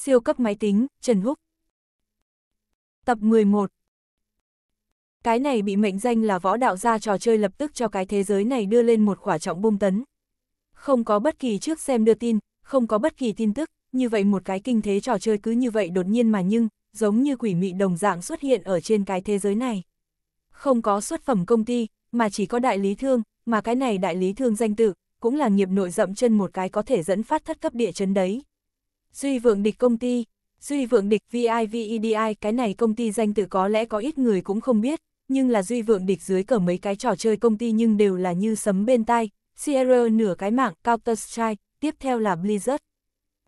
siêu cấp máy tính, Trần Húc. Tập 11 Cái này bị mệnh danh là võ đạo gia trò chơi lập tức cho cái thế giới này đưa lên một quả trọng bung tấn. Không có bất kỳ trước xem đưa tin, không có bất kỳ tin tức, như vậy một cái kinh thế trò chơi cứ như vậy đột nhiên mà nhưng, giống như quỷ mị đồng dạng xuất hiện ở trên cái thế giới này. Không có xuất phẩm công ty, mà chỉ có đại lý thương, mà cái này đại lý thương danh tự, cũng là nghiệp nội rậm chân một cái có thể dẫn phát thất cấp địa chấn đấy. Duy Vượng Địch công ty, Duy Vượng Địch VIVEDI cái này công ty danh tự có lẽ có ít người cũng không biết, nhưng là Duy Vượng Địch dưới cờ mấy cái trò chơi công ty nhưng đều là như sấm bên tai, Sierra nửa cái mạng Counter Strike, tiếp theo là Blizzard.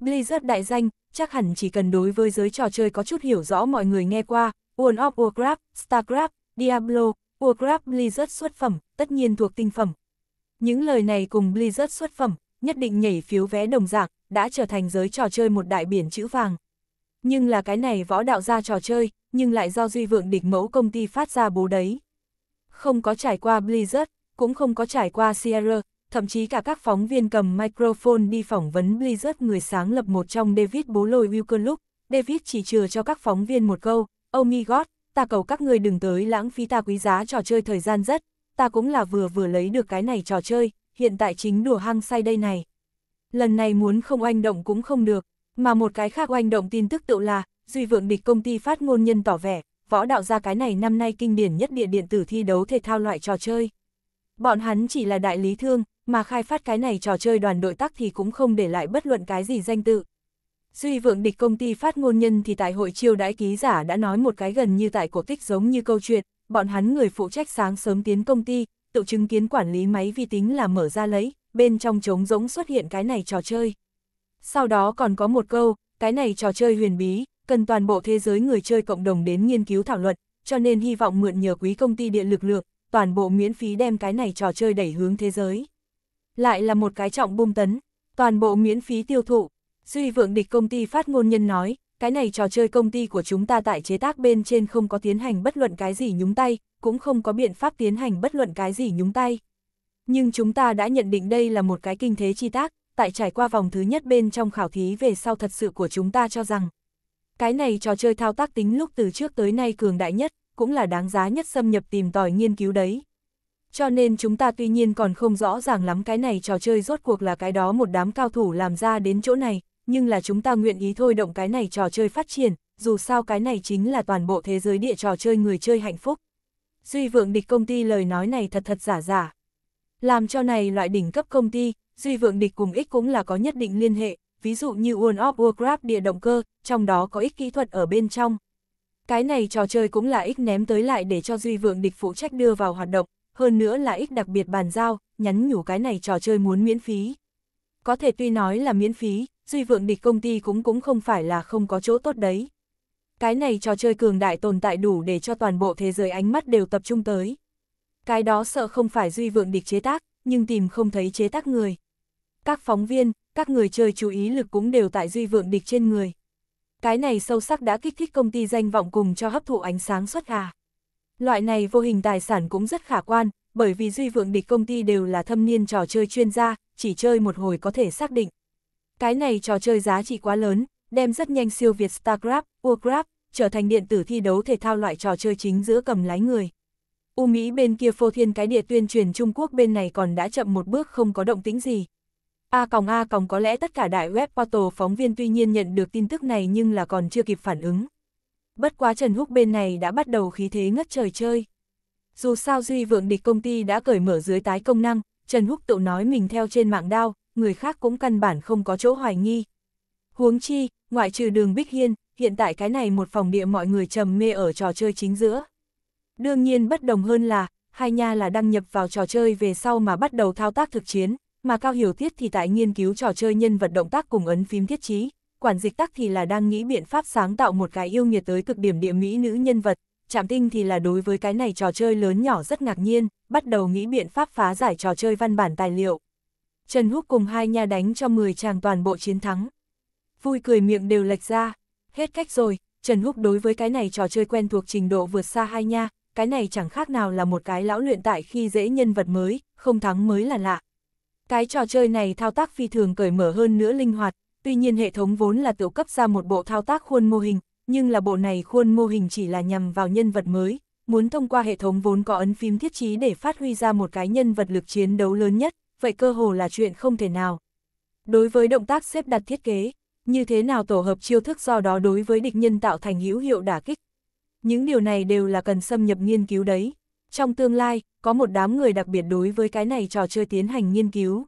Blizzard đại danh, chắc hẳn chỉ cần đối với giới trò chơi có chút hiểu rõ mọi người nghe qua, World of Warcraft, Starcraft, Diablo, Warcraft Blizzard xuất phẩm, tất nhiên thuộc tinh phẩm. Những lời này cùng Blizzard xuất phẩm, nhất định nhảy phiếu vé đồng dạng đã trở thành giới trò chơi một đại biển chữ vàng. Nhưng là cái này võ đạo ra trò chơi, nhưng lại do duy vượng địch mẫu công ty phát ra bố đấy. Không có trải qua Blizzard, cũng không có trải qua Sierra, thậm chí cả các phóng viên cầm microphone đi phỏng vấn Blizzard người sáng lập một trong David bố lồi Wilker lúc, David chỉ chừa cho các phóng viên một câu, Oh my god, ta cầu các người đừng tới lãng phí ta quý giá trò chơi thời gian rất, ta cũng là vừa vừa lấy được cái này trò chơi, hiện tại chính đùa hăng say đây này. Lần này muốn không oanh động cũng không được, mà một cái khác oanh động tin tức tự là, Duy Vượng Địch công ty phát ngôn nhân tỏ vẻ, võ đạo ra cái này năm nay kinh điển nhất địa điện tử thi đấu thể thao loại trò chơi. Bọn hắn chỉ là đại lý thương, mà khai phát cái này trò chơi đoàn đội tác thì cũng không để lại bất luận cái gì danh tự. Duy vượng địch công ty phát ngôn nhân thì tại hội chiêu đãi ký giả đã nói một cái gần như tại cổ tích giống như câu chuyện, bọn hắn người phụ trách sáng sớm tiến công ty, tự chứng kiến quản lý máy vi tính là mở ra lấy, bên trong trống rỗng xuất hiện cái này trò chơi. Sau đó còn có một câu, cái này trò chơi huyền bí, cần toàn bộ thế giới người chơi cộng đồng đến nghiên cứu thảo luận, cho nên hy vọng mượn nhờ quý công ty điện lực lượng, toàn bộ miễn phí đem cái này trò chơi đẩy hướng thế giới. Lại là một cái trọng bung tấn, toàn bộ miễn phí tiêu thụ. Duy vượng địch công ty phát ngôn nhân nói, cái này trò chơi công ty của chúng ta tại chế tác bên trên không có tiến hành bất luận cái gì nhúng tay, cũng không có biện pháp tiến hành bất luận cái gì nhúng tay. Nhưng chúng ta đã nhận định đây là một cái kinh thế chi tác, tại trải qua vòng thứ nhất bên trong khảo thí về sau thật sự của chúng ta cho rằng. Cái này trò chơi thao tác tính lúc từ trước tới nay cường đại nhất, cũng là đáng giá nhất xâm nhập tìm tòi nghiên cứu đấy. Cho nên chúng ta tuy nhiên còn không rõ ràng lắm cái này trò chơi rốt cuộc là cái đó một đám cao thủ làm ra đến chỗ này, nhưng là chúng ta nguyện ý thôi động cái này trò chơi phát triển, dù sao cái này chính là toàn bộ thế giới địa trò chơi người chơi hạnh phúc. Duy Vượng Địch công ty lời nói này thật thật giả giả. Làm cho này loại đỉnh cấp công ty, Duy Vượng Địch cùng ích cũng là có nhất định liên hệ, ví dụ như World of Warcraft địa động cơ, trong đó có ích kỹ thuật ở bên trong. Cái này trò chơi cũng là ích ném tới lại để cho Duy Vượng Địch phụ trách đưa vào hoạt động, hơn nữa là ích đặc biệt bàn giao, nhắn nhủ cái này trò chơi muốn miễn phí. Có thể tuy nói là miễn phí, Duy Vượng Địch công ty cũng cũng không phải là không có chỗ tốt đấy. Cái này trò chơi cường đại tồn tại đủ để cho toàn bộ thế giới ánh mắt đều tập trung tới. Cái đó sợ không phải duy vượng địch chế tác, nhưng tìm không thấy chế tác người. Các phóng viên, các người chơi chú ý lực cũng đều tại duy vượng địch trên người. Cái này sâu sắc đã kích thích công ty danh vọng cùng cho hấp thụ ánh sáng xuất gà Loại này vô hình tài sản cũng rất khả quan, bởi vì duy vượng địch công ty đều là thâm niên trò chơi chuyên gia, chỉ chơi một hồi có thể xác định. Cái này trò chơi giá trị quá lớn, đem rất nhanh siêu việt StarCraft, Warcraft, trở thành điện tử thi đấu thể thao loại trò chơi chính giữa cầm lái người. U Mỹ bên kia phô thiên cái địa tuyên truyền Trung Quốc bên này còn đã chậm một bước không có động tĩnh gì. A còng A còng có lẽ tất cả đại web portal phóng viên tuy nhiên nhận được tin tức này nhưng là còn chưa kịp phản ứng. Bất quá Trần Húc bên này đã bắt đầu khí thế ngất trời chơi. Dù sao Duy Vượng Địch công ty đã cởi mở dưới tái công năng, Trần Húc tự nói mình theo trên mạng đao, người khác cũng căn bản không có chỗ hoài nghi, Huống chi, ngoại trừ đường Bích Hiên, hiện tại cái này một phòng địa mọi người trầm mê ở trò chơi chính giữa. Đương nhiên bất đồng hơn là, hai nha là đăng nhập vào trò chơi về sau mà bắt đầu thao tác thực chiến, mà Cao Hiểu Tiết thì tại nghiên cứu trò chơi nhân vật động tác cùng ấn phím thiết trí, quản dịch tắc thì là đang nghĩ biện pháp sáng tạo một cái yêu nghiệt tới cực điểm địa mỹ nữ nhân vật, chạm tinh thì là đối với cái này trò chơi lớn nhỏ rất ngạc nhiên, bắt đầu nghĩ biện pháp phá giải trò chơi văn bản tài liệu. Trần Húc cùng hai nha đánh cho 10 chàng toàn bộ chiến thắng vui cười miệng đều lệch ra. Hết cách rồi, Trần Húc đối với cái này trò chơi quen thuộc trình độ vượt xa hai nha, cái này chẳng khác nào là một cái lão luyện tại khi dễ nhân vật mới, không thắng mới là lạ. Cái trò chơi này thao tác phi thường cởi mở hơn nữa linh hoạt, tuy nhiên hệ thống vốn là tiểu cấp ra một bộ thao tác khuôn mô hình, nhưng là bộ này khuôn mô hình chỉ là nhằm vào nhân vật mới, muốn thông qua hệ thống vốn có ấn phím thiết trí để phát huy ra một cái nhân vật lực chiến đấu lớn nhất, vậy cơ hồ là chuyện không thể nào. Đối với động tác xếp đặt thiết kế, như thế nào tổ hợp chiêu thức do đó đối với địch nhân tạo thành hữu hiệu đả kích. Những điều này đều là cần xâm nhập nghiên cứu đấy. Trong tương lai, có một đám người đặc biệt đối với cái này trò chơi tiến hành nghiên cứu.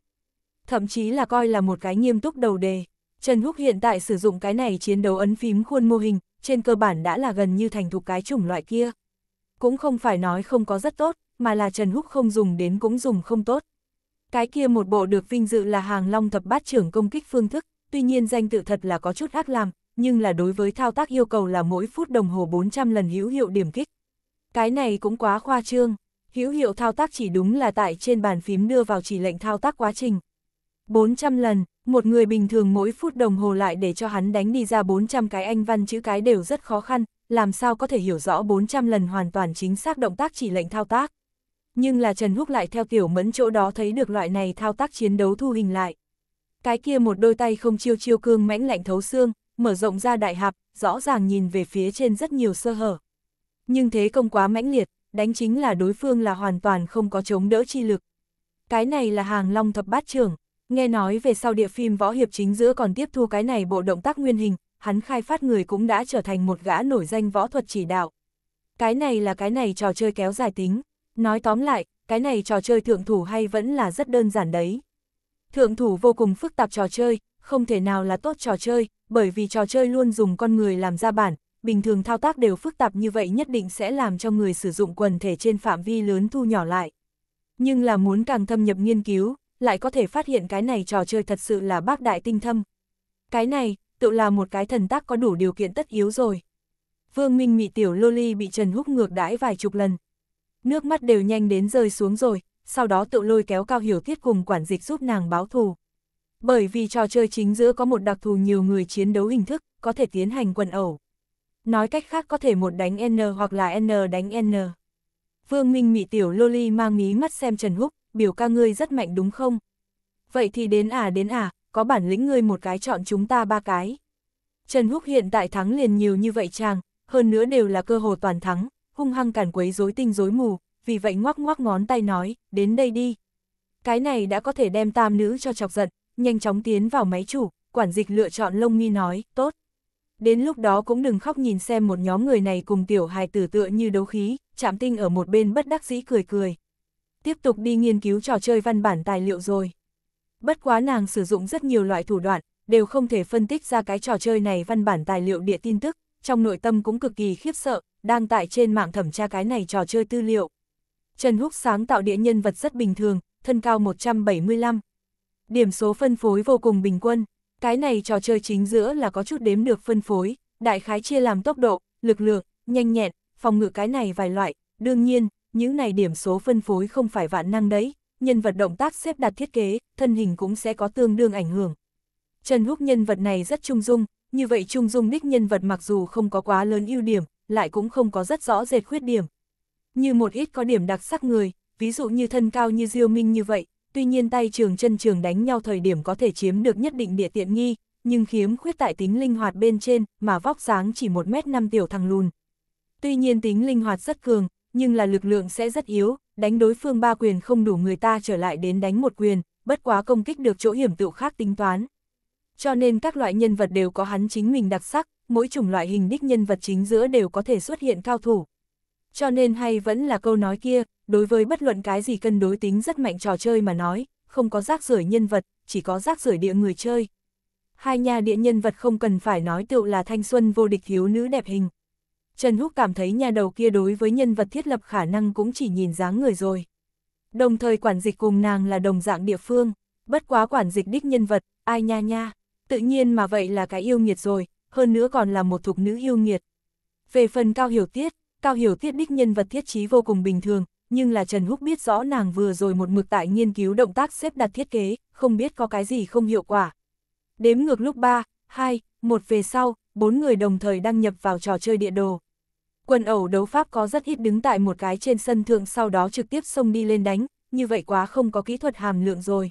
Thậm chí là coi là một cái nghiêm túc đầu đề. Trần Húc hiện tại sử dụng cái này chiến đấu ấn phím khuôn mô hình, trên cơ bản đã là gần như thành thục cái chủng loại kia. Cũng không phải nói không có rất tốt, mà là Trần Húc không dùng đến cũng dùng không tốt. Cái kia một bộ được vinh dự là hàng long thập bát trưởng công kích phương thức, tuy nhiên danh tự thật là có chút ác làm, nhưng là đối với thao tác yêu cầu là mỗi phút đồng hồ 400 lần hữu hiệu điểm kích. Cái này cũng quá khoa trương, hữu hiệu thao tác chỉ đúng là tại trên bàn phím đưa vào chỉ lệnh thao tác quá trình. 400 lần, một người bình thường mỗi phút đồng hồ lại để cho hắn đánh đi ra 400 cái anh văn chữ cái đều rất khó khăn, làm sao có thể hiểu rõ 400 lần hoàn toàn chính xác động tác chỉ lệnh thao tác. Nhưng là Trần Húc lại theo tiểu mẫn chỗ đó thấy được loại này thao tác chiến đấu thu hình lại. Cái kia một đôi tay không chiêu chiêu cương mãnh lạnh thấu xương, mở rộng ra đại hạp, rõ ràng nhìn về phía trên rất nhiều sơ hở. Nhưng thế công quá mãnh liệt, đánh chính là đối phương là hoàn toàn không có chống đỡ chi lực. Cái này là hàng long thập bát trưởng, nghe nói về sau địa phim võ hiệp chính giữa còn tiếp thu cái này bộ động tác nguyên hình, hắn khai phát người cũng đã trở thành một gã nổi danh võ thuật chỉ đạo. Cái này là cái này trò chơi kéo dài tính, nói tóm lại, cái này trò chơi thượng thủ hay vẫn là rất đơn giản đấy. Thượng thủ vô cùng phức tạp trò chơi, không thể nào là tốt trò chơi, bởi vì trò chơi luôn dùng con người làm ra bản, bình thường thao tác đều phức tạp như vậy nhất định sẽ làm cho người sử dụng quần thể trên phạm vi lớn thu nhỏ lại. Nhưng là muốn càng thâm nhập nghiên cứu, lại có thể phát hiện cái này trò chơi thật sự là bác đại tinh thâm. Cái này, tự là một cái thần tác có đủ điều kiện tất yếu rồi. Vương Minh Mị Tiểu Loli bị Trần Húc ngược đãi vài chục lần. Nước mắt đều nhanh đến rơi xuống rồi, sau đó tự lôi kéo Cao Hiểu Tiết cùng quản dịch giúp nàng báo thù. Bởi vì trò chơi chính giữa có một đặc thù nhiều người chiến đấu hình thức, có thể tiến hành quần ẩu. Nói cách khác có thể một đánh N hoặc là N đánh N. Vương Minh Mị tiểu loli mang mí mắt xem Trần Húc, biểu ca ngươi rất mạnh đúng không? Vậy thì đến à đến à, có bản lĩnh ngươi một cái chọn chúng ta ba cái. Trần Húc hiện tại thắng liền nhiều như vậy chàng, hơn nữa đều là cơ hồ toàn thắng, hung hăng cản quấy rối tinh rối mù, vì vậy ngoắc ngoắc ngón tay nói, đến đây đi. Cái này đã có thể đem tam nữ cho chọc giận, nhanh chóng tiến vào máy chủ, quản dịch lựa chọn lông mi nói, tốt. Đến lúc đó cũng đừng khóc nhìn xem một nhóm người này cùng tiểu hài tử tựa như đấu khí, chạm tinh ở một bên bất đắc dĩ cười cười. Tiếp tục đi nghiên cứu trò chơi văn bản tài liệu rồi. Bất quá nàng sử dụng rất nhiều loại thủ đoạn, đều không thể phân tích ra cái trò chơi này văn bản tài liệu địa tin tức, trong nội tâm cũng cực kỳ khiếp sợ, đang tại trên mạng thẩm tra cái này trò chơi tư liệu, Trần Húc sáng tạo địa nhân vật rất bình thường, thân cao 175. Điểm số phân phối vô cùng bình quân, cái này trò chơi chính giữa là có chút đếm được phân phối, đại khái chia làm tốc độ, lực lượng, nhanh nhẹn, phòng ngự cái này vài loại, đương nhiên, những này điểm số phân phối không phải vạn năng đấy, nhân vật động tác xếp đặt thiết kế, thân hình cũng sẽ có tương đương ảnh hưởng. Trần Húc nhân vật này rất trung dung, như vậy trung dung đích nhân vật mặc dù không có quá lớn ưu điểm, lại cũng không có rất rõ rệt khuyết điểm, như một ít có điểm đặc sắc người, ví dụ như thân cao như Diêu Minh như vậy, tuy nhiên tay trường chân trường đánh nhau thời điểm có thể chiếm được nhất định địa tiện nghi, nhưng khiếm khuyết tại tính linh hoạt bên trên mà vóc dáng chỉ 1m5 tiểu thằng lùn. Tuy nhiên tính linh hoạt rất cường, nhưng là lực lượng sẽ rất yếu, đánh đối phương ba quyền không đủ người ta trở lại đến đánh một quyền, bất quá công kích được chỗ hiểm tự khác tính toán. Cho nên các loại nhân vật đều có hắn chính mình đặc sắc, mỗi chủng loại hình đích nhân vật chính giữa đều có thể xuất hiện cao thủ. Cho nên hay vẫn là câu nói kia, đối với bất luận cái gì cân đối tính rất mạnh trò chơi mà nói, không có rác rưởi nhân vật, chỉ có rác rưởi địa người chơi. Hai nhà địa nhân vật không cần phải nói tựu là thanh xuân vô địch thiếu nữ đẹp hình. Trần Húc cảm thấy nhà đầu kia đối với nhân vật thiết lập khả năng cũng chỉ nhìn dáng người rồi. Đồng thời quản dịch cùng nàng là đồng dạng địa phương, bất quá quản dịch đích nhân vật, ai nha nha, tự nhiên mà vậy là cái yêu nghiệt rồi, hơn nữa còn là một thục nữ yêu nghiệt. Về phần cao hiểu tiết, Cao Hiểu Tiết đích nhân vật thiết trí vô cùng bình thường, nhưng là Trần Húc biết rõ nàng vừa rồi một mực tại nghiên cứu động tác xếp đặt thiết kế, không biết có cái gì không hiệu quả. Đếm ngược lúc 3, 2, 1 về sau, bốn người đồng thời đăng nhập vào trò chơi địa đồ. Quần ẩu đấu pháp có rất ít đứng tại một cái trên sân thượng sau đó trực tiếp xông đi lên đánh, như vậy quá không có kỹ thuật hàm lượng rồi.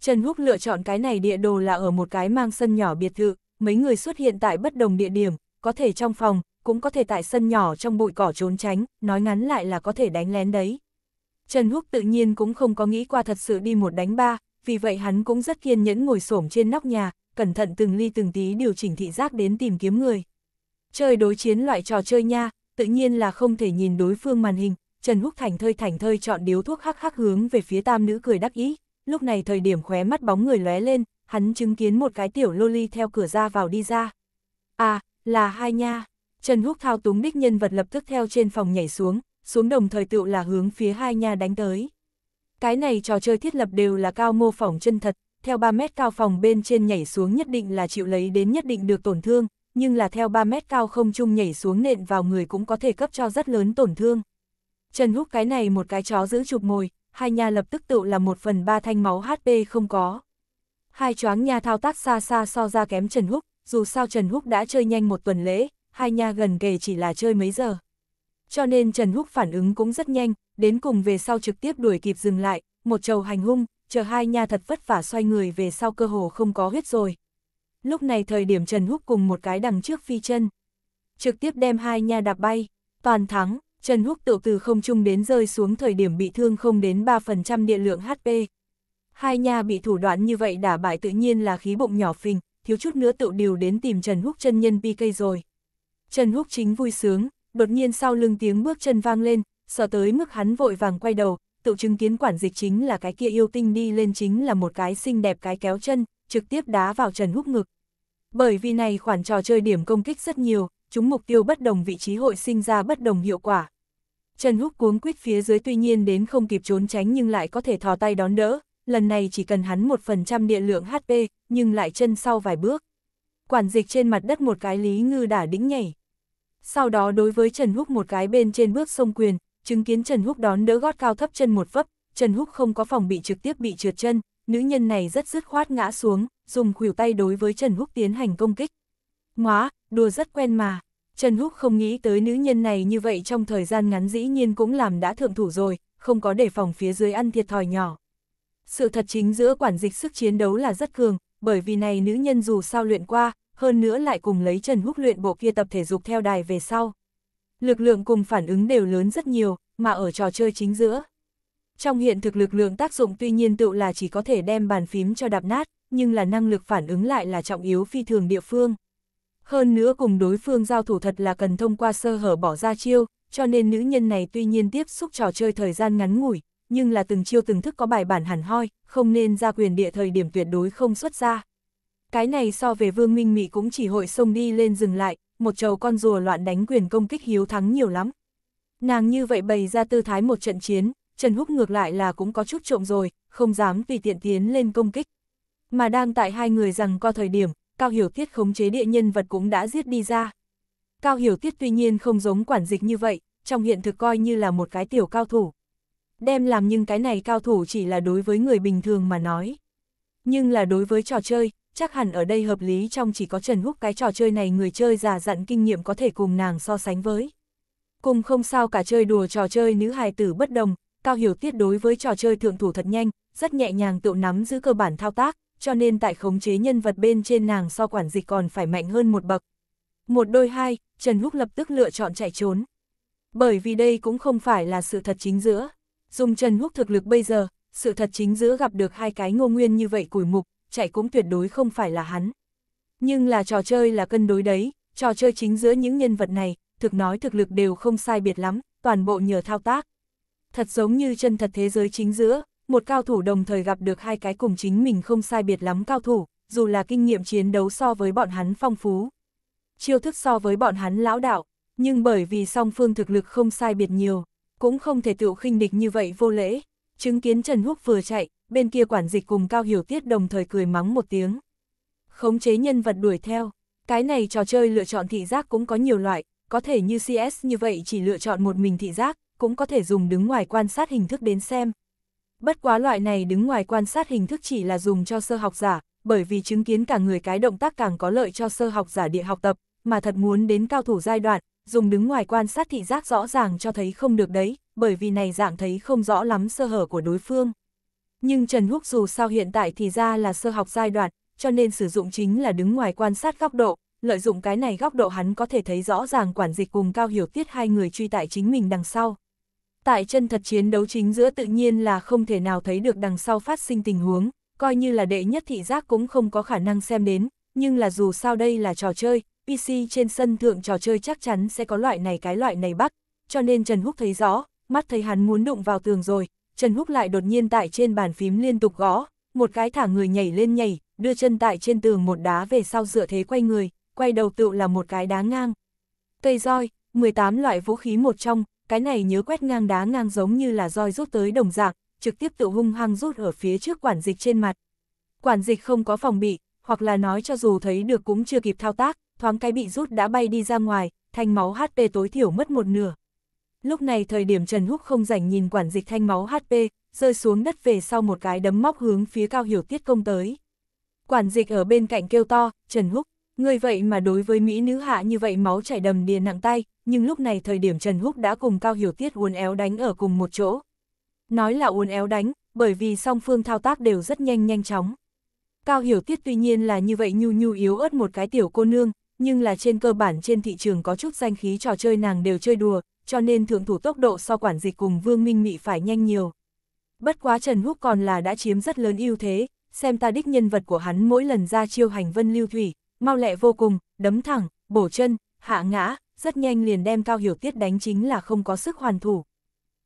Trần Húc lựa chọn cái này địa đồ là ở một cái mang sân nhỏ biệt thự, mấy người xuất hiện tại bất đồng địa điểm, có thể trong phòng, cũng có thể tại sân nhỏ trong bụi cỏ trốn tránh, nói ngắn lại là có thể đánh lén đấy. Trần Húc tự nhiên cũng không có nghĩ qua thật sự đi một đánh ba, vì vậy hắn cũng rất kiên nhẫn ngồi xổm trên nóc nhà, cẩn thận từng ly từng tí điều chỉnh thị giác đến tìm kiếm người. Chơi đối chiến loại trò chơi nha, tự nhiên là không thể nhìn đối phương màn hình, Trần Húc thành thơi thành thơi chọn điếu thuốc hắc hắc hướng về phía tam nữ cười đắc ý, lúc này thời điểm khóe mắt bóng người lóe lên, hắn chứng kiến một cái tiểu loli theo cửa ra vào đi ra. À, là hai nha. Trần Húc thao túng đích nhân vật lập tức theo trên phòng nhảy xuống, xuống đồng thời tựu là hướng phía hai nhà đánh tới. Cái này trò chơi thiết lập đều là cao mô phỏng chân thật, theo 3 mét cao phòng bên trên nhảy xuống nhất định là chịu lấy đến nhất định được tổn thương, nhưng là theo 3 mét cao không trung nhảy xuống nện vào người cũng có thể cấp cho rất lớn tổn thương. Trần Húc cái này một cái chó giữ chụp mồi, hai nhà lập tức tự là một phần ba thanh máu HP không có. Hai choáng nhà thao tác xa xa so ra kém Trần Húc, dù sao Trần Húc đã chơi nhanh một tuần lễ, hai nhà gần kề chỉ là chơi mấy giờ. Cho nên Trần Húc phản ứng cũng rất nhanh, đến cùng về sau trực tiếp đuổi kịp dừng lại, một trầu hành hung, chờ hai nhà thật vất vả xoay người về sau cơ hồ không có huyết rồi. Lúc này thời điểm Trần Húc cùng một cái đằng trước phi chân, trực tiếp đem hai nhà đạp bay, toàn thắng, Trần Húc tự từ không trung đến rơi xuống thời điểm bị thương không đến 3% địa lượng HP. Hai nhà bị thủ đoạn như vậy đả bại tự nhiên là khí bụng nhỏ phình, thiếu chút nữa tự điều đến tìm Trần Húc chân nhân PK rồi. Trần Húc chính vui sướng, đột nhiên sau lưng tiếng bước chân vang lên, sợ tới mức hắn vội vàng quay đầu, tự chứng kiến quản dịch chính là cái kia yêu tinh đi lên chính là một cái xinh đẹp cái kéo chân, trực tiếp đá vào Trần Húc ngực. Bởi vì này khoản trò chơi điểm công kích rất nhiều, chúng mục tiêu bất đồng vị trí hội sinh ra bất đồng hiệu quả. Trần Húc cuống quýt phía dưới tuy nhiên đến không kịp trốn tránh nhưng lại có thể thò tay đón đỡ, lần này chỉ cần hắn 1% địa lượng HP, nhưng lại chân sau vài bước. Quản dịch trên mặt đất một cái lý ngư đả đĩnh nhảy sau đó đối với Trần Húc một cái bên trên bước sông quyền, chứng kiến Trần Húc đón đỡ gót cao thấp chân một vấp, Trần Húc không có phòng bị trực tiếp bị trượt chân, nữ nhân này rất dứt khoát ngã xuống, dùng khuỷu tay đối với Trần Húc tiến hành công kích. Ngoá, đùa rất quen mà. Trần Húc không nghĩ tới nữ nhân này như vậy trong thời gian ngắn dĩ nhiên cũng làm đã thượng thủ rồi, không có để phòng phía dưới ăn thiệt thòi nhỏ. Sự thật chính giữa quản dịch sức chiến đấu là rất cường, bởi vì này nữ nhân dù sao luyện qua, hơn nữa lại cùng lấy Trần Húc luyện bộ kia tập thể dục theo đài về sau. Lực lượng cùng phản ứng đều lớn rất nhiều, mà ở trò chơi chính giữa. Trong hiện thực lực lượng tác dụng tuy nhiên tự là chỉ có thể đem bàn phím cho đạp nát, nhưng là năng lực phản ứng lại là trọng yếu phi thường địa phương. Hơn nữa cùng đối phương giao thủ thật là cần thông qua sơ hở bỏ ra chiêu, cho nên nữ nhân này tuy nhiên tiếp xúc trò chơi thời gian ngắn ngủi, nhưng là từng chiêu từng thức có bài bản hẳn hoi, không nên ra quyền địa thời điểm tuyệt đối không xuất ra cái này so về Vương Minh Mị cũng chỉ hội xông đi lên dừng lại, một trầu con rùa loạn đánh quyền công kích hiếu thắng nhiều lắm. Nàng như vậy bày ra tư thái một trận chiến, Trần Húc ngược lại là cũng có chút trộm rồi, không dám vì tiện tiến lên công kích. Mà đang tại hai người rằng co thời điểm, Cao Hiểu Tiết khống chế địa nhân vật cũng đã giết đi ra. Cao Hiểu Tiết tuy nhiên không giống quản dịch như vậy, trong hiện thực coi như là một cái tiểu cao thủ. Đem làm nhưng cái này cao thủ chỉ là đối với người bình thường mà nói. Nhưng là đối với trò chơi, chắc hẳn ở đây hợp lý trong chỉ có Trần Húc cái trò chơi này người chơi già dặn kinh nghiệm có thể cùng nàng so sánh với. Cùng không sao cả chơi đùa trò chơi nữ hài tử bất đồng, Cao Hiểu Tiết đối với trò chơi thượng thủ thật nhanh, rất nhẹ nhàng tự nắm giữ cơ bản thao tác, cho nên tại khống chế nhân vật bên trên nàng so quản dịch còn phải mạnh hơn một bậc. Một đôi hai, Trần Húc lập tức lựa chọn chạy trốn. Bởi vì đây cũng không phải là sự thật chính giữa. Dùng Trần Húc thực lực bây giờ, sự thật chính giữa gặp được hai cái ngô nguyên như vậy củi mục, chạy cũng tuyệt đối không phải là hắn. Nhưng là trò chơi là cân đối đấy, trò chơi chính giữa những nhân vật này, thực nói thực lực đều không sai biệt lắm, toàn bộ nhờ thao tác. Thật giống như chân thật thế giới chính giữa, một cao thủ đồng thời gặp được hai cái cùng chính mình không sai biệt lắm cao thủ, dù là kinh nghiệm chiến đấu so với bọn hắn phong phú. Chiêu thức so với bọn hắn lão đạo, nhưng bởi vì song phương thực lực không sai biệt nhiều, cũng không thể tự khinh địch như vậy vô lễ. Chứng kiến Trần Húc vừa chạy, bên kia quản dịch cùng Cao Hiểu Tiết đồng thời cười mắng một tiếng. Khống chế nhân vật đuổi theo, cái này trò chơi lựa chọn thị giác cũng có nhiều loại, có thể như CS như vậy chỉ lựa chọn một mình thị giác, cũng có thể dùng đứng ngoài quan sát hình thức đến xem. Bất quá loại này đứng ngoài quan sát hình thức chỉ là dùng cho sơ học giả, bởi vì chứng kiến cả người cái động tác càng có lợi cho sơ học giả địa học tập, mà thật muốn đến cao thủ giai đoạn, dùng đứng ngoài quan sát thị giác rõ ràng cho thấy không được đấy, bởi vì này dạng thấy không rõ lắm sơ hở của đối phương nhưng Trần Húc dù sao hiện tại thì ra là sơ học giai đoạn, cho nên sử dụng chính là đứng ngoài quan sát góc độ, lợi dụng cái này góc độ hắn có thể thấy rõ ràng quản dịch cùng cao hiểu tiết hai người truy tại chính mình đằng sau. Tại chân thật chiến đấu chính giữa tự nhiên là không thể nào thấy được đằng sau phát sinh tình huống, coi như là đệ nhất thị giác cũng không có khả năng xem đến, nhưng là dù sao đây là trò chơi, PC trên sân thượng trò chơi chắc chắn sẽ có loại này cái loại này bắt, cho nên Trần Húc thấy rõ, mắt thấy hắn muốn đụng vào tường rồi, Trần Húc lại đột nhiên tại trên bàn phím liên tục gõ, một cái thả người nhảy lên nhảy, đưa chân tại trên tường một đá về sau dựa thế quay người, quay đầu tựu là một cái đá ngang. Cây roi, 18 loại vũ khí một trong, cái này nhớ quét ngang đá ngang giống như là roi rút tới đồng dạng, trực tiếp tự hung hăng rút ở phía trước quản dịch trên mặt. Quản dịch không có phòng bị, hoặc là nói cho dù thấy được cũng chưa kịp thao tác, thoáng cái bị rút đã bay đi ra ngoài, thành máu HP tối thiểu mất một nửa. Lúc này thời điểm Trần Húc không rảnh nhìn quản dịch thanh máu HP, rơi xuống đất về sau một cái đấm móc hướng phía cao hiểu tiết công tới. Quản dịch ở bên cạnh kêu to, Trần Húc, người vậy mà đối với Mỹ nữ hạ như vậy máu chảy đầm đìa nặng tay, nhưng lúc này thời điểm Trần Húc đã cùng cao hiểu tiết uốn éo đánh ở cùng một chỗ. Nói là uốn éo đánh, bởi vì song phương thao tác đều rất nhanh nhanh chóng. Cao hiểu tiết tuy nhiên là như vậy nhu nhu yếu ớt một cái tiểu cô nương, nhưng là trên cơ bản trên thị trường có chút danh khí trò chơi nàng đều chơi đùa, cho nên thượng thủ tốc độ so quản dịch cùng Vương Minh Mị phải nhanh nhiều. Bất quá Trần Húc còn là đã chiếm rất lớn ưu thế, xem ta đích nhân vật của hắn mỗi lần ra chiêu hành vân lưu thủy, mau lẹ vô cùng, đấm thẳng, bổ chân, hạ ngã, rất nhanh liền đem Cao Hiểu Tiết đánh chính là không có sức hoàn thủ.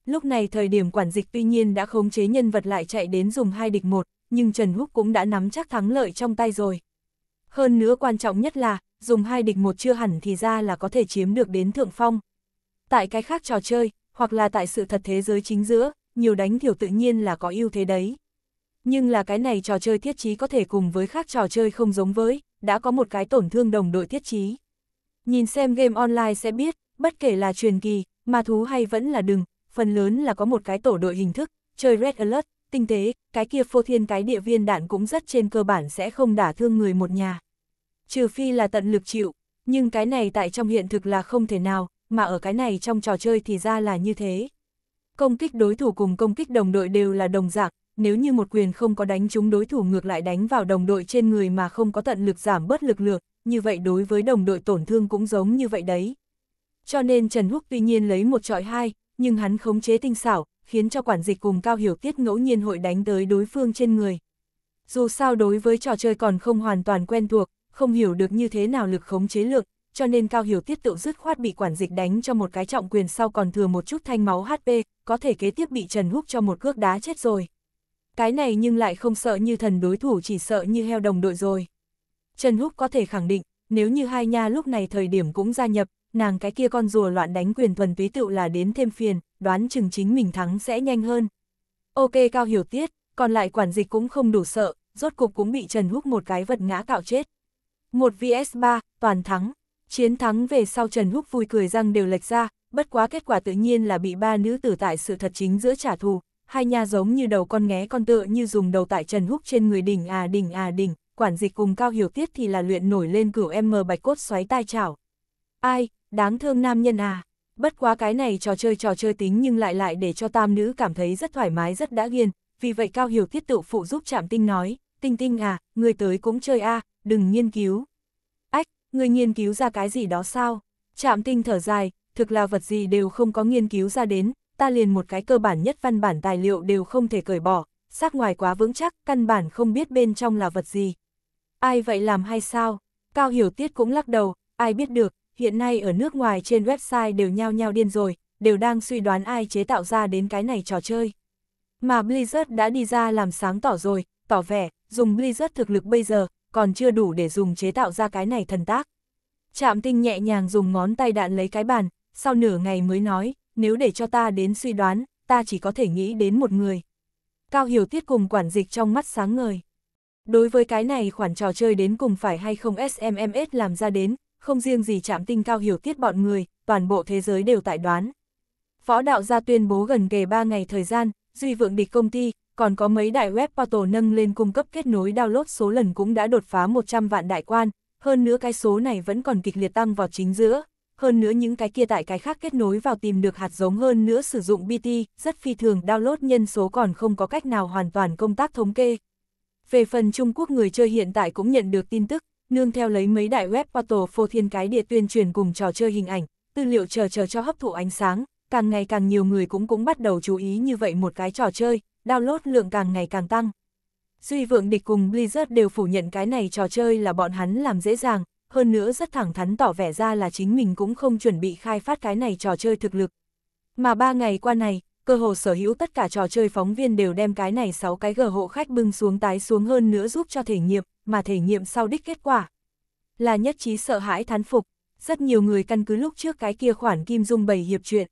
Lúc này thời điểm quản dịch tuy nhiên đã khống chế nhân vật lại chạy đến dùng hai địch một, nhưng Trần Húc cũng đã nắm chắc thắng lợi trong tay rồi. Hơn nữa quan trọng nhất là, dùng hai địch một chưa hẳn thì ra là có thể chiếm được đến thượng phong tại cái khác trò chơi, hoặc là tại sự thật thế giới chính giữa, nhiều đánh thiểu tự nhiên là có ưu thế đấy. Nhưng là cái này trò chơi thiết trí có thể cùng với khác trò chơi không giống với, đã có một cái tổn thương đồng đội thiết trí. Nhìn xem game online sẽ biết, bất kể là truyền kỳ, ma thú hay vẫn là đừng, phần lớn là có một cái tổ đội hình thức, chơi Red Alert, tinh tế, cái kia phô thiên cái địa viên đạn cũng rất trên cơ bản sẽ không đả thương người một nhà. Trừ phi là tận lực chịu, nhưng cái này tại trong hiện thực là không thể nào, mà ở cái này trong trò chơi thì ra là như thế. Công kích đối thủ cùng công kích đồng đội đều là đồng dạng, nếu như một quyền không có đánh chúng đối thủ ngược lại đánh vào đồng đội trên người mà không có tận lực giảm bớt lực lượng, như vậy đối với đồng đội tổn thương cũng giống như vậy đấy. Cho nên Trần Húc tuy nhiên lấy một trọi hai, nhưng hắn khống chế tinh xảo, khiến cho quản dịch cùng Cao Hiểu Tiết ngẫu nhiên hội đánh tới đối phương trên người. Dù sao đối với trò chơi còn không hoàn toàn quen thuộc, không hiểu được như thế nào lực khống chế lượng, cho nên Cao Hiểu Tiết tự dứt khoát bị quản dịch đánh cho một cái trọng quyền sau còn thừa một chút thanh máu HP, có thể kế tiếp bị Trần Húc cho một cước đá chết rồi. Cái này nhưng lại không sợ như thần đối thủ chỉ sợ như heo đồng đội rồi. Trần Húc có thể khẳng định, nếu như hai nha lúc này thời điểm cũng gia nhập, nàng cái kia con rùa loạn đánh quyền thuần túy tựu là đến thêm phiền, đoán chừng chính mình thắng sẽ nhanh hơn. Ok Cao Hiểu Tiết, còn lại quản dịch cũng không đủ sợ, rốt cục cũng bị Trần Húc một cái vật ngã cạo chết. Một VS3, toàn thắng. Chiến thắng về sau Trần Húc vui cười răng đều lệch ra, bất quá kết quả tự nhiên là bị ba nữ tử tại sự thật chính giữa trả thù, hai nhà giống như đầu con nghé con tựa như dùng đầu tại Trần Húc trên người đỉnh à đỉnh à đỉnh, quản dịch cùng cao hiểu tiết thì là luyện nổi lên cửu em mờ bạch cốt xoáy tai chảo. Ai, đáng thương nam nhân à, bất quá cái này trò chơi trò chơi tính nhưng lại lại để cho tam nữ cảm thấy rất thoải mái rất đã ghiền, vì vậy cao hiểu tiết tự phụ giúp chạm tinh nói, tinh tinh à, người tới cũng chơi a à, đừng nghiên cứu, Người nghiên cứu ra cái gì đó sao? Trạm tinh thở dài, thực là vật gì đều không có nghiên cứu ra đến, ta liền một cái cơ bản nhất văn bản tài liệu đều không thể cởi bỏ, xác ngoài quá vững chắc, căn bản không biết bên trong là vật gì. Ai vậy làm hay sao? Cao Hiểu Tiết cũng lắc đầu, ai biết được, hiện nay ở nước ngoài trên website đều nhao nhao điên rồi, đều đang suy đoán ai chế tạo ra đến cái này trò chơi. Mà Blizzard đã đi ra làm sáng tỏ rồi, tỏ vẻ, dùng Blizzard thực lực bây giờ, còn chưa đủ để dùng chế tạo ra cái này thần tác. Trạm tinh nhẹ nhàng dùng ngón tay đạn lấy cái bàn, sau nửa ngày mới nói, nếu để cho ta đến suy đoán, ta chỉ có thể nghĩ đến một người. Cao Hiểu Tiết cùng quản dịch trong mắt sáng ngời. Đối với cái này khoản trò chơi đến cùng phải hay không SMMS làm ra đến, không riêng gì Trạm tinh Cao Hiểu Tiết bọn người, toàn bộ thế giới đều tại đoán. Phó đạo gia tuyên bố gần kề 3 ngày thời gian, Duy Vượng Địch công ty, còn có mấy đại web portal nâng lên cung cấp kết nối download số lần cũng đã đột phá 100 vạn đại quan, hơn nữa cái số này vẫn còn kịch liệt tăng vào chính giữa, hơn nữa những cái kia tại cái khác kết nối vào tìm được hạt giống hơn nữa sử dụng BT, rất phi thường download nhân số còn không có cách nào hoàn toàn công tác thống kê. Về phần Trung Quốc người chơi hiện tại cũng nhận được tin tức, nương theo lấy mấy đại web portal phô thiên cái địa tuyên truyền cùng trò chơi hình ảnh, tư liệu chờ chờ cho hấp thụ ánh sáng, càng ngày càng nhiều người cũng cũng bắt đầu chú ý như vậy một cái trò chơi, download lượng càng ngày càng tăng. Duy Vượng Địch cùng Blizzard đều phủ nhận cái này trò chơi là bọn hắn làm dễ dàng, hơn nữa rất thẳng thắn tỏ vẻ ra là chính mình cũng không chuẩn bị khai phát cái này trò chơi thực lực. Mà ba ngày qua này, cơ hồ sở hữu tất cả trò chơi phóng viên đều đem cái này 6 cái gờ hộ khách bưng xuống tái xuống hơn nữa giúp cho thể nghiệm, mà thể nghiệm sau đích kết quả. Là nhất trí sợ hãi thán phục, rất nhiều người căn cứ lúc trước cái kia khoản kim dung bày hiệp chuyện,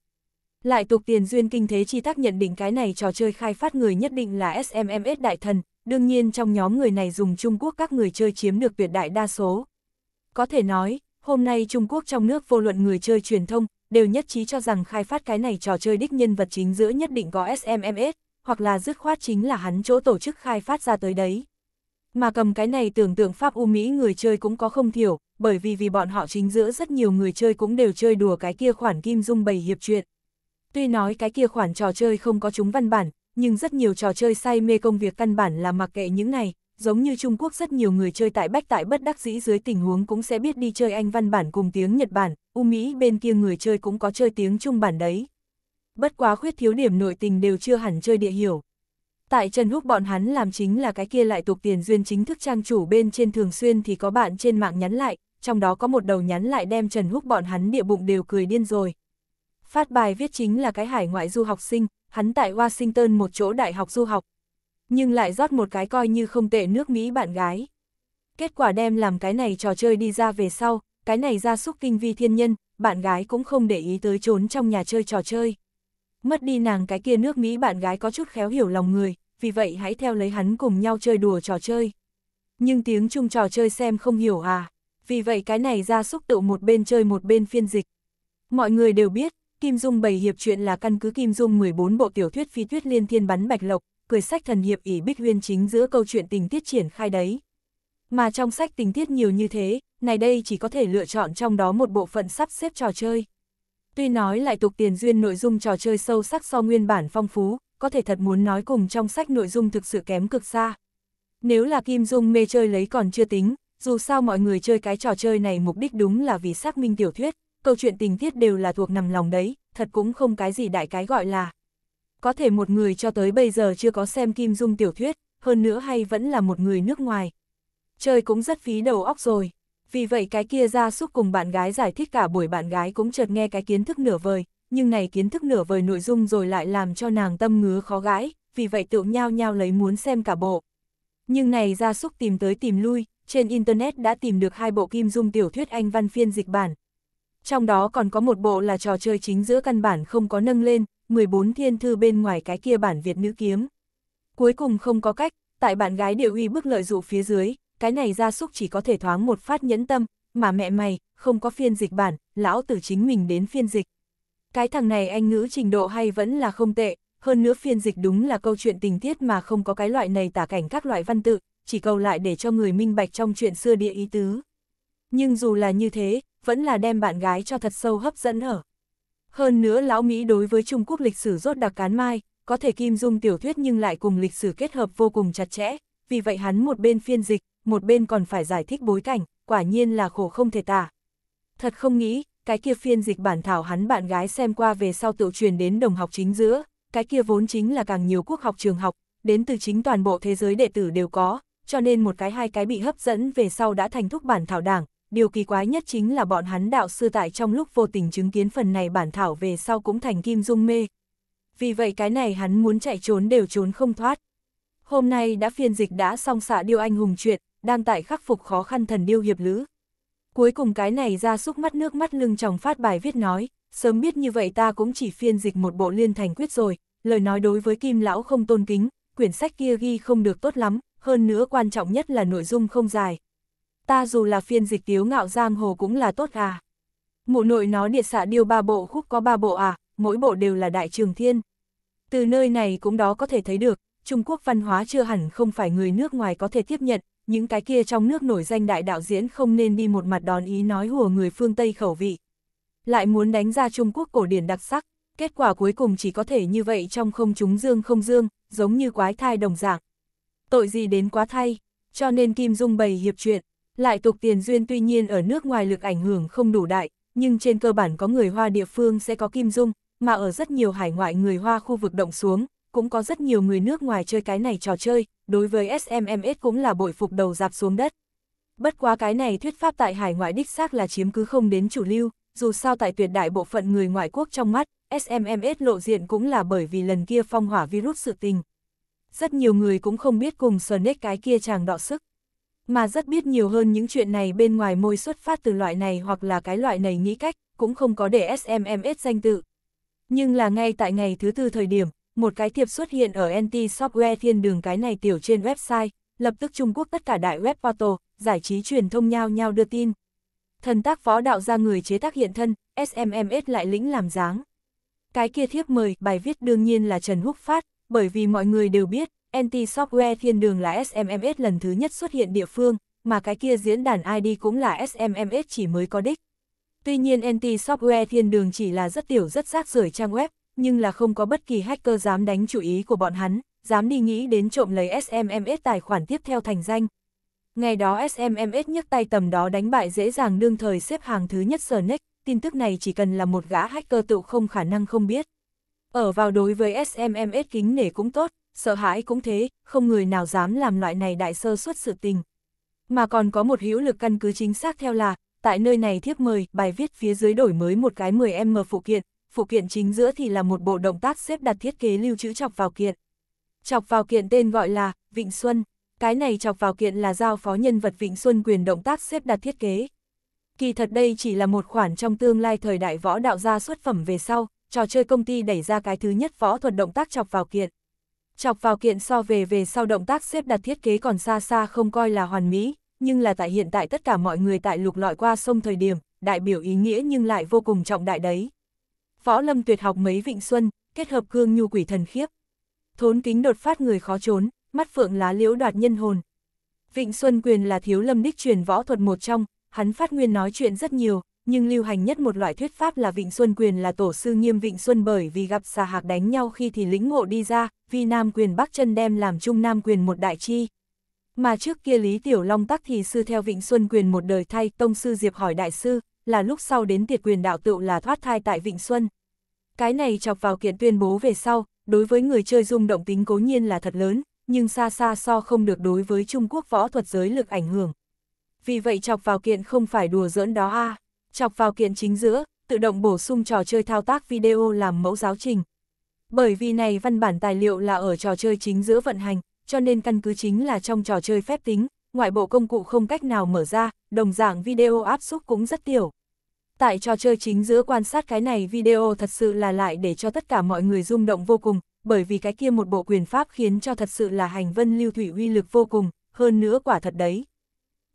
lại tục tiền duyên kinh thế chi tác nhận định cái này trò chơi khai phát người nhất định là SMMS đại thần, đương nhiên trong nhóm người này dùng Trung Quốc các người chơi chiếm được tuyệt đại đa số. Có thể nói, hôm nay Trung Quốc trong nước vô luận người chơi truyền thông, đều nhất trí cho rằng khai phát cái này trò chơi đích nhân vật chính giữa nhất định có SMMS, hoặc là dứt khoát chính là hắn chỗ tổ chức khai phát ra tới đấy. Mà cầm cái này tưởng tượng Pháp U Mỹ người chơi cũng có không thiểu, bởi vì vì bọn họ chính giữa rất nhiều người chơi cũng đều chơi đùa cái kia khoản kim dung bày hiệp chuyện. Tuy nói cái kia khoản trò chơi không có chúng văn bản, nhưng rất nhiều trò chơi say mê công việc căn bản là mặc kệ những này, giống như Trung Quốc rất nhiều người chơi tại bách tại bất đắc dĩ dưới tình huống cũng sẽ biết đi chơi Anh văn bản cùng tiếng Nhật Bản, U Mỹ bên kia người chơi cũng có chơi tiếng Trung bản đấy. Bất quá khuyết thiếu điểm nội tình đều chưa hẳn chơi địa hiểu. Tại Trần Húc bọn hắn làm chính là cái kia lại tục tiền duyên chính thức trang chủ bên trên thường xuyên thì có bạn trên mạng nhắn lại, trong đó có một đầu nhắn lại đem Trần Húc bọn hắn địa bụng đều cười điên rồi, Phát bài viết chính là cái hải ngoại du học sinh, hắn tại Washington một chỗ đại học du học. Nhưng lại rót một cái coi như không tệ nước Mỹ bạn gái. Kết quả đem làm cái này trò chơi đi ra về sau, cái này ra xúc kinh vi thiên nhân, bạn gái cũng không để ý tới trốn trong nhà chơi trò chơi. Mất đi nàng cái kia nước Mỹ bạn gái có chút khéo hiểu lòng người, vì vậy hãy theo lấy hắn cùng nhau chơi đùa trò chơi. Nhưng tiếng chung trò chơi xem không hiểu à, vì vậy cái này ra xúc tụ một bên chơi một bên phiên dịch. Mọi người đều biết, Kim Dung bày hiệp chuyện là căn cứ Kim Dung 14 bộ tiểu thuyết phi tuyết liên thiên bắn bạch lộc, cười sách thần hiệp ỷ bích huyên chính giữa câu chuyện tình tiết triển khai đấy. Mà trong sách tình tiết nhiều như thế, này đây chỉ có thể lựa chọn trong đó một bộ phận sắp xếp trò chơi. Tuy nói lại tục tiền duyên nội dung trò chơi sâu sắc so nguyên bản phong phú, có thể thật muốn nói cùng trong sách nội dung thực sự kém cực xa. Nếu là Kim Dung mê chơi lấy còn chưa tính, dù sao mọi người chơi cái trò chơi này mục đích đúng là vì xác minh tiểu thuyết, câu chuyện tình tiết đều là thuộc nằm lòng đấy, thật cũng không cái gì đại cái gọi là. Có thể một người cho tới bây giờ chưa có xem Kim Dung tiểu thuyết, hơn nữa hay vẫn là một người nước ngoài. Chơi cũng rất phí đầu óc rồi. Vì vậy cái kia ra xúc cùng bạn gái giải thích cả buổi bạn gái cũng chợt nghe cái kiến thức nửa vời, nhưng này kiến thức nửa vời nội dung rồi lại làm cho nàng tâm ngứa khó gãi, vì vậy tự nhau nhau lấy muốn xem cả bộ. Nhưng này ra xúc tìm tới tìm lui, trên Internet đã tìm được hai bộ Kim Dung tiểu thuyết Anh văn phiên dịch bản, trong đó còn có một bộ là trò chơi chính giữa căn bản không có nâng lên, 14 thiên thư bên ngoài cái kia bản Việt nữ kiếm. Cuối cùng không có cách, tại bạn gái điều uy bức lợi dụ phía dưới, cái này gia súc chỉ có thể thoáng một phát nhẫn tâm, mà mẹ mày, không có phiên dịch bản, lão tử chính mình đến phiên dịch. Cái thằng này anh ngữ trình độ hay vẫn là không tệ, hơn nữa phiên dịch đúng là câu chuyện tình tiết mà không có cái loại này tả cảnh các loại văn tự, chỉ cầu lại để cho người minh bạch trong chuyện xưa địa ý tứ. Nhưng dù là như thế, vẫn là đem bạn gái cho thật sâu hấp dẫn ở. Hơn nữa lão Mỹ đối với Trung Quốc lịch sử rốt đặc cán mai, có thể kim dung tiểu thuyết nhưng lại cùng lịch sử kết hợp vô cùng chặt chẽ, vì vậy hắn một bên phiên dịch, một bên còn phải giải thích bối cảnh, quả nhiên là khổ không thể tả. Thật không nghĩ, cái kia phiên dịch bản thảo hắn bạn gái xem qua về sau tự truyền đến đồng học chính giữa, cái kia vốn chính là càng nhiều quốc học trường học, đến từ chính toàn bộ thế giới đệ tử đều có, cho nên một cái hai cái bị hấp dẫn về sau đã thành thúc bản thảo đảng, điều kỳ quái nhất chính là bọn hắn đạo sư tại trong lúc vô tình chứng kiến phần này bản thảo về sau cũng thành kim dung mê. Vì vậy cái này hắn muốn chạy trốn đều trốn không thoát. Hôm nay đã phiên dịch đã xong xạ điêu anh hùng chuyện, đang tại khắc phục khó khăn thần điêu hiệp lữ. Cuối cùng cái này ra xúc mắt nước mắt lưng chồng phát bài viết nói, sớm biết như vậy ta cũng chỉ phiên dịch một bộ liên thành quyết rồi, lời nói đối với kim lão không tôn kính, quyển sách kia ghi không được tốt lắm, hơn nữa quan trọng nhất là nội dung không dài, ta dù là phiên dịch tiếu ngạo giang hồ cũng là tốt à. Mụ nội nó địa xạ điêu ba bộ khúc có ba bộ à, mỗi bộ đều là đại trường thiên. Từ nơi này cũng đó có thể thấy được, Trung Quốc văn hóa chưa hẳn không phải người nước ngoài có thể tiếp nhận, những cái kia trong nước nổi danh đại đạo diễn không nên đi một mặt đón ý nói hùa người phương Tây khẩu vị. Lại muốn đánh ra Trung Quốc cổ điển đặc sắc, kết quả cuối cùng chỉ có thể như vậy trong không chúng dương không dương, giống như quái thai đồng dạng. Tội gì đến quá thay, cho nên Kim Dung bày hiệp chuyện, lại tục tiền duyên tuy nhiên ở nước ngoài lực ảnh hưởng không đủ đại, nhưng trên cơ bản có người Hoa địa phương sẽ có kim dung, mà ở rất nhiều hải ngoại người Hoa khu vực động xuống, cũng có rất nhiều người nước ngoài chơi cái này trò chơi, đối với SMMS cũng là bội phục đầu dạp xuống đất. Bất quá cái này thuyết pháp tại hải ngoại đích xác là chiếm cứ không đến chủ lưu, dù sao tại tuyệt đại bộ phận người ngoại quốc trong mắt, SMMS lộ diện cũng là bởi vì lần kia phong hỏa virus sự tình. Rất nhiều người cũng không biết cùng Sonic cái kia chàng đọ sức mà rất biết nhiều hơn những chuyện này bên ngoài môi xuất phát từ loại này hoặc là cái loại này nghĩ cách, cũng không có để SMMS danh tự. Nhưng là ngay tại ngày thứ tư thời điểm, một cái thiệp xuất hiện ở anti-software thiên đường cái này tiểu trên website, lập tức Trung Quốc tất cả đại web portal, giải trí truyền thông nhau nhau đưa tin. Thần tác phó đạo ra người chế tác hiện thân, SMMS lại lĩnh làm dáng. Cái kia thiếp mời, bài viết đương nhiên là Trần Húc phát, bởi vì mọi người đều biết, Anti-software thiên đường là SMMS lần thứ nhất xuất hiện địa phương, mà cái kia diễn đàn ID cũng là SMMS chỉ mới có đích. Tuy nhiên anti-software thiên đường chỉ là rất tiểu rất rác rưởi trang web, nhưng là không có bất kỳ hacker dám đánh chủ ý của bọn hắn, dám đi nghĩ đến trộm lấy SMMS tài khoản tiếp theo thành danh. Ngày đó SMMS nhấc tay tầm đó đánh bại dễ dàng đương thời xếp hàng thứ nhất sở nick, tin tức này chỉ cần là một gã hacker tự không khả năng không biết. Ở vào đối với SMMS kính nể cũng tốt, sợ hãi cũng thế, không người nào dám làm loại này đại sơ xuất sự tình. Mà còn có một hữu lực căn cứ chính xác theo là, tại nơi này thiếp mời, bài viết phía dưới đổi mới một cái 10M phụ kiện, phụ kiện chính giữa thì là một bộ động tác xếp đặt thiết kế lưu trữ chọc vào kiện. Chọc vào kiện tên gọi là Vịnh Xuân, cái này chọc vào kiện là giao phó nhân vật Vịnh Xuân quyền động tác xếp đặt thiết kế. Kỳ thật đây chỉ là một khoản trong tương lai thời đại võ đạo ra xuất phẩm về sau, trò chơi công ty đẩy ra cái thứ nhất võ thuật động tác chọc vào kiện chọc vào kiện so về về sau động tác xếp đặt thiết kế còn xa xa không coi là hoàn mỹ, nhưng là tại hiện tại tất cả mọi người tại lục lọi qua sông thời điểm, đại biểu ý nghĩa nhưng lại vô cùng trọng đại đấy. Võ lâm tuyệt học mấy vịnh xuân, kết hợp cương nhu quỷ thần khiếp. Thốn kính đột phát người khó trốn, mắt phượng lá liễu đoạt nhân hồn. Vịnh Xuân Quyền là thiếu lâm đích truyền võ thuật một trong, hắn phát nguyên nói chuyện rất nhiều, nhưng lưu hành nhất một loại thuyết pháp là Vịnh Xuân Quyền là tổ sư nghiêm Vịnh Xuân bởi vì gặp xà hạc đánh nhau khi thì lĩnh ngộ đi ra, vì Nam Quyền Bắc chân đem làm Trung Nam Quyền một đại chi. Mà trước kia Lý Tiểu Long tắc thì sư theo Vịnh Xuân Quyền một đời thay tông sư Diệp hỏi đại sư, là lúc sau đến tiệt quyền đạo tựu là thoát thai tại Vịnh Xuân. Cái này chọc vào kiện tuyên bố về sau, đối với người chơi dung động tính cố nhiên là thật lớn, nhưng xa xa so không được đối với Trung Quốc võ thuật giới lực ảnh hưởng. Vì vậy chọc vào kiện không phải đùa giỡn đó a. À chọc vào kiện chính giữa, tự động bổ sung trò chơi thao tác video làm mẫu giáo trình. Bởi vì này văn bản tài liệu là ở trò chơi chính giữa vận hành, cho nên căn cứ chính là trong trò chơi phép tính, ngoại bộ công cụ không cách nào mở ra, đồng dạng video áp xúc cũng rất tiểu. Tại trò chơi chính giữa quan sát cái này video thật sự là lại để cho tất cả mọi người rung động vô cùng, bởi vì cái kia một bộ quyền pháp khiến cho thật sự là hành vân lưu thủy uy lực vô cùng, hơn nữa quả thật đấy.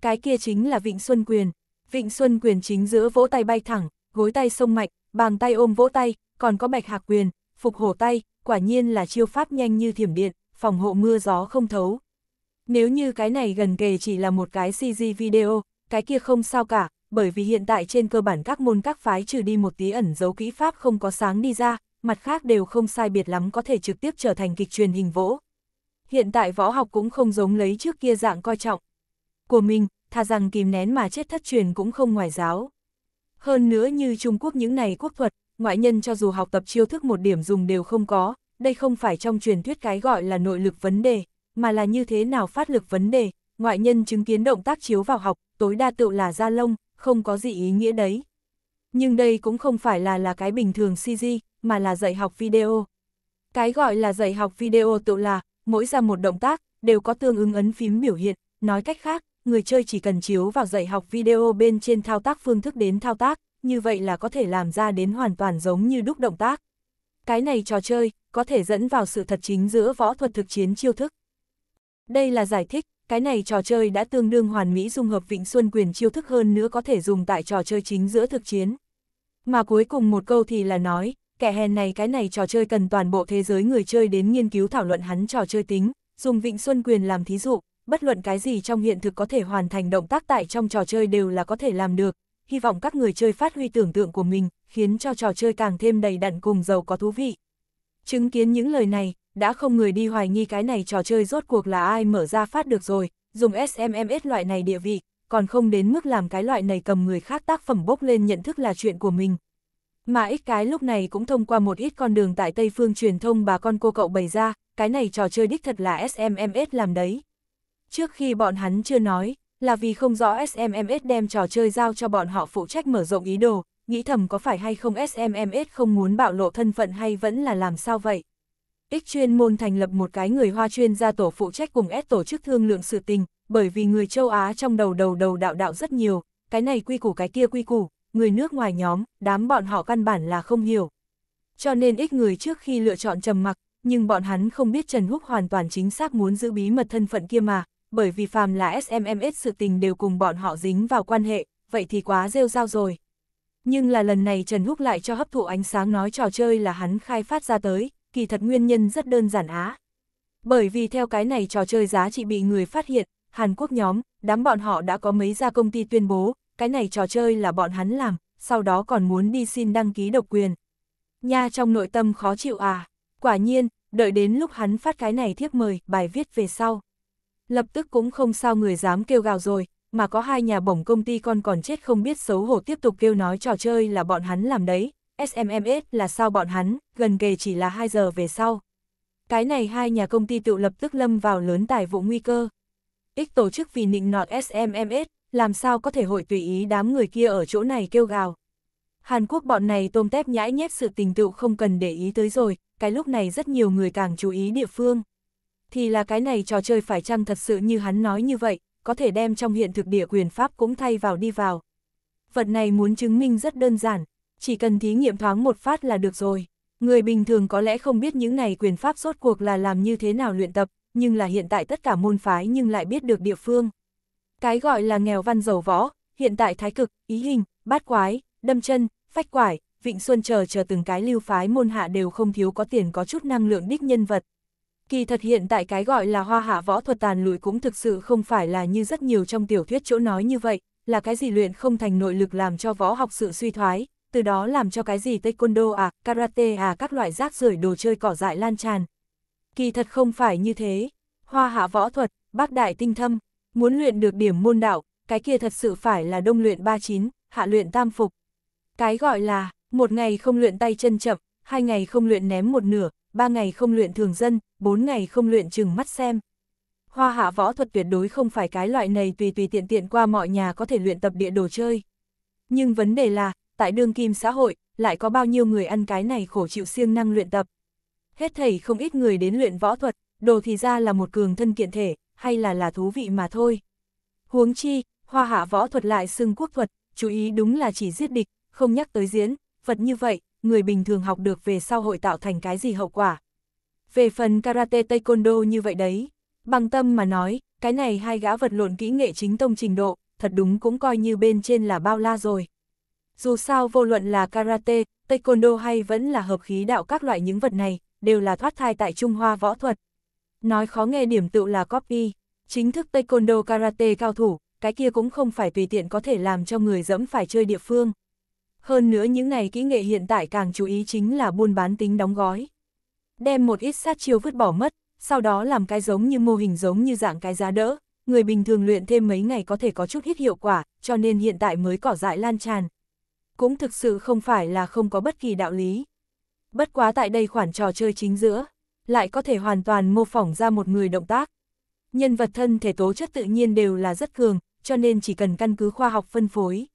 Cái kia chính là Vịnh Xuân Quyền. Vịnh Xuân quyền chính giữa vỗ tay bay thẳng, gối tay sông mạch, bàn tay ôm vỗ tay, còn có bạch hạc quyền, phục hổ tay, quả nhiên là chiêu pháp nhanh như thiểm điện, phòng hộ mưa gió không thấu. Nếu như cái này gần kề chỉ là một cái CG video, cái kia không sao cả, bởi vì hiện tại trên cơ bản các môn các phái trừ đi một tí ẩn dấu kỹ pháp không có sáng đi ra, mặt khác đều không sai biệt lắm có thể trực tiếp trở thành kịch truyền hình vỗ. Hiện tại võ học cũng không giống lấy trước kia dạng coi trọng. Của mình, thà rằng kìm nén mà chết thất truyền cũng không ngoài giáo. Hơn nữa như Trung Quốc những này quốc thuật, ngoại nhân cho dù học tập chiêu thức một điểm dùng đều không có, đây không phải trong truyền thuyết cái gọi là nội lực vấn đề, mà là như thế nào phát lực vấn đề, ngoại nhân chứng kiến động tác chiếu vào học, tối đa tự là ra lông, không có gì ý nghĩa đấy. Nhưng đây cũng không phải là là cái bình thường CG, mà là dạy học video. Cái gọi là dạy học video tự là, mỗi ra một động tác, đều có tương ứng ấn phím biểu hiện, nói cách khác, người chơi chỉ cần chiếu vào dạy học video bên trên thao tác phương thức đến thao tác, như vậy là có thể làm ra đến hoàn toàn giống như đúc động tác. Cái này trò chơi, có thể dẫn vào sự thật chính giữa võ thuật thực chiến chiêu thức. Đây là giải thích, cái này trò chơi đã tương đương hoàn mỹ dung hợp Vịnh Xuân quyền chiêu thức hơn nữa có thể dùng tại trò chơi chính giữa thực chiến. Mà cuối cùng một câu thì là nói, kẻ hèn này cái này trò chơi cần toàn bộ thế giới người chơi đến nghiên cứu thảo luận hắn trò chơi tính, dùng Vịnh Xuân quyền làm thí dụ, bất luận cái gì trong hiện thực có thể hoàn thành động tác tại trong trò chơi đều là có thể làm được, hy vọng các người chơi phát huy tưởng tượng của mình, khiến cho trò chơi càng thêm đầy đặn cùng giàu có thú vị. Chứng kiến những lời này, đã không người đi hoài nghi cái này trò chơi rốt cuộc là ai mở ra phát được rồi, dùng SMMS loại này địa vị, còn không đến mức làm cái loại này cầm người khác tác phẩm bốc lên nhận thức là chuyện của mình. Mà ít cái lúc này cũng thông qua một ít con đường tại Tây Phương truyền thông bà con cô cậu bày ra, cái này trò chơi đích thật là SMMS làm đấy. Trước khi bọn hắn chưa nói, là vì không rõ SMMS đem trò chơi giao cho bọn họ phụ trách mở rộng ý đồ, nghĩ thầm có phải hay không SMMS không muốn bạo lộ thân phận hay vẫn là làm sao vậy. X chuyên môn thành lập một cái người Hoa chuyên gia tổ phụ trách cùng S tổ chức thương lượng sự tình, bởi vì người châu Á trong đầu đầu đầu đạo đạo rất nhiều, cái này quy củ cái kia quy củ, người nước ngoài nhóm, đám bọn họ căn bản là không hiểu. Cho nên ít người trước khi lựa chọn trầm mặc, nhưng bọn hắn không biết Trần Húc hoàn toàn chính xác muốn giữ bí mật thân phận kia mà, bởi vì phàm là SMMS sự tình đều cùng bọn họ dính vào quan hệ, vậy thì quá rêu rao rồi. Nhưng là lần này Trần Húc lại cho hấp thụ ánh sáng nói trò chơi là hắn khai phát ra tới, kỳ thật nguyên nhân rất đơn giản á. Bởi vì theo cái này trò chơi giá trị bị người phát hiện, Hàn Quốc nhóm, đám bọn họ đã có mấy gia công ty tuyên bố, cái này trò chơi là bọn hắn làm, sau đó còn muốn đi xin đăng ký độc quyền. Nha trong nội tâm khó chịu à, quả nhiên, đợi đến lúc hắn phát cái này thiếp mời, bài viết về sau lập tức cũng không sao người dám kêu gào rồi, mà có hai nhà bổng công ty con còn chết không biết xấu hổ tiếp tục kêu nói trò chơi là bọn hắn làm đấy, SMMS là sao bọn hắn, gần kề chỉ là 2 giờ về sau. Cái này hai nhà công ty tự lập tức lâm vào lớn tài vụ nguy cơ. X tổ chức vì nịnh nọt SMMS, làm sao có thể hội tùy ý đám người kia ở chỗ này kêu gào. Hàn Quốc bọn này tôm tép nhãi nhép sự tình tựu không cần để ý tới rồi, cái lúc này rất nhiều người càng chú ý địa phương thì là cái này trò chơi phải chăng thật sự như hắn nói như vậy, có thể đem trong hiện thực địa quyền pháp cũng thay vào đi vào. Vật này muốn chứng minh rất đơn giản, chỉ cần thí nghiệm thoáng một phát là được rồi. Người bình thường có lẽ không biết những này quyền pháp rốt cuộc là làm như thế nào luyện tập, nhưng là hiện tại tất cả môn phái nhưng lại biết được địa phương. Cái gọi là nghèo văn giàu võ, hiện tại thái cực, ý hình, bát quái, đâm chân, phách quải, vịnh xuân chờ chờ từng cái lưu phái môn hạ đều không thiếu có tiền có chút năng lượng đích nhân vật, Kỳ thật hiện tại cái gọi là hoa hạ võ thuật tàn lụi cũng thực sự không phải là như rất nhiều trong tiểu thuyết chỗ nói như vậy, là cái gì luyện không thành nội lực làm cho võ học sự suy thoái, từ đó làm cho cái gì taekwondo à, karate à các loại rác rưởi đồ chơi cỏ dại lan tràn. Kỳ thật không phải như thế, hoa hạ võ thuật, bác đại tinh thâm, muốn luyện được điểm môn đạo, cái kia thật sự phải là đông luyện 39, hạ luyện tam phục. Cái gọi là, một ngày không luyện tay chân chậm, hai ngày không luyện ném một nửa, ba ngày không luyện thường dân, bốn ngày không luyện chừng mắt xem. Hoa hạ võ thuật tuyệt đối không phải cái loại này tùy tùy tiện tiện qua mọi nhà có thể luyện tập địa đồ chơi. Nhưng vấn đề là, tại đương kim xã hội, lại có bao nhiêu người ăn cái này khổ chịu siêng năng luyện tập. Hết thầy không ít người đến luyện võ thuật, đồ thì ra là một cường thân kiện thể, hay là là thú vị mà thôi. Huống chi, hoa hạ võ thuật lại xưng quốc thuật, chú ý đúng là chỉ giết địch, không nhắc tới diễn, vật như vậy, người bình thường học được về sau hội tạo thành cái gì hậu quả. Về phần karate taekwondo như vậy đấy, bằng tâm mà nói, cái này hai gã vật lộn kỹ nghệ chính tông trình độ, thật đúng cũng coi như bên trên là bao la rồi. Dù sao vô luận là karate, taekwondo hay vẫn là hợp khí đạo các loại những vật này, đều là thoát thai tại Trung Hoa võ thuật. Nói khó nghe điểm tựu là copy, chính thức taekwondo karate cao thủ, cái kia cũng không phải tùy tiện có thể làm cho người dẫm phải chơi địa phương. Hơn nữa những ngày kỹ nghệ hiện tại càng chú ý chính là buôn bán tính đóng gói. Đem một ít sát chiêu vứt bỏ mất, sau đó làm cái giống như mô hình giống như dạng cái giá đỡ. Người bình thường luyện thêm mấy ngày có thể có chút ít hiệu quả, cho nên hiện tại mới cỏ dại lan tràn. Cũng thực sự không phải là không có bất kỳ đạo lý. Bất quá tại đây khoản trò chơi chính giữa, lại có thể hoàn toàn mô phỏng ra một người động tác. Nhân vật thân thể tố chất tự nhiên đều là rất cường, cho nên chỉ cần căn cứ khoa học phân phối.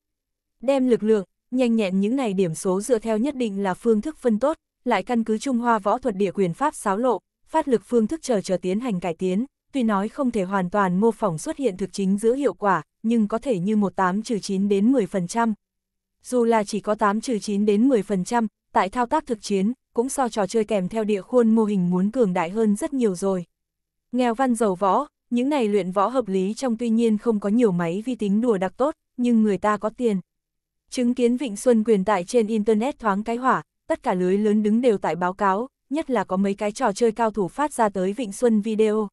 Đem lực lượng, nhanh nhẹn những này điểm số dựa theo nhất định là phương thức phân tốt, lại căn cứ Trung Hoa võ thuật địa quyền pháp xáo lộ, phát lực phương thức chờ chờ tiến hành cải tiến, tuy nói không thể hoàn toàn mô phỏng xuất hiện thực chính giữa hiệu quả, nhưng có thể như 18 trừ 9 đến 10%. Dù là chỉ có 8 trừ 9 đến 10%, tại thao tác thực chiến, cũng so trò chơi kèm theo địa khuôn mô hình muốn cường đại hơn rất nhiều rồi. Nghèo văn giàu võ, những này luyện võ hợp lý trong tuy nhiên không có nhiều máy vi tính đùa đặc tốt, nhưng người ta có tiền. Chứng kiến Vịnh Xuân quyền tại trên Internet thoáng cái hỏa, tất cả lưới lớn đứng đều tại báo cáo, nhất là có mấy cái trò chơi cao thủ phát ra tới Vịnh Xuân video.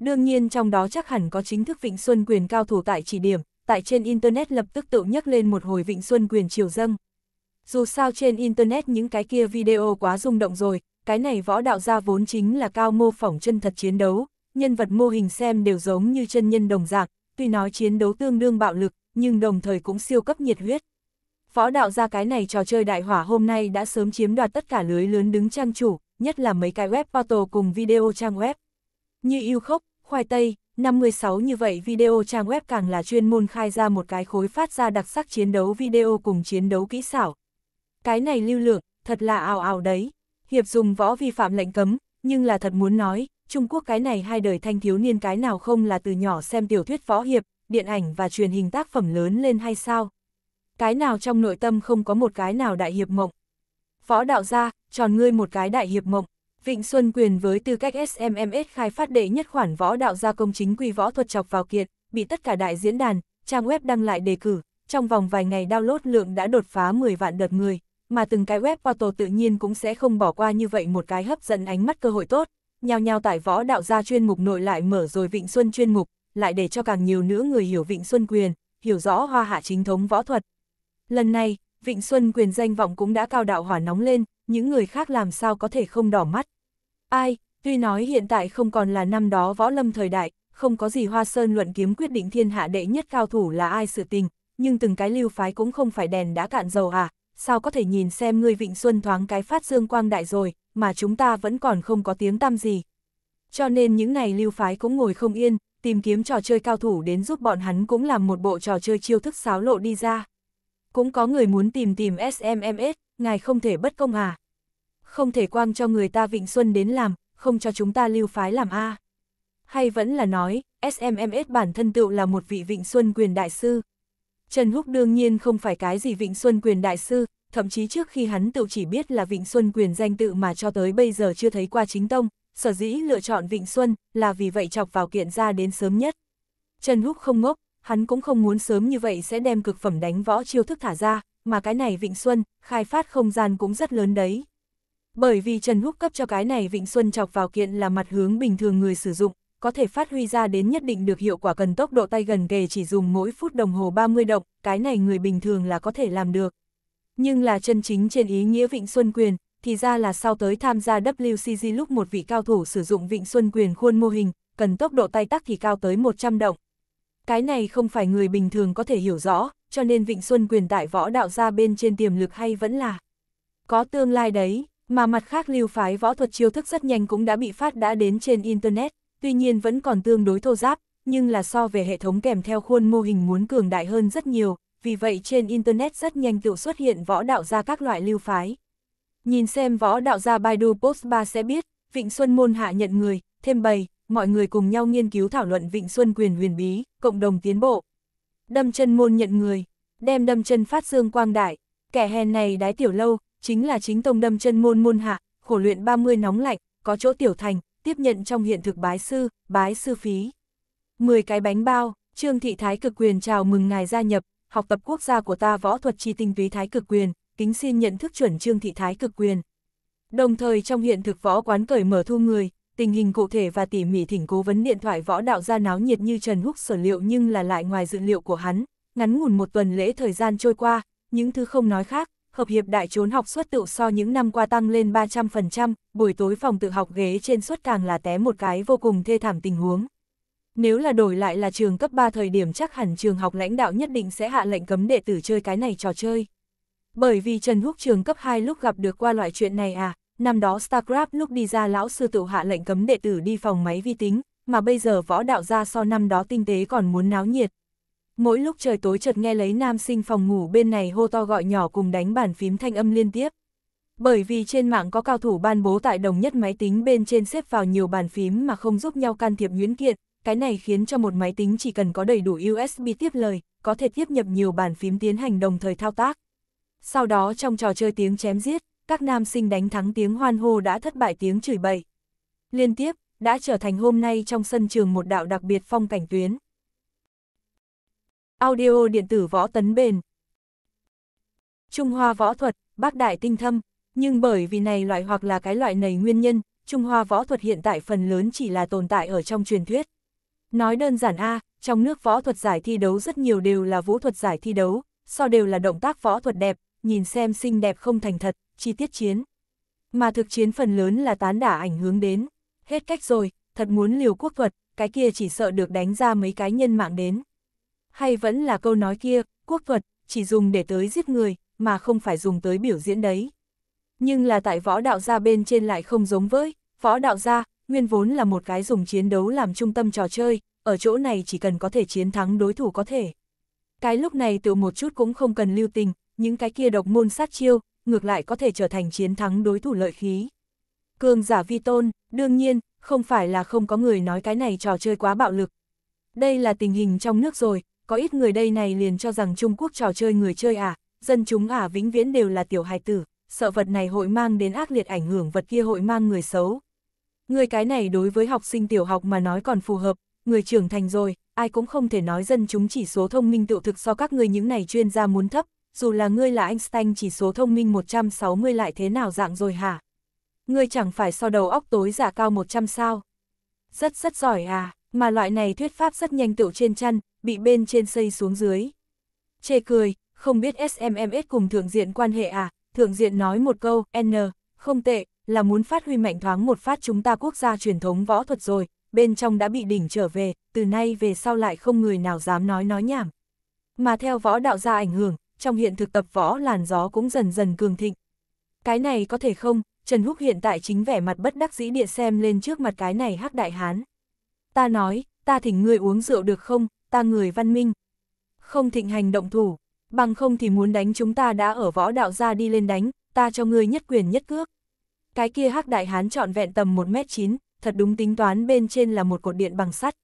Đương nhiên trong đó chắc hẳn có chính thức Vịnh Xuân quyền cao thủ tại chỉ điểm, tại trên Internet lập tức tự nhắc lên một hồi Vịnh Xuân quyền chiều dâng. Dù sao trên Internet những cái kia video quá rung động rồi, cái này võ đạo gia vốn chính là cao mô phỏng chân thật chiến đấu, nhân vật mô hình xem đều giống như chân nhân đồng dạng, tuy nói chiến đấu tương đương bạo lực, nhưng đồng thời cũng siêu cấp nhiệt huyết. Phó đạo ra cái này trò chơi đại hỏa hôm nay đã sớm chiếm đoạt tất cả lưới lớn đứng trang chủ, nhất là mấy cái web portal cùng video trang web. Như yêu khốc, khoai tây, 56 như vậy video trang web càng là chuyên môn khai ra một cái khối phát ra đặc sắc chiến đấu video cùng chiến đấu kỹ xảo. Cái này lưu lượng, thật là ảo ảo đấy. Hiệp dùng võ vi phạm lệnh cấm, nhưng là thật muốn nói, Trung Quốc cái này hai đời thanh thiếu niên cái nào không là từ nhỏ xem tiểu thuyết võ hiệp, điện ảnh và truyền hình tác phẩm lớn lên hay sao? cái nào trong nội tâm không có một cái nào đại hiệp mộng. Võ đạo gia, tròn ngươi một cái đại hiệp mộng. Vịnh Xuân Quyền với tư cách SMMS khai phát đệ nhất khoản võ đạo gia công chính quy võ thuật chọc vào kiện, bị tất cả đại diễn đàn, trang web đăng lại đề cử, trong vòng vài ngày download lượng đã đột phá 10 vạn đợt người, mà từng cái web auto tự nhiên cũng sẽ không bỏ qua như vậy một cái hấp dẫn ánh mắt cơ hội tốt, nhào nhào tải võ đạo gia chuyên mục nội lại mở rồi Vịnh Xuân chuyên mục, lại để cho càng nhiều nữa người hiểu Vịnh Xuân quyền, hiểu rõ hoa hạ chính thống võ thuật, Lần này, Vịnh Xuân quyền danh vọng cũng đã cao đạo hỏa nóng lên, những người khác làm sao có thể không đỏ mắt. Ai, tuy nói hiện tại không còn là năm đó võ lâm thời đại, không có gì hoa sơn luận kiếm quyết định thiên hạ đệ nhất cao thủ là ai sự tình, nhưng từng cái lưu phái cũng không phải đèn đã cạn dầu à, sao có thể nhìn xem người Vịnh Xuân thoáng cái phát dương quang đại rồi, mà chúng ta vẫn còn không có tiếng tăm gì. Cho nên những này lưu phái cũng ngồi không yên, tìm kiếm trò chơi cao thủ đến giúp bọn hắn cũng làm một bộ trò chơi chiêu thức xáo lộ đi ra cũng có người muốn tìm tìm SMMS, ngài không thể bất công à. Không thể quang cho người ta Vịnh Xuân đến làm, không cho chúng ta lưu phái làm a Hay vẫn là nói, SMMS bản thân tựu là một vị Vịnh Xuân quyền đại sư. Trần Húc đương nhiên không phải cái gì Vịnh Xuân quyền đại sư, thậm chí trước khi hắn tự chỉ biết là Vịnh Xuân quyền danh tự mà cho tới bây giờ chưa thấy qua chính tông, sở dĩ lựa chọn Vịnh Xuân là vì vậy chọc vào kiện ra đến sớm nhất. Trần Húc không ngốc, hắn cũng không muốn sớm như vậy sẽ đem cực phẩm đánh võ chiêu thức thả ra, mà cái này Vịnh Xuân, khai phát không gian cũng rất lớn đấy. Bởi vì Trần Húc cấp cho cái này Vịnh Xuân chọc vào kiện là mặt hướng bình thường người sử dụng, có thể phát huy ra đến nhất định được hiệu quả cần tốc độ tay gần kề chỉ dùng mỗi phút đồng hồ 30 động, cái này người bình thường là có thể làm được. Nhưng là chân chính trên ý nghĩa Vịnh Xuân Quyền, thì ra là sau tới tham gia WCG lúc một vị cao thủ sử dụng Vịnh Xuân Quyền khuôn mô hình, cần tốc độ tay tắc thì cao tới 100 động, cái này không phải người bình thường có thể hiểu rõ, cho nên Vịnh Xuân quyền tại võ đạo gia bên trên tiềm lực hay vẫn là có tương lai đấy, mà mặt khác lưu phái võ thuật chiêu thức rất nhanh cũng đã bị phát đã đến trên Internet, tuy nhiên vẫn còn tương đối thô giáp, nhưng là so về hệ thống kèm theo khuôn mô hình muốn cường đại hơn rất nhiều, vì vậy trên Internet rất nhanh tự xuất hiện võ đạo gia các loại lưu phái. Nhìn xem võ đạo gia Baidu Post 3 sẽ biết, Vịnh Xuân Môn hạ nhận người, thêm bầy, mọi người cùng nhau nghiên cứu thảo luận Vịnh Xuân quyền huyền bí, cộng đồng tiến bộ. Đâm chân môn nhận người, đem đâm chân phát dương quang đại, kẻ hèn này đái tiểu lâu, chính là chính tông đâm chân môn môn hạ, khổ luyện 30 nóng lạnh, có chỗ tiểu thành, tiếp nhận trong hiện thực bái sư, bái sư phí. 10 cái bánh bao, Trương Thị Thái Cực Quyền chào mừng ngài gia nhập, học tập quốc gia của ta võ thuật chi tinh túy Thái Cực Quyền, kính xin nhận thức chuẩn Trương Thị Thái Cực Quyền. Đồng thời trong hiện thực võ quán cởi mở thu người, tình hình cụ thể và tỉ mỉ thỉnh cố vấn điện thoại võ đạo ra náo nhiệt như Trần Húc sở liệu nhưng là lại ngoài dự liệu của hắn, ngắn ngủn một tuần lễ thời gian trôi qua, những thứ không nói khác, hợp hiệp đại trốn học suất tự so những năm qua tăng lên 300%, buổi tối phòng tự học ghế trên suất càng là té một cái vô cùng thê thảm tình huống. Nếu là đổi lại là trường cấp 3 thời điểm chắc hẳn trường học lãnh đạo nhất định sẽ hạ lệnh cấm đệ tử chơi cái này trò chơi. Bởi vì Trần Húc trường cấp 2 lúc gặp được qua loại chuyện này à, năm đó StarCraft lúc đi ra lão sư tự hạ lệnh cấm đệ tử đi phòng máy vi tính, mà bây giờ võ đạo gia so năm đó tinh tế còn muốn náo nhiệt. Mỗi lúc trời tối chợt nghe lấy nam sinh phòng ngủ bên này hô to gọi nhỏ cùng đánh bàn phím thanh âm liên tiếp. Bởi vì trên mạng có cao thủ ban bố tại đồng nhất máy tính bên trên xếp vào nhiều bàn phím mà không giúp nhau can thiệp nhuyễn kiện, cái này khiến cho một máy tính chỉ cần có đầy đủ USB tiếp lời, có thể tiếp nhập nhiều bàn phím tiến hành đồng thời thao tác. Sau đó trong trò chơi tiếng chém giết, các nam sinh đánh thắng tiếng hoan hô đã thất bại tiếng chửi bậy. Liên tiếp, đã trở thành hôm nay trong sân trường một đạo đặc biệt phong cảnh tuyến. Audio điện tử võ tấn bền Trung Hoa võ thuật, bác đại tinh thâm, nhưng bởi vì này loại hoặc là cái loại này nguyên nhân, Trung Hoa võ thuật hiện tại phần lớn chỉ là tồn tại ở trong truyền thuyết. Nói đơn giản A, trong nước võ thuật giải thi đấu rất nhiều đều là vũ thuật giải thi đấu, so đều là động tác võ thuật đẹp, nhìn xem xinh đẹp không thành thật, chi tiết chiến. Mà thực chiến phần lớn là tán đả ảnh hướng đến. Hết cách rồi, thật muốn liều quốc thuật, cái kia chỉ sợ được đánh ra mấy cái nhân mạng đến. Hay vẫn là câu nói kia, quốc thuật, chỉ dùng để tới giết người, mà không phải dùng tới biểu diễn đấy. Nhưng là tại võ đạo gia bên trên lại không giống với, võ đạo gia, nguyên vốn là một cái dùng chiến đấu làm trung tâm trò chơi, ở chỗ này chỉ cần có thể chiến thắng đối thủ có thể. Cái lúc này tự một chút cũng không cần lưu tình, những cái kia độc môn sát chiêu, ngược lại có thể trở thành chiến thắng đối thủ lợi khí. Cường giả vi tôn, đương nhiên, không phải là không có người nói cái này trò chơi quá bạo lực. Đây là tình hình trong nước rồi, có ít người đây này liền cho rằng Trung Quốc trò chơi người chơi à, dân chúng à vĩnh viễn đều là tiểu hài tử, sợ vật này hội mang đến ác liệt ảnh hưởng vật kia hội mang người xấu. Người cái này đối với học sinh tiểu học mà nói còn phù hợp, người trưởng thành rồi, ai cũng không thể nói dân chúng chỉ số thông minh tự thực so các người những này chuyên gia muốn thấp, dù là ngươi là Einstein chỉ số thông minh 160 lại thế nào dạng rồi hả? Ngươi chẳng phải so đầu óc tối giả cao 100 sao? Rất rất giỏi à, mà loại này thuyết pháp rất nhanh tựu trên chăn, bị bên trên xây xuống dưới. Chê cười, không biết SMMS cùng thượng diện quan hệ à, thượng diện nói một câu, N, không tệ, là muốn phát huy mạnh thoáng một phát chúng ta quốc gia truyền thống võ thuật rồi, bên trong đã bị đỉnh trở về, từ nay về sau lại không người nào dám nói nói nhảm. Mà theo võ đạo gia ảnh hưởng, trong hiện thực tập võ làn gió cũng dần dần cường thịnh. Cái này có thể không, Trần Húc hiện tại chính vẻ mặt bất đắc dĩ địa xem lên trước mặt cái này hắc đại hán. Ta nói, ta thỉnh ngươi uống rượu được không, ta người văn minh. Không thịnh hành động thủ, bằng không thì muốn đánh chúng ta đã ở võ đạo ra đi lên đánh, ta cho ngươi nhất quyền nhất cước. Cái kia hắc đại hán trọn vẹn tầm 1m9, thật đúng tính toán bên trên là một cột điện bằng sắt.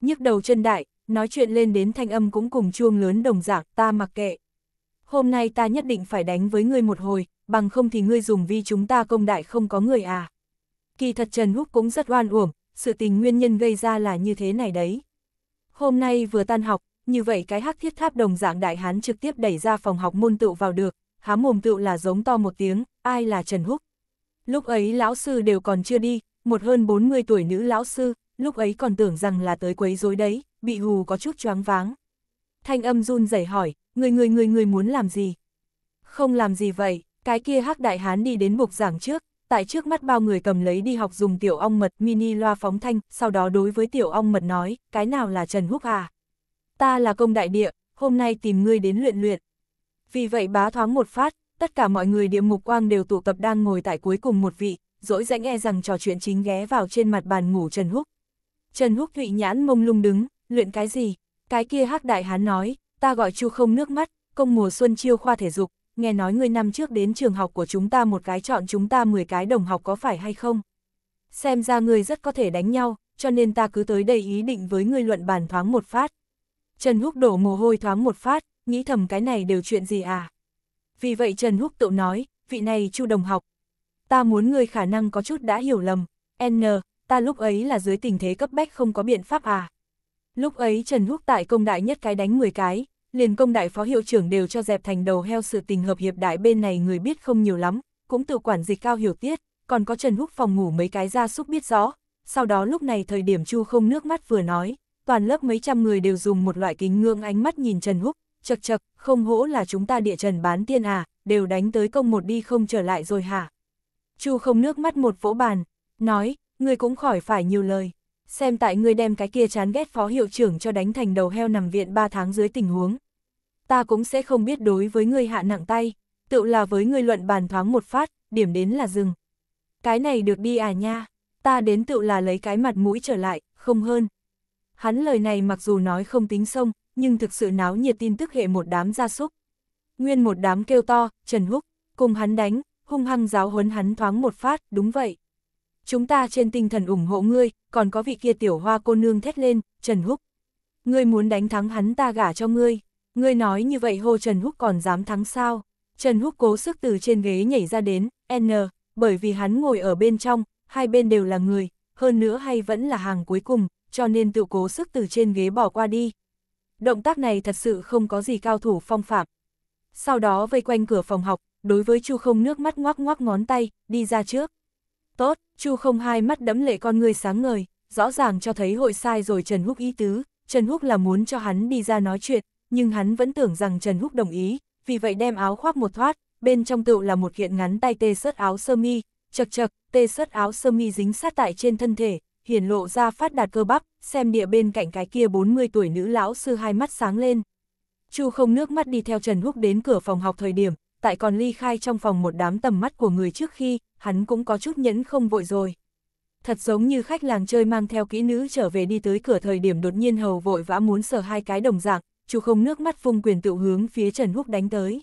nhức đầu chân đại, nói chuyện lên đến thanh âm cũng cùng chuông lớn đồng dạng ta mặc kệ hôm nay ta nhất định phải đánh với ngươi một hồi, bằng không thì ngươi dùng vi chúng ta công đại không có người à. Kỳ thật Trần Húc cũng rất oan uổng, sự tình nguyên nhân gây ra là như thế này đấy. Hôm nay vừa tan học, như vậy cái hắc thiết tháp đồng dạng đại hán trực tiếp đẩy ra phòng học môn tựu vào được, há mồm tựu là giống to một tiếng, ai là Trần Húc. Lúc ấy lão sư đều còn chưa đi, một hơn 40 tuổi nữ lão sư, lúc ấy còn tưởng rằng là tới quấy rối đấy, bị hù có chút choáng váng. Thanh âm run rẩy hỏi, người người người người muốn làm gì? Không làm gì vậy, cái kia hắc đại hán đi đến bục giảng trước, tại trước mắt bao người cầm lấy đi học dùng tiểu ong mật mini loa phóng thanh, sau đó đối với tiểu ong mật nói, cái nào là Trần Húc à? Ta là công đại địa, hôm nay tìm ngươi đến luyện luyện. Vì vậy bá thoáng một phát, tất cả mọi người địa mục quang đều tụ tập đang ngồi tại cuối cùng một vị, dỗi rãnh e rằng trò chuyện chính ghé vào trên mặt bàn ngủ Trần Húc. Trần Húc thụy nhãn mông lung đứng, luyện cái gì? Cái kia hắc đại hán nói, ta gọi chu không nước mắt, công mùa xuân chiêu khoa thể dục, nghe nói ngươi năm trước đến trường học của chúng ta một cái chọn chúng ta 10 cái đồng học có phải hay không? Xem ra ngươi rất có thể đánh nhau, cho nên ta cứ tới đây ý định với ngươi luận bàn thoáng một phát. Trần Húc đổ mồ hôi thoáng một phát, nghĩ thầm cái này đều chuyện gì à? Vì vậy Trần Húc tự nói, vị này chu đồng học, ta muốn ngươi khả năng có chút đã hiểu lầm, N, ta lúc ấy là dưới tình thế cấp bách không có biện pháp à? Lúc ấy Trần Húc tại công đại nhất cái đánh 10 cái, liền công đại phó hiệu trưởng đều cho dẹp thành đầu heo sự tình hợp hiệp đại bên này người biết không nhiều lắm, cũng tự quản dịch cao hiểu tiết, còn có Trần Húc phòng ngủ mấy cái ra súc biết rõ. Sau đó lúc này thời điểm Chu không nước mắt vừa nói, toàn lớp mấy trăm người đều dùng một loại kính ngưỡng ánh mắt nhìn Trần Húc, chật chật, không hỗ là chúng ta địa trần bán tiên à, đều đánh tới công một đi không trở lại rồi hả? Chu không nước mắt một vỗ bàn, nói, người cũng khỏi phải nhiều lời xem tại ngươi đem cái kia chán ghét phó hiệu trưởng cho đánh thành đầu heo nằm viện 3 tháng dưới tình huống. Ta cũng sẽ không biết đối với ngươi hạ nặng tay, tự là với ngươi luận bàn thoáng một phát, điểm đến là dừng. Cái này được đi à nha, ta đến tự là lấy cái mặt mũi trở lại, không hơn. Hắn lời này mặc dù nói không tính sông, nhưng thực sự náo nhiệt tin tức hệ một đám gia súc. Nguyên một đám kêu to, Trần Húc, cùng hắn đánh, hung hăng giáo huấn hắn thoáng một phát, đúng vậy chúng ta trên tinh thần ủng hộ ngươi, còn có vị kia tiểu hoa cô nương thét lên, Trần Húc. Ngươi muốn đánh thắng hắn ta gả cho ngươi, ngươi nói như vậy hô Trần Húc còn dám thắng sao? Trần Húc cố sức từ trên ghế nhảy ra đến, N, bởi vì hắn ngồi ở bên trong, hai bên đều là người, hơn nữa hay vẫn là hàng cuối cùng, cho nên tự cố sức từ trên ghế bỏ qua đi. Động tác này thật sự không có gì cao thủ phong phạm. Sau đó vây quanh cửa phòng học, đối với Chu không nước mắt ngoác ngoác ngón tay, đi ra trước. Tốt, Chu không hai mắt đẫm lệ con người sáng ngời, rõ ràng cho thấy hội sai rồi Trần Húc ý tứ, Trần Húc là muốn cho hắn đi ra nói chuyện, nhưng hắn vẫn tưởng rằng Trần Húc đồng ý, vì vậy đem áo khoác một thoát, bên trong tựu là một kiện ngắn tay tê sớt áo sơ mi, chật chật, tê sớt áo sơ mi dính sát tại trên thân thể, hiển lộ ra phát đạt cơ bắp, xem địa bên cạnh cái kia 40 tuổi nữ lão sư hai mắt sáng lên. Chu không nước mắt đi theo Trần Húc đến cửa phòng học thời điểm, tại còn ly khai trong phòng một đám tầm mắt của người trước khi, hắn cũng có chút nhẫn không vội rồi. Thật giống như khách làng chơi mang theo kỹ nữ trở về đi tới cửa thời điểm đột nhiên hầu vội vã muốn sờ hai cái đồng dạng, chú không nước mắt phung quyền tự hướng phía Trần Húc đánh tới.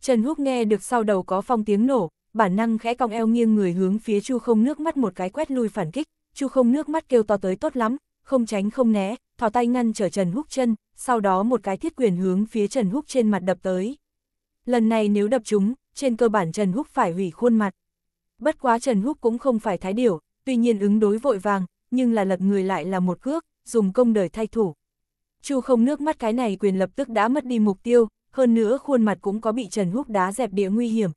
Trần Húc nghe được sau đầu có phong tiếng nổ, bản năng khẽ cong eo nghiêng người hướng phía Chu Không nước mắt một cái quét lui phản kích, Chu Không nước mắt kêu to tới tốt lắm, không tránh không né, thò tay ngăn trở Trần Húc chân, sau đó một cái thiết quyền hướng phía Trần Húc trên mặt đập tới lần này nếu đập chúng, trên cơ bản Trần Húc phải hủy khuôn mặt. Bất quá Trần Húc cũng không phải thái điểu, tuy nhiên ứng đối vội vàng, nhưng là lật người lại là một cước, dùng công đời thay thủ. Chu không nước mắt cái này quyền lập tức đã mất đi mục tiêu, hơn nữa khuôn mặt cũng có bị Trần Húc đá dẹp địa nguy hiểm.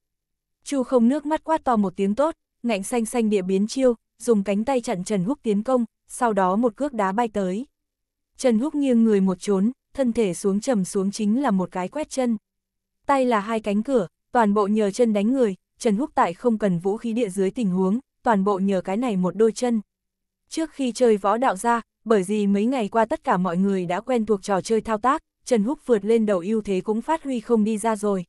Chu không nước mắt quát to một tiếng tốt, ngạnh xanh xanh địa biến chiêu, dùng cánh tay chặn Trần Húc tiến công, sau đó một cước đá bay tới. Trần Húc nghiêng người một trốn, thân thể xuống trầm xuống chính là một cái quét chân tay là hai cánh cửa, toàn bộ nhờ chân đánh người, Trần Húc Tại không cần vũ khí địa dưới tình huống, toàn bộ nhờ cái này một đôi chân. Trước khi chơi võ đạo ra, bởi vì mấy ngày qua tất cả mọi người đã quen thuộc trò chơi thao tác, Trần Húc vượt lên đầu ưu thế cũng phát huy không đi ra rồi.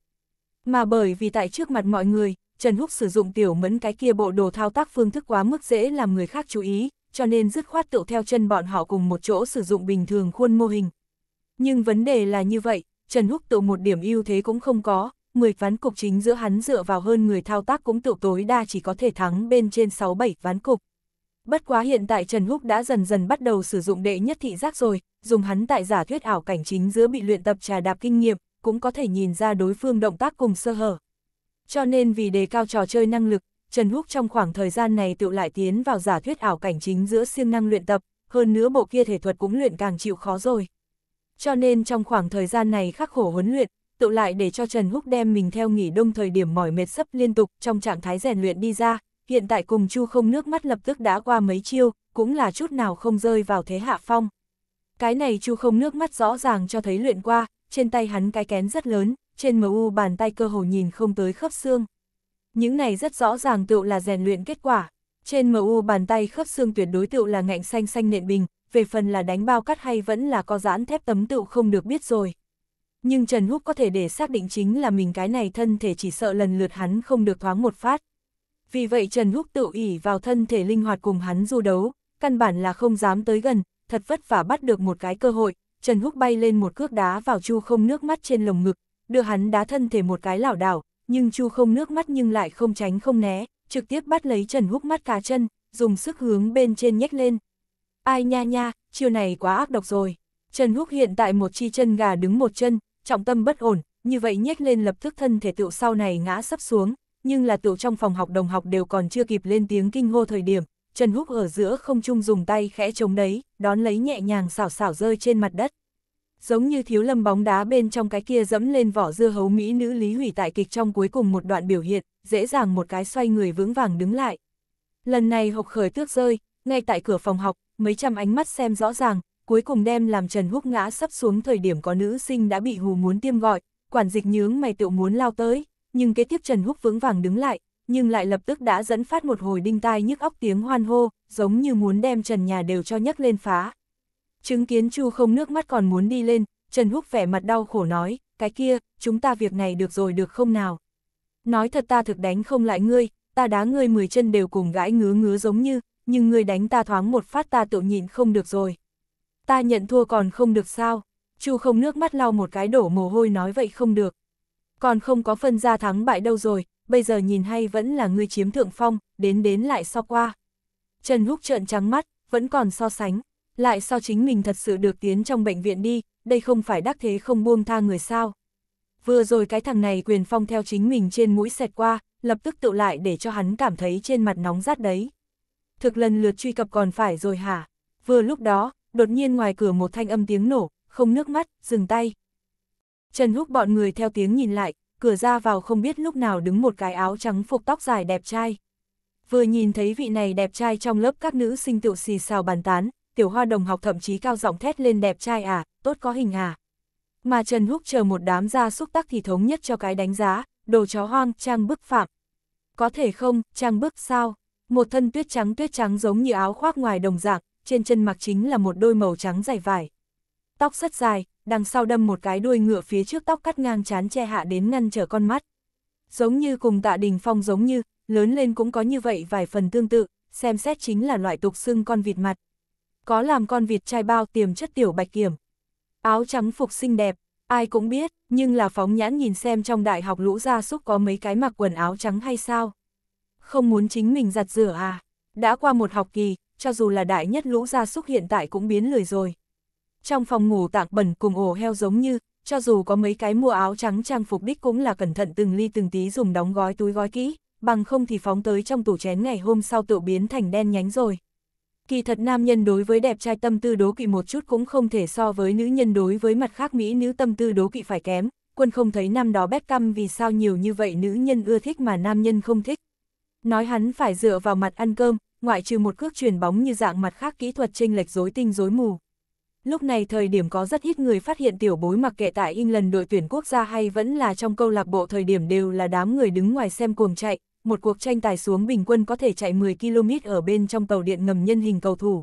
Mà bởi vì tại trước mặt mọi người, Trần Húc sử dụng tiểu mẫn cái kia bộ đồ thao tác phương thức quá mức dễ làm người khác chú ý, cho nên dứt khoát tựu theo chân bọn họ cùng một chỗ sử dụng bình thường khuôn mô hình. Nhưng vấn đề là như vậy, Trần Húc tự một điểm ưu thế cũng không có, 10 ván cục chính giữa hắn dựa vào hơn người thao tác cũng tự tối đa chỉ có thể thắng bên trên 6-7 ván cục. Bất quá hiện tại Trần Húc đã dần dần bắt đầu sử dụng đệ nhất thị giác rồi, dùng hắn tại giả thuyết ảo cảnh chính giữa bị luyện tập trà đạp kinh nghiệm, cũng có thể nhìn ra đối phương động tác cùng sơ hở. Cho nên vì đề cao trò chơi năng lực, Trần Húc trong khoảng thời gian này tự lại tiến vào giả thuyết ảo cảnh chính giữa siêng năng luyện tập, hơn nữa bộ kia thể thuật cũng luyện càng chịu khó rồi cho nên trong khoảng thời gian này khắc khổ huấn luyện, tự lại để cho Trần Húc đem mình theo nghỉ đông thời điểm mỏi mệt sấp liên tục trong trạng thái rèn luyện đi ra, hiện tại cùng Chu không nước mắt lập tức đã qua mấy chiêu, cũng là chút nào không rơi vào thế hạ phong. Cái này Chu không nước mắt rõ ràng cho thấy luyện qua, trên tay hắn cái kén rất lớn, trên MU bàn tay cơ hồ nhìn không tới khớp xương. Những này rất rõ ràng tựu là rèn luyện kết quả. Trên MU bàn tay khớp xương tuyệt đối tựu là ngạnh xanh xanh nện bình, về phần là đánh bao cắt hay vẫn là có giãn thép tấm tựu không được biết rồi. Nhưng Trần Húc có thể để xác định chính là mình cái này thân thể chỉ sợ lần lượt hắn không được thoáng một phát. Vì vậy Trần Húc tự ỉ vào thân thể linh hoạt cùng hắn du đấu, căn bản là không dám tới gần, thật vất vả bắt được một cái cơ hội, Trần Húc bay lên một cước đá vào chu không nước mắt trên lồng ngực, đưa hắn đá thân thể một cái lảo đảo, nhưng chu không nước mắt nhưng lại không tránh không né, trực tiếp bắt lấy Trần Húc mắt cá chân, dùng sức hướng bên trên nhếch lên, Ai nha nha, chiều này quá ác độc rồi. Trần Húc hiện tại một chi chân gà đứng một chân, trọng tâm bất ổn, như vậy nhếch lên lập tức thân thể tựu sau này ngã sấp xuống, nhưng là tựu trong phòng học đồng học đều còn chưa kịp lên tiếng kinh hô thời điểm, Trần Húc ở giữa không trung dùng tay khẽ chống đấy, đón lấy nhẹ nhàng xảo xảo rơi trên mặt đất. Giống như thiếu lâm bóng đá bên trong cái kia dẫm lên vỏ dưa hấu mỹ nữ lý hủy tại kịch trong cuối cùng một đoạn biểu hiện, dễ dàng một cái xoay người vững vàng đứng lại. Lần này học khởi tước rơi, ngay tại cửa phòng học, mấy trăm ánh mắt xem rõ ràng, cuối cùng đem làm Trần Húc ngã sắp xuống thời điểm có nữ sinh đã bị hù muốn tiêm gọi, quản dịch nhướng mày tựu muốn lao tới, nhưng kế tiếp Trần Húc vững vàng đứng lại, nhưng lại lập tức đã dẫn phát một hồi đinh tai nhức óc tiếng hoan hô, giống như muốn đem Trần nhà đều cho nhấc lên phá. Chứng kiến Chu không nước mắt còn muốn đi lên, Trần Húc vẻ mặt đau khổ nói, cái kia, chúng ta việc này được rồi được không nào? Nói thật ta thực đánh không lại ngươi, ta đá ngươi mười chân đều cùng gãi ngứa ngứa giống như, nhưng ngươi đánh ta thoáng một phát ta tự nhịn không được rồi. Ta nhận thua còn không được sao, Chu không nước mắt lau một cái đổ mồ hôi nói vậy không được. Còn không có phân ra thắng bại đâu rồi, bây giờ nhìn hay vẫn là ngươi chiếm thượng phong, đến đến lại so qua. Trần Húc trợn trắng mắt, vẫn còn so sánh, lại so chính mình thật sự được tiến trong bệnh viện đi, đây không phải đắc thế không buông tha người sao. Vừa rồi cái thằng này quyền phong theo chính mình trên mũi xẹt qua, lập tức tự lại để cho hắn cảm thấy trên mặt nóng rát đấy thực lần lượt truy cập còn phải rồi hả? Vừa lúc đó, đột nhiên ngoài cửa một thanh âm tiếng nổ, không nước mắt, dừng tay. Trần Húc bọn người theo tiếng nhìn lại, cửa ra vào không biết lúc nào đứng một cái áo trắng phục tóc dài đẹp trai. Vừa nhìn thấy vị này đẹp trai trong lớp các nữ sinh tiểu xì xào bàn tán, tiểu hoa đồng học thậm chí cao giọng thét lên đẹp trai à, tốt có hình à. Mà Trần Húc chờ một đám ra xúc tắc thì thống nhất cho cái đánh giá, đồ chó hoang, trang bức phạm. Có thể không, trang bức sao? một thân tuyết trắng tuyết trắng giống như áo khoác ngoài đồng dạng, trên chân mặc chính là một đôi màu trắng dày vải. Tóc rất dài, đằng sau đâm một cái đuôi ngựa phía trước tóc cắt ngang chán che hạ đến ngăn trở con mắt. Giống như cùng tạ đình phong giống như, lớn lên cũng có như vậy vài phần tương tự, xem xét chính là loại tục xưng con vịt mặt. Có làm con vịt trai bao tiềm chất tiểu bạch kiểm. Áo trắng phục xinh đẹp, ai cũng biết, nhưng là phóng nhãn nhìn xem trong đại học lũ gia súc có mấy cái mặc quần áo trắng hay sao không muốn chính mình giặt rửa à. Đã qua một học kỳ, cho dù là đại nhất lũ gia súc hiện tại cũng biến lười rồi. Trong phòng ngủ tạng bẩn cùng ổ heo giống như, cho dù có mấy cái mua áo trắng trang phục đích cũng là cẩn thận từng ly từng tí dùng đóng gói túi gói kỹ, bằng không thì phóng tới trong tủ chén ngày hôm sau tự biến thành đen nhánh rồi. Kỳ thật nam nhân đối với đẹp trai tâm tư đố kỵ một chút cũng không thể so với nữ nhân đối với mặt khác mỹ nữ tâm tư đố kỵ phải kém, quân không thấy năm đó Beckham vì sao nhiều như vậy nữ nhân ưa thích mà nam nhân không thích. Nói hắn phải dựa vào mặt ăn cơm, ngoại trừ một cước truyền bóng như dạng mặt khác kỹ thuật chênh lệch rối tinh rối mù. Lúc này thời điểm có rất ít người phát hiện tiểu bối mặc kệ tại England đội tuyển quốc gia hay vẫn là trong câu lạc bộ thời điểm đều là đám người đứng ngoài xem cuồng chạy, một cuộc tranh tài xuống bình quân có thể chạy 10 km ở bên trong tàu điện ngầm nhân hình cầu thủ.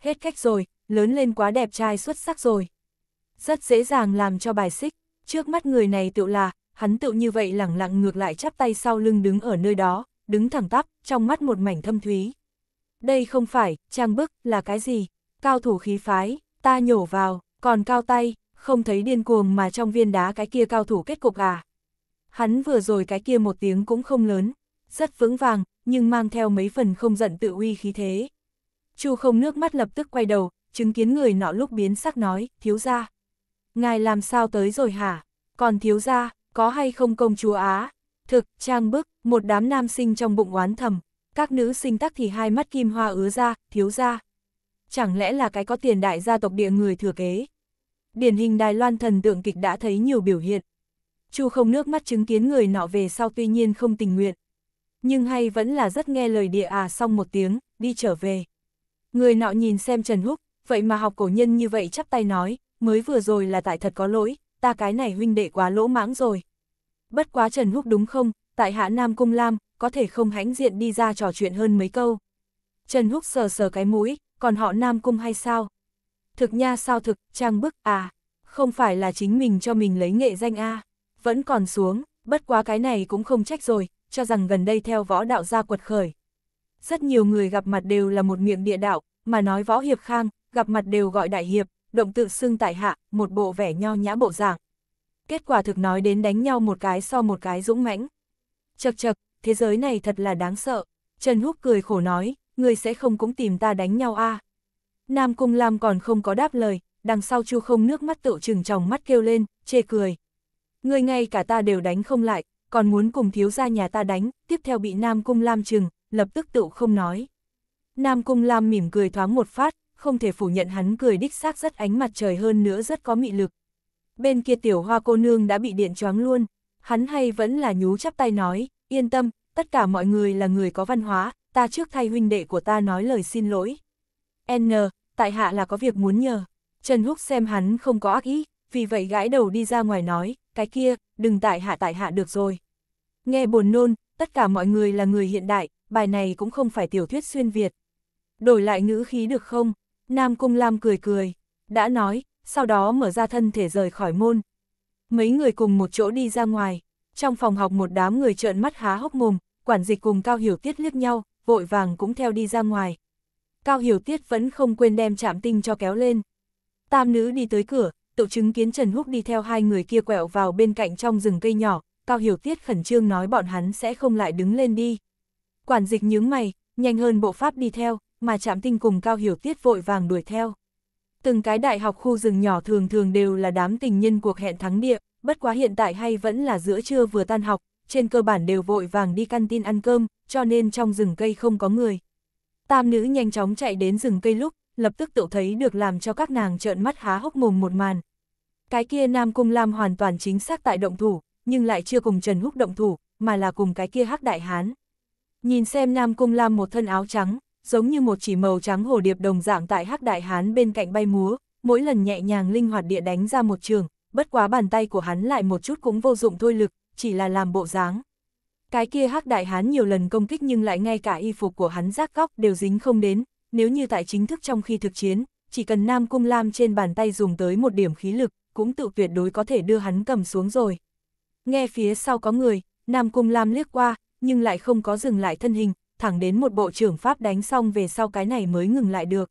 Hết cách rồi, lớn lên quá đẹp trai xuất sắc rồi. Rất dễ dàng làm cho bài xích, trước mắt người này tự là, hắn tự như vậy lẳng lặng ngược lại chắp tay sau lưng đứng ở nơi đó, đứng thẳng tắp, trong mắt một mảnh thâm thúy. Đây không phải, trang bức, là cái gì? Cao thủ khí phái, ta nhổ vào, còn cao tay, không thấy điên cuồng mà trong viên đá cái kia cao thủ kết cục à. Hắn vừa rồi cái kia một tiếng cũng không lớn, rất vững vàng, nhưng mang theo mấy phần không giận tự uy khí thế. Chu không nước mắt lập tức quay đầu, chứng kiến người nọ lúc biến sắc nói, thiếu ra. Ngài làm sao tới rồi hả? Còn thiếu ra, có hay không công chúa Á? Thực, trang bức, một đám nam sinh trong bụng oán thầm, các nữ sinh tắc thì hai mắt kim hoa ứa ra, thiếu ra. Chẳng lẽ là cái có tiền đại gia tộc địa người thừa kế? Điển hình Đài Loan thần tượng kịch đã thấy nhiều biểu hiện. Chu không nước mắt chứng kiến người nọ về sau tuy nhiên không tình nguyện. Nhưng hay vẫn là rất nghe lời địa à xong một tiếng, đi trở về. Người nọ nhìn xem Trần Húc, vậy mà học cổ nhân như vậy chắp tay nói, mới vừa rồi là tại thật có lỗi, ta cái này huynh đệ quá lỗ mãng rồi. Bất quá Trần Húc đúng không, tại hạ Nam Cung Lam, có thể không hãnh diện đi ra trò chuyện hơn mấy câu. Trần Húc sờ sờ cái mũi, còn họ Nam Cung hay sao? Thực nha sao thực, trang bức à, không phải là chính mình cho mình lấy nghệ danh a vẫn còn xuống, bất quá cái này cũng không trách rồi, cho rằng gần đây theo võ đạo gia quật khởi. Rất nhiều người gặp mặt đều là một miệng địa đạo, mà nói võ hiệp khang, gặp mặt đều gọi đại hiệp, động tự xưng tại hạ, một bộ vẻ nho nhã bộ dạng. Kết quả thực nói đến đánh nhau một cái so một cái dũng mãnh chật chật, thế giới này thật là đáng sợ. Trần Húc cười khổ nói, người sẽ không cũng tìm ta đánh nhau a à? Nam Cung Lam còn không có đáp lời, đằng sau chu không nước mắt tự trừng tròng mắt kêu lên, chê cười. ngươi ngay cả ta đều đánh không lại, còn muốn cùng thiếu gia nhà ta đánh, tiếp theo bị Nam Cung Lam trừng, lập tức tự không nói. Nam Cung Lam mỉm cười thoáng một phát, không thể phủ nhận hắn cười đích xác rất ánh mặt trời hơn nữa rất có mị lực. Bên kia tiểu hoa cô nương đã bị điện choáng luôn, hắn hay vẫn là nhú chắp tay nói, yên tâm, tất cả mọi người là người có văn hóa, ta trước thay huynh đệ của ta nói lời xin lỗi. N, tại hạ là có việc muốn nhờ. Trần Húc xem hắn không có ác ý, vì vậy gãi đầu đi ra ngoài nói, cái kia, đừng tại hạ tại hạ được rồi. Nghe buồn nôn, tất cả mọi người là người hiện đại, bài này cũng không phải tiểu thuyết xuyên Việt. Đổi lại ngữ khí được không? Nam Cung Lam cười cười, đã nói, sau đó mở ra thân thể rời khỏi môn, Mấy người cùng một chỗ đi ra ngoài, trong phòng học một đám người trợn mắt há hốc mồm, quản dịch cùng Cao Hiểu Tiết liếc nhau, vội vàng cũng theo đi ra ngoài. Cao Hiểu Tiết vẫn không quên đem chạm tinh cho kéo lên. Tam nữ đi tới cửa, tự chứng kiến Trần Húc đi theo hai người kia quẹo vào bên cạnh trong rừng cây nhỏ, Cao Hiểu Tiết khẩn trương nói bọn hắn sẽ không lại đứng lên đi. Quản dịch nhướng mày, nhanh hơn bộ pháp đi theo, mà chạm tinh cùng Cao Hiểu Tiết vội vàng đuổi theo từng cái đại học khu rừng nhỏ thường thường đều là đám tình nhân cuộc hẹn thắng địa, bất quá hiện tại hay vẫn là giữa trưa vừa tan học, trên cơ bản đều vội vàng đi căn tin ăn cơm, cho nên trong rừng cây không có người. Tam nữ nhanh chóng chạy đến rừng cây lúc, lập tức tự thấy được làm cho các nàng trợn mắt há hốc mồm một màn. Cái kia Nam Cung Lam hoàn toàn chính xác tại động thủ, nhưng lại chưa cùng Trần Húc động thủ, mà là cùng cái kia hắc đại hán. Nhìn xem Nam Cung Lam một thân áo trắng, giống như một chỉ màu trắng hồ điệp đồng dạng tại hắc đại hán bên cạnh bay múa, mỗi lần nhẹ nhàng linh hoạt địa đánh ra một trường, bất quá bàn tay của hắn lại một chút cũng vô dụng thôi lực, chỉ là làm bộ dáng. Cái kia hắc đại hán nhiều lần công kích nhưng lại ngay cả y phục của hắn rác góc đều dính không đến, nếu như tại chính thức trong khi thực chiến, chỉ cần Nam Cung Lam trên bàn tay dùng tới một điểm khí lực, cũng tự tuyệt đối có thể đưa hắn cầm xuống rồi. Nghe phía sau có người, Nam Cung Lam liếc qua, nhưng lại không có dừng lại thân hình, thẳng đến một bộ trưởng pháp đánh xong về sau cái này mới ngừng lại được.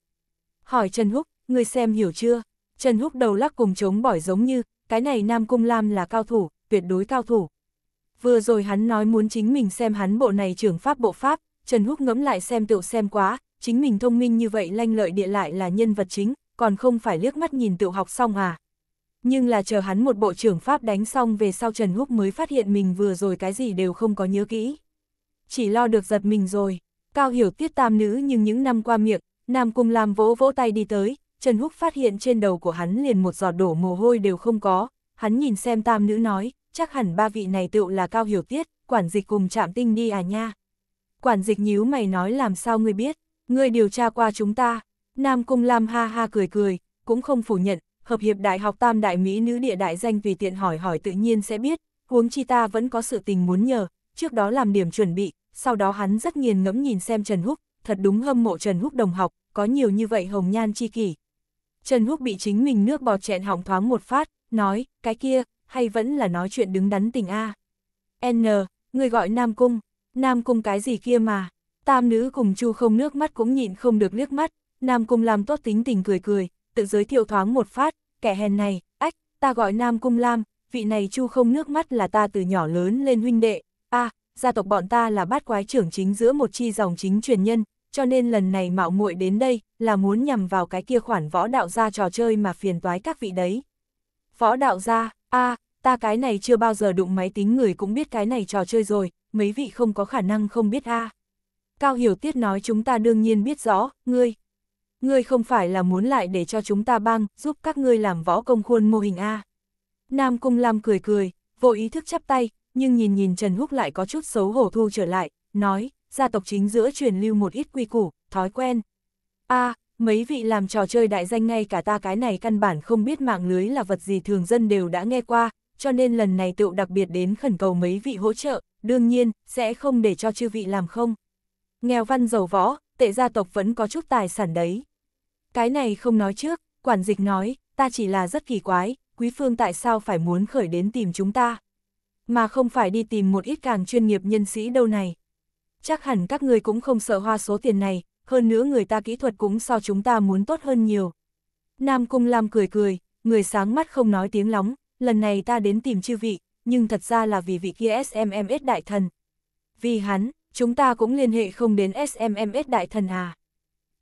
Hỏi Trần Húc, ngươi xem hiểu chưa? Trần Húc đầu lắc cùng chống bỏi giống như, cái này Nam Cung Lam là cao thủ, tuyệt đối cao thủ. Vừa rồi hắn nói muốn chính mình xem hắn bộ này trưởng pháp bộ pháp, Trần Húc ngẫm lại xem tựu xem quá, chính mình thông minh như vậy lanh lợi địa lại là nhân vật chính, còn không phải liếc mắt nhìn tựu học xong à. Nhưng là chờ hắn một bộ trưởng pháp đánh xong về sau Trần Húc mới phát hiện mình vừa rồi cái gì đều không có nhớ kỹ chỉ lo được giật mình rồi. Cao hiểu tiết tam nữ nhưng những năm qua miệng, Nam Cung Lam vỗ vỗ tay đi tới, Trần Húc phát hiện trên đầu của hắn liền một giọt đổ mồ hôi đều không có, hắn nhìn xem tam nữ nói, chắc hẳn ba vị này tựu là Cao hiểu tiết, quản dịch cùng chạm tinh đi à nha. Quản dịch nhíu mày nói làm sao ngươi biết, ngươi điều tra qua chúng ta, Nam Cung Lam ha ha cười cười, cũng không phủ nhận, hợp hiệp đại học tam đại Mỹ nữ địa đại danh tùy tiện hỏi hỏi tự nhiên sẽ biết, huống chi ta vẫn có sự tình muốn nhờ, trước đó làm điểm chuẩn bị, sau đó hắn rất nghiền ngẫm nhìn xem Trần Húc, thật đúng hâm mộ Trần Húc đồng học, có nhiều như vậy hồng nhan chi kỷ. Trần Húc bị chính mình nước bọt chẹn hỏng thoáng một phát, nói, cái kia, hay vẫn là nói chuyện đứng đắn tình A. N, người gọi Nam Cung, Nam Cung cái gì kia mà, tam nữ cùng chu không nước mắt cũng nhịn không được liếc mắt, Nam Cung làm tốt tính tình cười cười, tự giới thiệu thoáng một phát, kẻ hèn này, ách, ta gọi Nam Cung Lam, vị này chu không nước mắt là ta từ nhỏ lớn lên huynh đệ, a à, gia tộc bọn ta là bát quái trưởng chính giữa một chi dòng chính truyền nhân, cho nên lần này mạo muội đến đây là muốn nhằm vào cái kia khoản võ đạo gia trò chơi mà phiền toái các vị đấy. Võ đạo gia, a à, ta cái này chưa bao giờ đụng máy tính người cũng biết cái này trò chơi rồi, mấy vị không có khả năng không biết a à. Cao Hiểu Tiết nói chúng ta đương nhiên biết rõ, ngươi. Ngươi không phải là muốn lại để cho chúng ta băng, giúp các ngươi làm võ công khuôn mô hình A. Nam Cung Lam cười cười, vô ý thức chắp tay, nhưng nhìn nhìn Trần Húc lại có chút xấu hổ thu trở lại, nói, gia tộc chính giữa truyền lưu một ít quy củ, thói quen. a mấy vị làm trò chơi đại danh ngay cả ta cái này căn bản không biết mạng lưới là vật gì thường dân đều đã nghe qua, cho nên lần này tựu đặc biệt đến khẩn cầu mấy vị hỗ trợ, đương nhiên, sẽ không để cho chư vị làm không. Nghèo văn giàu võ, tệ gia tộc vẫn có chút tài sản đấy. Cái này không nói trước, quản dịch nói, ta chỉ là rất kỳ quái, quý phương tại sao phải muốn khởi đến tìm chúng ta mà không phải đi tìm một ít càng chuyên nghiệp nhân sĩ đâu này. Chắc hẳn các người cũng không sợ hoa số tiền này, hơn nữa người ta kỹ thuật cũng so chúng ta muốn tốt hơn nhiều. Nam Cung Lam cười cười, người sáng mắt không nói tiếng lóng, lần này ta đến tìm chư vị, nhưng thật ra là vì vị kia SMMS đại thần. Vì hắn, chúng ta cũng liên hệ không đến SMMS đại thần à.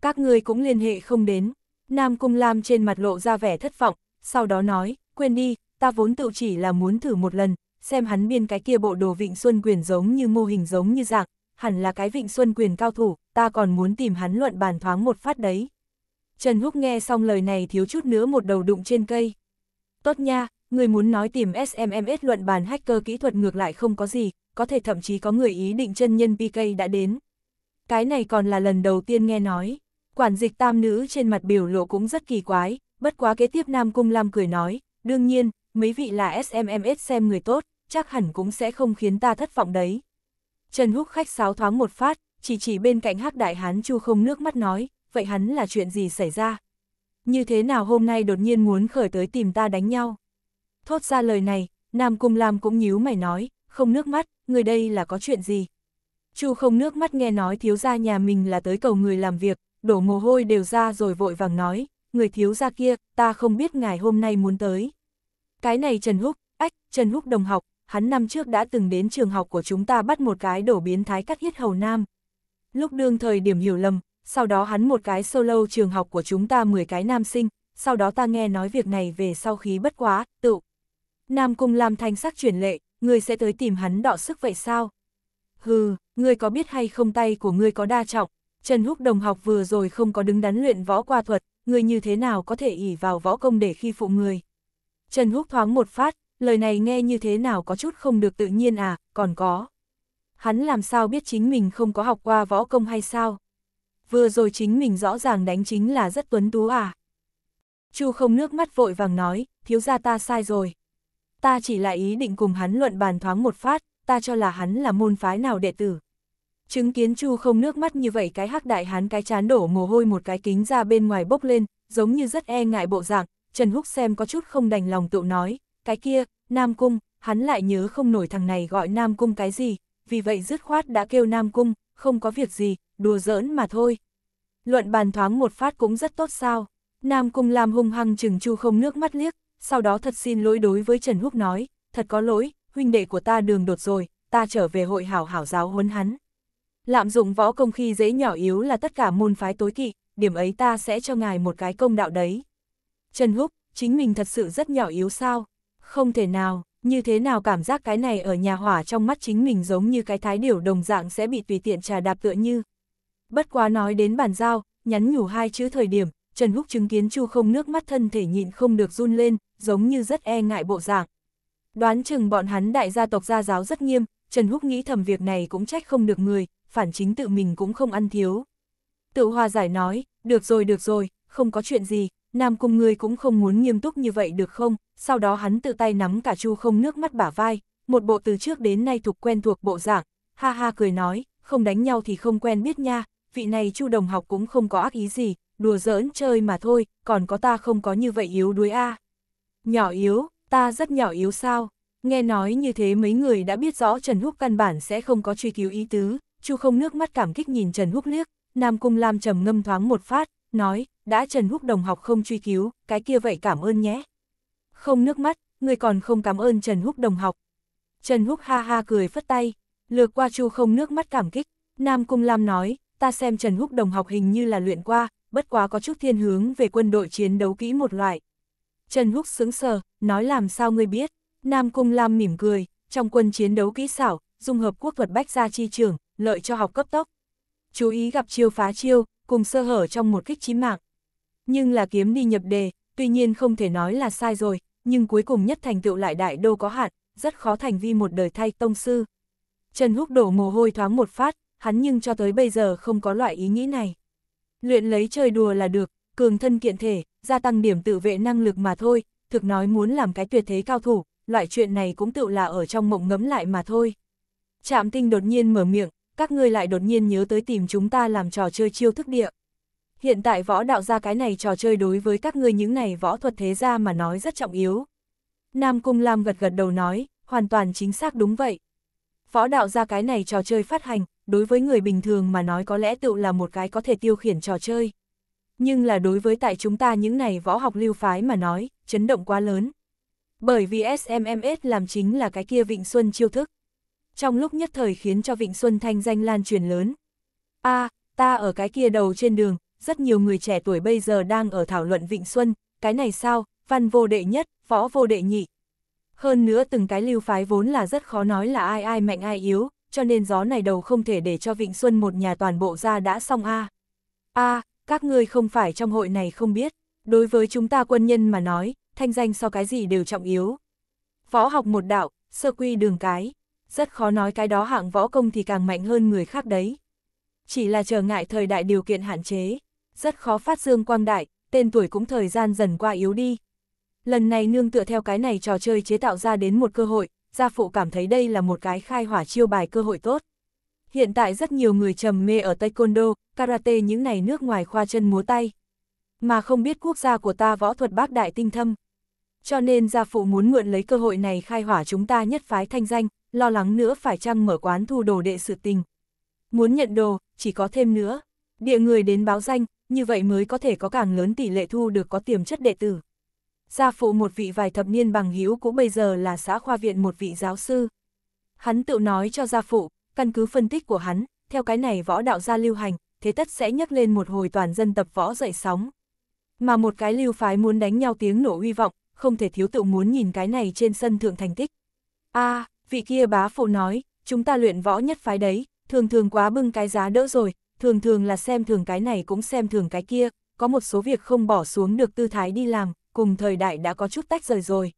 Các người cũng liên hệ không đến. Nam Cung Lam trên mặt lộ ra vẻ thất vọng, sau đó nói, quên đi, ta vốn tự chỉ là muốn thử một lần, xem hắn biên cái kia bộ đồ Vịnh Xuân Quyền giống như mô hình giống như dạng, hẳn là cái Vịnh Xuân Quyền cao thủ, ta còn muốn tìm hắn luận bàn thoáng một phát đấy. Trần Húc nghe xong lời này thiếu chút nữa một đầu đụng trên cây. Tốt nha, người muốn nói tìm SMMS luận bàn hacker kỹ thuật ngược lại không có gì, có thể thậm chí có người ý định chân nhân PK đã đến. Cái này còn là lần đầu tiên nghe nói. Quản dịch tam nữ trên mặt biểu lộ cũng rất kỳ quái, bất quá kế tiếp Nam Cung Lam cười nói, đương nhiên, mấy vị là SMMS xem người tốt, chắc hẳn cũng sẽ không khiến ta thất vọng đấy. Trần Húc khách sáo thoáng một phát, chỉ chỉ bên cạnh hắc đại hán Chu không nước mắt nói, vậy hắn là chuyện gì xảy ra? Như thế nào hôm nay đột nhiên muốn khởi tới tìm ta đánh nhau? Thốt ra lời này, Nam Cung Lam cũng nhíu mày nói, không nước mắt, người đây là có chuyện gì? Chu không nước mắt nghe nói thiếu gia nhà mình là tới cầu người làm việc, đổ mồ hôi đều ra rồi vội vàng nói, người thiếu gia kia, ta không biết ngài hôm nay muốn tới. Cái này Trần Húc, ách, Trần Húc đồng học, hắn năm trước đã từng đến trường học của chúng ta bắt một cái đổ biến thái cắt hiết hầu nam. Lúc đương thời điểm hiểu lầm, sau đó hắn một cái solo trường học của chúng ta 10 cái nam sinh, sau đó ta nghe nói việc này về sau khí bất quá, tự. Nam Cung làm Thanh sắc truyền lệ, ngươi sẽ tới tìm hắn đọ sức vậy sao? Hừ, ngươi có biết hay không tay của ngươi có đa trọng, Trần Húc đồng học vừa rồi không có đứng đắn luyện võ qua thuật, ngươi như thế nào có thể ỉ vào võ công để khi phụ người? Trần Húc thoáng một phát, lời này nghe như thế nào có chút không được tự nhiên à, còn có. Hắn làm sao biết chính mình không có học qua võ công hay sao? Vừa rồi chính mình rõ ràng đánh chính là rất tuấn tú à. Chu không nước mắt vội vàng nói, thiếu gia ta sai rồi. Ta chỉ là ý định cùng hắn luận bàn thoáng một phát, ta cho là hắn là môn phái nào đệ tử. Chứng kiến Chu không nước mắt như vậy cái hắc đại hắn cái chán đổ mồ hôi một cái kính ra bên ngoài bốc lên, giống như rất e ngại bộ dạng, Trần Húc xem có chút không đành lòng tự nói, cái kia, Nam Cung, hắn lại nhớ không nổi thằng này gọi Nam Cung cái gì, vì vậy dứt khoát đã kêu Nam Cung, không có việc gì, đùa giỡn mà thôi. Luận bàn thoáng một phát cũng rất tốt sao. Nam Cung làm hung hăng chừng chu không nước mắt liếc, sau đó thật xin lỗi đối với Trần Húc nói, thật có lỗi, huynh đệ của ta đường đột rồi, ta trở về hội hảo hảo giáo huấn hắn. Lạm dụng võ công khi dễ nhỏ yếu là tất cả môn phái tối kỵ, điểm ấy ta sẽ cho ngài một cái công đạo đấy. Trần Húc, chính mình thật sự rất nhỏ yếu sao? Không thể nào, như thế nào cảm giác cái này ở nhà hỏa trong mắt chính mình giống như cái thái điểu đồng dạng sẽ bị tùy tiện trà đạp tựa như. Bất quá nói đến bàn giao, nhắn nhủ hai chữ thời điểm, Trần Húc chứng kiến Chu không nước mắt thân thể nhịn không được run lên, giống như rất e ngại bộ dạng. Đoán chừng bọn hắn đại gia tộc gia giáo rất nghiêm, Trần Húc nghĩ thầm việc này cũng trách không được người, phản chính tự mình cũng không ăn thiếu. Tự hòa giải nói, được rồi được rồi, không có chuyện gì, Nam Cung người cũng không muốn nghiêm túc như vậy được không, sau đó hắn tự tay nắm cả chu không nước mắt bả vai, một bộ từ trước đến nay thuộc quen thuộc bộ dạng, ha ha cười nói, không đánh nhau thì không quen biết nha, vị này chu đồng học cũng không có ác ý gì, đùa giỡn chơi mà thôi, còn có ta không có như vậy yếu đuối a Nhỏ yếu, ta rất nhỏ yếu sao, nghe nói như thế mấy người đã biết rõ Trần Húc căn bản sẽ không có truy cứu ý tứ, chu không nước mắt cảm kích nhìn Trần Húc liếc, Nam Cung Lam trầm ngâm thoáng một phát, nói, đã Trần Húc đồng học không truy cứu, cái kia vậy cảm ơn nhé. Không nước mắt, người còn không cảm ơn Trần Húc đồng học. Trần Húc ha ha cười phất tay, lược qua chu không nước mắt cảm kích, Nam Cung Lam nói, ta xem Trần Húc đồng học hình như là luyện qua, bất quá có chút thiên hướng về quân đội chiến đấu kỹ một loại. Trần Húc sững sờ, nói làm sao ngươi biết, Nam Cung Lam mỉm cười, trong quân chiến đấu kỹ xảo, dung hợp quốc thuật bách gia chi trường, lợi cho học cấp tốc. Chú ý gặp chiêu phá chiêu, cùng sơ hở trong một kích chí mạng. Nhưng là kiếm đi nhập đề, tuy nhiên không thể nói là sai rồi, nhưng cuối cùng nhất thành tựu lại đại đô có hạn, rất khó thành vi một đời thay tông sư. Trần Húc đổ mồ hôi thoáng một phát, hắn nhưng cho tới bây giờ không có loại ý nghĩ này. Luyện lấy chơi đùa là được, cường thân kiện thể, gia tăng điểm tự vệ năng lực mà thôi, thực nói muốn làm cái tuyệt thế cao thủ, loại chuyện này cũng tự là ở trong mộng ngấm lại mà thôi. Trạm tinh đột nhiên mở miệng, các ngươi lại đột nhiên nhớ tới tìm chúng ta làm trò chơi chiêu thức địa. Hiện tại võ đạo ra cái này trò chơi đối với các ngươi những này võ thuật thế gia mà nói rất trọng yếu. Nam Cung Lam gật gật đầu nói, hoàn toàn chính xác đúng vậy. Võ đạo ra cái này trò chơi phát hành, đối với người bình thường mà nói có lẽ tự là một cái có thể tiêu khiển trò chơi. Nhưng là đối với tại chúng ta những này võ học lưu phái mà nói, chấn động quá lớn. Bởi vì SMMS làm chính là cái kia Vịnh Xuân chiêu thức. Trong lúc nhất thời khiến cho Vịnh Xuân thanh danh lan truyền lớn. a ta ở cái kia đầu trên đường, rất nhiều người trẻ tuổi bây giờ đang ở thảo luận Vịnh Xuân, cái này sao, văn vô đệ nhất, võ vô đệ nhị. Hơn nữa từng cái lưu phái vốn là rất khó nói là ai ai mạnh ai yếu, cho nên gió này đầu không thể để cho Vịnh Xuân một nhà toàn bộ ra đã xong a. A, các ngươi không phải trong hội này không biết, đối với chúng ta quân nhân mà nói, thanh danh so cái gì đều trọng yếu. Võ học một đạo, sơ quy đường cái, rất khó nói cái đó hạng võ công thì càng mạnh hơn người khác đấy. Chỉ là trở ngại thời đại điều kiện hạn chế, rất khó phát dương quang đại, tên tuổi cũng thời gian dần qua yếu đi. Lần này nương tựa theo cái này trò chơi chế tạo ra đến một cơ hội, gia phụ cảm thấy đây là một cái khai hỏa chiêu bài cơ hội tốt. Hiện tại rất nhiều người trầm mê ở taekwondo, karate những này nước ngoài khoa chân múa tay. Mà không biết quốc gia của ta võ thuật bác đại tinh thâm. Cho nên gia phụ muốn mượn lấy cơ hội này khai hỏa chúng ta nhất phái thanh danh, lo lắng nữa phải chăng mở quán thu đồ đệ sự tình. Muốn nhận đồ, chỉ có thêm nữa. Địa người đến báo danh, như vậy mới có thể có càng lớn tỷ lệ thu được có tiềm chất đệ tử. Gia phụ một vị vài thập niên bằng hữu cũng bây giờ là xã khoa viện một vị giáo sư. Hắn tự nói cho gia phụ, căn cứ phân tích của hắn, theo cái này võ đạo gia lưu hành, thế tất sẽ nhắc lên một hồi toàn dân tập võ dậy sóng. Mà một cái lưu phái muốn đánh nhau tiếng nổ uy vọng, không thể thiếu tự muốn nhìn cái này trên sân thượng thành tích. a vị kia bá phụ nói, chúng ta luyện võ nhất phái đấy, thường thường quá bưng cái giá đỡ rồi, thường thường là xem thường cái này cũng xem thường cái kia, có một số việc không bỏ xuống được tư thái đi làm, cùng thời đại đã có chút tách rời rồi.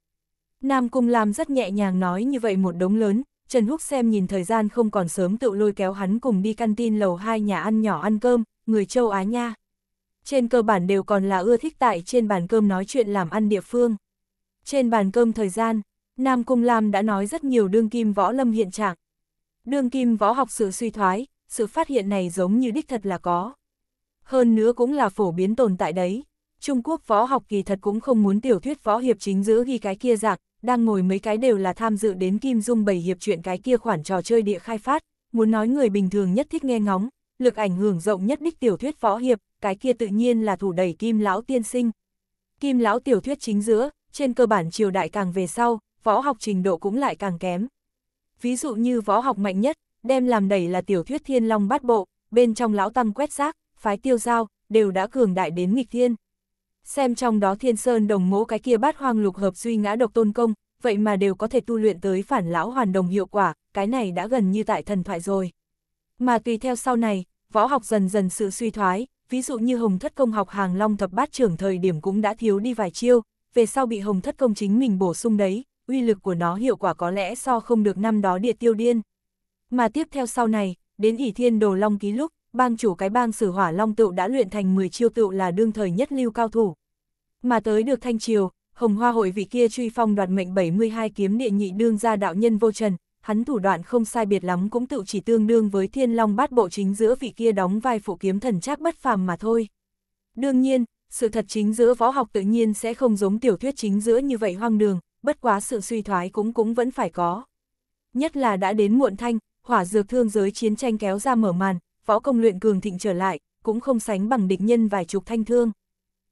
Nam Cung Lam rất nhẹ nhàng nói như vậy một đống lớn, Trần Húc xem nhìn thời gian không còn sớm tự lôi kéo hắn cùng đi căn tin lầu hai nhà ăn nhỏ ăn cơm, người châu Á nha. Trên cơ bản đều còn là ưa thích tại trên bàn cơm nói chuyện làm ăn địa phương. Trên bàn cơm thời gian, Nam Cung Lam đã nói rất nhiều đương kim võ lâm hiện trạng. Đương kim võ học sự suy thoái, sự phát hiện này giống như đích thật là có. Hơn nữa cũng là phổ biến tồn tại đấy. Trung Quốc võ học kỳ thật cũng không muốn tiểu thuyết võ hiệp chính giữa ghi cái kia giặc, đang ngồi mấy cái đều là tham dự đến Kim Dung bảy hiệp chuyện cái kia khoản trò chơi địa khai phát, muốn nói người bình thường nhất thích nghe ngóng, lực ảnh hưởng rộng nhất đích tiểu thuyết võ hiệp, cái kia tự nhiên là thủ đẩy Kim Lão tiên sinh. Kim Lão tiểu thuyết chính giữa, trên cơ bản triều đại càng về sau, võ học trình độ cũng lại càng kém. Ví dụ như võ học mạnh nhất, đem làm đẩy là tiểu thuyết thiên long bát bộ, bên trong lão tăng quét rác, phái tiêu giao, đều đã cường đại đến nghịch thiên. Xem trong đó thiên sơn đồng mỗ cái kia bát hoang lục hợp suy ngã độc tôn công, vậy mà đều có thể tu luyện tới phản lão hoàn đồng hiệu quả, cái này đã gần như tại thần thoại rồi. Mà tùy theo sau này, võ học dần dần sự suy thoái, ví dụ như hồng thất công học hàng long thập bát trưởng thời điểm cũng đã thiếu đi vài chiêu, về sau bị hồng thất công chính mình bổ sung đấy, uy lực của nó hiệu quả có lẽ so không được năm đó địa tiêu điên. Mà tiếp theo sau này, đến ỷ thiên đồ long ký lúc, bang chủ cái bang sử hỏa long tựu đã luyện thành 10 chiêu tựu là đương thời nhất lưu cao thủ. Mà tới được thanh triều, hồng hoa hội vị kia truy phong đoạt mệnh 72 kiếm địa nhị đương gia đạo nhân vô trần, hắn thủ đoạn không sai biệt lắm cũng tự chỉ tương đương với thiên long bát bộ chính giữa vị kia đóng vai phụ kiếm thần chắc bất phàm mà thôi. Đương nhiên, sự thật chính giữa võ học tự nhiên sẽ không giống tiểu thuyết chính giữa như vậy hoang đường, bất quá sự suy thoái cũng cũng vẫn phải có. Nhất là đã đến muộn thanh, hỏa dược thương giới chiến tranh kéo ra mở màn, võ công luyện cường thịnh trở lại, cũng không sánh bằng địch nhân vài chục thanh thương.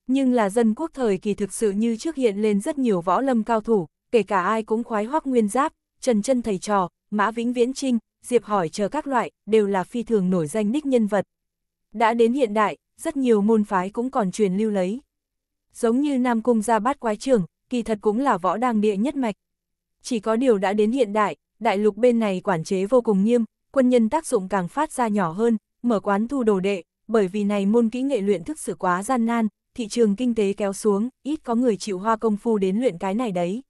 Nhưng là dân quốc thời kỳ thực sự như trước hiện lên rất nhiều võ lâm cao thủ, kể cả ai cũng khoái hoác nguyên giáp, trần chân thầy trò, mã vĩnh viễn trinh, diệp hỏi chờ các loại, đều là phi thường nổi danh đích nhân vật. Đã đến hiện đại, rất nhiều môn phái cũng còn truyền lưu lấy. Giống như Nam Cung gia bát quái trường, kỳ thật cũng là võ đang địa nhất mạch. Chỉ có điều đã đến hiện đại, đại lục bên này quản chế vô cùng nghiêm, quân nhân tác dụng càng phát ra nhỏ hơn, mở quán thu đồ đệ, bởi vì này môn kỹ nghệ luyện thức sự quá gian nan, thị trường kinh tế kéo xuống, ít có người chịu hoa công phu đến luyện cái này đấy.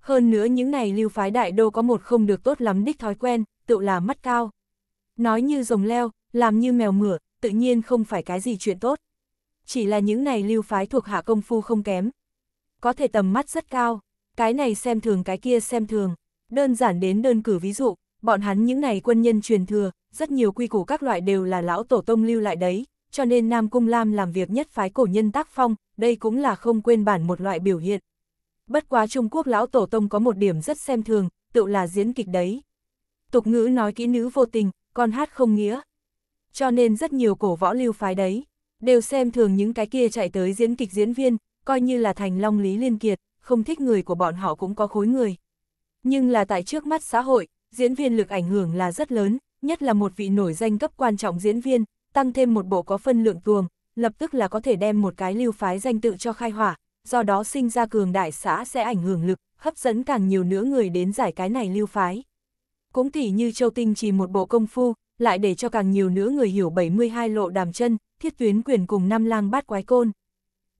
Hơn nữa những này lưu phái đại đô có một không được tốt lắm đích thói quen, tự là mắt cao. Nói như rồng leo, làm như mèo mửa, tự nhiên không phải cái gì chuyện tốt. Chỉ là những này lưu phái thuộc hạ công phu không kém. Có thể tầm mắt rất cao, cái này xem thường cái kia xem thường. Đơn giản đến đơn cử ví dụ, bọn hắn những này quân nhân truyền thừa, rất nhiều quy củ các loại đều là lão tổ tông lưu lại đấy, cho nên Nam Cung Lam làm việc nhất phái cổ nhân tác phong, đây cũng là không quên bản một loại biểu hiện. Bất quá Trung Quốc lão tổ tông có một điểm rất xem thường, tự là diễn kịch đấy. Tục ngữ nói kỹ nữ vô tình, con hát không nghĩa. Cho nên rất nhiều cổ võ lưu phái đấy, đều xem thường những cái kia chạy tới diễn kịch diễn viên, coi như là thành long lý liên kiệt, không thích người của bọn họ cũng có khối người. Nhưng là tại trước mắt xã hội, diễn viên lực ảnh hưởng là rất lớn, nhất là một vị nổi danh cấp quan trọng diễn viên, tăng thêm một bộ có phân lượng tuồng, lập tức là có thể đem một cái lưu phái danh tự cho khai hỏa, do đó sinh ra cường đại xã sẽ ảnh hưởng lực, hấp dẫn càng nhiều nữa người đến giải cái này lưu phái. Cũng tỉ như Châu Tinh chỉ một bộ công phu, lại để cho càng nhiều nữa người hiểu 72 lộ đàm chân, thiết tuyến quyền cùng năm lang bát quái côn.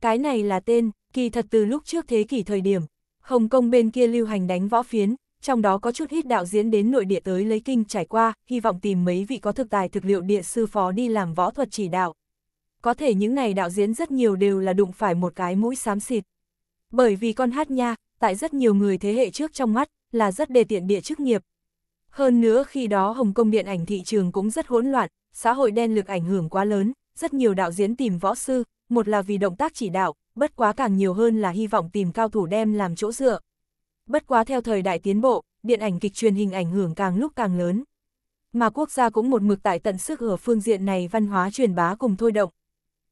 Cái này là tên, kỳ thật từ lúc trước thế kỷ thời điểm, Hồng Kông bên kia lưu hành đánh võ phiến, trong đó có chút hít đạo diễn đến nội địa tới lấy kinh trải qua, hy vọng tìm mấy vị có thực tài thực liệu địa sư phó đi làm võ thuật chỉ đạo. Có thể những này đạo diễn rất nhiều đều là đụng phải một cái mũi xám xịt. Bởi vì con hát nha, tại rất nhiều người thế hệ trước trong mắt, là rất đề tiện địa chức nghiệp. Hơn nữa khi đó Hồng Kông điện ảnh thị trường cũng rất hỗn loạn, xã hội đen lực ảnh hưởng quá lớn, rất nhiều đạo diễn tìm võ sư, một là vì động tác chỉ đạo, bất quá càng nhiều hơn là hy vọng tìm cao thủ đem làm chỗ dựa. Bất quá theo thời đại tiến bộ, điện ảnh kịch truyền hình ảnh hưởng càng lúc càng lớn. Mà quốc gia cũng một mực tại tận sức ở phương diện này văn hóa truyền bá cùng thôi động.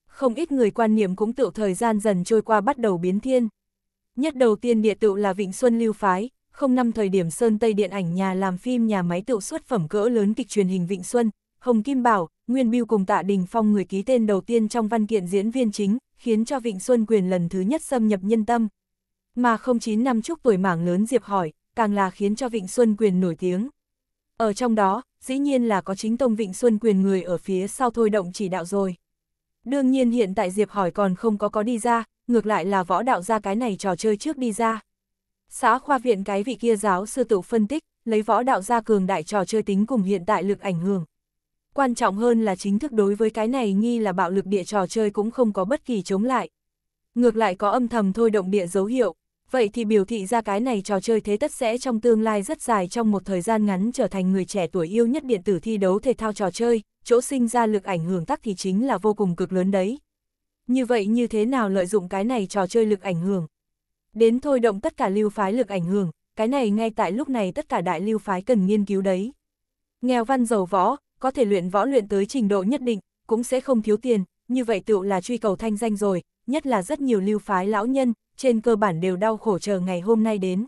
Không ít người quan niệm cũng tự thời gian dần trôi qua bắt đầu biến thiên. Nhất đầu tiên địa tựu là Vịnh Xuân Lưu Phái, không năm thời điểm Sơn Tây điện ảnh nhà làm phim nhà máy tựu xuất phẩm cỡ lớn kịch truyền hình Vịnh Xuân, Hồng Kim Bảo, Nguyên Biêu cùng Tạ Đình Phong người ký tên đầu tiên trong văn kiện diễn viên chính, khiến cho Vịnh Xuân Quyền lần thứ nhất xâm nhập nhân tâm. Mà không chín năm chúc tuổi mảng lớn Diệp hỏi, càng là khiến cho Vịnh Xuân Quyền nổi tiếng. Ở trong đó, dĩ nhiên là có chính tông Vịnh Xuân Quyền người ở phía sau thôi động chỉ đạo rồi. Đương nhiên hiện tại Diệp hỏi còn không có có đi ra, ngược lại là võ đạo ra cái này trò chơi trước đi ra. Xã khoa viện cái vị kia giáo sư tự phân tích, lấy võ đạo ra cường đại trò chơi tính cùng hiện tại lực ảnh hưởng, quan trọng hơn là chính thức đối với cái này nghi là bạo lực địa trò chơi cũng không có bất kỳ chống lại. Ngược lại có âm thầm thôi động địa dấu hiệu, vậy thì biểu thị ra cái này trò chơi thế tất sẽ trong tương lai rất dài trong một thời gian ngắn trở thành người trẻ tuổi yêu nhất điện tử thi đấu thể thao trò chơi, chỗ sinh ra lực ảnh hưởng tắc thì chính là vô cùng cực lớn đấy. Như vậy như thế nào lợi dụng cái này trò chơi lực ảnh hưởng? Đến thôi động tất cả lưu phái lực ảnh hưởng, cái này ngay tại lúc này tất cả đại lưu phái cần nghiên cứu đấy. Nghèo văn giàu võ, có thể luyện võ luyện tới trình độ nhất định, cũng sẽ không thiếu tiền, như vậy tựu là truy cầu thanh danh rồi, nhất là rất nhiều lưu phái lão nhân, trên cơ bản đều đau khổ chờ ngày hôm nay đến.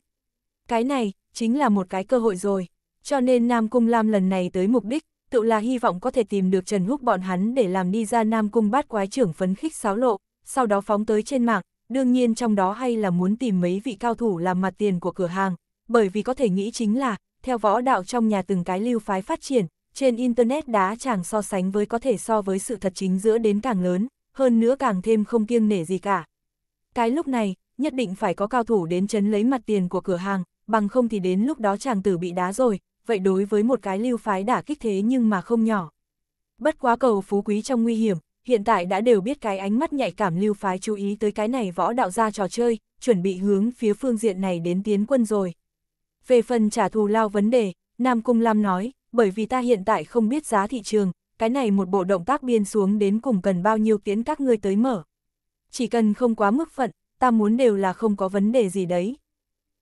Cái này, chính là một cái cơ hội rồi, cho nên Nam Cung Lam lần này tới mục đích, tự là hy vọng có thể tìm được Trần Húc bọn hắn để làm đi ra Nam Cung bát quái trưởng phấn khích xáo lộ, sau đó phóng tới trên mạng, đương nhiên trong đó hay là muốn tìm mấy vị cao thủ làm mặt tiền của cửa hàng, bởi vì có thể nghĩ chính là, theo võ đạo trong nhà từng cái lưu phái phát triển, trên Internet đá chàng so sánh với có thể so với sự thật chính giữa đến càng lớn, hơn nữa càng thêm không kiêng nể gì cả. Cái lúc này, nhất định phải có cao thủ đến chấn lấy mặt tiền của cửa hàng, bằng không thì đến lúc đó chàng tử bị đá rồi, vậy đối với một cái lưu phái đả kích thế nhưng mà không nhỏ. Bất quá cầu phú quý trong nguy hiểm, hiện tại đã đều biết cái ánh mắt nhạy cảm lưu phái chú ý tới cái này võ đạo ra trò chơi, chuẩn bị hướng phía phương diện này đến tiến quân rồi. Về phần trả thù lao vấn đề, Nam Cung Lam nói, bởi vì ta hiện tại không biết giá thị trường, cái này một bộ động tác biên xuống đến cùng cần bao nhiêu tiến các ngươi tới mở. Chỉ cần không quá mức phận, ta muốn đều là không có vấn đề gì đấy.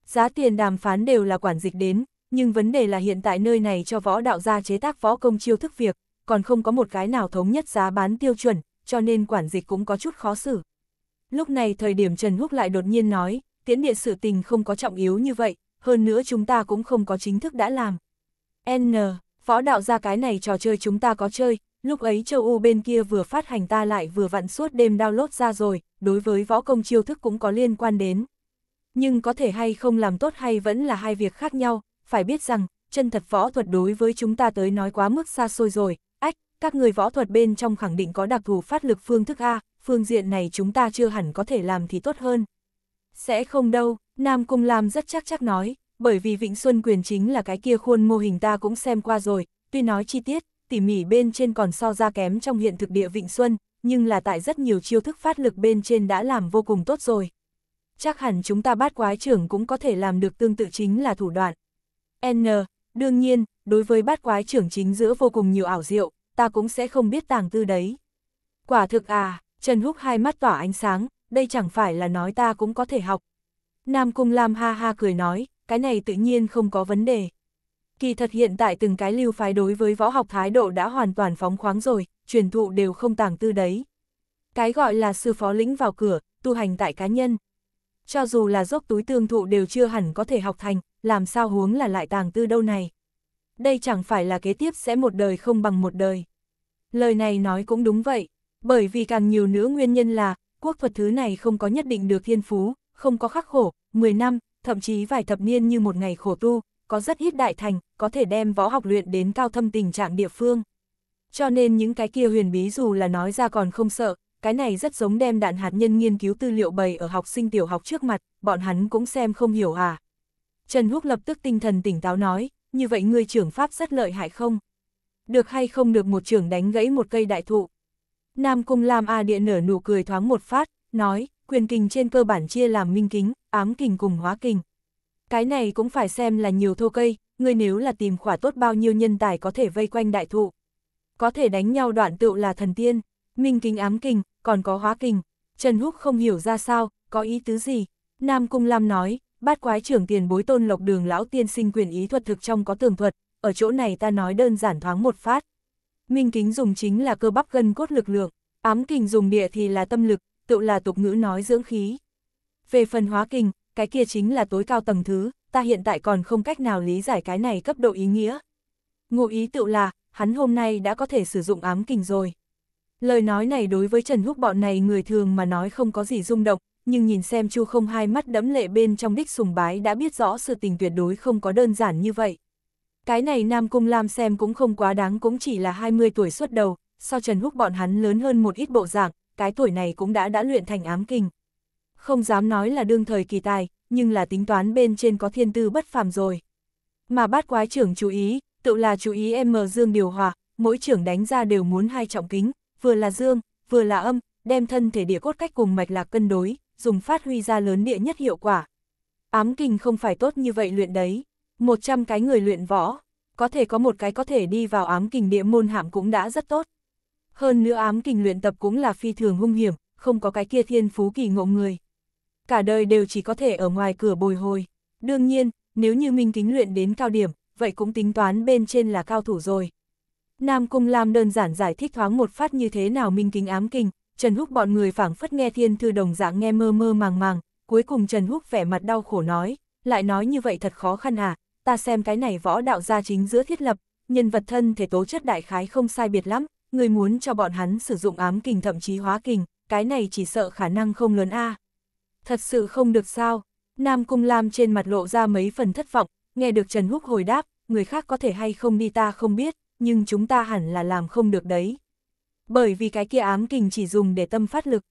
Giá tiền đàm phán đều là quản dịch đến, nhưng vấn đề là hiện tại nơi này cho võ đạo gia chế tác võ công chiêu thức việc, còn không có một cái nào thống nhất giá bán tiêu chuẩn, cho nên quản dịch cũng có chút khó xử. Lúc này thời điểm Trần Húc lại đột nhiên nói, tiễn địa sự tình không có trọng yếu như vậy, hơn nữa chúng ta cũng không có chính thức đã làm. N, võ đạo ra cái này trò chơi chúng ta có chơi, lúc ấy châu U bên kia vừa phát hành ta lại vừa vặn suốt đêm download ra rồi, đối với võ công chiêu thức cũng có liên quan đến. Nhưng có thể hay không làm tốt hay vẫn là hai việc khác nhau, phải biết rằng, chân thật võ thuật đối với chúng ta tới nói quá mức xa xôi rồi, ách, các người võ thuật bên trong khẳng định có đặc thù phát lực phương thức A, phương diện này chúng ta chưa hẳn có thể làm thì tốt hơn. Sẽ không đâu, Nam Cung Lam rất chắc chắc nói, bởi vì vịnh Xuân quyền chính là cái kia khuôn mô hình ta cũng xem qua rồi, tuy nói chi tiết, tỉ mỉ bên trên còn so ra kém trong hiện thực địa Vịnh Xuân, nhưng là tại rất nhiều chiêu thức phát lực bên trên đã làm vô cùng tốt rồi. Chắc hẳn chúng ta bát quái trưởng cũng có thể làm được tương tự chính là thủ đoạn. N, đương nhiên, đối với bát quái trưởng chính giữa vô cùng nhiều ảo diệu, ta cũng sẽ không biết tàng tư đấy. Quả thực à, Trần Húc hai mắt tỏa ánh sáng, đây chẳng phải là nói ta cũng có thể học. Nam Cung Lam ha ha cười nói, cái này tự nhiên không có vấn đề. Kỳ thật hiện tại từng cái lưu phái đối với võ học thái độ đã hoàn toàn phóng khoáng rồi, truyền thụ đều không tàng tư đấy. Cái gọi là sư phó lĩnh vào cửa, tu hành tại cá nhân. Cho dù là dốc túi tương thụ đều chưa hẳn có thể học thành, làm sao huống là lại tàng tư đâu này. Đây chẳng phải là kế tiếp sẽ một đời không bằng một đời. Lời này nói cũng đúng vậy, bởi vì càng nhiều nữa nguyên nhân là, quốc phật thứ này không có nhất định được thiên phú, không có khắc khổ, 10 năm, thậm chí vài thập niên như một ngày khổ tu, có rất ít đại thành, có thể đem võ học luyện đến cao thâm tình trạng địa phương. Cho nên những cái kia huyền bí dù là nói ra còn không sợ, cái này rất giống đem đạn hạt nhân nghiên cứu tư liệu bày ở học sinh tiểu học trước mặt, bọn hắn cũng xem không hiểu à. Trần Húc lập tức tinh thần tỉnh táo nói, như vậy ngươi trưởng pháp rất lợi hại không? Được hay không được một trưởng đánh gãy một cây đại thụ? Nam Cung Lam A Địa nở nụ cười thoáng một phát, nói, quyền kình trên cơ bản chia làm minh kính, ám kình cùng hóa kình. Cái này cũng phải xem là nhiều thô cây, người nếu là tìm khỏa tốt bao nhiêu nhân tài có thể vây quanh đại thụ. Có thể đánh nhau đoạn tựu là thần tiên, minh kính ám kình, còn có hóa kình. Trần Húc không hiểu ra sao, có ý tứ gì. Nam Cung Lam nói, bát quái trưởng tiền bối tôn lộc đường lão tiên sinh quyền ý thuật thực trong có tường thuật, ở chỗ này ta nói đơn giản thoáng một phát. Minh kính dùng chính là cơ bắp gân cốt lực lượng, ám kình dùng địa thì là tâm lực, tự là tục ngữ nói dưỡng khí. Về phần hóa kinh, cái kia chính là tối cao tầng thứ, ta hiện tại còn không cách nào lý giải cái này cấp độ ý nghĩa. Ngụ ý tự là, hắn hôm nay đã có thể sử dụng ám kinh rồi. Lời nói này đối với Trần Húc bọn này người thường mà nói không có gì rung động, nhưng nhìn xem Chu không hai mắt đẫm lệ bên trong đích sùng bái đã biết rõ sự tình tuyệt đối không có đơn giản như vậy. Cái này Nam Cung Lam xem cũng không quá đáng cũng chỉ là 20 tuổi xuất đầu, sau Trần Húc bọn hắn lớn hơn một ít bộ dạng, cái tuổi này cũng đã đã luyện thành ám kinh. Không dám nói là đương thời kỳ tài, nhưng là tính toán bên trên có thiên tư bất phàm rồi. Mà bát quái trưởng chú ý, tự là chú ý em mờ dương điều hòa, mỗi trưởng đánh ra đều muốn hai trọng kính, vừa là dương, vừa là âm, đem thân thể địa cốt cách cùng mạch lạc cân đối, dùng phát huy ra lớn địa nhất hiệu quả. Ám kinh không phải tốt như vậy luyện đấy, 100 cái người luyện võ, có thể có một cái có thể đi vào ám kinh địa môn hàm cũng đã rất tốt. Hơn nữa ám kình luyện tập cũng là phi thường hung hiểm, không có cái kia thiên phú kỳ ngộ người. Cả đời đều chỉ có thể ở ngoài cửa bồi hồi. Đương nhiên, nếu như Minh Kính luyện đến cao điểm, vậy cũng tính toán bên trên là cao thủ rồi. Nam Cung Lam đơn giản giải thích thoáng một phát như thế nào Minh Kính ám kình, Trần Húc bọn người phảng phất nghe thiên thư đồng dạng nghe mơ mơ màng màng, cuối cùng Trần Húc vẻ mặt đau khổ nói, lại nói như vậy thật khó khăn à, ta xem cái này võ đạo gia chính giữa thiết lập, nhân vật thân thể tố chất đại khái không sai biệt lắm, người muốn cho bọn hắn sử dụng ám kình thậm chí hóa kình, cái này chỉ sợ khả năng không lớn a. Thật sự không được sao, Nam Cung Lam trên mặt lộ ra mấy phần thất vọng, nghe được Trần Húc hồi đáp, người khác có thể hay không đi ta không biết, nhưng chúng ta hẳn là làm không được đấy. Bởi vì cái kia ám kình chỉ dùng để tâm phát lực.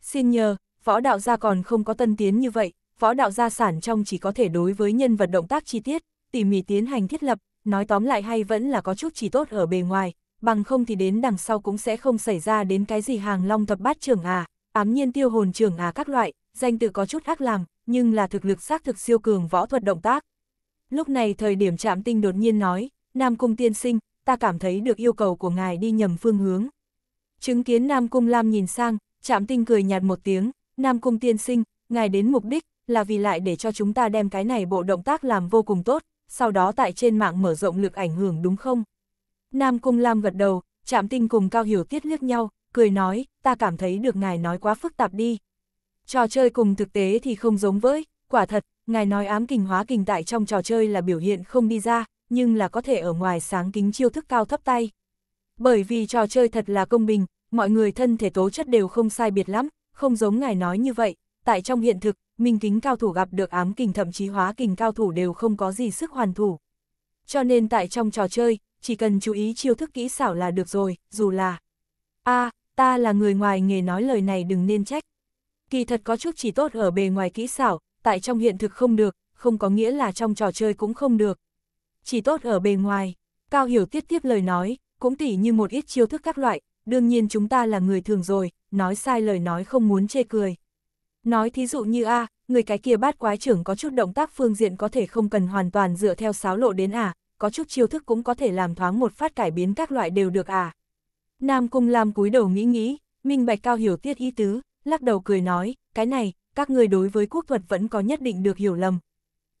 Xin nhờ, võ đạo gia còn không có tân tiến như vậy, võ đạo gia sản trong chỉ có thể đối với nhân vật động tác chi tiết, tỉ mỉ tiến hành thiết lập, nói tóm lại hay vẫn là có chút chỉ tốt ở bề ngoài, bằng không thì đến đằng sau cũng sẽ không xảy ra đến cái gì hàng long thập bát trưởng à, ám nhiên tiêu hồn trưởng à các loại, danh từ có chút ác làm, nhưng là thực lực xác thực siêu cường võ thuật động tác. Lúc này thời điểm chạm tinh đột nhiên nói, Nam Cung tiên sinh, ta cảm thấy được yêu cầu của ngài đi nhầm phương hướng. Chứng kiến Nam Cung Lam nhìn sang, chạm tinh cười nhạt một tiếng, Nam Cung tiên sinh, ngài đến mục đích là vì lại để cho chúng ta đem cái này bộ động tác làm vô cùng tốt, sau đó tại trên mạng mở rộng lực ảnh hưởng đúng không? Nam Cung Lam gật đầu, Trạm Tinh cùng Cao Hiểu Tiết liếc nhau, cười nói, ta cảm thấy được ngài nói quá phức tạp đi. Trò chơi cùng thực tế thì không giống với, quả thật, ngài nói ám kình hóa kình tại trong trò chơi là biểu hiện không đi ra, nhưng là có thể ở ngoài sáng kính chiêu thức cao thấp tay. Bởi vì trò chơi thật là công bình, mọi người thân thể tố chất đều không sai biệt lắm, không giống ngài nói như vậy, tại trong hiện thực, minh kính cao thủ gặp được ám kình thậm chí hóa kình cao thủ đều không có gì sức hoàn thủ. Cho nên tại trong trò chơi, chỉ cần chú ý chiêu thức kỹ xảo là được rồi, dù là... a ta là người ngoài nghề nói lời này đừng nên trách. Kỳ thật có chút chỉ tốt ở bề ngoài kỹ xảo, tại trong hiện thực không được, không có nghĩa là trong trò chơi cũng không được. Chỉ tốt ở bề ngoài, Cao Hiểu tiết tiếp lời nói, cũng tỉ như một ít chiêu thức các loại, đương nhiên chúng ta là người thường rồi, nói sai lời nói không muốn chê cười. Nói thí dụ như a người cái kia bát quái trưởng có chút động tác phương diện có thể không cần hoàn toàn dựa theo sáo lộ đến à, có chút chiêu thức cũng có thể làm thoáng một phát cải biến các loại đều được à. Nam Cung Lam cúi đầu nghĩ nghĩ, minh bạch cao hiểu tiết ý tứ, lắc đầu cười nói, cái này, các người đối với quốc thuật vẫn có nhất định được hiểu lầm.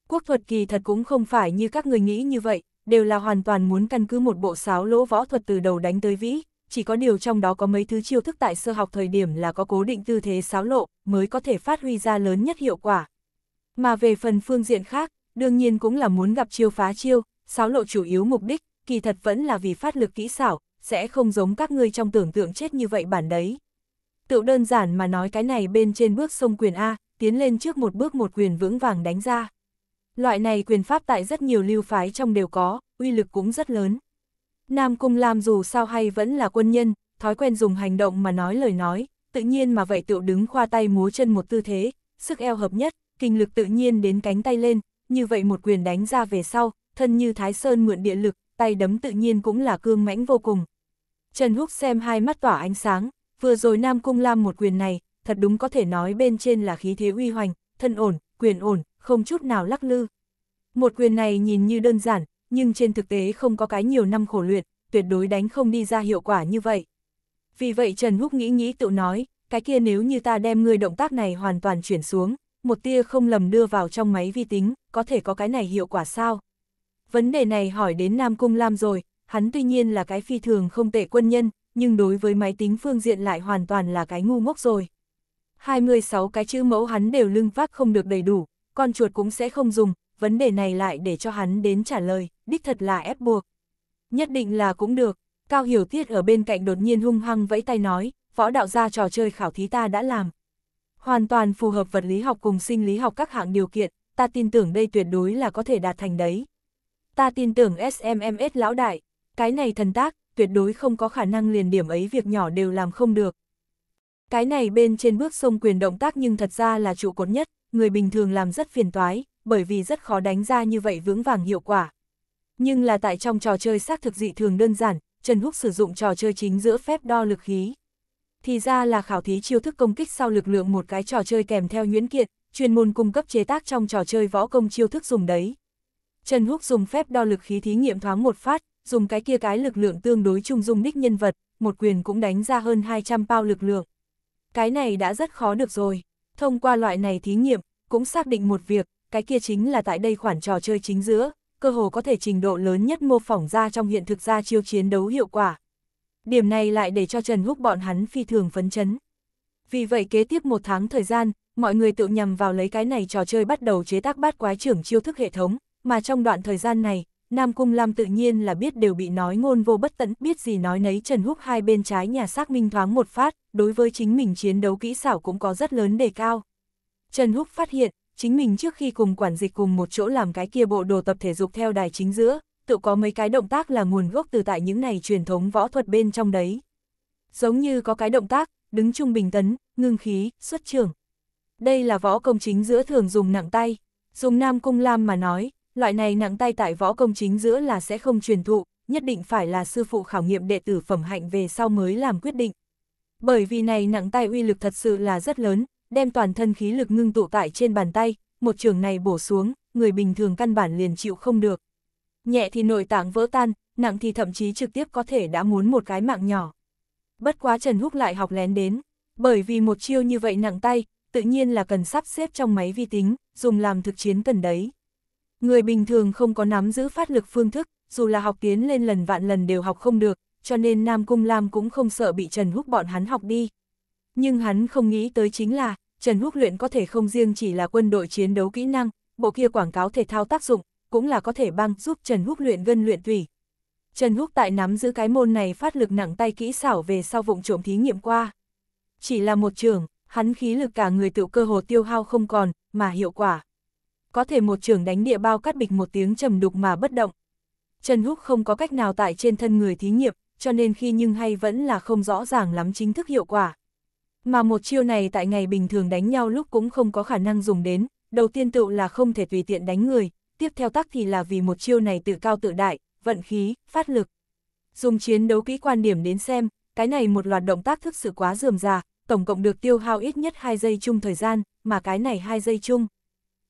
Quốc thuật kỳ thật cũng không phải như các người nghĩ như vậy, đều là hoàn toàn muốn căn cứ một bộ sáo lỗ võ thuật từ đầu đánh tới vĩ, chỉ có điều trong đó có mấy thứ chiêu thức tại sơ học thời điểm là có cố định tư thế sáo lộ, mới có thể phát huy ra lớn nhất hiệu quả. Mà về phần phương diện khác, đương nhiên cũng là muốn gặp chiêu phá chiêu, sáu lộ chủ yếu mục đích, kỳ thật vẫn là vì phát lực kỹ xảo, sẽ không giống các ngươi trong tưởng tượng chết như vậy bản đấy. Tựu đơn giản mà nói cái này bên trên bước sông quyền A, tiến lên trước một bước một quyền vững vàng đánh ra. Loại này quyền pháp tại rất nhiều lưu phái trong đều có, uy lực cũng rất lớn. Nam Cung Lam dù sao hay vẫn là quân nhân, thói quen dùng hành động mà nói lời nói, tự nhiên mà vậy tựu đứng khoa tay múa chân một tư thế, sức eo hợp nhất, kinh lực tự nhiên đến cánh tay lên, như vậy một quyền đánh ra về sau, thân như Thái Sơn mượn địa lực, tay đấm tự nhiên cũng là cương mãnh vô cùng. Trần Húc xem hai mắt tỏa ánh sáng, vừa rồi Nam Cung Lam một quyền này, thật đúng có thể nói bên trên là khí thế uy hoành, thân ổn, quyền ổn, không chút nào lắc lư. Một quyền này nhìn như đơn giản, nhưng trên thực tế không có cái nhiều năm khổ luyện, tuyệt đối đánh không đi ra hiệu quả như vậy. Vì vậy Trần Húc nghĩ nghĩ tự nói, cái kia nếu như ta đem người động tác này hoàn toàn chuyển xuống, một tia không lầm đưa vào trong máy vi tính, có thể có cái này hiệu quả sao? Vấn đề này hỏi đến Nam Cung Lam rồi, hắn tuy nhiên là cái phi thường không tệ quân nhân, nhưng đối với máy tính phương diện lại hoàn toàn là cái ngu ngốc rồi. 26 cái chữ mẫu hắn đều lưng vác không được đầy đủ, con chuột cũng sẽ không dùng, vấn đề này lại để cho hắn đến trả lời, đích thật là ép buộc. Nhất định là cũng được, Cao Hiểu Tiết ở bên cạnh đột nhiên hung hăng vẫy tay nói, võ đạo gia trò chơi khảo thí ta đã làm. Hoàn toàn phù hợp vật lý học cùng sinh lý học các hạng điều kiện, ta tin tưởng đây tuyệt đối là có thể đạt thành đấy ta tin tưởng SMMS lão đại, cái này thần tác, tuyệt đối không có khả năng liền điểm ấy việc nhỏ đều làm không được. Cái này bên trên bước sông quyền động tác nhưng thật ra là trụ cột nhất, người bình thường làm rất phiền toái, bởi vì rất khó đánh ra như vậy vững vàng hiệu quả. Nhưng là tại trong trò chơi xác thực dị thường đơn giản, Trần Húc sử dụng trò chơi chính giữa phép đo lực khí. Thì ra là khảo thí chiêu thức công kích sau lực lượng một cái trò chơi kèm theo nhuyễn kiện, chuyên môn cung cấp chế tác trong trò chơi võ công chiêu thức dùng đấy. Trần Húc dùng phép đo lực khí thí nghiệm thoáng một phát, dùng cái kia cái lực lượng tương đối trung dung đích nhân vật, một quyền cũng đánh ra hơn 200 bao lực lượng. Cái này đã rất khó được rồi. Thông qua loại này thí nghiệm, cũng xác định một việc, cái kia chính là tại đây khoản trò chơi chính giữa, cơ hồ có thể trình độ lớn nhất mô phỏng ra trong hiện thực ra chiêu chiến đấu hiệu quả. Điểm này lại để cho Trần Húc bọn hắn phi thường phấn chấn. Vì vậy kế tiếp một tháng thời gian, mọi người tự nhằm vào lấy cái này trò chơi bắt đầu chế tác bát quái trưởng chiêu thức hệ thống, mà trong đoạn thời gian này, Nam Cung Lam tự nhiên là biết đều bị nói ngôn vô bất tận, biết gì nói nấy Trần Húc hai bên trái nhà xác minh thoáng một phát, đối với chính mình chiến đấu kỹ xảo cũng có rất lớn đề cao. Trần Húc phát hiện, chính mình trước khi cùng quản dịch cùng một chỗ làm cái kia bộ đồ tập thể dục theo đài chính giữa, tự có mấy cái động tác là nguồn gốc từ tại những này truyền thống võ thuật bên trong đấy. Giống như có cái động tác, đứng trung bình tấn, ngưng khí, xuất trường. Đây là võ công chính giữa thường dùng nặng tay, dùng Nam Cung Lam mà nói, loại này nặng tay tại võ công chính giữa là sẽ không truyền thụ, nhất định phải là sư phụ khảo nghiệm đệ tử phẩm hạnh về sau mới làm quyết định. Bởi vì này nặng tay uy lực thật sự là rất lớn, đem toàn thân khí lực ngưng tụ tại trên bàn tay, một trường này bổ xuống, người bình thường căn bản liền chịu không được. Nhẹ thì nội tạng vỡ tan, nặng thì thậm chí trực tiếp có thể đã muốn một cái mạng nhỏ. Bất quá Trần Húc lại học lén đến, bởi vì một chiêu như vậy nặng tay, tự nhiên là cần sắp xếp trong máy vi tính, dùng làm thực chiến cần đấy. Người bình thường không có nắm giữ phát lực phương thức, dù là học tiến lên lần vạn lần đều học không được, cho nên Nam Cung Lam cũng không sợ bị Trần Húc bọn hắn học đi. Nhưng hắn không nghĩ tới chính là, Trần Húc luyện có thể không riêng chỉ là quân đội chiến đấu kỹ năng, bộ kia quảng cáo thể thao tác dụng, cũng là có thể băng giúp Trần Húc luyện gân luyện tủy. Trần Húc tại nắm giữ cái môn này phát lực nặng tay kỹ xảo về sau vụng trộm thí nghiệm qua. Chỉ là một trường, hắn khí lực cả người tựu cơ hồ tiêu hao không còn, mà hiệu quả có thể một trường đánh địa bao cắt bịch một tiếng trầm đục mà bất động. Trần Húc không có cách nào tại trên thân người thí nghiệm, cho nên khi nhưng hay vẫn là không rõ ràng lắm chính thức hiệu quả. Mà một chiêu này tại ngày bình thường đánh nhau lúc cũng không có khả năng dùng đến, đầu tiên tựu là không thể tùy tiện đánh người, tiếp theo tắc thì là vì một chiêu này tự cao tự đại, vận khí, phát lực. Dùng chiến đấu kỹ quan điểm đến xem, cái này một loạt động tác thức sự quá dườm già, tổng cộng được tiêu hao ít nhất 2 giây chung thời gian, mà cái này 2 giây chung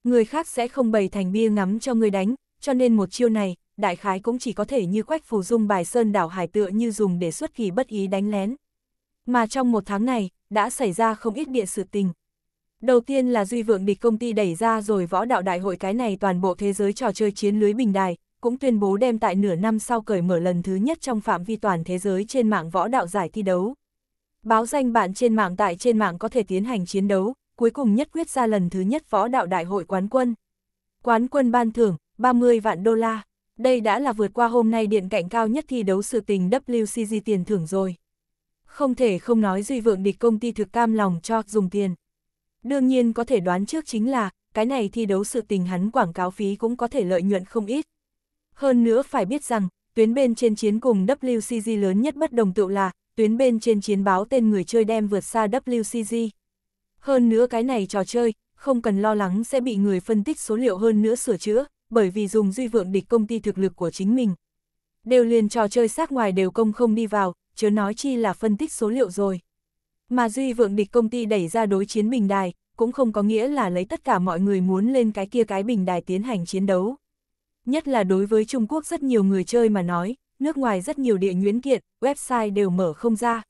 người khác sẽ không bày thành bia ngắm cho người đánh, cho nên một chiêu này, đại khái cũng chỉ có thể như quách phù dung bài sơn đảo hải tựa như dùng để xuất kỳ bất ý đánh lén. Mà trong một tháng này, đã xảy ra không ít địa sự tình. Đầu tiên là Duy Vượng bị công ty đẩy ra rồi võ đạo đại hội cái này toàn bộ thế giới trò chơi chiến lưới bình đài, cũng tuyên bố đem tại nửa năm sau cởi mở lần thứ nhất trong phạm vi toàn thế giới trên mạng võ đạo giải thi đấu. Báo danh bạn trên mạng tại trên mạng có thể tiến hành chiến đấu, cuối cùng nhất quyết ra lần thứ nhất võ đạo đại hội quán quân. Quán quân ban thưởng, 30 vạn đô la. Đây đã là vượt qua hôm nay điện cạnh cao nhất thi đấu sự tình WCG tiền thưởng rồi. Không thể không nói duy vượng địch công ty thực cam lòng cho dùng tiền. Đương nhiên có thể đoán trước chính là, cái này thi đấu sự tình hắn quảng cáo phí cũng có thể lợi nhuận không ít. Hơn nữa phải biết rằng, tuyến bên trên chiến cùng WCG lớn nhất bất đồng tựu là, tuyến bên trên chiến báo tên người chơi đem vượt xa WCG. Hơn nữa cái này trò chơi, không cần lo lắng sẽ bị người phân tích số liệu hơn nữa sửa chữa, bởi vì dùng duy vượng địch công ty thực lực của chính mình. Đều liền trò chơi sát ngoài đều công không đi vào, chứ nói chi là phân tích số liệu rồi. Mà duy vượng địch công ty đẩy ra đối chiến bình đài, cũng không có nghĩa là lấy tất cả mọi người muốn lên cái kia cái bình đài tiến hành chiến đấu. Nhất là đối với Trung Quốc rất nhiều người chơi mà nói, nước ngoài rất nhiều địa nhuyễn kiện, website đều mở không ra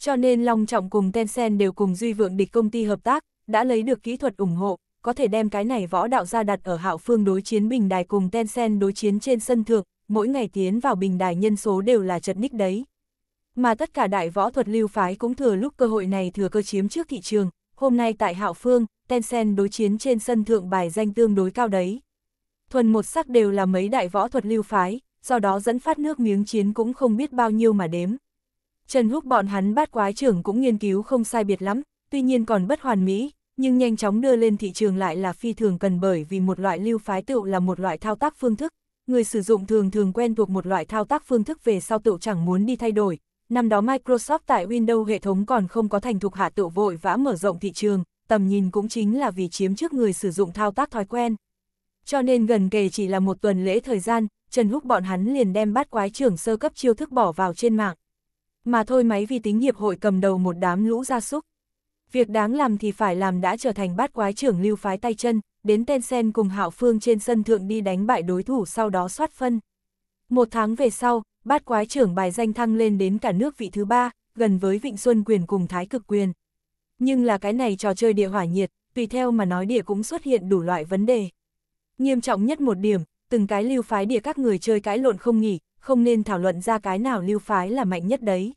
cho nên Long Trọng cùng Tencent đều cùng Duy Vượng địch công ty hợp tác, đã lấy được kỹ thuật ủng hộ, có thể đem cái này võ đạo ra đặt ở hạo phương đối chiến bình đài cùng Tencent đối chiến trên sân thượng, mỗi ngày tiến vào bình đài nhân số đều là chật ních đấy. Mà tất cả đại võ thuật lưu phái cũng thừa lúc cơ hội này thừa cơ chiếm trước thị trường, hôm nay tại hạo phương, Tencent đối chiến trên sân thượng bài danh tương đối cao đấy. Thuần một sắc đều là mấy đại võ thuật lưu phái, do đó dẫn phát nước miếng chiến cũng không biết bao nhiêu mà đếm. Trần Húc bọn hắn bát quái trưởng cũng nghiên cứu không sai biệt lắm, tuy nhiên còn bất hoàn mỹ, nhưng nhanh chóng đưa lên thị trường lại là phi thường cần bởi vì một loại lưu phái tựu là một loại thao tác phương thức. Người sử dụng thường thường quen thuộc một loại thao tác phương thức về sau tựu chẳng muốn đi thay đổi. Năm đó Microsoft tại Windows hệ thống còn không có thành thục hạ tựu vội vã mở rộng thị trường, tầm nhìn cũng chính là vì chiếm trước người sử dụng thao tác thói quen. Cho nên gần kề chỉ là một tuần lễ thời gian, Trần Húc bọn hắn liền đem bát quái trưởng sơ cấp chiêu thức bỏ vào trên mạng mà thôi máy vi tính hiệp hội cầm đầu một đám lũ gia súc. Việc đáng làm thì phải làm đã trở thành bát quái trưởng lưu phái tay chân, đến tên sen cùng hạo phương trên sân thượng đi đánh bại đối thủ sau đó soát phân. Một tháng về sau, bát quái trưởng bài danh thăng lên đến cả nước vị thứ ba, gần với Vịnh Xuân quyền cùng Thái Cực quyền. Nhưng là cái này trò chơi địa hỏa nhiệt, tùy theo mà nói địa cũng xuất hiện đủ loại vấn đề. Nghiêm trọng nhất một điểm, từng cái lưu phái địa các người chơi cãi lộn không nghỉ, không nên thảo luận ra cái nào lưu phái là mạnh nhất đấy.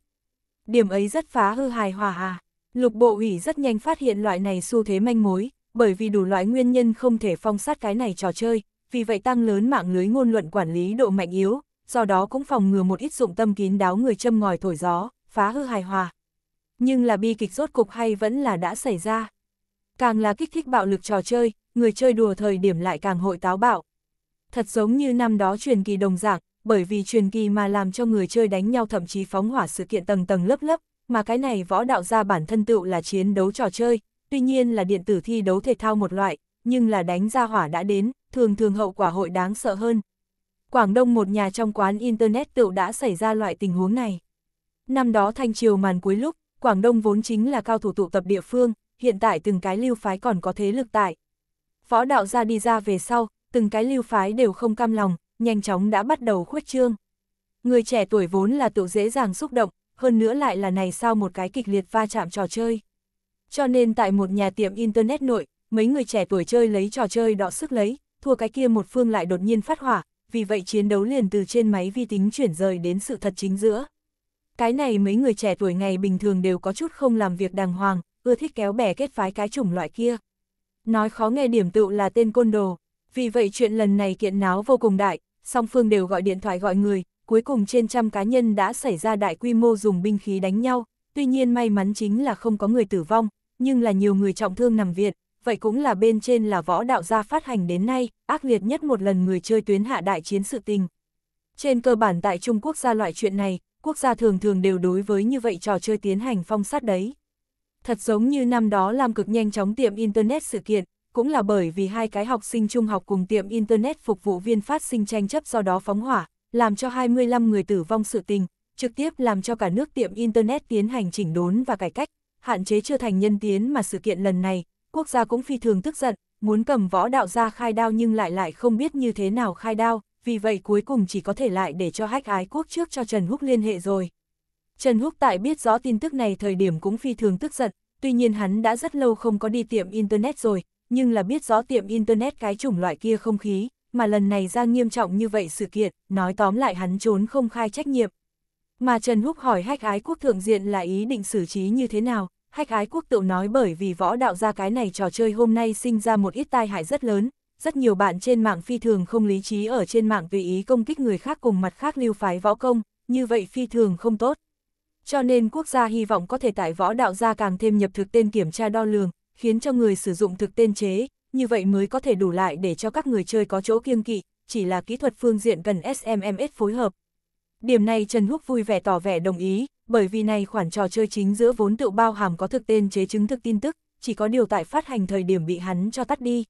Điểm ấy rất phá hư hài hòa à. Lục bộ ủy rất nhanh phát hiện loại này xu thế manh mối, bởi vì đủ loại nguyên nhân không thể phong sát cái này trò chơi, vì vậy tăng lớn mạng lưới ngôn luận quản lý độ mạnh yếu, do đó cũng phòng ngừa một ít dụng tâm kín đáo người châm ngòi thổi gió, phá hư hài hòa. Nhưng là bi kịch rốt cục hay vẫn là đã xảy ra. Càng là kích thích bạo lực trò chơi, người chơi đùa thời điểm lại càng hội táo bạo. Thật giống như năm đó truyền kỳ đồng dạng bởi vì truyền kỳ mà làm cho người chơi đánh nhau thậm chí phóng hỏa sự kiện tầng tầng lớp lớp, mà cái này võ đạo ra bản thân tựu là chiến đấu trò chơi, tuy nhiên là điện tử thi đấu thể thao một loại, nhưng là đánh ra hỏa đã đến, thường thường hậu quả hội đáng sợ hơn. Quảng Đông một nhà trong quán Internet tựu đã xảy ra loại tình huống này. Năm đó thanh triều màn cuối lúc, Quảng Đông vốn chính là cao thủ tụ tập địa phương, hiện tại từng cái lưu phái còn có thế lực tại. Võ đạo ra đi ra về sau, từng cái lưu phái đều không cam lòng, nhanh chóng đã bắt đầu khuất trương. Người trẻ tuổi vốn là tự dễ dàng xúc động, hơn nữa lại là này sau một cái kịch liệt va chạm trò chơi. Cho nên tại một nhà tiệm internet nội, mấy người trẻ tuổi chơi lấy trò chơi đọ sức lấy, thua cái kia một phương lại đột nhiên phát hỏa, vì vậy chiến đấu liền từ trên máy vi tính chuyển rời đến sự thật chính giữa. Cái này mấy người trẻ tuổi ngày bình thường đều có chút không làm việc đàng hoàng, ưa thích kéo bè kết phái cái chủng loại kia. Nói khó nghe điểm tựu là tên côn đồ, vì vậy chuyện lần này kiện náo vô cùng đại, song phương đều gọi điện thoại gọi người, cuối cùng trên trăm cá nhân đã xảy ra đại quy mô dùng binh khí đánh nhau, tuy nhiên may mắn chính là không có người tử vong, nhưng là nhiều người trọng thương nằm viện, vậy cũng là bên trên là võ đạo gia phát hành đến nay, ác liệt nhất một lần người chơi tuyến hạ đại chiến sự tình. Trên cơ bản tại Trung Quốc gia loại chuyện này, quốc gia thường thường đều đối với như vậy trò chơi tiến hành phong sát đấy. Thật giống như năm đó làm cực nhanh chóng tiệm Internet sự kiện, cũng là bởi vì hai cái học sinh trung học cùng tiệm Internet phục vụ viên phát sinh tranh chấp do đó phóng hỏa, làm cho 25 người tử vong sự tình, trực tiếp làm cho cả nước tiệm Internet tiến hành chỉnh đốn và cải cách, hạn chế chưa thành nhân tiến mà sự kiện lần này, quốc gia cũng phi thường tức giận, muốn cầm võ đạo ra khai đao nhưng lại lại không biết như thế nào khai đao, vì vậy cuối cùng chỉ có thể lại để cho hách ái quốc trước cho Trần Húc liên hệ rồi. Trần Húc tại biết rõ tin tức này thời điểm cũng phi thường tức giận, tuy nhiên hắn đã rất lâu không có đi tiệm Internet rồi, nhưng là biết rõ tiệm Internet cái chủng loại kia không khí, mà lần này ra nghiêm trọng như vậy sự kiện, nói tóm lại hắn trốn không khai trách nhiệm. Mà Trần Húc hỏi hách ái quốc thượng diện là ý định xử trí như thế nào, hách ái quốc tự nói bởi vì võ đạo ra cái này trò chơi hôm nay sinh ra một ít tai hại rất lớn, rất nhiều bạn trên mạng phi thường không lý trí ở trên mạng tùy ý công kích người khác cùng mặt khác lưu phái võ công, như vậy phi thường không tốt. Cho nên quốc gia hy vọng có thể tại võ đạo gia càng thêm nhập thực tên kiểm tra đo lường, khiến cho người sử dụng thực tên chế, như vậy mới có thể đủ lại để cho các người chơi có chỗ kiêng kỵ, chỉ là kỹ thuật phương diện cần SMMS phối hợp. Điểm này Trần Húc vui vẻ tỏ vẻ đồng ý, bởi vì này khoản trò chơi chính giữa vốn tự bao hàm có thực tên chế chứng thực tin tức, chỉ có điều tại phát hành thời điểm bị hắn cho tắt đi.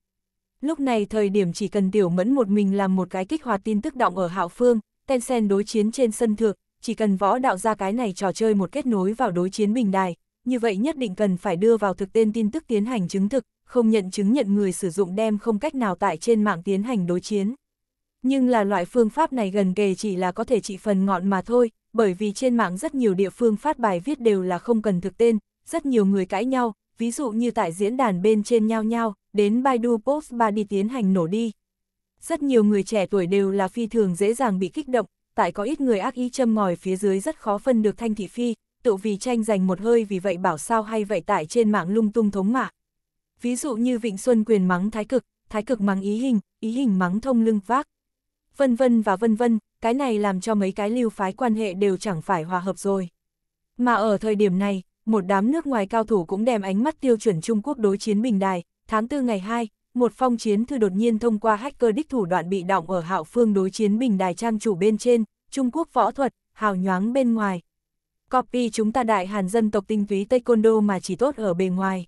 Lúc này thời điểm chỉ cần tiểu mẫn một mình làm một cái kích hoạt tin tức động ở hạo phương, Tencent đối chiến trên sân thượng, chỉ cần võ đạo ra cái này trò chơi một kết nối vào đối chiến bình đài, như vậy nhất định cần phải đưa vào thực tên tin tức tiến hành chứng thực, không nhận chứng nhận người sử dụng đem không cách nào tại trên mạng tiến hành đối chiến. Nhưng là loại phương pháp này gần kề chỉ là có thể trị phần ngọn mà thôi, bởi vì trên mạng rất nhiều địa phương phát bài viết đều là không cần thực tên, rất nhiều người cãi nhau, ví dụ như tại diễn đàn bên trên nhau nhau, đến Baidu Post 3 đi tiến hành nổ đi. Rất nhiều người trẻ tuổi đều là phi thường dễ dàng bị kích động, tại có ít người ác ý châm ngòi phía dưới rất khó phân được thanh thị phi, tự vì tranh giành một hơi vì vậy bảo sao hay vậy tại trên mạng lung tung thống mạ. Ví dụ như Vịnh Xuân quyền mắng thái cực, thái cực mắng ý hình, ý hình mắng thông lưng vác. Vân vân và vân vân, cái này làm cho mấy cái lưu phái quan hệ đều chẳng phải hòa hợp rồi. Mà ở thời điểm này, một đám nước ngoài cao thủ cũng đem ánh mắt tiêu chuẩn Trung Quốc đối chiến bình đài, tháng 4 ngày 2, một phong chiến thư đột nhiên thông qua hacker đích thủ đoạn bị động ở hạo phương đối chiến bình đài trang chủ bên trên, Trung Quốc võ thuật, hào nhoáng bên ngoài, Copy chúng ta đại hàn dân tộc tinh túy taekwondo mà chỉ tốt ở bề ngoài.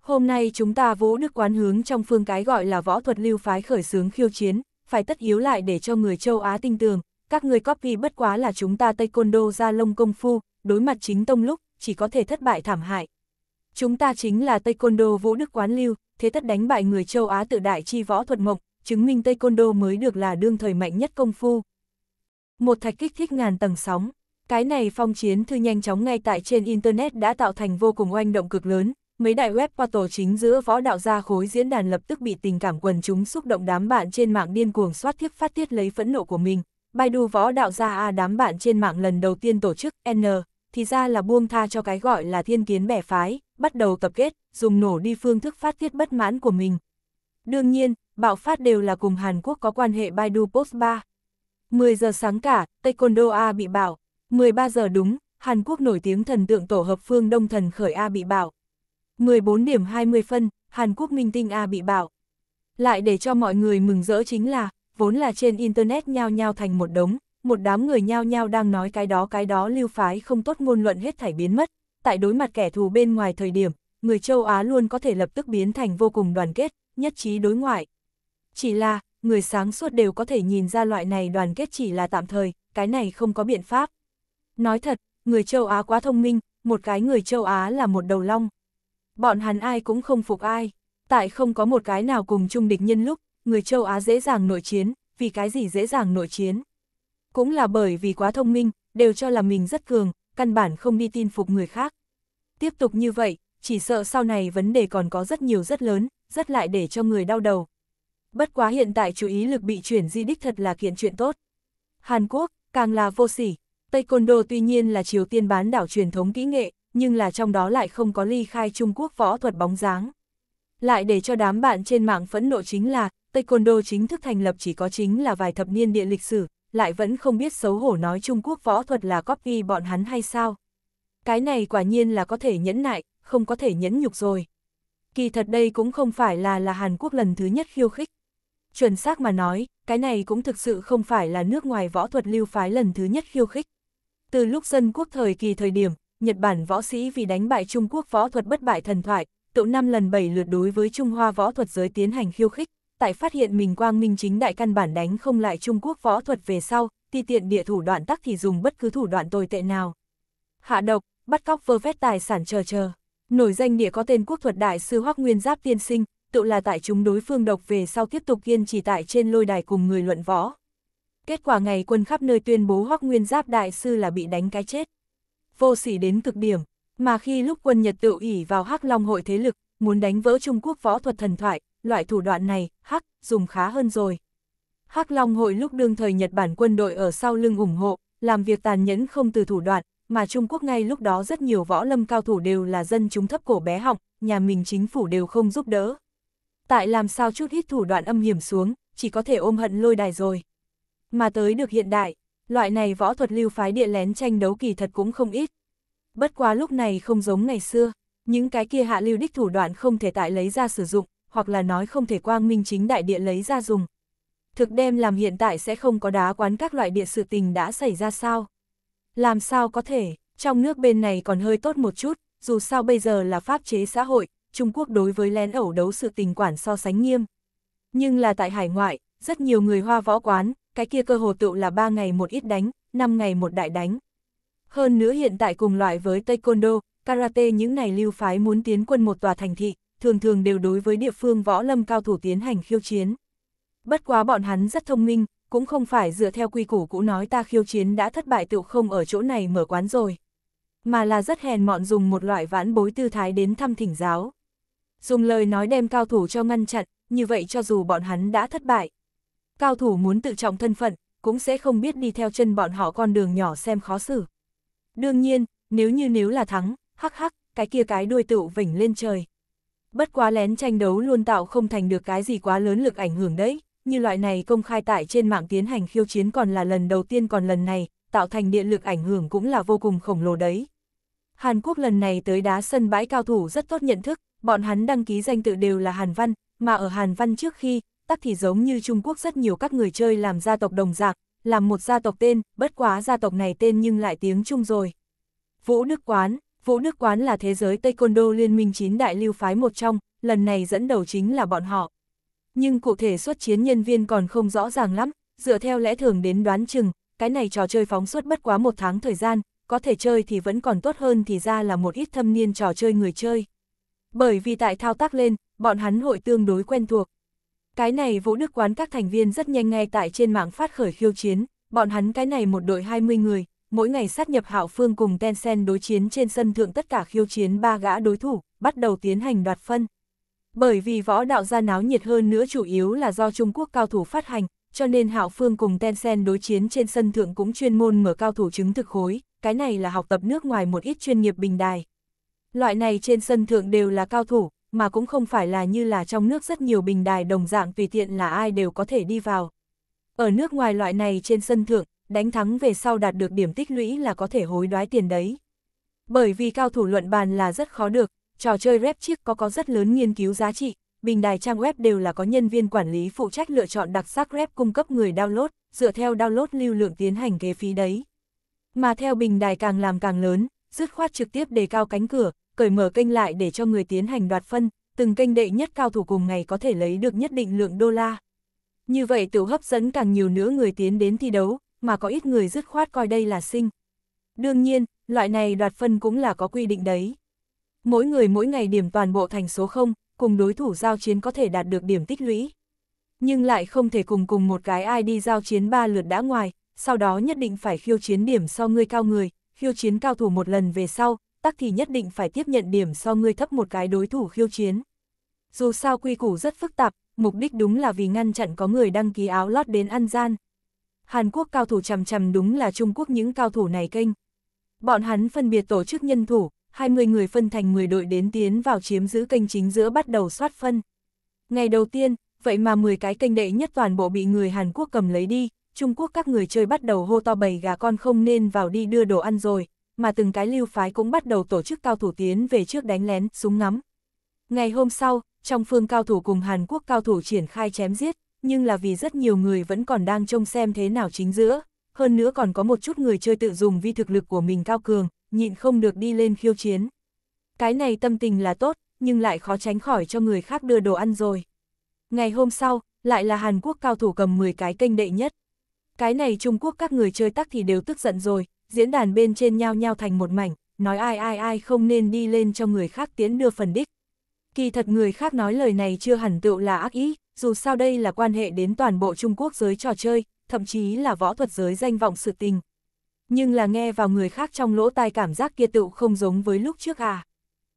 Hôm nay chúng ta vũ đức quán hướng trong phương cái gọi là võ thuật lưu phái khởi xướng khiêu chiến, phải tất yếu lại để cho người châu Á tinh tường, các người copy bất quá là chúng ta taekwondo ra lông công phu, đối mặt chính tông lúc, chỉ có thể thất bại thảm hại. Chúng ta chính là taekwondo vũ đức quán lưu, thế tất đánh bại người châu Á tự đại chi võ thuật mộc, chứng minh taekwondo mới được là đương thời mạnh nhất công phu. Một thạch kích thích ngàn tầng sóng. Cái này phong chiến thư nhanh chóng ngay tại trên Internet đã tạo thành vô cùng oanh động cực lớn, mấy đại web portal chính giữa võ đạo gia khối diễn đàn lập tức bị tình cảm quần chúng xúc động đám bạn trên mạng điên cuồng soát thiếp phát tiết lấy phẫn nộ của mình. Baidu võ đạo gia A đám bạn trên mạng lần đầu tiên tổ chức N, thì ra là buông tha cho cái gọi là thiên kiến bẻ phái, bắt đầu tập kết, dùng nổ đi phương thức phát tiết bất mãn của mình. Đương nhiên, bạo phát đều là cùng Hàn Quốc có quan hệ Baidu Post 3. 10 giờ sáng cả, Taekwondo A bị bạo 13 giờ đúng, Hàn Quốc nổi tiếng thần tượng tổ hợp phương Đông thần khởi A bị bảo. 14 điểm 20 phân, Hàn Quốc minh tinh A bị bảo. Lại để cho mọi người mừng rỡ chính là, vốn là trên Internet nhao nhao thành một đống, một đám người nhao nhao đang nói cái đó cái đó lưu phái không tốt ngôn luận hết thảy biến mất. Tại đối mặt kẻ thù bên ngoài thời điểm, người châu Á luôn có thể lập tức biến thành vô cùng đoàn kết, nhất trí đối ngoại. Chỉ là, người sáng suốt đều có thể nhìn ra loại này đoàn kết chỉ là tạm thời, cái này không có biện pháp. Nói thật, người châu Á quá thông minh, một cái người châu Á là một đầu long. Bọn hắn ai cũng không phục ai, tại không có một cái nào cùng chung địch nhân lúc, người châu Á dễ dàng nội chiến, vì cái gì dễ dàng nội chiến. Cũng là bởi vì quá thông minh, đều cho là mình rất cường, căn bản không đi tin phục người khác. Tiếp tục như vậy, chỉ sợ sau này vấn đề còn có rất nhiều rất lớn, rất lại để cho người đau đầu. Bất quá hiện tại chú ý lực bị chuyển di đích thật là kiện chuyện tốt. Hàn Quốc, càng là vô sỉ, Taekwondo tuy nhiên là Triều Tiên bán đảo truyền thống kỹ nghệ, nhưng là trong đó lại không có ly khai Trung Quốc võ thuật bóng dáng. Lại để cho đám bạn trên mạng phẫn nộ chính là, Taekwondo chính thức thành lập chỉ có chính là vài thập niên địa lịch sử, lại vẫn không biết xấu hổ nói Trung Quốc võ thuật là copy bọn hắn hay sao. Cái này quả nhiên là có thể nhẫn nại, không có thể nhẫn nhục rồi. Kỳ thật đây cũng không phải là là Hàn Quốc lần thứ nhất khiêu khích. Chuẩn xác mà nói, cái này cũng thực sự không phải là nước ngoài võ thuật lưu phái lần thứ nhất khiêu khích. Từ lúc dân quốc thời kỳ thời điểm, Nhật Bản võ sĩ vì đánh bại Trung Quốc võ thuật bất bại thần thoại, tựu năm lần bảy lượt đối với Trung Hoa võ thuật giới tiến hành khiêu khích, tại phát hiện mình quang minh chính đại căn bản đánh không lại Trung Quốc võ thuật về sau, ti tiện địa thủ đoạn tắc thì dùng bất cứ thủ đoạn tồi tệ nào. Hạ độc, bắt cóc vơ vét tài sản chờ chờ. Nổi danh địa có tên quốc thuật đại sư Hoắc Nguyên Giáp tiên sinh, tự là tại chúng đối phương độc về sau tiếp tục kiên trì tại trên lôi đài cùng người luận võ. Kết quả ngày quân khắp nơi tuyên bố Hoắc Nguyên Giáp Đại Sư là bị đánh cái chết. Vô sỉ đến cực điểm, mà khi lúc quân Nhật tự ủy vào Hắc Long hội thế lực, muốn đánh vỡ Trung Quốc võ thuật thần thoại, loại thủ đoạn này, Hắc, dùng khá hơn rồi. Hắc Long hội lúc đương thời Nhật Bản quân đội ở sau lưng ủng hộ, làm việc tàn nhẫn không từ thủ đoạn, mà Trung Quốc ngay lúc đó rất nhiều võ lâm cao thủ đều là dân chúng thấp cổ bé họng, nhà mình chính phủ đều không giúp đỡ. Tại làm sao chút ít thủ đoạn âm hiểm xuống, chỉ có thể ôm hận lôi đài rồi. Mà tới được hiện đại, loại này võ thuật lưu phái địa lén tranh đấu kỳ thật cũng không ít. Bất quá lúc này không giống ngày xưa, những cái kia hạ lưu đích thủ đoạn không thể tại lấy ra sử dụng, hoặc là nói không thể quang minh chính đại địa lấy ra dùng. Thực đem làm hiện tại sẽ không có đá quán các loại địa sự tình đã xảy ra sao? Làm sao có thể, trong nước bên này còn hơi tốt một chút, dù sao bây giờ là pháp chế xã hội, Trung Quốc đối với lén ẩu đấu sự tình quản so sánh nghiêm. Nhưng là tại hải ngoại, rất nhiều người hoa võ quán, cái kia cơ hồ tựu là 3 ngày một ít đánh, 5 ngày một đại đánh. Hơn nữa hiện tại cùng loại với Taekwondo, Karate những này lưu phái muốn tiến quân một tòa thành thị, thường thường đều đối với địa phương võ lâm cao thủ tiến hành khiêu chiến. Bất quá bọn hắn rất thông minh, cũng không phải dựa theo quy củ cũ nói ta khiêu chiến đã thất bại tựu không ở chỗ này mở quán rồi. Mà là rất hèn mọn dùng một loại vãn bối tư thái đến thăm thỉnh giáo. Dùng lời nói đem cao thủ cho ngăn chặn, như vậy cho dù bọn hắn đã thất bại, cao thủ muốn tự trọng thân phận, cũng sẽ không biết đi theo chân bọn họ con đường nhỏ xem khó xử. Đương nhiên, nếu như nếu là thắng, hắc hắc, cái kia cái đuôi tựu vỉnh lên trời. Bất quá lén tranh đấu luôn tạo không thành được cái gì quá lớn lực ảnh hưởng đấy, như loại này công khai tại trên mạng tiến hành khiêu chiến còn là lần đầu tiên còn lần này, tạo thành điện lực ảnh hưởng cũng là vô cùng khổng lồ đấy. Hàn Quốc lần này tới đá sân bãi cao thủ rất tốt nhận thức, bọn hắn đăng ký danh tự đều là Hàn Văn, mà ở Hàn Văn trước khi, tắc thì giống như Trung Quốc rất nhiều các người chơi làm gia tộc đồng dạng, làm một gia tộc tên, bất quá gia tộc này tên nhưng lại tiếng Trung rồi. Vũ Đức Quán Vũ Đức Quán là thế giới Taekwondo Liên minh 9 đại lưu phái một trong, lần này dẫn đầu chính là bọn họ. Nhưng cụ thể xuất chiến nhân viên còn không rõ ràng lắm, dựa theo lẽ thường đến đoán chừng, cái này trò chơi phóng suốt bất quá một tháng thời gian, có thể chơi thì vẫn còn tốt hơn thì ra là một ít thâm niên trò chơi người chơi. Bởi vì tại thao tác lên, bọn hắn hội tương đối quen thuộc. Cái này vũ đức quán các thành viên rất nhanh ngay tại trên mạng phát khởi khiêu chiến, bọn hắn cái này một đội 20 người, mỗi ngày sát nhập hạo phương cùng Tencent đối chiến trên sân thượng tất cả khiêu chiến ba gã đối thủ, bắt đầu tiến hành đoạt phân. Bởi vì võ đạo ra náo nhiệt hơn nữa chủ yếu là do Trung Quốc cao thủ phát hành, cho nên Hạo Phương cùng Tencent đối chiến trên sân thượng cũng chuyên môn mở cao thủ chứng thực khối, cái này là học tập nước ngoài một ít chuyên nghiệp bình đài. Loại này trên sân thượng đều là cao thủ, mà cũng không phải là như là trong nước rất nhiều bình đài đồng dạng tùy tiện là ai đều có thể đi vào. Ở nước ngoài loại này trên sân thượng, đánh thắng về sau đạt được điểm tích lũy là có thể hối đoái tiền đấy. Bởi vì cao thủ luận bàn là rất khó được, trò chơi rep chiếc có có rất lớn nghiên cứu giá trị, bình đài trang web đều là có nhân viên quản lý phụ trách lựa chọn đặc sắc rep cung cấp người download, dựa theo download lưu lượng tiến hành kế phí đấy. Mà theo bình đài càng làm càng lớn, dứt khoát trực tiếp đề cao cánh cửa, cởi mở kênh lại để cho người tiến hành đoạt phân, từng kênh đệ nhất cao thủ cùng ngày có thể lấy được nhất định lượng đô la. Như vậy tiểu hấp dẫn càng nhiều nữa người tiến đến thi đấu, mà có ít người dứt khoát coi đây là sinh. Đương nhiên, loại này đoạt phân cũng là có quy định đấy. Mỗi người mỗi ngày điểm toàn bộ thành số 0, cùng đối thủ giao chiến có thể đạt được điểm tích lũy. Nhưng lại không thể cùng cùng một cái ai đi giao chiến ba lượt đã ngoài, sau đó nhất định phải khiêu chiến điểm so người cao người, khiêu chiến cao thủ một lần về sau, tắc thì nhất định phải tiếp nhận điểm so ngươi thấp một cái đối thủ khiêu chiến. Dù sao quy củ rất phức tạp, mục đích đúng là vì ngăn chặn có người đăng ký áo lót đến ăn gian. Hàn Quốc cao thủ chằm chằm đúng là Trung Quốc những cao thủ này kênh. Bọn hắn phân biệt tổ chức nhân thủ, 20 người phân thành 10 đội đến tiến vào chiếm giữ kênh chính giữa bắt đầu soát phân. Ngày đầu tiên, vậy mà 10 cái kênh đệ nhất toàn bộ bị người Hàn Quốc cầm lấy đi, Trung Quốc các người chơi bắt đầu hô to bầy gà con không nên vào đi đưa đồ ăn rồi, mà từng cái lưu phái cũng bắt đầu tổ chức cao thủ tiến về trước đánh lén, súng ngắm. Ngày hôm sau, trong phương cao thủ cùng Hàn Quốc cao thủ triển khai chém giết, nhưng là vì rất nhiều người vẫn còn đang trông xem thế nào chính giữa, hơn nữa còn có một chút người chơi tự dùng vi thực lực của mình cao cường, nhịn không được đi lên khiêu chiến. Cái này tâm tình là tốt, nhưng lại khó tránh khỏi cho người khác đưa đồ ăn rồi. Ngày hôm sau, lại là Hàn Quốc cao thủ cầm 10 cái kênh đệ nhất. Cái này Trung Quốc các người chơi tắc thì đều tức giận rồi, diễn đàn bên trên nhau nhau thành một mảnh, nói ai ai ai không nên đi lên cho người khác tiến đưa phần đích. Kỳ thật người khác nói lời này chưa hẳn tựu là ác ý, dù sao đây là quan hệ đến toàn bộ Trung Quốc giới trò chơi, thậm chí là võ thuật giới danh vọng sự tình. Nhưng là nghe vào người khác trong lỗ tai cảm giác kia tựu không giống với lúc trước à.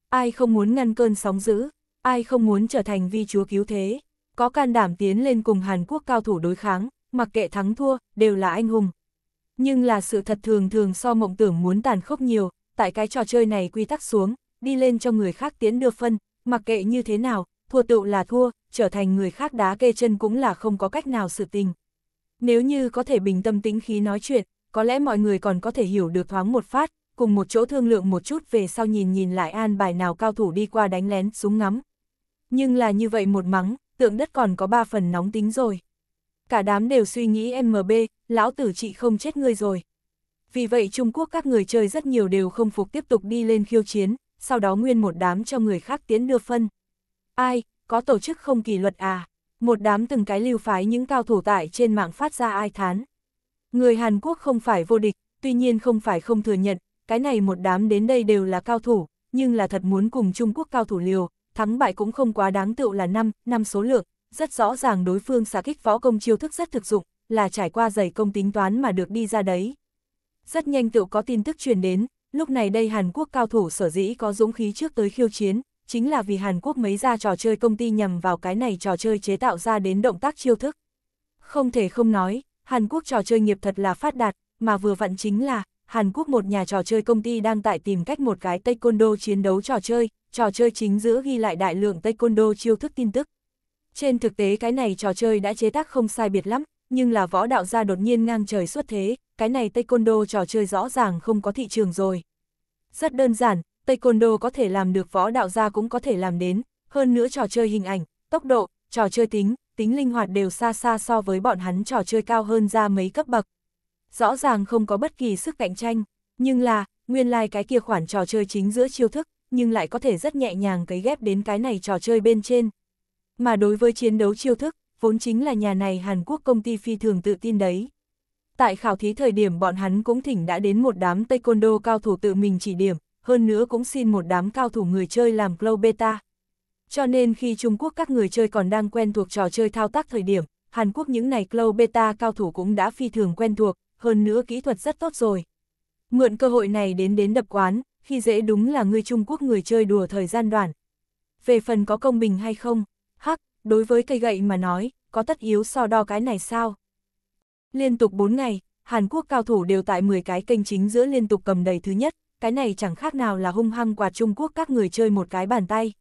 Ai không muốn ngăn cơn sóng dữ, ai không muốn trở thành vi chúa cứu thế, có can đảm tiến lên cùng Hàn Quốc cao thủ đối kháng, mặc kệ thắng thua, đều là anh hùng. Nhưng là sự thật thường thường so mộng tưởng muốn tàn khốc nhiều, tại cái trò chơi này quy tắc xuống, đi lên cho người khác tiến đưa phân, mặc kệ như thế nào, thua tựu là thua, trở thành người khác đá kê chân cũng là không có cách nào sự tình. Nếu như có thể bình tâm tính khí nói chuyện, có lẽ mọi người còn có thể hiểu được thoáng một phát, cùng một chỗ thương lượng một chút về sau nhìn nhìn lại an bài nào cao thủ đi qua đánh lén súng ngắm. Nhưng là như vậy một mắng, tượng đất còn có ba phần nóng tính rồi cả đám đều suy nghĩ MB, lão tử chị không chết ngươi rồi. Vì vậy Trung Quốc các người chơi rất nhiều đều không phục tiếp tục đi lên khiêu chiến, sau đó nguyên một đám cho người khác tiến đưa phân. Ai, có tổ chức không kỷ luật à? Một đám từng cái lưu phái những cao thủ tại trên mạng phát ra ai thán. Người Hàn Quốc không phải vô địch, tuy nhiên không phải không thừa nhận, cái này một đám đến đây đều là cao thủ, nhưng là thật muốn cùng Trung Quốc cao thủ liều, thắng bại cũng không quá đáng tựu là năm năm số lượng, rất rõ ràng đối phương xạ kích võ công chiêu thức rất thực dụng, là trải qua dày công tính toán mà được đi ra đấy. Rất nhanh tự có tin tức truyền đến, lúc này đây Hàn Quốc cao thủ sở dĩ có dũng khí trước tới khiêu chiến, chính là vì Hàn Quốc mấy ra trò chơi công ty nhằm vào cái này trò chơi chế tạo ra đến động tác chiêu thức. Không thể không nói, Hàn Quốc trò chơi nghiệp thật là phát đạt, mà vừa vặn chính là, Hàn Quốc một nhà trò chơi công ty đang tại tìm cách một cái taekwondo chiến đấu trò chơi, trò chơi chính giữa ghi lại đại lượng taekwondo chiêu thức tin tức. Trên thực tế cái này trò chơi đã chế tác không sai biệt lắm, nhưng là võ đạo gia đột nhiên ngang trời xuất thế, cái này taekwondo trò chơi rõ ràng không có thị trường rồi. Rất đơn giản, taekwondo có thể làm được võ đạo gia cũng có thể làm đến, hơn nữa trò chơi hình ảnh, tốc độ, trò chơi tính, tính linh hoạt đều xa xa so với bọn hắn trò chơi cao hơn ra mấy cấp bậc. Rõ ràng không có bất kỳ sức cạnh tranh, nhưng là, nguyên lai like cái kia khoản trò chơi chính giữa chiêu thức, nhưng lại có thể rất nhẹ nhàng cấy ghép đến cái này trò chơi bên trên, mà đối với chiến đấu chiêu thức, vốn chính là nhà này Hàn Quốc công ty phi thường tự tin đấy. Tại khảo thí thời điểm bọn hắn cũng thỉnh đã đến một đám taekwondo cao thủ tự mình chỉ điểm, hơn nữa cũng xin một đám cao thủ người chơi làm glow beta. Cho nên khi Trung Quốc các người chơi còn đang quen thuộc trò chơi thao tác thời điểm, Hàn Quốc những này glow beta cao thủ cũng đã phi thường quen thuộc, hơn nữa kỹ thuật rất tốt rồi. Mượn cơ hội này đến đến đập quán, khi dễ đúng là người Trung Quốc người chơi đùa thời gian đoạn. Về phần có công bình hay không, hắc, đối với cây gậy mà nói, có tất yếu so đo cái này sao? Liên tục 4 ngày, Hàn Quốc cao thủ đều tại 10 cái kênh chính giữa liên tục cầm đầy thứ nhất, cái này chẳng khác nào là hung hăng quạt Trung Quốc các người chơi một cái bàn tay.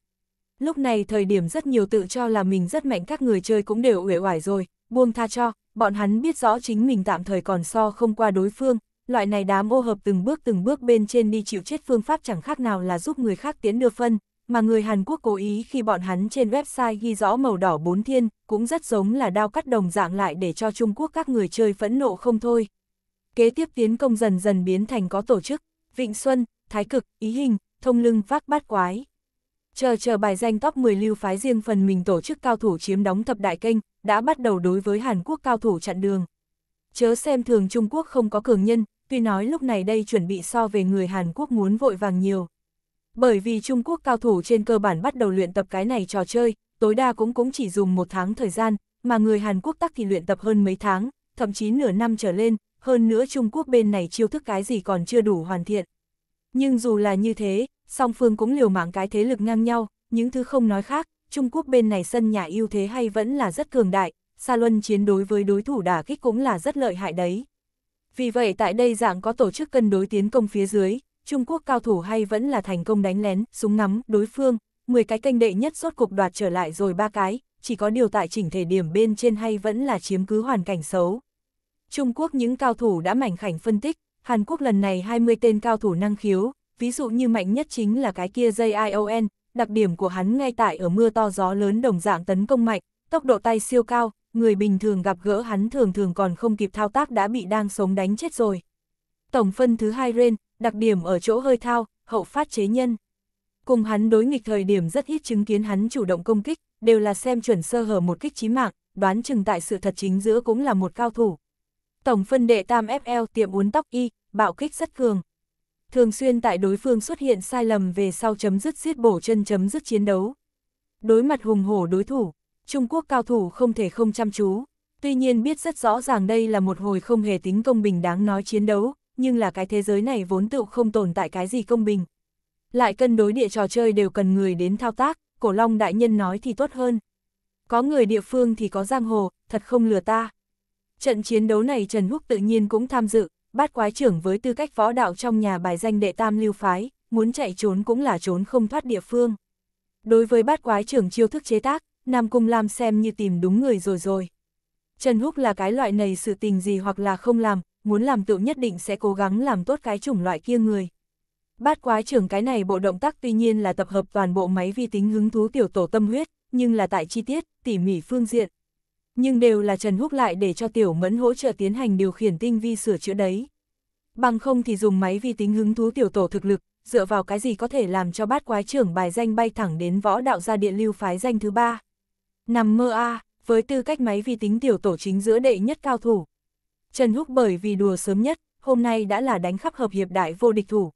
Lúc này thời điểm rất nhiều tự cho là mình rất mạnh các người chơi cũng đều uể oải rồi, buông tha cho, bọn hắn biết rõ chính mình tạm thời còn so không qua đối phương, loại này đám ô hợp từng bước từng bước bên trên đi chịu chết phương pháp chẳng khác nào là giúp người khác tiến đưa phân, mà người Hàn Quốc cố ý khi bọn hắn trên website ghi rõ màu đỏ bốn thiên, cũng rất giống là đao cắt đồng dạng lại để cho Trung Quốc các người chơi phẫn nộ không thôi. Kế tiếp tiến công dần dần biến thành có tổ chức, Vịnh Xuân, Thái Cực, Ý Hình, Thông Lưng vác bát quái. Chờ chờ bài danh top 10 lưu phái riêng phần mình tổ chức cao thủ chiếm đóng thập đại kênh, đã bắt đầu đối với Hàn Quốc cao thủ chặn đường. Chớ xem thường Trung Quốc không có cường nhân, tuy nói lúc này đây chuẩn bị so về người Hàn Quốc muốn vội vàng nhiều, bởi vì Trung Quốc cao thủ trên cơ bản bắt đầu luyện tập cái này trò chơi, tối đa cũng cũng chỉ dùng một tháng thời gian, mà người Hàn Quốc tắc thì luyện tập hơn mấy tháng, thậm chí nửa năm trở lên, hơn nữa Trung Quốc bên này chiêu thức cái gì còn chưa đủ hoàn thiện. Nhưng dù là như thế, song phương cũng liều mạng cái thế lực ngang nhau, những thứ không nói khác, Trung Quốc bên này sân nhà ưu thế hay vẫn là rất cường đại, xa luân chiến đối với đối thủ đả kích cũng là rất lợi hại đấy. Vì vậy tại đây dạng có tổ chức cân đối tiến công phía dưới, Trung Quốc cao thủ hay vẫn là thành công đánh lén, súng ngắm, đối phương, 10 cái kênh đệ nhất suốt cuộc đoạt trở lại rồi ba cái, chỉ có điều tại chỉnh thể điểm bên trên hay vẫn là chiếm cứ hoàn cảnh xấu. Trung Quốc những cao thủ đã mảnh khảnh phân tích, Hàn Quốc lần này 20 tên cao thủ năng khiếu, ví dụ như mạnh nhất chính là cái kia JION, đặc điểm của hắn ngay tại ở mưa to gió lớn đồng dạng tấn công mạnh, tốc độ tay siêu cao, người bình thường gặp gỡ hắn thường thường còn không kịp thao tác đã bị đang sống đánh chết rồi. Tổng phân thứ hai Ren, đặc điểm ở chỗ hơi thao, hậu phát chế nhân. Cùng hắn đối nghịch thời điểm rất ít chứng kiến hắn chủ động công kích, đều là xem chuẩn sơ hở một kích chí mạng, đoán chừng tại sự thật chính giữa cũng là một cao thủ. Tổng phân đệ tam FL tiệm uốn tóc y, bạo kích rất cường. Thường xuyên tại đối phương xuất hiện sai lầm về sau chấm dứt giết bổ chân chấm dứt chiến đấu. Đối mặt hùng hổ đối thủ, Trung Quốc cao thủ không thể không chăm chú. Tuy nhiên biết rất rõ ràng đây là một hồi không hề tính công bình đáng nói chiến đấu, nhưng là cái thế giới này vốn tự không tồn tại cái gì công bình. Lại cân đối địa trò chơi đều cần người đến thao tác, cổ long đại nhân nói thì tốt hơn. Có người địa phương thì có giang hồ, thật không lừa ta. Trận chiến đấu này Trần Húc tự nhiên cũng tham dự, bát quái trưởng với tư cách võ đạo trong nhà bài danh đệ tam lưu phái, muốn chạy trốn cũng là trốn không thoát địa phương. Đối với bát quái trưởng chiêu thức chế tác, Nam Cung Lam xem như tìm đúng người rồi rồi. Trần Húc là cái loại này sự tình gì hoặc là không làm, muốn làm tựu nhất định sẽ cố gắng làm tốt cái chủng loại kia người. Bát quái trưởng cái này bộ động tác tuy nhiên là tập hợp toàn bộ máy vi tính hứng thú tiểu tổ tâm huyết, nhưng là tại chi tiết, tỉ mỉ phương diện. Nhưng đều là Trần Húc lại để cho tiểu mẫn hỗ trợ tiến hành điều khiển tinh vi sửa chữa đấy. Bằng không thì dùng máy vi tính hứng thú tiểu tổ thực lực, dựa vào cái gì có thể làm cho bát quái trưởng bài danh bay thẳng đến võ đạo gia điện lưu phái danh thứ ba. Nằm mơ a với tư cách máy vi tính tiểu tổ chính giữa đệ nhất cao thủ, Trần Húc bởi vì đùa sớm nhất, hôm nay đã là đánh khắp hợp hiệp đại vô địch thủ.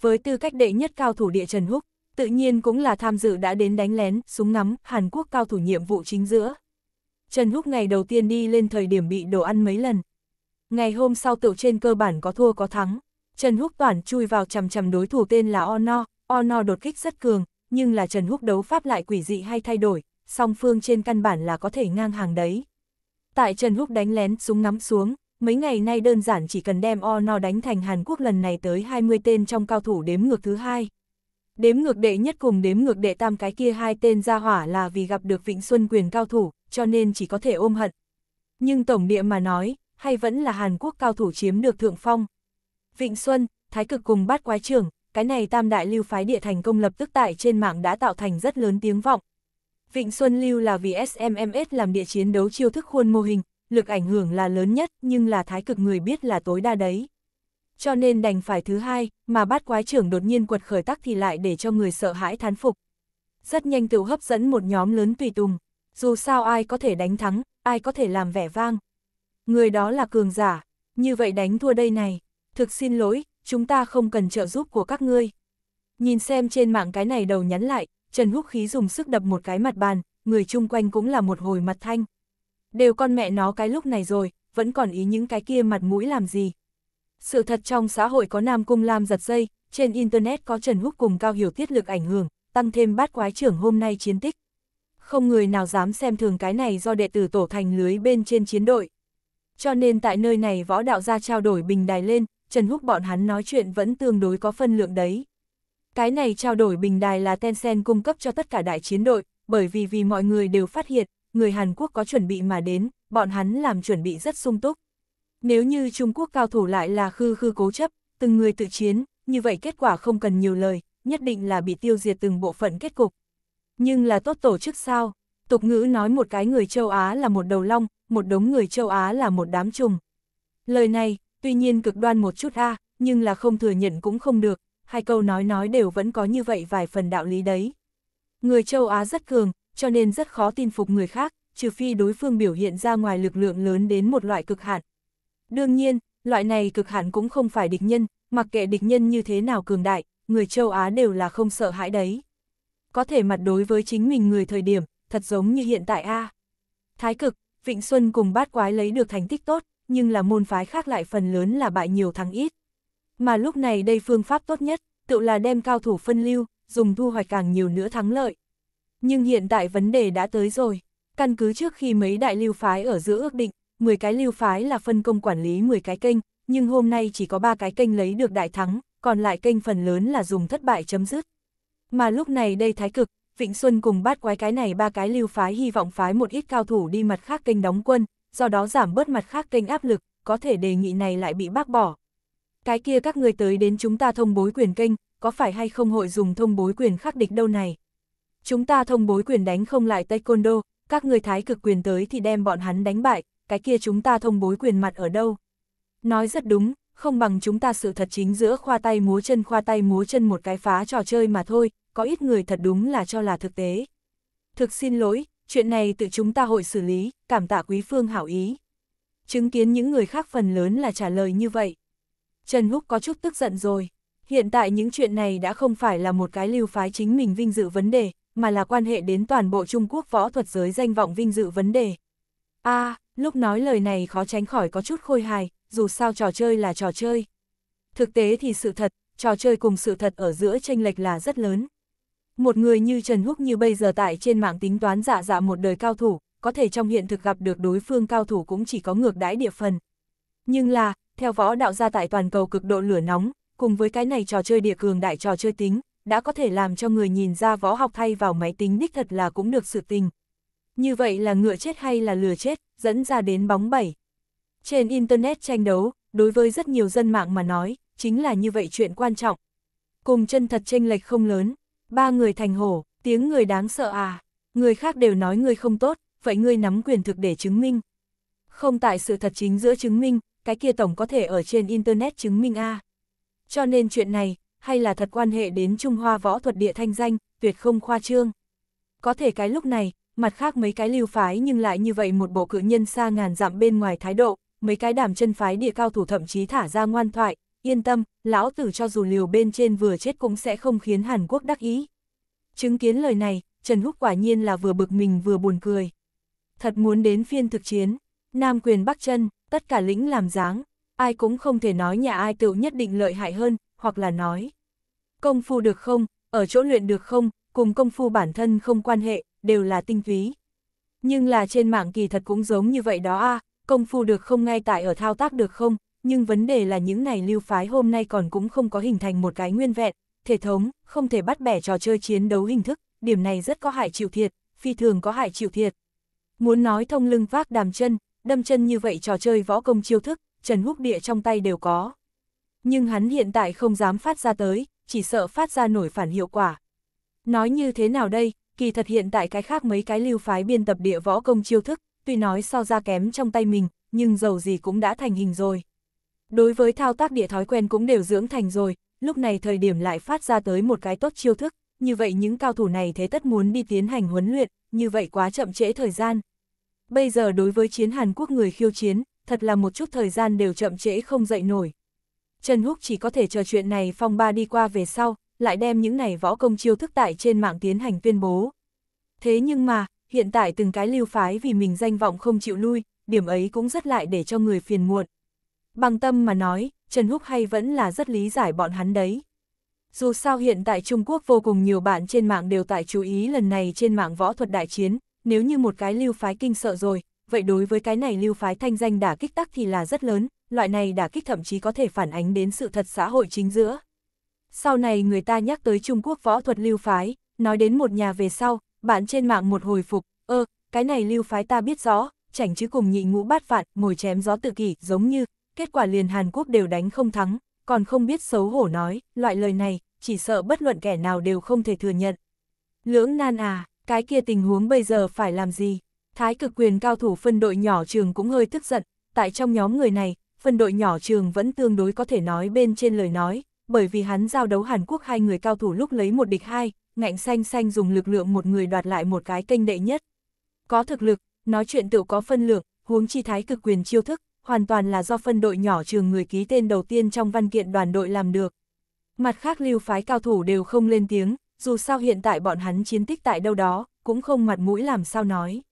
Với tư cách đệ nhất cao thủ địa Trần Húc, tự nhiên cũng là tham dự đã đến đánh lén, súng ngắm, Hàn Quốc cao thủ nhiệm vụ chính giữa. Trần Húc ngày đầu tiên đi lên thời điểm bị đồ ăn mấy lần. Ngày hôm sau tựu trên cơ bản có thua có thắng, Trần Húc toàn chui vào chằm chằm đối thủ tên là Ono, Ono đột kích rất cường, nhưng là Trần Húc đấu pháp lại quỷ dị hay thay đổi, song phương trên căn bản là có thể ngang hàng đấy tại Trần Húc đánh lén súng ngắm xuống, mấy ngày nay đơn giản chỉ cần đem o no đánh thành Hàn Quốc lần này tới 20 tên trong cao thủ đếm ngược thứ hai. Đếm ngược đệ nhất cùng đếm ngược đệ tam cái kia hai tên ra hỏa là vì gặp được Vịnh Xuân quyền cao thủ, cho nên chỉ có thể ôm hận. Nhưng tổng địa mà nói, hay vẫn là Hàn Quốc cao thủ chiếm được thượng phong. Vịnh Xuân, Thái Cực cùng bát quái trưởng, cái này tam đại lưu phái địa thành công lập tức tại trên mạng đã tạo thành rất lớn tiếng vọng, Vịnh Xuân Lưu là vì SMMS làm địa chiến đấu chiêu thức khuôn mô hình, lực ảnh hưởng là lớn nhất nhưng là thái cực người biết là tối đa đấy. Cho nên đành phải thứ hai, mà bát quái trưởng đột nhiên quật khởi tắc thì lại để cho người sợ hãi thán phục. Rất nhanh tự hấp dẫn một nhóm lớn tùy tùng, dù sao ai có thể đánh thắng, ai có thể làm vẻ vang. Người đó là cường giả, như vậy đánh thua đây này, thực xin lỗi, chúng ta không cần trợ giúp của các ngươi. Nhìn xem trên mạng cái này đầu nhắn lại, Trần Húc khí dùng sức đập một cái mặt bàn, người chung quanh cũng là một hồi mặt thanh. Đều con mẹ nó cái lúc này rồi, vẫn còn ý những cái kia mặt mũi làm gì. Sự thật trong xã hội có Nam Cung Lam giật dây, trên Internet có Trần Húc cùng Cao Hiểu Tiết lực ảnh hưởng, tăng thêm bát quái trưởng hôm nay chiến tích. Không người nào dám xem thường cái này do đệ tử tổ thành lưới bên trên chiến đội. Cho nên tại nơi này võ đạo gia trao đổi bình đài lên, Trần Húc bọn hắn nói chuyện vẫn tương đối có phân lượng đấy. Cái này trao đổi bình đài là Tencent cung cấp cho tất cả đại chiến đội, bởi vì vì mọi người đều phát hiện, người Hàn Quốc có chuẩn bị mà đến, bọn hắn làm chuẩn bị rất sung túc. Nếu như Trung Quốc cao thủ lại là khư khư cố chấp, từng người tự chiến, như vậy kết quả không cần nhiều lời, nhất định là bị tiêu diệt từng bộ phận kết cục. Nhưng là tốt tổ chức sao? Tục ngữ nói một cái người châu Á là một đầu long, một đống người châu Á là một đám trùng. Lời này, tuy nhiên cực đoan một chút a, nhưng là không thừa nhận cũng không được, hai câu nói nói đều vẫn có như vậy vài phần đạo lý đấy. Người châu Á rất cường, cho nên rất khó tin phục người khác, trừ phi đối phương biểu hiện ra ngoài lực lượng lớn đến một loại cực hạn. Đương nhiên, loại này cực hạn cũng không phải địch nhân, mặc kệ địch nhân như thế nào cường đại, người châu Á đều là không sợ hãi đấy. Có thể mặt đối với chính mình người thời điểm, thật giống như hiện tại A. Thái cực, Vịnh Xuân cùng bát quái lấy được thành tích tốt, nhưng là môn phái khác lại phần lớn là bại nhiều thắng ít. Mà lúc này đây phương pháp tốt nhất, tự là đem cao thủ phân lưu, dùng thu hoạch càng nhiều nữa thắng lợi. Nhưng hiện tại vấn đề đã tới rồi. Căn cứ trước khi mấy đại lưu phái ở giữa ước định, 10 cái lưu phái là phân công quản lý 10 cái kênh, nhưng hôm nay chỉ có 3 cái kênh lấy được đại thắng, còn lại kênh phần lớn là dùng thất bại chấm dứt. Mà lúc này đây thái cực, Vịnh Xuân cùng bát quái cái này ba cái lưu phái hy vọng phái một ít cao thủ đi mặt khác kênh đóng quân, do đó giảm bớt mặt khác kênh áp lực, có thể đề nghị này lại bị bác bỏ, cái kia các người tới đến chúng ta thông bối quyền kênh, có phải hay không hội dùng thông bối quyền khắc địch đâu này? Chúng ta thông bối quyền đánh không lại taekwondo, các người thái cực quyền tới thì đem bọn hắn đánh bại, cái kia chúng ta thông bối quyền mặt ở đâu? Nói rất đúng, không bằng chúng ta sự thật chính giữa khoa tay múa chân khoa tay múa chân một cái phá trò chơi mà thôi, có ít người thật đúng là cho là thực tế. Thực xin lỗi, chuyện này tự chúng ta hội xử lý, cảm tạ quý phương hảo ý. Chứng kiến những người khác phần lớn là trả lời như vậy. Trần Húc có chút tức giận rồi. Hiện tại những chuyện này đã không phải là một cái lưu phái chính mình vinh dự vấn đề, mà là quan hệ đến toàn bộ Trung Quốc võ thuật giới danh vọng vinh dự vấn đề. a à, lúc nói lời này khó tránh khỏi có chút khôi hài, dù sao trò chơi là trò chơi. Thực tế thì sự thật, trò chơi cùng sự thật ở giữa tranh lệch là rất lớn. Một người như Trần Húc như bây giờ tại trên mạng tính toán dạ dạ một đời cao thủ, có thể trong hiện thực gặp được đối phương cao thủ cũng chỉ có ngược đãi địa phần. Nhưng là, theo võ đạo gia tại toàn cầu cực độ lửa nóng, cùng với cái này trò chơi địa cường đại trò chơi tính, đã có thể làm cho người nhìn ra võ học thay vào máy tính đích thật là cũng được sự tình. Như vậy là ngựa chết hay là lừa chết, dẫn ra đến bóng bẩy Trên Internet tranh đấu, đối với rất nhiều dân mạng mà nói, chính là như vậy chuyện quan trọng. Cùng chân thật tranh lệch không lớn, ba người thành hổ, tiếng người đáng sợ à, người khác đều nói người không tốt, vậy ngươi nắm quyền thực để chứng minh. Không tại sự thật chính giữa chứng minh, cái kia tổng có thể ở trên Internet chứng minh A. Cho nên chuyện này, hay là thật quan hệ đến Trung Hoa võ thuật địa thanh danh, tuyệt không khoa trương. Có thể cái lúc này, mặt khác mấy cái lưu phái nhưng lại như vậy một bộ cự nhân xa ngàn dặm bên ngoài thái độ, mấy cái đảm chân phái địa cao thủ thậm chí thả ra ngoan thoại, yên tâm, lão tử cho dù liều bên trên vừa chết cũng sẽ không khiến Hàn Quốc đắc ý. Chứng kiến lời này, Trần Húc quả nhiên là vừa bực mình vừa buồn cười. Thật muốn đến phiên thực chiến, Nam quyền Bắc chân, tất cả lính làm dáng, ai cũng không thể nói nhà ai tựu nhất định lợi hại hơn, hoặc là nói. Công phu được không, ở chỗ luyện được không, cùng công phu bản thân không quan hệ, đều là tinh túy. Nhưng là trên mạng kỳ thật cũng giống như vậy đó a công phu được không ngay tại ở thao tác được không, nhưng vấn đề là những này lưu phái hôm nay còn cũng không có hình thành một cái nguyên vẹn, thể thống, không thể bắt bẻ trò chơi chiến đấu hình thức, điểm này rất có hại chịu thiệt, phi thường có hại chịu thiệt. Muốn nói thông lưng vác đàm chân, đâm chân như vậy trò chơi võ công chiêu thức, Trần Húc Địa trong tay đều có. Nhưng hắn hiện tại không dám phát ra tới, chỉ sợ phát ra nổi phản hiệu quả. Nói như thế nào đây, kỳ thật hiện tại cái khác mấy cái lưu phái biên tập địa võ công chiêu thức, tuy nói so ra kém trong tay mình, nhưng dầu gì cũng đã thành hình rồi. Đối với thao tác địa thói quen cũng đều dưỡng thành rồi, lúc này thời điểm lại phát ra tới một cái tốt chiêu thức, như vậy những cao thủ này thế tất muốn đi tiến hành huấn luyện, như vậy quá chậm trễ thời gian, Bây giờ đối với chiến Hàn Quốc người khiêu chiến, thật là một chút thời gian đều chậm trễ không dậy nổi. Trần Húc chỉ có thể chờ chuyện này phong ba đi qua về sau, lại đem những này võ công chiêu thức tại trên mạng tiến hành tuyên bố. Thế nhưng mà, hiện tại từng cái lưu phái vì mình danh vọng không chịu lui, điểm ấy cũng rất lại để cho người phiền muộn. Bằng tâm mà nói, Trần Húc hay vẫn là rất lý giải bọn hắn đấy. Dù sao hiện tại Trung Quốc vô cùng nhiều bạn trên mạng đều tại chú ý lần này trên mạng võ thuật đại chiến, nếu như một cái lưu phái kinh sợ rồi, vậy đối với cái này lưu phái thanh danh đả kích tắc thì là rất lớn, loại này đả kích thậm chí có thể phản ánh đến sự thật xã hội chính giữa. Sau này người ta nhắc tới Trung Quốc võ thuật lưu phái, nói đến một nhà về sau, bạn trên mạng một hồi phục, ơ, cái này lưu phái ta biết rõ, chảnh chứ cùng nhị ngũ bát phạn, ngồi chém gió tự kỷ, giống như, kết quả liền Hàn Quốc đều đánh không thắng, còn không biết xấu hổ nói, loại lời này, chỉ sợ bất luận kẻ nào đều không thể thừa nhận. Lưỡng nan à, cái kia tình huống bây giờ phải làm gì? Thái cực quyền cao thủ phân đội nhỏ trường cũng hơi tức giận, tại trong nhóm người này, phân đội nhỏ trường vẫn tương đối có thể nói bên trên lời nói, bởi vì hắn giao đấu Hàn Quốc hai người cao thủ lúc lấy một địch hai, ngạnh xanh xanh dùng lực lượng một người đoạt lại một cái kênh đệ nhất. Có thực lực, nói chuyện tự có phân lượng, huống chi thái cực quyền chiêu thức, hoàn toàn là do phân đội nhỏ trường người ký tên đầu tiên trong văn kiện đoàn đội làm được. Mặt khác lưu phái cao thủ đều không lên tiếng, dù sao hiện tại bọn hắn chiến tích tại đâu đó, cũng không mặt mũi làm sao nói.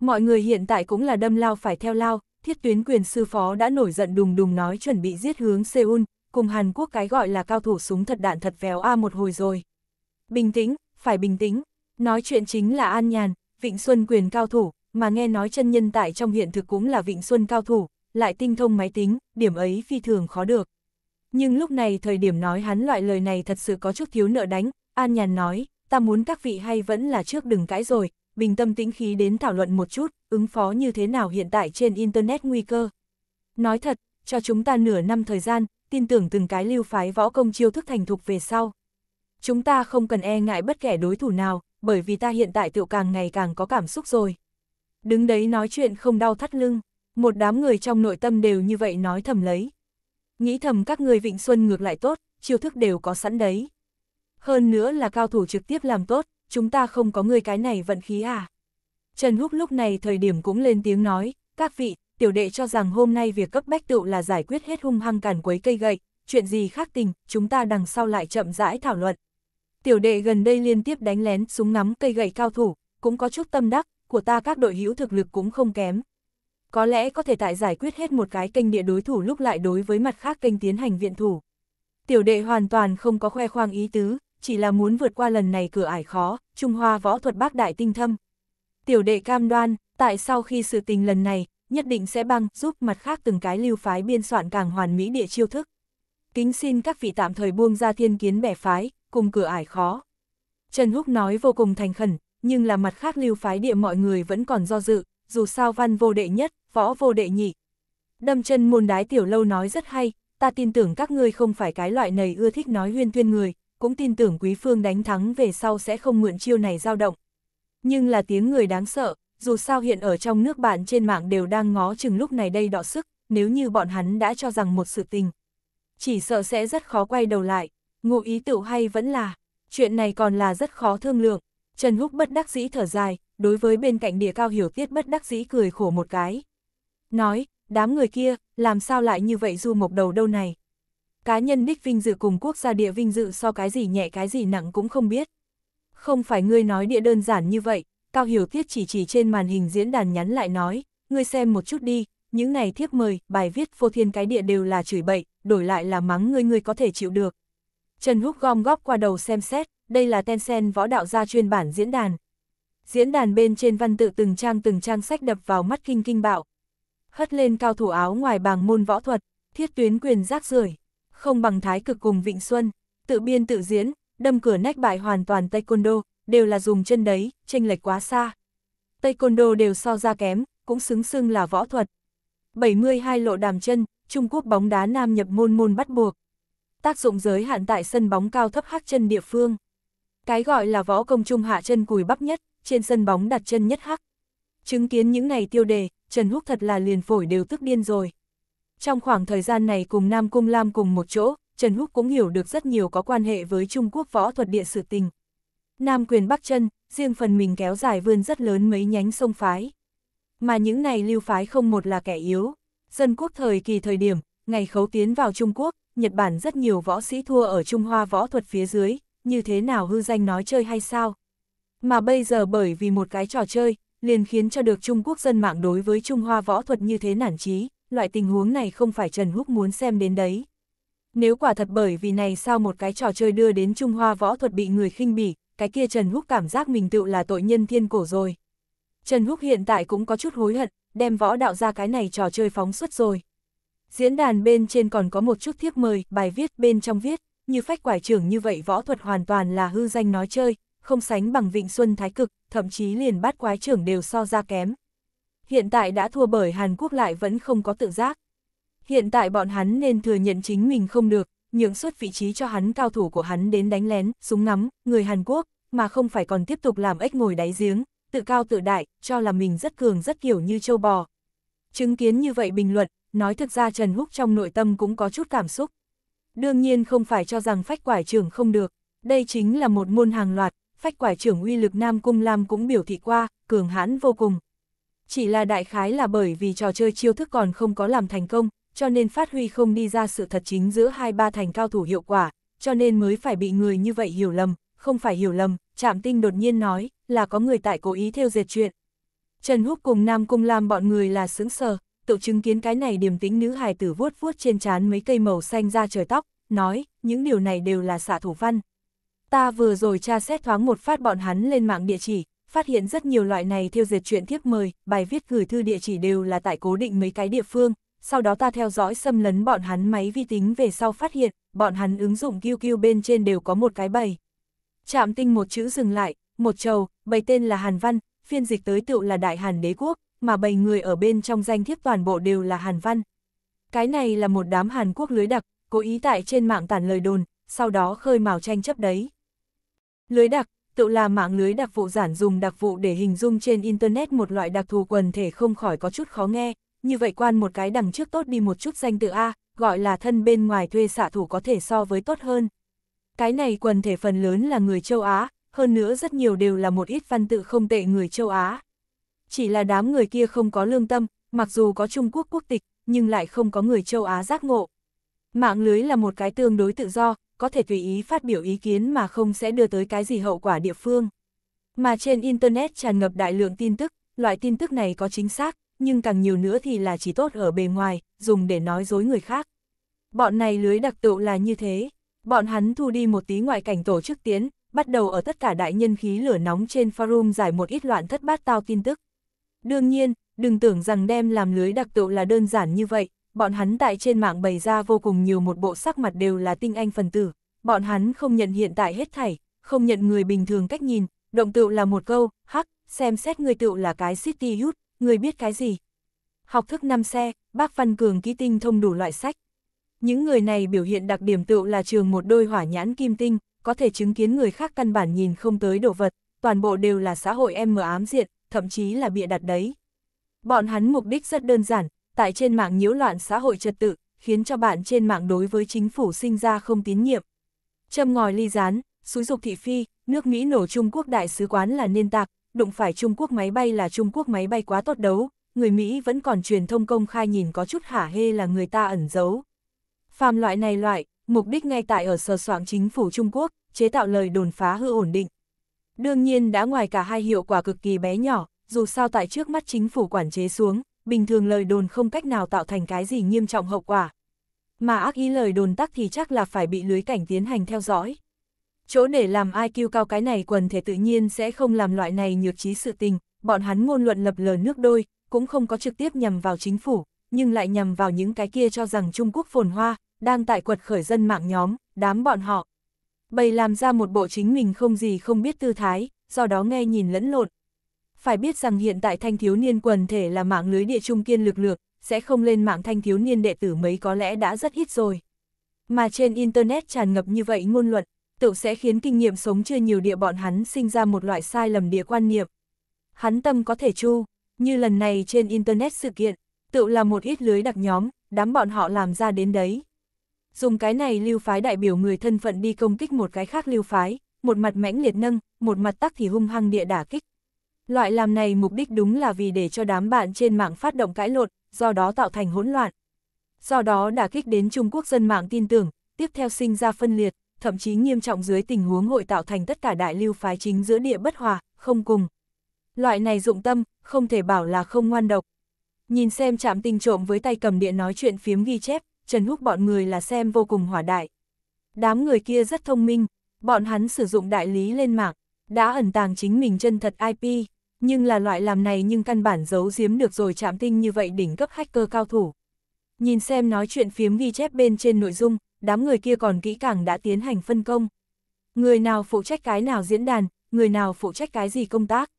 Mọi người hiện tại cũng là đâm lao phải theo lao, thiết tuyến quyền sư phó đã nổi giận đùng đùng nói chuẩn bị giết hướng Seoul, cùng Hàn Quốc cái gọi là cao thủ súng thật đạn thật véo A một hồi rồi. Bình tĩnh, phải bình tĩnh, nói chuyện chính là An Nhàn, Vịnh Xuân quyền cao thủ, mà nghe nói chân nhân tại trong hiện thực cũng là Vịnh Xuân cao thủ, lại tinh thông máy tính, điểm ấy phi thường khó được. Nhưng lúc này thời điểm nói hắn loại lời này thật sự có chút thiếu nợ đánh, An nhàn nói, ta muốn các vị hay vẫn là trước đừng cãi rồi, bình tâm tĩnh khí đến thảo luận một chút, ứng phó như thế nào hiện tại trên Internet nguy cơ. Nói thật, cho chúng ta nửa năm thời gian, tin tưởng từng cái lưu phái võ công chiêu thức thành thục về sau. Chúng ta không cần e ngại bất kể đối thủ nào, bởi vì ta hiện tại tiểu càng ngày càng có cảm xúc rồi. Đứng đấy nói chuyện không đau thắt lưng, một đám người trong nội tâm đều như vậy nói thầm lấy. Nghĩ thầm các người Vịnh Xuân ngược lại tốt, chiêu thức đều có sẵn đấy hơn nữa là cao thủ trực tiếp làm tốt, chúng ta không có người cái này vận khí à. Trần Húc lúc này thời điểm cũng lên tiếng nói, các vị, tiểu đệ cho rằng hôm nay việc cấp bách tựu là giải quyết hết hung hăng càn quấy cây gậy, chuyện gì khác tình, chúng ta đằng sau lại chậm rãi thảo luận. Tiểu đệ gần đây liên tiếp đánh lén súng ngắm cây gậy cao thủ, cũng có chút tâm đắc, của ta các đội hữu thực lực cũng không kém. Có lẽ có thể tại giải quyết hết một cái kênh địa đối thủ lúc lại đối với mặt khác kênh tiến hành viện thủ. Tiểu đệ hoàn toàn không có khoe khoang ý tứ, chỉ là muốn vượt qua lần này cửa ải khó, Trung Hoa võ thuật bác đại tinh thâm. Tiểu đệ cam đoan, tại sau khi sự tình lần này, nhất định sẽ băng giúp mặt khác từng cái lưu phái biên soạn càng hoàn mỹ địa chiêu thức. Kính xin các vị tạm thời buông ra thiên kiến bẻ phái, cùng cửa ải khó. Trần Húc nói vô cùng thành khẩn, nhưng là mặt khác lưu phái địa mọi người vẫn còn do dự, dù sao văn vô đệ nhất, võ vô đệ nhị. Đâm chân môn đái tiểu lâu nói rất hay, ta tin tưởng các ngươi không phải cái loại này ưa thích nói huyên thuyên người, cũng tin tưởng quý phương đánh thắng về sau sẽ không mượn chiêu này dao động. Nhưng là tiếng người đáng sợ, dù sao hiện ở trong nước bạn trên mạng đều đang ngó chừng lúc này đây đọ sức, nếu như bọn hắn đã cho rằng một sự tình. Chỉ sợ sẽ rất khó quay đầu lại, ngụ ý tựu hay vẫn là, chuyện này còn là rất khó thương lượng. Trần Húc bất đắc dĩ thở dài, đối với bên cạnh địa cao hiểu tiết bất đắc dĩ cười khổ một cái. Nói, đám người kia, làm sao lại như vậy du mộc đầu đâu này cá nhân đích vinh dự cùng quốc gia địa vinh dự so cái gì nhẹ cái gì nặng cũng không biết. Không phải ngươi nói địa đơn giản như vậy, Cao Hiểu Tiết chỉ chỉ trên màn hình diễn đàn nhắn lại nói, ngươi xem một chút đi, những này thiếp mời, bài viết phô thiên cái địa đều là chửi bậy, đổi lại là mắng ngươi ngươi có thể chịu được. Trần Húc gom góp qua đầu xem xét, đây là Tencent võ đạo gia chuyên bản diễn đàn. Diễn đàn bên trên văn tự từng trang từng trang sách đập vào mắt kinh kinh bạo. Hất lên cao thủ áo ngoài bàng môn võ thuật, thiết tuyến quyền rác rưởi không bằng thái cực cùng Vịnh Xuân, tự biên tự diễn, đâm cửa nách bại hoàn toàn taekwondo, đều là dùng chân đấy, chênh lệch quá xa. Taekwondo đều so ra kém, cũng xứng xưng là võ thuật. 72 lộ đàm chân, Trung Quốc bóng đá nam nhập môn môn bắt buộc. Tác dụng giới hạn tại sân bóng cao thấp hắc chân địa phương. Cái gọi là võ công trung hạ chân cùi bắp nhất, trên sân bóng đặt chân nhất hắc. Chứng kiến những ngày tiêu đề, Trần Húc thật là liền phổi đều tức điên rồi. Trong khoảng thời gian này cùng Nam Cung Lam cùng một chỗ, Trần Húc cũng hiểu được rất nhiều có quan hệ với Trung Quốc võ thuật địa sự tình. Nam quyền Bắc chân, riêng phần mình kéo dài vươn rất lớn mấy nhánh sông phái. Mà những này lưu phái không một là kẻ yếu. Dân quốc thời kỳ thời điểm, ngày khấu tiến vào Trung Quốc, Nhật Bản rất nhiều võ sĩ thua ở Trung Hoa võ thuật phía dưới, như thế nào hư danh nói chơi hay sao. Mà bây giờ bởi vì một cái trò chơi, liền khiến cho được Trung Quốc dân mạng đối với Trung Hoa võ thuật như thế nản chí loại tình huống này không phải Trần Húc muốn xem đến đấy. Nếu quả thật bởi vì này sao một cái trò chơi đưa đến Trung Hoa võ thuật bị người khinh bỉ, cái kia Trần Húc cảm giác mình tự là tội nhân thiên cổ rồi. Trần Húc hiện tại cũng có chút hối hận, đem võ đạo ra cái này trò chơi phóng xuất rồi. Diễn đàn bên trên còn có một chút thiếp mời, bài viết bên trong viết, như phách quải trưởng như vậy võ thuật hoàn toàn là hư danh nói chơi, không sánh bằng vịnh xuân thái cực, thậm chí liền bát quái trưởng đều so ra kém hiện tại đã thua bởi Hàn Quốc lại vẫn không có tự giác. Hiện tại bọn hắn nên thừa nhận chính mình không được, nhượng suất vị trí cho hắn cao thủ của hắn đến đánh lén, súng ngắm, người Hàn Quốc, mà không phải còn tiếp tục làm ếch ngồi đáy giếng, tự cao tự đại, cho là mình rất cường rất kiểu như châu bò. Chứng kiến như vậy bình luận, nói thực ra Trần Húc trong nội tâm cũng có chút cảm xúc. Đương nhiên không phải cho rằng phách quải trưởng không được, đây chính là một môn hàng loạt, phách quải trưởng uy lực Nam Cung Lam cũng biểu thị qua, cường hãn vô cùng chỉ là đại khái là bởi vì trò chơi chiêu thức còn không có làm thành công, cho nên phát huy không đi ra sự thật chính giữa hai ba thành cao thủ hiệu quả, cho nên mới phải bị người như vậy hiểu lầm, không phải hiểu lầm, Trạm Tinh đột nhiên nói, là có người tại cố ý theo dệt chuyện. Trần Húc cùng Nam Cung Lam bọn người là sướng sờ, tự chứng kiến cái này điềm tính nữ hài tử vuốt vuốt trên trán mấy cây màu xanh ra trời tóc, nói, những điều này đều là xạ thủ văn. Ta vừa rồi tra xét thoáng một phát bọn hắn lên mạng địa chỉ, phát hiện rất nhiều loại này thiêu diệt chuyện thiếp mời, bài viết gửi thư địa chỉ đều là tại cố định mấy cái địa phương, sau đó ta theo dõi xâm lấn bọn hắn máy vi tính về sau phát hiện, bọn hắn ứng dụng QQ bên trên đều có một cái bầy. Chạm tinh một chữ dừng lại, một trầu, bầy tên là Hàn Văn, phiên dịch tới tựu là Đại Hàn Đế Quốc, mà bầy người ở bên trong danh thiếp toàn bộ đều là Hàn Văn. Cái này là một đám Hàn Quốc lưới đặc, cố ý tại trên mạng tản lời đồn, sau đó khơi mào tranh chấp đấy. Lưới đặc, tự là mạng lưới đặc vụ giản dùng đặc vụ để hình dung trên Internet một loại đặc thù quần thể không khỏi có chút khó nghe, như vậy quan một cái đằng trước tốt đi một chút danh tự A, gọi là thân bên ngoài thuê xạ thủ có thể so với tốt hơn. Cái này quần thể phần lớn là người châu Á, hơn nữa rất nhiều đều là một ít văn tự không tệ người châu Á. Chỉ là đám người kia không có lương tâm, mặc dù có Trung Quốc quốc tịch, nhưng lại không có người châu Á giác ngộ. Mạng lưới là một cái tương đối tự do, có thể tùy ý phát biểu ý kiến mà không sẽ đưa tới cái gì hậu quả địa phương. Mà trên Internet tràn ngập đại lượng tin tức, loại tin tức này có chính xác, nhưng càng nhiều nữa thì là chỉ tốt ở bề ngoài, dùng để nói dối người khác. Bọn này lưới đặc tựu là như thế. Bọn hắn thu đi một tí ngoại cảnh tổ chức tiến, bắt đầu ở tất cả đại nhân khí lửa nóng trên forum giải một ít loạn thất bát tao tin tức. Đương nhiên, đừng tưởng rằng đem làm lưới đặc tựu là đơn giản như vậy, bọn hắn tại trên mạng bày ra vô cùng nhiều một bộ sắc mặt đều là tinh anh phần tử, bọn hắn không nhận hiện tại hết thảy, không nhận người bình thường cách nhìn, động tựu là một câu, hắc, xem xét người tựu là cái city youth, người biết cái gì. Học thức năm xe, bác Văn Cường ký tinh thông đủ loại sách. Những người này biểu hiện đặc điểm tựu là trường một đôi hỏa nhãn kim tinh, có thể chứng kiến người khác căn bản nhìn không tới đồ vật, toàn bộ đều là xã hội em mờ ám diện, thậm chí là bịa đặt đấy. Bọn hắn mục đích rất đơn giản, tại trên mạng nhiễu loạn xã hội trật tự, khiến cho bạn trên mạng đối với chính phủ sinh ra không tín nhiệm. Châm ngòi ly gián xúi dục thị phi, nước Mỹ nổ Trung Quốc đại sứ quán là nên tạc, đụng phải Trung Quốc máy bay là Trung Quốc máy bay quá tốt đấu, người Mỹ vẫn còn truyền thông công khai nhìn có chút hả hê là người ta ẩn giấu. Phàm loại này loại, mục đích ngay tại ở sờ soạn chính phủ Trung Quốc, chế tạo lời đồn phá hư ổn định. Đương nhiên đã ngoài cả hai hiệu quả cực kỳ bé nhỏ, dù sao tại trước mắt chính phủ quản chế xuống, bình thường lời đồn không cách nào tạo thành cái gì nghiêm trọng hậu quả. Mà ác ý lời đồn tắc thì chắc là phải bị lưới cảnh tiến hành theo dõi. Chỗ để làm IQ cao cái này quần thể tự nhiên sẽ không làm loại này nhược trí sự tình, bọn hắn ngôn luận lập lờ nước đôi, cũng không có trực tiếp nhằm vào chính phủ, nhưng lại nhằm vào những cái kia cho rằng Trung Quốc phồn hoa, đang tại quật khởi dân mạng nhóm, đám bọn họ. Bày làm ra một bộ chính mình không gì không biết tư thái, do đó nghe nhìn lẫn lộn, phải biết rằng hiện tại thanh thiếu niên quần thể là mạng lưới địa trung kiên lực lượng, sẽ không lên mạng thanh thiếu niên đệ tử mấy có lẽ đã rất ít rồi. Mà trên Internet tràn ngập như vậy ngôn luận, tự sẽ khiến kinh nghiệm sống chưa nhiều địa bọn hắn sinh ra một loại sai lầm địa quan niệm. Hắn tâm có thể chu, như lần này trên Internet sự kiện, tự là một ít lưới đặc nhóm, đám bọn họ làm ra đến đấy. Dùng cái này lưu phái đại biểu người thân phận đi công kích một cái khác lưu phái, một mặt mãnh liệt nâng, một mặt tắc thì hung hăng địa đả kích. Loại làm này mục đích đúng là vì để cho đám bạn trên mạng phát động cãi lộn, do đó tạo thành hỗn loạn. Do đó đã kích đến Trung Quốc dân mạng tin tưởng, tiếp theo sinh ra phân liệt, thậm chí nghiêm trọng dưới tình huống hội tạo thành tất cả đại lưu phái chính giữa địa bất hòa, không cùng. Loại này dụng tâm, không thể bảo là không ngoan độc. Nhìn xem chạm tình trộm với tay cầm điện nói chuyện phiếm ghi chép, Trần Húc bọn người là xem vô cùng hỏa đại. Đám người kia rất thông minh, bọn hắn sử dụng đại lý lên mạng, đã ẩn tàng chính mình chân thật IP. Nhưng là loại làm này nhưng căn bản giấu giếm được rồi chạm tinh như vậy đỉnh cấp hacker cao thủ. Nhìn xem nói chuyện phiếm ghi chép bên trên nội dung, đám người kia còn kỹ càng đã tiến hành phân công. Người nào phụ trách cái nào diễn đàn, người nào phụ trách cái gì công tác.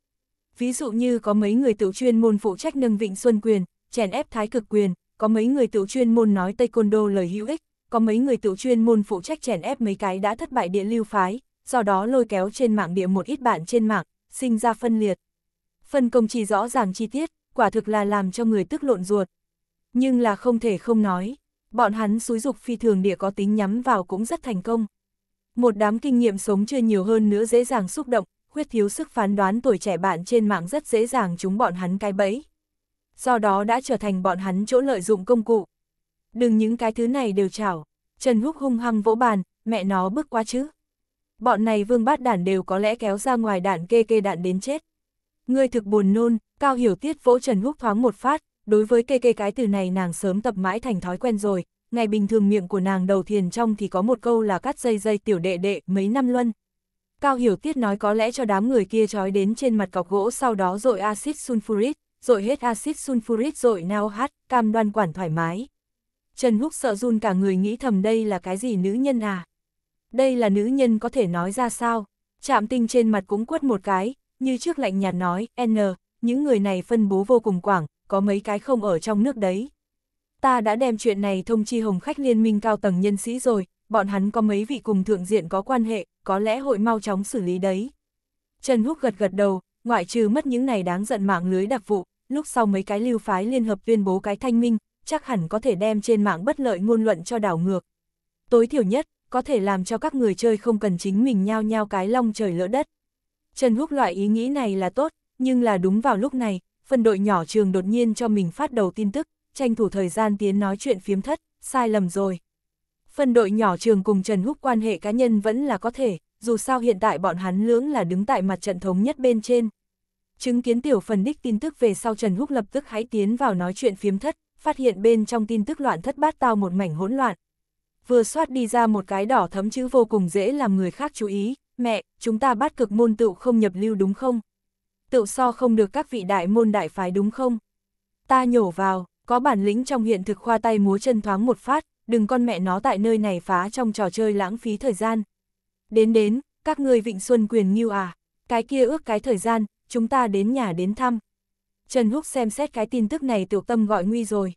Ví dụ như có mấy người tự chuyên môn phụ trách nâng vịnh xuân quyền, chèn ép thái cực quyền, có mấy người tự chuyên môn nói taekwondo lời hữu ích, có mấy người tự chuyên môn phụ trách chèn ép mấy cái đã thất bại địa lưu phái, do đó lôi kéo trên mạng địa một ít bạn trên mạng, sinh ra phân liệt phân công chỉ rõ ràng chi tiết, quả thực là làm cho người tức lộn ruột. Nhưng là không thể không nói, bọn hắn xúi dục phi thường địa có tính nhắm vào cũng rất thành công. Một đám kinh nghiệm sống chưa nhiều hơn nữa dễ dàng xúc động, khuyết thiếu sức phán đoán tuổi trẻ bạn trên mạng rất dễ dàng chúng bọn hắn cái bẫy. Do đó đã trở thành bọn hắn chỗ lợi dụng công cụ. Đừng những cái thứ này đều chảo, Trần Húc hung hăng vỗ bàn, mẹ nó bước quá chứ. Bọn này vương bát đản đều có lẽ kéo ra ngoài đạn kê kê đạn đến chết. Ngươi thực buồn nôn, Cao Hiểu Tiết vỗ Trần Húc thoáng một phát, đối với kê kê cái từ này nàng sớm tập mãi thành thói quen rồi, ngày bình thường miệng của nàng đầu thiền trong thì có một câu là cắt dây dây tiểu đệ đệ mấy năm luân. Cao Hiểu Tiết nói có lẽ cho đám người kia trói đến trên mặt cọc gỗ sau đó dội axit sulfuric, dội hết axit sulfuric dội nao hát, cam đoan quản thoải mái. Trần Húc sợ run cả người nghĩ thầm đây là cái gì nữ nhân à? Đây là nữ nhân có thể nói ra sao? Chạm tinh trên mặt cũng quất một cái, như trước lạnh nhạt nói, N, những người này phân bố vô cùng quảng, có mấy cái không ở trong nước đấy. Ta đã đem chuyện này thông chi hồng khách liên minh cao tầng nhân sĩ rồi, bọn hắn có mấy vị cùng thượng diện có quan hệ, có lẽ hội mau chóng xử lý đấy. Trần Húc gật gật đầu, ngoại trừ mất những này đáng giận mạng lưới đặc vụ, lúc sau mấy cái lưu phái liên hợp tuyên bố cái thanh minh, chắc hẳn có thể đem trên mạng bất lợi ngôn luận cho đảo ngược. Tối thiểu nhất, có thể làm cho các người chơi không cần chính mình nhao nhao cái long trời lỡ đất. Trần Húc loại ý nghĩ này là tốt, nhưng là đúng vào lúc này, phân đội nhỏ trường đột nhiên cho mình phát đầu tin tức, tranh thủ thời gian tiến nói chuyện phiếm thất, sai lầm rồi. Phân đội nhỏ trường cùng Trần Húc quan hệ cá nhân vẫn là có thể, dù sao hiện tại bọn hắn lưỡng là đứng tại mặt trận thống nhất bên trên. Chứng kiến tiểu phần đích tin tức về sau Trần Húc lập tức hãy tiến vào nói chuyện phiếm thất, phát hiện bên trong tin tức loạn thất bát tao một mảnh hỗn loạn. Vừa soát đi ra một cái đỏ thấm chữ vô cùng dễ làm người khác chú ý, mẹ, chúng ta bắt cực môn tựu không nhập lưu đúng không? Tựu so không được các vị đại môn đại phái đúng không? Ta nhổ vào, có bản lĩnh trong hiện thực khoa tay múa chân thoáng một phát, đừng con mẹ nó tại nơi này phá trong trò chơi lãng phí thời gian. Đến đến, các ngươi vịnh xuân quyền nghiêu à, cái kia ước cái thời gian, chúng ta đến nhà đến thăm. Trần Húc xem xét cái tin tức này tiểu tâm gọi nguy rồi.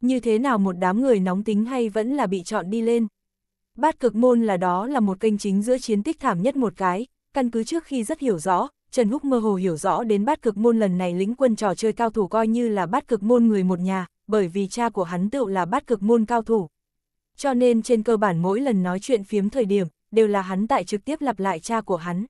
Như thế nào một đám người nóng tính hay vẫn là bị chọn đi lên. Bát cực môn là đó là một kênh chính giữa chiến tích thảm nhất một cái, căn cứ trước khi rất hiểu rõ, Trần Húc mơ hồ hiểu rõ đến bát cực môn lần này lính quân trò chơi cao thủ coi như là bát cực môn người một nhà, bởi vì cha của hắn tựu là bát cực môn cao thủ. Cho nên trên cơ bản mỗi lần nói chuyện phiếm thời điểm, đều là hắn tại trực tiếp lặp lại cha của hắn.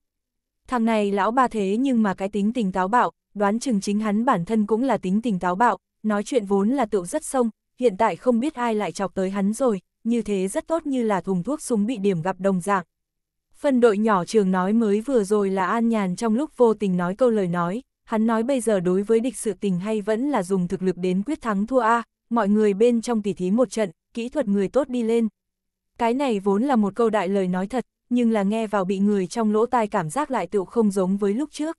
Thằng này lão ba thế nhưng mà cái tính tình táo bạo, đoán chừng chính hắn bản thân cũng là tính tình táo bạo, nói chuyện vốn là tựu rất sông, hiện tại không biết ai lại chọc tới hắn rồi, như thế rất tốt như là thùng thuốc súng bị điểm gặp đồng dạng. Phân đội nhỏ trường nói mới vừa rồi là an nhàn trong lúc vô tình nói câu lời nói, hắn nói bây giờ đối với địch sự tình hay vẫn là dùng thực lực đến quyết thắng thua A, mọi người bên trong tỉ thí một trận, kỹ thuật người tốt đi lên. Cái này vốn là một câu đại lời nói thật, nhưng là nghe vào bị người trong lỗ tai cảm giác lại tựu không giống với lúc trước.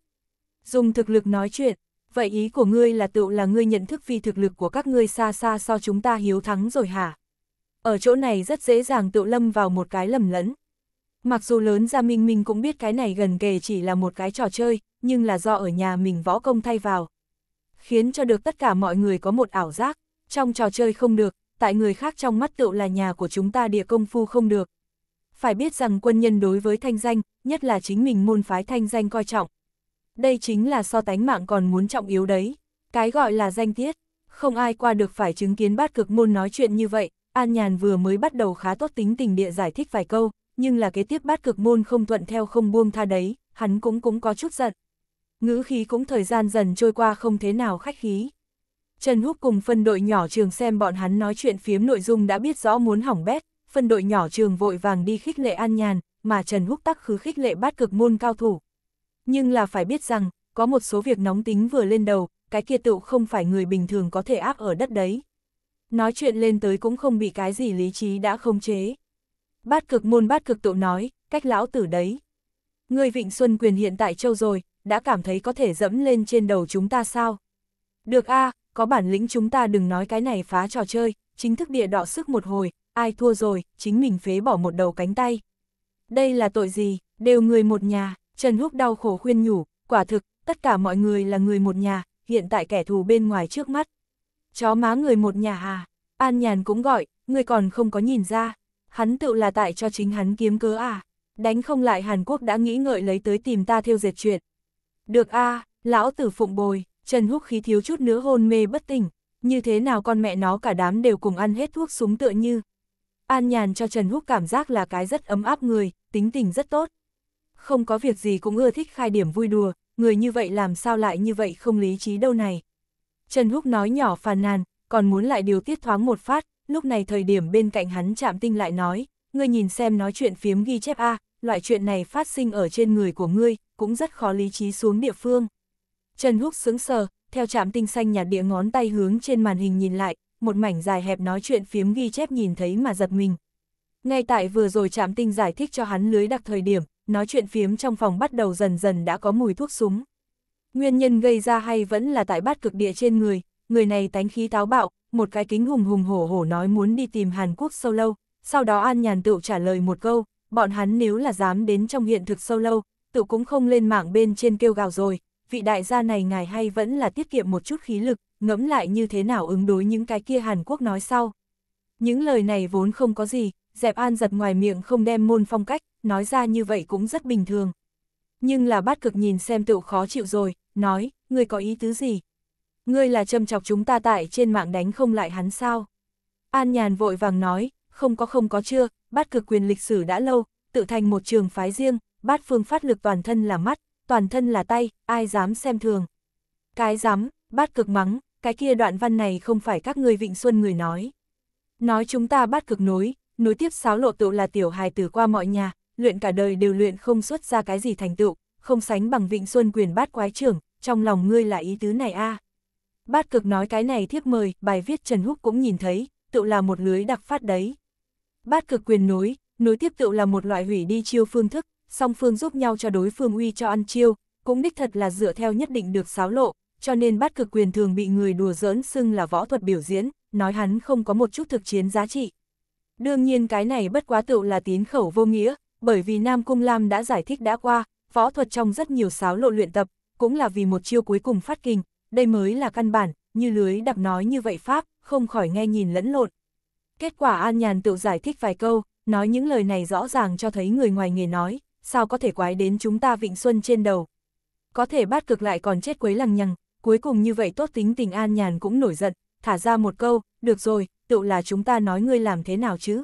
Dùng thực lực nói chuyện, vậy ý của ngươi là tựu là ngươi nhận thức vì thực lực của các ngươi xa xa so chúng ta hiếu thắng rồi hả? ở chỗ này rất dễ dàng tự lâm vào một cái lầm lẫn. Mặc dù lớn ra Minh Minh cũng biết cái này gần kề chỉ là một cái trò chơi, nhưng là do ở nhà mình võ công thay vào. Khiến cho được tất cả mọi người có một ảo giác, trong trò chơi không được, tại người khác trong mắt tựu là nhà của chúng ta địa công phu không được. Phải biết rằng quân nhân đối với thanh danh, nhất là chính mình môn phái thanh danh coi trọng. Đây chính là so tánh mạng còn muốn trọng yếu đấy, cái gọi là danh tiết, không ai qua được phải chứng kiến bát cực môn nói chuyện như vậy, An Nhàn vừa mới bắt đầu khá tốt tính tình địa giải thích vài câu, nhưng là kế tiếp bát cực môn không thuận theo không buông tha đấy, hắn cũng cũng có chút giận. Ngữ khí cũng thời gian dần trôi qua không thế nào khách khí. Trần Húc cùng phân đội nhỏ trường xem bọn hắn nói chuyện phiếm nội dung đã biết rõ muốn hỏng bét, phân đội nhỏ trường vội vàng đi khích lệ An Nhàn, mà Trần Húc tắc khứ khích lệ bát cực môn cao thủ. Nhưng là phải biết rằng, có một số việc nóng tính vừa lên đầu, cái kia tựu không phải người bình thường có thể áp ở đất đấy nói chuyện lên tới cũng không bị cái gì lý trí đã không chế. Bát cực môn bát cực tụ nói, cách lão tử đấy. Người Vịnh Xuân Quyền hiện tại châu rồi, đã cảm thấy có thể dẫm lên trên đầu chúng ta sao? Được a có bản lĩnh chúng ta đừng nói cái này phá trò chơi, chính thức địa đọ sức một hồi, ai thua rồi, chính mình phế bỏ một đầu cánh tay. Đây là tội gì, đều người một nhà, Trần Húc đau khổ khuyên nhủ, quả thực, tất cả mọi người là người một nhà, hiện tại kẻ thù bên ngoài trước mắt chó má người một nhà à, an nhàn cũng gọi, người còn không có nhìn ra, hắn tự là tại cho chính hắn kiếm cớ à, đánh không lại Hàn Quốc đã nghĩ ngợi lấy tới tìm ta thiêu dệt chuyện. Được a à, lão tử phụng bồi, Trần Húc khí thiếu chút nữa hôn mê bất tỉnh, như thế nào con mẹ nó cả đám đều cùng ăn hết thuốc súng tựa như. An nhàn cho Trần Húc cảm giác là cái rất ấm áp người, tính tình rất tốt. Không có việc gì cũng ưa thích khai điểm vui đùa, người như vậy làm sao lại như vậy không lý trí đâu này. Trần Húc nói nhỏ phàn nàn, còn muốn lại điều tiết thoáng một phát, lúc này thời điểm bên cạnh hắn chạm tinh lại nói, ngươi nhìn xem nói chuyện phiếm ghi chép A, loại chuyện này phát sinh ở trên người của ngươi, cũng rất khó lý trí xuống địa phương. Trần Húc sững sờ, theo chạm tinh xanh nhạt địa ngón tay hướng trên màn hình nhìn lại, một mảnh dài hẹp nói chuyện phiếm ghi chép nhìn thấy mà giật mình. Ngay tại vừa rồi chạm tinh giải thích cho hắn lưới đặc thời điểm, nói chuyện phiếm trong phòng bắt đầu dần dần đã có mùi thuốc súng. Nguyên nhân gây ra hay vẫn là tại bát cực địa trên người, người này tánh khí táo bạo, một cái kính hùng hùng hổ hổ nói muốn đi tìm Hàn Quốc sâu lâu, sau đó An Nhàn Tựu trả lời một câu, bọn hắn nếu là dám đến trong hiện thực sâu lâu, Tựu cũng không lên mạng bên trên kêu gào rồi, vị đại gia này ngài hay vẫn là tiết kiệm một chút khí lực, ngẫm lại như thế nào ứng đối những cái kia Hàn Quốc nói sau. Những lời này vốn không có gì, dẹp an giật ngoài miệng không đem môn phong cách, nói ra như vậy cũng rất bình thường. Nhưng là bát cực nhìn xem tựu khó chịu rồi, nói, ngươi có ý tứ gì? Ngươi là châm chọc chúng ta tại trên mạng đánh không lại hắn sao? An nhàn vội vàng nói, không có không có chưa, bát cực quyền lịch sử đã lâu, tự thành một trường phái riêng, bát phương phát lực toàn thân là mắt, toàn thân là tay, ai dám xem thường. Cái dám, bát cực mắng, cái kia đoạn văn này không phải các ngươi Vịnh Xuân người nói. Nói chúng ta bát cực nối, nối tiếp sáo lộ tụ là tiểu hài tử qua mọi nhà, luyện cả đời đều luyện không xuất ra cái gì thành tựu, không sánh bằng Vịnh Xuân quyền bát quái trưởng, trong lòng ngươi là ý tứ này a à. Bát cực nói cái này thiếp mời, bài viết Trần Húc cũng nhìn thấy, tự là một lưới đặc phát đấy. Bát cực quyền nối, nối tiếp tự là một loại hủy đi chiêu phương thức, song phương giúp nhau cho đối phương uy cho ăn chiêu, cũng đích thật là dựa theo nhất định được xáo lộ, cho nên bát cực quyền thường bị người đùa giỡn xưng là võ thuật biểu diễn, nói hắn không có một chút thực chiến giá trị. Đương nhiên cái này bất quá tựu là tín khẩu vô nghĩa, bởi vì Nam Cung Lam đã giải thích đã qua, võ thuật trong rất nhiều sáo lộ luyện tập, cũng là vì một chiêu cuối cùng phát kinh, đây mới là căn bản, như lưới đặc nói như vậy Pháp, không khỏi nghe nhìn lẫn lộn. Kết quả An Nhàn tự giải thích vài câu, nói những lời này rõ ràng cho thấy người ngoài nghề nói, sao có thể quái đến chúng ta Vịnh Xuân trên đầu. Có thể bát cực lại còn chết quấy lằng nhằng, cuối cùng như vậy tốt tính tình An Nhàn cũng nổi giận, thả ra một câu, được rồi, tự là chúng ta nói ngươi làm thế nào chứ.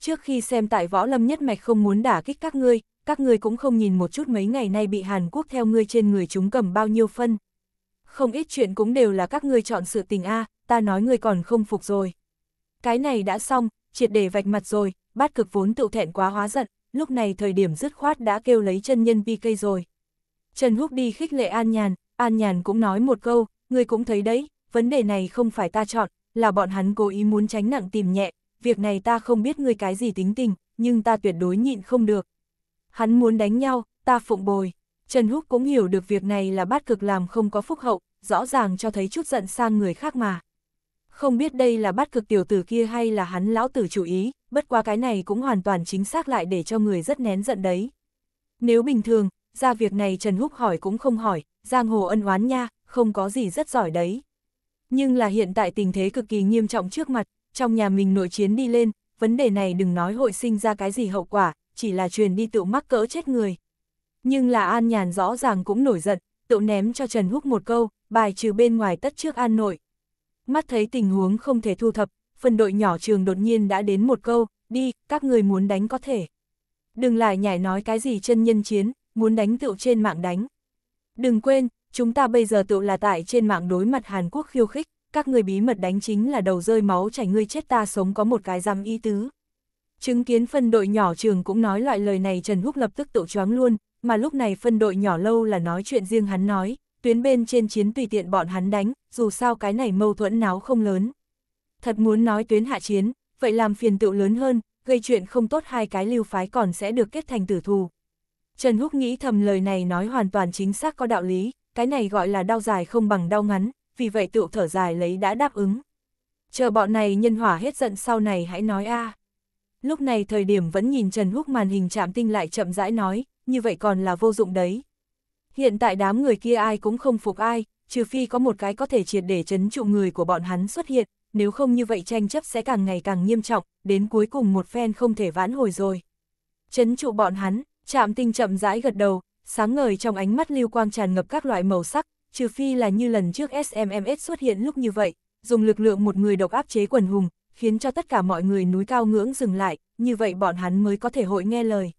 Trước khi xem tại võ lâm nhất mạch không muốn đả kích các ngươi, các ngươi cũng không nhìn một chút mấy ngày nay bị Hàn Quốc theo ngươi trên người chúng cầm bao nhiêu phân. Không ít chuyện cũng đều là các ngươi chọn sự tình a, ta nói ngươi còn không phục rồi. Cái này đã xong, triệt để vạch mặt rồi, bát cực vốn tự thẹn quá hóa giận, lúc này thời điểm dứt khoát đã kêu lấy chân nhân PK rồi. Trần Húc đi khích lệ An Nhàn, An Nhàn cũng nói một câu, ngươi cũng thấy đấy, vấn đề này không phải ta chọn, là bọn hắn cố ý muốn tránh nặng tìm nhẹ, việc này ta không biết ngươi cái gì tính tình, nhưng ta tuyệt đối nhịn không được, hắn muốn đánh nhau, ta phụng bồi. Trần Húc cũng hiểu được việc này là bát cực làm không có phúc hậu, rõ ràng cho thấy chút giận sang người khác mà. Không biết đây là bát cực tiểu tử kia hay là hắn lão tử chủ ý, bất qua cái này cũng hoàn toàn chính xác lại để cho người rất nén giận đấy. Nếu bình thường, ra việc này Trần Húc hỏi cũng không hỏi, giang hồ ân oán nha, không có gì rất giỏi đấy. Nhưng là hiện tại tình thế cực kỳ nghiêm trọng trước mặt, trong nhà mình nội chiến đi lên, vấn đề này đừng nói hội sinh ra cái gì hậu quả, chỉ là truyền đi tựu mắc cỡ chết người. Nhưng là An Nhàn rõ ràng cũng nổi giận, tựu ném cho Trần Húc một câu, bài trừ bên ngoài tất trước An nội. Mắt thấy tình huống không thể thu thập, phần đội nhỏ trường đột nhiên đã đến một câu, đi, các người muốn đánh có thể. Đừng lại nhảy nói cái gì chân nhân chiến, muốn đánh tựu trên mạng đánh. Đừng quên, chúng ta bây giờ tựu là tại trên mạng đối mặt Hàn Quốc khiêu khích, các người bí mật đánh chính là đầu rơi máu chảy ngươi chết ta sống có một cái dám y tứ. Chứng kiến phân đội nhỏ trường cũng nói loại lời này Trần Húc lập tức tự choáng luôn, mà lúc này phân đội nhỏ lâu là nói chuyện riêng hắn nói, tuyến bên trên chiến tùy tiện bọn hắn đánh, dù sao cái này mâu thuẫn náo không lớn. Thật muốn nói tuyến hạ chiến, vậy làm phiền tựu lớn hơn, gây chuyện không tốt hai cái lưu phái còn sẽ được kết thành tử thù. Trần Húc nghĩ thầm lời này nói hoàn toàn chính xác có đạo lý, cái này gọi là đau dài không bằng đau ngắn, vì vậy tựu thở dài lấy đã đáp ứng. Chờ bọn này nhân hỏa hết giận sau này hãy nói a à lúc này thời điểm vẫn nhìn Trần Húc màn hình chạm tinh lại chậm rãi nói, như vậy còn là vô dụng đấy. Hiện tại đám người kia ai cũng không phục ai, trừ phi có một cái có thể triệt để chấn trụ người của bọn hắn xuất hiện, nếu không như vậy tranh chấp sẽ càng ngày càng nghiêm trọng, đến cuối cùng một phen không thể vãn hồi rồi. Chấn trụ bọn hắn, chạm tinh chậm rãi gật đầu, sáng ngời trong ánh mắt lưu quang tràn ngập các loại màu sắc, trừ phi là như lần trước SMMS xuất hiện lúc như vậy, dùng lực lượng một người độc áp chế quần hùng, khiến cho tất cả mọi người núi cao ngưỡng dừng lại, như vậy bọn hắn mới có thể hội nghe lời.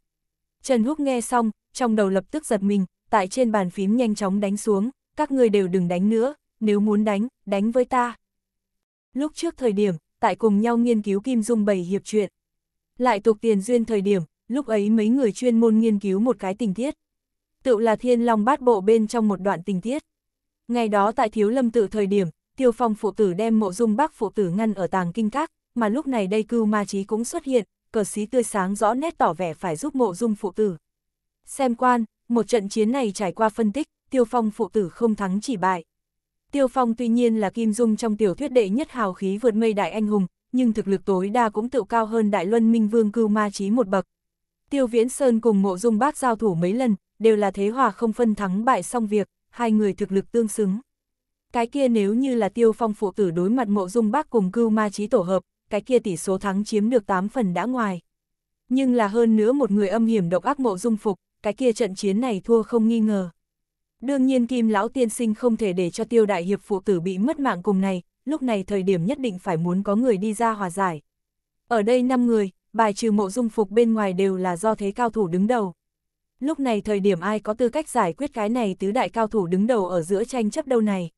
Trần Húc nghe xong, trong đầu lập tức giật mình, tại trên bàn phím nhanh chóng đánh xuống, các người đều đừng đánh nữa, nếu muốn đánh, đánh với ta. Lúc trước thời điểm, tại cùng nhau nghiên cứu Kim Dung bảy hiệp chuyện. Lại tục tiền duyên thời điểm, lúc ấy mấy người chuyên môn nghiên cứu một cái tình tiết. Tự là thiên long bát bộ bên trong một đoạn tình tiết. Ngày đó tại thiếu lâm tự thời điểm, Tiêu Phong phụ tử đem mộ dung bác phụ tử ngăn ở tàng kinh các, mà lúc này đây cưu ma trí cũng xuất hiện, cờ xí tươi sáng rõ nét tỏ vẻ phải giúp mộ dung phụ tử. Xem quan, một trận chiến này trải qua phân tích, Tiêu Phong phụ tử không thắng chỉ bại. Tiêu Phong tuy nhiên là Kim Dung trong tiểu thuyết đệ nhất hào khí vượt mây đại anh hùng, nhưng thực lực tối đa cũng tự cao hơn Đại Luân Minh Vương Cưu Ma Chí một bậc. Tiêu Viễn Sơn cùng Mộ Dung Bác giao thủ mấy lần, đều là thế hòa không phân thắng bại xong việc, hai người thực lực tương xứng cái kia nếu như là tiêu phong phụ tử đối mặt mộ dung bác cùng cưu ma trí tổ hợp, cái kia tỷ số thắng chiếm được 8 phần đã ngoài. Nhưng là hơn nữa một người âm hiểm độc ác mộ dung phục, cái kia trận chiến này thua không nghi ngờ. Đương nhiên Kim Lão Tiên Sinh không thể để cho tiêu đại hiệp phụ tử bị mất mạng cùng này, lúc này thời điểm nhất định phải muốn có người đi ra hòa giải. Ở đây 5 người, bài trừ mộ dung phục bên ngoài đều là do thế cao thủ đứng đầu. Lúc này thời điểm ai có tư cách giải quyết cái này tứ đại cao thủ đứng đầu ở giữa tranh chấp đâu này.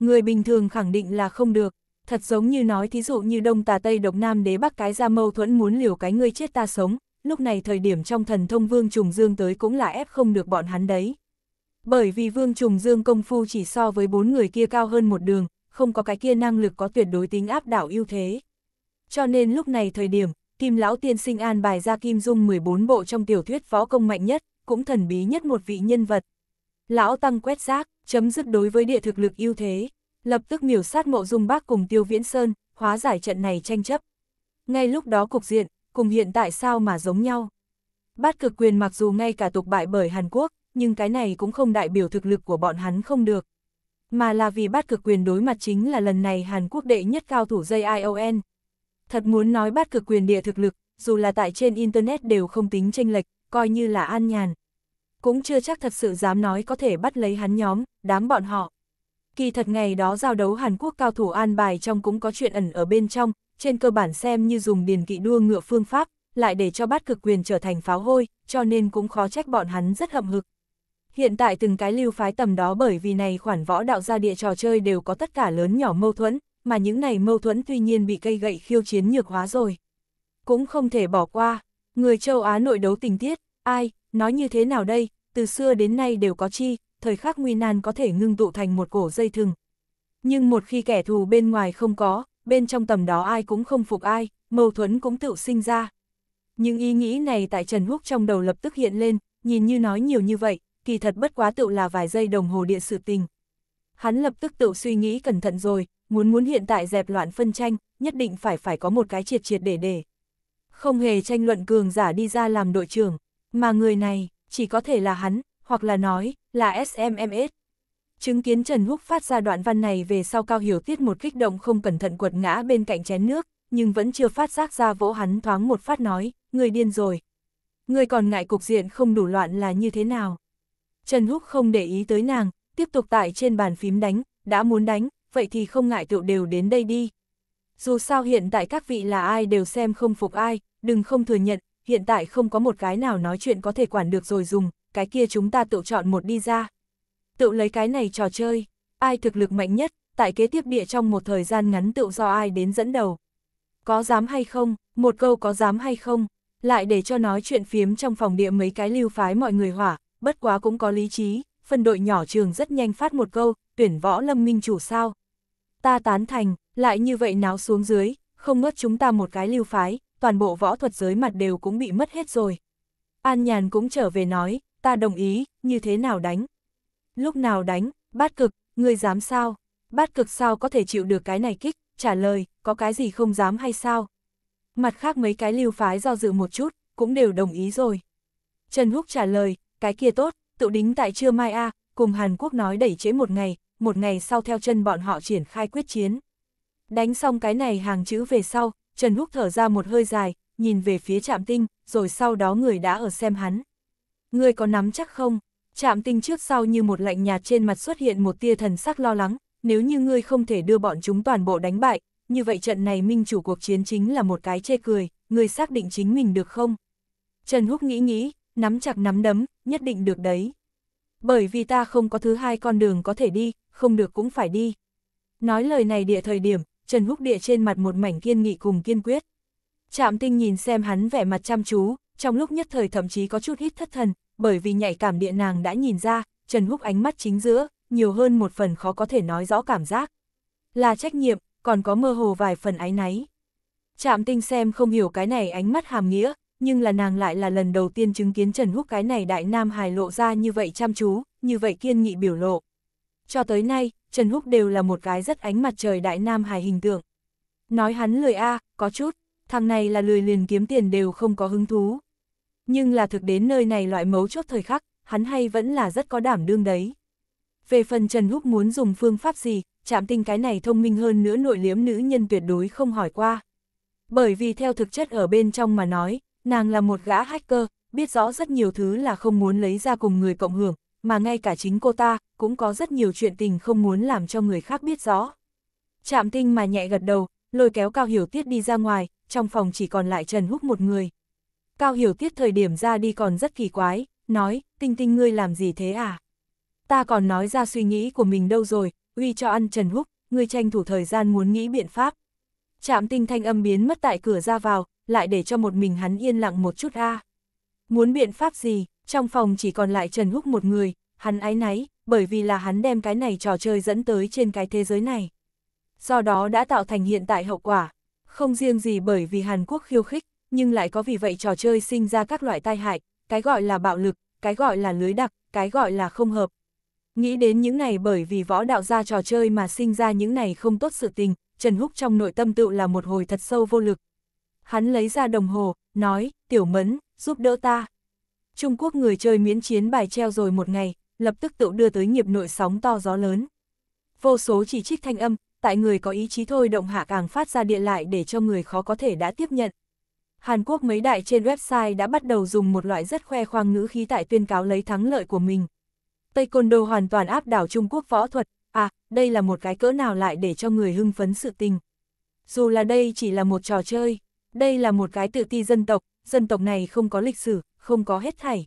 Người bình thường khẳng định là không được, thật giống như nói thí dụ như đông tà tây độc nam đế bắc cái ra mâu thuẫn muốn liều cái ngươi chết ta sống, lúc này thời điểm trong thần thông vương trùng dương tới cũng là ép không được bọn hắn đấy. Bởi vì vương trùng dương công phu chỉ so với bốn người kia cao hơn một đường, không có cái kia năng lực có tuyệt đối tính áp đảo ưu thế. Cho nên lúc này thời điểm, Kim Lão Tiên sinh an bài ra Kim Dung 14 bộ trong tiểu thuyết võ công mạnh nhất, cũng thần bí nhất một vị nhân vật. Lão Tăng quét rác, chấm dứt đối với địa thực lực ưu thế, lập tức miểu sát mộ dung bác cùng Tiêu Viễn Sơn, hóa giải trận này tranh chấp. Ngay lúc đó cục diện, cùng hiện tại sao mà giống nhau. Bát cực quyền mặc dù ngay cả tục bại bởi Hàn Quốc, nhưng cái này cũng không đại biểu thực lực của bọn hắn không được. Mà là vì bát cực quyền đối mặt chính là lần này Hàn Quốc đệ nhất cao thủ dây ION. Thật muốn nói bát cực quyền địa thực lực, dù là tại trên Internet đều không tính tranh lệch, coi như là an nhàn, cũng chưa chắc thật sự dám nói có thể bắt lấy hắn nhóm, đám bọn họ. Kỳ thật ngày đó giao đấu Hàn Quốc cao thủ an bài trong cũng có chuyện ẩn ở bên trong, trên cơ bản xem như dùng điền kỵ đua ngựa phương pháp, lại để cho bát cực quyền trở thành pháo hôi, cho nên cũng khó trách bọn hắn rất hậm hực. Hiện tại từng cái lưu phái tầm đó bởi vì này khoản võ đạo ra địa trò chơi đều có tất cả lớn nhỏ mâu thuẫn, mà những này mâu thuẫn tuy nhiên bị cây gậy khiêu chiến nhược hóa rồi. Cũng không thể bỏ qua, người châu Á nội đấu tình tiết, ai, Nói như thế nào đây, từ xưa đến nay đều có chi, thời khắc nguy nan có thể ngưng tụ thành một cổ dây thừng. Nhưng một khi kẻ thù bên ngoài không có, bên trong tầm đó ai cũng không phục ai, mâu thuẫn cũng tự sinh ra. Những ý nghĩ này tại Trần Húc trong đầu lập tức hiện lên, nhìn như nói nhiều như vậy, kỳ thật bất quá tự là vài giây đồng hồ địa sự tình. Hắn lập tức tự suy nghĩ cẩn thận rồi, muốn muốn hiện tại dẹp loạn phân tranh, nhất định phải phải có một cái triệt triệt để để. Không hề tranh luận cường giả đi ra làm đội trưởng. Mà người này, chỉ có thể là hắn, hoặc là nói, là SMMS. Chứng kiến Trần Húc phát ra đoạn văn này về sau Cao Hiểu Tiết một kích động không cẩn thận quật ngã bên cạnh chén nước, nhưng vẫn chưa phát giác ra vỗ hắn thoáng một phát nói, người điên rồi. Người còn ngại cục diện không đủ loạn là như thế nào. Trần Húc không để ý tới nàng, tiếp tục tại trên bàn phím đánh, đã muốn đánh, vậy thì không ngại tựu đều đến đây đi. Dù sao hiện tại các vị là ai đều xem không phục ai, đừng không thừa nhận, hiện tại không có một cái nào nói chuyện có thể quản được rồi dùng, cái kia chúng ta tự chọn một đi ra. Tự lấy cái này trò chơi, ai thực lực mạnh nhất, tại kế tiếp địa trong một thời gian ngắn tự do ai đến dẫn đầu. Có dám hay không, một câu có dám hay không, lại để cho nói chuyện phiếm trong phòng địa mấy cái lưu phái mọi người hỏa, bất quá cũng có lý trí, phân đội nhỏ trường rất nhanh phát một câu, tuyển võ lâm minh chủ sao. Ta tán thành, lại như vậy náo xuống dưới, không ngớt chúng ta một cái lưu phái, toàn bộ võ thuật giới mặt đều cũng bị mất hết rồi. An nhàn cũng trở về nói, ta đồng ý, như thế nào đánh. Lúc nào đánh, bát cực, ngươi dám sao? Bát cực sao có thể chịu được cái này kích, trả lời, có cái gì không dám hay sao? Mặt khác mấy cái lưu phái do dự một chút, cũng đều đồng ý rồi. Trần Húc trả lời, cái kia tốt, tự đính tại trưa mai A, cùng Hàn Quốc nói đẩy chế một ngày, một ngày sau theo chân bọn họ triển khai quyết chiến. Đánh xong cái này hàng chữ về sau, Trần Húc thở ra một hơi dài, nhìn về phía trạm tinh, rồi sau đó người đã ở xem hắn. Người có nắm chắc không? Trạm tinh trước sau như một lạnh nhạt trên mặt xuất hiện một tia thần sắc lo lắng, nếu như ngươi không thể đưa bọn chúng toàn bộ đánh bại, như vậy trận này minh chủ cuộc chiến chính là một cái chê cười, ngươi xác định chính mình được không? Trần Húc nghĩ nghĩ, nắm chặt nắm đấm, nhất định được đấy. Bởi vì ta không có thứ hai con đường có thể đi, không được cũng phải đi. Nói lời này địa thời điểm, Trần Húc Địa trên mặt một mảnh kiên nghị cùng kiên quyết. Trạm tinh nhìn xem hắn vẻ mặt chăm chú, trong lúc nhất thời thậm chí có chút hít thất thần, bởi vì nhạy cảm địa nàng đã nhìn ra, Trần Húc ánh mắt chính giữa, nhiều hơn một phần khó có thể nói rõ cảm giác. Là trách nhiệm, còn có mơ hồ vài phần ái náy. Trạm tinh xem không hiểu cái này ánh mắt hàm nghĩa, nhưng là nàng lại là lần đầu tiên chứng kiến Trần Húc cái này đại nam hài lộ ra như vậy chăm chú, như vậy kiên nghị biểu lộ cho tới nay, Trần Húc đều là một gái rất ánh mặt trời đại nam hài hình tượng. Nói hắn lười a có chút, thằng này là lười liền kiếm tiền đều không có hứng thú. Nhưng là thực đến nơi này loại mấu chốt thời khắc, hắn hay vẫn là rất có đảm đương đấy. Về phần Trần Húc muốn dùng phương pháp gì, chạm tinh cái này thông minh hơn nữa nội liếm nữ nhân tuyệt đối không hỏi qua. Bởi vì theo thực chất ở bên trong mà nói, nàng là một gã hacker, biết rõ rất nhiều thứ là không muốn lấy ra cùng người cộng hưởng, mà ngay cả chính cô ta, cũng có rất nhiều chuyện tình không muốn làm cho người khác biết rõ. Trạm tinh mà nhẹ gật đầu, lôi kéo Cao Hiểu Tiết đi ra ngoài, trong phòng chỉ còn lại Trần Húc một người. Cao Hiểu Tiết thời điểm ra đi còn rất kỳ quái, nói, tinh tinh ngươi làm gì thế à? Ta còn nói ra suy nghĩ của mình đâu rồi, uy cho ăn Trần Húc, ngươi tranh thủ thời gian muốn nghĩ biện pháp. Trạm tinh thanh âm biến mất tại cửa ra vào, lại để cho một mình hắn yên lặng một chút a. Muốn biện pháp gì? trong phòng chỉ còn lại Trần Húc một người, hắn ái náy, bởi vì là hắn đem cái này trò chơi dẫn tới trên cái thế giới này. Do đó đã tạo thành hiện tại hậu quả, không riêng gì bởi vì Hàn Quốc khiêu khích, nhưng lại có vì vậy trò chơi sinh ra các loại tai hại, cái gọi là bạo lực, cái gọi là lưới đặc, cái gọi là không hợp. Nghĩ đến những này bởi vì võ đạo ra trò chơi mà sinh ra những này không tốt sự tình, Trần Húc trong nội tâm tự là một hồi thật sâu vô lực. Hắn lấy ra đồng hồ, nói, tiểu mẫn, giúp đỡ ta. Trung Quốc người chơi miễn chiến bài treo rồi một ngày, lập tức tự đưa tới nghiệp nội sóng to gió lớn. Vô số chỉ trích thanh âm, tại người có ý chí thôi động hạ càng phát ra điện lại để cho người khó có thể đã tiếp nhận. Hàn Quốc mấy đại trên website đã bắt đầu dùng một loại rất khoe khoang ngữ khí tại tuyên cáo lấy thắng lợi của mình. Tây Côn Đô hoàn toàn áp đảo Trung Quốc võ thuật, à, đây là một cái cỡ nào lại để cho người hưng phấn sự tình. Dù là đây chỉ là một trò chơi, đây là một cái tự ti dân tộc, dân tộc này không có lịch sử, không có hết thảy.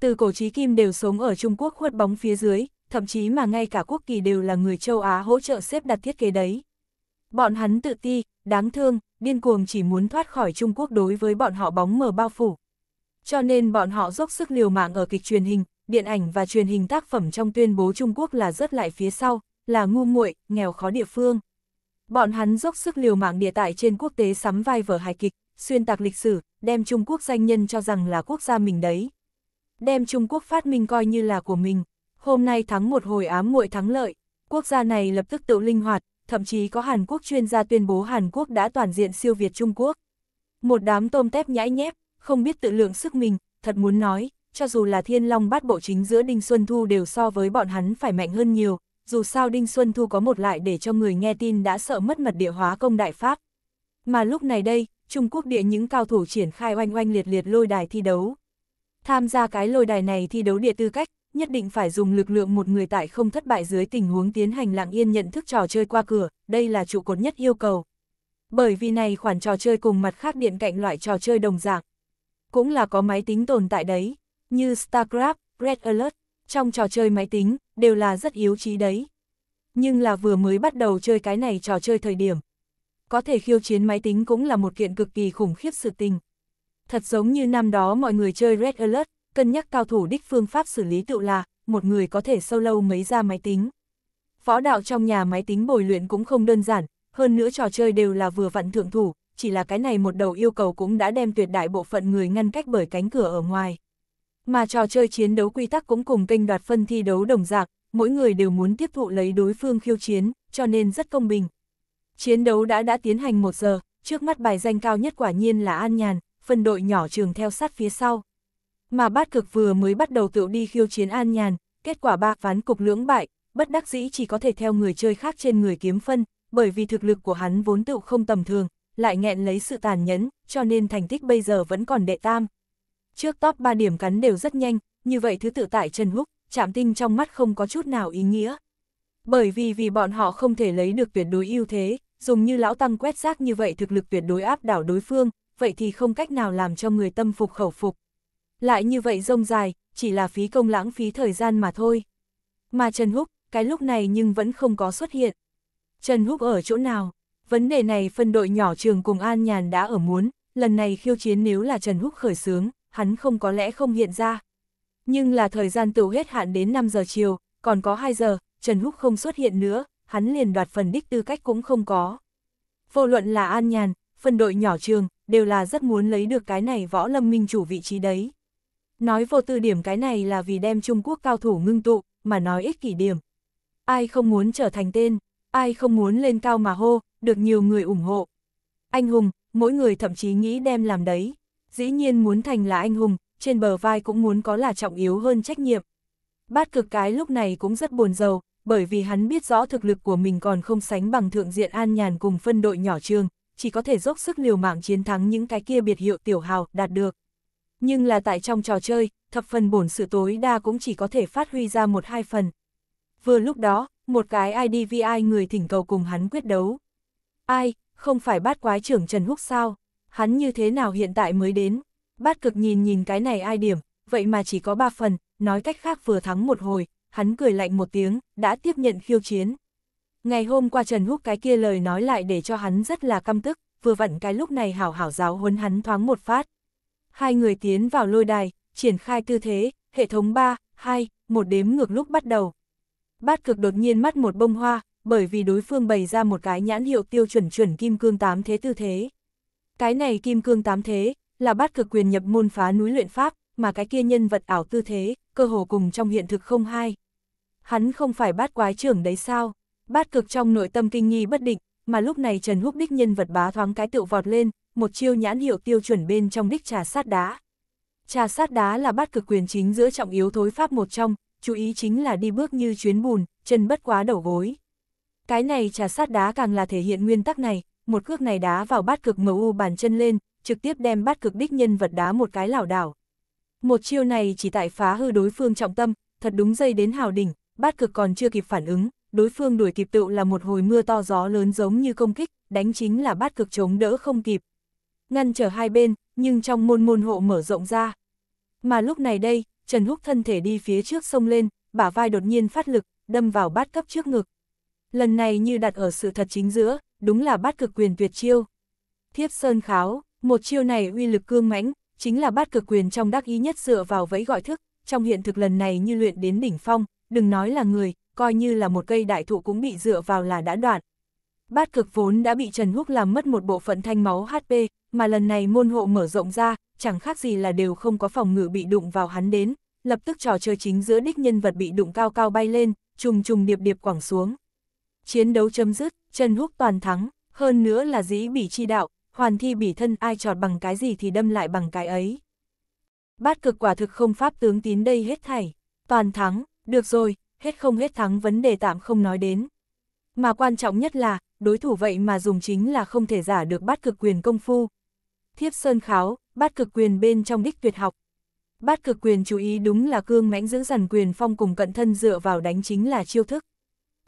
Từ cổ trí kim đều sống ở Trung Quốc khuất bóng phía dưới, thậm chí mà ngay cả quốc kỳ đều là người châu Á hỗ trợ xếp đặt thiết kế đấy. Bọn hắn tự ti, đáng thương, điên cuồng chỉ muốn thoát khỏi Trung Quốc đối với bọn họ bóng mờ bao phủ. Cho nên bọn họ dốc sức liều mạng ở kịch truyền hình, điện ảnh và truyền hình tác phẩm trong tuyên bố Trung Quốc là rất lại phía sau, là ngu muội, nghèo khó địa phương. Bọn hắn dốc sức liều mạng địa tại trên quốc tế sắm vai vở hài kịch, xuyên tạc lịch sử, đem Trung Quốc danh nhân cho rằng là quốc gia mình đấy. Đem Trung Quốc phát minh coi như là của mình, hôm nay thắng một hồi ám muội thắng lợi, quốc gia này lập tức tự linh hoạt, thậm chí có Hàn Quốc chuyên gia tuyên bố Hàn Quốc đã toàn diện siêu việt Trung Quốc. Một đám tôm tép nhãi nhép, không biết tự lượng sức mình, thật muốn nói, cho dù là thiên long bát bộ chính giữa Đinh Xuân Thu đều so với bọn hắn phải mạnh hơn nhiều, dù sao Đinh Xuân Thu có một lại để cho người nghe tin đã sợ mất mật địa hóa công đại pháp. Mà lúc này đây, Trung Quốc địa những cao thủ triển khai oanh oanh liệt liệt lôi đài thi đấu. Tham gia cái lôi đài này thi đấu địa tư cách, nhất định phải dùng lực lượng một người tại không thất bại dưới tình huống tiến hành lặng yên nhận thức trò chơi qua cửa, đây là trụ cột nhất yêu cầu. Bởi vì này khoản trò chơi cùng mặt khác điện cạnh loại trò chơi đồng dạng. Cũng là có máy tính tồn tại đấy, như StarCraft, Red Alert, trong trò chơi máy tính, đều là rất yếu trí đấy. Nhưng là vừa mới bắt đầu chơi cái này trò chơi thời điểm, có thể khiêu chiến máy tính cũng là một kiện cực kỳ khủng khiếp sự tình. Thật giống như năm đó mọi người chơi Red Alert, cân nhắc cao thủ đích phương pháp xử lý tự là, một người có thể sâu lâu mấy ra máy tính. Võ đạo trong nhà máy tính bồi luyện cũng không đơn giản, hơn nữa trò chơi đều là vừa vặn thượng thủ, chỉ là cái này một đầu yêu cầu cũng đã đem tuyệt đại bộ phận người ngăn cách bởi cánh cửa ở ngoài. Mà trò chơi chiến đấu quy tắc cũng cùng kênh đoạt phân thi đấu đồng dạng, mỗi người đều muốn tiếp thụ lấy đối phương khiêu chiến, cho nên rất công bình, Chiến đấu đã đã tiến hành một giờ, trước mắt bài danh cao nhất quả nhiên là An Nhàn, phân đội nhỏ trường theo sát phía sau. Mà bát cực vừa mới bắt đầu tự đi khiêu chiến An Nhàn, kết quả ba ván cục lưỡng bại, bất đắc dĩ chỉ có thể theo người chơi khác trên người kiếm phân, bởi vì thực lực của hắn vốn tựu không tầm thường, lại nghẹn lấy sự tàn nhẫn, cho nên thành tích bây giờ vẫn còn đệ tam. Trước top 3 điểm cắn đều rất nhanh, như vậy thứ tự tại Trần Húc, chạm tinh trong mắt không có chút nào ý nghĩa. Bởi vì vì bọn họ không thể lấy được tuyệt đối ưu thế, dùng như lão tăng quét rác như vậy thực lực tuyệt đối áp đảo đối phương, vậy thì không cách nào làm cho người tâm phục khẩu phục. Lại như vậy rông dài, chỉ là phí công lãng phí thời gian mà thôi. Mà Trần Húc, cái lúc này nhưng vẫn không có xuất hiện. Trần Húc ở chỗ nào? Vấn đề này phân đội nhỏ trường cùng An Nhàn đã ở muốn, lần này khiêu chiến nếu là Trần Húc khởi sướng, hắn không có lẽ không hiện ra. Nhưng là thời gian tựu hết hạn đến 5 giờ chiều, còn có 2 giờ, Trần Húc không xuất hiện nữa, hắn liền đoạt phần đích tư cách cũng không có. Vô luận là An Nhàn, phần đội nhỏ trường, đều là rất muốn lấy được cái này võ lâm minh chủ vị trí đấy. Nói vô tư điểm cái này là vì đem Trung Quốc cao thủ ngưng tụ, mà nói ích kỷ điểm. Ai không muốn trở thành tên, ai không muốn lên cao mà hô, được nhiều người ủng hộ. Anh hùng, mỗi người thậm chí nghĩ đem làm đấy. Dĩ nhiên muốn thành là anh hùng, trên bờ vai cũng muốn có là trọng yếu hơn trách nhiệm. Bát cực cái lúc này cũng rất buồn giàu, bởi vì hắn biết rõ thực lực của mình còn không sánh bằng thượng diện an nhàn cùng phân đội nhỏ trường, chỉ có thể dốc sức liều mạng chiến thắng những cái kia biệt hiệu tiểu hào đạt được. Nhưng là tại trong trò chơi, thập phần bổn sự tối đa cũng chỉ có thể phát huy ra một hai phần. Vừa lúc đó, một cái IDVI người thỉnh cầu cùng hắn quyết đấu. Ai, không phải bát quái trưởng Trần Húc sao? Hắn như thế nào hiện tại mới đến? Bát cực nhìn nhìn cái này ai điểm, vậy mà chỉ có ba phần, nói cách khác vừa thắng một hồi, hắn cười lạnh một tiếng, đã tiếp nhận khiêu chiến. Ngày hôm qua Trần Húc cái kia lời nói lại để cho hắn rất là căm tức, vừa vặn cái lúc này hảo hảo giáo huấn hắn thoáng một phát. Hai người tiến vào lôi đài, triển khai tư thế, hệ thống 3, 2, một đếm ngược lúc bắt đầu. Bát cực đột nhiên mắt một bông hoa, bởi vì đối phương bày ra một cái nhãn hiệu tiêu chuẩn chuẩn kim cương tám thế tư thế. Cái này kim cương tám thế, là bát cực quyền nhập môn phá núi luyện pháp, mà cái kia nhân vật ảo tư thế, cơ hồ cùng trong hiện thực không hai hắn không phải bát quái trưởng đấy sao? Bát cực trong nội tâm kinh nghi bất định, mà lúc này Trần Húc đích nhân vật bá thoáng cái tựu vọt lên, một chiêu nhãn hiệu tiêu chuẩn bên trong đích trà sát đá. Trà sát đá là bát cực quyền chính giữa trọng yếu thối pháp một trong, chú ý chính là đi bước như chuyến bùn, chân bất quá đầu gối. Cái này trà sát đá càng là thể hiện nguyên tắc này, một cước này đá vào bát cực MU bàn chân lên, trực tiếp đem bát cực đích nhân vật đá một cái lảo đảo. Một chiêu này chỉ tại phá hư đối phương trọng tâm, thật đúng dây đến hào đỉnh, bát cực còn chưa kịp phản ứng, đối phương đuổi kịp tựu là một hồi mưa to gió lớn giống như công kích, đánh chính là bát cực chống đỡ không kịp. Ngăn trở hai bên, nhưng trong môn môn hộ mở rộng ra. Mà lúc này đây, Trần Húc thân thể đi phía trước sông lên, bả vai đột nhiên phát lực, đâm vào bát cấp trước ngực. Lần này như đặt ở sự thật chính giữa, đúng là bát cực quyền tuyệt chiêu. Thiếp Sơn Kháo, một chiêu này uy lực cương mãnh, chính là bát cực quyền trong đắc ý nhất dựa vào vẫy gọi thức, trong hiện thực lần này như luyện đến đỉnh phong, đừng nói là người, coi như là một cây đại thụ cũng bị dựa vào là đã đoạn. Bát cực vốn đã bị Trần Húc làm mất một bộ phận thanh máu HP, mà lần này môn hộ mở rộng ra, chẳng khác gì là đều không có phòng ngự bị đụng vào hắn đến, lập tức trò chơi chính giữa đích nhân vật bị đụng cao cao bay lên, trùng trùng điệp điệp quẳng xuống. Chiến đấu chấm dứt, Trần Húc toàn thắng, hơn nữa là dĩ bỉ chi đạo, hoàn thi bỉ thân ai trọt bằng cái gì thì đâm lại bằng cái ấy. Bát cực quả thực không pháp tướng tín đây hết thảy, toàn thắng, được rồi, hết không hết thắng vấn đề tạm không nói đến. Mà quan trọng nhất là, đối thủ vậy mà dùng chính là không thể giả được bát cực quyền công phu. Thiếp sơn kháo, bát cực quyền bên trong đích tuyệt học. Bát cực quyền chú ý đúng là cương mãnh giữ dần quyền phong cùng cận thân dựa vào đánh chính là chiêu thức.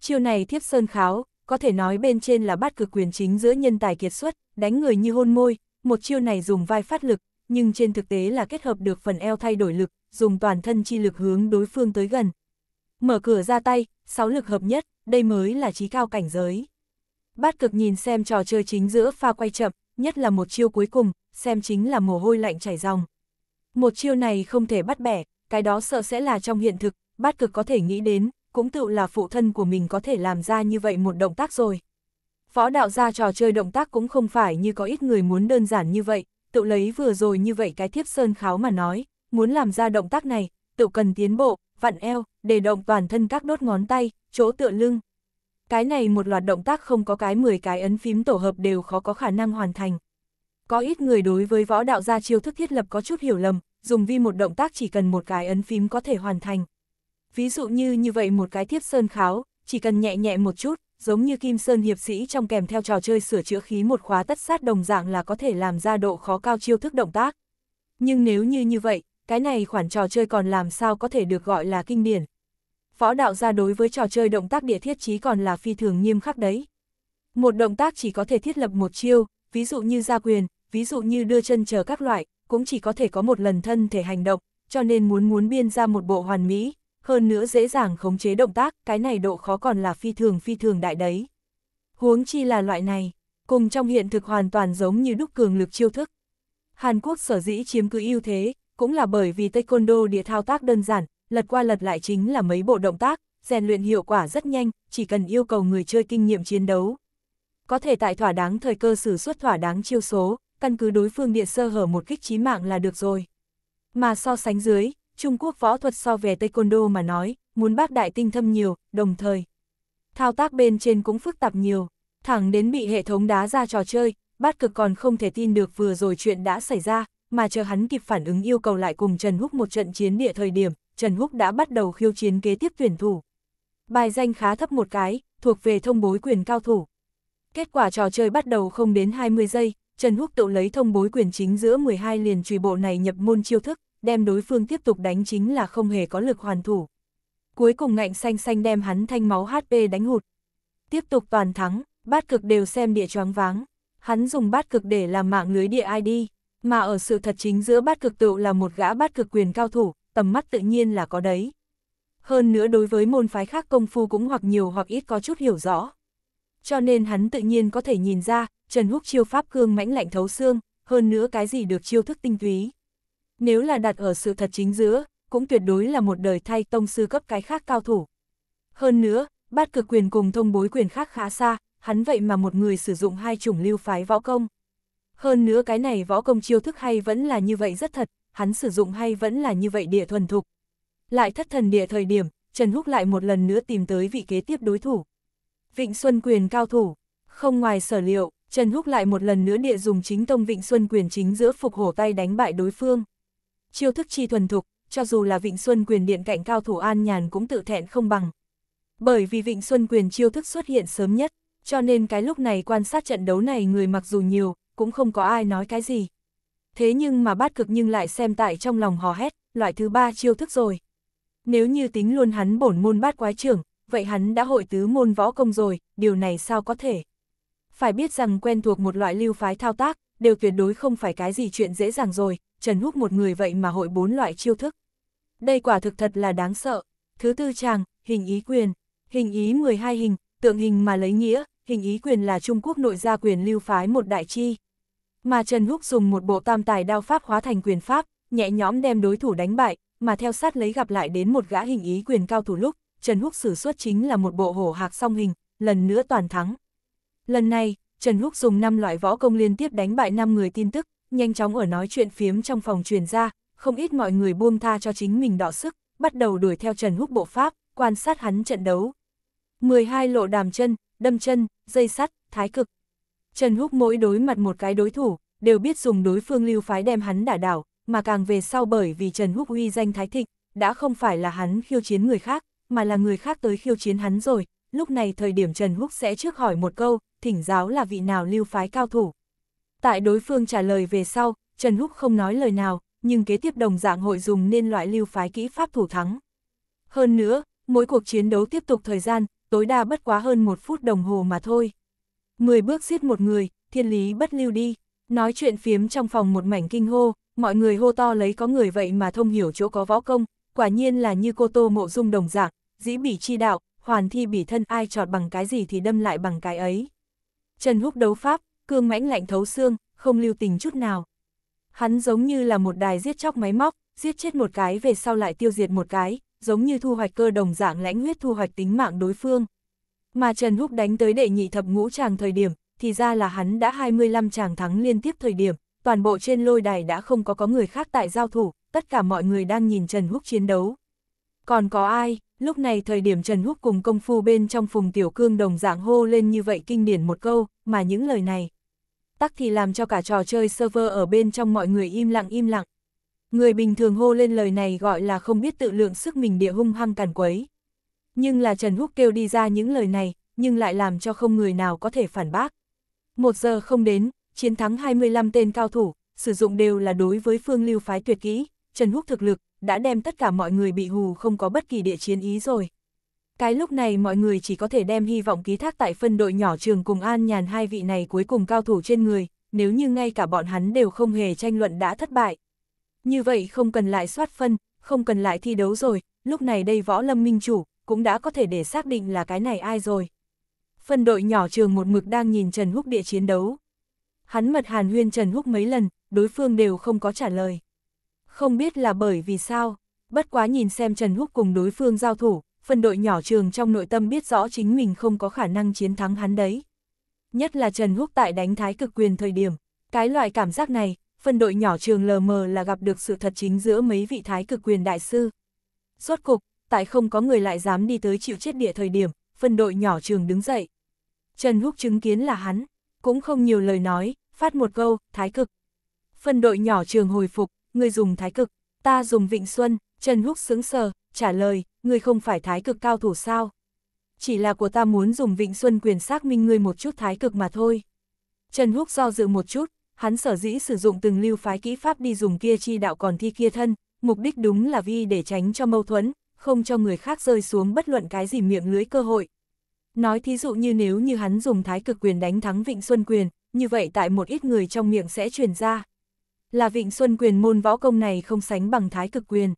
Chiêu này thiếp sơn kháo, có thể nói bên trên là bát cực quyền chính giữa nhân tài kiệt xuất, đánh người như hôn môi, một chiêu này dùng vai phát lực, nhưng trên thực tế là kết hợp được phần eo thay đổi lực, dùng toàn thân chi lực hướng đối phương tới gần, mở cửa ra tay, sáu lực hợp nhất, đây mới là trí cao cảnh giới. Bát cực nhìn xem trò chơi chính giữa pha quay chậm, nhất là một chiêu cuối cùng, xem chính là mồ hôi lạnh chảy ròng. Một chiêu này không thể bắt bẻ, cái đó sợ sẽ là trong hiện thực, bát cực có thể nghĩ đến, cũng tự là phụ thân của mình có thể làm ra như vậy một động tác rồi. phó đạo gia trò chơi động tác cũng không phải như có ít người muốn đơn giản như vậy, tự lấy vừa rồi như vậy cái thiếp sơn kháo mà nói, muốn làm ra động tác này, tự cần tiến bộ, vặn eo, để động toàn thân các đốt ngón tay, chỗ tựa lưng. Cái này một loạt động tác không có cái 10 cái ấn phím tổ hợp đều khó có khả năng hoàn thành. Có ít người đối với võ đạo gia chiêu thức thiết lập có chút hiểu lầm, dùng vi một động tác chỉ cần một cái ấn phím có thể hoàn thành. Ví dụ như như vậy một cái thiếp sơn kháo, chỉ cần nhẹ nhẹ một chút, giống như Kim Sơn hiệp sĩ trong kèm theo trò chơi sửa chữa khí một khóa tất sát đồng dạng là có thể làm ra độ khó cao chiêu thức động tác. Nhưng nếu như như vậy, cái này khoản trò chơi còn làm sao có thể được gọi là kinh điển. phó đạo gia đối với trò chơi động tác địa thiết trí còn là phi thường nghiêm khắc đấy. Một động tác chỉ có thể thiết lập một chiêu, ví dụ như gia quyền, ví dụ như đưa chân chờ các loại, cũng chỉ có thể có một lần thân thể hành động, cho nên muốn muốn biên ra một bộ hoàn mỹ, hơn nữa dễ dàng khống chế động tác, cái này độ khó còn là phi thường phi thường đại đấy. Huống chi là loại này, cùng trong hiện thực hoàn toàn giống như đúc cường lực chiêu thức. Hàn Quốc sở dĩ chiếm cứ ưu thế, cũng là bởi vì taekwondo địa thao tác đơn giản, lật qua lật lại chính là mấy bộ động tác, rèn luyện hiệu quả rất nhanh, chỉ cần yêu cầu người chơi kinh nghiệm chiến đấu. Có thể tại thỏa đáng thời cơ sử xuất thỏa đáng chiêu số, căn cứ đối phương địa sơ hở một kích chí mạng là được rồi. Mà so sánh dưới, Trung Quốc võ thuật so về taekwondo mà nói, muốn bác đại tinh thâm nhiều, đồng thời. Thao tác bên trên cũng phức tạp nhiều, thẳng đến bị hệ thống đá ra trò chơi, bát cực còn không thể tin được vừa rồi chuyện đã xảy ra, mà chờ hắn kịp phản ứng yêu cầu lại cùng Trần Húc một trận chiến địa thời điểm, Trần Húc đã bắt đầu khiêu chiến kế tiếp tuyển thủ. Bài danh khá thấp một cái, thuộc về thông bối quyền cao thủ. Kết quả trò chơi bắt đầu không đến 20 giây, Trần Húc tự lấy thông bối quyền chính giữa 12 liền trùy bộ này nhập môn chiêu thức, đem đối phương tiếp tục đánh chính là không hề có lực hoàn thủ. Cuối cùng ngạnh xanh xanh đem hắn thanh máu HP đánh hụt. Tiếp tục toàn thắng, bát cực đều xem địa choáng váng. Hắn dùng bát cực để làm mạng lưới địa ID. Mà ở sự thật chính giữa bát cực tựu là một gã bát cực quyền cao thủ, tầm mắt tự nhiên là có đấy. Hơn nữa đối với môn phái khác công phu cũng hoặc nhiều hoặc ít có chút hiểu rõ. Cho nên hắn tự nhiên có thể nhìn ra, Trần Húc chiêu pháp cương mãnh lạnh thấu xương, hơn nữa cái gì được chiêu thức tinh túy. Nếu là đặt ở sự thật chính giữa, cũng tuyệt đối là một đời thay tông sư cấp cái khác cao thủ. Hơn nữa, bát cực quyền cùng thông bối quyền khác khá xa, hắn vậy mà một người sử dụng hai chủng lưu phái võ công. Hơn nữa cái này võ công chiêu thức hay vẫn là như vậy rất thật, hắn sử dụng hay vẫn là như vậy địa thuần thục. Lại thất thần địa thời điểm, Trần Húc lại một lần nữa tìm tới vị kế tiếp đối thủ. Vịnh Xuân Quyền cao thủ, không ngoài sở liệu, Trần Húc lại một lần nữa địa dùng chính tông Vịnh Xuân Quyền chính giữa phục hổ tay đánh bại đối phương. Chiêu thức chi thuần thục, cho dù là Vịnh Xuân Quyền điện cạnh cao thủ An Nhàn cũng tự thẹn không bằng. Bởi vì Vịnh Xuân Quyền chiêu thức xuất hiện sớm nhất, cho nên cái lúc này quan sát trận đấu này người mặc dù nhiều, cũng không có ai nói cái gì. Thế nhưng mà bát cực nhưng lại xem tại trong lòng hò hét, loại thứ ba chiêu thức rồi. Nếu như tính luôn hắn bổn môn bát quái trưởng, vậy hắn đã hội tứ môn võ công rồi, điều này sao có thể? Phải biết rằng quen thuộc một loại lưu phái thao tác, đều tuyệt đối không phải cái gì chuyện dễ dàng rồi, Trần hút một người vậy mà hội bốn loại chiêu thức. Đây quả thực thật là đáng sợ. Thứ tư chàng, hình ý quyền. Hình ý 12 hình, tượng hình mà lấy nghĩa, hình ý quyền là Trung Quốc nội gia quyền lưu phái một đại chi mà Trần Húc dùng một bộ tam tài đao pháp hóa thành quyền pháp, nhẹ nhõm đem đối thủ đánh bại, mà theo sát lấy gặp lại đến một gã hình ý quyền cao thủ lúc, Trần Húc sử xuất chính là một bộ hổ hạc song hình, lần nữa toàn thắng. Lần này, Trần Húc dùng 5 loại võ công liên tiếp đánh bại 5 người tin tức, nhanh chóng ở nói chuyện phiếm trong phòng truyền ra, không ít mọi người buông tha cho chính mình đỏ sức, bắt đầu đuổi theo Trần Húc bộ pháp, quan sát hắn trận đấu. 12 lộ đàm chân, đâm chân, dây sắt, thái cực. Trần Húc mỗi đối mặt một cái đối thủ, đều biết dùng đối phương lưu phái đem hắn đả đảo, mà càng về sau bởi vì Trần Húc uy danh thái thịnh, đã không phải là hắn khiêu chiến người khác, mà là người khác tới khiêu chiến hắn rồi, lúc này thời điểm Trần Húc sẽ trước hỏi một câu, thỉnh giáo là vị nào lưu phái cao thủ. Tại đối phương trả lời về sau, Trần Húc không nói lời nào, nhưng kế tiếp đồng dạng hội dùng nên loại lưu phái kỹ pháp thủ thắng. Hơn nữa, mỗi cuộc chiến đấu tiếp tục thời gian, tối đa bất quá hơn một phút đồng hồ mà thôi mười bước giết một người, thiên lý bất lưu đi. Nói chuyện phiếm trong phòng một mảnh kinh hô, mọi người hô to lấy có người vậy mà thông hiểu chỗ có võ công, quả nhiên là như cô tô mộ dung đồng dạng, dĩ bỉ chi đạo, hoàn thi bỉ thân ai trọt bằng cái gì thì đâm lại bằng cái ấy. Trần Húc đấu pháp, cương mãnh lạnh thấu xương, không lưu tình chút nào. Hắn giống như là một đài giết chóc máy móc, giết chết một cái về sau lại tiêu diệt một cái, giống như thu hoạch cơ đồng dạng lãnh huyết thu hoạch tính mạng đối phương mà Trần Húc đánh tới đệ nhị thập ngũ chàng thời điểm, thì ra là hắn đã 25 chàng thắng liên tiếp thời điểm, toàn bộ trên lôi đài đã không có có người khác tại giao thủ, tất cả mọi người đang nhìn Trần Húc chiến đấu. Còn có ai, lúc này thời điểm Trần Húc cùng công phu bên trong phùng tiểu cương đồng dạng hô lên như vậy kinh điển một câu, mà những lời này. Tắc thì làm cho cả trò chơi server ở bên trong mọi người im lặng im lặng. Người bình thường hô lên lời này gọi là không biết tự lượng sức mình địa hung hăng càn quấy. Nhưng là Trần Húc kêu đi ra những lời này, nhưng lại làm cho không người nào có thể phản bác. Một giờ không đến, chiến thắng 25 tên cao thủ, sử dụng đều là đối với phương lưu phái tuyệt kỹ, Trần Húc thực lực, đã đem tất cả mọi người bị hù không có bất kỳ địa chiến ý rồi. Cái lúc này mọi người chỉ có thể đem hy vọng ký thác tại phân đội nhỏ trường cùng an nhàn hai vị này cuối cùng cao thủ trên người, nếu như ngay cả bọn hắn đều không hề tranh luận đã thất bại. Như vậy không cần lại soát phân, không cần lại thi đấu rồi, lúc này đây võ lâm minh chủ, cũng đã có thể để xác định là cái này ai rồi. Phân đội nhỏ trường một mực đang nhìn Trần Húc địa chiến đấu. Hắn mật hàn huyên Trần Húc mấy lần, đối phương đều không có trả lời. Không biết là bởi vì sao, bất quá nhìn xem Trần Húc cùng đối phương giao thủ, phân đội nhỏ trường trong nội tâm biết rõ chính mình không có khả năng chiến thắng hắn đấy. Nhất là Trần Húc tại đánh thái cực quyền thời điểm, cái loại cảm giác này, phân đội nhỏ trường lờ mờ là gặp được sự thật chính giữa mấy vị thái cực quyền đại sư. Rốt cục, tại không có người lại dám đi tới chịu chết địa thời điểm, phân đội nhỏ trường đứng dậy. Trần Húc chứng kiến là hắn, cũng không nhiều lời nói, phát một câu, thái cực. Phân đội nhỏ trường hồi phục, người dùng thái cực, ta dùng vịnh xuân, Trần Húc sướng sờ, trả lời, người không phải thái cực cao thủ sao. Chỉ là của ta muốn dùng vịnh xuân quyền xác minh người một chút thái cực mà thôi. Trần Húc do dự một chút, hắn sở dĩ sử dụng từng lưu phái kỹ pháp đi dùng kia chi đạo còn thi kia thân, mục đích đúng là vì để tránh cho mâu thuẫn, không cho người khác rơi xuống bất luận cái gì miệng lưới cơ hội. Nói thí dụ như nếu như hắn dùng thái cực quyền đánh thắng Vịnh Xuân Quyền, như vậy tại một ít người trong miệng sẽ truyền ra. Là Vịnh Xuân Quyền môn võ công này không sánh bằng thái cực quyền.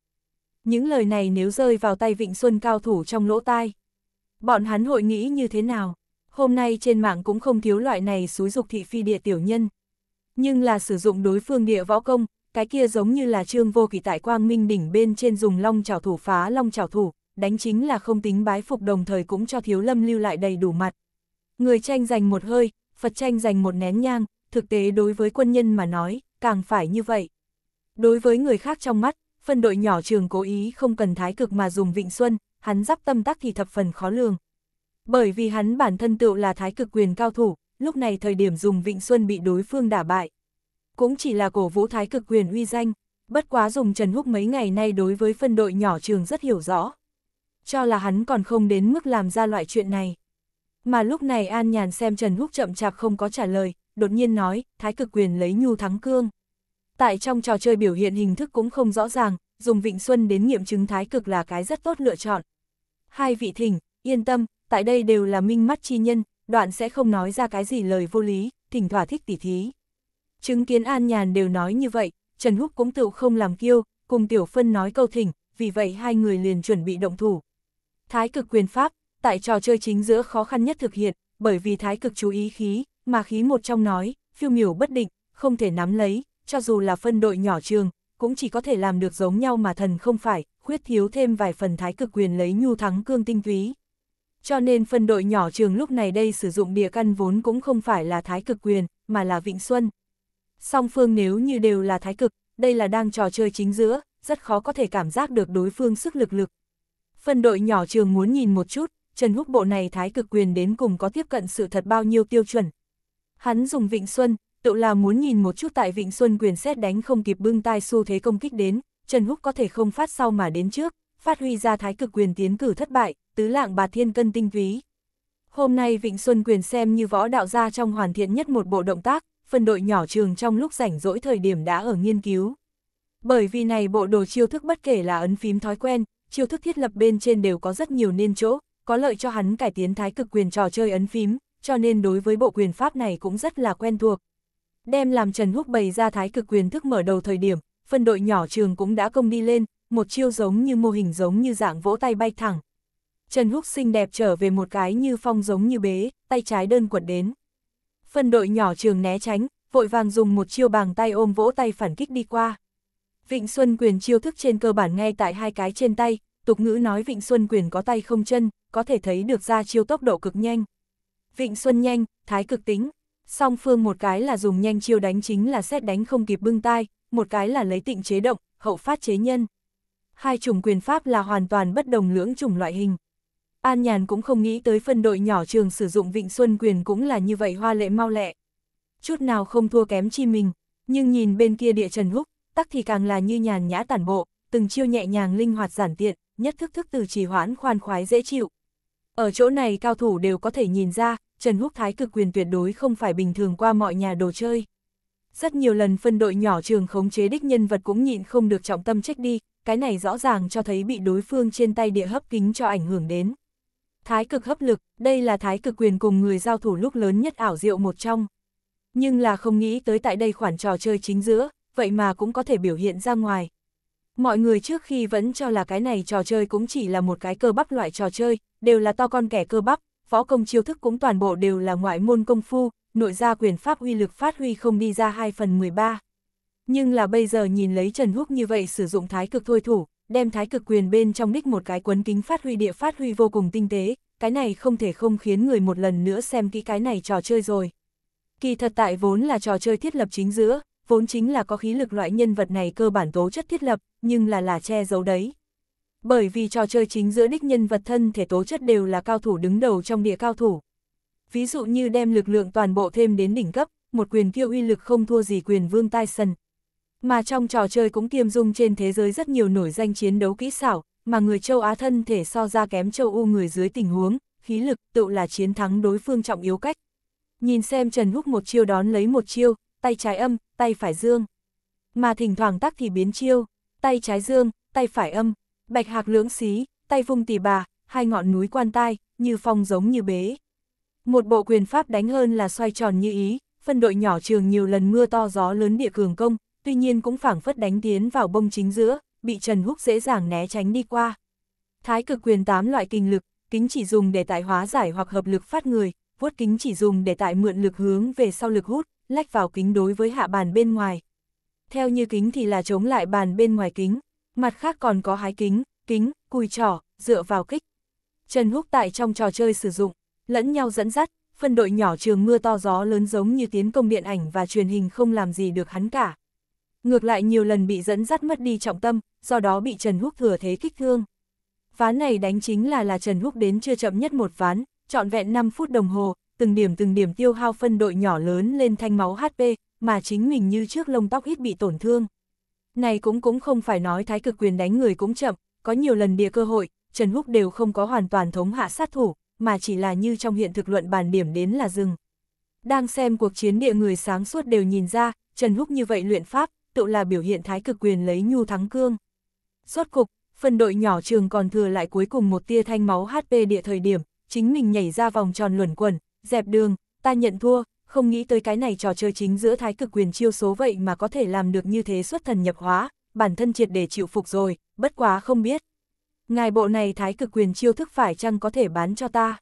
Những lời này nếu rơi vào tay Vịnh Xuân cao thủ trong lỗ tai. Bọn hắn hội nghĩ như thế nào? Hôm nay trên mạng cũng không thiếu loại này xúi dục thị phi địa tiểu nhân. Nhưng là sử dụng đối phương địa võ công, cái kia giống như là trương vô kỳ tại quang minh đỉnh bên trên dùng long trảo thủ phá long trảo thủ, đánh chính là không tính bái phục đồng thời cũng cho thiếu lâm lưu lại đầy đủ mặt. Người tranh giành một hơi, Phật tranh giành một nén nhang, thực tế đối với quân nhân mà nói, càng phải như vậy. Đối với người khác trong mắt, phân đội nhỏ trường cố ý không cần thái cực mà dùng vịnh xuân, hắn dắp tâm tác thì thập phần khó lường. Bởi vì hắn bản thân tựu là thái cực quyền cao thủ, lúc này thời điểm dùng vịnh xuân bị đối phương đả bại, cũng chỉ là cổ vũ thái cực quyền uy danh, bất quá dùng Trần Húc mấy ngày nay đối với phân đội nhỏ trường rất hiểu rõ. Cho là hắn còn không đến mức làm ra loại chuyện này. Mà lúc này An Nhàn xem Trần Húc chậm chạp không có trả lời, đột nhiên nói, thái cực quyền lấy nhu thắng cương. Tại trong trò chơi biểu hiện hình thức cũng không rõ ràng, dùng Vịnh Xuân đến nghiệm chứng thái cực là cái rất tốt lựa chọn. Hai vị thỉnh, yên tâm, tại đây đều là minh mắt chi nhân, đoạn sẽ không nói ra cái gì lời vô lý, thỉnh thỏa thích tỉ thí. Chứng kiến An Nhàn đều nói như vậy, Trần Húc cũng tự không làm kiêu, cùng Tiểu Phân nói câu thỉnh, vì vậy hai người liền chuẩn bị động thủ. Thái cực quyền pháp, tại trò chơi chính giữa khó khăn nhất thực hiện, bởi vì thái cực chú ý khí, mà khí một trong nói, phiêu miểu bất định, không thể nắm lấy, cho dù là phân đội nhỏ trường, cũng chỉ có thể làm được giống nhau mà thần không phải, khuyết thiếu thêm vài phần thái cực quyền lấy nhu thắng cương tinh túy. Cho nên phân đội nhỏ trường lúc này đây sử dụng địa căn vốn cũng không phải là thái cực quyền, mà là vịnh xuân, Song phương nếu như đều là thái cực, đây là đang trò chơi chính giữa, rất khó có thể cảm giác được đối phương sức lực lực. Phân đội nhỏ trường muốn nhìn một chút, Trần Húc bộ này thái cực quyền đến cùng có tiếp cận sự thật bao nhiêu tiêu chuẩn. Hắn dùng Vịnh Xuân, tự là muốn nhìn một chút tại Vịnh Xuân quyền xét đánh không kịp bưng tai xu thế công kích đến, Trần Húc có thể không phát sau mà đến trước, phát huy ra thái cực quyền tiến cử thất bại, tứ lạng bà thiên cân tinh túy. Hôm nay Vịnh Xuân quyền xem như võ đạo gia trong hoàn thiện nhất một bộ động tác, phần đội nhỏ trường trong lúc rảnh rỗi thời điểm đã ở nghiên cứu. Bởi vì này bộ đồ chiêu thức bất kể là ấn phím thói quen, chiêu thức thiết lập bên trên đều có rất nhiều nên chỗ, có lợi cho hắn cải tiến thái cực quyền trò chơi ấn phím, cho nên đối với bộ quyền pháp này cũng rất là quen thuộc. Đem làm Trần Húc bày ra thái cực quyền thức mở đầu thời điểm, phân đội nhỏ trường cũng đã công đi lên, một chiêu giống như mô hình giống như dạng vỗ tay bay thẳng. Trần Húc xinh đẹp trở về một cái như phong giống như bế, tay trái đơn quật đến phân đội nhỏ trường né tránh, vội vàng dùng một chiêu bàn tay ôm vỗ tay phản kích đi qua. Vịnh Xuân quyền chiêu thức trên cơ bản ngay tại hai cái trên tay, tục ngữ nói Vịnh Xuân quyền có tay không chân, có thể thấy được ra chiêu tốc độ cực nhanh. Vịnh Xuân nhanh, thái cực tính, song phương một cái là dùng nhanh chiêu đánh chính là xét đánh không kịp bưng tai, một cái là lấy tịnh chế động, hậu phát chế nhân. Hai chủng quyền pháp là hoàn toàn bất đồng lưỡng chủng loại hình. An Nhàn cũng không nghĩ tới phân đội nhỏ trường sử dụng Vịnh Xuân Quyền cũng là như vậy hoa lệ mau lẹ. Chút nào không thua kém chi mình, nhưng nhìn bên kia địa Trần Húc, tắc thì càng là như nhàn nhã tản bộ, từng chiêu nhẹ nhàng linh hoạt giản tiện, nhất thức thức từ trì hoãn khoan khoái dễ chịu. Ở chỗ này cao thủ đều có thể nhìn ra, Trần Húc thái cực quyền tuyệt đối không phải bình thường qua mọi nhà đồ chơi. Rất nhiều lần phân đội nhỏ trường khống chế đích nhân vật cũng nhịn không được trọng tâm trách đi, cái này rõ ràng cho thấy bị đối phương trên tay địa hấp kính cho ảnh hưởng đến. Thái cực hấp lực, đây là thái cực quyền cùng người giao thủ lúc lớn nhất ảo diệu một trong. Nhưng là không nghĩ tới tại đây khoản trò chơi chính giữa, vậy mà cũng có thể biểu hiện ra ngoài. Mọi người trước khi vẫn cho là cái này trò chơi cũng chỉ là một cái cơ bắp loại trò chơi, đều là to con kẻ cơ bắp, võ công chiêu thức cũng toàn bộ đều là ngoại môn công phu, nội gia quyền pháp uy lực phát huy không đi ra 2 phần 13. Nhưng là bây giờ nhìn lấy Trần Húc như vậy sử dụng thái cực thôi thủ, đem thái cực quyền bên trong đích một cái quấn kính phát huy địa phát huy vô cùng tinh tế, cái này không thể không khiến người một lần nữa xem kỹ cái này trò chơi rồi. Kỳ thật tại vốn là trò chơi thiết lập chính giữa, vốn chính là có khí lực loại nhân vật này cơ bản tố chất thiết lập, nhưng là là che giấu đấy. Bởi vì trò chơi chính giữa đích nhân vật thân thể tố chất đều là cao thủ đứng đầu trong địa cao thủ. Ví dụ như đem lực lượng toàn bộ thêm đến đỉnh cấp, một quyền kia uy lực không thua gì quyền vương Tyson, mà trong trò chơi cũng kiêm dung trên thế giới rất nhiều nổi danh chiến đấu kỹ xảo, mà người châu Á thân thể so ra kém châu U người dưới tình huống, khí lực tự là chiến thắng đối phương trọng yếu cách. Nhìn xem Trần Húc một chiêu đón lấy một chiêu, tay trái âm, tay phải dương. Mà thỉnh thoảng tắc thì biến chiêu, tay trái dương, tay phải âm, bạch hạc lưỡng xí, tay vung tỳ bà, hai ngọn núi quan tai, như phong giống như bế. Một bộ quyền pháp đánh hơn là xoay tròn như ý, phân đội nhỏ trường nhiều lần mưa to gió lớn địa cường công, tuy nhiên cũng phảng phất đánh tiến vào bông chính giữa, bị Trần Húc dễ dàng né tránh đi qua. Thái cực quyền tám loại kinh lực, kính chỉ dùng để tại hóa giải hoặc hợp lực phát người, vuốt kính chỉ dùng để tại mượn lực hướng về sau lực hút, lách vào kính đối với hạ bàn bên ngoài. Theo như kính thì là chống lại bàn bên ngoài kính, mặt khác còn có hái kính, kính, cùi trỏ, dựa vào kích. Trần Húc tại trong trò chơi sử dụng, lẫn nhau dẫn dắt, phân đội nhỏ trường mưa to gió lớn giống như tiến công điện ảnh và truyền hình không làm gì được hắn cả ngược lại nhiều lần bị dẫn dắt mất đi trọng tâm, do đó bị Trần Húc thừa thế kích thương. Ván này đánh chính là là Trần Húc đến chưa chậm nhất một ván, trọn vẹn 5 phút đồng hồ, từng điểm từng điểm tiêu hao phân đội nhỏ lớn lên thanh máu HP, mà chính mình như trước lông tóc ít bị tổn thương. Này cũng cũng không phải nói thái cực quyền đánh người cũng chậm, có nhiều lần địa cơ hội, Trần Húc đều không có hoàn toàn thống hạ sát thủ, mà chỉ là như trong hiện thực luận bàn điểm đến là dừng. Đang xem cuộc chiến địa người sáng suốt đều nhìn ra, Trần Húc như vậy luyện pháp, tự là biểu hiện thái cực quyền lấy nhu thắng cương. Rốt cục, phần đội nhỏ trường còn thừa lại cuối cùng một tia thanh máu HP địa thời điểm, chính mình nhảy ra vòng tròn luẩn quẩn, dẹp đường, ta nhận thua, không nghĩ tới cái này trò chơi chính giữa thái cực quyền chiêu số vậy mà có thể làm được như thế xuất thần nhập hóa, bản thân triệt để chịu phục rồi, bất quá không biết. Ngài bộ này thái cực quyền chiêu thức phải chăng có thể bán cho ta?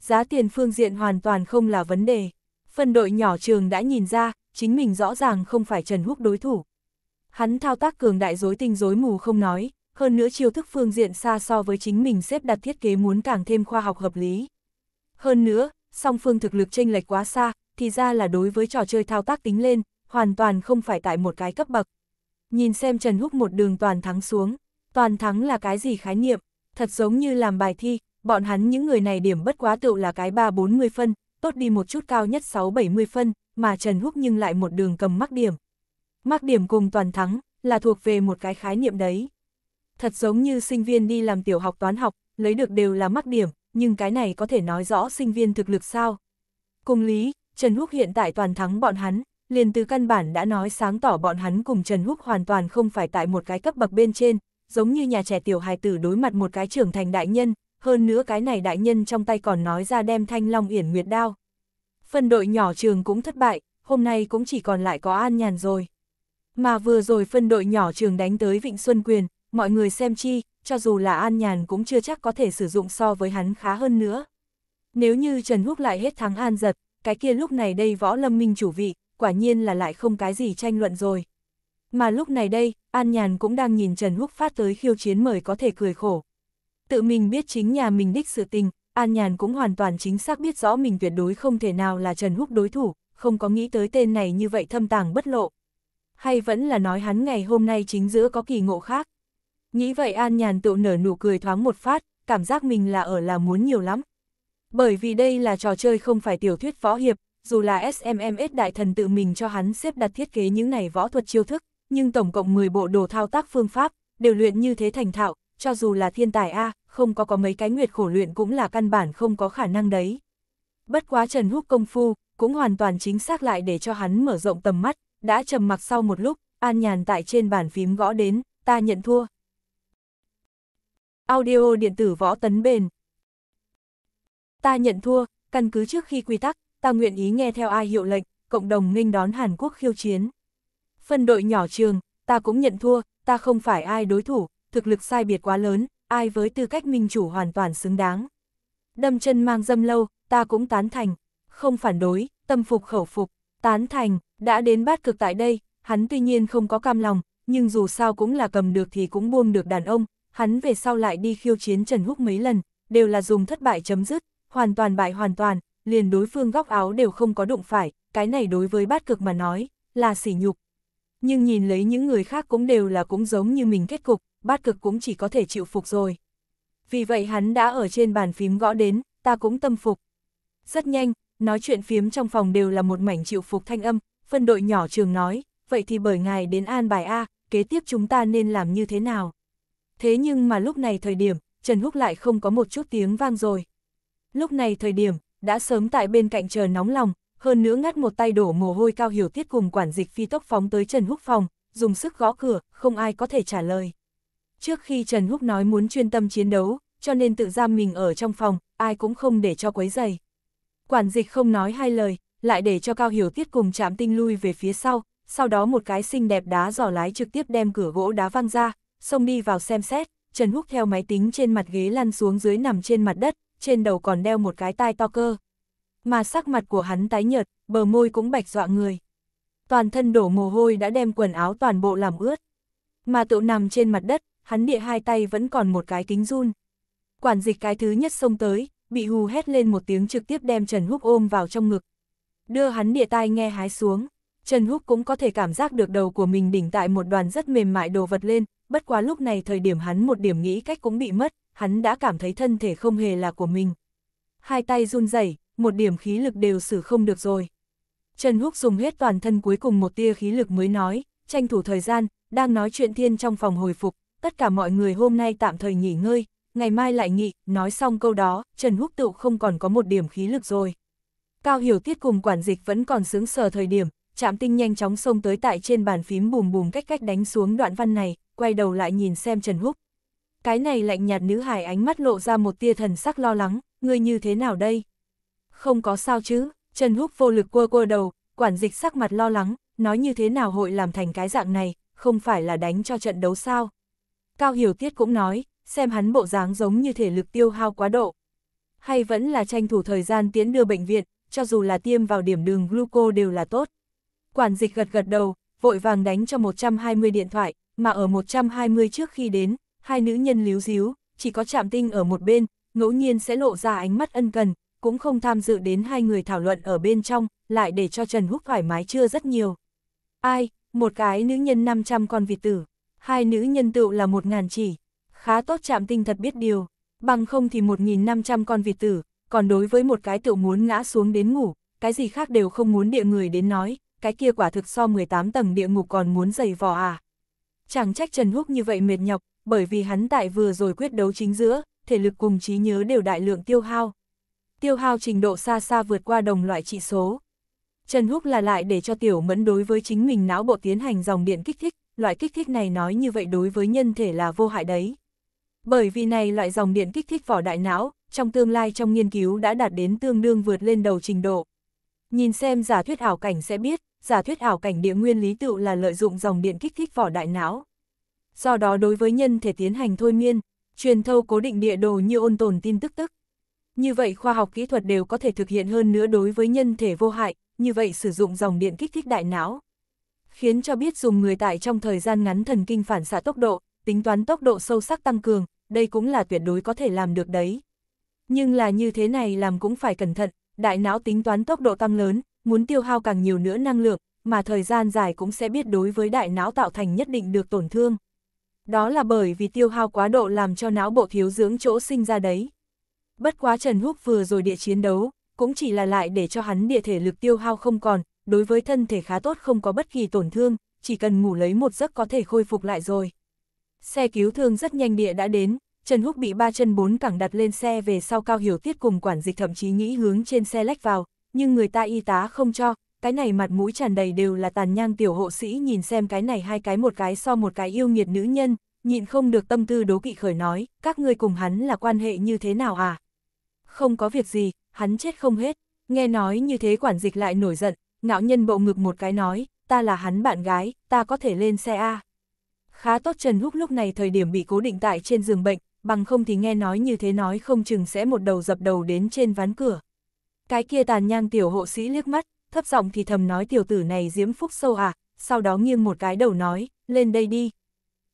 Giá tiền phương diện hoàn toàn không là vấn đề. Phần đội nhỏ trường đã nhìn ra, chính mình rõ ràng không phải Trần Húc đối thủ. Hắn thao tác cường đại dối tinh dối mù không nói, hơn nữa chiêu thức phương diện xa so với chính mình xếp đặt thiết kế muốn càng thêm khoa học hợp lý. Hơn nữa, song phương thực lực chênh lệch quá xa, thì ra là đối với trò chơi thao tác tính lên, hoàn toàn không phải tại một cái cấp bậc. Nhìn xem Trần Húc một đường toàn thắng xuống, toàn thắng là cái gì khái niệm, thật giống như làm bài thi, bọn hắn những người này điểm bất quá tựu là cái 3-40 phân, tốt đi một chút cao nhất 6-70 phân, mà Trần Húc nhưng lại một đường cầm mắc điểm. Mắc điểm cùng toàn thắng, là thuộc về một cái khái niệm đấy. Thật giống như sinh viên đi làm tiểu học toán học, lấy được đều là mắc điểm, nhưng cái này có thể nói rõ sinh viên thực lực sao. Cùng lý, Trần Húc hiện tại toàn thắng bọn hắn, liền từ căn bản đã nói sáng tỏ bọn hắn cùng Trần Húc hoàn toàn không phải tại một cái cấp bậc bên trên, giống như nhà trẻ tiểu hài tử đối mặt một cái trưởng thành đại nhân, hơn nữa cái này đại nhân trong tay còn nói ra đem thanh long yển nguyệt đao phân đội nhỏ trường cũng thất bại, hôm nay cũng chỉ còn lại có an nhàn rồi. Mà vừa rồi phân đội nhỏ trường đánh tới Vịnh Xuân Quyền, mọi người xem chi, cho dù là an nhàn cũng chưa chắc có thể sử dụng so với hắn khá hơn nữa. Nếu như Trần Húc lại hết thắng an giật, cái kia lúc này đây võ lâm minh chủ vị, quả nhiên là lại không cái gì tranh luận rồi. Mà lúc này đây, An Nhàn cũng đang nhìn Trần Húc phát tới khiêu chiến mời có thể cười khổ. Tự mình biết chính nhà mình đích sự tình, An Nhàn cũng hoàn toàn chính xác biết rõ mình tuyệt đối không thể nào là Trần Húc đối thủ, không có nghĩ tới tên này như vậy thâm tàng bất lộ. Hay vẫn là nói hắn ngày hôm nay chính giữa có kỳ ngộ khác. Nghĩ vậy An Nhàn tự nở nụ cười thoáng một phát, cảm giác mình là ở là muốn nhiều lắm. Bởi vì đây là trò chơi không phải tiểu thuyết võ hiệp, dù là SMMS đại thần tự mình cho hắn xếp đặt thiết kế những này võ thuật chiêu thức, nhưng tổng cộng 10 bộ đồ thao tác phương pháp, đều luyện như thế thành thạo, cho dù là thiên tài A, không có có mấy cái nguyệt khổ luyện cũng là căn bản không có khả năng đấy. Bất quá Trần Húc công phu, cũng hoàn toàn chính xác lại để cho hắn mở rộng tầm mắt, đã trầm mặc sau một lúc, an nhàn tại trên bàn phím gõ đến, ta nhận thua. Audio điện tử võ tấn bền. Ta nhận thua, căn cứ trước khi quy tắc, ta nguyện ý nghe theo ai hiệu lệnh, cộng đồng nghênh đón Hàn Quốc khiêu chiến. Phân đội nhỏ trường, ta cũng nhận thua, ta không phải ai đối thủ, thực lực sai biệt quá lớn, ai với tư cách minh chủ hoàn toàn xứng đáng. Đâm chân mang dâm lâu, ta cũng tán thành, không phản đối, tâm phục khẩu phục, tán thành, đã đến bát cực tại đây, hắn tuy nhiên không có cam lòng, nhưng dù sao cũng là cầm được thì cũng buông được đàn ông, hắn về sau lại đi khiêu chiến Trần Húc mấy lần, đều là dùng thất bại chấm dứt, hoàn toàn bại hoàn toàn, liền đối phương góc áo đều không có đụng phải, cái này đối với bát cực mà nói, là sỉ nhục. Nhưng nhìn lấy những người khác cũng đều là cũng giống như mình kết cục, bát cực cũng chỉ có thể chịu phục rồi. Vì vậy hắn đã ở trên bàn phím gõ đến, ta cũng tâm phục. Rất nhanh, nói chuyện phím trong phòng đều là một mảnh chịu phục thanh âm, phân đội nhỏ trường nói, vậy thì bởi ngài đến an bài A, kế tiếp chúng ta nên làm như thế nào. Thế nhưng mà lúc này thời điểm, Trần Húc lại không có một chút tiếng vang rồi. Lúc này thời điểm, đã sớm tại bên cạnh chờ nóng lòng, hơn nữa ngắt một tay đổ mồ hôi cao hiểu tiết cùng quản dịch phi tốc phóng tới Trần Húc phòng, dùng sức gõ cửa, không ai có thể trả lời. Trước khi Trần Húc nói muốn chuyên tâm chiến đấu, cho nên tự giam mình ở trong phòng, ai cũng không để cho quấy giày. Quản dịch không nói hai lời, lại để cho Cao Hiểu Tiết cùng chạm tinh lui về phía sau, sau đó một cái xinh đẹp đá giỏ lái trực tiếp đem cửa gỗ đá văng ra, xông đi vào xem xét, Trần Húc theo máy tính trên mặt ghế lăn xuống dưới nằm trên mặt đất, trên đầu còn đeo một cái tai to cơ. Mà sắc mặt của hắn tái nhợt, bờ môi cũng bạch dọa người. Toàn thân đổ mồ hôi đã đem quần áo toàn bộ làm ướt. Mà tựu nằm trên mặt đất, hắn địa hai tay vẫn còn một cái kính run. Quản dịch cái thứ nhất xông tới, bị hù hét lên một tiếng trực tiếp đem Trần Húc ôm vào trong ngực. Đưa hắn địa tai nghe hái xuống, Trần Húc cũng có thể cảm giác được đầu của mình đỉnh tại một đoàn rất mềm mại đồ vật lên, bất quá lúc này thời điểm hắn một điểm nghĩ cách cũng bị mất, hắn đã cảm thấy thân thể không hề là của mình. Hai tay run rẩy, một điểm khí lực đều xử không được rồi. Trần Húc dùng hết toàn thân cuối cùng một tia khí lực mới nói, tranh thủ thời gian, đang nói chuyện thiên trong phòng hồi phục, tất cả mọi người hôm nay tạm thời nghỉ ngơi, ngày mai lại nghỉ, nói xong câu đó, Trần Húc Tựu không còn có một điểm khí lực rồi. Cao Hiểu Tiết cùng quản dịch vẫn còn sướng sờ thời điểm, chạm tinh nhanh chóng xông tới tại trên bàn phím bùm bùm cách cách đánh xuống đoạn văn này, quay đầu lại nhìn xem Trần Húc. Cái này lạnh nhạt nữ hải ánh mắt lộ ra một tia thần sắc lo lắng, ngươi như thế nào đây? Không có sao chứ, Trần Húc vô lực quơ quơ đầu, quản dịch sắc mặt lo lắng, nói như thế nào hội làm thành cái dạng này, không phải là đánh cho trận đấu sao? Cao Hiểu Tiết cũng nói, xem hắn bộ dáng giống như thể lực tiêu hao quá độ. Hay vẫn là tranh thủ thời gian tiến đưa bệnh viện, cho dù là tiêm vào điểm đường gluco đều là tốt. Quản dịch gật gật đầu, vội vàng đánh cho 120 điện thoại, mà ở 120 trước khi đến, hai nữ nhân líu díu, chỉ có chạm tinh ở một bên, ngẫu nhiên sẽ lộ ra ánh mắt ân cần, cũng không tham dự đến hai người thảo luận ở bên trong, lại để cho Trần Húc thoải mái chưa rất nhiều. Ai, một cái nữ nhân 500 con vịt tử hai nữ nhân tựu là một ngàn chỉ, khá tốt chạm tinh thật biết điều, bằng không thì một nghìn năm trăm con vịt tử, còn đối với một cái tựu muốn ngã xuống đến ngủ, cái gì khác đều không muốn địa người đến nói, cái kia quả thực so 18 tầng địa ngục còn muốn dày vò à. Chẳng trách Trần Húc như vậy mệt nhọc, bởi vì hắn tại vừa rồi quyết đấu chính giữa, thể lực cùng trí nhớ đều đại lượng tiêu hao. Tiêu hao trình độ xa xa vượt qua đồng loại trị số. Trần Húc là lại để cho tiểu mẫn đối với chính mình não bộ tiến hành dòng điện kích thích, loại kích thích này nói như vậy đối với nhân thể là vô hại đấy. Bởi vì này loại dòng điện kích thích vỏ đại não, trong tương lai trong nghiên cứu đã đạt đến tương đương vượt lên đầu trình độ. Nhìn xem giả thuyết ảo cảnh sẽ biết, giả thuyết ảo cảnh địa nguyên lý tự là lợi dụng dòng điện kích thích vỏ đại não. Do đó đối với nhân thể tiến hành thôi miên, truyền thâu cố định địa đồ như ôn tồn tin tức tức. Như vậy khoa học kỹ thuật đều có thể thực hiện hơn nữa đối với nhân thể vô hại, như vậy sử dụng dòng điện kích thích đại não khiến cho biết dùng người tại trong thời gian ngắn thần kinh phản xạ tốc độ, tính toán tốc độ sâu sắc tăng cường, đây cũng là tuyệt đối có thể làm được đấy. Nhưng là như thế này làm cũng phải cẩn thận, đại não tính toán tốc độ tăng lớn, muốn tiêu hao càng nhiều nữa năng lượng, mà thời gian dài cũng sẽ biết đối với đại não tạo thành nhất định được tổn thương. Đó là bởi vì tiêu hao quá độ làm cho não bộ thiếu dưỡng chỗ sinh ra đấy. Bất quá Trần Húc vừa rồi địa chiến đấu, cũng chỉ là lại để cho hắn địa thể lực tiêu hao không còn, đối với thân thể khá tốt không có bất kỳ tổn thương, chỉ cần ngủ lấy một giấc có thể khôi phục lại rồi. Xe cứu thương rất nhanh địa đã đến, Trần Húc bị ba chân bốn cẳng đặt lên xe về sau Cao Hiểu Tiết cùng quản dịch thậm chí nghĩ hướng trên xe lách vào, nhưng người ta y tá không cho, cái này mặt mũi tràn đầy đều là tàn nhang tiểu hộ sĩ nhìn xem cái này hai cái một cái so một cái yêu nghiệt nữ nhân, nhịn không được tâm tư đố kỵ khởi nói, các ngươi cùng hắn là quan hệ như thế nào à? Không có việc gì, hắn chết không hết, nghe nói như thế quản dịch lại nổi giận, Ngạo nhân bộ ngực một cái nói, ta là hắn bạn gái, ta có thể lên xe A. Khá tốt Trần Húc lúc này thời điểm bị cố định tại trên giường bệnh, bằng không thì nghe nói như thế nói không chừng sẽ một đầu dập đầu đến trên ván cửa. Cái kia tàn nhang tiểu hộ sĩ liếc mắt, thấp giọng thì thầm nói tiểu tử này diễm phúc sâu à, sau đó nghiêng một cái đầu nói, lên đây đi.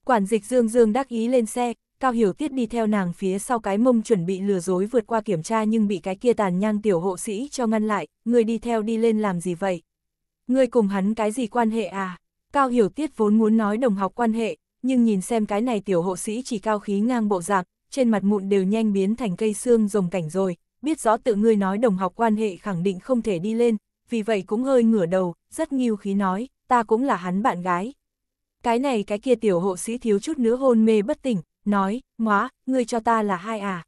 Quản dịch dương dương đắc ý lên xe, Cao Hiểu Tiết đi theo nàng phía sau cái mông chuẩn bị lừa dối vượt qua kiểm tra nhưng bị cái kia tàn nhang tiểu hộ sĩ cho ngăn lại, người đi theo đi lên làm gì vậy? Người cùng hắn cái gì quan hệ à? Cao Hiểu Tiết vốn muốn nói đồng học quan hệ, nhưng nhìn xem cái này tiểu hộ sĩ chỉ cao khí ngang bộ dạng, trên mặt mụn đều nhanh biến thành cây xương rồng cảnh rồi, biết rõ tự ngươi nói đồng học quan hệ khẳng định không thể đi lên, vì vậy cũng hơi ngửa đầu, rất nghiêu khí nói, ta cũng là hắn bạn gái. Cái này cái kia tiểu hộ sĩ thiếu chút nữa hôn mê bất tỉnh, nói, ngóa, ngươi cho ta là hai à.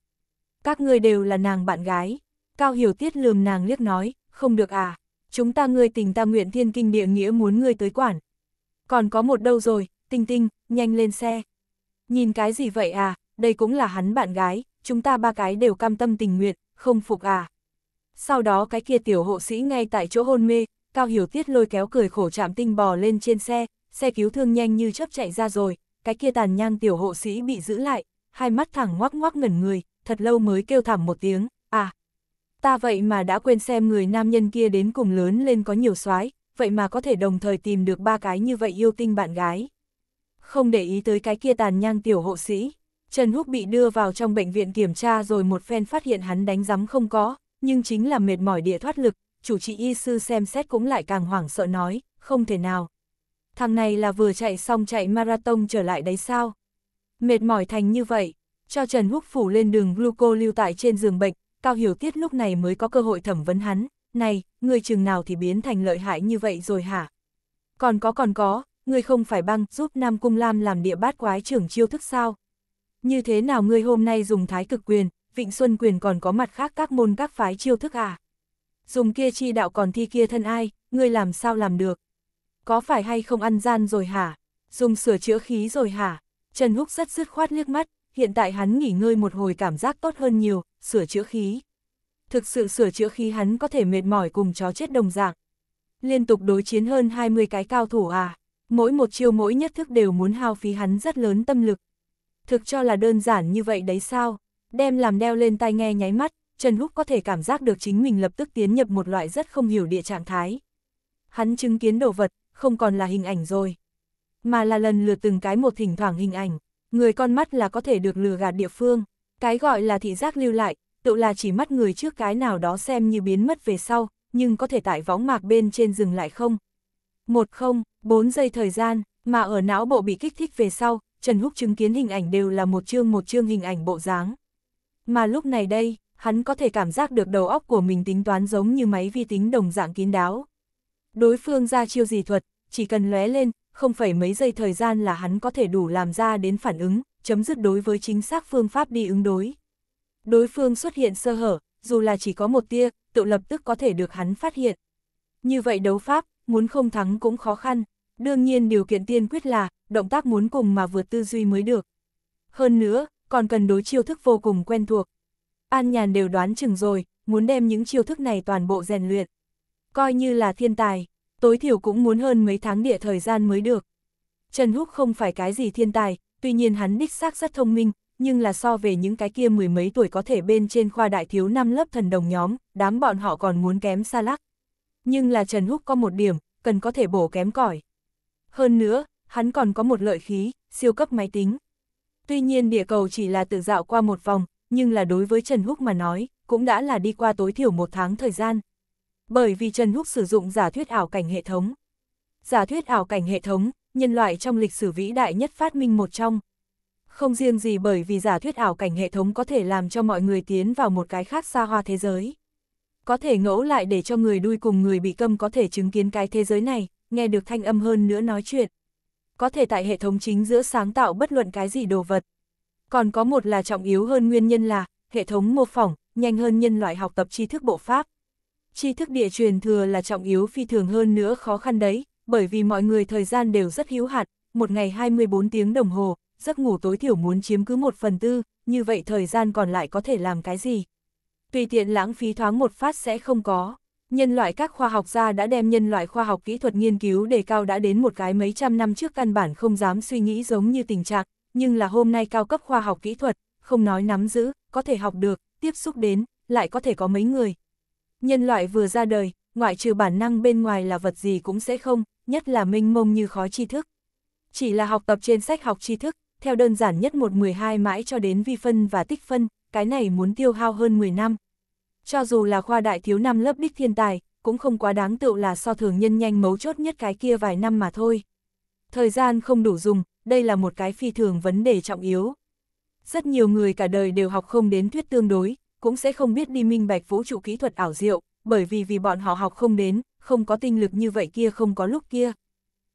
Các ngươi đều là nàng bạn gái. Cao Hiểu Tiết lườm nàng liếc nói, không được à, chúng ta ngươi tình ta nguyện thiên kinh địa nghĩa muốn ngươi tới quản. Còn có một đâu rồi, tinh tinh, nhanh lên xe. Nhìn cái gì vậy à, đây cũng là hắn bạn gái, chúng ta ba cái đều cam tâm tình nguyện, không phục à. Sau đó cái kia tiểu hộ sĩ ngay tại chỗ hôn mê, Cao Hiểu Tiết lôi kéo cười khổ chạm tinh bò lên trên xe, xe cứu thương nhanh như chấp chạy ra rồi, cái kia tàn nhang tiểu hộ sĩ bị giữ lại, hai mắt thẳng ngoác ngoác ngẩn người, thật lâu mới kêu thảm một tiếng, à. Ta vậy mà đã quên xem người nam nhân kia đến cùng lớn lên có nhiều soái vậy mà có thể đồng thời tìm được ba cái như vậy yêu tinh bạn gái. Không để ý tới cái kia tàn nhang tiểu hộ sĩ, Trần Húc bị đưa vào trong bệnh viện kiểm tra rồi một phen phát hiện hắn đánh giấm không có, nhưng chính là mệt mỏi địa thoát lực, chủ trị y sư xem xét cũng lại càng hoảng sợ nói, không thể nào, thằng này là vừa chạy xong chạy marathon trở lại đấy sao? Mệt mỏi thành như vậy, cho Trần Húc phủ lên đường gluco lưu tại trên giường bệnh, Cao Hiểu Tiết lúc này mới có cơ hội thẩm vấn hắn, này, người chừng nào thì biến thành lợi hại như vậy rồi hả? Còn có còn có, người không phải băng giúp Nam Cung Lam làm địa bát quái trưởng chiêu thức sao? Như thế nào người hôm nay dùng thái cực quyền, vịnh xuân quyền còn có mặt khác các môn các phái chiêu thức à? Dùng kia chi đạo còn thi kia thân ai, Người làm sao làm được? có phải hay không ăn gian rồi hả? Dùng sửa chữa khí rồi hả? Trần Húc rất dứt khoát liếc mắt, hiện tại hắn nghỉ ngơi một hồi cảm giác tốt hơn nhiều, sửa chữa khí. Thực sự sửa chữa khí hắn có thể mệt mỏi cùng chó chết đồng dạng. Liên tục đối chiến hơn 20 cái cao thủ à, mỗi một chiêu mỗi nhất thức đều muốn hao phí hắn rất lớn tâm lực. Thực cho là đơn giản như vậy đấy sao? Đem làm đeo lên tai nghe nháy mắt, Trần Húc có thể cảm giác được chính mình lập tức tiến nhập một loại rất không hiểu địa trạng thái. Hắn chứng kiến đồ vật, không còn là hình ảnh rồi. Mà là lần lừa từng cái một thỉnh thoảng hình ảnh, người con mắt là có thể được lừa gạt địa phương. Cái gọi là thị giác lưu lại, tự là chỉ mắt người trước cái nào đó xem như biến mất về sau, nhưng có thể tại võng mạc bên trên dừng lại không. Một không, bốn giây thời gian, mà ở não bộ bị kích thích về sau, Trần Húc chứng kiến hình ảnh đều là một chương một chương hình ảnh bộ dáng. Mà lúc này đây, hắn có thể cảm giác được đầu óc của mình tính toán giống như máy vi tính đồng dạng kín đáo. Đối phương ra chiêu gì thuật, chỉ cần lóe lên, không phải mấy giây thời gian là hắn có thể đủ làm ra đến phản ứng, chấm dứt đối với chính xác phương pháp đi ứng đối. Đối phương xuất hiện sơ hở, dù là chỉ có một tia, tự lập tức có thể được hắn phát hiện. Như vậy đấu pháp, muốn không thắng cũng khó khăn, đương nhiên điều kiện tiên quyết là, động tác muốn cùng mà vượt tư duy mới được. Hơn nữa, còn cần đối chiêu thức vô cùng quen thuộc. An nhàn đều đoán chừng rồi, muốn đem những chiêu thức này toàn bộ rèn luyện coi như là thiên tài, tối thiểu cũng muốn hơn mấy tháng địa thời gian mới được. Trần Húc không phải cái gì thiên tài, tuy nhiên hắn đích xác rất thông minh, nhưng là so về những cái kia mười mấy tuổi có thể bên trên khoa đại thiếu năm lớp thần đồng nhóm, đám bọn họ còn muốn kém xa lắc. Nhưng là Trần Húc có một điểm, cần có thể bổ kém cỏi. Hơn nữa, hắn còn có một lợi khí, siêu cấp máy tính. Tuy nhiên địa cầu chỉ là tự dạo qua một vòng, nhưng là đối với Trần Húc mà nói, cũng đã là đi qua tối thiểu một tháng thời gian bởi vì Trần Húc sử dụng giả thuyết ảo cảnh hệ thống. Giả thuyết ảo cảnh hệ thống, nhân loại trong lịch sử vĩ đại nhất phát minh một trong. Không riêng gì bởi vì giả thuyết ảo cảnh hệ thống có thể làm cho mọi người tiến vào một cái khác xa hoa thế giới. Có thể ngẫu lại để cho người đuôi cùng người bị câm có thể chứng kiến cái thế giới này, nghe được thanh âm hơn nữa nói chuyện. Có thể tại hệ thống chính giữa sáng tạo bất luận cái gì đồ vật. Còn có một là trọng yếu hơn nguyên nhân là, hệ thống mô phỏng, nhanh hơn nhân loại học tập tri thức bộ pháp tri thức địa truyền thừa là trọng yếu phi thường hơn nữa khó khăn đấy, bởi vì mọi người thời gian đều rất hữu hạn, một ngày 24 tiếng đồng hồ, giấc ngủ tối thiểu muốn chiếm cứ một phần tư, như vậy thời gian còn lại có thể làm cái gì? Tùy tiện lãng phí thoáng một phát sẽ không có. Nhân loại các khoa học gia đã đem nhân loại khoa học kỹ thuật nghiên cứu đề cao đã đến một cái mấy trăm năm trước căn bản không dám suy nghĩ giống như tình trạng, nhưng là hôm nay cao cấp khoa học kỹ thuật, không nói nắm giữ, có thể học được, tiếp xúc đến, lại có thể có mấy người, Nhân loại vừa ra đời, ngoại trừ bản năng bên ngoài là vật gì cũng sẽ không, nhất là minh mông như khó tri thức. Chỉ là học tập trên sách học tri thức, theo đơn giản nhất một 12 mãi cho đến vi phân và tích phân, cái này muốn tiêu hao hơn 10 năm. Cho dù là khoa đại thiếu năm lớp đích thiên tài, cũng không quá đáng tựu là so thường nhân nhanh mấu chốt nhất cái kia vài năm mà thôi. Thời gian không đủ dùng, đây là một cái phi thường vấn đề trọng yếu. Rất nhiều người cả đời đều học không đến thuyết tương đối, cũng sẽ không biết đi minh bạch vũ trụ kỹ thuật ảo diệu, bởi vì vì bọn họ học không đến, không có tinh lực như vậy kia không có lúc kia.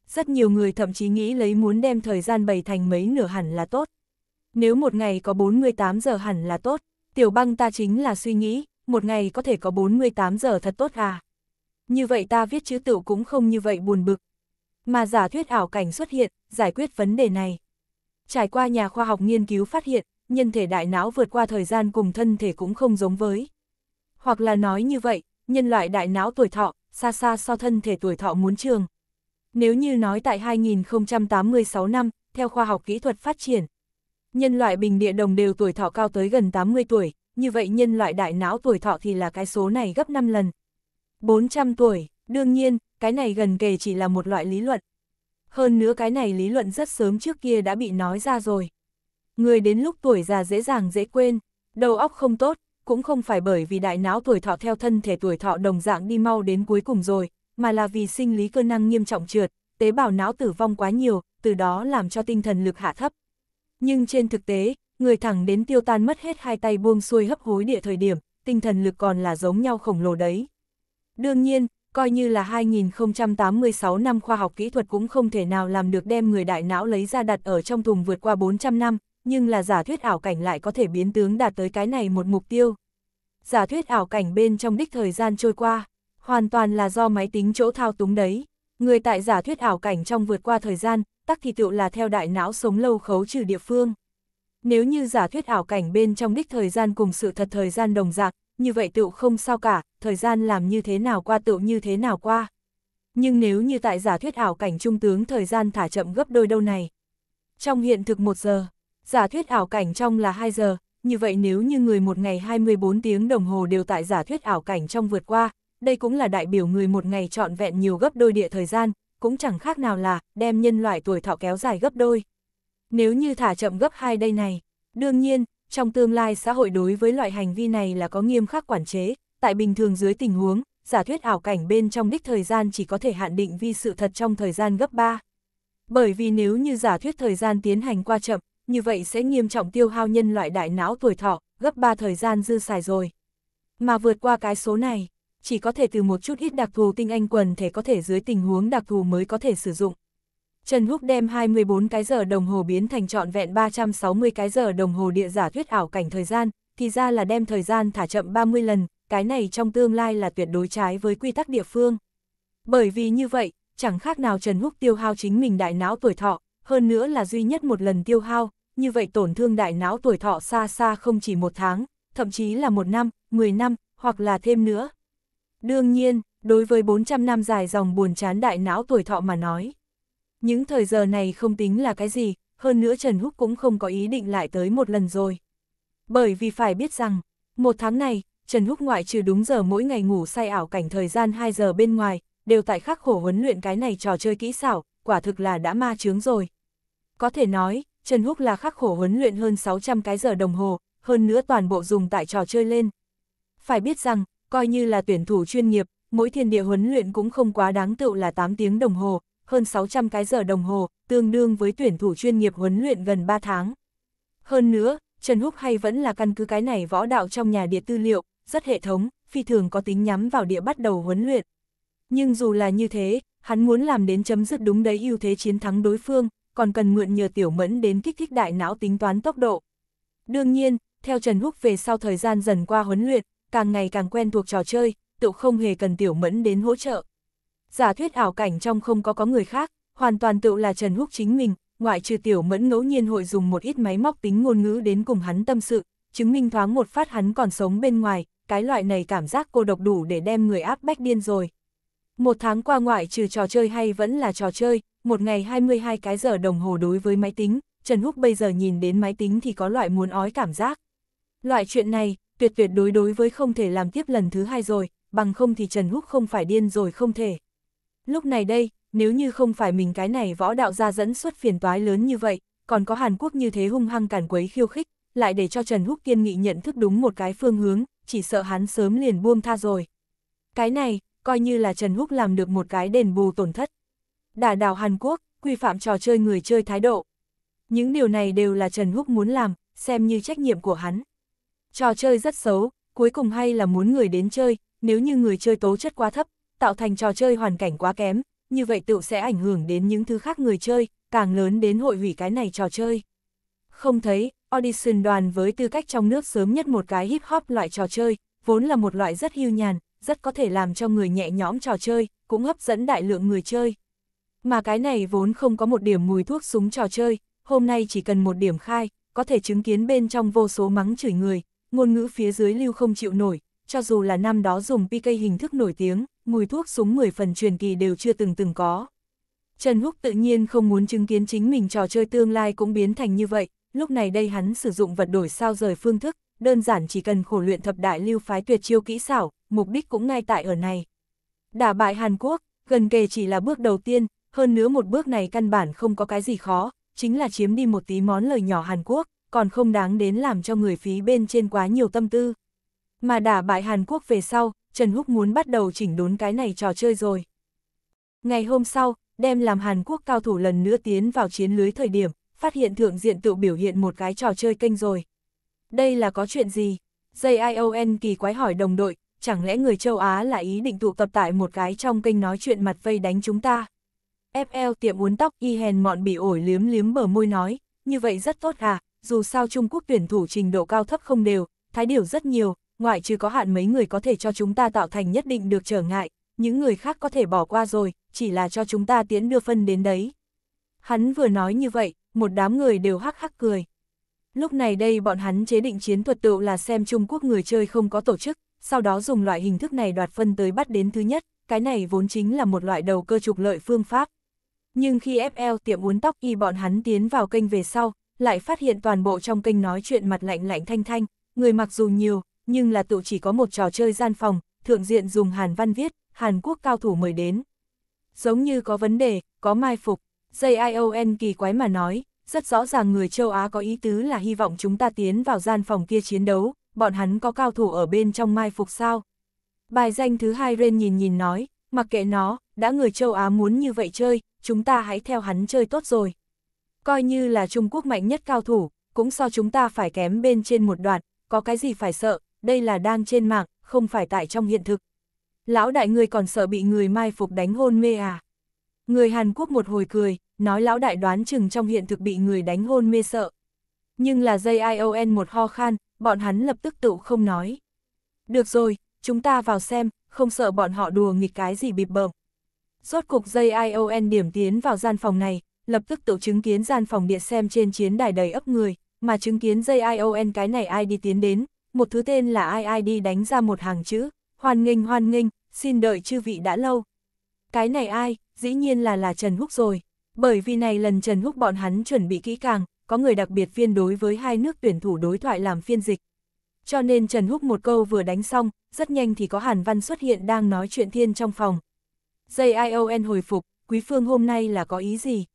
Rất nhiều người thậm chí nghĩ lấy muốn đem thời gian bày thành mấy nửa hẳn là tốt. Nếu một ngày có 48 giờ hẳn là tốt, tiểu băng ta chính là suy nghĩ, một ngày có thể có 48 giờ thật tốt à. Như vậy ta viết chữ tựu cũng không như vậy buồn bực. Mà giả thuyết ảo cảnh xuất hiện, giải quyết vấn đề này. Trải qua nhà khoa học nghiên cứu phát hiện, nhân thể đại não vượt qua thời gian cùng thân thể cũng không giống với. Hoặc là nói như vậy, nhân loại đại não tuổi thọ, xa xa so thân thể tuổi thọ muốn trường. Nếu như nói tại 2086 năm, theo khoa học kỹ thuật phát triển, nhân loại bình địa đồng đều tuổi thọ cao tới gần 80 tuổi, như vậy nhân loại đại não tuổi thọ thì là cái số này gấp 5 lần. 400 tuổi, đương nhiên, cái này gần kề chỉ là một loại lý luận. Hơn nữa cái này lý luận rất sớm trước kia đã bị nói ra rồi. Người đến lúc tuổi già dễ dàng dễ quên, đầu óc không tốt, cũng không phải bởi vì đại não tuổi thọ theo thân thể tuổi thọ đồng dạng đi mau đến cuối cùng rồi, mà là vì sinh lý cơ năng nghiêm trọng trượt, tế bào não tử vong quá nhiều, từ đó làm cho tinh thần lực hạ thấp. Nhưng trên thực tế, người thẳng đến tiêu tan mất hết hai tay buông xuôi hấp hối địa thời điểm, tinh thần lực còn là giống nhau khổng lồ đấy. Đương nhiên, coi như là 2086 năm khoa học kỹ thuật cũng không thể nào làm được đem người đại não lấy ra đặt ở trong thùng vượt qua 400 năm, nhưng là giả thuyết ảo cảnh lại có thể biến tướng đạt tới cái này một mục tiêu. Giả thuyết ảo cảnh bên trong đích thời gian trôi qua, hoàn toàn là do máy tính chỗ thao túng đấy. Người tại giả thuyết ảo cảnh trong vượt qua thời gian, tắc thì tựu là theo đại não sống lâu khấu trừ địa phương. Nếu như giả thuyết ảo cảnh bên trong đích thời gian cùng sự thật thời gian đồng dạng, như vậy tựu không sao cả, thời gian làm như thế nào qua tựu như thế nào qua. Nhưng nếu như tại giả thuyết ảo cảnh trung tướng thời gian thả chậm gấp đôi đâu này. Trong hiện thực một giờ, giả thuyết ảo cảnh trong là 2 giờ, như vậy nếu như người một ngày 24 tiếng đồng hồ đều tại giả thuyết ảo cảnh trong vượt qua, đây cũng là đại biểu người một ngày trọn vẹn nhiều gấp đôi địa thời gian, cũng chẳng khác nào là đem nhân loại tuổi thọ kéo dài gấp đôi. Nếu như thả chậm gấp hai đây này, đương nhiên, trong tương lai xã hội đối với loại hành vi này là có nghiêm khắc quản chế, tại bình thường dưới tình huống, giả thuyết ảo cảnh bên trong đích thời gian chỉ có thể hạn định vi sự thật trong thời gian gấp 3. Bởi vì nếu như giả thuyết thời gian tiến hành qua chậm, như vậy sẽ nghiêm trọng tiêu hao nhân loại đại não tuổi thọ, gấp 3 thời gian dư xài rồi. Mà vượt qua cái số này, chỉ có thể từ một chút ít đặc thù tinh anh quần thể có thể dưới tình huống đặc thù mới có thể sử dụng. Trần Húc đem 24 cái giờ đồng hồ biến thành trọn vẹn 360 cái giờ đồng hồ địa giả thuyết ảo cảnh thời gian, thì ra là đem thời gian thả chậm 30 lần, cái này trong tương lai là tuyệt đối trái với quy tắc địa phương. Bởi vì như vậy, chẳng khác nào Trần Húc tiêu hao chính mình đại não tuổi thọ, hơn nữa là duy nhất một lần tiêu hao, như vậy tổn thương đại não tuổi thọ xa xa không chỉ một tháng, thậm chí là một năm, 10 năm, hoặc là thêm nữa. Đương nhiên, đối với 400 năm dài dòng buồn chán đại não tuổi thọ mà nói. Những thời giờ này không tính là cái gì, hơn nữa Trần Húc cũng không có ý định lại tới một lần rồi. Bởi vì phải biết rằng, một tháng này, Trần Húc ngoại trừ đúng giờ mỗi ngày ngủ say ảo cảnh thời gian 2 giờ bên ngoài, đều tại khắc khổ huấn luyện cái này trò chơi kỹ xảo, quả thực là đã ma chướng rồi. Có thể nói, Trần Húc là khắc khổ huấn luyện hơn 600 cái giờ đồng hồ, hơn nữa toàn bộ dùng tại trò chơi lên. Phải biết rằng, coi như là tuyển thủ chuyên nghiệp, mỗi thiên địa huấn luyện cũng không quá đáng tựu là 8 tiếng đồng hồ, hơn 600 cái giờ đồng hồ, tương đương với tuyển thủ chuyên nghiệp huấn luyện gần 3 tháng. Hơn nữa, Trần Húc hay vẫn là căn cứ cái này võ đạo trong nhà địa tư liệu, rất hệ thống, phi thường có tính nhắm vào địa bắt đầu huấn luyện. Nhưng dù là như thế, hắn muốn làm đến chấm dứt đúng đấy ưu thế chiến thắng đối phương, còn cần mượn nhờ tiểu mẫn đến kích thích đại não tính toán tốc độ. Đương nhiên, theo Trần Húc về sau thời gian dần qua huấn luyện, càng ngày càng quen thuộc trò chơi, tự không hề cần tiểu mẫn đến hỗ trợ. Giả thuyết ảo cảnh trong không có có người khác, hoàn toàn tự là Trần Húc chính mình, ngoại trừ tiểu mẫn ngẫu nhiên hội dùng một ít máy móc tính ngôn ngữ đến cùng hắn tâm sự, chứng minh thoáng một phát hắn còn sống bên ngoài, cái loại này cảm giác cô độc đủ để đem người áp bách điên rồi. Một tháng qua ngoại trừ trò chơi hay vẫn là trò chơi, một ngày 22 cái giờ đồng hồ đối với máy tính, Trần Húc bây giờ nhìn đến máy tính thì có loại muốn ói cảm giác. Loại chuyện này, tuyệt tuyệt đối đối với không thể làm tiếp lần thứ hai rồi, bằng không thì Trần Húc không phải điên rồi không thể. Lúc này đây, nếu như không phải mình cái này võ đạo gia dẫn xuất phiền toái lớn như vậy, còn có Hàn Quốc như thế hung hăng cản quấy khiêu khích, lại để cho Trần Húc kiên nghị nhận thức đúng một cái phương hướng, chỉ sợ hắn sớm liền buông tha rồi. Cái này, coi như là Trần Húc làm được một cái đền bù tổn thất. Đả đảo Hàn Quốc, quy phạm trò chơi người chơi thái độ. Những điều này đều là Trần Húc muốn làm, xem như trách nhiệm của hắn. Trò chơi rất xấu, cuối cùng hay là muốn người đến chơi, nếu như người chơi tố chất quá thấp, tạo thành trò chơi hoàn cảnh quá kém, như vậy tựu sẽ ảnh hưởng đến những thứ khác người chơi, càng lớn đến hội hủy cái này trò chơi. Không thấy, audition đoàn với tư cách trong nước sớm nhất một cái hip hop loại trò chơi, vốn là một loại rất hưu nhàn, rất có thể làm cho người nhẹ nhõm trò chơi, cũng hấp dẫn đại lượng người chơi. Mà cái này vốn không có một điểm mùi thuốc súng trò chơi, hôm nay chỉ cần một điểm khai, có thể chứng kiến bên trong vô số mắng chửi người, ngôn ngữ phía dưới lưu không chịu nổi, cho dù là năm đó dùng PK hình thức nổi tiếng, mùi thuốc súng 10 phần truyền kỳ đều chưa từng từng có. Trần Húc tự nhiên không muốn chứng kiến chính mình trò chơi tương lai cũng biến thành như vậy, lúc này đây hắn sử dụng vật đổi sao rời phương thức, đơn giản chỉ cần khổ luyện thập đại lưu phái tuyệt chiêu kỹ xảo, mục đích cũng ngay tại ở này. Đả bại Hàn Quốc, gần kề chỉ là bước đầu tiên, hơn nữa một bước này căn bản không có cái gì khó, chính là chiếm đi một tí món lời nhỏ Hàn Quốc, còn không đáng đến làm cho người phí bên trên quá nhiều tâm tư. Mà đả bại Hàn Quốc về sau, Trần Húc muốn bắt đầu chỉnh đốn cái này trò chơi rồi. Ngày hôm sau, đem làm Hàn Quốc cao thủ lần nữa tiến vào chiến lưới thời điểm, phát hiện thượng diện tự biểu hiện một cái trò chơi kênh rồi. Đây là có chuyện gì? JION kỳ quái hỏi đồng đội, chẳng lẽ người châu Á là ý định tụ tập tại một cái trong kênh nói chuyện mặt vây đánh chúng ta. FL tiệm uốn tóc y hèn mọn bị ổi liếm liếm bờ môi nói, như vậy rất tốt à, dù sao Trung Quốc tuyển thủ trình độ cao thấp không đều, thái điều rất nhiều, ngoại trừ có hạn mấy người có thể cho chúng ta tạo thành nhất định được trở ngại, những người khác có thể bỏ qua rồi, chỉ là cho chúng ta tiến đưa phân đến đấy. Hắn vừa nói như vậy, một đám người đều hắc hắc cười. Lúc này đây bọn hắn chế định chiến thuật tựu là xem Trung Quốc người chơi không có tổ chức, sau đó dùng loại hình thức này đoạt phân tới bắt đến thứ nhất, cái này vốn chính là một loại đầu cơ trục lợi phương pháp. Nhưng khi FL tiệm uốn tóc y bọn hắn tiến vào kênh về sau, lại phát hiện toàn bộ trong kênh nói chuyện mặt lạnh lạnh thanh thanh, người mặc dù nhiều, nhưng là tụ chỉ có một trò chơi gian phòng, thượng diện dùng Hàn Văn viết, Hàn Quốc cao thủ mời đến. Giống như có vấn đề, có mai phục, JION kỳ quái mà nói, rất rõ ràng người châu Á có ý tứ là hy vọng chúng ta tiến vào gian phòng kia chiến đấu, bọn hắn có cao thủ ở bên trong mai phục sao? Bài danh thứ hai Ren nhìn nhìn nói, mặc kệ nó, đã người châu Á muốn như vậy chơi, chúng ta hãy theo hắn chơi tốt rồi. Coi như là Trung Quốc mạnh nhất cao thủ, cũng so chúng ta phải kém bên trên một đoạn, có cái gì phải sợ, đây là đang trên mạng, không phải tại trong hiện thực. Lão đại người còn sợ bị người mai phục đánh hôn mê à? Người Hàn Quốc một hồi cười, nói lão đại đoán chừng trong hiện thực bị người đánh hôn mê sợ. Nhưng là dây ION một ho khan, bọn hắn lập tức tự không nói. Được rồi, chúng ta vào xem, không sợ bọn họ đùa nghịch cái gì bịp bợm. Rốt cục dây ION điểm tiến vào gian phòng này, lập tức tự chứng kiến gian phòng địa xem trên chiến đài đầy ấp người, mà chứng kiến dây ION cái này ai đi tiến đến, một thứ tên là IID đánh ra một hàng chữ, hoan nghênh hoan nghênh, xin đợi chư vị đã lâu. Cái này ai, dĩ nhiên là là Trần Húc rồi, bởi vì này lần Trần Húc bọn hắn chuẩn bị kỹ càng, có người đặc biệt phiên đối với hai nước tuyển thủ đối thoại làm phiên dịch. Cho nên Trần Húc một câu vừa đánh xong, rất nhanh thì có Hàn Văn xuất hiện đang nói chuyện thiên trong phòng. i o n hồi phục, Quý Phương hôm nay là có ý gì?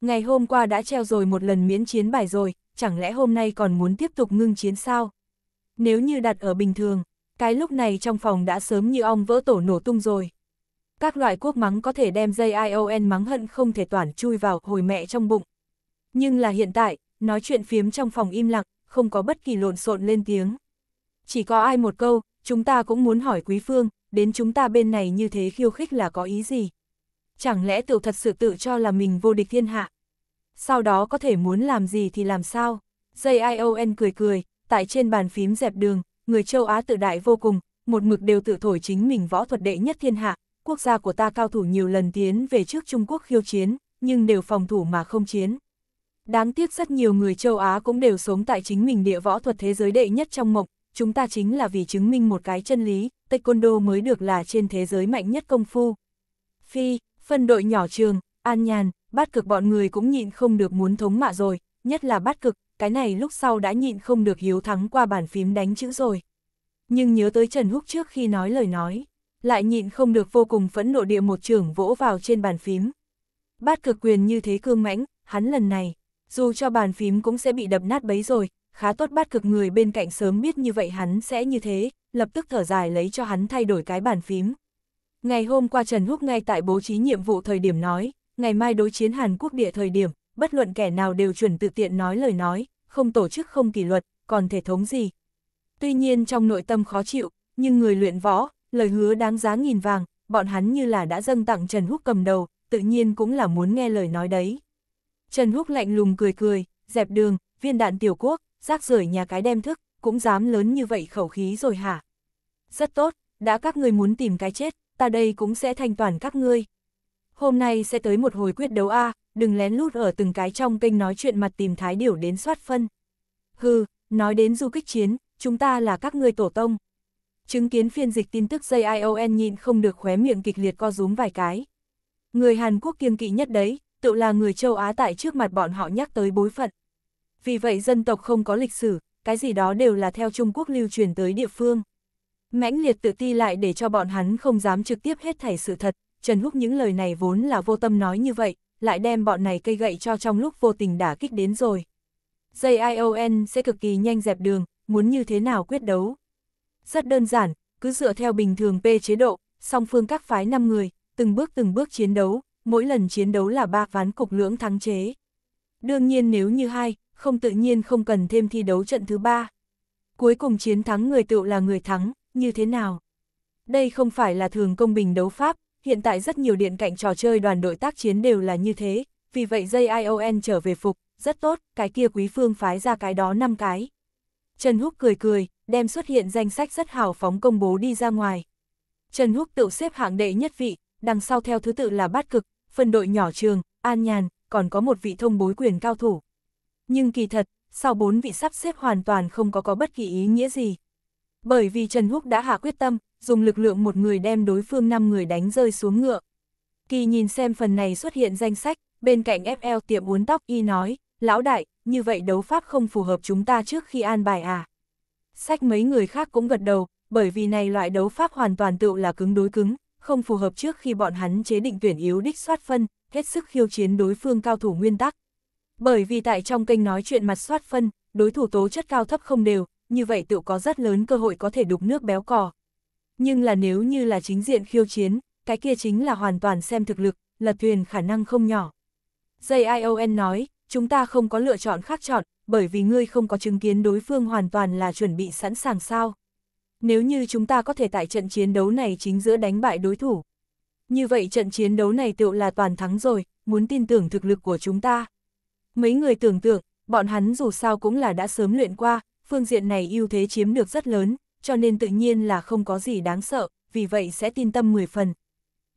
Ngày hôm qua đã treo rồi một lần miễn chiến bài rồi, chẳng lẽ hôm nay còn muốn tiếp tục ngưng chiến sao? Nếu như đặt ở bình thường, cái lúc này trong phòng đã sớm như ong vỡ tổ nổ tung rồi. Các loại quốc mắng có thể đem i o n mắng hận không thể toàn chui vào hồi mẹ trong bụng. Nhưng là hiện tại, nói chuyện phiếm trong phòng im lặng, không có bất kỳ lộn xộn lên tiếng. Chỉ có ai một câu, chúng ta cũng muốn hỏi quý phương, đến chúng ta bên này như thế khiêu khích là có ý gì? Chẳng lẽ tiểu thật sự tự cho là mình vô địch thiên hạ? Sau đó có thể muốn làm gì thì làm sao? JION cười cười, tại trên bàn phím dẹp đường, người châu Á tự đại vô cùng, một mực đều tự thổi chính mình võ thuật đệ nhất thiên hạ, quốc gia của ta cao thủ nhiều lần tiến về trước Trung Quốc khiêu chiến, nhưng đều phòng thủ mà không chiến, Đáng tiếc rất nhiều người châu Á cũng đều sống tại chính mình địa võ thuật thế giới đệ nhất trong mộng, chúng ta chính là vì chứng minh một cái chân lý, Taekwondo mới được là trên thế giới mạnh nhất công phu. Phi, phân đội nhỏ trường, an nhàn, bát cực bọn người cũng nhịn không được muốn thống mạ rồi, nhất là bát cực, cái này lúc sau đã nhịn không được hiếu thắng qua bàn phím đánh chữ rồi. Nhưng nhớ tới Trần Húc trước khi nói lời nói, lại nhịn không được vô cùng phẫn nộ địa một trưởng vỗ vào trên bàn phím. Bát cực quyền như thế cương mãnh, hắn lần này dù cho bàn phím cũng sẽ bị đập nát bấy rồi, khá tốt bắt cực người bên cạnh sớm biết như vậy hắn sẽ như thế, lập tức thở dài lấy cho hắn thay đổi cái bàn phím. Ngày hôm qua Trần Húc ngay tại bố trí nhiệm vụ thời điểm nói, ngày mai đối chiến Hàn Quốc địa thời điểm, bất luận kẻ nào đều chuẩn tự tiện nói lời nói, không tổ chức không kỷ luật, còn thể thống gì. Tuy nhiên trong nội tâm khó chịu, nhưng người luyện võ, lời hứa đáng giá nghìn vàng, bọn hắn như là đã dâng tặng Trần Húc cầm đầu, tự nhiên cũng là muốn nghe lời nói đấy. Trần Húc lạnh lùng cười cười, dẹp đường, viên đạn tiểu quốc, rác rưởi nhà cái đem thức, cũng dám lớn như vậy khẩu khí rồi hả? Rất tốt, đã các ngươi muốn tìm cái chết, ta đây cũng sẽ thanh toàn các ngươi. Hôm nay sẽ tới một hồi quyết đấu A, đừng lén lút ở từng cái trong kênh nói chuyện mặt tìm thái điểu đến soát phân. Hừ, nói đến du kích chiến, chúng ta là các ngươi tổ tông. Chứng kiến phiên dịch tin tức JION nhịn không được khóe miệng kịch liệt co rúm vài cái. Người Hàn Quốc kiêng kỵ nhất đấy, tự là người châu Á tại trước mặt bọn họ nhắc tới bối phận. Vì vậy dân tộc không có lịch sử, cái gì đó đều là theo Trung Quốc lưu truyền tới địa phương. Mãnh liệt tự ti lại để cho bọn hắn không dám trực tiếp hết thảy sự thật, Trần Húc những lời này vốn là vô tâm nói như vậy, lại đem bọn này cây gậy cho trong lúc vô tình đả kích đến rồi. JION sẽ cực kỳ nhanh dẹp đường, muốn như thế nào quyết đấu. Rất đơn giản, cứ dựa theo bình thường P chế độ, song phương các phái 5 người, từng bước từng bước chiến đấu, mỗi lần chiến đấu là ba ván cục lưỡng thắng chế. Đương nhiên nếu như hai, không tự nhiên không cần thêm thi đấu trận thứ ba. Cuối cùng chiến thắng người tựu là người thắng, như thế nào? Đây không phải là thường công bình đấu pháp, hiện tại rất nhiều điện cạnh trò chơi đoàn đội tác chiến đều là như thế, vì vậy dây ion trở về phục, rất tốt, cái kia quý phương phái ra cái đó năm cái. Trần Húc cười cười, đem xuất hiện danh sách rất hào phóng công bố đi ra ngoài. Trần Húc tự xếp hạng đệ nhất vị, đằng sau theo thứ tự là bát cực, phân đội nhỏ trường, an nhàn, còn có một vị thông bối quyền cao thủ. Nhưng kỳ thật, sau bốn vị sắp xếp hoàn toàn không có có bất kỳ ý nghĩa gì. Bởi vì Trần Húc đã hạ quyết tâm, dùng lực lượng một người đem đối phương 5 người đánh rơi xuống ngựa. Kỳ nhìn xem phần này xuất hiện danh sách, bên cạnh FL tiệm uốn tóc y nói, lão đại, như vậy đấu pháp không phù hợp chúng ta trước khi an bài à. Sách mấy người khác cũng gật đầu, bởi vì này loại đấu pháp hoàn toàn tựu là cứng đối cứng, không phù hợp trước khi bọn hắn chế định tuyển yếu đích soát phân, hết sức khiêu chiến đối phương cao thủ nguyên tắc. Bởi vì tại trong kênh nói chuyện mặt soát phân, đối thủ tố chất cao thấp không đều, như vậy tự có rất lớn cơ hội có thể đục nước béo cò. Nhưng là nếu như là chính diện khiêu chiến, cái kia chính là hoàn toàn xem thực lực, là thuyền khả năng không nhỏ. JION nói, chúng ta không có lựa chọn khác chọn, bởi vì ngươi không có chứng kiến đối phương hoàn toàn là chuẩn bị sẵn sàng sao nếu như chúng ta có thể tại trận chiến đấu này chính giữa đánh bại đối thủ. Như vậy trận chiến đấu này tựu là toàn thắng rồi, muốn tin tưởng thực lực của chúng ta. Mấy người tưởng tượng, bọn hắn dù sao cũng là đã sớm luyện qua, phương diện này ưu thế chiếm được rất lớn, cho nên tự nhiên là không có gì đáng sợ, vì vậy sẽ tin tâm 10 phần.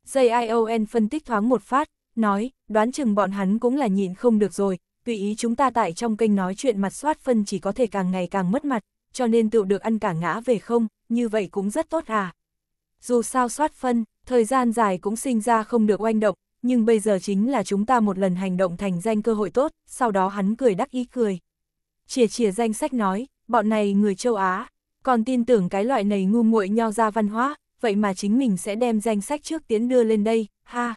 JION phân tích thoáng một phát, nói, đoán chừng bọn hắn cũng là nhịn không được rồi, tùy ý chúng ta tại trong kênh nói chuyện mặt soát phân chỉ có thể càng ngày càng mất mặt cho nên tựu được ăn cả ngã về không, như vậy cũng rất tốt à. Dù sao soát phân, thời gian dài cũng sinh ra không được oanh động, nhưng bây giờ chính là chúng ta một lần hành động thành danh cơ hội tốt, sau đó hắn cười đắc ý cười. Chìa chìa danh sách nói, bọn này người châu Á, còn tin tưởng cái loại này ngu muội nho ra văn hóa, vậy mà chính mình sẽ đem danh sách trước tiến đưa lên đây, ha.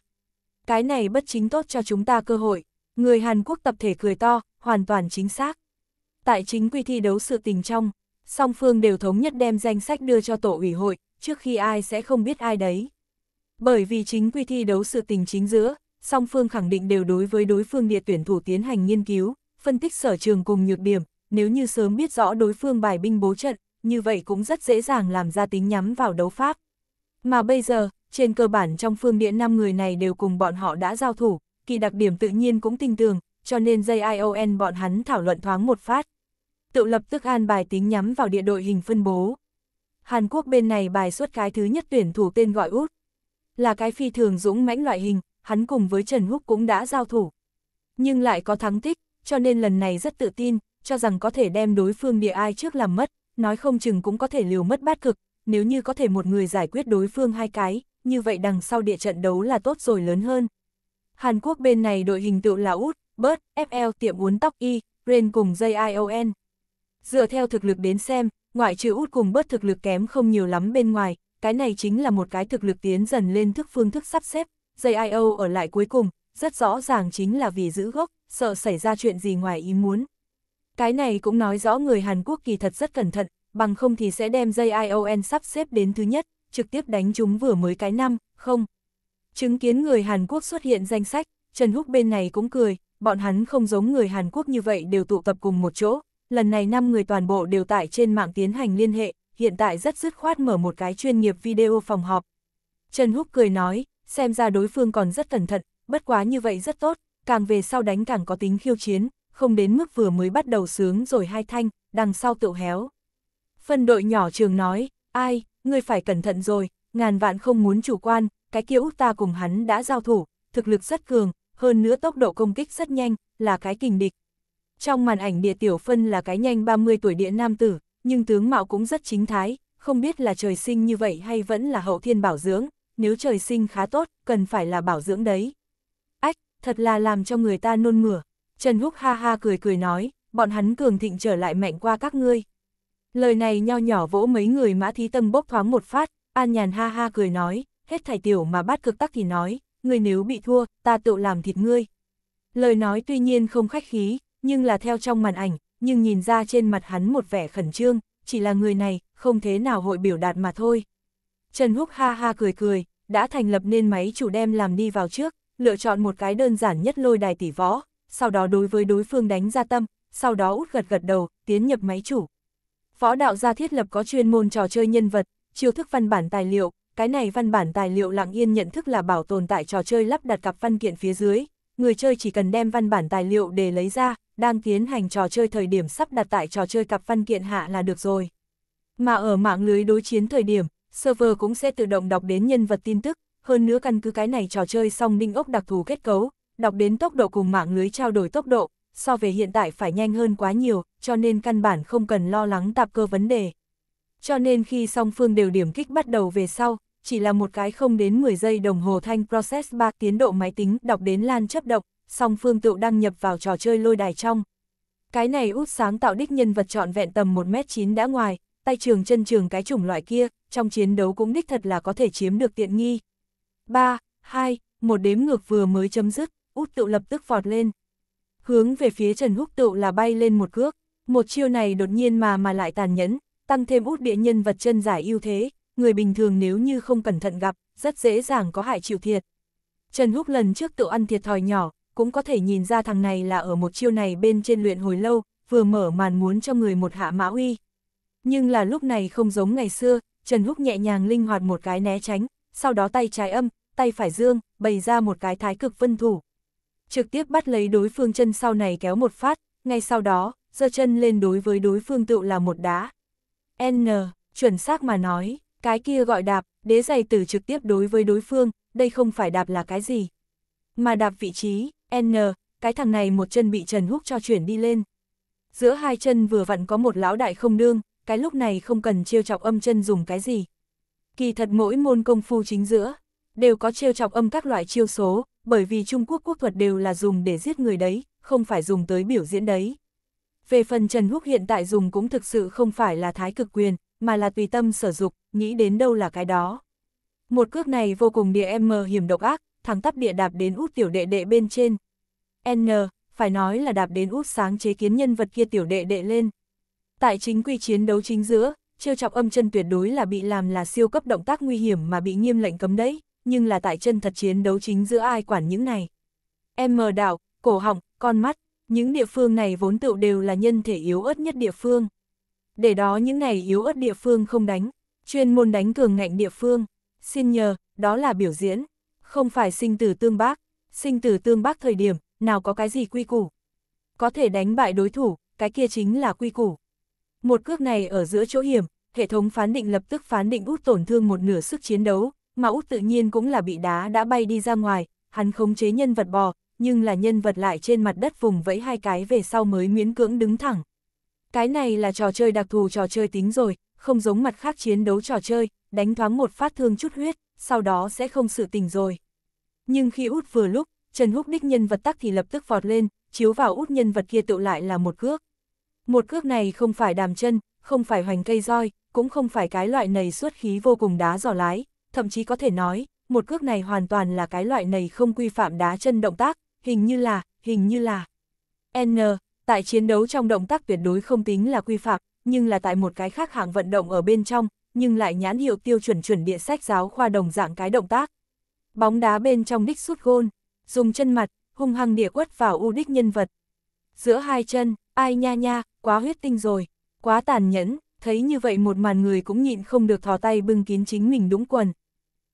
Cái này bất chính tốt cho chúng ta cơ hội, người Hàn Quốc tập thể cười to, hoàn toàn chính xác. Tại chính quy thi đấu sự tình trong, song phương đều thống nhất đem danh sách đưa cho tổ ủy hội, trước khi ai sẽ không biết ai đấy. Bởi vì chính quy thi đấu sự tình chính giữa, song phương khẳng định đều đối với đối phương địa tuyển thủ tiến hành nghiên cứu, phân tích sở trường cùng nhược điểm, nếu như sớm biết rõ đối phương bài binh bố trận, như vậy cũng rất dễ dàng làm ra tính nhắm vào đấu pháp. Mà bây giờ, trên cơ bản trong phương địa 5 người này đều cùng bọn họ đã giao thủ, kỳ đặc điểm tự nhiên cũng tinh tường, cho nên JION bọn hắn thảo luận thoáng một phát tự lập tức an bài tính nhắm vào địa đội hình phân bố. Hàn Quốc bên này bài xuất cái thứ nhất tuyển thủ tên gọi Út. Là cái phi thường dũng mãnh loại hình, hắn cùng với Trần Húc cũng đã giao thủ. Nhưng lại có thắng tích, cho nên lần này rất tự tin, cho rằng có thể đem đối phương địa ai trước làm mất, nói không chừng cũng có thể liều mất bát cực, nếu như có thể một người giải quyết đối phương hai cái, như vậy đằng sau địa trận đấu là tốt rồi lớn hơn. Hàn Quốc bên này đội hình tựu là Út, Bớt, FL tiệm uốn tóc Y, Ren cùng dây ion. Dựa theo thực lực đến xem, ngoại trừ út cùng bớt thực lực kém không nhiều lắm bên ngoài, cái này chính là một cái thực lực tiến dần lên thức phương thức sắp xếp, dây io ở lại cuối cùng, rất rõ ràng chính là vì giữ gốc, sợ xảy ra chuyện gì ngoài ý muốn. Cái này cũng nói rõ người Hàn Quốc kỳ thật rất cẩn thận, bằng không thì sẽ đem dây JION sắp xếp đến thứ nhất, trực tiếp đánh chúng vừa mới cái năm, không. Chứng kiến người Hàn Quốc xuất hiện danh sách, Trần Húc bên này cũng cười, bọn hắn không giống người Hàn Quốc như vậy đều tụ tập cùng một chỗ, lần này 5 người toàn bộ đều tại trên mạng tiến hành liên hệ, hiện tại rất dứt khoát mở một cái chuyên nghiệp video phòng họp. Trần Húc cười nói, xem ra đối phương còn rất cẩn thận, bất quá như vậy rất tốt, càng về sau đánh càng có tính khiêu chiến, không đến mức vừa mới bắt đầu sướng rồi hai thanh, đằng sau tựu héo. Phân đội nhỏ trường nói, ai, ngươi phải cẩn thận rồi, ngàn vạn không muốn chủ quan, cái kia Úc ta cùng hắn đã giao thủ, thực lực rất cường, hơn nữa tốc độ công kích rất nhanh, là cái kình địch, trong màn ảnh địa tiểu phân là cái nhanh 30 tuổi địa nam tử, nhưng tướng mạo cũng rất chính thái, không biết là trời sinh như vậy hay vẫn là hậu thiên bảo dưỡng, nếu trời sinh khá tốt, cần phải là bảo dưỡng đấy. Ách, thật là làm cho người ta nôn mửa. Trần Húc ha ha cười cười nói, bọn hắn cường thịnh trở lại mạnh qua các ngươi. Lời này nho nhỏ vỗ mấy người mã thí tâm bốc thoáng một phát, an nhàn ha ha cười nói, hết thải tiểu mà bắt cực tắc thì nói, người nếu bị thua, ta tự làm thịt ngươi. Lời nói tuy nhiên không khách khí, nhưng là theo trong màn ảnh, nhưng nhìn ra trên mặt hắn một vẻ khẩn trương, chỉ là người này, không thế nào hội biểu đạt mà thôi. Trần Húc ha ha cười cười, đã thành lập nên máy chủ đem làm đi vào trước, lựa chọn một cái đơn giản nhất lôi đài tỷ võ, sau đó đối với đối phương đánh ra tâm, sau đó út gật gật đầu, tiến nhập máy chủ. Võ đạo gia thiết lập có chuyên môn trò chơi nhân vật, chiêu thức văn bản tài liệu, cái này văn bản tài liệu lặng yên nhận thức là bảo tồn tại trò chơi lắp đặt cặp văn kiện phía dưới, người chơi chỉ cần đem văn bản tài liệu để lấy ra, đang tiến hành trò chơi thời điểm sắp đặt tại trò chơi cặp văn kiện hạ là được rồi. Mà ở mạng lưới đối chiến thời điểm, server cũng sẽ tự động đọc đến nhân vật tin tức, hơn nữa căn cứ cái này trò chơi song đinh ốc đặc thù kết cấu, đọc đến tốc độ cùng mạng lưới trao đổi tốc độ, so về hiện tại phải nhanh hơn quá nhiều, cho nên căn bản không cần lo lắng tạp cơ vấn đề. Cho nên khi song phương đều điểm kích bắt đầu về sau, chỉ là một cái không đến 10 giây đồng hồ thanh process 3 tiến độ máy tính đọc đến lan chấp động, song phương tựu đăng nhập vào trò chơi lôi đài trong. Cái này út sáng tạo đích nhân vật trọn vẹn tầm 1m9 đã ngoài, tay trường chân trường cái chủng loại kia, trong chiến đấu cũng đích thật là có thể chiếm được tiện nghi. 3, 2, một đếm ngược vừa mới chấm dứt, út tựu lập tức vọt lên. Hướng về phía Trần Húc tựu là bay lên một cước, một chiêu này đột nhiên mà mà lại tàn nhẫn, tăng thêm út địa nhân vật chân giải ưu thế, người bình thường nếu như không cẩn thận gặp, rất dễ dàng có hại chịu thiệt. Trần Húc lần trước tự ăn thiệt thòi nhỏ, cũng có thể nhìn ra thằng này là ở một chiêu này bên trên luyện hồi lâu, vừa mở màn muốn cho người một hạ mã uy. Nhưng là lúc này không giống ngày xưa, Trần Húc nhẹ nhàng linh hoạt một cái né tránh, sau đó tay trái âm, tay phải dương, bày ra một cái thái cực vân thủ. Trực tiếp bắt lấy đối phương chân sau này kéo một phát, ngay sau đó, giơ chân lên đối với đối phương tựu là một đá. N, chuẩn xác mà nói, cái kia gọi đạp, đế giày tử trực tiếp đối với đối phương, đây không phải đạp là cái gì. Mà đạp vị trí, N, cái thằng này một chân bị Trần Húc cho chuyển đi lên. Giữa hai chân vừa vặn có một lão đại không đương, cái lúc này không cần trêu chọc âm chân dùng cái gì. Kỳ thật mỗi môn công phu chính giữa, đều có trêu chọc âm các loại chiêu số, bởi vì Trung Quốc quốc thuật đều là dùng để giết người đấy, không phải dùng tới biểu diễn đấy. Về phần Trần Húc hiện tại dùng cũng thực sự không phải là thái cực quyền, mà là tùy tâm sở dục, nghĩ đến đâu là cái đó. Một cước này vô cùng địa em mờ hiểm độc ác, thằng tắp địa đạp đến út tiểu đệ đệ bên trên. N, phải nói là đạp đến út sáng chế kiến nhân vật kia tiểu đệ đệ lên. Tại chính quy chiến đấu chính giữa, trêu chọc âm chân tuyệt đối là bị làm là siêu cấp động tác nguy hiểm mà bị nghiêm lệnh cấm đấy, nhưng là tại chân thật chiến đấu chính giữa ai quản những này. M đạo, cổ họng, con mắt, những địa phương này vốn tựu đều là nhân thể yếu ớt nhất địa phương. Để đó những này yếu ớt địa phương không đánh, chuyên môn đánh cường ngạnh địa phương, xin nhờ, đó là biểu diễn. Không phải sinh tử tương bác, sinh tử tương bác thời điểm, nào có cái gì quy củ. Có thể đánh bại đối thủ, cái kia chính là quy củ. Một cước này ở giữa chỗ hiểm, hệ thống phán định lập tức phán định út tổn thương một nửa sức chiến đấu, mà út tự nhiên cũng là bị đá đã bay đi ra ngoài, hắn khống chế nhân vật bò, nhưng là nhân vật lại trên mặt đất vùng vẫy hai cái về sau mới miễn cưỡng đứng thẳng. Cái này là trò chơi đặc thù trò chơi tính rồi, không giống mặt khác chiến đấu trò chơi, đánh thoáng một phát thương chút huyết sau đó sẽ không xử tình rồi. Nhưng khi út vừa lúc, Trần Húc đích nhân vật tắc thì lập tức vọt lên, chiếu vào út nhân vật kia tự lại là một cước. Một cước này không phải đàm chân, không phải hoành cây roi, cũng không phải cái loại nầy suốt khí vô cùng đá giò lái, thậm chí có thể nói, một cước này hoàn toàn là cái loại nầy không quy phạm đá chân động tác, hình như là, hình như là. N, tại chiến đấu trong động tác tuyệt đối không tính là quy phạm, nhưng là tại một cái khác hạng vận động ở bên trong, nhưng lại nhãn hiệu tiêu chuẩn chuẩn địa sách giáo khoa đồng dạng cái động tác. Bóng đá bên trong đích sút gôn, dùng chân mặt, hung hăng địa quất vào u đích nhân vật. Giữa hai chân, ai nha nha, quá huyết tinh rồi, quá tàn nhẫn, thấy như vậy một màn người cũng nhịn không được thò tay bưng kín chính mình đúng quần.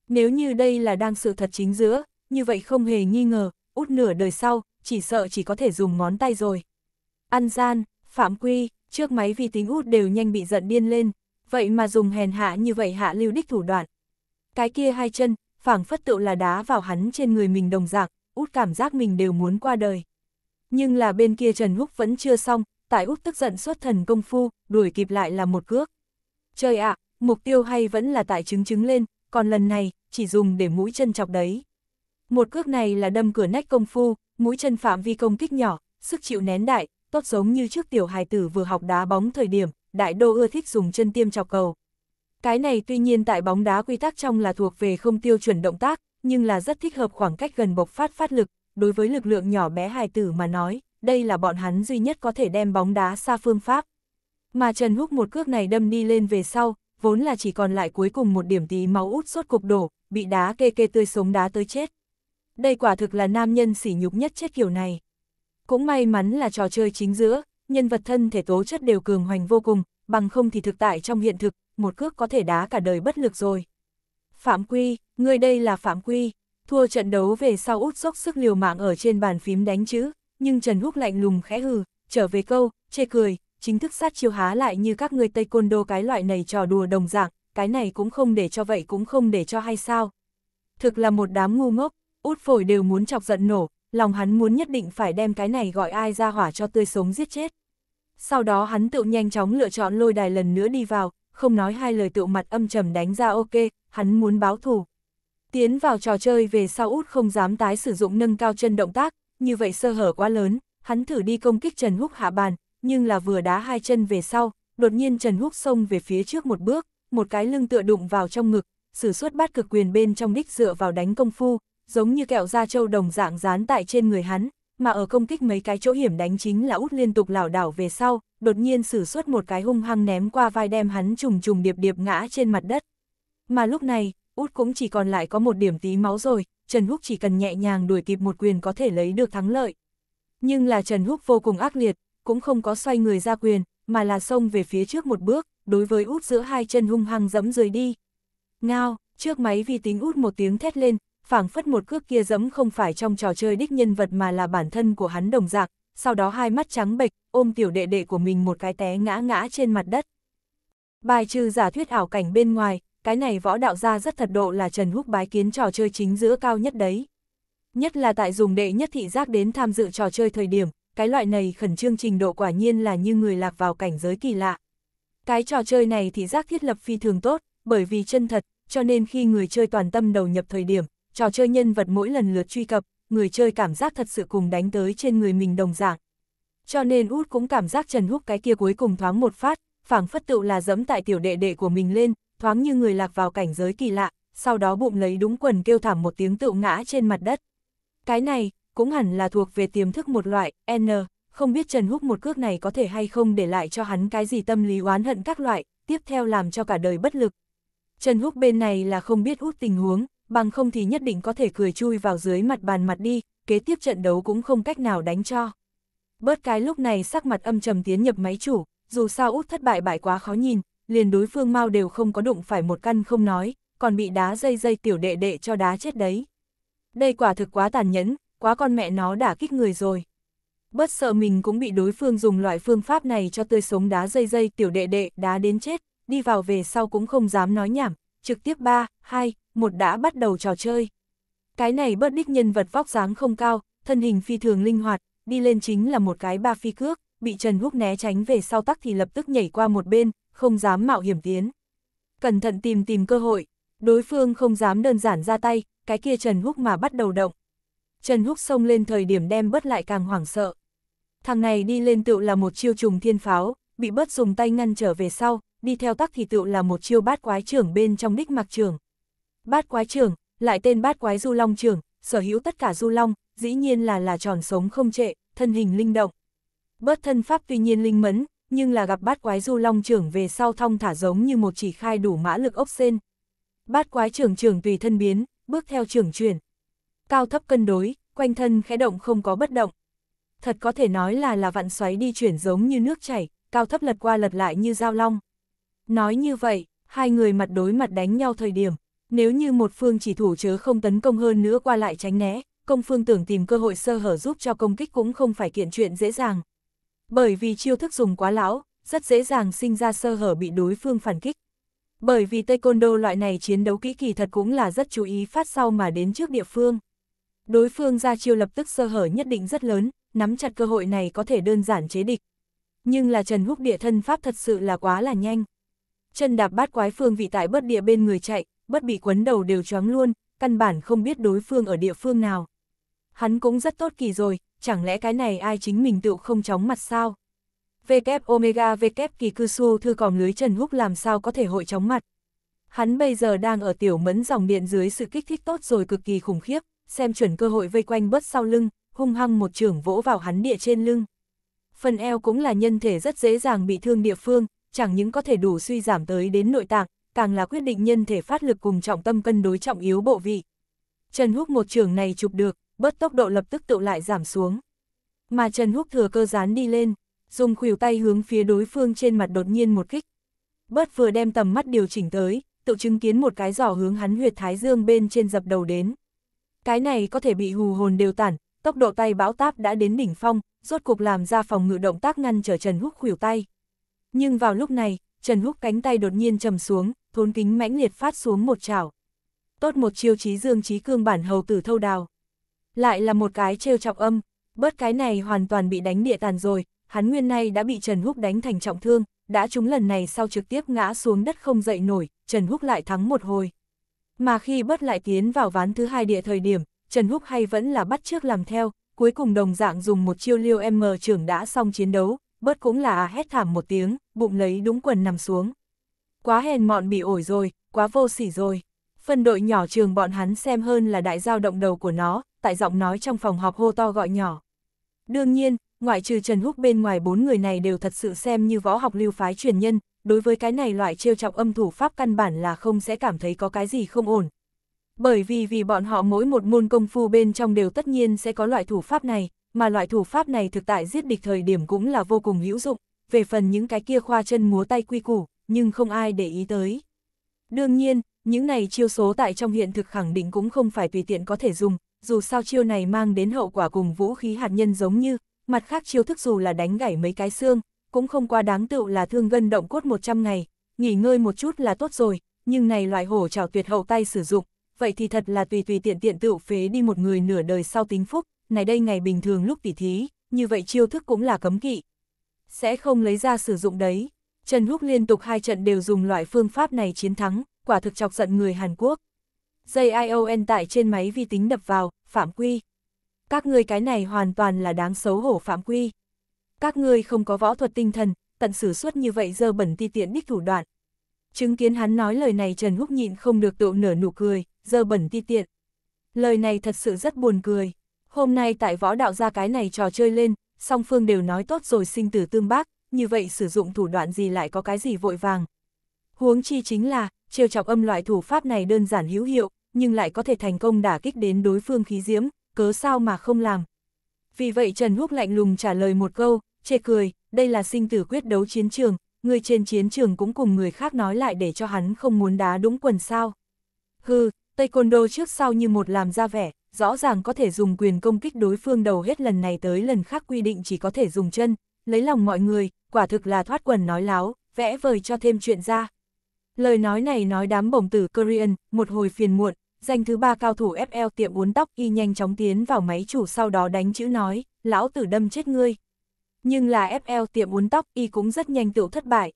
Nếu như đây là đang sự thật chính giữa, như vậy không hề nghi ngờ, út nửa đời sau, chỉ sợ chỉ có thể dùng ngón tay rồi. Ăn gian, phạm quy, trước máy vi tính út đều nhanh bị giận điên lên, vậy mà dùng hèn hạ như vậy hạ lưu đích thủ đoạn. Cái kia hai chân, phảng phất tựu là đá vào hắn trên người mình đồng dạng, út cảm giác mình đều muốn qua đời. Nhưng là bên kia Trần Húc vẫn chưa xong, tại út tức giận xuất thần công phu, đuổi kịp lại là một cước. Trời ạ, mục tiêu hay vẫn là tại chứng chứng lên, còn lần này, chỉ dùng để mũi chân chọc đấy. Một cước này là đâm cửa nách công phu, mũi chân phạm vi công kích nhỏ, sức chịu nén đại, tốt giống như trước tiểu hài tử vừa học đá bóng thời điểm, đại đô ưa thích dùng chân tiêm chọc cầu. Cái này tuy nhiên tại bóng đá quy tắc trong là thuộc về không tiêu chuẩn động tác, nhưng là rất thích hợp khoảng cách gần bộc phát phát lực, đối với lực lượng nhỏ bé hài tử mà nói, đây là bọn hắn duy nhất có thể đem bóng đá xa phương pháp. Mà Trần Húc một cước này đâm đi lên về sau, vốn là chỉ còn lại cuối cùng một điểm tí máu út sốt cục đổ, bị đá kê kê tươi sống đá tới chết. Đây quả thực là nam nhân sỉ nhục nhất chết kiểu này. Cũng may mắn là trò chơi chính giữa, nhân vật thân thể tố chất đều cường hoành vô cùng, bằng không thì thực tại trong hiện thực, một cước có thể đá cả đời bất lực rồi. Phạm Quy, người đây là Phạm Quy, thua trận đấu về sau út dốc sức liều mạng ở trên bàn phím đánh chữ, nhưng Trần Húc lạnh lùng khẽ hừ, trở về câu, chê cười, chính thức sát chiêu há lại như các người tây côn đô cái loại này trò đùa đồng dạng, cái này cũng không để cho vậy cũng không để cho hay sao. Thực là một đám ngu ngốc, út phổi đều muốn chọc giận nổ, lòng hắn muốn nhất định phải đem cái này gọi ai ra hỏa cho tươi sống giết chết. Sau đó hắn tự nhanh chóng lựa chọn lôi đài lần nữa đi vào, không nói hai lời tự mặt âm trầm đánh ra ok, hắn muốn báo thù. Tiến vào trò chơi về sau út không dám tái sử dụng nâng cao chân động tác, như vậy sơ hở quá lớn, hắn thử đi công kích Trần Húc hạ bàn, nhưng là vừa đá hai chân về sau, đột nhiên Trần Húc xông về phía trước một bước, một cái lưng tựa đụng vào trong ngực, sử suốt bát cực quyền bên trong đích dựa vào đánh công phu, giống như kẹo da trâu đồng dạng dán tại trên người hắn, mà ở công kích mấy cái chỗ hiểm đánh chính là út liên tục lảo đảo về sau, đột nhiên sử xuất một cái hung hăng ném qua vai đem hắn trùng trùng điệp điệp ngã trên mặt đất. Mà lúc này, út cũng chỉ còn lại có một điểm tí máu rồi, Trần Húc chỉ cần nhẹ nhàng đuổi kịp một quyền có thể lấy được thắng lợi. Nhưng là Trần Húc vô cùng ác liệt, cũng không có xoay người ra quyền, mà là xông về phía trước một bước, đối với út giữa hai chân hung hăng dẫm dưới đi. Ngao, trước máy vì tính út một tiếng thét lên, phảng phất một cước kia dẫm không phải trong trò chơi đích nhân vật mà là bản thân của hắn đồng dạng, sau đó hai mắt trắng bệch, ôm tiểu đệ đệ của mình một cái té ngã ngã trên mặt đất. Bài trừ giả thuyết ảo cảnh bên ngoài, cái này võ đạo gia rất thật độ là Trần Húc bái kiến trò chơi chính giữa cao nhất đấy. Nhất là tại dùng đệ nhất thị giác đến tham dự trò chơi thời điểm, cái loại này khẩn trương trình độ quả nhiên là như người lạc vào cảnh giới kỳ lạ. Cái trò chơi này thị giác thiết lập phi thường tốt, bởi vì chân thật, cho nên khi người chơi toàn tâm đầu nhập thời điểm, trò chơi nhân vật mỗi lần lượt truy cập, người chơi cảm giác thật sự cùng đánh tới trên người mình đồng dạng. Cho nên út cũng cảm giác Trần Húc cái kia cuối cùng thoáng một phát, phảng phất tựu là dẫm tại tiểu đệ đệ của mình lên, thoáng như người lạc vào cảnh giới kỳ lạ, sau đó bụng lấy đúng quần kêu thảm một tiếng tựu ngã trên mặt đất. Cái này, cũng hẳn là thuộc về tiềm thức một loại, N, không biết Trần Húc một cước này có thể hay không để lại cho hắn cái gì tâm lý oán hận các loại, tiếp theo làm cho cả đời bất lực. Trần Húc bên này là không biết út tình huống, bằng không thì nhất định có thể cười chui vào dưới mặt bàn mặt đi, kế tiếp trận đấu cũng không cách nào đánh cho. Bớt cái lúc này sắc mặt âm trầm tiến nhập máy chủ, dù sao út thất bại bại quá khó nhìn, liền đối phương mau đều không có đụng phải một căn không nói, còn bị đá dây dây tiểu đệ đệ cho đá chết đấy. Đây quả thực quá tàn nhẫn, quá con mẹ nó đã kích người rồi. Bớt sợ mình cũng bị đối phương dùng loại phương pháp này cho tươi sống đá dây dây tiểu đệ đệ đá đến chết, đi vào về sau cũng không dám nói nhảm, trực tiếp 3, 2, một đã bắt đầu trò chơi. Cái này bớt đích nhân vật vóc dáng không cao, thân hình phi thường linh hoạt, đi lên chính là một cái ba phi cước, bị Trần Húc né tránh về sau tắc thì lập tức nhảy qua một bên, không dám mạo hiểm tiến. Cẩn thận tìm tìm cơ hội, đối phương không dám đơn giản ra tay, cái kia Trần Húc mà bắt đầu động. Trần Húc xông lên thời điểm đem bớt lại càng hoảng sợ. Thằng này đi lên tựu là một chiêu trùng thiên pháo, bị bớt dùng tay ngăn trở về sau, đi theo tắc thì tựu là một chiêu bát quái trưởng bên trong đích mặc trưởng, Bát quái trưởng, lại tên bát quái du long trưởng, sở hữu tất cả du long, dĩ nhiên là là tròn sống không trệ, thân hình linh động. Bớt thân pháp tuy nhiên linh mẫn, nhưng là gặp bát quái du long trưởng về sau thong thả giống như một chỉ khai đủ mã lực ốc sen. Bát quái trưởng trưởng tùy thân biến, bước theo trưởng chuyển. Cao thấp cân đối, quanh thân khẽ động không có bất động. Thật có thể nói là là vặn xoáy đi chuyển giống như nước chảy, cao thấp lật qua lật lại như dao long. Nói như vậy, hai người mặt đối mặt đánh nhau thời điểm, nếu như một phương chỉ thủ chớ không tấn công hơn nữa qua lại tránh né, công phương tưởng tìm cơ hội sơ hở giúp cho công kích cũng không phải kiện chuyện dễ dàng. Bởi vì chiêu thức dùng quá lão, rất dễ dàng sinh ra sơ hở bị đối phương phản kích. Bởi vì taekwondo loại này chiến đấu kỹ kỳ thật cũng là rất chú ý phát sau mà đến trước địa phương. Đối phương ra chiêu lập tức sơ hở nhất định rất lớn, nắm chặt cơ hội này có thể đơn giản chế địch. Nhưng là Trần Húc địa thân pháp thật sự là quá là nhanh. Chân đạp bát quái phương vị tại bất địa bên người chạy, bất bị quấn đầu đều choáng luôn, căn bản không biết đối phương ở địa phương nào. Hắn cũng rất tốt kỳ rồi, chẳng lẽ cái này ai chính mình tự không chóng mặt sao? Vkp Omega Vkp kỳ cư su thư còm lưới Trần Húc làm sao có thể hội chóng mặt. Hắn bây giờ đang ở tiểu mẫn dòng điện dưới sự kích thích tốt rồi cực kỳ khủng khiếp, xem chuẩn cơ hội vây quanh bớt sau lưng, hung hăng một trường vỗ vào hắn địa trên lưng. Phần eo cũng là nhân thể rất dễ dàng bị thương địa phương, chẳng những có thể đủ suy giảm tới đến nội tạng, càng là quyết định nhân thể phát lực cùng trọng tâm cân đối trọng yếu bộ vị. Trần Húc một trường này chụp được, bớt tốc độ lập tức tự lại giảm xuống. Mà Trần Húc thừa cơ dán đi lên, dùng khuỷu tay hướng phía đối phương trên mặt đột nhiên một kích. Bớt vừa đem tầm mắt điều chỉnh tới, tự chứng kiến một cái giỏ hướng hắn huyệt thái dương bên trên dập đầu đến. Cái này có thể bị hù hồn đều tản, tốc độ tay bão táp đã đến đỉnh phong, rốt cục làm ra phòng ngự động tác ngăn trở Trần Húc khuỷu tay. Nhưng vào lúc này, Trần Húc cánh tay đột nhiên trầm xuống, thốn kính mãnh liệt phát xuống một chảo. Tốt một chiêu trí dương trí cương bản hầu tử thâu đào. Lại là một cái trêu chọc âm, bớt cái này hoàn toàn bị đánh địa tàn rồi, hắn nguyên nay đã bị Trần Húc đánh thành trọng thương, đã trúng lần này sau trực tiếp ngã xuống đất không dậy nổi, Trần Húc lại thắng một hồi. Mà khi bớt lại tiến vào ván thứ hai địa thời điểm, Trần Húc hay vẫn là bắt trước làm theo, cuối cùng đồng dạng dùng một chiêu liêu M trưởng đã xong chiến đấu, bớt cũng là hét thảm một tiếng, bụng lấy đúng quần nằm xuống quá hèn mọn bị ổi rồi, quá vô sỉ rồi. Phân đội nhỏ trường bọn hắn xem hơn là đại giao động đầu của nó, tại giọng nói trong phòng họp hô to gọi nhỏ. Đương nhiên, ngoại trừ Trần Húc bên ngoài bốn người này đều thật sự xem như võ học lưu phái truyền nhân, đối với cái này loại trêu chọc âm thủ pháp căn bản là không sẽ cảm thấy có cái gì không ổn. Bởi vì vì bọn họ mỗi một môn công phu bên trong đều tất nhiên sẽ có loại thủ pháp này, mà loại thủ pháp này thực tại giết địch thời điểm cũng là vô cùng hữu dụng, về phần những cái kia khoa chân múa tay quy củ, nhưng không ai để ý tới. Đương nhiên, những này chiêu số tại trong hiện thực khẳng định cũng không phải tùy tiện có thể dùng, dù sao chiêu này mang đến hậu quả cùng vũ khí hạt nhân giống như, mặt khác chiêu thức dù là đánh gãy mấy cái xương, cũng không quá đáng tựu là thương gân động cốt 100 ngày, nghỉ ngơi một chút là tốt rồi, nhưng này loại hổ trào tuyệt hậu tay sử dụng, vậy thì thật là tùy tùy tiện tiện tựu phế đi một người nửa đời sau tính phúc, này đây ngày bình thường lúc tỉ thí, như vậy chiêu thức cũng là cấm kỵ. Sẽ không lấy ra sử dụng đấy. Trần Húc liên tục hai trận đều dùng loại phương pháp này chiến thắng, quả thực chọc giận người Hàn Quốc. Dây ION tại trên máy vi tính đập vào, phạm quy. Các ngươi cái này hoàn toàn là đáng xấu hổ phạm quy. Các ngươi không có võ thuật tinh thần, tận xử suốt như vậy dơ bẩn ti tiện đích thủ đoạn. Chứng kiến hắn nói lời này Trần Húc nhịn không được tự nở nụ cười, dơ bẩn ti tiện. Lời này thật sự rất buồn cười. Hôm nay tại võ đạo ra cái này trò chơi lên, song phương đều nói tốt rồi sinh tử tương bác, như vậy sử dụng thủ đoạn gì lại có cái gì vội vàng. Huống chi chính là, trêu chọc âm loại thủ pháp này đơn giản hữu hiệu, nhưng lại có thể thành công đả kích đến đối phương khí diễm, cớ sao mà không làm. Vì vậy Trần Húc lạnh lùng trả lời một câu, chê cười, đây là sinh tử quyết đấu chiến trường, người trên chiến trường cũng cùng người khác nói lại để cho hắn không muốn đá đúng quần sao. Hừ, Tây Côn Đô trước sau như một làm ra vẻ, rõ ràng có thể dùng quyền công kích đối phương đầu hết lần này tới lần khác quy định chỉ có thể dùng chân, lấy lòng mọi người, quả thực là thoát quần nói láo, vẽ vời cho thêm chuyện ra. Lời nói này nói đám bổng tử Korean, một hồi phiền muộn, danh thứ ba cao thủ FL tiệm uốn tóc y nhanh chóng tiến vào máy chủ sau đó đánh chữ nói, lão tử đâm chết ngươi. Nhưng là FL tiệm uốn tóc y cũng rất nhanh tựu thất bại.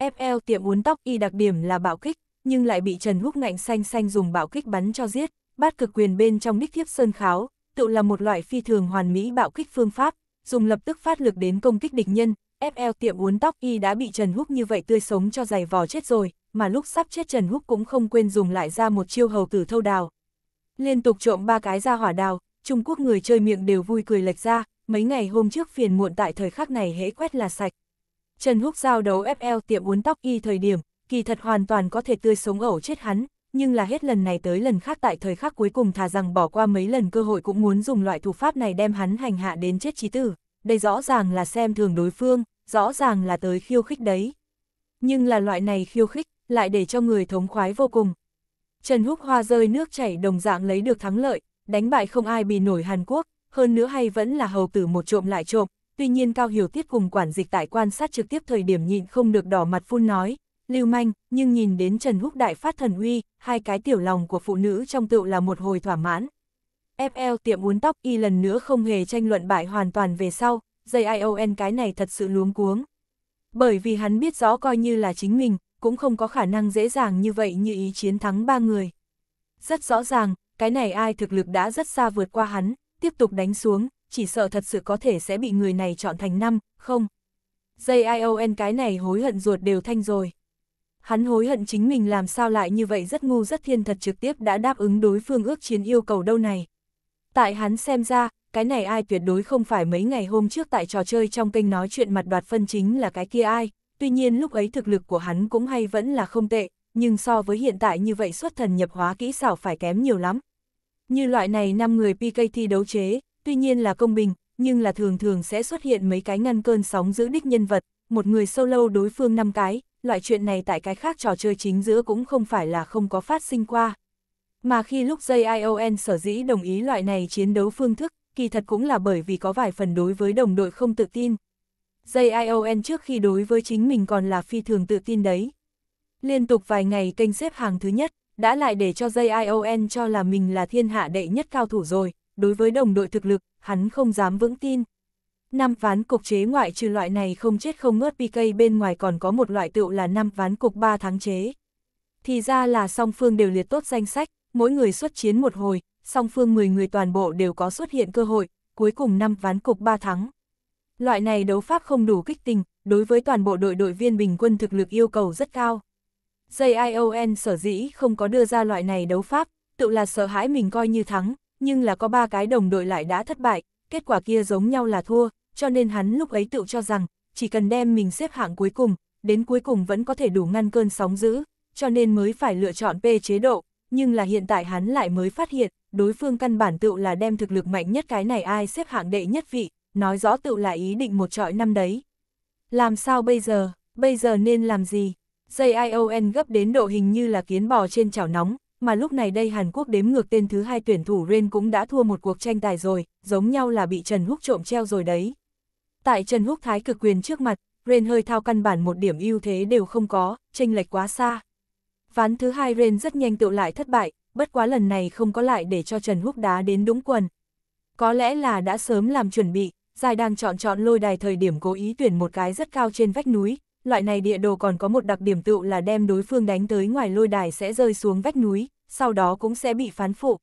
FL tiệm uốn tóc y đặc điểm là bạo kích, nhưng lại bị Trần Húc ngạnh xanh xanh dùng bạo kích bắn cho giết, bát cực quyền bên trong đích thiếp sơn kháo, tựu là một loại phi thường hoàn mỹ bạo kích phương pháp, dùng lập tức phát lực đến công kích địch nhân, FL tiệm uốn tóc y đã bị Trần Húc như vậy tươi sống cho giày vò chết rồi, mà lúc sắp chết Trần Húc cũng không quên dùng lại ra một chiêu hầu tử thâu đào. Liên tục trộm ba cái ra hỏa đào, Trung Quốc người chơi miệng đều vui cười lệch ra, mấy ngày hôm trước phiền muộn tại thời khắc này hễ quét là sạch. Trần Húc giao đấu FL tiệm uốn tóc y thời điểm, kỳ thật hoàn toàn có thể tươi sống ẩu chết hắn, nhưng là hết lần này tới lần khác tại thời khắc cuối cùng thà rằng bỏ qua mấy lần cơ hội cũng muốn dùng loại thủ pháp này đem hắn hành hạ đến chết chí tử. Đây rõ ràng là xem thường đối phương rõ ràng là tới khiêu khích đấy. Nhưng là loại này khiêu khích, lại để cho người thống khoái vô cùng. Trần Húc Hoa rơi nước chảy đồng dạng lấy được thắng lợi, đánh bại không ai bị nổi Hàn Quốc, hơn nữa hay vẫn là hầu tử một trộm lại trộm, tuy nhiên Cao Hiểu Tiết cùng quản dịch tại quan sát trực tiếp thời điểm nhịn không được đỏ mặt phun nói, lưu manh, nhưng nhìn đến Trần Húc đại phát thần uy, hai cái tiểu lòng của phụ nữ trong tựu là một hồi thỏa mãn. FL tiệm uốn tóc y lần nữa không hề tranh luận bại hoàn toàn về sau, JION cái này thật sự luống cuống. Bởi vì hắn biết rõ coi như là chính mình, cũng không có khả năng dễ dàng như vậy như ý chiến thắng ba người. Rất rõ ràng, cái này ai thực lực đã rất xa vượt qua hắn, tiếp tục đánh xuống, chỉ sợ thật sự có thể sẽ bị người này chọn thành năm, không. JION cái này hối hận ruột đều thanh rồi. Hắn hối hận chính mình làm sao lại như vậy rất ngu rất thiên thật trực tiếp đã đáp ứng đối phương ước chiến yêu cầu đâu này. Tại hắn xem ra, cái này ai tuyệt đối không phải mấy ngày hôm trước tại trò chơi trong kênh nói chuyện mặt đoạt phân chính là cái kia ai, tuy nhiên lúc ấy thực lực của hắn cũng hay vẫn là không tệ, nhưng so với hiện tại như vậy xuất thần nhập hóa kỹ xảo phải kém nhiều lắm. Như loại này 5 người PK thi đấu chế, tuy nhiên là công bình, nhưng là thường thường sẽ xuất hiện mấy cái ngăn cơn sóng giữ đích nhân vật, một người solo đối phương 5 cái, loại chuyện này tại cái khác trò chơi chính giữa cũng không phải là không có phát sinh qua. Mà khi lúc JION sở dĩ đồng ý loại này chiến đấu phương thức, kỳ thật cũng là bởi vì có vài phần đối với đồng đội không tự tin. JION trước khi đối với chính mình còn là phi thường tự tin đấy. Liên tục vài ngày kênh xếp hàng thứ nhất, đã lại để cho JION cho là mình là thiên hạ đệ nhất cao thủ rồi, đối với đồng đội thực lực, hắn không dám vững tin. Năm ván cục chế ngoại trừ loại này không chết không ngớt PK bên ngoài còn có một loại tựu là năm ván cục 3 tháng chế. Thì ra là song phương đều liệt tốt danh sách, mỗi người xuất chiến một hồi, song phương 10 người toàn bộ đều có xuất hiện cơ hội, cuối cùng năm ván cục 3 thắng. Loại này đấu pháp không đủ kích tình, đối với toàn bộ đội đội viên bình quân thực lực yêu cầu rất cao. JION sở dĩ không có đưa ra loại này đấu pháp, tự là sợ hãi mình coi như thắng, nhưng là có ba cái đồng đội lại đã thất bại, kết quả kia giống nhau là thua, cho nên hắn lúc ấy tự cho rằng, chỉ cần đem mình xếp hạng cuối cùng, đến cuối cùng vẫn có thể đủ ngăn cơn sóng dữ, cho nên mới phải lựa chọn P chế độ, nhưng là hiện tại hắn lại mới phát hiện, đối phương căn bản tựu là đem thực lực mạnh nhất cái này ai xếp hạng đệ nhất vị, nói rõ tựu là ý định một trọi năm đấy. Làm sao bây giờ, bây giờ nên làm gì? JION gấp đến độ hình như là kiến bò trên chảo nóng, mà lúc này đây Hàn Quốc đếm ngược tên thứ hai tuyển thủ Ren cũng đã thua một cuộc tranh tài rồi, giống nhau là bị Trần Húc trộm treo rồi đấy. Tại Trần Húc thái cực quyền trước mặt, Ren hơi thao căn bản một điểm ưu thế đều không có, chênh lệch quá xa. Ván thứ hai Ren rất nhanh tựu lại thất bại, bất quá lần này không có lại để cho Trần Húc đá đến đúng quần. Có lẽ là đã sớm làm chuẩn bị, Giải đang chọn chọn lôi đài thời điểm cố ý tuyển một cái rất cao trên vách núi, loại này địa đồ còn có một đặc điểm tựu là đem đối phương đánh tới ngoài lôi đài sẽ rơi xuống vách núi, sau đó cũng sẽ bị phán phụ.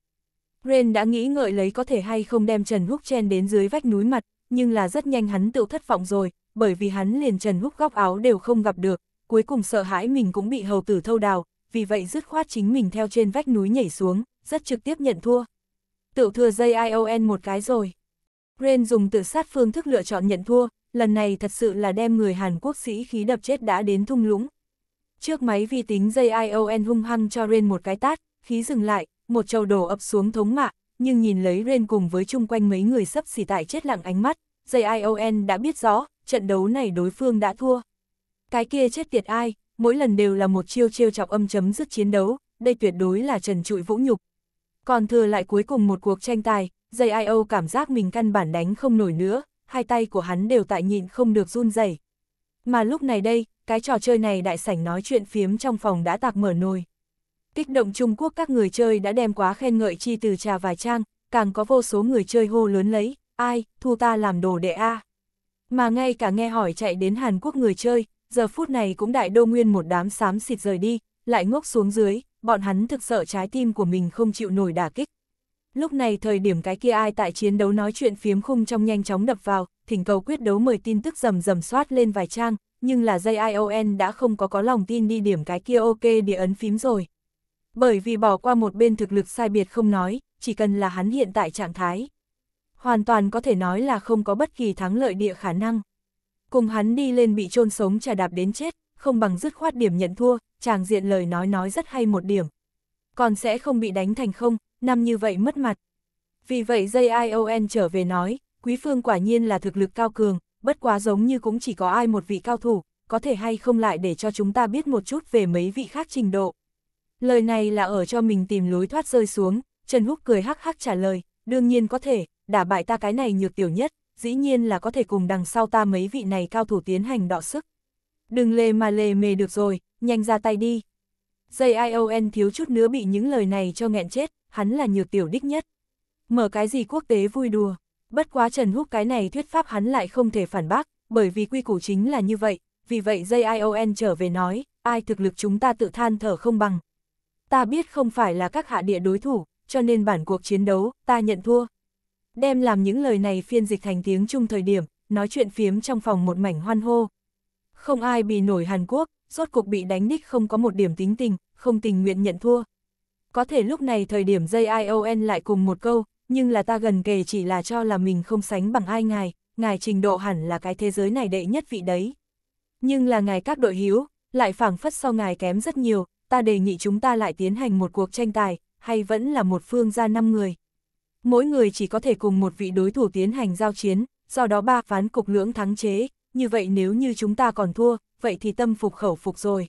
Ren đã nghĩ ngợi lấy có thể hay không đem Trần Húc chen đến dưới vách núi mặt, nhưng là rất nhanh hắn tự thất vọng rồi, bởi vì hắn liền Trần Húc góc áo đều không gặp được, cuối cùng sợ hãi mình cũng bị hầu tử thâu đào, vì vậy dứt khoát chính mình theo trên vách núi nhảy xuống, rất trực tiếp nhận thua. Tự thừa dây ION một cái rồi. Ren dùng tự sát phương thức lựa chọn nhận thua, lần này thật sự là đem người Hàn Quốc sĩ khí đập chết đã đến thung lũng. Trước máy vi tính dây ION hung hăng cho Ren một cái tát, khí dừng lại, một trầu đổ ập xuống thống mạ, nhưng nhìn lấy Ren cùng với chung quanh mấy người sắp xỉ tại chết lặng ánh mắt, dây ION đã biết rõ, trận đấu này đối phương đã thua. Cái kia chết tiệt ai, mỗi lần đều là một chiêu chiêu chọc âm chấm dứt chiến đấu, đây tuyệt đối là trần trụi vũ nhục. Còn thừa lại cuối cùng một cuộc tranh tài, dây JIO cảm giác mình căn bản đánh không nổi nữa, hai tay của hắn đều tại nhịn không được run rẩy. Mà lúc này đây, cái trò chơi này đại sảnh nói chuyện phiếm trong phòng đã tạc mở nồi. Kích động Trung Quốc các người chơi đã đem quá khen ngợi chi từ trà vài trang, càng có vô số người chơi hô lớn lấy, ai, thu ta làm đồ đệ a Mà ngay cả nghe hỏi chạy đến Hàn Quốc người chơi, giờ phút này cũng đại đô nguyên một đám xám xịt rời đi, lại ngốc xuống dưới, bọn hắn thực sợ trái tim của mình không chịu nổi đả kích. Lúc này thời điểm cái kia ai tại chiến đấu nói chuyện phiếm khung trong nhanh chóng đập vào, thỉnh cầu quyết đấu mời tin tức rầm rầm soát lên vài trang, nhưng là dây ION đã không có có lòng tin đi điểm cái kia ok để ấn phím rồi. Bởi vì bỏ qua một bên thực lực sai biệt không nói, chỉ cần là hắn hiện tại trạng thái. Hoàn toàn có thể nói là không có bất kỳ thắng lợi địa khả năng cùng hắn đi lên bị chôn sống trà đạp đến chết, không bằng dứt khoát điểm nhận thua, chàng diện lời nói nói rất hay một điểm. Còn sẽ không bị đánh thành không, năm như vậy mất mặt. Vì vậy JION trở về nói, Quý Phương quả nhiên là thực lực cao cường, bất quá giống như cũng chỉ có ai một vị cao thủ, có thể hay không lại để cho chúng ta biết một chút về mấy vị khác trình độ. Lời này là ở cho mình tìm lối thoát rơi xuống, Trần Húc cười hắc hắc trả lời, đương nhiên có thể, đả bại ta cái này nhược tiểu nhất, dĩ nhiên là có thể cùng đằng sau ta mấy vị này cao thủ tiến hành đọ sức. Đừng lề mà lề mề được rồi, nhanh ra tay đi. JION thiếu chút nữa bị những lời này cho nghẹn chết, hắn là nhược tiểu đích nhất. Mở cái gì quốc tế vui đùa, bất quá Trần Húc cái này thuyết pháp hắn lại không thể phản bác, bởi vì quy củ chính là như vậy, vì vậy JION trở về nói, ai thực lực chúng ta tự than thở không bằng. Ta biết không phải là các hạ địa đối thủ, cho nên bản cuộc chiến đấu, ta nhận thua, đem làm những lời này phiên dịch thành tiếng Trung thời điểm, nói chuyện phiếm trong phòng một mảnh hoan hô. Không ai bị nổi Hàn Quốc, rốt cuộc bị đánh đích không có một điểm tính tình, không tình nguyện nhận thua. Có thể lúc này thời điểm i o n lại cùng một câu, nhưng là ta gần kề chỉ là cho là mình không sánh bằng ai ngài, ngài trình độ hẳn là cái thế giới này đệ nhất vị đấy. Nhưng là ngài các đội hiếu, lại phảng phất sau ngài kém rất nhiều, ta đề nghị chúng ta lại tiến hành một cuộc tranh tài, hay vẫn là một phương ra năm người mỗi người chỉ có thể cùng một vị đối thủ tiến hành giao chiến, do đó ba phán cục lưỡng thắng chế, như vậy nếu như chúng ta còn thua, vậy thì tâm phục khẩu phục rồi.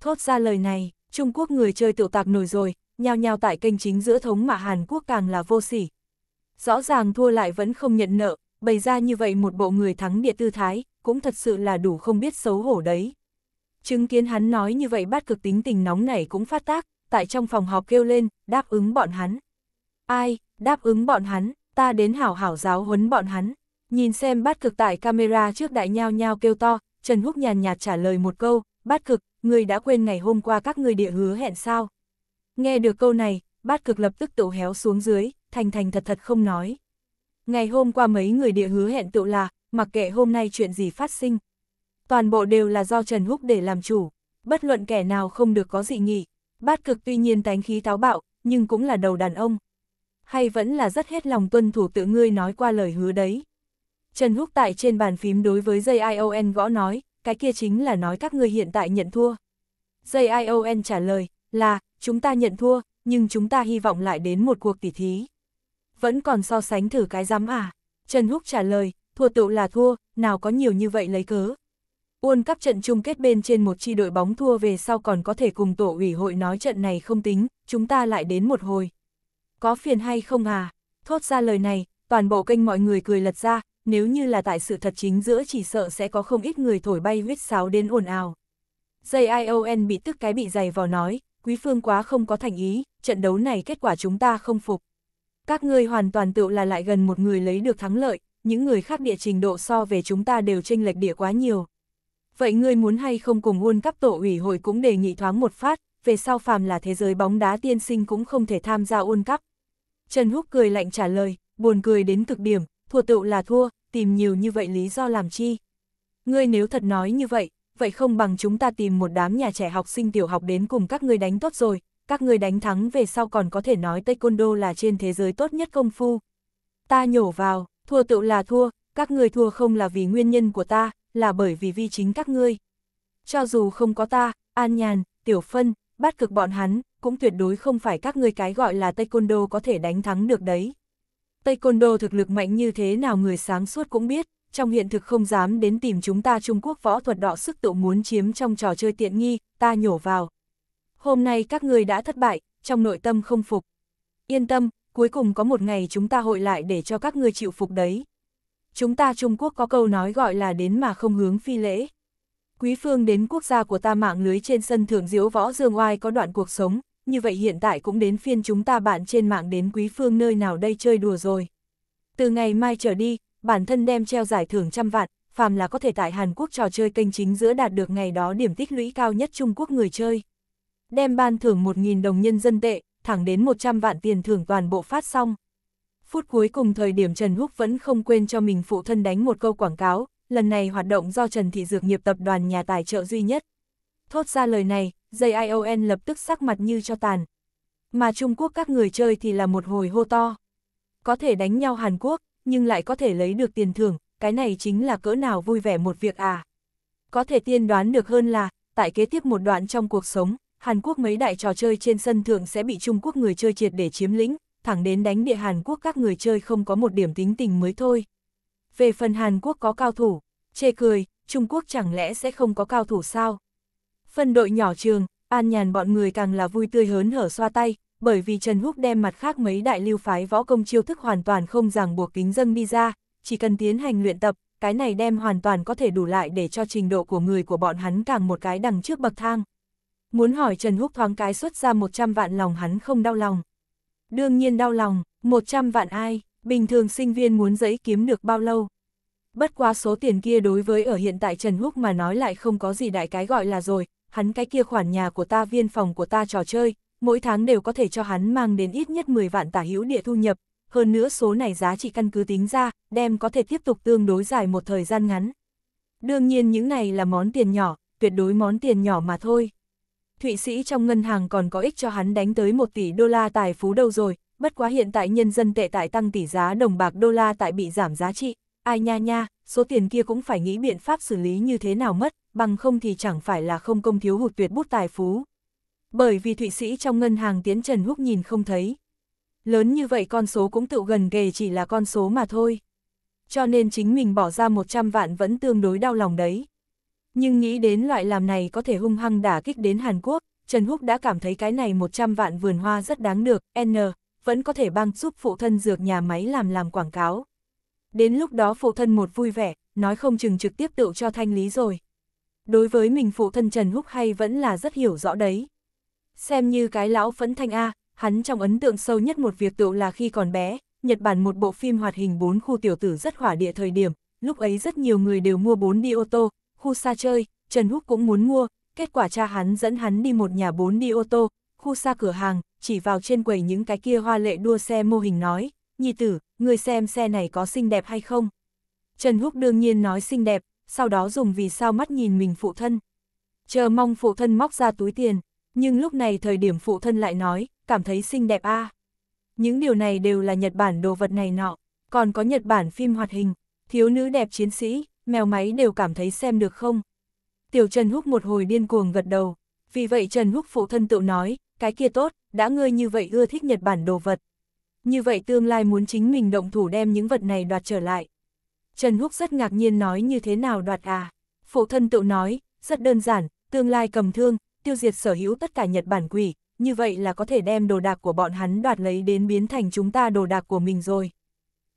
Thốt ra lời này, Trung Quốc người chơi tiểu tạp nổi rồi, nhao nhao tại kênh chính giữa thống mà Hàn Quốc càng là vô sỉ. Rõ ràng thua lại vẫn không nhận nợ, bày ra như vậy một bộ người thắng địa tư thái, cũng thật sự là đủ không biết xấu hổ đấy. Chứng kiến hắn nói như vậy bát cực tính tình nóng này cũng phát tác, tại trong phòng họp kêu lên, đáp ứng bọn hắn. Ai, Đáp ứng bọn hắn, ta đến hảo hảo giáo huấn bọn hắn. Nhìn xem bát cực tại camera trước đại nhao nhao kêu to, Trần Húc nhàn nhạt trả lời một câu, bát cực, người đã quên ngày hôm qua các người địa hứa hẹn sao. Nghe được câu này, bát cực lập tức tự héo xuống dưới, thành thành thật thật không nói. Ngày hôm qua mấy người địa hứa hẹn tự là, mặc kệ hôm nay chuyện gì phát sinh. Toàn bộ đều là do Trần Húc để làm chủ, bất luận kẻ nào không được có dị nghị. Bát cực tuy nhiên tánh khí táo bạo, nhưng cũng là đầu đàn ông hay vẫn là rất hết lòng tuân thủ tự ngươi nói qua lời hứa đấy. Trần Húc tại trên bàn phím đối với dây ION gõ nói, cái kia chính là nói các ngươi hiện tại nhận thua. Dây ION trả lời, là, chúng ta nhận thua, nhưng chúng ta hy vọng lại đến một cuộc tỉ thí. Vẫn còn so sánh thử cái dám à? Trần Húc trả lời, thua tựu là thua, nào có nhiều như vậy lấy cớ. Uôn Cup trận chung kết bên trên một chi đội bóng thua về sau còn có thể cùng tổ ủy hội nói trận này không tính, chúng ta lại đến một hồi có phiền hay không à? Thốt ra lời này, toàn bộ kênh mọi người cười lật ra, nếu như là tại sự thật chính giữa chỉ sợ sẽ có không ít người thổi bay huyết sáo đến ồn ào. JION bị tức cái bị dày vào nói, quý phương quá không có thành ý, trận đấu này kết quả chúng ta không phục. Các ngươi hoàn toàn tựu là lại gần một người lấy được thắng lợi, những người khác địa trình độ so về chúng ta đều chênh lệch địa quá nhiều. Vậy ngươi muốn hay không cùng World Cup tổ ủy hội cũng đề nghị thoáng một phát, về sau phàm là thế giới bóng đá tiên sinh cũng không thể tham gia World Cup, Trần Húc cười lạnh trả lời, buồn cười đến cực điểm, thua tựu là thua, tìm nhiều như vậy lý do làm chi. Ngươi nếu thật nói như vậy, vậy không bằng chúng ta tìm một đám nhà trẻ học sinh tiểu học đến cùng các ngươi đánh tốt rồi, các ngươi đánh thắng về sau còn có thể nói taekwondo là trên thế giới tốt nhất công phu. Ta nhổ vào, thua tựu là thua, các ngươi thua không là vì nguyên nhân của ta, là bởi vì vi chính các ngươi. Cho dù không có ta, An Nhàn, Tiểu Phân, bắt cực bọn hắn, cũng tuyệt đối không phải các ngươi cái gọi là taekwondo có thể đánh thắng được đấy. Taekwondo thực lực mạnh như thế nào người sáng suốt cũng biết, trong hiện thực không dám đến tìm chúng ta Trung Quốc võ thuật đọ sức tự muốn chiếm trong trò chơi tiện nghi, ta nhổ vào. Hôm nay các người đã thất bại, trong nội tâm không phục. Yên tâm, cuối cùng có một ngày chúng ta hội lại để cho các người chịu phục đấy. Chúng ta Trung Quốc có câu nói gọi là đến mà không hướng phi lễ. Quý phương đến quốc gia của ta mạng lưới trên sân thượng diễu võ dương oai có đoạn cuộc sống, như vậy hiện tại cũng đến phiên chúng ta bạn trên mạng đến quý phương nơi nào đây chơi đùa rồi. Từ ngày mai trở đi, bản thân đem treo giải thưởng trăm vạn, phàm là có thể tại Hàn Quốc trò chơi kênh chính giữa đạt được ngày đó điểm tích lũy cao nhất Trung Quốc người chơi. Đem ban thưởng 1.000 đồng nhân dân tệ, thẳng đến 100 vạn tiền thưởng toàn bộ phát xong. Phút cuối cùng thời điểm Trần Húc vẫn không quên cho mình phụ thân đánh một câu quảng cáo, lần này hoạt động do Trần Thị Dược nghiệp tập đoàn nhà tài trợ duy nhất. Thốt ra lời này, JION lập tức sắc mặt như cho tàn. Mà Trung Quốc các người chơi thì là một hồi hô to. Có thể đánh nhau Hàn Quốc, nhưng lại có thể lấy được tiền thưởng, cái này chính là cỡ nào vui vẻ một việc à. Có thể tiên đoán được hơn là, tại kế tiếp một đoạn trong cuộc sống, Hàn Quốc mấy đại trò chơi trên sân thượng sẽ bị Trung Quốc người chơi triệt để chiếm lĩnh, thẳng đến đánh địa Hàn Quốc các người chơi không có một điểm tính tình mới thôi. Về phần Hàn Quốc có cao thủ, chê cười, Trung Quốc chẳng lẽ sẽ không có cao thủ sao? Phân đội nhỏ trường, an nhàn bọn người càng là vui tươi hớn hở xoa tay, bởi vì Trần Húc đem mặt khác mấy đại lưu phái võ công chiêu thức hoàn toàn không ràng buộc kính dâng đi ra, chỉ cần tiến hành luyện tập, cái này đem hoàn toàn có thể đủ lại để cho trình độ của người của bọn hắn càng một cái đằng trước bậc thang. Muốn hỏi Trần Húc thoáng cái xuất ra 100 vạn lòng hắn không đau lòng. Đương nhiên đau lòng, 100 vạn ai, bình thường sinh viên muốn giấy kiếm được bao lâu. Bất quá số tiền kia đối với ở hiện tại Trần Húc mà nói lại không có gì đại cái gọi là rồi, hắn cái kia khoản nhà của ta viên phòng của ta trò chơi, mỗi tháng đều có thể cho hắn mang đến ít nhất 10 vạn tả hữu địa thu nhập, hơn nữa số này giá trị căn cứ tính ra, đem có thể tiếp tục tương đối dài một thời gian ngắn. Đương nhiên những này là món tiền nhỏ, tuyệt đối món tiền nhỏ mà thôi. Thụy Sĩ trong ngân hàng còn có ích cho hắn đánh tới 1 tỷ đô la tài phú đâu rồi, bất quá hiện tại nhân dân tệ tại tăng tỷ giá đồng bạc đô la tại bị giảm giá trị, ai nha nha, số tiền kia cũng phải nghĩ biện pháp xử lý như thế nào mất, bằng không thì chẳng phải là không công thiếu hụt tuyệt bút tài phú. Bởi vì Thụy Sĩ trong ngân hàng tiến Trần Húc nhìn không thấy. Lớn như vậy con số cũng tự gần kề chỉ là con số mà thôi. Cho nên chính mình bỏ ra 100 vạn vẫn tương đối đau lòng đấy. Nhưng nghĩ đến loại làm này có thể hung hăng đả kích đến Hàn Quốc, Trần Húc đã cảm thấy cái này 100 vạn vườn hoa rất đáng được, N, vẫn có thể băng giúp phụ thân dược nhà máy làm làm quảng cáo. Đến lúc đó phụ thân một vui vẻ, nói không chừng trực tiếp tự cho thanh lý rồi. Đối với mình phụ thân Trần Húc hay vẫn là rất hiểu rõ đấy. Xem như cái lão phẫn thanh A, hắn trong ấn tượng sâu nhất một việc tự là khi còn bé, Nhật Bản một bộ phim hoạt hình bốn khu tiểu tử rất hỏa địa thời điểm, lúc ấy rất nhiều người đều mua bốn đi ô tô, khu xa chơi, Trần Húc cũng muốn mua, kết quả cha hắn dẫn hắn đi một nhà bốn đi ô tô, khu xa cửa hàng, chỉ vào trên quầy những cái kia hoa lệ đua xe mô hình nói, nhi tử, người xem xe này có xinh đẹp hay không? Trần Húc đương nhiên nói xinh đẹp, sau đó dùng vì sao mắt nhìn mình phụ thân. Chờ mong phụ thân móc ra túi tiền, nhưng lúc này thời điểm phụ thân lại nói, cảm thấy xinh đẹp a. Những điều này đều là Nhật Bản đồ vật này nọ, còn có Nhật Bản phim hoạt hình, thiếu nữ đẹp chiến sĩ, mèo máy đều cảm thấy xem được không? Tiểu Trần Húc một hồi điên cuồng gật đầu, vì vậy Trần Húc phụ thân tự nói, cái kia tốt, đã ngươi như vậy ưa thích Nhật Bản đồ vật, như vậy tương lai muốn chính mình động thủ đem những vật này đoạt trở lại. Trần Húc rất ngạc nhiên nói như thế nào đoạt à. Phụ thân tự nói, rất đơn giản, tương lai cầm thương, tiêu diệt sở hữu tất cả Nhật Bản quỷ, như vậy là có thể đem đồ đạc của bọn hắn đoạt lấy đến biến thành chúng ta đồ đạc của mình rồi.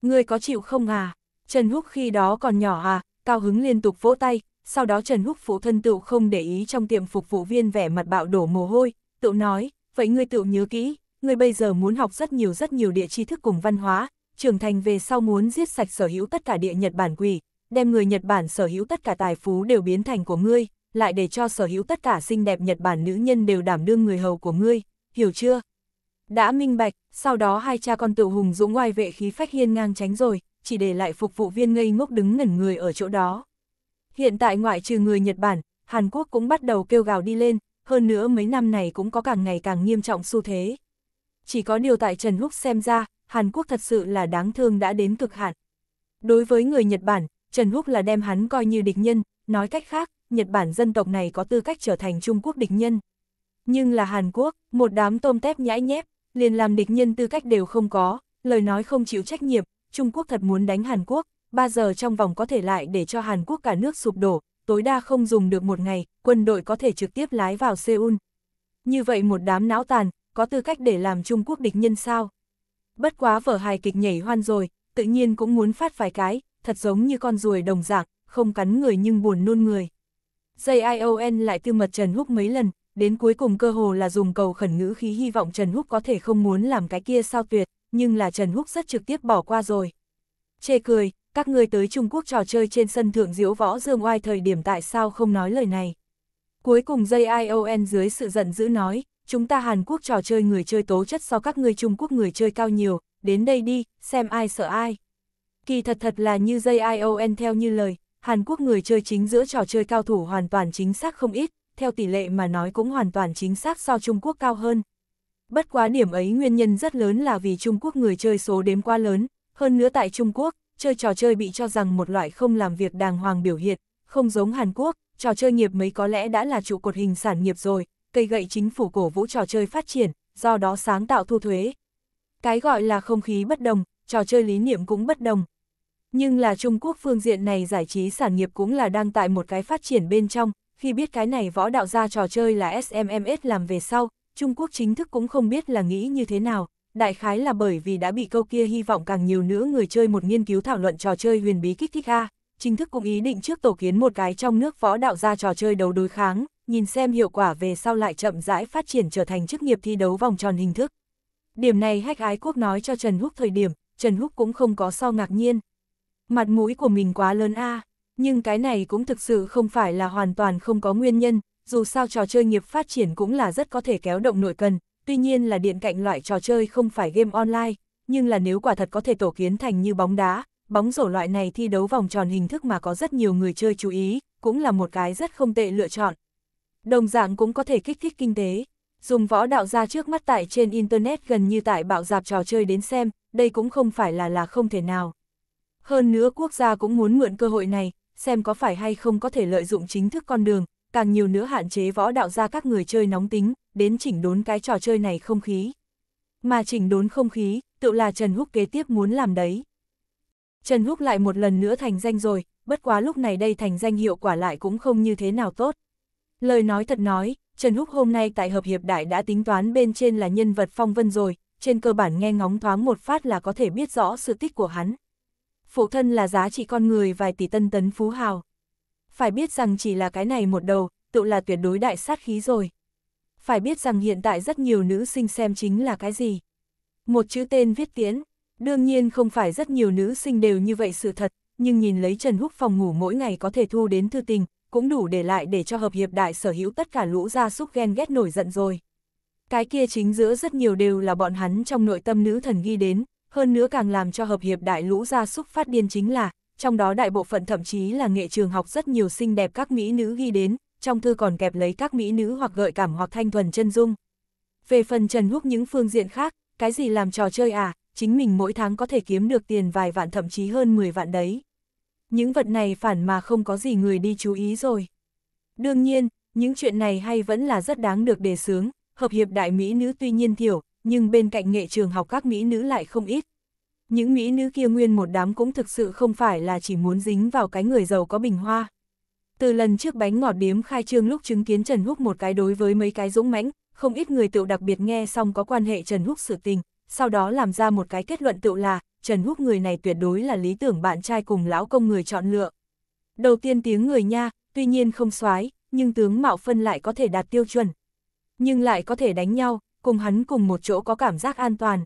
người có chịu không à? Trần Húc khi đó còn nhỏ à, cao hứng liên tục vỗ tay, sau đó Trần Húc phụ thân Tự không để ý trong tiệm phục vụ viên vẻ mặt bạo đổ mồ hôi, Tự nói, vậy ngươi tự nhớ kỹ, ngươi bây giờ muốn học rất nhiều rất nhiều địa tri thức cùng văn hóa, trưởng thành về sau muốn giết sạch sở hữu tất cả địa Nhật Bản quỷ, đem người Nhật Bản sở hữu tất cả tài phú đều biến thành của ngươi, lại để cho sở hữu tất cả xinh đẹp Nhật Bản nữ nhân đều đảm đương người hầu của ngươi, hiểu chưa? Đã minh bạch, sau đó hai cha con tự hùng dũng ngoài vệ khí phách hiên ngang tránh rồi, chỉ để lại phục vụ viên ngây ngốc đứng ngẩn người ở chỗ đó. Hiện tại ngoại trừ người Nhật Bản, Hàn Quốc cũng bắt đầu kêu gào đi lên, hơn nữa mấy năm này cũng có càng ngày càng nghiêm trọng xu thế chỉ có điều tại Trần Húc xem ra, Hàn Quốc thật sự là đáng thương đã đến cực hạn. Đối với người Nhật Bản, Trần Húc là đem hắn coi như địch nhân, nói cách khác, Nhật Bản dân tộc này có tư cách trở thành Trung Quốc địch nhân. Nhưng là Hàn Quốc, một đám tôm tép nhãi nhép, liền làm địch nhân tư cách đều không có, lời nói không chịu trách nhiệm, Trung Quốc thật muốn đánh Hàn Quốc, ba giờ trong vòng có thể lại để cho Hàn Quốc cả nước sụp đổ, tối đa không dùng được một ngày, quân đội có thể trực tiếp lái vào Seoul. Như vậy một đám não tàn, có tư cách để làm Trung Quốc địch nhân sao? Bất quá vở hài kịch nhảy hoan rồi, tự nhiên cũng muốn phát vài cái, thật giống như con ruồi đồng dạng, không cắn người nhưng buồn nôn người. JION lại tư mật Trần Húc mấy lần, đến cuối cùng cơ hồ là dùng cầu khẩn ngữ khí hy vọng Trần Húc có thể không muốn làm cái kia sao tuyệt, nhưng là Trần Húc rất trực tiếp bỏ qua rồi. Chê cười, các ngươi tới Trung Quốc trò chơi trên sân thượng diễu võ dương oai thời điểm tại sao không nói lời này. Cuối cùng JION dưới sự giận dữ nói, chúng ta Hàn Quốc trò chơi người chơi tố chất so các người Trung Quốc người chơi cao nhiều, đến đây đi, xem ai sợ ai. Kỳ thật thật là như JION theo như lời, Hàn Quốc người chơi chính giữa trò chơi cao thủ hoàn toàn chính xác không ít, theo tỷ lệ mà nói cũng hoàn toàn chính xác so Trung Quốc cao hơn. Bất quá điểm ấy nguyên nhân rất lớn là vì Trung Quốc người chơi số đếm quá lớn, hơn nữa tại Trung Quốc, chơi trò chơi bị cho rằng một loại không làm việc đàng hoàng biểu hiện, không giống Hàn Quốc, trò chơi nghiệp mấy có lẽ đã là trụ cột hình sản nghiệp rồi, cây gậy chính phủ cổ vũ trò chơi phát triển, do đó sáng tạo thu thuế. Cái gọi là không khí bất đồng, trò chơi lý niệm cũng bất đồng. Nhưng là Trung Quốc phương diện này giải trí sản nghiệp cũng là đang tại một cái phát triển bên trong, khi biết cái này võ đạo gia trò chơi là SMMS làm về sau, Trung Quốc chính thức cũng không biết là nghĩ như thế nào, đại khái là bởi vì đã bị câu kia hy vọng càng nhiều nữa người chơi một nghiên cứu thảo luận trò chơi huyền bí kích thích A, chính thức cũng ý định trước tổ kiến một cái trong nước võ đạo ra trò chơi đấu đối kháng, nhìn xem hiệu quả về sau lại chậm rãi phát triển trở thành chức nghiệp thi đấu vòng tròn hình thức. Điểm này hách ái quốc nói cho Trần Húc thời điểm, Trần Húc cũng không có so ngạc nhiên. Mặt mũi của mình quá lớn a nhưng cái này cũng thực sự không phải là hoàn toàn không có nguyên nhân, dù sao trò chơi nghiệp phát triển cũng là rất có thể kéo động nội cần, tuy nhiên là điện cạnh loại trò chơi không phải game online, nhưng là nếu quả thật có thể tổ kiến thành như bóng đá, bóng rổ loại này thi đấu vòng tròn hình thức mà có rất nhiều người chơi chú ý, cũng là một cái rất không tệ lựa chọn. Đồng dạng cũng có thể kích thích kinh tế. Dùng võ đạo ra trước mắt tại trên Internet gần như tại bạo dạp trò chơi đến xem, đây cũng không phải là là không thể nào. Hơn nữa quốc gia cũng muốn mượn cơ hội này, xem có phải hay không có thể lợi dụng chính thức con đường, càng nhiều nữa hạn chế võ đạo ra các người chơi nóng tính, đến chỉnh đốn cái trò chơi này không khí. Mà chỉnh đốn không khí, tự là Trần Húc kế tiếp muốn làm đấy. Trần Húc lại một lần nữa thành danh rồi, bất quá lúc này đây thành danh hiệu quả lại cũng không như thế nào tốt. Lời nói thật nói, Trần Húc hôm nay tại Hợp Hiệp Đại đã tính toán bên trên là nhân vật phong vân rồi, trên cơ bản nghe ngóng thoáng một phát là có thể biết rõ sự tích của hắn. Phụ thân là giá trị con người vài tỷ tân tấn phú hào. Phải biết rằng chỉ là cái này một đầu, tự là tuyệt đối đại sát khí rồi. Phải biết rằng hiện tại rất nhiều nữ sinh xem chính là cái gì. Một chữ tên viết tiến, Đương nhiên không phải rất nhiều nữ sinh đều như vậy sự thật, nhưng nhìn lấy Trần Húc phòng ngủ mỗi ngày có thể thu đến thư tình, cũng đủ để lại để cho hợp hiệp đại sở hữu tất cả lũ gia súc ghen ghét nổi giận rồi. Cái kia chính giữa rất nhiều đều là bọn hắn trong nội tâm nữ thần ghi đến, hơn nữa càng làm cho hợp hiệp đại lũ gia súc phát điên chính là, trong đó đại bộ phận thậm chí là nghệ trường học rất nhiều xinh đẹp các mỹ nữ ghi đến, trong thư còn kẹp lấy các mỹ nữ hoặc gợi cảm hoặc thanh thuần chân dung. Về phần Trần Húc những phương diện khác, cái gì làm trò chơi à, chính mình mỗi tháng có thể kiếm được tiền vài vạn thậm chí hơn 10 vạn đấy. Những vật này phản mà không có gì người đi chú ý rồi. Đương nhiên, những chuyện này hay vẫn là rất đáng được đề xướng, hợp hiệp đại mỹ nữ tuy nhiên thiểu, nhưng bên cạnh nghệ trường học các mỹ nữ lại không ít. Những mỹ nữ kia nguyên một đám cũng thực sự không phải là chỉ muốn dính vào cái người giàu có bình hoa. Từ lần trước bánh ngọt điếm khai trương lúc chứng kiến Trần Húc một cái đối với mấy cái dũng mãnh, không ít người tự đặc biệt nghe xong có quan hệ Trần Húc sự tình, sau đó làm ra một cái kết luận tự là, Trần Húc người này tuyệt đối là lý tưởng bạn trai cùng lão công người chọn lựa. Đầu tiên tiếng người nha, tuy nhiên không xoái, nhưng tướng Mạo Phân lại có thể đạt tiêu chuẩn. Nhưng lại có thể đánh nhau, cùng hắn cùng một chỗ có cảm giác an toàn.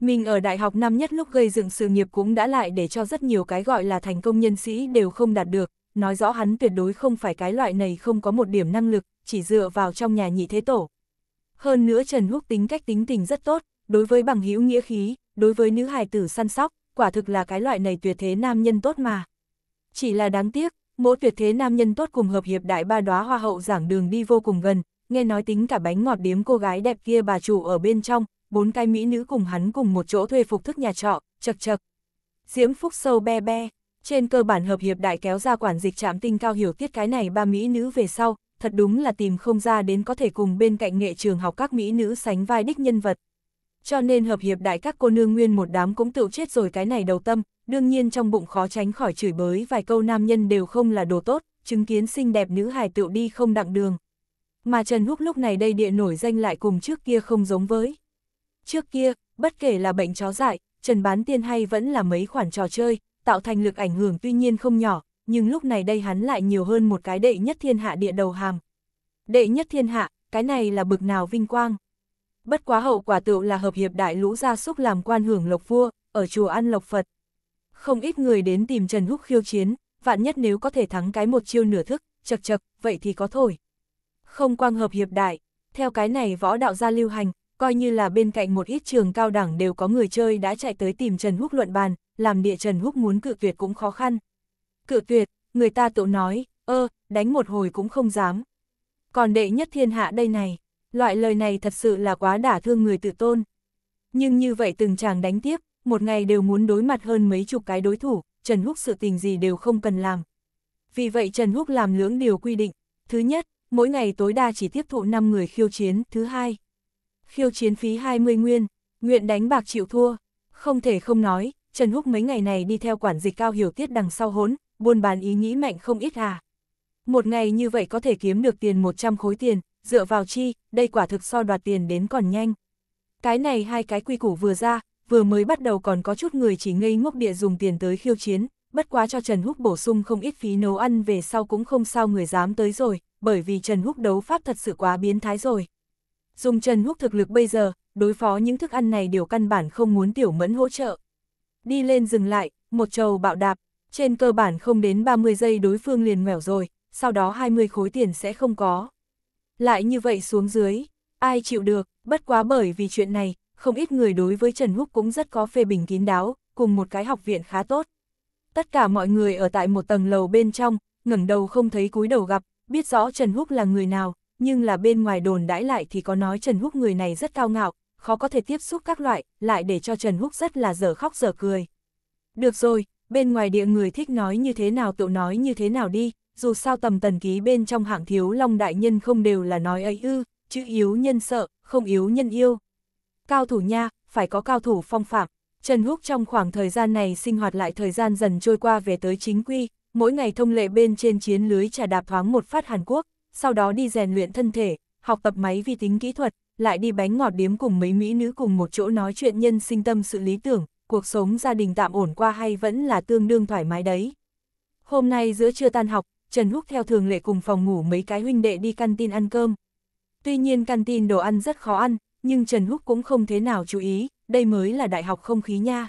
Mình ở đại học năm nhất lúc gây dựng sự nghiệp cũng đã lại để cho rất nhiều cái gọi là thành công nhân sĩ đều không đạt được, nói rõ hắn tuyệt đối không phải cái loại này không có một điểm năng lực, chỉ dựa vào trong nhà nhị thế tổ. Hơn nữa Trần Húc tính cách tính tình rất tốt, đối với bằng hữu nghĩa khí, đối với nữ hài tử săn sóc, quả thực là cái loại này tuyệt thế nam nhân tốt mà. Chỉ là đáng tiếc, mỗi tuyệt thế nam nhân tốt cùng hợp hiệp đại ba đóa hoa hậu giảng đường đi vô cùng gần, nghe nói tính cả bánh ngọt điếm cô gái đẹp kia bà chủ ở bên trong, bốn cái mỹ nữ cùng hắn cùng một chỗ thuê phục thức nhà trọ, chật chật. Diễm Phúc sâu be be, trên cơ bản hợp hiệp đại kéo ra quản dịch trạm tinh cao hiểu tiết cái này ba mỹ nữ về sau, thật đúng là tìm không ra đến có thể cùng bên cạnh nghệ trường học các mỹ nữ sánh vai đích nhân vật, cho nên hợp hiệp đại các cô nương nguyên một đám cũng tự chết rồi cái này đầu tâm, đương nhiên trong bụng khó tránh khỏi chửi bới vài câu nam nhân đều không là đồ tốt, chứng kiến xinh đẹp nữ hài tựu đi không đặng đường. Mà Trần Húc lúc này đây địa nổi danh lại cùng trước kia không giống với. Trước kia, bất kể là bệnh chó dại, Trần Bán Tiên hay vẫn là mấy khoản trò chơi, tạo thành lực ảnh hưởng tuy nhiên không nhỏ, nhưng lúc này đây hắn lại nhiều hơn một cái đệ nhất thiên hạ địa đầu hàm. Đệ nhất thiên hạ, cái này là bực nào vinh quang bất quá hậu quả tựu là hợp hiệp đại lũ gia súc làm quan hưởng lộc vua, ở chùa ăn lộc Phật. Không ít người đến tìm Trần Húc khiêu chiến, vạn nhất nếu có thể thắng cái một chiêu nửa thức, chật chật, vậy thì có thổi. Không quang hợp hiệp đại, theo cái này võ đạo gia lưu hành, coi như là bên cạnh một ít trường cao đẳng đều có người chơi đã chạy tới tìm Trần Húc luận bàn, làm địa Trần Húc muốn cự tuyệt cũng khó khăn. Cự tuyệt, người ta tự nói, ơ, đánh một hồi cũng không dám. Còn đệ nhất thiên hạ đây này, Loại lời này thật sự là quá đả thương người tự tôn. Nhưng như vậy từng chàng đánh tiếp, một ngày đều muốn đối mặt hơn mấy chục cái đối thủ, Trần Húc sự tình gì đều không cần làm. Vì vậy Trần Húc làm lưỡng điều quy định. Thứ nhất, mỗi ngày tối đa chỉ tiếp thụ 5 người khiêu chiến. Thứ hai, khiêu chiến phí 20 nguyên, nguyện đánh bạc chịu thua. Không thể không nói, Trần Húc mấy ngày này đi theo quản dịch cao hiểu tiết đằng sau hốn, buôn bán ý nghĩ mạnh không ít à. Một ngày như vậy có thể kiếm được tiền 100 khối tiền, dựa vào chi, đây quả thực so đoạt tiền đến còn nhanh. Cái này hai cái quy củ vừa ra, vừa mới bắt đầu còn có chút người chỉ ngây ngốc địa dùng tiền tới khiêu chiến, bất quá cho Trần Húc bổ sung không ít phí nấu ăn về sau cũng không sao người dám tới rồi, bởi vì Trần Húc đấu pháp thật sự quá biến thái rồi. Dùng Trần Húc thực lực bây giờ, đối phó những thức ăn này đều căn bản không muốn tiểu mẫn hỗ trợ. Đi lên dừng lại, một trầu bạo đạp, trên cơ bản không đến 30 giây đối phương liền ngoẻo rồi, sau đó 20 khối tiền sẽ không có. Lại như vậy xuống dưới, ai chịu được, bất quá bởi vì chuyện này, không ít người đối với Trần Húc cũng rất có phê bình kín đáo, cùng một cái học viện khá tốt. Tất cả mọi người ở tại một tầng lầu bên trong, ngẩng đầu không thấy cúi đầu gặp, biết rõ Trần Húc là người nào, nhưng là bên ngoài đồn đãi lại thì có nói Trần Húc người này rất cao ngạo, khó có thể tiếp xúc các loại, lại để cho Trần Húc rất là dở khóc dở cười. Được rồi, bên ngoài địa người thích nói như thế nào tự nói như thế nào đi, dù sao tầm tần ký bên trong hạng thiếu long đại nhân không đều là nói ấy ư, chữ yếu nhân sợ, không yếu nhân yêu. Cao thủ nha, phải có cao thủ phong phạm. Trần Húc trong khoảng thời gian này sinh hoạt lại thời gian dần trôi qua về tới chính quy, mỗi ngày thông lệ bên trên chiến lưới trà đạp thoáng một phát Hàn Quốc, sau đó đi rèn luyện thân thể, học tập máy vi tính kỹ thuật, lại đi bánh ngọt điếm cùng mấy mỹ nữ cùng một chỗ nói chuyện nhân sinh tâm sự lý tưởng, cuộc sống gia đình tạm ổn qua hay vẫn là tương đương thoải mái đấy. Hôm nay giữa trưa tan học, Trần Húc theo thường lệ cùng phòng ngủ mấy cái huynh đệ đi canteen ăn cơm. Tuy nhiên canteen đồ ăn rất khó ăn, nhưng Trần Húc cũng không thế nào chú ý, đây mới là đại học không khí nha.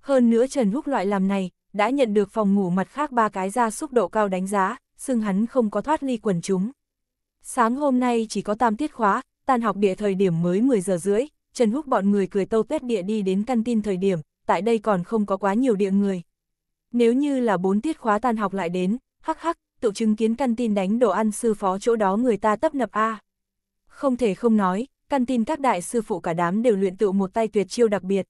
Hơn nữa Trần Húc loại làm này, đã nhận được phòng ngủ mặt khác ba cái ra xúc độ cao đánh giá, xưng hắn không có thoát ly quần chúng. Sáng hôm nay chỉ có tam tiết khóa, tan học địa thời điểm mới 10 giờ rưỡi, Trần Húc bọn người cười tâu tuyết địa đi đến căn tin thời điểm, tại đây còn không có quá nhiều địa người. Nếu như là bốn tiết khóa tan học lại đến, hắc hắc, tự chứng kiến căn tin đánh đồ ăn sư phó chỗ đó người ta tấp nập a. À. Không thể không nói, căn tin các đại sư phụ cả đám đều luyện tựu một tay tuyệt chiêu đặc biệt.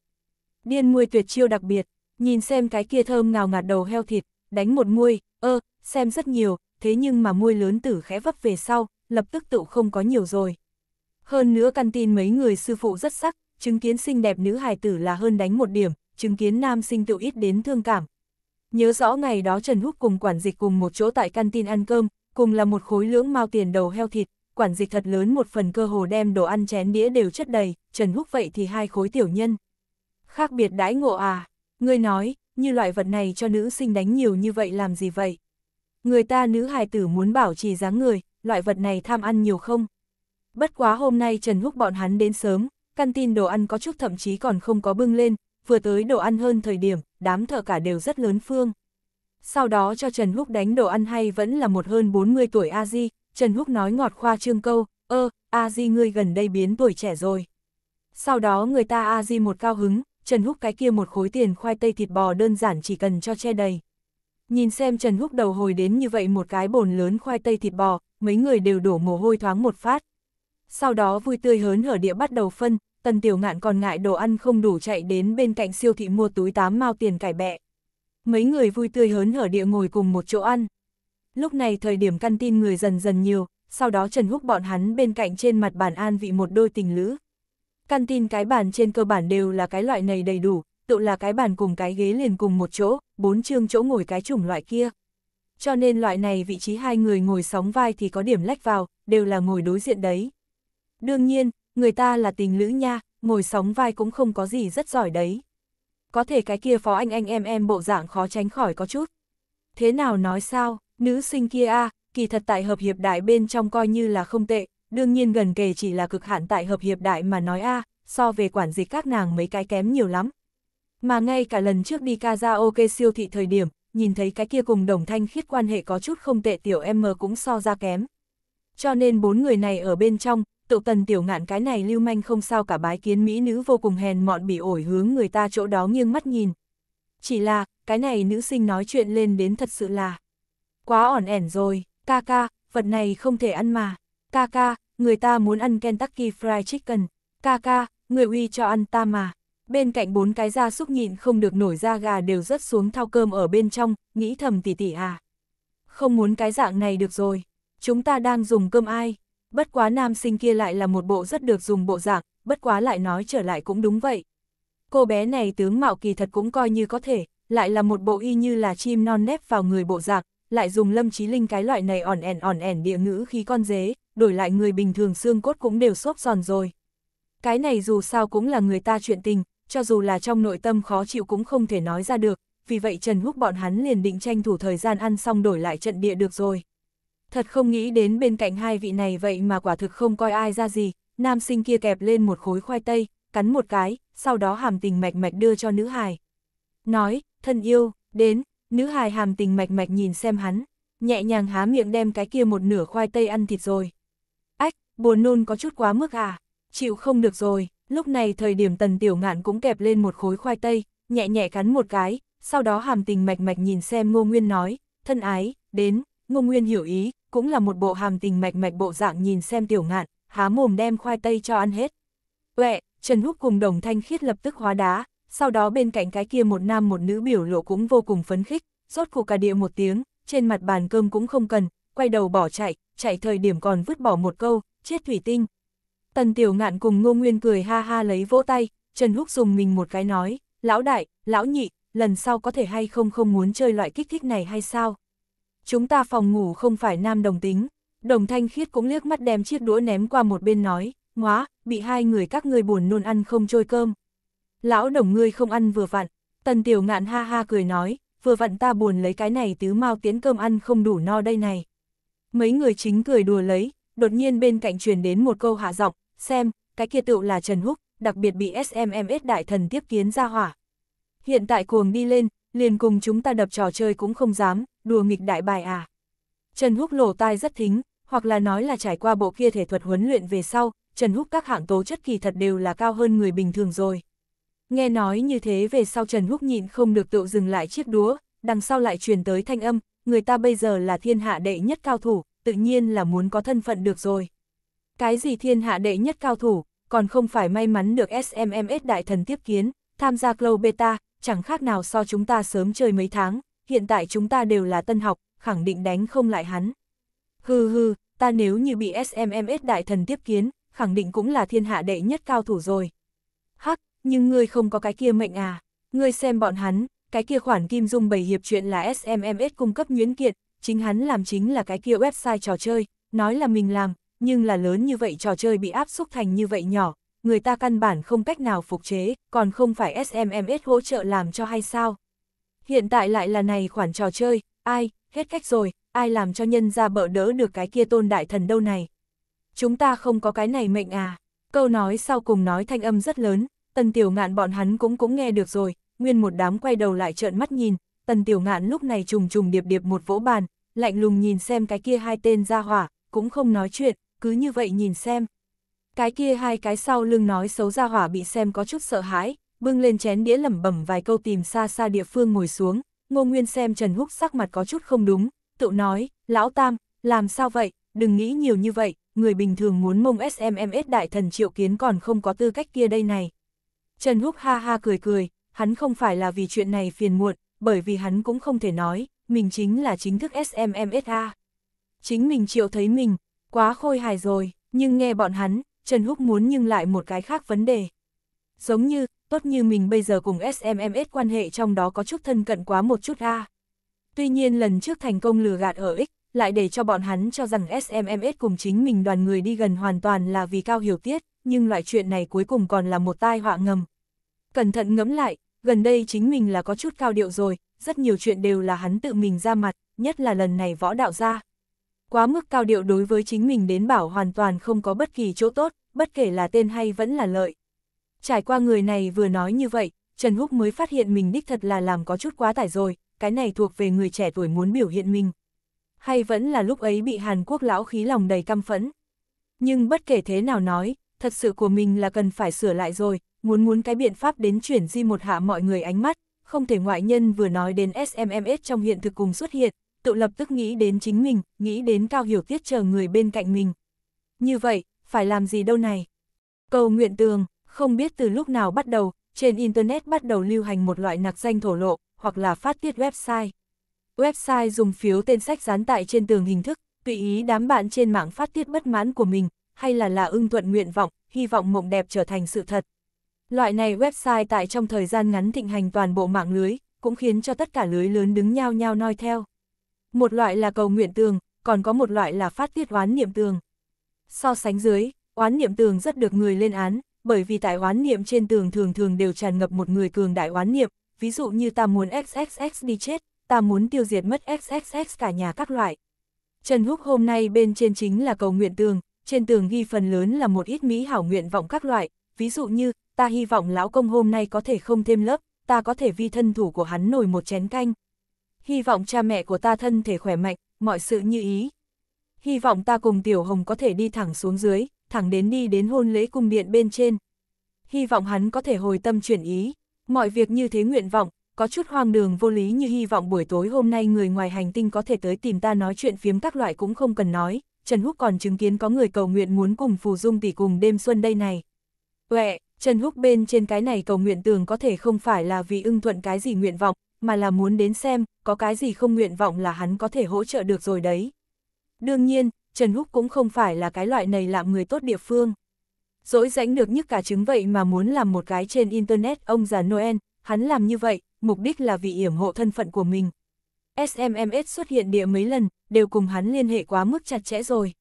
Điên muôi tuyệt chiêu đặc biệt, nhìn xem cái kia thơm ngào ngạt đầu heo thịt, đánh một muôi, ơ, xem rất nhiều, thế nhưng mà muôi lớn tử khẽ vấp về sau, lập tức tựu không có nhiều rồi. Hơn nữa căn tin mấy người sư phụ rất sắc, chứng kiến xinh đẹp nữ hài tử là hơn đánh một điểm, chứng kiến nam sinh tựu ít đến thương cảm, Nhớ rõ ngày đó Trần Húc cùng quản dịch cùng một chỗ tại căn tin ăn cơm, cùng là một khối lưỡng mao tiền đầu heo thịt, quản dịch thật lớn một phần cơ hồ đem đồ ăn chén đĩa đều chất đầy, Trần Húc vậy thì hai khối tiểu nhân. Khác biệt đãi ngộ à, ngươi nói, như loại vật này cho nữ sinh đánh nhiều như vậy làm gì vậy? Người ta nữ hài tử muốn bảo trì dáng người, loại vật này tham ăn nhiều không? Bất quá hôm nay Trần Húc bọn hắn đến sớm, căn tin đồ ăn có chút thậm chí còn không có bưng lên, vừa tới đồ ăn hơn thời điểm, đám thợ cả đều rất lớn phương. Sau đó cho Trần Húc đánh đồ ăn hay vẫn là một hơn 40 tuổi A-di, Trần Húc nói ngọt khoa trương câu, ơ, A-di ngươi gần đây biến tuổi trẻ rồi. Sau đó người ta A-di một cao hứng, Trần Húc cái kia một khối tiền khoai tây thịt bò đơn giản chỉ cần cho che đầy. Nhìn xem Trần Húc đầu hồi đến như vậy một cái bồn lớn khoai tây thịt bò, mấy người đều đổ mồ hôi thoáng một phát. Sau đó vui tươi hớn hở địa bắt đầu phân, Tần Tiểu Ngạn còn ngại đồ ăn không đủ chạy đến bên cạnh siêu thị mua túi tám mao tiền cải bẹ. Mấy người vui tươi hớn hở địa ngồi cùng một chỗ ăn. Lúc này thời điểm căn tin người dần dần nhiều, sau đó Trần Húc bọn hắn bên cạnh trên mặt bàn an vị một đôi tình lữ. Căn tin cái bàn trên cơ bản đều là cái loại này đầy đủ, tự là cái bàn cùng cái ghế liền cùng một chỗ, bốn chương chỗ ngồi cái chủng loại kia. Cho nên loại này vị trí hai người ngồi sóng vai thì có điểm lách vào, đều là ngồi đối diện đấy. Đương nhiên, người ta là tình lữ nha, ngồi sóng vai cũng không có gì rất giỏi đấy. Có thể cái kia phó anh anh em em bộ dạng khó tránh khỏi có chút. Thế nào nói sao, nữ sinh kia a kỳ thật tại hợp hiệp đại bên trong coi như là không tệ, đương nhiên gần kề chỉ là cực hạn tại hợp hiệp đại mà nói a so về quản dịch các nàng mấy cái kém nhiều lắm. Mà ngay cả lần trước đi karaoke siêu thị thời điểm, nhìn thấy cái kia cùng đồng thanh khiết quan hệ có chút không tệ tiểu em mờ cũng so ra kém. Cho nên bốn người này ở bên trong, tụ tần tiểu ngạn cái này lưu manh không sao cả bái kiến mỹ nữ vô cùng hèn mọn bị ổi hướng người ta chỗ đó nghiêng mắt nhìn. Chỉ là, cái này nữ sinh nói chuyện lên đến thật sự là quá ỏn ẻn rồi, ca ca, vật này không thể ăn mà, ca ca, người ta muốn ăn Kentucky Fried Chicken, ca ca, người uy cho ăn ta mà. Bên cạnh bốn cái da xúc nhịn không được nổi da gà đều rớt xuống thao cơm ở bên trong, nghĩ thầm tỉ tỉ à. Không muốn cái dạng này được rồi, chúng ta đang dùng cơm ai, Bất quá nam sinh kia lại là một bộ rất được dùng bộ dạng, bất quá lại nói trở lại cũng đúng vậy. Cô bé này tướng mạo kỳ thật cũng coi như có thể, lại là một bộ y như là chim non nép vào người bộ dạng, lại dùng lâm trí linh cái loại này ỏn ẻn ỏn ẻn địa ngữ khí con dế, đổi lại người bình thường xương cốt cũng đều xốp giòn rồi. Cái này dù sao cũng là người ta chuyện tình, cho dù là trong nội tâm khó chịu cũng không thể nói ra được, vì vậy Trần Húc bọn hắn liền định tranh thủ thời gian ăn xong đổi lại trận địa được rồi thật không nghĩ đến bên cạnh hai vị này vậy mà quả thực không coi ai ra gì, nam sinh kia kẹp lên một khối khoai tây, cắn một cái, sau đó hàm tình mạch mạch đưa cho nữ hài. Nói, thân yêu, đến, nữ hài hàm tình mạch mạch nhìn xem hắn, nhẹ nhàng há miệng đem cái kia một nửa khoai tây ăn thịt rồi. Ách, buồn nôn có chút quá mức à, chịu không được rồi, lúc này thời điểm tần tiểu ngạn cũng kẹp lên một khối khoai tây, nhẹ nhẹ cắn một cái, sau đó hàm tình mạch mạch nhìn xem ngô nguyên nói, thân ái, đến, Ngô Nguyên hiểu ý, cũng là một bộ hàm tình mạch mạch bộ dạng nhìn xem tiểu ngạn, há mồm đem khoai tây cho ăn hết. Uệ, Trần Húc cùng đồng thanh khiết lập tức hóa đá, sau đó bên cạnh cái kia một nam một nữ biểu lộ cũng vô cùng phấn khích, rốt cuộc cả địa một tiếng, trên mặt bàn cơm cũng không cần, quay đầu bỏ chạy, chạy thời điểm còn vứt bỏ một câu, chết thủy tinh. Tần tiểu ngạn cùng ngô nguyên cười ha ha lấy vỗ tay, Trần Húc dùng mình một cái nói, lão đại, lão nhị, lần sau có thể hay không không muốn chơi loại kích thích này hay sao? chúng ta phòng ngủ không phải nam đồng tính. Đồng thanh khiết cũng liếc mắt đem chiếc đũa ném qua một bên nói, ngóa, bị hai người các ngươi buồn nôn ăn không trôi cơm. Lão đồng ngươi không ăn vừa vặn, tần tiểu ngạn ha ha cười nói, vừa vặn ta buồn lấy cái này tứ mau tiến cơm ăn không đủ no đây này. Mấy người chính cười đùa lấy, đột nhiên bên cạnh truyền đến một câu hạ giọng, xem, cái kia tựu là Trần Húc, đặc biệt bị SMMS đại thần tiếp kiến ra hỏa. Hiện tại cuồng đi lên, liền cùng chúng ta đập trò chơi cũng không dám, đùa nghịch đại bài à. Trần Húc lổ tai rất thính, hoặc là nói là trải qua bộ kia thể thuật huấn luyện về sau, Trần Húc các hạng tố chất kỳ thật đều là cao hơn người bình thường rồi. Nghe nói như thế về sau Trần Húc nhịn không được tự dừng lại chiếc đúa, đằng sau lại truyền tới thanh âm, người ta bây giờ là thiên hạ đệ nhất cao thủ, tự nhiên là muốn có thân phận được rồi. Cái gì thiên hạ đệ nhất cao thủ, còn không phải may mắn được SMMS đại thần tiếp kiến, tham gia Glow Beta, chẳng khác nào so chúng ta sớm chơi mấy tháng, hiện tại chúng ta đều là tân học, khẳng định đánh không lại hắn. Hừ hừ, ta nếu như bị SMMS đại thần tiếp kiến, khẳng định cũng là thiên hạ đệ nhất cao thủ rồi. Hắc, nhưng ngươi không có cái kia mệnh à, ngươi xem bọn hắn, cái kia khoản kim dung bày hiệp chuyện là SMMS cung cấp nhuyễn kiện, chính hắn làm chính là cái kia website trò chơi, nói là mình làm, nhưng là lớn như vậy trò chơi bị áp xúc thành như vậy nhỏ, người ta căn bản không cách nào phục chế, còn không phải SMMS hỗ trợ làm cho hay sao. Hiện tại lại là này khoản trò chơi, ai, hết cách rồi, ai làm cho nhân ra bợ đỡ được cái kia tôn đại thần đâu này. Chúng ta không có cái này mệnh à. Câu nói sau cùng nói thanh âm rất lớn, tần tiểu ngạn bọn hắn cũng cũng nghe được rồi, nguyên một đám quay đầu lại trợn mắt nhìn, tần tiểu ngạn lúc này trùng trùng điệp điệp một vỗ bàn, lạnh lùng nhìn xem cái kia hai tên ra hỏa, cũng không nói chuyện, cứ như vậy nhìn xem. Cái kia hai cái sau lưng nói xấu ra hỏa bị xem có chút sợ hãi, bưng lên chén đĩa lẩm bẩm vài câu tìm xa xa địa phương ngồi xuống, Ngô Nguyên xem Trần Húc sắc mặt có chút không đúng, tự nói, lão tam, làm sao vậy, đừng nghĩ nhiều như vậy, người bình thường muốn mông SMMS đại thần triệu kiến còn không có tư cách kia đây này. Trần Húc ha ha cười cười, hắn không phải là vì chuyện này phiền muộn, bởi vì hắn cũng không thể nói, mình chính là chính thức SMMSA. Chính mình triệu thấy mình, quá khôi hài rồi, nhưng nghe bọn hắn, Trần Húc muốn nhưng lại một cái khác vấn đề. Giống như, tốt như mình bây giờ cùng SMMS quan hệ trong đó có chút thân cận quá một chút a. Tuy nhiên lần trước thành công lừa gạt ở X, lại để cho bọn hắn cho rằng SMMS cùng chính mình đoàn người đi gần hoàn toàn là vì cao hiểu tiết, nhưng loại chuyện này cuối cùng còn là một tai họa ngầm. Cẩn thận ngẫm lại, gần đây chính mình là có chút cao điệu rồi, rất nhiều chuyện đều là hắn tự mình ra mặt, nhất là lần này võ đạo ra, quá mức cao điệu đối với chính mình đến bảo hoàn toàn không có bất kỳ chỗ tốt, bất kể là tên hay vẫn là lợi. Trải qua người này vừa nói như vậy, Trần Húc mới phát hiện mình đích thật là làm có chút quá tải rồi, cái này thuộc về người trẻ tuổi muốn biểu hiện mình. Hay vẫn là lúc ấy bị Hàn Quốc lão khí lòng đầy căm phẫn. Nhưng bất kể thế nào nói, thật sự của mình là cần phải sửa lại rồi, muốn muốn cái biện pháp đến chuyển di một hạ mọi người ánh mắt, không thể ngoại nhân vừa nói đến SMMS trong hiện thực cùng xuất hiện, tự lập tức nghĩ đến chính mình, nghĩ đến cao hiểu tiết chờ người bên cạnh mình. Như vậy, phải làm gì đâu này? Cầu nguyện tường, không biết từ lúc nào bắt đầu, trên Internet bắt đầu lưu hành một loại nạc danh thổ lộ, hoặc là phát tiết website. Website dùng phiếu tên sách dán tại trên tường hình thức, tùy ý đám bạn trên mạng phát tiết bất mãn của mình, hay là là ưng thuận nguyện vọng, hy vọng mộng đẹp trở thành sự thật. Loại này website tại trong thời gian ngắn thịnh hành toàn bộ mạng lưới, cũng khiến cho tất cả lưới lớn đứng nhau nhau noi theo một loại là cầu nguyện tường, còn có một loại là phát tiết oán niệm tường. So sánh dưới, oán niệm tường rất được người lên án, bởi vì tại oán niệm trên tường thường thường đều tràn ngập một người cường đại oán niệm, ví dụ như ta muốn XXX đi chết, ta muốn tiêu diệt mất XXX cả nhà các loại. Trần Húc hôm nay bên trên chính là cầu nguyện tường, trên tường ghi phần lớn là một ít mỹ hảo nguyện vọng các loại, ví dụ như, ta hy vọng lão công hôm nay có thể không thêm lớp, ta có thể vi thân thủ của hắn nổi một chén canh, hy vọng cha mẹ của ta thân thể khỏe mạnh, mọi sự như ý. Hy vọng ta cùng Tiểu Hồng có thể đi thẳng xuống dưới, thẳng đến đi đến hôn lễ cung điện bên trên. Hy vọng hắn có thể hồi tâm chuyển ý, mọi việc như thế nguyện vọng, có chút hoang đường vô lý như hy vọng buổi tối hôm nay người ngoài hành tinh có thể tới tìm ta nói chuyện phiếm các loại cũng không cần nói, Trần Húc còn chứng kiến có người cầu nguyện muốn cùng Phù Dung tỷ cùng đêm xuân đây này. Uệ, Trần Húc bên trên cái này cầu nguyện tường có thể không phải là vì ưng thuận cái gì nguyện vọng, mà là muốn đến xem, có cái gì không nguyện vọng là hắn có thể hỗ trợ được rồi đấy. Đương nhiên, Trần Húc cũng không phải là cái loại này làm người tốt địa phương. Dỗi rãnh được nhức cả trứng vậy mà muốn làm một cái trên Internet ông già Noel, hắn làm như vậy, mục đích là vì yểm hộ thân phận của mình. SMMS xuất hiện địa mấy lần, đều cùng hắn liên hệ quá mức chặt chẽ rồi.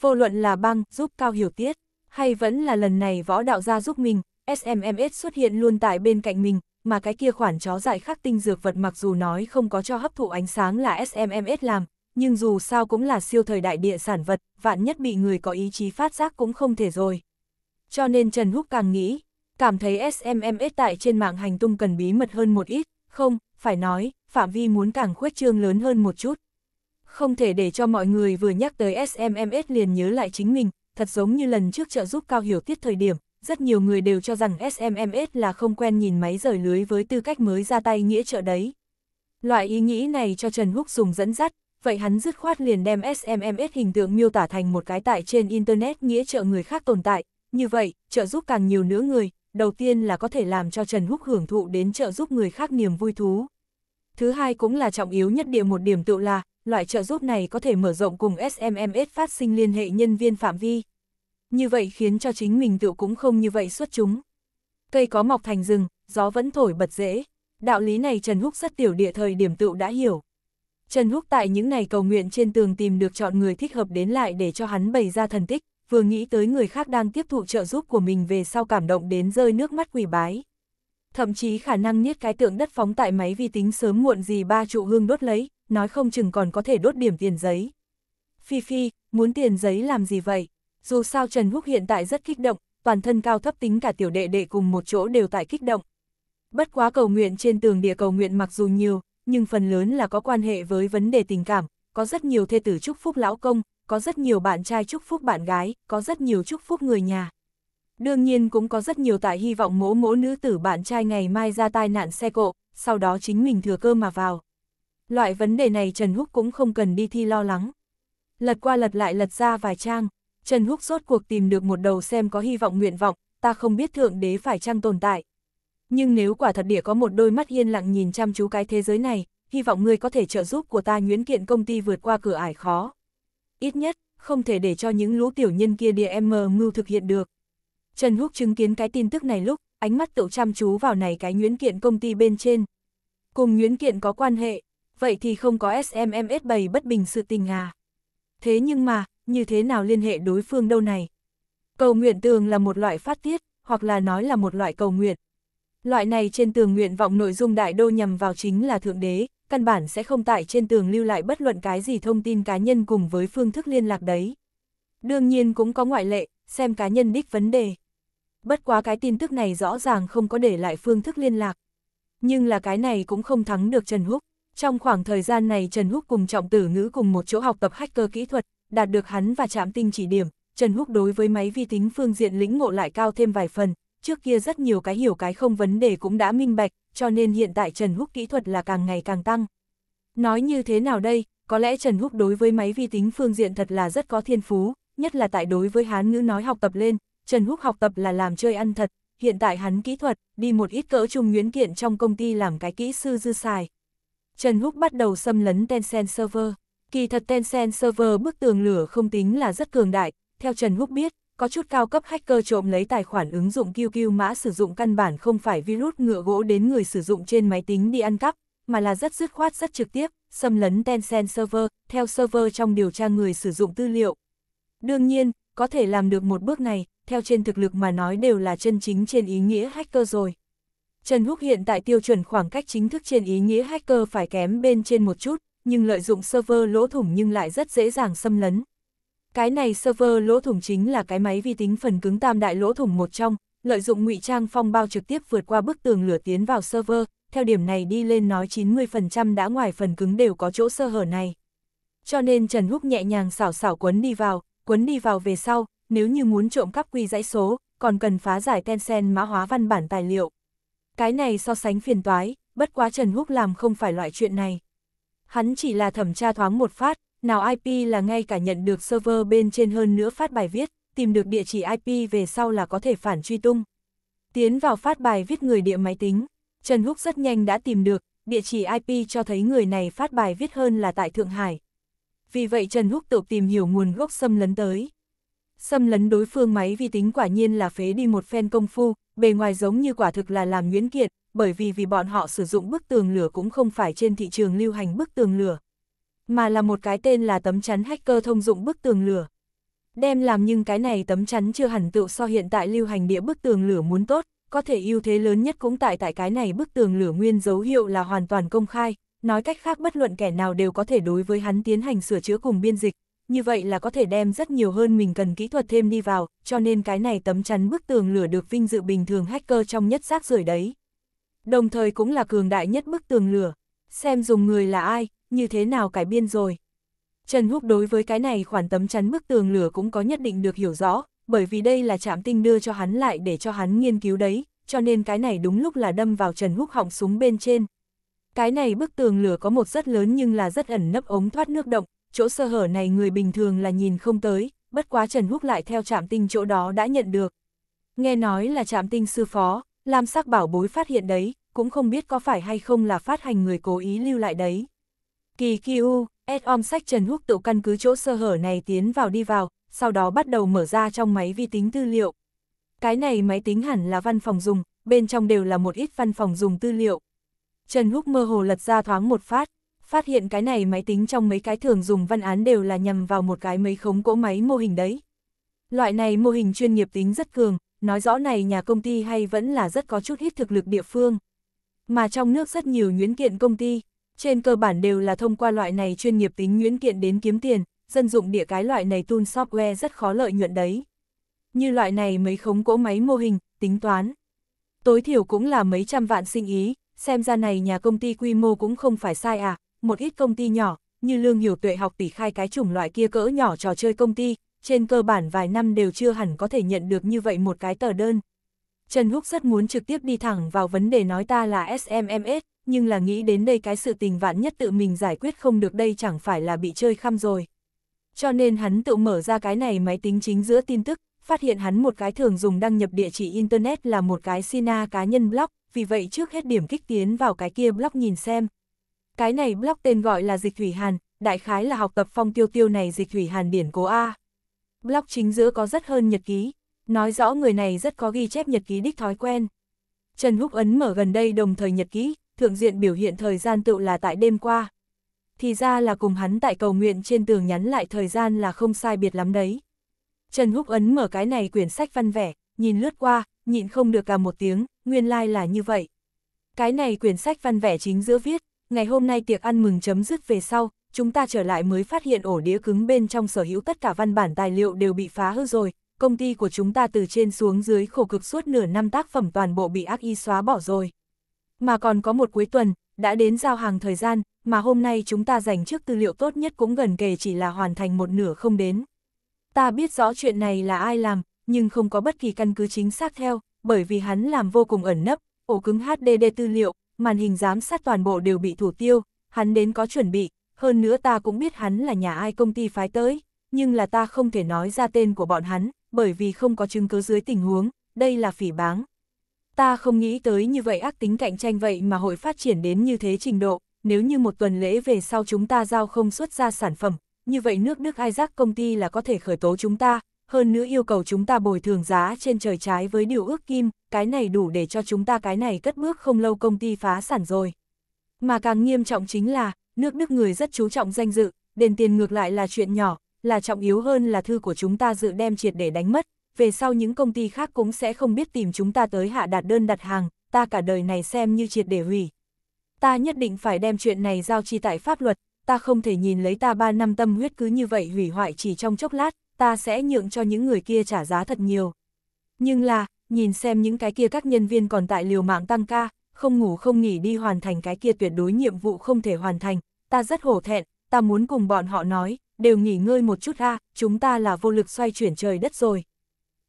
Vô luận là băng giúp Cao Hiểu Tiết, hay vẫn là lần này võ đạo gia giúp mình, SMMS xuất hiện luôn tại bên cạnh mình, mà cái kia khoản chó dại khắc tinh dược vật mặc dù nói không có cho hấp thụ ánh sáng là SMMS làm, nhưng dù sao cũng là siêu thời đại địa sản vật, vạn nhất bị người có ý chí phát giác cũng không thể rồi. Cho nên Trần Húc càng nghĩ, cảm thấy SMMS tại trên mạng hành tung cần bí mật hơn một ít, không, phải nói, phạm vi muốn càng khuếch trương lớn hơn một chút. Không thể để cho mọi người vừa nhắc tới SMMS liền nhớ lại chính mình, thật giống như lần trước trợ giúp Cao Hiểu Tiết thời điểm, rất nhiều người đều cho rằng SMMS là không quen nhìn máy rời lưới với tư cách mới ra tay nghĩa trợ đấy. Loại ý nghĩ này cho Trần Húc dùng dẫn dắt, vậy hắn dứt khoát liền đem SMMS hình tượng miêu tả thành một cái tại trên Internet nghĩa trợ người khác tồn tại, như vậy, trợ giúp càng nhiều nữa người, đầu tiên là có thể làm cho Trần Húc hưởng thụ đến trợ giúp người khác niềm vui thú. Thứ hai cũng là trọng yếu nhất địa một điểm tựu là, loại trợ giúp này có thể mở rộng cùng SMMS phát sinh liên hệ nhân viên phạm vi như vậy khiến cho chính mình tựu cũng không như vậy xuất chúng. Cây có mọc thành rừng, gió vẫn thổi bật dễ. Đạo lý này Trần Húc rất tiểu địa thời điểm tựu đã hiểu. Trần Húc tại những ngày cầu nguyện trên tường tìm được chọn người thích hợp đến lại để cho hắn bày ra thần tích, vừa nghĩ tới người khác đang tiếp thụ trợ giúp của mình về sau cảm động đến rơi nước mắt quỷ bái. Thậm chí khả năng niết cái tượng đất phóng tại máy vi tính sớm muộn gì ba trụ hương đốt lấy, nói không chừng còn có thể đốt điểm tiền giấy. Phi Phi, muốn tiền giấy làm gì vậy? Dù sao Trần Húc hiện tại rất kích động, toàn thân cao thấp tính cả tiểu đệ đệ cùng một chỗ đều tại kích động. Bất quá cầu nguyện trên tường địa cầu nguyện mặc dù nhiều, nhưng phần lớn là có quan hệ với vấn đề tình cảm, có rất nhiều thê tử chúc phúc lão công, có rất nhiều bạn trai chúc phúc bạn gái, có rất nhiều chúc phúc người nhà. Đương nhiên cũng có rất nhiều tại hy vọng mỗ mỗ nữ tử bạn trai ngày mai ra tai nạn xe cộ, sau đó chính mình thừa cơ mà vào. Loại vấn đề này Trần Húc cũng không cần đi thi lo lắng. Lật qua lật lại lật ra vài trang, Trần Húc rốt cuộc tìm được một đầu xem có hy vọng nguyện vọng, ta không biết Thượng Đế phải chăng tồn tại. Nhưng nếu quả thật địa có một đôi mắt yên lặng nhìn chăm chú cái thế giới này, hy vọng ngươi có thể trợ giúp của ta nhuyễn kiện công ty vượt qua cửa ải khó. Ít nhất, không thể để cho những lũ tiểu nhân kia địa em mờ mưu thực hiện được. Trần Húc chứng kiến cái tin tức này lúc, ánh mắt tự chăm chú vào này cái nhuyễn kiện công ty bên trên. Cùng nhuyễn kiện có quan hệ, vậy thì không có SMMS bày bất bình sự tình à. Thế nhưng mà, như thế nào liên hệ đối phương đâu này. Cầu nguyện tường là một loại phát tiết, hoặc là nói là một loại cầu nguyện. Loại này trên tường nguyện vọng nội dung đại đô nhằm vào chính là Thượng Đế, căn bản sẽ không tại trên tường lưu lại bất luận cái gì thông tin cá nhân cùng với phương thức liên lạc đấy. Đương nhiên cũng có ngoại lệ, xem cá nhân đích vấn đề. Bất quá cái tin tức này rõ ràng không có để lại phương thức liên lạc. Nhưng là cái này cũng không thắng được Trần Húc. Trong khoảng thời gian này Trần Húc cùng Trọng Tử Ngữ cùng một chỗ học tập hacker kỹ thuật, đạt được hắn và chạm tinh chỉ điểm, Trần Húc đối với máy vi tính phương diện lĩnh ngộ lại cao thêm vài phần, trước kia rất nhiều cái hiểu cái không vấn đề cũng đã minh bạch, cho nên hiện tại Trần Húc kỹ thuật là càng ngày càng tăng. Nói như thế nào đây, có lẽ Trần Húc đối với máy vi tính phương diện thật là rất có thiên phú, nhất là tại đối với hán ngữ nói học tập lên, Trần Húc học tập là làm chơi ăn thật, hiện tại hắn kỹ thuật, đi một ít cỡ chung nguyễn kiện trong công ty làm cái kỹ sư dư xài. Trần Húc bắt đầu xâm lấn Tencent Server. Kỳ thật Tencent Server bức tường lửa không tính là rất cường đại, theo Trần Húc biết, có chút cao cấp hacker trộm lấy tài khoản ứng dụng QQ mã sử dụng căn bản không phải virus ngựa gỗ đến người sử dụng trên máy tính đi ăn cắp, mà là rất dứt khoát rất trực tiếp, xâm lấn Tencent Server, theo server trong điều tra người sử dụng tư liệu. Đương nhiên, có thể làm được một bước này, theo trên thực lực mà nói đều là chân chính trên ý nghĩa hacker rồi. Trần Húc hiện tại tiêu chuẩn khoảng cách chính thức trên ý nghĩa hacker phải kém bên trên một chút, nhưng lợi dụng server lỗ thủng nhưng lại rất dễ dàng xâm lấn. Cái này server lỗ thủng chính là cái máy vi tính phần cứng tam đại lỗ thủng một trong, lợi dụng ngụy trang phong bao trực tiếp vượt qua bức tường lửa tiến vào server, theo điểm này đi lên nói 90% đã ngoài phần cứng đều có chỗ sơ hở này. Cho nên Trần Húc nhẹ nhàng xảo xảo quấn đi vào, quấn đi vào về sau, nếu như muốn trộm cắp quy dãy số, còn cần phá giải Tencent mã hóa văn bản tài liệu. Cái này so sánh phiền toái, bất quá Trần Húc làm không phải loại chuyện này hắn chỉ là thẩm tra thoáng một phát, nào IP là ngay cả nhận được server bên trên hơn nữa phát bài viết, tìm được địa chỉ IP về sau là có thể phản truy tung. Tiến vào phát bài viết người địa máy tính, Trần Húc rất nhanh đã tìm được, địa chỉ IP cho thấy người này phát bài viết hơn là tại Thượng Hải. Vì vậy Trần Húc tự tìm hiểu nguồn gốc xâm lấn tới. Xâm lấn đối phương máy vi tính quả nhiên là phế đi một phen công phu, bề ngoài giống như quả thực là làm Nguyễn Kiệt, bởi vì vì bọn họ sử dụng bức tường lửa cũng không phải trên thị trường lưu hành bức tường lửa, mà là một cái tên là tấm chắn hacker thông dụng bức tường lửa. Đem làm nhưng cái này tấm chắn chưa hẳn tựu so hiện tại lưu hành địa bức tường lửa muốn tốt, có thể ưu thế lớn nhất cũng tại tại cái này bức tường lửa nguyên dấu hiệu là hoàn toàn công khai, nói cách khác bất luận kẻ nào đều có thể đối với hắn tiến hành sửa chữa cùng biên dịch, như vậy là có thể đem rất nhiều hơn mình cần kỹ thuật thêm đi vào, cho nên cái này tấm chắn bức tường lửa được vinh dự bình thường hacker trong nhất xác rời đấy đồng thời cũng là cường đại nhất bức tường lửa, xem dùng người là ai, như thế nào cải biên rồi. Trần Húc đối với cái này khoản tấm chắn bức tường lửa cũng có nhất định được hiểu rõ, bởi vì đây là trạm tinh đưa cho hắn lại để cho hắn nghiên cứu đấy, cho nên cái này đúng lúc là đâm vào Trần Húc họng súng bên trên. Cái này bức tường lửa có một rất lớn nhưng là rất ẩn nấp ống thoát nước động, chỗ sơ hở này người bình thường là nhìn không tới, bất quá Trần Húc lại theo trạm tinh chỗ đó đã nhận được. Nghe nói là trạm tinh sư phó, Lam sắc bảo bối phát hiện đấy, cũng không biết có phải hay không là phát hành người cố ý lưu lại đấy. Kỳ Kiu, Edom sách Trần Húc tự căn cứ chỗ sơ hở này tiến vào đi vào, sau đó bắt đầu mở ra trong máy vi tính tư liệu. Cái này máy tính hẳn là văn phòng dùng, bên trong đều là một ít văn phòng dùng tư liệu. Trần Húc mơ hồ lật ra thoáng một phát, phát hiện cái này máy tính trong mấy cái thường dùng văn án đều là nhằm vào một cái mấy khống cỗ máy mô hình đấy. Loại này mô hình chuyên nghiệp tính rất cường, nói rõ này nhà công ty hay vẫn là rất có chút ít thực lực địa phương. Mà trong nước rất nhiều nhuyễn kiện công ty, trên cơ bản đều là thông qua loại này chuyên nghiệp tính nhuyễn kiện đến kiếm tiền, dân dụng địa cái loại này tool software rất khó lợi nhuận đấy. Như loại này mấy khống cỗ máy mô hình, tính toán. Tối thiểu cũng là mấy trăm vạn sinh ý, xem ra này nhà công ty quy mô cũng không phải sai à, một ít công ty nhỏ, như lương hiểu tuệ học tỷ khai cái chủng loại kia cỡ nhỏ trò chơi công ty, trên cơ bản vài năm đều chưa hẳn có thể nhận được như vậy một cái tờ đơn. Trần Húc rất muốn trực tiếp đi thẳng vào vấn đề nói ta là SMMS, nhưng là nghĩ đến đây cái sự tình vạn nhất tự mình giải quyết không được đây chẳng phải là bị chơi khăm rồi. Cho nên hắn tự mở ra cái này máy tính chính giữa tin tức, phát hiện hắn một cái thường dùng đăng nhập địa chỉ Internet là một cái Sina cá nhân blog, vì vậy trước hết điểm kích tiến vào cái kia blog nhìn xem. Cái này blog tên gọi là Dịch Thủy Hàn, đại khái là học tập phong tiêu tiêu này Dịch Thủy Hàn điển cố A. Blog chính giữa có rất hơn nhật ký, nói rõ người này rất có ghi chép nhật ký đích thói quen. Trần Húc Ấn mở gần đây đồng thời nhật ký, thượng diện biểu hiện thời gian tựu là tại đêm qua. Thì ra là cùng hắn tại cầu nguyện trên tường nhắn lại thời gian là không sai biệt lắm đấy. Trần Húc Ấn mở cái này quyển sách văn vẻ, nhìn lướt qua, nhịn không được cả một tiếng, nguyên lai like là như vậy. Cái này quyển sách văn vẻ chính giữa viết, ngày hôm nay tiệc ăn mừng chấm dứt về sau, chúng ta trở lại mới phát hiện ổ đĩa cứng bên trong sở hữu tất cả văn bản tài liệu đều bị phá hư rồi, công ty của chúng ta từ trên xuống dưới khổ cực suốt nửa năm tác phẩm toàn bộ bị ác y xóa bỏ rồi. Mà còn có một cuối tuần, đã đến giao hàng thời gian, mà hôm nay chúng ta dành trước tư liệu tốt nhất cũng gần kề chỉ là hoàn thành một nửa không đến. Ta biết rõ chuyện này là ai làm, nhưng không có bất kỳ căn cứ chính xác theo, bởi vì hắn làm vô cùng ẩn nấp, ổ cứng HDD tư liệu, màn hình giám sát toàn bộ đều bị thủ tiêu, hắn đến có chuẩn bị, hơn nữa ta cũng biết hắn là nhà ai công ty phái tới, nhưng là ta không thể nói ra tên của bọn hắn, bởi vì không có chứng cứ dưới tình huống, đây là phỉ báng. Ta không nghĩ tới như vậy ác tính cạnh tranh vậy mà hội phát triển đến như thế trình độ, nếu như một tuần lễ về sau chúng ta giao không xuất ra sản phẩm, như vậy nước Đức Isaac công ty là có thể khởi tố chúng ta, hơn nữa yêu cầu chúng ta bồi thường giá trên trời trái với điều ước kim, cái này đủ để cho chúng ta cái này cất bước không lâu công ty phá sản rồi. Mà càng nghiêm trọng chính là, nước Đức người rất chú trọng danh dự, đền tiền ngược lại là chuyện nhỏ, là trọng yếu hơn là thư của chúng ta dự đem triệt để đánh mất, về sau những công ty khác cũng sẽ không biết tìm chúng ta tới hạ đạt đơn đặt hàng, ta cả đời này xem như triệt để hủy. Ta nhất định phải đem chuyện này giao chi tại pháp luật, ta không thể nhìn lấy ta ba năm tâm huyết cứ như vậy hủy hoại chỉ trong chốc lát, ta sẽ nhượng cho những người kia trả giá thật nhiều. Nhưng là, nhìn xem những cái kia các nhân viên còn tại liều mạng tăng ca, không ngủ không nghỉ đi hoàn thành cái kia tuyệt đối nhiệm vụ không thể hoàn thành, ta rất hổ thẹn, ta muốn cùng bọn họ nói, đều nghỉ ngơi một chút ha chúng ta là vô lực xoay chuyển trời đất rồi.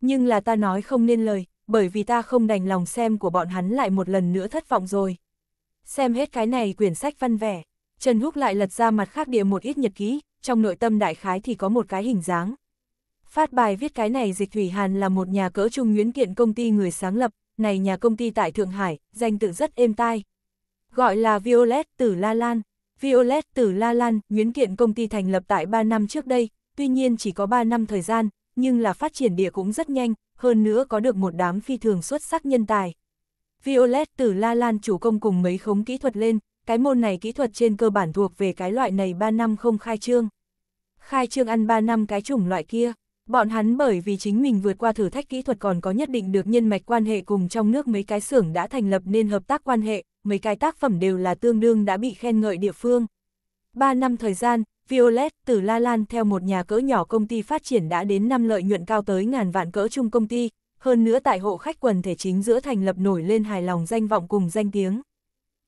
Nhưng là ta nói không nên lời, bởi vì ta không đành lòng xem của bọn hắn lại một lần nữa thất vọng rồi. Xem hết cái này quyển sách văn vẻ, Trần Húc lại lật ra mặt khác địa một ít nhật ký, trong nội tâm đại khái thì có một cái hình dáng. Phát bài viết cái này Dịch Thủy Hàn là một nhà cỡ trung nguyễn kiện công ty người sáng lập, này nhà công ty tại Thượng Hải, danh tự rất êm tai. Gọi là Violet Tử La Lan. Violet Tử La Lan, nguyễn kiện công ty thành lập tại 3 năm trước đây, tuy nhiên chỉ có 3 năm thời gian, nhưng là phát triển địa cũng rất nhanh, hơn nữa có được một đám phi thường xuất sắc nhân tài. Violet Tử La Lan chủ công cùng mấy khống kỹ thuật lên, cái môn này kỹ thuật trên cơ bản thuộc về cái loại này 3 năm không khai trương. Khai trương ăn 3 năm cái chủng loại kia. Bọn hắn bởi vì chính mình vượt qua thử thách kỹ thuật còn có nhất định được nhân mạch quan hệ cùng trong nước mấy cái xưởng đã thành lập nên hợp tác quan hệ, mấy cái tác phẩm đều là tương đương đã bị khen ngợi địa phương. Ba năm thời gian, Violet từ La Lan theo một nhà cỡ nhỏ công ty phát triển đã đến năm lợi nhuận cao tới ngàn vạn cỡ chung công ty, hơn nữa tại hộ khách quần thể chính giữa thành lập nổi lên hài lòng danh vọng cùng danh tiếng.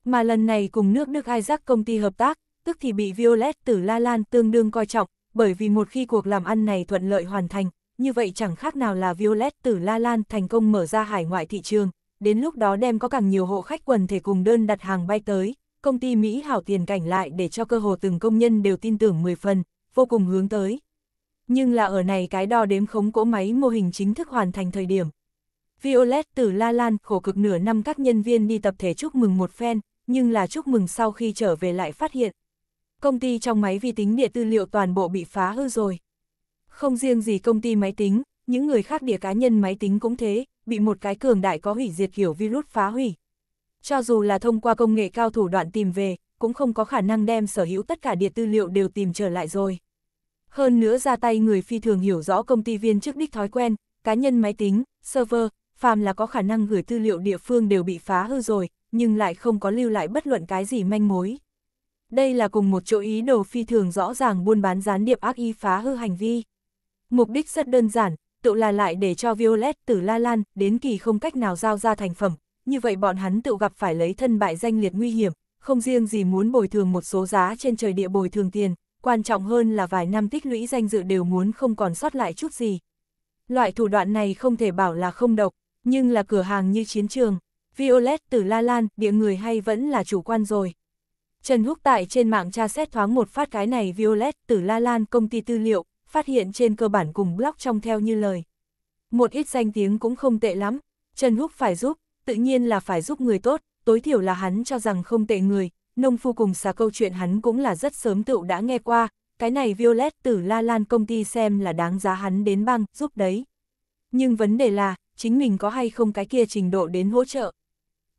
Mà lần này cùng nước Đức Isaac công ty hợp tác, tức thì bị Violet từ La Lan tương đương coi trọng, bởi vì một khi cuộc làm ăn này thuận lợi hoàn thành, như vậy chẳng khác nào là Violet từ La Lan thành công mở ra hải ngoại thị trường, đến lúc đó đem có càng nhiều hộ khách quần thể cùng đơn đặt hàng bay tới, công ty Mỹ hảo tiền cảnh lại để cho cơ hồ từng công nhân đều tin tưởng 10 phần, vô cùng hướng tới. Nhưng là ở này cái đo đếm khống cỗ máy mô hình chính thức hoàn thành thời điểm. Violet từ La Lan khổ cực nửa năm các nhân viên đi tập thể chúc mừng một phen, nhưng là chúc mừng sau khi trở về lại phát hiện, công ty trong máy vi tính địa tư liệu toàn bộ bị phá hư rồi. Không riêng gì công ty máy tính, những người khác địa cá nhân máy tính cũng thế, bị một cái cường đại có hủy diệt kiểu virus phá hủy. Cho dù là thông qua công nghệ cao thủ đoạn tìm về, cũng không có khả năng đem sở hữu tất cả địa tư liệu đều tìm trở lại rồi. Hơn nữa ra tay người phi thường hiểu rõ công ty viên chức đích thói quen, cá nhân máy tính, server, phàm là có khả năng gửi tư liệu địa phương đều bị phá hư rồi, nhưng lại không có lưu lại bất luận cái gì manh mối. Đây là cùng một chỗ ý đồ phi thường rõ ràng buôn bán gián điệp ác ý phá hư hành vi. Mục đích rất đơn giản, tự là lại để cho Violet từ La Lan đến kỳ không cách nào giao ra thành phẩm, như vậy bọn hắn tự gặp phải lấy thân bại danh liệt nguy hiểm, không riêng gì muốn bồi thường một số giá trên trời địa bồi thường tiền, quan trọng hơn là vài năm tích lũy danh dự đều muốn không còn sót lại chút gì. Loại thủ đoạn này không thể bảo là không độc, nhưng là cửa hàng như chiến trường, Violet từ La Lan, địa người hay vẫn là chủ quan rồi. Trần Húc tại trên mạng tra xét thoáng một phát cái này Violet từ La Lan công ty tư liệu, phát hiện trên cơ bản cùng blog trong theo như lời. Một ít danh tiếng cũng không tệ lắm, Trần Húc phải giúp, tự nhiên là phải giúp người tốt, tối thiểu là hắn cho rằng không tệ người, nông phu cùng xà câu chuyện hắn cũng là rất sớm tựu đã nghe qua, cái này Violet từ La Lan công ty xem là đáng giá hắn đến băng giúp đấy. Nhưng vấn đề là, chính mình có hay không cái kia trình độ đến hỗ trợ.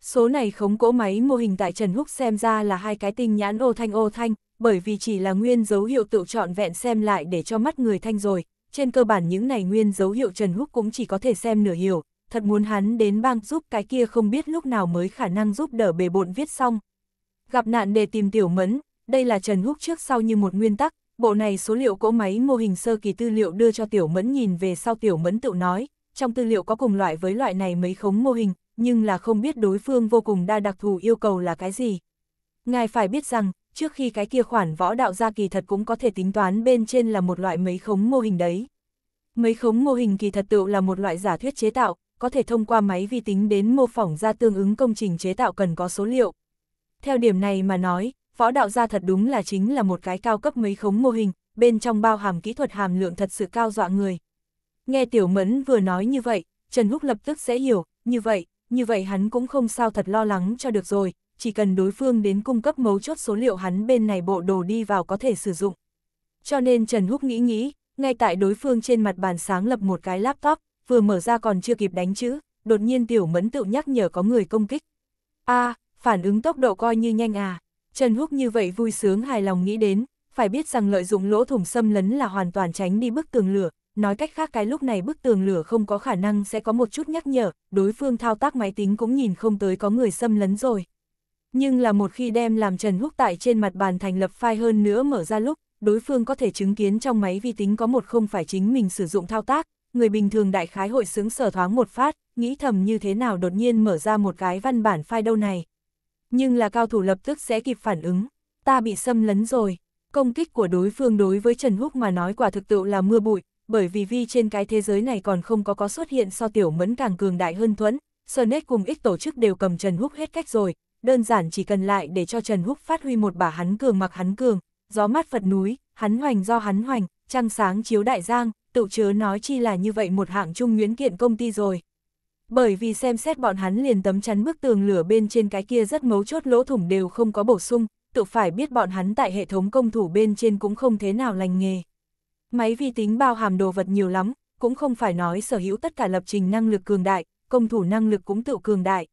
Số này khống cỗ máy mô hình tại Trần Húc xem ra là hai cái tinh nhãn ô thanh ô thanh, bởi vì chỉ là nguyên dấu hiệu tự chọn vẹn xem lại để cho mắt người thanh rồi, trên cơ bản những này nguyên dấu hiệu Trần Húc cũng chỉ có thể xem nửa hiểu, thật muốn hắn đến bang giúp cái kia không biết lúc nào mới khả năng giúp đỡ bề bộn viết xong. Gặp nạn để tìm tiểu mẫn, đây là Trần Húc trước sau như một nguyên tắc, bộ này số liệu cỗ máy mô hình sơ kỳ tư liệu đưa cho tiểu mẫn nhìn về sau tiểu mẫn tự nói, trong tư liệu có cùng loại với loại này mấy khống mô hình, nhưng là không biết đối phương vô cùng đa đặc thù yêu cầu là cái gì. Ngài phải biết rằng, trước khi cái kia khoản võ đạo gia kỳ thật cũng có thể tính toán bên trên là một loại mấy khống mô hình đấy. Mấy khống mô hình kỳ thật tự là một loại giả thuyết chế tạo, có thể thông qua máy vi tính đến mô phỏng ra tương ứng công trình chế tạo cần có số liệu. Theo điểm này mà nói, võ đạo gia thật đúng là chính là một cái cao cấp mấy khống mô hình, bên trong bao hàm kỹ thuật hàm lượng thật sự cao dọa người. Nghe Tiểu Mẫn vừa nói như vậy, Trần Húc lập tức sẽ hiểu, như vậy, như vậy hắn cũng không sao thật lo lắng cho được rồi, chỉ cần đối phương đến cung cấp mấu chốt số liệu hắn bên này bộ đồ đi vào có thể sử dụng. Cho nên Trần Húc nghĩ nghĩ, ngay tại đối phương trên mặt bàn sáng lập một cái laptop, vừa mở ra còn chưa kịp đánh chữ, đột nhiên tiểu mẫn tự nhắc nhở có người công kích. a phản ứng tốc độ coi như nhanh à. Trần Húc như vậy vui sướng hài lòng nghĩ đến, phải biết rằng lợi dụng lỗ thủng xâm lấn là hoàn toàn tránh đi bức tường lửa, nói cách khác cái lúc này bức tường lửa không có khả năng sẽ có một chút nhắc nhở, đối phương thao tác máy tính cũng nhìn không tới có người xâm lấn rồi. Nhưng là một khi đem làm Trần Húc tại trên mặt bàn thành lập file hơn nữa mở ra lúc, đối phương có thể chứng kiến trong máy vi tính có một không phải chính mình sử dụng thao tác, người bình thường đại khái hội xứng sở thoáng một phát, nghĩ thầm như thế nào đột nhiên mở ra một cái văn bản file đâu này. Nhưng là cao thủ lập tức sẽ kịp phản ứng, ta bị xâm lấn rồi. Công kích của đối phương đối với Trần Húc mà nói quả thực tự là mưa bụi, bởi vì vi trên cái thế giới này còn không có có xuất hiện so tiểu mẫn càng cường đại hơn thuẫn, Snet cùng ít tổ chức đều cầm Trần Húc hết cách rồi, đơn giản chỉ cần lại để cho Trần Húc phát huy một bả hắn cường mặc hắn cường, gió mát Phật núi, hắn hoành do hắn hoành, trăng sáng chiếu đại giang, tự chớ nói chi là như vậy một hạng trung nguyễn kiện công ty rồi. Bởi vì xem xét bọn hắn liền tấm chắn bức tường lửa bên trên cái kia rất mấu chốt lỗ thủng đều không có bổ sung, tự phải biết bọn hắn tại hệ thống công thủ bên trên cũng không thế nào lành nghề. Máy vi tính bao hàm đồ vật nhiều lắm, cũng không phải nói sở hữu tất cả lập trình năng lực cường đại, công thủ năng lực cũng tự cường đại.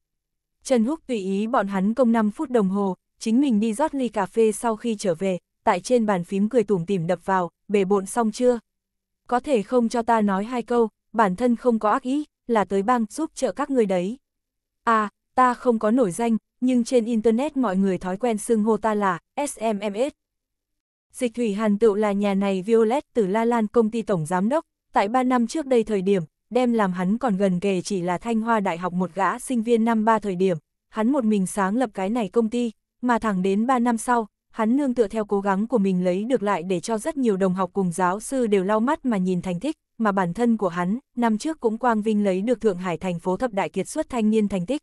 Trần Húc tùy ý bọn hắn công 5 phút đồng hồ, chính mình đi rót ly cà phê sau khi trở về, tại trên bàn phím cười tủm tỉm đập vào, bề bộn xong chưa? Có thể không cho ta nói hai câu, bản thân không có ác ý, là tới bang giúp trợ các người đấy. À, ta không có nổi danh, nhưng trên Internet mọi người thói quen xưng hô ta là SMMS, Dịch Thủy Hàn tựu là nhà này Violet từ La Lan công ty tổng giám đốc, tại 3 năm trước đây thời điểm, đem làm hắn còn gần kề chỉ là Thanh Hoa Đại học một gã sinh viên năm ba thời điểm, hắn một mình sáng lập cái này công ty, mà thẳng đến 3 năm sau, hắn nương tựa theo cố gắng của mình lấy được lại để cho rất nhiều đồng học cùng giáo sư đều lau mắt mà nhìn thành tích, mà bản thân của hắn, năm trước cũng quang vinh lấy được Thượng Hải thành phố thập đại kiệt xuất thanh niên thành tích.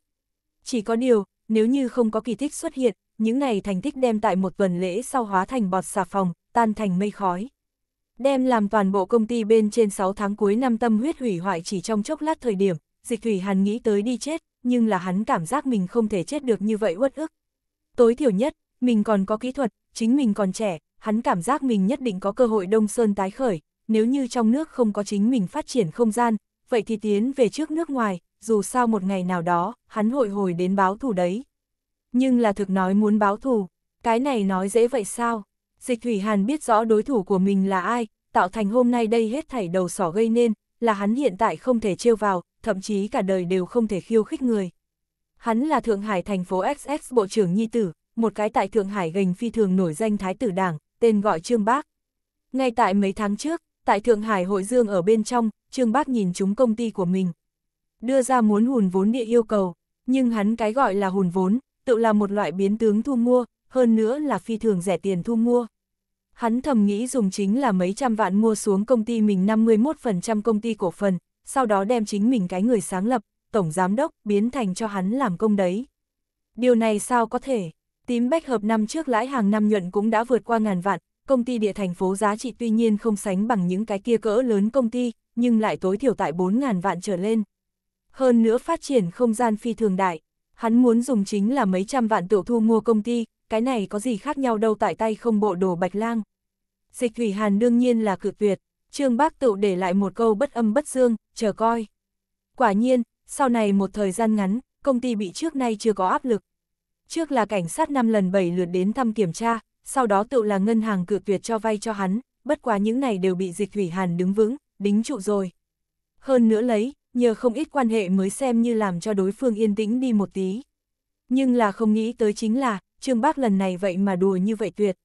Chỉ có điều, nếu như không có kỳ tích xuất hiện, những này thành tích đem tại một tuần lễ sau hóa thành bọt xà phòng, tan thành mây khói. Đem làm toàn bộ công ty bên trên 6 tháng cuối năm tâm huyết hủy hoại chỉ trong chốc lát thời điểm, dịch thủy hàn nghĩ tới đi chết, nhưng là hắn cảm giác mình không thể chết được như vậy uất ức. Tối thiểu nhất, mình còn có kỹ thuật, chính mình còn trẻ, hắn cảm giác mình nhất định có cơ hội đông sơn tái khởi, nếu như trong nước không có chính mình phát triển không gian, vậy thì tiến về trước nước ngoài, dù sao một ngày nào đó, hắn hội hồi đến báo thù đấy nhưng là thực nói muốn báo thù, cái này nói dễ vậy sao? Dịch Thủy Hàn biết rõ đối thủ của mình là ai, tạo thành hôm nay đây hết thảy đầu sỏ gây nên, là hắn hiện tại không thể trêu vào, thậm chí cả đời đều không thể khiêu khích người. Hắn là Thượng Hải thành phố XX Bộ trưởng Nhi Tử, một cái tại Thượng Hải gành phi thường nổi danh Thái tử Đảng, tên gọi Trương Bác. Ngay tại mấy tháng trước, tại Thượng Hải hội dương ở bên trong, Trương Bác nhìn chúng công ty của mình. Đưa ra muốn hùn vốn địa yêu cầu, nhưng hắn cái gọi là hùn vốn, tự là một loại biến tướng thu mua, hơn nữa là phi thường rẻ tiền thu mua. Hắn thầm nghĩ dùng chính là mấy trăm vạn mua xuống công ty mình 51% công ty cổ phần, sau đó đem chính mình cái người sáng lập, tổng giám đốc biến thành cho hắn làm công đấy. Điều này sao có thể? Tím bách hợp năm trước lãi hàng năm nhuận cũng đã vượt qua ngàn vạn, công ty địa thành phố giá trị tuy nhiên không sánh bằng những cái kia cỡ lớn công ty, nhưng lại tối thiểu tại 4.000 vạn trở lên. Hơn nữa phát triển không gian phi thường đại, hắn muốn dùng chính là mấy trăm vạn tiểu thu mua công ty, cái này có gì khác nhau đâu tại tay không bộ đồ bạch lang. Dịch Thủy Hàn đương nhiên là cự tuyệt, Trương Bác tự để lại một câu bất âm bất dương, chờ coi. Quả nhiên, sau này một thời gian ngắn, công ty bị trước nay chưa có áp lực. Trước là cảnh sát 5 lần 7 lượt đến thăm kiểm tra, sau đó tự là ngân hàng cự tuyệt cho vay cho hắn, bất quá những này đều bị Dịch Thủy Hàn đứng vững, đính trụ rồi. Hơn nữa lấy, nhờ không ít quan hệ mới xem như làm cho đối phương yên tĩnh đi một tí. Nhưng là không nghĩ tới chính là, Trương Bác lần này vậy mà đùa như vậy tuyệt.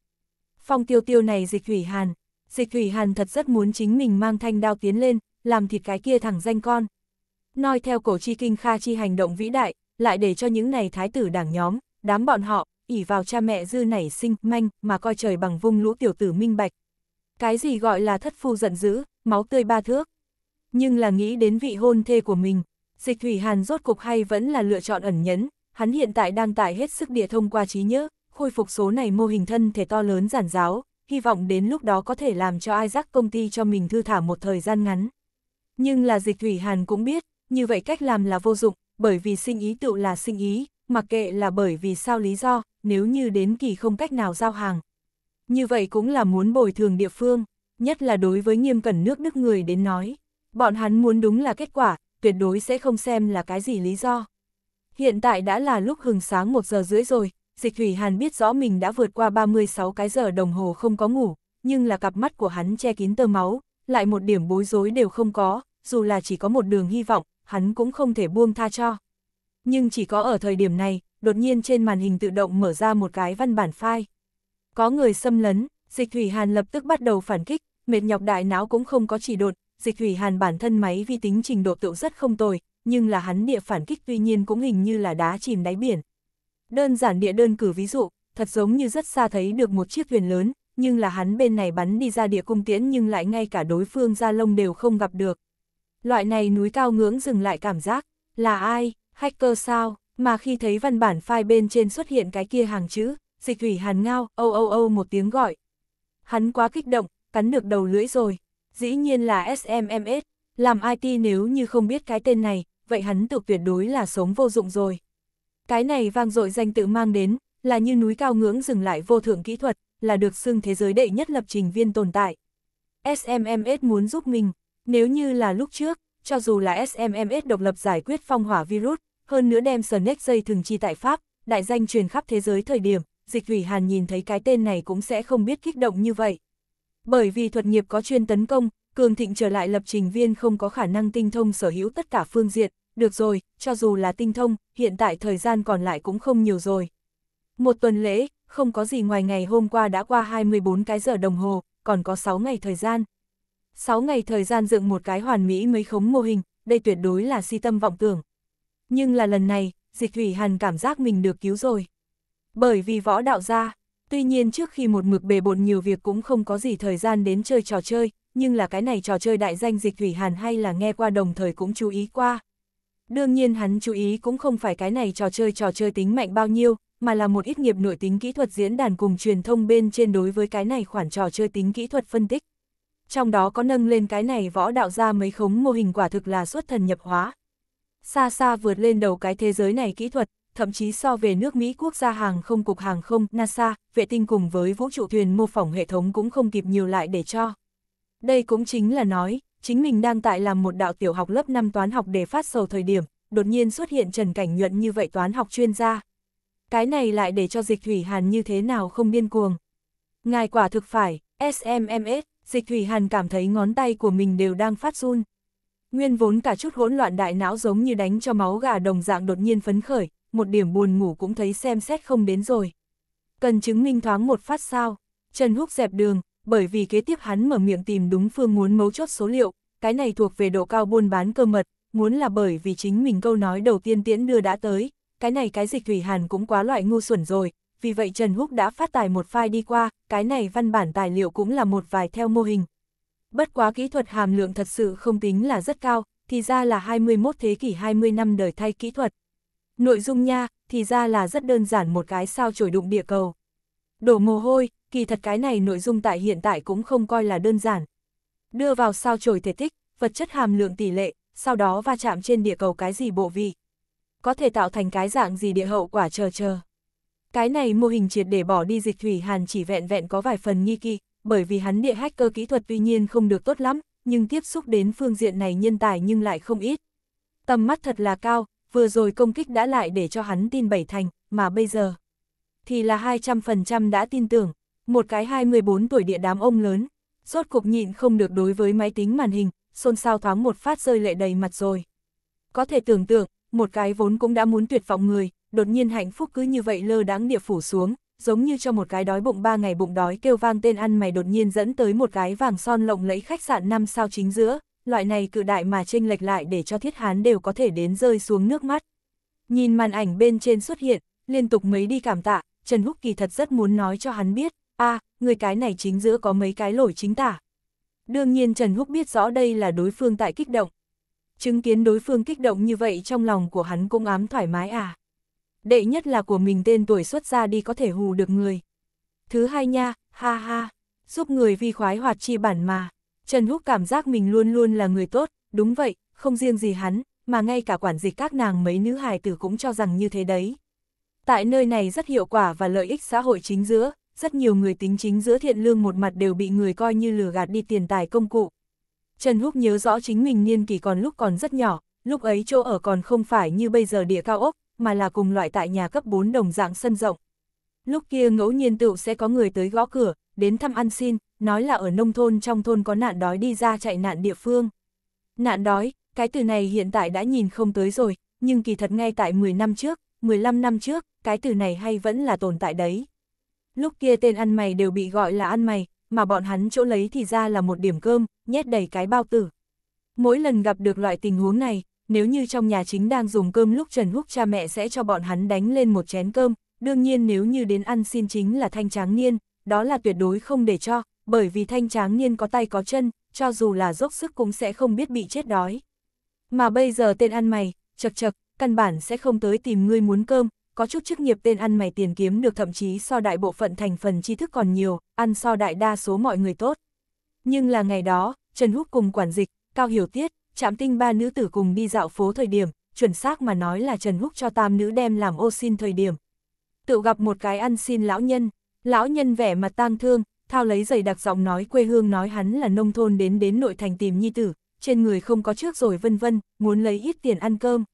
Phong tiêu tiêu này dịch thủy hàn, dịch thủy hàn thật rất muốn chính mình mang thanh đao tiến lên, làm thịt cái kia thẳng danh con. Nói theo cổ chi kinh kha chi hành động vĩ đại, lại để cho những này thái tử đảng nhóm, đám bọn họ, ỉ vào cha mẹ dư nảy sinh, manh, mà coi trời bằng vung lũ tiểu tử minh bạch. Cái gì gọi là thất phu giận dữ, máu tươi ba thước nhưng là nghĩ đến vị hôn thê của mình, dịch thủy hàn rốt cục hay vẫn là lựa chọn ẩn nhẫn, hắn hiện tại đang tải hết sức địa thông qua trí nhớ, khôi phục số này mô hình thân thể to lớn giản giáo, hy vọng đến lúc đó có thể làm cho Isaac công ty cho mình thư thả một thời gian ngắn. Nhưng là dịch thủy hàn cũng biết, như vậy cách làm là vô dụng, bởi vì sinh ý tự là sinh ý, mặc kệ là bởi vì sao lý do, nếu như đến kỳ không cách nào giao hàng. Như vậy cũng là muốn bồi thường địa phương, nhất là đối với nghiêm cẩn nước Đức người đến nói. Bọn hắn muốn đúng là kết quả, tuyệt đối sẽ không xem là cái gì lý do. Hiện tại đã là lúc hừng sáng 1 giờ rưỡi rồi, dịch thủy hàn biết rõ mình đã vượt qua 36 cái giờ đồng hồ không có ngủ, nhưng là cặp mắt của hắn che kín tơ máu, lại một điểm bối rối đều không có, dù là chỉ có một đường hy vọng, hắn cũng không thể buông tha cho. Nhưng chỉ có ở thời điểm này, đột nhiên trên màn hình tự động mở ra một cái văn bản file. Có người xâm lấn, dịch thủy hàn lập tức bắt đầu phản kích, mệt nhọc đại não cũng không có chỉ đột, dịch thủy hàn bản thân máy vi tính trình độ tựu rất không tồi, nhưng là hắn địa phản kích tuy nhiên cũng hình như là đá chìm đáy biển. Đơn giản địa đơn cử ví dụ, thật giống như rất xa thấy được một chiếc thuyền lớn, nhưng là hắn bên này bắn đi ra địa cung tiễn nhưng lại ngay cả đối phương ra lông đều không gặp được. Loại này núi cao ngưỡng dừng lại cảm giác, là ai, hacker sao, mà khi thấy văn bản file bên trên xuất hiện cái kia hàng chữ, dịch thủy hàn ngao, ô ô ô một tiếng gọi. Hắn quá kích động, cắn được đầu lưỡi rồi dĩ nhiên là SMMS, làm IT nếu như không biết cái tên này, vậy hắn tự tuyệt đối là sống vô dụng rồi. Cái này vang dội danh tự mang đến, là như núi cao ngưỡng dừng lại vô thượng kỹ thuật, là được xưng thế giới đệ nhất lập trình viên tồn tại. SMMS muốn giúp mình, nếu như là lúc trước, cho dù là SMMS độc lập giải quyết phong hỏa virus, hơn nữa đem Snex dây thường chi tại Pháp, đại danh truyền khắp thế giới thời điểm, dịch thủy hàn nhìn thấy cái tên này cũng sẽ không biết kích động như vậy. Bởi vì thuật nghiệp có chuyên tấn công, Cường Thịnh trở lại lập trình viên không có khả năng tinh thông sở hữu tất cả phương diện, được rồi, cho dù là tinh thông, hiện tại thời gian còn lại cũng không nhiều rồi. Một tuần lễ, không có gì ngoài ngày hôm qua đã qua 24 cái giờ đồng hồ, còn có 6 ngày thời gian. 6 ngày thời gian dựng một cái hoàn mỹ mấy khống mô hình, đây tuyệt đối là si tâm vọng tưởng. Nhưng là lần này, Dịch Thủy Hàn cảm giác mình được cứu rồi. Bởi vì võ đạo gia, Tuy nhiên trước khi một mực bề bộn nhiều việc cũng không có gì thời gian đến chơi trò chơi, nhưng là cái này trò chơi đại danh dịch thủy hàn hay là nghe qua đồng thời cũng chú ý qua. Đương nhiên hắn chú ý cũng không phải cái này trò chơi trò chơi tính mạnh bao nhiêu, mà là một ít nghiệp nội tính kỹ thuật diễn đàn cùng truyền thông bên trên đối với cái này khoản trò chơi tính kỹ thuật phân tích. Trong đó có nâng lên cái này võ đạo ra mấy khống mô hình quả thực là xuất thần nhập hóa. Xa xa vượt lên đầu cái thế giới này kỹ thuật, thậm chí so về nước Mỹ quốc gia hàng không cục hàng không NASA, vệ tinh cùng với vũ trụ thuyền mô phỏng hệ thống cũng không kịp nhiều lại để cho. Đây cũng chính là nói, chính mình đang tại làm một đạo tiểu học lớp 5 toán học để phát sầu thời điểm, đột nhiên xuất hiện Trần Cảnh Nhuận như vậy toán học chuyên gia. Cái này lại để cho dịch thủy hàn như thế nào không điên cuồng. Ngài quả thực phải, SMMS, dịch thủy hàn cảm thấy ngón tay của mình đều đang phát run. Nguyên vốn cả chút hỗn loạn đại não giống như đánh cho máu gà đồng dạng đột nhiên phấn khởi, một điểm buồn ngủ cũng thấy xem xét không đến rồi. Cần chứng minh thoáng một phát sao, Trần Húc dẹp đường, bởi vì kế tiếp hắn mở miệng tìm đúng phương muốn mấu chốt số liệu, cái này thuộc về độ cao buôn bán cơ mật, muốn là bởi vì chính mình câu nói đầu tiên tiễn đưa đã tới, cái này cái dịch thủy hàn cũng quá loại ngu xuẩn rồi, vì vậy Trần Húc đã phát tài một file đi qua, cái này văn bản tài liệu cũng là một vài theo mô hình. Bất quá kỹ thuật hàm lượng thật sự không tính là rất cao, thì ra là 21 thế kỷ 20 năm đời thay kỹ thuật, Nội dung nha, thì ra là rất đơn giản một cái sao chổi đụng địa cầu. Đổ mồ hôi, kỳ thật cái này nội dung tại hiện tại cũng không coi là đơn giản. Đưa vào sao chổi thể tích, vật chất hàm lượng tỷ lệ, sau đó va chạm trên địa cầu cái gì bộ vị. Có thể tạo thành cái dạng gì địa hậu quả chờ chờ. Cái này mô hình triệt để bỏ đi dịch thủy hàn chỉ vẹn vẹn có vài phần nghi kỳ bởi vì hắn địa hacker kỹ thuật tuy nhiên không được tốt lắm, nhưng tiếp xúc đến phương diện này nhân tài nhưng lại không ít. Tầm mắt thật là cao, vừa rồi công kích đã lại để cho hắn tin bảy thành, mà bây giờ thì là 200% đã tin tưởng, một cái 24 tuổi địa đám ông lớn, rốt cục nhịn không được đối với máy tính màn hình, xôn xao thoáng một phát rơi lệ đầy mặt rồi. Có thể tưởng tượng, một cái vốn cũng đã muốn tuyệt vọng người, đột nhiên hạnh phúc cứ như vậy lơ đáng địa phủ xuống, giống như cho một cái đói bụng ba ngày bụng đói kêu vang tên ăn mày đột nhiên dẫn tới một cái vàng son lộng lẫy khách sạn năm sao chính giữa, loại này cự đại mà chênh lệch lại để cho thiết hán đều có thể đến rơi xuống nước mắt. Nhìn màn ảnh bên trên xuất hiện, liên tục mấy đi cảm tạ, Trần Húc kỳ thật rất muốn nói cho hắn biết, a người cái này chính giữa có mấy cái lỗi chính tả. Đương nhiên Trần Húc biết rõ đây là đối phương tại kích động. Chứng kiến đối phương kích động như vậy trong lòng của hắn cũng ám thoải mái à. Đệ nhất là của mình tên tuổi xuất ra đi có thể hù được người. Thứ hai nha, ha ha, giúp người vi khoái hoạt chi bản mà. Trần Húc cảm giác mình luôn luôn là người tốt, đúng vậy, không riêng gì hắn, mà ngay cả quản dịch các nàng mấy nữ hài tử cũng cho rằng như thế đấy. Tại nơi này rất hiệu quả và lợi ích xã hội chính giữa, rất nhiều người tính chính giữa thiện lương một mặt đều bị người coi như lừa gạt đi tiền tài công cụ. Trần Húc nhớ rõ chính mình niên kỳ còn lúc còn rất nhỏ, lúc ấy chỗ ở còn không phải như bây giờ địa cao ốc, mà là cùng loại tại nhà cấp 4 đồng dạng sân rộng. Lúc kia ngẫu nhiên tựu sẽ có người tới gõ cửa, đến thăm ăn xin, nói là ở nông thôn trong thôn có nạn đói đi ra chạy nạn địa phương. Nạn đói, cái từ này hiện tại đã nhìn không tới rồi, nhưng kỳ thật ngay tại 10 năm trước, 15 năm trước, cái từ này hay vẫn là tồn tại đấy. Lúc kia tên ăn mày đều bị gọi là ăn mày, mà bọn hắn chỗ lấy thì ra là một điểm cơm, nhét đầy cái bao tử. Mỗi lần gặp được loại tình huống này, nếu như trong nhà chính đang dùng cơm lúc Trần Húc cha mẹ sẽ cho bọn hắn đánh lên một chén cơm, đương nhiên nếu như đến ăn xin chính là thanh tráng niên, đó là tuyệt đối không để cho, bởi vì thanh tráng niên có tay có chân, cho dù là dốc sức cũng sẽ không biết bị chết đói. Mà bây giờ tên ăn mày, chật chật, căn bản sẽ không tới tìm ngươi muốn cơm, có chút chức nghiệp tên ăn mày tiền kiếm được thậm chí so đại bộ phận thành phần tri thức còn nhiều, ăn so đại đa số mọi người tốt. Nhưng là ngày đó, Trần Húc cùng quản dịch, Cao Hiểu Tiết, Trạm Tinh ba nữ tử cùng đi dạo phố thời điểm, chuẩn xác mà nói là Trần Húc cho tam nữ đem làm ô xin thời điểm, tự gặp một cái ăn xin lão nhân, lão nhân vẻ mặt tang thương, thao lấy giày đặc giọng nói quê hương nói hắn là nông thôn đến đến nội thành tìm nhi tử, trên người không có trước rồi vân vân, muốn lấy ít tiền ăn cơm.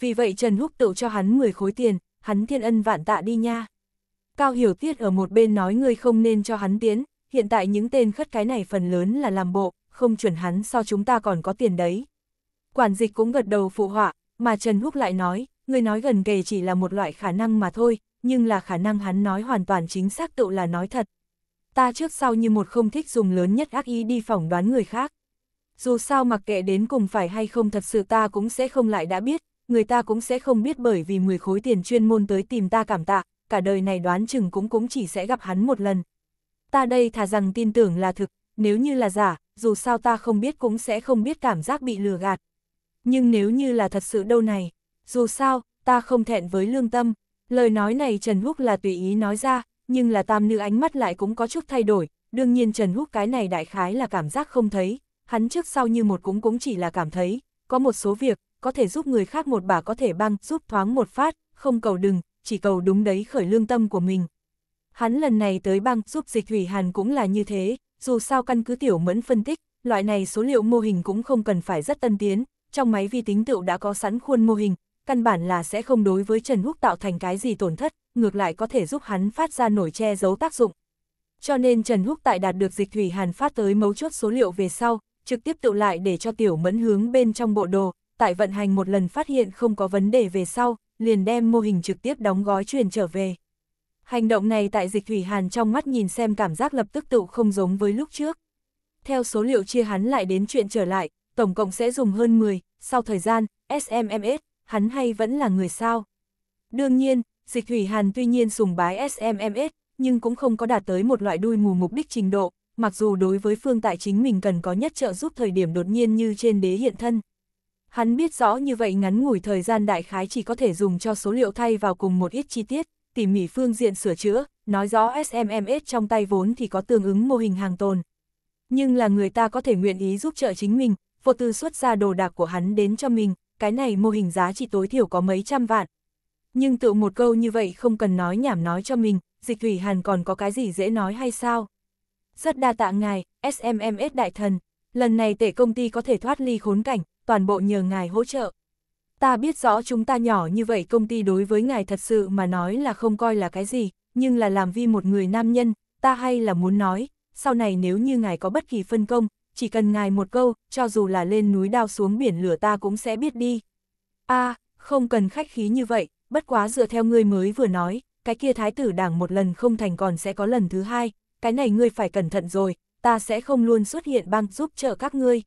Vì vậy Trần Húc tự cho hắn 10 khối tiền, hắn thiên ân vạn tạ đi nha. Cao Hiểu Tiết ở một bên nói ngươi không nên cho hắn tiến, hiện tại những tên khất cái này phần lớn là làm bộ, không chuẩn hắn so chúng ta còn có tiền đấy. Quản dịch cũng gật đầu phụ họa, mà Trần Húc lại nói, ngươi nói gần kề chỉ là một loại khả năng mà thôi, nhưng là khả năng hắn nói hoàn toàn chính xác tự là nói thật. Ta trước sau như một không thích dùng lớn nhất ác ý đi phỏng đoán người khác. Dù sao mặc kệ đến cùng phải hay không thật sự ta cũng sẽ không lại đã biết, người ta cũng sẽ không biết bởi vì 10 khối tiền chuyên môn tới tìm ta cảm tạ, cả đời này đoán chừng cũng cũng chỉ sẽ gặp hắn một lần. Ta đây thà rằng tin tưởng là thực, nếu như là giả, dù sao ta không biết cũng sẽ không biết cảm giác bị lừa gạt. Nhưng nếu như là thật sự đâu này, dù sao, ta không thẹn với lương tâm, Lời nói này Trần Húc là tùy ý nói ra, nhưng là tam nữ ánh mắt lại cũng có chút thay đổi, đương nhiên Trần Húc cái này đại khái là cảm giác không thấy, hắn trước sau như một cũng cũng chỉ là cảm thấy, có một số việc, có thể giúp người khác một bà có thể băng, giúp thoáng một phát, không cầu đừng, chỉ cầu đúng đấy khởi lương tâm của mình. Hắn lần này tới băng giúp dịch thủy hàn cũng là như thế, dù sao căn cứ tiểu mẫn phân tích, loại này số liệu mô hình cũng không cần phải rất tân tiến, trong máy vi tính tựu đã có sẵn khuôn mô hình, căn bản là sẽ không đối với Trần Húc tạo thành cái gì tổn thất, ngược lại có thể giúp hắn phát ra nổi che giấu tác dụng. Cho nên Trần Húc tại đạt được dịch thủy hàn phát tới mấu chốt số liệu về sau, trực tiếp tự lại để cho tiểu mẫn hướng bên trong bộ đồ, tại vận hành một lần phát hiện không có vấn đề về sau, liền đem mô hình trực tiếp đóng gói truyền trở về. Hành động này tại dịch thủy hàn trong mắt nhìn xem cảm giác lập tức tự không giống với lúc trước. Theo số liệu chia hắn lại đến chuyện trở lại, tổng cộng sẽ dùng hơn 10, sau thời gian, SMMS hắn hay vẫn là người sao? Đương nhiên, dịch thủy hàn tuy nhiên sùng bái SMMS, nhưng cũng không có đạt tới một loại đuôi mù mục đích trình độ, mặc dù đối với phương tại chính mình cần có nhất trợ giúp thời điểm đột nhiên như trên đế hiện thân. Hắn biết rõ như vậy ngắn ngủi thời gian đại khái chỉ có thể dùng cho số liệu thay vào cùng một ít chi tiết, tỉ mỉ phương diện sửa chữa, nói rõ SMMS trong tay vốn thì có tương ứng mô hình hàng tồn. Nhưng là người ta có thể nguyện ý giúp trợ chính mình, vô tư xuất ra đồ đạc của hắn đến cho mình, cái này mô hình giá trị tối thiểu có mấy trăm vạn. Nhưng tự một câu như vậy không cần nói nhảm nói cho mình, dịch thủy hàn còn có cái gì dễ nói hay sao? Rất đa tạ ngài, SMMS đại thần, lần này tể công ty có thể thoát ly khốn cảnh, toàn bộ nhờ ngài hỗ trợ. Ta biết rõ chúng ta nhỏ như vậy công ty đối với ngài thật sự mà nói là không coi là cái gì, nhưng là làm vi một người nam nhân, ta hay là muốn nói, sau này nếu như ngài có bất kỳ phân công, chỉ cần ngài một câu, cho dù là lên núi đao xuống biển lửa ta cũng sẽ biết đi. a à, không cần khách khí như vậy, bất quá dựa theo ngươi mới vừa nói, cái kia thái tử đảng một lần không thành còn sẽ có lần thứ hai, cái này ngươi phải cẩn thận rồi, ta sẽ không luôn xuất hiện băng giúp trợ các ngươi.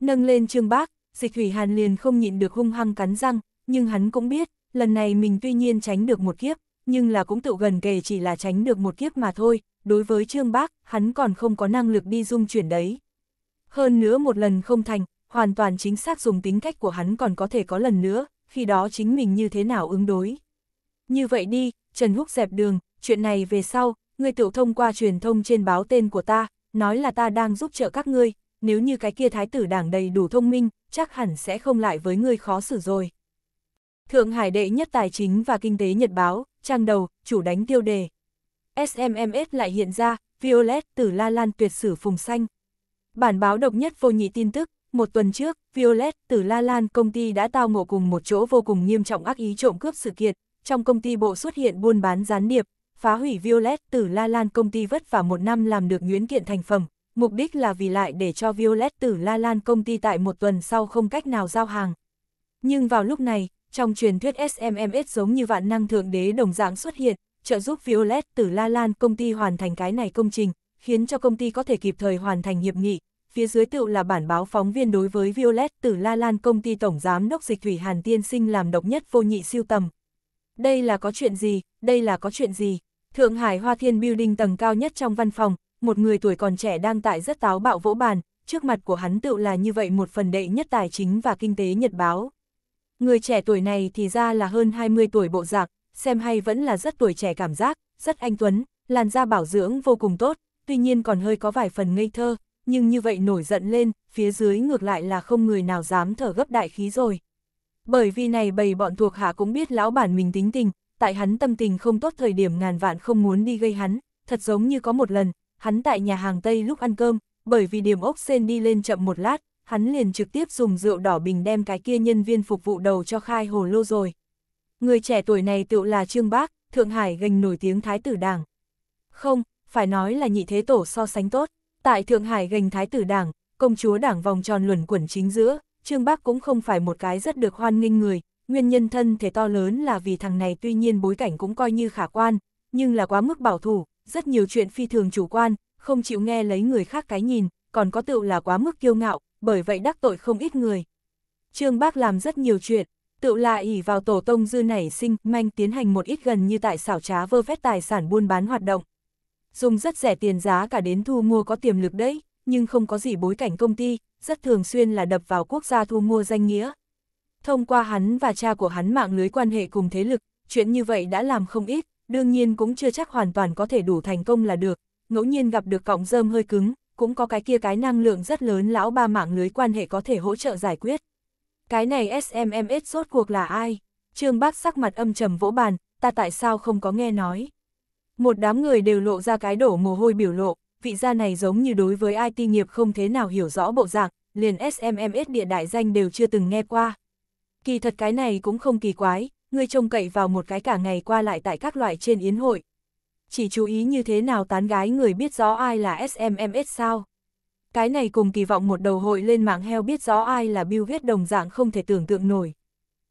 Nâng lên trương bác, dịch thủy hàn liền không nhịn được hung hăng cắn răng, nhưng hắn cũng biết, lần này mình tuy nhiên tránh được một kiếp, nhưng là cũng tự gần kề chỉ là tránh được một kiếp mà thôi, đối với trương bác, hắn còn không có năng lực đi dung chuyển đấy. Hơn nữa một lần không thành, hoàn toàn chính xác dùng tính cách của hắn còn có thể có lần nữa, khi đó chính mình như thế nào ứng đối. Như vậy đi, Trần Húc dẹp đường, chuyện này về sau, ngươi tiểu thông qua truyền thông trên báo tên của ta, nói là ta đang giúp trợ các ngươi, nếu như cái kia thái tử đảng đầy đủ thông minh, chắc hẳn sẽ không lại với ngươi khó xử rồi. Thượng Hải đệ nhất tài chính và kinh tế Nhật báo, trang đầu, chủ đánh tiêu đề. SMMS lại hiện ra, Violet từ la lan tuyệt sử phùng xanh. Bản báo độc nhất vô nhị tin tức, một tuần trước, Violet, từ La Lan công ty đã tao ngộ cùng một chỗ vô cùng nghiêm trọng ác ý trộm cướp sự kiện, trong công ty bộ xuất hiện buôn bán gián điệp, phá hủy Violet, từ La Lan công ty vất vả một năm làm được Nguyễn kiện thành phẩm, mục đích là vì lại để cho Violet, từ La Lan công ty tại một tuần sau không cách nào giao hàng. Nhưng vào lúc này, trong truyền thuyết SMMS giống như vạn năng thượng đế đồng dạng xuất hiện, trợ giúp Violet, từ La Lan công ty hoàn thành cái này công trình, khiến cho công ty có thể kịp thời hoàn thành hiệp nghị. Phía dưới tựu là bản báo phóng viên đối với Violet từ La Lan công ty tổng giám đốc dịch thủy Hàn Tiên Sinh làm độc nhất vô nhị siêu tầm. Đây là có chuyện gì, đây là có chuyện gì. Thượng Hải Hoa Thiên Building tầng cao nhất trong văn phòng, một người tuổi còn trẻ đang tại rất táo bạo vỗ bàn, trước mặt của hắn tựu là như vậy một phần đệ nhất tài chính và kinh tế nhật báo. Người trẻ tuổi này thì ra là hơn 20 tuổi bộ dạng, xem hay vẫn là rất tuổi trẻ cảm giác, rất anh tuấn, làn da bảo dưỡng vô cùng tốt, tuy nhiên còn hơi có vài phần ngây thơ, nhưng như vậy nổi giận lên, phía dưới ngược lại là không người nào dám thở gấp đại khí rồi. Bởi vì này bầy bọn thuộc hạ cũng biết lão bản mình tính tình, tại hắn tâm tình không tốt thời điểm ngàn vạn không muốn đi gây hắn, thật giống như có một lần, hắn tại nhà hàng Tây lúc ăn cơm, bởi vì điểm ốc sen đi lên chậm một lát, hắn liền trực tiếp dùng rượu đỏ bình đem cái kia nhân viên phục vụ đầu cho khai hồ lô rồi. Người trẻ tuổi này tựu là Trương Bác, Thượng Hải gành nổi tiếng Thái tử Đảng. Không, phải nói là nhị thế tổ so sánh tốt. Tại Thượng Hải gành thái tử đảng, công chúa đảng vòng tròn luẩn quẩn chính giữa, Trương Bác cũng không phải một cái rất được hoan nghênh người, nguyên nhân thân thể to lớn là vì thằng này tuy nhiên bối cảnh cũng coi như khả quan, nhưng là quá mức bảo thủ, rất nhiều chuyện phi thường chủ quan, không chịu nghe lấy người khác cái nhìn, còn có tựu là quá mức kiêu ngạo, bởi vậy đắc tội không ít người. Trương Bác làm rất nhiều chuyện, tựu là ỉ vào tổ tông dư nảy sinh, manh tiến hành một ít gần như tại xảo trá vơ vét tài sản buôn bán hoạt động, dùng rất rẻ tiền giá cả đến thu mua có tiềm lực đấy, nhưng không có gì bối cảnh công ty, rất thường xuyên là đập vào quốc gia thu mua danh nghĩa. Thông qua hắn và cha của hắn mạng lưới quan hệ cùng thế lực, chuyện như vậy đã làm không ít, đương nhiên cũng chưa chắc hoàn toàn có thể đủ thành công là được, ngẫu nhiên gặp được cọng rơm hơi cứng, cũng có cái kia cái năng lượng rất lớn lão ba mạng lưới quan hệ có thể hỗ trợ giải quyết. Cái này SMMS rốt cuộc là ai? Trương Bác sắc mặt âm trầm vỗ bàn, ta tại sao không có nghe nói? Một đám người đều lộ ra cái đổ mồ hôi biểu lộ, vị gia này giống như đối với IT nghiệp không thế nào hiểu rõ bộ dạng, liền SMMS địa đại danh đều chưa từng nghe qua. Kỳ thật cái này cũng không kỳ quái, người trông cậy vào một cái cả ngày qua lại tại các loại trên yến hội. Chỉ chú ý như thế nào tán gái người biết rõ ai là SMMS sao. Cái này cùng kỳ vọng một đầu hội lên mạng heo biết rõ ai là Bill viết đồng dạng không thể tưởng tượng nổi.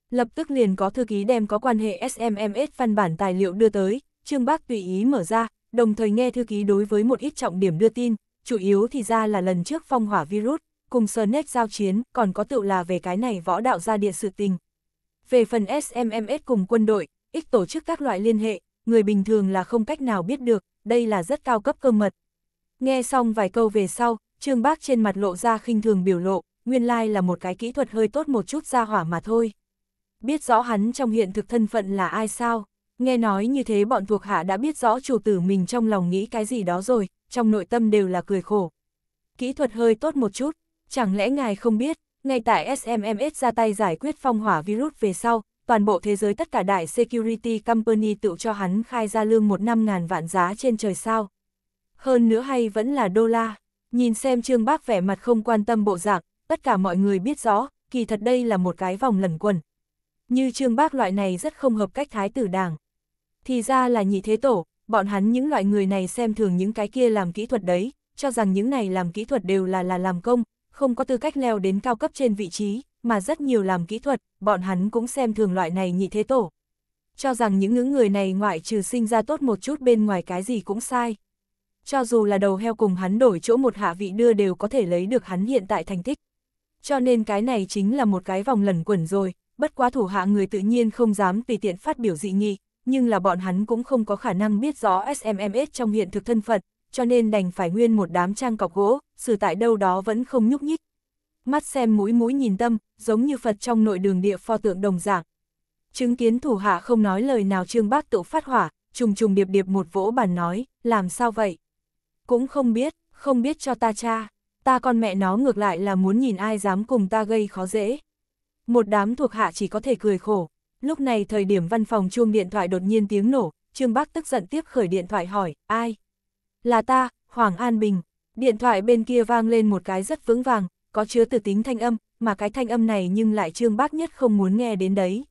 Lập tức liền có thư ký đem có quan hệ SMMS văn bản tài liệu đưa tới, Trương Bác tùy ý mở ra, đồng thời nghe thư ký đối với một ít trọng điểm đưa tin, chủ yếu thì ra là lần trước phong hỏa virus, cùng Sernec giao chiến, còn có tựu là về cái này võ đạo gia địa sự tình. Về phần SMMS cùng quân đội, ít tổ chức các loại liên hệ, người bình thường là không cách nào biết được, đây là rất cao cấp cơ mật. Nghe xong vài câu về sau, Trương Bác trên mặt lộ ra khinh thường biểu lộ, nguyên lai like là một cái kỹ thuật hơi tốt một chút ra hỏa mà thôi. Biết rõ hắn trong hiện thực thân phận là ai sao? Nghe nói như thế bọn thuộc hạ đã biết rõ chủ tử mình trong lòng nghĩ cái gì đó rồi, trong nội tâm đều là cười khổ. Kỹ thuật hơi tốt một chút, chẳng lẽ ngài không biết, ngay tại SMMS ra tay giải quyết phong hỏa virus về sau, toàn bộ thế giới tất cả đại security company tự cho hắn khai ra lương một năm ngàn vạn giá trên trời sao. Hơn nữa hay vẫn là đô la, nhìn xem trương bác vẻ mặt không quan tâm bộ dạng, tất cả mọi người biết rõ, kỳ thật đây là một cái vòng lẩn quẩn Như trương bác loại này rất không hợp cách thái tử đảng. Thì ra là nhị thế tổ, bọn hắn những loại người này xem thường những cái kia làm kỹ thuật đấy, cho rằng những này làm kỹ thuật đều là là làm công, không có tư cách leo đến cao cấp trên vị trí, mà rất nhiều làm kỹ thuật, bọn hắn cũng xem thường loại này nhị thế tổ. Cho rằng những ngưỡng người này ngoại trừ sinh ra tốt một chút bên ngoài cái gì cũng sai. Cho dù là đầu heo cùng hắn đổi chỗ một hạ vị đưa đều có thể lấy được hắn hiện tại thành tích. Cho nên cái này chính là một cái vòng lẩn quẩn rồi, bất quá thủ hạ người tự nhiên không dám tùy tiện phát biểu dị nghị, nhưng là bọn hắn cũng không có khả năng biết rõ SMMS trong hiện thực thân phận, cho nên đành phải nguyên một đám trang cọc gỗ, xử tại đâu đó vẫn không nhúc nhích. Mắt xem mũi mũi nhìn tâm, giống như Phật trong nội đường địa pho tượng đồng dạng. Chứng kiến thủ hạ không nói lời nào trương bác tự phát hỏa, trùng trùng điệp điệp một vỗ bàn nói, làm sao vậy? Cũng không biết, không biết cho ta cha, ta con mẹ nó ngược lại là muốn nhìn ai dám cùng ta gây khó dễ. Một đám thuộc hạ chỉ có thể cười khổ. Lúc này thời điểm văn phòng chuông điện thoại đột nhiên tiếng nổ, Trương Bắc tức giận tiếp khởi điện thoại hỏi, ai? Là ta, Hoàng An Bình. Điện thoại bên kia vang lên một cái rất vững vàng, có chứa từ tính thanh âm, mà cái thanh âm này nhưng lại Trương Bắc nhất không muốn nghe đến đấy.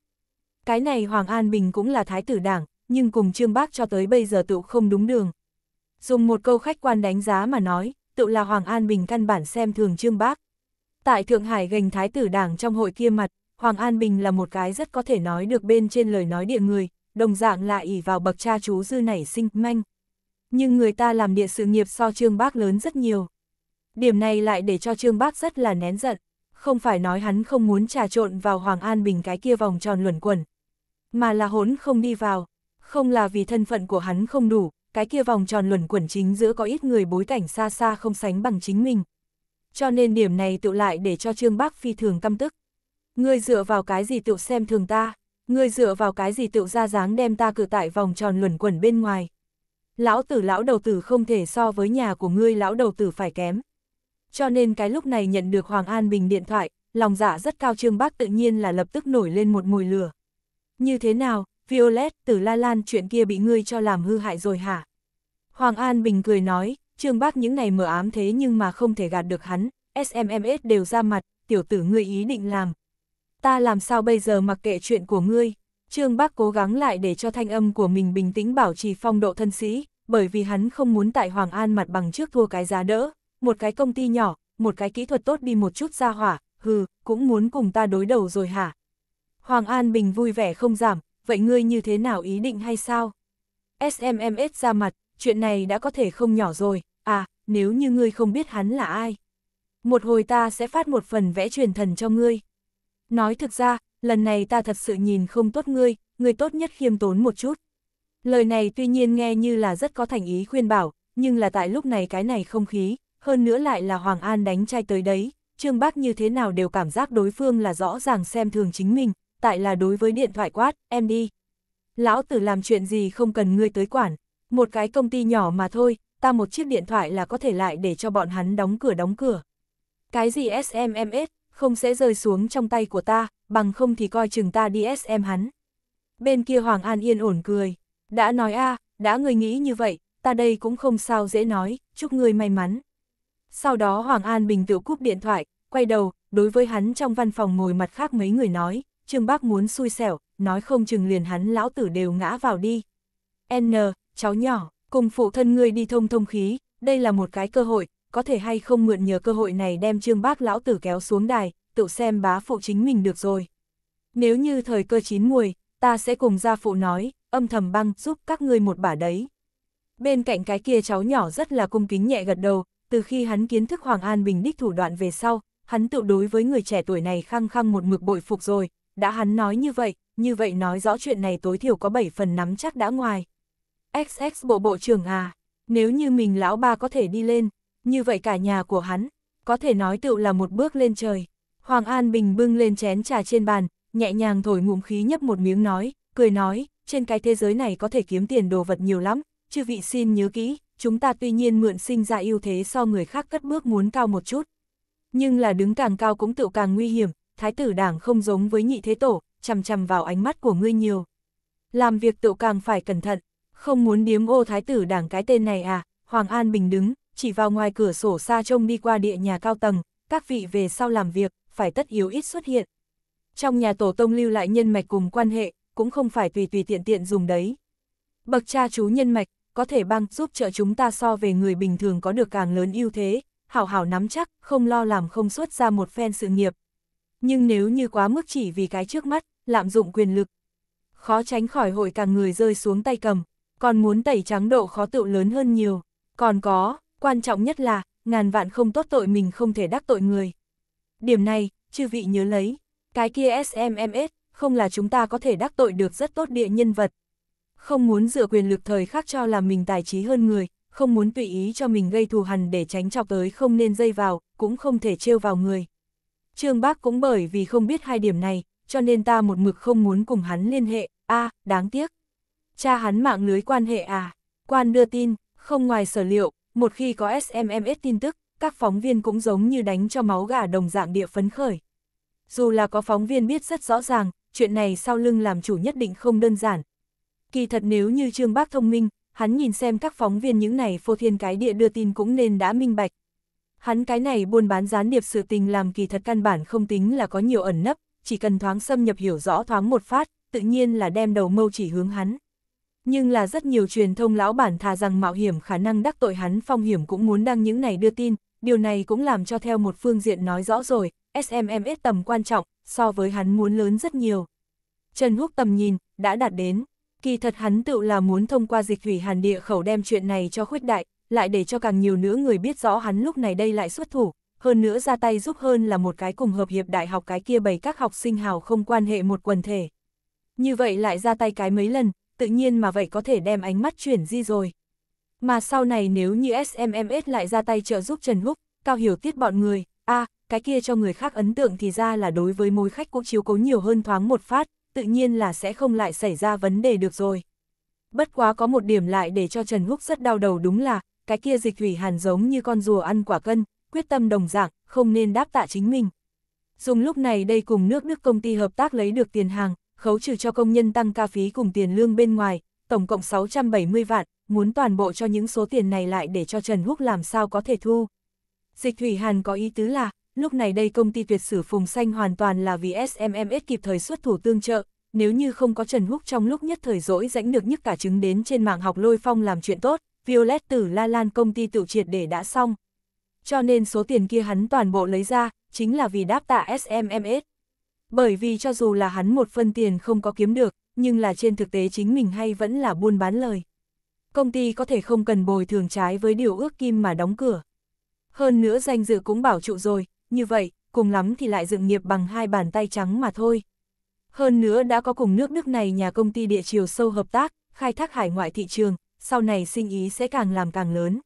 Cái này Hoàng An Bình cũng là thái tử đảng, nhưng cùng Trương Bắc cho tới bây giờ tựu không đúng đường. Dùng một câu khách quan đánh giá mà nói, tựu là Hoàng An Bình căn bản xem thường Trương Bắc. Tại Thượng Hải gành thái tử đảng trong hội kia mặt, Hoàng An Bình là một cái rất có thể nói được bên trên lời nói địa người, đồng dạng là ỉ vào bậc cha chú dư nảy sinh manh. Nhưng người ta làm địa sự nghiệp so Trương Bác lớn rất nhiều. Điểm này lại để cho Trương Bác rất là nén giận, không phải nói hắn không muốn trà trộn vào Hoàng An Bình cái kia vòng tròn luẩn quẩn, mà là hốn không đi vào, không là vì thân phận của hắn không đủ, cái kia vòng tròn luẩn quẩn chính giữa có ít người bối cảnh xa xa không sánh bằng chính mình. Cho nên điểm này tự lại để cho Trương Bác phi thường căm tức. Ngươi dựa vào cái gì tự xem thường ta, ngươi dựa vào cái gì tự ra dáng đem ta cử tại vòng tròn luẩn quẩn bên ngoài. Lão tử lão đầu tử không thể so với nhà của ngươi lão đầu tử phải kém. Cho nên cái lúc này nhận được Hoàng An Bình điện thoại, lòng dạ rất cao Trương Bác tự nhiên là lập tức nổi lên một mùi lửa. Như thế nào, Violet, tử la lan chuyện kia bị ngươi cho làm hư hại rồi hả? Hoàng An Bình cười nói, Trương Bác những này mờ ám thế nhưng mà không thể gạt được hắn, SMMS đều ra mặt, tiểu tử ngươi ý định làm, ta làm sao bây giờ mặc kệ chuyện của ngươi. Trương Bác cố gắng lại để cho thanh âm của mình bình tĩnh bảo trì phong độ thân sĩ, bởi vì hắn không muốn tại Hoàng An mặt bằng trước thua cái giá đỡ, một cái công ty nhỏ, một cái kỹ thuật tốt đi một chút ra hỏa, hừ, cũng muốn cùng ta đối đầu rồi hả? Hoàng An Bình vui vẻ không giảm, vậy ngươi như thế nào ý định hay sao? SMMS ra mặt, chuyện này đã có thể không nhỏ rồi, à, nếu như ngươi không biết hắn là ai. Một hồi ta sẽ phát một phần vẽ truyền thần cho ngươi. Nói thực ra, lần này ta thật sự nhìn không tốt ngươi, ngươi tốt nhất khiêm tốn một chút. Lời này tuy nhiên nghe như là rất có thành ý khuyên bảo, nhưng là tại lúc này cái này không khí, hơn nữa lại là Hoàng An đánh trai tới đấy, Trương Bác như thế nào đều cảm giác đối phương là rõ ràng xem thường chính mình, tại là đối với điện thoại quát, em đi. Lão tử làm chuyện gì không cần ngươi tới quản, một cái công ty nhỏ mà thôi, ta một chiếc điện thoại là có thể lại để cho bọn hắn đóng cửa đóng cửa. Cái gì SMS không sẽ rơi xuống trong tay của ta, bằng không thì coi chừng ta đi SM hắn. Bên kia Hoàng An yên ổn cười, đã nói a đã người nghĩ như vậy, ta đây cũng không sao dễ nói, chúc người may mắn. Sau đó Hoàng An bình tự cúp điện thoại, quay đầu, đối với hắn trong văn phòng ngồi mặt khác mấy người nói, Trương Bác muốn xui xẻo, nói không chừng liền hắn lão tử đều ngã vào đi. N, cháu nhỏ, cùng phụ thân ngươi đi thông thông khí, đây là một cái cơ hội, có thể hay không mượn nhờ cơ hội này đem trương bác lão tử kéo xuống đài, tự xem bá phụ chính mình được rồi. Nếu như thời cơ chín muồi, ta sẽ cùng gia phụ nói, âm thầm băng giúp các ngươi một bả đấy. Bên cạnh cái kia cháu nhỏ rất là cung kính nhẹ gật đầu, từ khi hắn kiến thức Hoàng An Bình đích thủ đoạn về sau, hắn tự đối với người trẻ tuổi này khăng khăng một mực bội phục rồi, đã hắn nói như vậy, như vậy nói rõ chuyện này tối thiểu có 7 phần nắm chắc đã ngoài. XX bộ bộ trưởng à, nếu như mình lão ba có thể đi lên, như vậy cả nhà của hắn, có thể nói tựu là một bước lên trời. Hoàng An Bình bưng lên chén trà trên bàn, nhẹ nhàng thổi ngụm khí nhấp một miếng nói, cười nói, trên cái thế giới này có thể kiếm tiền đồ vật nhiều lắm, chư vị xin nhớ kỹ, chúng ta tuy nhiên mượn sinh ra ưu thế so người khác cất bước muốn cao một chút. Nhưng là đứng càng cao cũng tựu càng nguy hiểm, thái tử đảng không giống với nhị thế tổ, chằm chằm vào ánh mắt của ngươi nhiều. Làm việc tựu càng phải cẩn thận, không muốn điếm ô thái tử đảng cái tên này à, Hoàng An Bình đứng, chỉ vào ngoài cửa sổ xa trông đi qua địa nhà cao tầng, các vị về sau làm việc, phải tất yếu ít xuất hiện. Trong nhà tổ tông lưu lại nhân mạch cùng quan hệ, cũng không phải tùy tùy tiện tiện dùng đấy. Bậc cha chú nhân mạch, có thể băng giúp trợ chúng ta so về người bình thường có được càng lớn ưu thế, hảo hảo nắm chắc, không lo làm không xuất ra một phen sự nghiệp. Nhưng nếu như quá mức chỉ vì cái trước mắt, lạm dụng quyền lực, khó tránh khỏi hội càng người rơi xuống tay cầm, còn muốn tẩy trắng độ khó tựu lớn hơn nhiều. Còn có, quan trọng nhất là, ngàn vạn không tốt tội mình không thể đắc tội người. Điểm này, chư vị nhớ lấy, cái kia SMMS, không là chúng ta có thể đắc tội được rất tốt địa nhân vật. Không muốn dựa quyền lực thời khắc cho làm mình tài trí hơn người, không muốn tùy ý cho mình gây thù hằn để tránh chọc tới không nên dây vào, cũng không thể trêu vào người. Trương Bác cũng bởi vì không biết hai điểm này, cho nên ta một mực không muốn cùng hắn liên hệ, a đáng tiếc. Cha hắn mạng lưới quan hệ à, quan đưa tin, không ngoài sở liệu, một khi có SMMS tin tức, các phóng viên cũng giống như đánh cho máu gà đồng dạng địa phấn khởi. Dù là có phóng viên biết rất rõ ràng, chuyện này sau lưng làm chủ nhất định không đơn giản. Kỳ thật nếu như Trương Bác thông minh, hắn nhìn xem các phóng viên những này phô thiên cái địa đưa tin cũng nên đã minh bạch. Hắn cái này buôn bán gián điệp sự tình làm kỳ thật căn bản không tính là có nhiều ẩn nấp, chỉ cần thoáng xâm nhập hiểu rõ thoáng một phát, tự nhiên là đem đầu mâu chỉ hướng hắn. Nhưng là rất nhiều truyền thông lão bản thà rằng mạo hiểm khả năng đắc tội hắn phong hiểm cũng muốn đăng những này đưa tin, điều này cũng làm cho theo một phương diện nói rõ rồi, SMMS tầm quan trọng, so với hắn muốn lớn rất nhiều. Trần Húc tầm nhìn, đã đạt đến. Kỳ thật hắn tự là muốn thông qua dịch thủy hàn địa khẩu đem chuyện này cho khuếch đại, lại để cho càng nhiều nữa người biết rõ hắn lúc này đây lại xuất thủ, hơn nữa ra tay giúp hơn là một cái cùng hợp hiệp đại học cái kia bày các học sinh hào không quan hệ một quần thể. Như vậy lại ra tay cái mấy lần, tự nhiên mà vậy có thể đem ánh mắt chuyển di rồi. Mà sau này nếu như SMMS lại ra tay trợ giúp Trần Húc, Cao Hiểu Tiết bọn người, a à, cái kia cho người khác ấn tượng thì ra là đối với mối khách cũng chiếu cố nhiều hơn thoáng một phát, tự nhiên là sẽ không lại xảy ra vấn đề được rồi. Bất quá có một điểm lại để cho Trần Húc rất đau đầu đúng là, cái kia dịch hủy hàn giống như con rùa ăn quả cân, quyết tâm đồng dạng, không nên đáp tạ chính mình. Dùng lúc này đây cùng nước nước công ty hợp tác lấy được tiền hàng, khấu trừ cho công nhân tăng ca phí cùng tiền lương bên ngoài, tổng cộng 670 vạn, muốn toàn bộ cho những số tiền này lại để cho Trần Húc làm sao có thể thu. Dịch Thủy Hàn có ý tứ là, lúc này đây công ty tuyệt sử Phùng Xanh hoàn toàn là vì SMMS kịp thời xuất thủ tương trợ, nếu như không có Trần Húc trong lúc nhất thời rỗi rãnh được nhất cả chứng đến trên mạng học lôi phong làm chuyện tốt, Violet tử la lan công ty tự triệt để đã xong. Cho nên số tiền kia hắn toàn bộ lấy ra, chính là vì đáp tạ SMMS. Bởi vì cho dù là hắn một phân tiền không có kiếm được, nhưng là trên thực tế chính mình hay vẫn là buôn bán lời. Công ty có thể không cần bồi thường trái với điều ước kim mà đóng cửa. Hơn nữa danh dự cũng bảo trụ rồi, như vậy, cùng lắm thì lại dựng nghiệp bằng hai bàn tay trắng mà thôi. Hơn nữa đã có cùng nước nước này nhà công ty địa chiều sâu hợp tác, khai thác hải ngoại thị trường, sau này sinh ý sẽ càng làm càng lớn.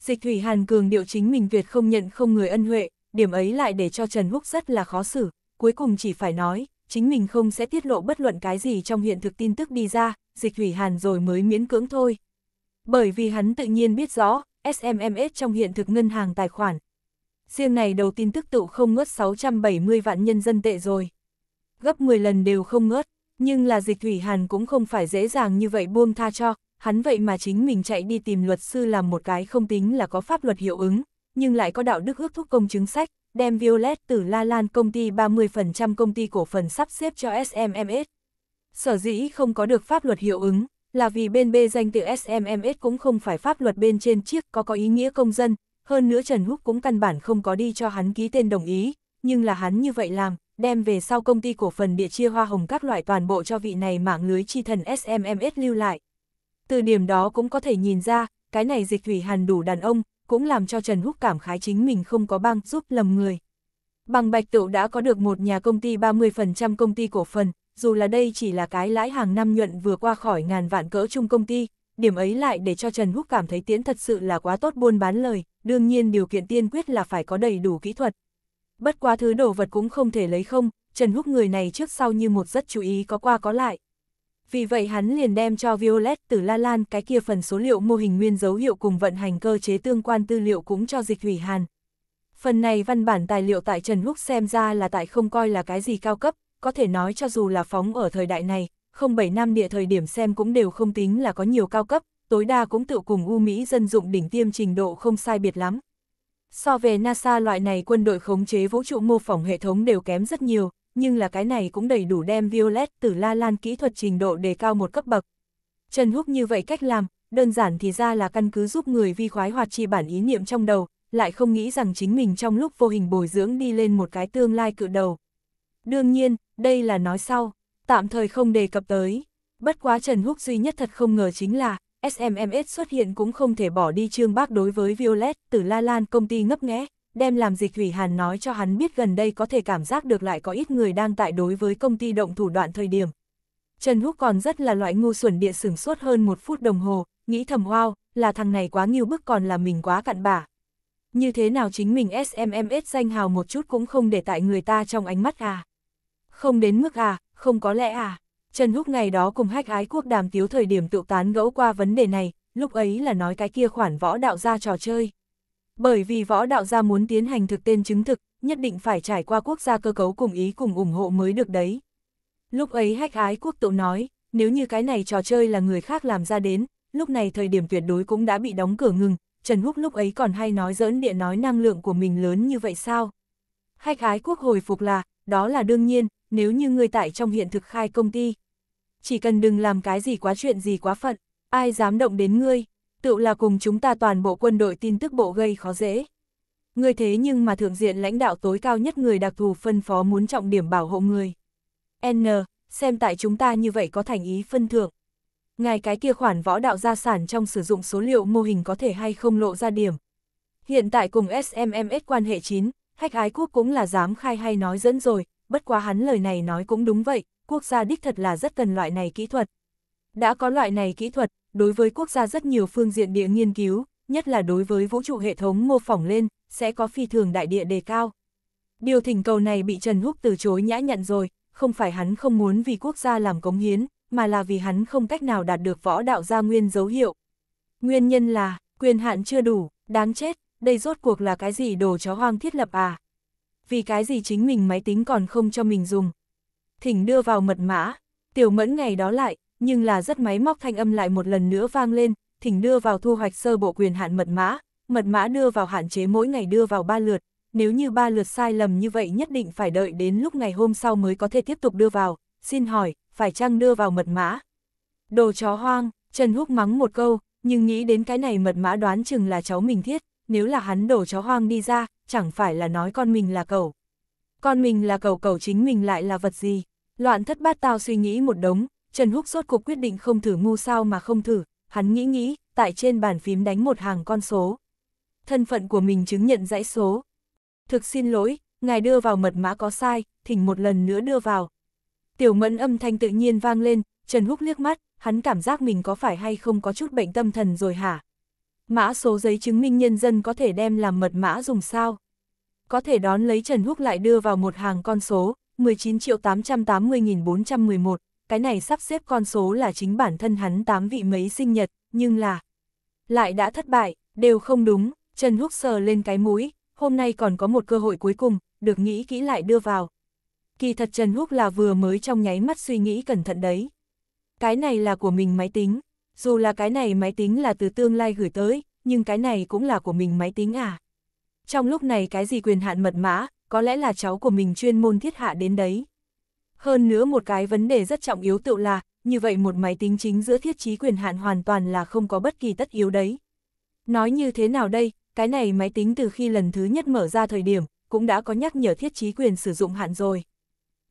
Dịch Thủy Hàn Cường điệu chính mình Việt không nhận không người ân huệ, điểm ấy lại để cho Trần Húc rất là khó xử, cuối cùng chỉ phải nói, chính mình không sẽ tiết lộ bất luận cái gì trong hiện thực tin tức đi ra, dịch hủy hàn rồi mới miễn cưỡng thôi. Bởi vì hắn tự nhiên biết rõ, SMMS trong hiện thực ngân hàng tài khoản. Riêng này đầu tin tức tụ không ngớt 670 vạn nhân dân tệ rồi. Gấp 10 lần đều không ngớt, nhưng là dịch thủy hàn cũng không phải dễ dàng như vậy buông tha cho, hắn vậy mà chính mình chạy đi tìm luật sư làm một cái không tính là có pháp luật hiệu ứng, nhưng lại có đạo đức ước thúc công chứng sách, đem Violet từ La Lan công ty 30% công ty cổ phần sắp xếp cho SMMS. Sở dĩ không có được pháp luật hiệu ứng, là vì bên B danh tự SMMS cũng không phải pháp luật bên trên chiếc có có ý nghĩa công dân, hơn nữa Trần Húc cũng căn bản không có đi cho hắn ký tên đồng ý, nhưng là hắn như vậy làm, đem về sau công ty cổ phần địa chia hoa hồng các loại toàn bộ cho vị này mạng lưới chi thần SMMS lưu lại. Từ điểm đó cũng có thể nhìn ra, cái này dịch thủy hàn đủ đàn ông, cũng làm cho Trần Húc cảm khái chính mình không có băng giúp lầm người. Bằng Bạch Tựu đã có được một nhà công ty 30% công ty cổ phần, dù là đây chỉ là cái lãi hàng năm nhuận vừa qua khỏi ngàn vạn cỡ chung công ty, điểm ấy lại để cho Trần Húc cảm thấy tiễn thật sự là quá tốt buôn bán lời, đương nhiên điều kiện tiên quyết là phải có đầy đủ kỹ thuật. Bất quá thứ đồ vật cũng không thể lấy không, Trần Húc người này trước sau như một rất chú ý có qua có lại vì vậy hắn liền đem cho Violet từ La Lan cái kia phần số liệu mô hình nguyên dấu hiệu cùng vận hành cơ chế tương quan tư liệu cũng cho dịch hủy hàn. Phần này văn bản tài liệu tại Trần Húc xem ra là tại không coi là cái gì cao cấp, có thể nói cho dù là phóng ở thời đại này, không bảy năm địa thời điểm xem cũng đều không tính là có nhiều cao cấp, tối đa cũng tự cùng U Mỹ dân dụng đỉnh tiêm trình độ không sai biệt lắm. So về NASA loại này quân đội khống chế vũ trụ mô phỏng hệ thống đều kém rất nhiều, nhưng là cái này cũng đầy đủ đem Violet từ La Lan kỹ thuật trình độ đề cao một cấp bậc. Trần Húc như vậy cách làm, đơn giản thì ra là căn cứ giúp người vi khoái hoạt chi bản ý niệm trong đầu, lại không nghĩ rằng chính mình trong lúc vô hình bồi dưỡng đi lên một cái tương lai cự đầu. Đương nhiên, đây là nói sau, tạm thời không đề cập tới. Bất quá Trần Húc duy nhất thật không ngờ chính là, SMMS xuất hiện cũng không thể bỏ đi trương bác đối với Violet từ La Lan công ty ngấp nghé, đem làm dịch Thủy Hàn nói cho hắn biết gần đây có thể cảm giác được lại có ít người đang tại đối với công ty động thủ đoạn thời điểm. Trần Húc còn rất là loại ngu xuẩn địa sửng suốt hơn một phút đồng hồ, nghĩ thầm wow, là thằng này quá nghiêu bức còn là mình quá cặn bả. Như thế nào chính mình SMMS danh hào một chút cũng không để tại người ta trong ánh mắt à. Không đến mức à, không có lẽ à. Trần Húc ngày đó cùng hách ái quốc đàm tiếu thời điểm tự tán gẫu qua vấn đề này, lúc ấy là nói cái kia khoản võ đạo ra trò chơi. Bởi vì võ đạo gia muốn tiến hành thực tên chứng thực, nhất định phải trải qua quốc gia cơ cấu cùng ý cùng ủng hộ mới được đấy. Lúc ấy hách ái quốc tụ nói, nếu như cái này trò chơi là người khác làm ra đến, lúc này thời điểm tuyệt đối cũng đã bị đóng cửa ngừng, Trần Húc lúc ấy còn hay nói dỡn địa nói năng lượng của mình lớn như vậy sao? Hách ái quốc hồi phục là, đó là đương nhiên, nếu như người tại trong hiện thực khai công ty. Chỉ cần đừng làm cái gì quá chuyện gì quá phận, ai dám động đến ngươi tựu là cùng chúng ta toàn bộ quân đội tin tức bộ gây khó dễ. Người thế nhưng mà thượng diện lãnh đạo tối cao nhất người đặc thù phân phó muốn trọng điểm bảo hộ người. N, xem tại chúng ta như vậy có thành ý phân thưởng. Ngài cái kia khoản võ đạo gia sản trong sử dụng số liệu mô hình có thể hay không lộ ra điểm. Hiện tại cùng SMMS quan hệ chín khách ái quốc cũng là dám khai hay nói dẫn rồi, bất quá hắn lời này nói cũng đúng vậy, quốc gia đích thật là rất cần loại này kỹ thuật. Đã có loại này kỹ thuật, đối với quốc gia rất nhiều phương diện địa nghiên cứu, nhất là đối với vũ trụ hệ thống mô phỏng lên, sẽ có phi thường đại địa đề cao. Điều thỉnh cầu này bị Trần Húc từ chối nhã nhận rồi, không phải hắn không muốn vì quốc gia làm cống hiến, mà là vì hắn không cách nào đạt được võ đạo gia nguyên dấu hiệu. Nguyên nhân là, quyền hạn chưa đủ, đáng chết, đây rốt cuộc là cái gì đồ chó hoang thiết lập à? Vì cái gì chính mình máy tính còn không cho mình dùng? Thỉnh đưa vào mật mã, tiểu mẫn ngày đó lại, nhưng là rất máy móc thanh âm lại một lần nữa vang lên, thỉnh đưa vào thu hoạch sơ bộ quyền hạn mật mã, mật mã đưa vào hạn chế mỗi ngày đưa vào 3 lượt, nếu như 3 lượt sai lầm như vậy nhất định phải đợi đến lúc ngày hôm sau mới có thể tiếp tục đưa vào, xin hỏi, phải chăng đưa vào mật mã? Đồ chó hoang, Trần Húc mắng một câu, nhưng nghĩ đến cái này mật mã đoán chừng là cháu mình thiết, nếu là hắn đổ chó hoang đi ra, chẳng phải là nói con mình là cầu. Con mình là cầu cầu chính mình lại là vật gì? Loạn thất bát tao suy nghĩ một đống, Trần Húc rốt cuộc quyết định không thử ngu sao mà không thử, hắn nghĩ nghĩ, tại trên bàn phím đánh một hàng con số. Thân phận của mình chứng nhận dãy số. Thực xin lỗi, ngài đưa vào mật mã có sai, thỉnh một lần nữa đưa vào. Tiểu mẫn âm thanh tự nhiên vang lên, Trần Húc liếc mắt, hắn cảm giác mình có phải hay không có chút bệnh tâm thần rồi hả? Mã số giấy chứng minh nhân dân có thể đem làm mật mã dùng sao? Có thể đón lấy Trần Húc lại đưa vào một hàng con số, 19.880.411, cái này sắp xếp con số là chính bản thân hắn tám vị mấy sinh nhật, nhưng là... Lại đã thất bại, đều không đúng, Trần Húc sờ lên cái mũi, hôm nay còn có một cơ hội cuối cùng, được nghĩ kỹ lại đưa vào. Kỳ thật Trần Húc là vừa mới trong nháy mắt suy nghĩ cẩn thận đấy. Cái này là của mình máy tính, dù là cái này máy tính là từ tương lai gửi tới, nhưng cái này cũng là của mình máy tính à. Trong lúc này cái gì quyền hạn mật mã, có lẽ là cháu của mình chuyên môn thiết hạ đến đấy. Hơn nữa một cái vấn đề rất trọng yếu tự là, như vậy một máy tính chính giữa thiết trí quyền hạn hoàn toàn là không có bất kỳ tất yếu đấy. Nói như thế nào đây, cái này máy tính từ khi lần thứ nhất mở ra thời điểm, cũng đã có nhắc nhở thiết trí quyền sử dụng hạn rồi.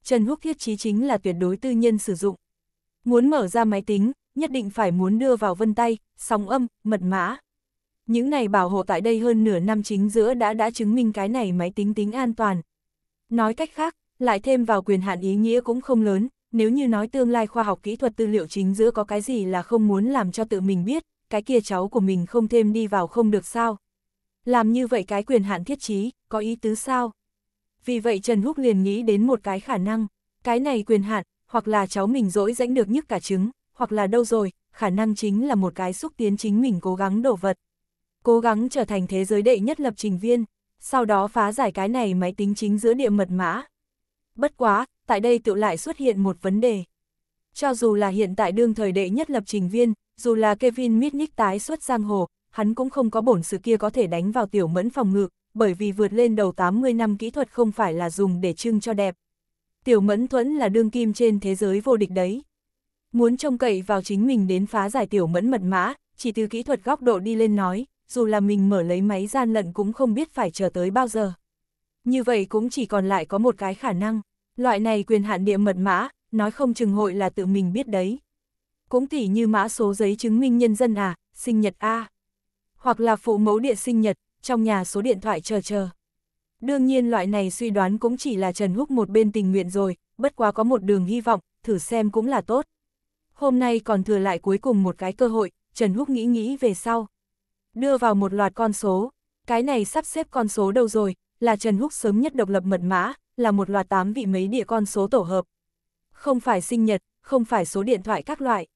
Trần Húc thiết trí chính là tuyệt đối tư nhân sử dụng. Muốn mở ra máy tính, nhất định phải muốn đưa vào vân tay, sóng âm, mật mã. Những này bảo hộ tại đây hơn nửa năm chính giữa đã đã chứng minh cái này máy tính tính an toàn. Nói cách khác, lại thêm vào quyền hạn ý nghĩa cũng không lớn, nếu như nói tương lai khoa học kỹ thuật tư liệu chính giữa có cái gì là không muốn làm cho tự mình biết, cái kia cháu của mình không thêm đi vào không được sao. Làm như vậy cái quyền hạn thiết trí, có ý tứ sao? Vì vậy Trần Húc liền nghĩ đến một cái khả năng, cái này quyền hạn, hoặc là cháu mình dỗi dãnh được nhức cả trứng, hoặc là đâu rồi, khả năng chính là một cái xúc tiến chính mình cố gắng đổ vật. Cố gắng trở thành thế giới đệ nhất lập trình viên, sau đó phá giải cái này máy tính chính giữa địa mật mã, Bất quá, tại đây tự lại xuất hiện một vấn đề. Cho dù là hiện tại đương thời đệ nhất lập trình viên, dù là Kevin Mitnick tái xuất giang hồ, hắn cũng không có bổn sự kia có thể đánh vào tiểu mẫn phòng ngự, bởi vì vượt lên đầu 80 năm kỹ thuật không phải là dùng để trưng cho đẹp. Tiểu mẫn thuẫn là đương kim trên thế giới vô địch đấy. Muốn trông cậy vào chính mình đến phá giải tiểu mẫn mật mã, chỉ từ kỹ thuật góc độ đi lên nói, dù là mình mở lấy máy gian lận cũng không biết phải chờ tới bao giờ như vậy cũng chỉ còn lại có một cái khả năng, loại này quyền hạn địa mật mã, nói không chừng hội là tự mình biết đấy. Cũng tỉ như mã số giấy chứng minh nhân dân à, sinh nhật A, hoặc là phụ mẫu địa sinh nhật, trong nhà số điện thoại chờ chờ. Đương nhiên loại này suy đoán cũng chỉ là Trần Húc một bên tình nguyện rồi, bất quá có một đường hy vọng, thử xem cũng là tốt. Hôm nay còn thừa lại cuối cùng một cái cơ hội, Trần Húc nghĩ nghĩ về sau. Đưa vào một loạt con số, cái này sắp xếp con số đâu rồi, là Trần Húc sớm nhất độc lập mật mã, là một loạt tám vị mấy địa con số tổ hợp. Không phải sinh nhật, không phải số điện thoại các loại.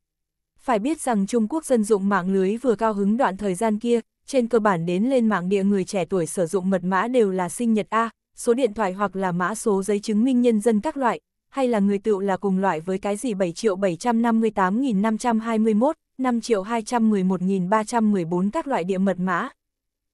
Phải biết rằng Trung Quốc dân dụng mạng lưới vừa cao hứng đoạn thời gian kia, trên cơ bản đến lên mạng địa người trẻ tuổi sử dụng mật mã đều là sinh nhật A, số điện thoại hoặc là mã số giấy chứng minh nhân dân các loại, hay là người tựu là cùng loại với cái gì 7 triệu 758.521, 5 triệu 211.314 các loại địa mật mã.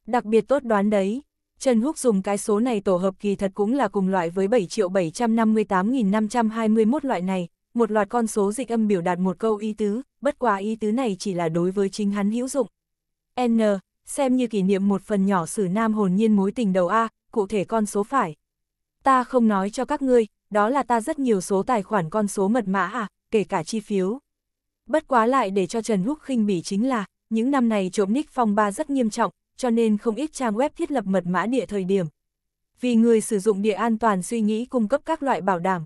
Đặc biệt tốt đoán đấy. Trần Húc dùng cái số này tổ hợp kỳ thật cũng là cùng loại với 7.758.521 loại này, một loạt con số dịch âm biểu đạt một câu ý tứ, bất quá ý tứ này chỉ là đối với chính hắn hữu dụng. N, xem như kỷ niệm một phần nhỏ sử nam hồn nhiên mối tình đầu A, cụ thể con số phải. Ta không nói cho các ngươi, đó là ta rất nhiều số tài khoản con số mật mã à, kể cả chi phiếu. Bất quá lại để cho Trần Húc khinh bỉ chính là, những năm này trộm nick phong ba rất nghiêm trọng, cho nên không ít trang web thiết lập mật mã địa thời điểm. Vì người sử dụng địa an toàn suy nghĩ cung cấp các loại bảo đảm.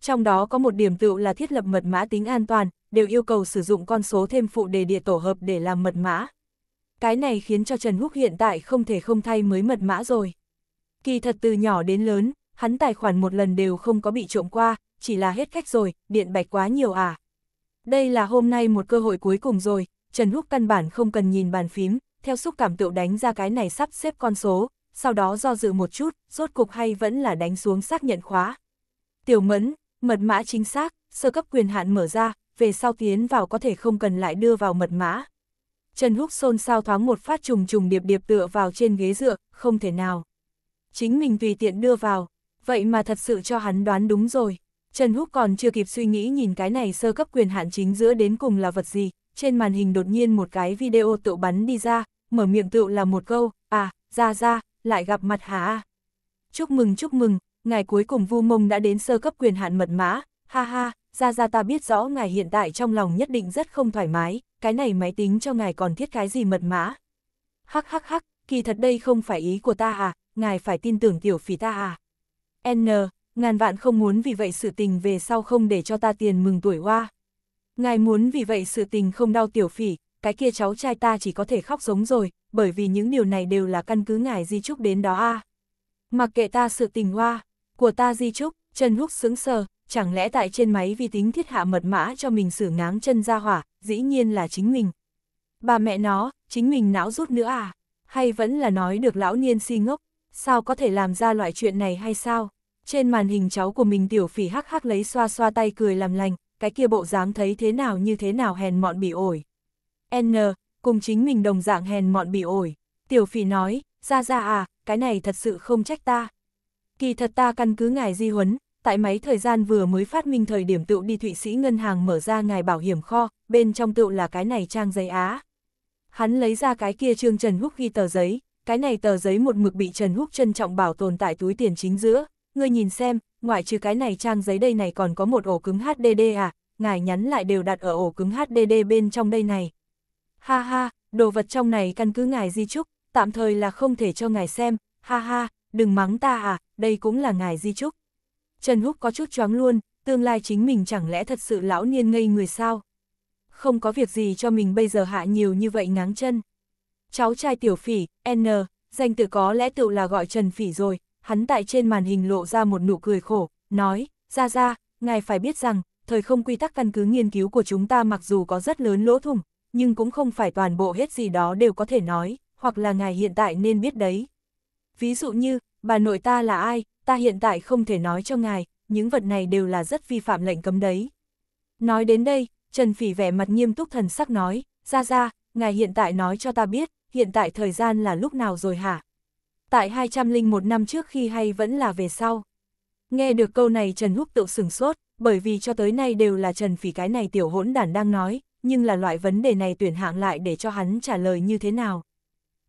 Trong đó có một điểm tựu là thiết lập mật mã tính an toàn, đều yêu cầu sử dụng con số thêm phụ đề địa tổ hợp để làm mật mã. Cái này khiến cho Trần Húc hiện tại không thể không thay mới mật mã rồi. Kỳ thật từ nhỏ đến lớn, hắn tài khoản một lần đều không có bị trộm qua, chỉ là hết khách rồi, điện bạch quá nhiều à. Đây là hôm nay một cơ hội cuối cùng rồi, Trần Húc căn bản không cần nhìn bàn phím, theo xúc cảm tựu đánh ra cái này sắp xếp con số, sau đó do dự một chút, rốt cục hay vẫn là đánh xuống xác nhận khóa. Tiểu mẫn, mật mã chính xác, sơ cấp quyền hạn mở ra, về sau tiến vào có thể không cần lại đưa vào mật mã. Trần Húc xôn sao thoáng một phát trùng trùng điệp điệp tựa vào trên ghế dựa, không thể nào. Chính mình tùy tiện đưa vào, vậy mà thật sự cho hắn đoán đúng rồi. Trần Húc còn chưa kịp suy nghĩ nhìn cái này sơ cấp quyền hạn chính giữa đến cùng là vật gì, trên màn hình đột nhiên một cái video tự bắn đi ra, mở miệng tựu là một câu, à, ra ra, lại gặp mặt hả? Chúc mừng chúc mừng, ngài cuối cùng vu mông đã đến sơ cấp quyền hạn mật mã, ha ha, ra ra ta biết rõ ngài hiện tại trong lòng nhất định rất không thoải mái, cái này máy tính cho ngài còn thiết cái gì mật mã. Hắc hắc hắc, kỳ thật đây không phải ý của ta à, ngài phải tin tưởng tiểu phỉ ta à. N, ngàn vạn không muốn vì vậy sự tình về sau không để cho ta tiền mừng tuổi hoa. Ngài muốn vì vậy sự tình không đau tiểu phỉ, cái kia cháu trai ta chỉ có thể khóc giống rồi, bởi vì những điều này đều là căn cứ ngài di trúc đến đó a. À. Mặc kệ ta sự tình hoa, của ta di trúc, Trần Húc sững sờ, chẳng lẽ tại trên máy vi tính thiết hạ mật mã cho mình xử ngáng chân ra hỏa, dĩ nhiên là chính mình. Bà mẹ nó, chính mình não rút nữa à? Hay vẫn là nói được lão niên si ngốc, sao có thể làm ra loại chuyện này hay sao? Trên màn hình cháu của mình tiểu phỉ hắc hắc lấy xoa xoa tay cười làm lành, cái kia bộ dáng thấy thế nào như thế nào hèn mọn bị ổi. N, cùng chính mình đồng dạng hèn mọn bị ổi. Tiểu phỉ nói, ra ra à, cái này thật sự không trách ta. Kỳ thật ta căn cứ ngài di huấn, tại máy thời gian vừa mới phát minh thời điểm tựu đi Thụy Sĩ ngân hàng mở ra ngài bảo hiểm kho, bên trong tựu là cái này trang giấy Á. Hắn lấy ra cái kia trương Trần Húc ghi tờ giấy, cái này tờ giấy một mực bị Trần Húc trân trọng bảo tồn tại túi tiền chính giữa. Ngươi nhìn xem, ngoại trừ cái này trang giấy đây này còn có một ổ cứng HDD à, ngài nhắn lại đều đặt ở ổ cứng HDD bên trong đây này, ha ha, đồ vật trong này căn cứ ngài di trúc, tạm thời là không thể cho ngài xem, ha ha, đừng mắng ta à, đây cũng là ngài di trúc. Trần Húc có chút choáng luôn, tương lai chính mình chẳng lẽ thật sự lão niên ngây người sao? Không có việc gì cho mình bây giờ hạ nhiều như vậy ngáng chân. Cháu trai tiểu phỉ, N, danh tự có lẽ tự là gọi Trần Phỉ rồi, hắn tại trên màn hình lộ ra một nụ cười khổ, nói, ra ra, ngài phải biết rằng, thời không quy tắc căn cứ nghiên cứu của chúng ta mặc dù có rất lớn lỗ thủng, nhưng cũng không phải toàn bộ hết gì đó đều có thể nói, hoặc là ngài hiện tại nên biết đấy. Ví dụ như, bà nội ta là ai, ta hiện tại không thể nói cho ngài, những vật này đều là rất vi phạm lệnh cấm đấy. Nói đến đây, Trần Phỉ vẻ mặt nghiêm túc thần sắc nói, ra ra, ngài hiện tại nói cho ta biết, hiện tại thời gian là lúc nào rồi hả? Tại 201 năm trước khi hay vẫn là về sau. Nghe được câu này Trần Húc tự sửng sốt, bởi vì cho tới nay đều là Trần Phỉ cái này tiểu hỗn đản đang nói, nhưng là loại vấn đề này tuyển hạng lại để cho hắn trả lời như thế nào.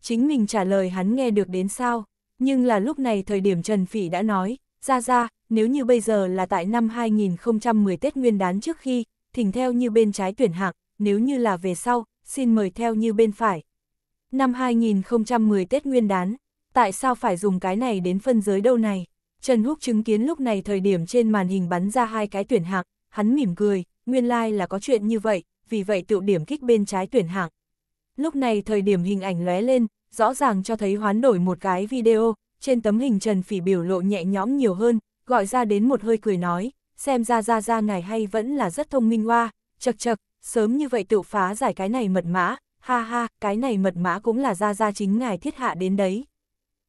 Chính mình trả lời hắn nghe được đến sao, nhưng là lúc này thời điểm Trần Phỉ đã nói, ra ra, nếu như bây giờ là tại năm 2010 Tết Nguyên đán trước khi, thỉnh theo như bên trái tuyển hạng, nếu như là về sau, xin mời theo như bên phải. Năm 2010 Tết Nguyên đán, tại sao phải dùng cái này đến phân giới đâu này? Trần Húc chứng kiến lúc này thời điểm trên màn hình bắn ra hai cái tuyển hạng, hắn mỉm cười, nguyên lai like là có chuyện như vậy, vì vậy tựu điểm kích bên trái tuyển hạng. Lúc này thời điểm hình ảnh lóe lên, rõ ràng cho thấy hoán đổi một cái video, trên tấm hình Trần Phỉ biểu lộ nhẹ nhõm nhiều hơn, gọi ra đến một hơi cười nói, xem ra ra ra ngài hay vẫn là rất thông minh hoa, chật chật, sớm như vậy tự phá giải cái này mật mã, ha ha, cái này mật mã cũng là ra ra chính ngài thiết hạ đến đấy.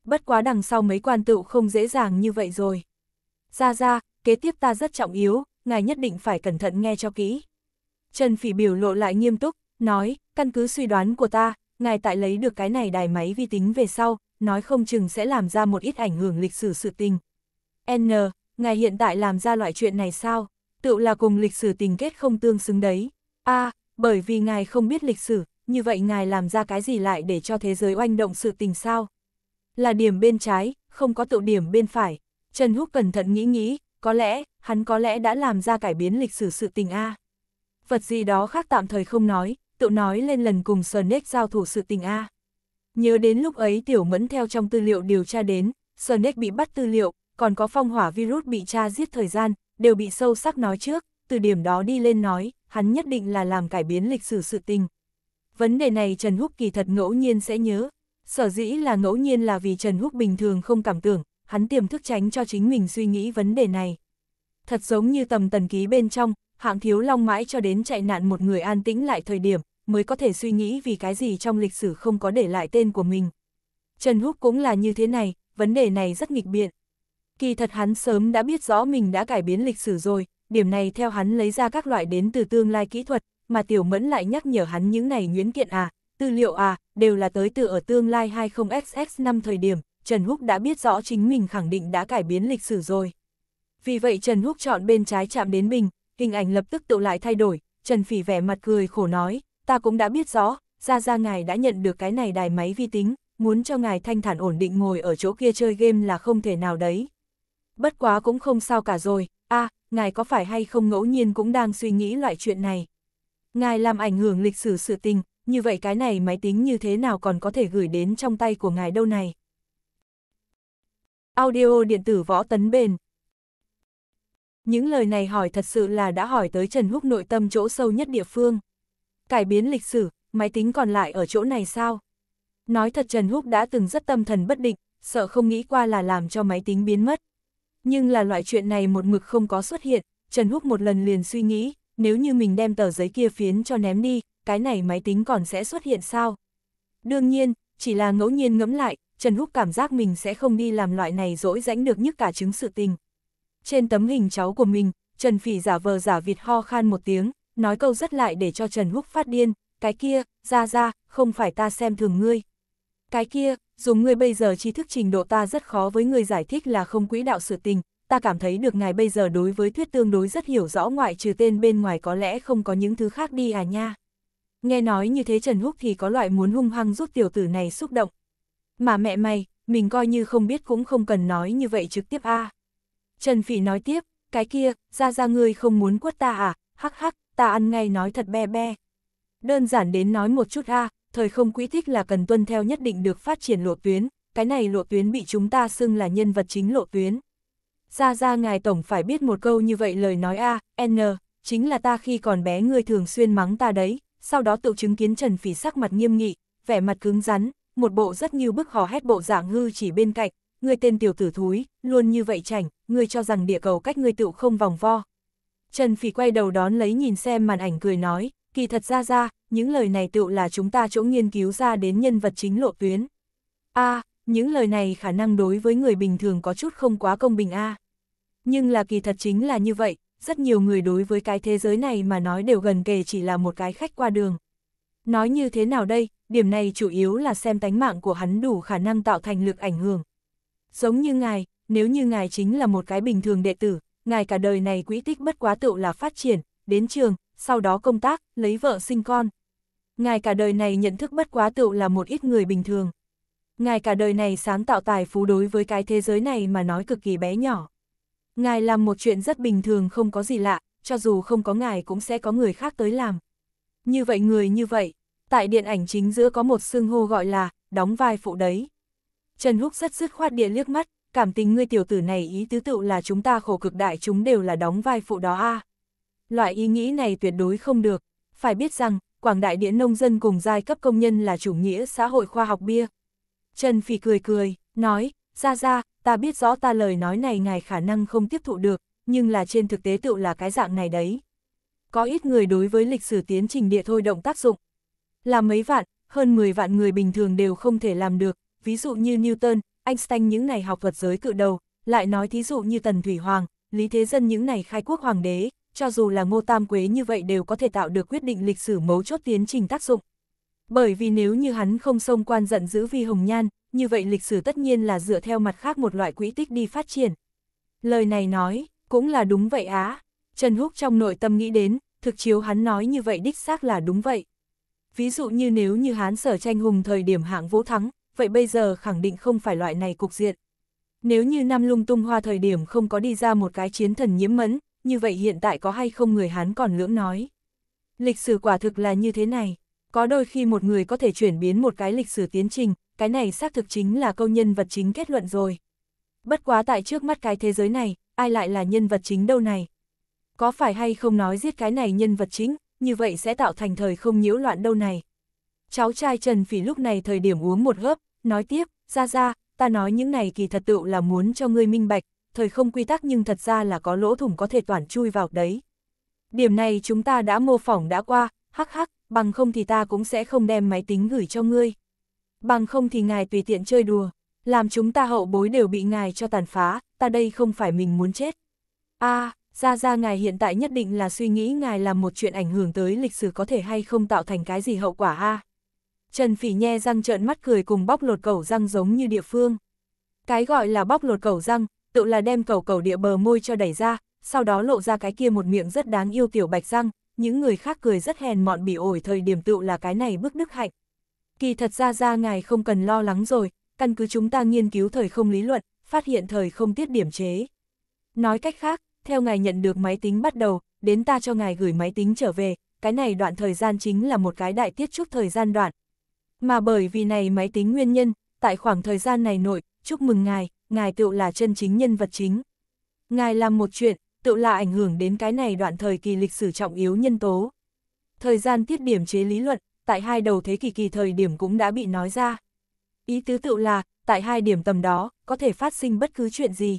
Bất quá đằng sau mấy quan tựu không dễ dàng như vậy rồi. Ra ra, kế tiếp ta rất trọng yếu, ngài nhất định phải cẩn thận nghe cho kỹ. Trần Phỉ biểu lộ lại nghiêm túc, nói, căn cứ suy đoán của ta, ngài tại lấy được cái này đài máy vi tính về sau, nói không chừng sẽ làm ra một ít ảnh hưởng lịch sử sự tình. N, ngài hiện tại làm ra loại chuyện này sao? Tự là cùng lịch sử tình kết không tương xứng đấy. A, bởi vì ngài không biết lịch sử, như vậy ngài làm ra cái gì lại để cho thế giới oanh động sự tình sao? Là điểm bên trái, không có tụ điểm bên phải. Trần Húc cẩn thận nghĩ nghĩ, có lẽ, hắn có lẽ đã làm ra cải biến lịch sử sự tình A vật gì đó khác tạm thời không nói, tự nói lên lần cùng Sonic giao thủ sự tình A. Nhớ đến lúc ấy Tiểu Mẫn theo trong tư liệu điều tra đến, Sonic bị bắt tư liệu, còn có phong hỏa virus bị tra giết thời gian, đều bị sâu sắc nói trước, từ điểm đó đi lên nói, hắn nhất định là làm cải biến lịch sử sự tình. Vấn đề này Trần Húc kỳ thật ngẫu nhiên sẽ nhớ, sở dĩ là ngẫu nhiên là vì Trần Húc bình thường không cảm tưởng, hắn tiềm thức tránh cho chính mình suy nghĩ vấn đề này. Thật giống như tầm tần ký bên trong, hạng thiếu long mãi cho đến chạy nạn một người an tĩnh lại thời điểm, mới có thể suy nghĩ vì cái gì trong lịch sử không có để lại tên của mình. Trần Húc cũng là như thế này, vấn đề này rất nghịch biện. Kỳ thật hắn sớm đã biết rõ mình đã cải biến lịch sử rồi, điểm này theo hắn lấy ra các loại đến từ tương lai kỹ thuật, mà Tiểu Mẫn lại nhắc nhở hắn những này nguyễn kiện à, tư liệu à, đều là tới từ ở tương lai 20 xx năm thời điểm, Trần Húc đã biết rõ chính mình khẳng định đã cải biến lịch sử rồi. Vì vậy Trần Húc chọn bên trái chạm đến mình hình ảnh lập tức tự lại thay đổi, Trần Phỉ vẻ mặt cười khổ nói, ta cũng đã biết rõ, ra ra ngài đã nhận được cái này đài máy vi tính, muốn cho ngài thanh thản ổn định ngồi ở chỗ kia chơi game là không thể nào đấy. Bất quá cũng không sao cả rồi, a ngài có phải hay không ngẫu nhiên cũng đang suy nghĩ loại chuyện này. Ngài làm ảnh hưởng lịch sử sự tình, như vậy cái này máy tính như thế nào còn có thể gửi đến trong tay của ngài đâu này. Audio điện tử võ tấn bền những lời này hỏi thật sự là đã hỏi tới Trần Húc nội tâm chỗ sâu nhất địa phương. Cải biến lịch sử, máy tính còn lại ở chỗ này sao? Nói thật Trần Húc đã từng rất tâm thần bất định, sợ không nghĩ qua là làm cho máy tính biến mất. Nhưng là loại chuyện này một mực không có xuất hiện, Trần Húc một lần liền suy nghĩ, nếu như mình đem tờ giấy kia phiến cho ném đi, cái này máy tính còn sẽ xuất hiện sao? Đương nhiên, chỉ là ngẫu nhiên ngẫm lại, Trần Húc cảm giác mình sẽ không đi làm loại này dỗi rãnh được nhất cả chứng sự tình. Trên tấm hình cháu của mình, Trần Phỉ giả vờ giả vịt ho khan một tiếng, nói câu rất lại để cho Trần Húc phát điên, cái kia, ra ra, không phải ta xem thường ngươi. Cái kia, dùng ngươi bây giờ trí thức trình độ ta rất khó với ngươi giải thích là không quỹ đạo sự tình, ta cảm thấy được ngài bây giờ đối với thuyết tương đối rất hiểu rõ ngoại trừ tên bên ngoài có lẽ không có những thứ khác đi à nha. Nghe nói như thế Trần Húc thì có loại muốn hung hăng giúp tiểu tử này xúc động. Mà mẹ mày, mình coi như không biết cũng không cần nói như vậy trực tiếp a à. Trần Phỉ nói tiếp, cái kia, ra ra ngươi không muốn quất ta à, hắc hắc, ta ăn ngay nói thật be be. Đơn giản đến nói một chút a thời không quý thích là cần tuân theo nhất định được phát triển lộ tuyến, cái này lộ tuyến bị chúng ta xưng là nhân vật chính lộ tuyến. Ra ra ngài tổng phải biết một câu như vậy lời nói a à, n, chính là ta khi còn bé ngươi thường xuyên mắng ta đấy, sau đó tự chứng kiến Trần Phỉ sắc mặt nghiêm nghị, vẻ mặt cứng rắn, một bộ rất như bức hò hét bộ dạng hư chỉ bên cạnh, ngươi tên tiểu tử thúi, luôn như vậy chảnh, ngươi cho rằng địa cầu cách ngươi tựu không vòng vo. Trần Phỉ quay đầu đón lấy nhìn xem màn ảnh cười nói, kỳ thật ra ra, những lời này tựu là chúng ta chỗ nghiên cứu ra đến nhân vật chính lộ tuyến. a những lời này khả năng đối với người bình thường có chút không quá công bình a Nhưng là kỳ thật chính là như vậy, rất nhiều người đối với cái thế giới này mà nói đều gần kề chỉ là một cái khách qua đường. Nói như thế nào đây, điểm này chủ yếu là xem tánh mạng của hắn đủ khả năng tạo thành lực ảnh hưởng, giống như ngài, nếu như ngài chính là một cái bình thường đệ tử, ngài cả đời này quỹ tích bất quá tựu là phát triển, đến trường, sau đó công tác, lấy vợ sinh con. Ngài cả đời này nhận thức bất quá tựu là một ít người bình thường. Ngài cả đời này sáng tạo tài phú đối với cái thế giới này mà nói cực kỳ bé nhỏ. Ngài làm một chuyện rất bình thường không có gì lạ, cho dù không có ngài cũng sẽ có người khác tới làm. Như vậy người như vậy, tại điện ảnh chính giữa có một xương hô gọi là, đóng vai phụ đấy. Trần Húc rất dứt khoát địa liếc mắt, cảm tình ngươi tiểu tử này ý tứ tự là chúng ta khổ cực đại chúng đều là đóng vai phụ đó a. Loại ý nghĩ này tuyệt đối không được, phải biết rằng, Quảng Đại Địa nông dân cùng giai cấp công nhân là chủ nghĩa xã hội khoa học bia. Trần Phỉ cười cười, nói, ra ra, ta biết rõ ta lời nói này ngài khả năng không tiếp thụ được, nhưng là trên thực tế tự là cái dạng này đấy. Có ít người đối với lịch sử tiến trình địa thôi động tác dụng. Là mấy vạn, hơn 10 vạn người bình thường đều không thể làm được, ví dụ như Newton, Einstein những này học vật giới cự đầu, lại nói thí dụ như Tần Thủy Hoàng, Lý Thế Dân những này khai quốc hoàng đế, cho dù là Ngô Tam Quế như vậy đều có thể tạo được quyết định lịch sử mấu chốt tiến trình tác dụng. Bởi vì nếu như hắn không xông quan giận giữ vi hồng nhan, như vậy lịch sử tất nhiên là dựa theo mặt khác một loại quỹ tích đi phát triển. Lời này nói, cũng là đúng vậy á. Trần Húc trong nội tâm nghĩ đến, thực chiếu hắn nói như vậy đích xác là đúng vậy. Ví dụ như nếu như hán sở tranh hùng thời điểm hạng vũ thắng, vậy bây giờ khẳng định không phải loại này cục diện. Nếu như năm lung tung hoa thời điểm không có đi ra một cái chiến thần nhiễm mẫn, như vậy hiện tại có hay không người Hán còn lưỡng nói. Lịch sử quả thực là như thế này, có đôi khi một người có thể chuyển biến một cái lịch sử tiến trình, cái này xác thực chính là câu nhân vật chính kết luận rồi. Bất quá tại trước mắt cái thế giới này, ai lại là nhân vật chính đâu này? Có phải hay không nói giết cái này nhân vật chính, như vậy sẽ tạo thành thời không nhiễu loạn đâu này? Cháu trai Trần Phỉ lúc này thời điểm uống một hớp, nói tiếp, ra ra, ta nói những này kỳ thật tự là muốn cho ngươi minh bạch, thời không quy tắc nhưng thật ra là có lỗ thủng có thể toàn chui vào đấy. Điểm này chúng ta đã mô phỏng đã qua, hắc hắc, bằng không thì ta cũng sẽ không đem máy tính gửi cho ngươi. Bằng không thì ngài tùy tiện chơi đùa, làm chúng ta hậu bối đều bị ngài cho tàn phá, ta đây không phải mình muốn chết. a à, ra ra ngài hiện tại nhất định là suy nghĩ ngài làm một chuyện ảnh hưởng tới lịch sử có thể hay không tạo thành cái gì hậu quả ha Trần Phỉ nhe răng trợn mắt cười cùng bóc lột cẩu răng giống như địa phương. Cái gọi là bóc lột cẩu răng, tự là đem cẩu cẩu địa bờ môi cho đẩy ra, sau đó lộ ra cái kia một miệng rất đáng yêu tiểu bạch răng, những người khác cười rất hèn mọn bị ổi thời điểm tựu là cái này bức đức hạnh. Kỳ thật ra ra ngài không cần lo lắng rồi, căn cứ chúng ta nghiên cứu thời không lý luận, phát hiện thời không tiết điểm chế. Nói cách khác, theo ngài nhận được máy tính bắt đầu, đến ta cho ngài gửi máy tính trở về, cái này đoạn thời gian chính là một cái đại tiết trúc thời gian đoạn, mà bởi vì này máy tính nguyên nhân, tại khoảng thời gian này nội, chúc mừng ngài, ngài tựu là chân chính nhân vật chính. Ngài làm một chuyện, tựu là ảnh hưởng đến cái này đoạn thời kỳ lịch sử trọng yếu nhân tố. Thời gian tiết điểm chế lý luận, tại hai đầu thế kỷ kỳ thời điểm cũng đã bị nói ra. Ý tứ tựu là, tại hai điểm tầm đó, có thể phát sinh bất cứ chuyện gì.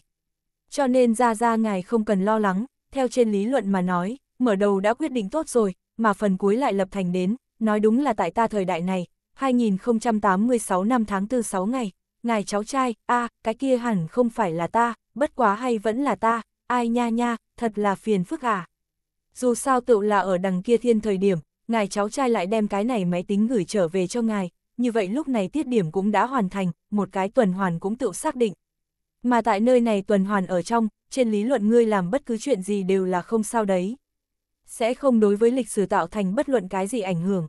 Cho nên ra ra ngài không cần lo lắng, theo trên lý luận mà nói, mở đầu đã quyết định tốt rồi, mà phần cuối lại lập thành đến, nói đúng là tại ta thời đại này, 2086 năm tháng 4 6 ngày, ngài cháu trai, a à, cái kia hẳn không phải là ta, bất quá hay vẫn là ta, ai nha nha, thật là phiền phức à. Dù sao tựu là ở đằng kia thiên thời điểm, ngài cháu trai lại đem cái này máy tính gửi trở về cho ngài, như vậy lúc này tiết điểm cũng đã hoàn thành, một cái tuần hoàn cũng tự xác định. Mà tại nơi này tuần hoàn ở trong, trên lý luận ngươi làm bất cứ chuyện gì đều là không sao đấy. Sẽ không đối với lịch sử tạo thành bất luận cái gì ảnh hưởng.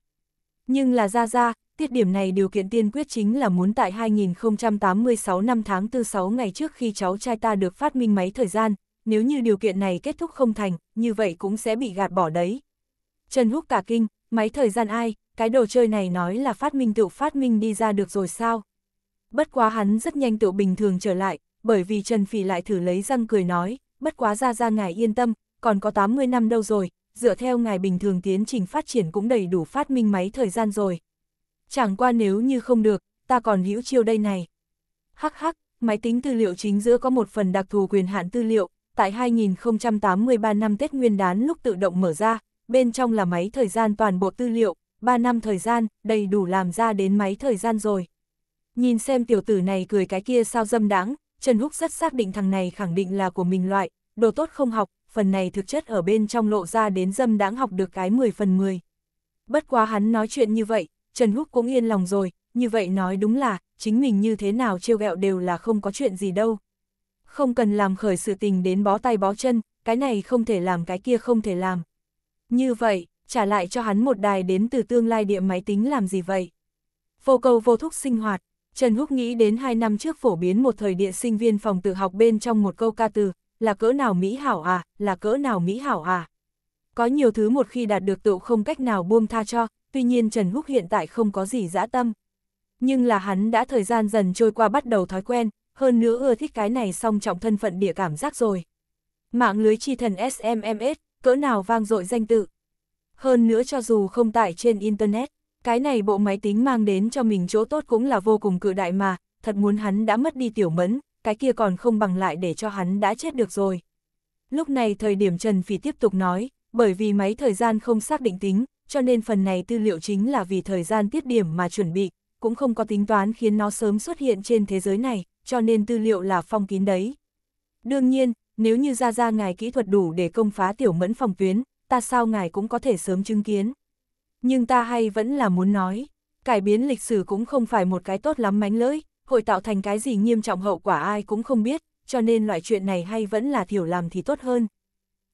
Nhưng là ra ra, tiết điểm này điều kiện tiên quyết chính là muốn tại 2086 năm tháng 46 ngày trước khi cháu trai ta được phát minh máy thời gian, nếu như điều kiện này kết thúc không thành, như vậy cũng sẽ bị gạt bỏ đấy. Trần Húc cả kinh, máy thời gian ai, cái đồ chơi này nói là phát minh tự phát minh đi ra được rồi sao? Bất quá hắn rất nhanh tự bình thường trở lại, bởi vì Trần Phỉ lại thử lấy răng cười nói, bất quá ra ra ngài yên tâm, còn có 80 năm đâu rồi, dựa theo ngài bình thường tiến trình phát triển cũng đầy đủ phát minh máy thời gian rồi. Chẳng qua nếu như không được, ta còn hữu chiêu đây này. Hắc hắc, máy tính tư liệu chính giữa có một phần đặc thù quyền hạn tư liệu, tại 2083 năm Tết Nguyên đán lúc tự động mở ra, bên trong là máy thời gian toàn bộ tư liệu, 3 năm thời gian, đầy đủ làm ra đến máy thời gian rồi. Nhìn xem tiểu tử này cười cái kia sao dâm đáng, Trần Húc rất xác định thằng này khẳng định là của mình loại, đồ tốt không học, phần này thực chất ở bên trong lộ ra đến dâm đãng học được cái 10 phần 10. Bất quá hắn nói chuyện như vậy, Trần Húc cũng yên lòng rồi, như vậy nói đúng là, chính mình như thế nào trêu ghẹo đều là không có chuyện gì đâu. Không cần làm khởi sự tình đến bó tay bó chân, cái này không thể làm cái kia không thể làm. Như vậy, trả lại cho hắn một đài đến từ tương lai địa máy tính làm gì vậy? Vô cầu vô thúc sinh hoạt, Trần Húc nghĩ đến hai năm trước phổ biến một thời địa sinh viên phòng tự học bên trong một câu ca từ, là cỡ nào mỹ hảo à, là cỡ nào mỹ hảo à. Có nhiều thứ một khi đạt được tự không cách nào buông tha cho, tuy nhiên Trần Húc hiện tại không có gì dã tâm. Nhưng là hắn đã thời gian dần trôi qua bắt đầu thói quen, hơn nữa ưa thích cái này song trọng thân phận địa cảm giác rồi. Mạng lưới chi thần SMMS, cỡ nào vang dội danh tự. Hơn nữa cho dù không tải trên Internet, cái này bộ máy tính mang đến cho mình chỗ tốt cũng là vô cùng cự đại mà, thật muốn hắn đã mất đi tiểu mẫn, cái kia còn không bằng lại để cho hắn đã chết được rồi. Lúc này thời điểm Trần Phỉ tiếp tục nói, bởi vì máy thời gian không xác định tính, cho nên phần này tư liệu chính là vì thời gian tiết điểm mà chuẩn bị, cũng không có tính toán khiến nó sớm xuất hiện trên thế giới này, cho nên tư liệu là phong kín đấy. Đương nhiên, nếu như ra ra ngài kỹ thuật đủ để công phá tiểu mẫn phòng tuyến, ta sao ngài cũng có thể sớm chứng kiến. Nhưng ta hay vẫn là muốn nói, cải biến lịch sử cũng không phải một cái tốt lắm mánh lưỡi, hội tạo thành cái gì nghiêm trọng hậu quả ai cũng không biết, cho nên loại chuyện này hay vẫn là thiểu làm thì tốt hơn.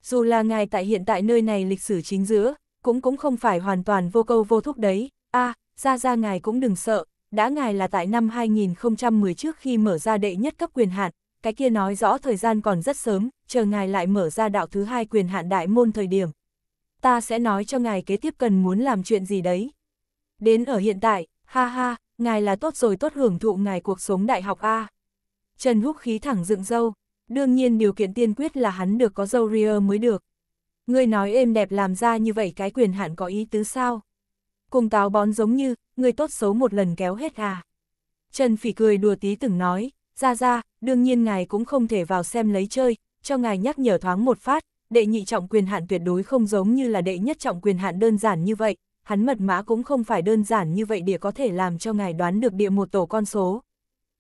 Dù là ngài tại hiện tại nơi này lịch sử chính giữa, cũng cũng không phải hoàn toàn vô câu vô thúc đấy, a à, ra ra ngài cũng đừng sợ, đã ngài là tại năm 2010 trước khi mở ra đệ nhất cấp quyền hạn, cái kia nói rõ thời gian còn rất sớm, chờ ngài lại mở ra đạo thứ hai quyền hạn đại môn thời điểm. Ta sẽ nói cho ngài kế tiếp cần muốn làm chuyện gì đấy. Đến ở hiện tại, ha ha, ngài là tốt rồi tốt hưởng thụ ngài cuộc sống đại học A. Trần Húc khí thẳng dựng dâu, đương nhiên điều kiện tiên quyết là hắn được có dâu ria mới được. Ngươi nói êm đẹp làm ra như vậy cái quyền hạn có ý tứ sao? Cùng táo bón giống như, ngươi tốt xấu một lần kéo hết à? Trần Phỉ cười đùa tí từng nói, ra ra, đương nhiên ngài cũng không thể vào xem lấy chơi, cho ngài nhắc nhở thoáng một phát, đệ nhị trọng quyền hạn tuyệt đối không giống như là đệ nhất trọng quyền hạn đơn giản như vậy, hắn mật mã cũng không phải đơn giản như vậy để có thể làm cho ngài đoán được địa một tổ con số.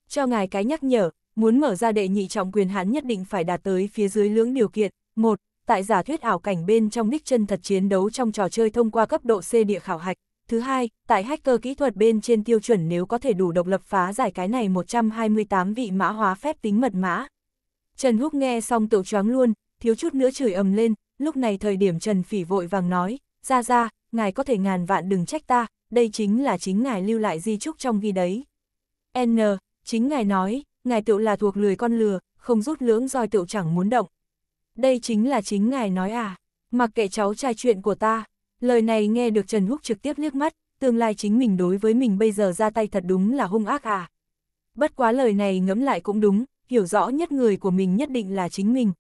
Cho ngài cái nhắc nhở, muốn mở ra đệ nhị trọng quyền hắn nhất định phải đạt tới phía dưới lưỡng điều kiện. một Tại giả thuyết ảo cảnh bên trong đích chân thật chiến đấu trong trò chơi thông qua cấp độ C địa khảo hạch. Thứ hai, tại hacker kỹ thuật bên trên tiêu chuẩn nếu có thể đủ độc lập phá giải cái này 128 vị mã hóa phép tính mật mã. Trần Húc nghe xong tự choáng luôn, thiếu chút nữa chửi ầm lên, lúc này thời điểm Trần Phỉ vội vàng nói, ra ra, ngài có thể ngàn vạn đừng trách ta, đây chính là chính ngài lưu lại di trúc trong ghi đấy. N, chính ngài nói, ngài tựu là thuộc lười con lừa, không rút lưỡng roi tựu chẳng muốn động. Đây chính là chính ngài nói à, mặc kệ cháu trai chuyện của ta, lời này nghe được Trần Húc trực tiếp liếc mắt, tương lai chính mình đối với mình bây giờ ra tay thật đúng là hung ác à. Bất quá lời này ngẫm lại cũng đúng, hiểu rõ nhất người của mình nhất định là chính mình.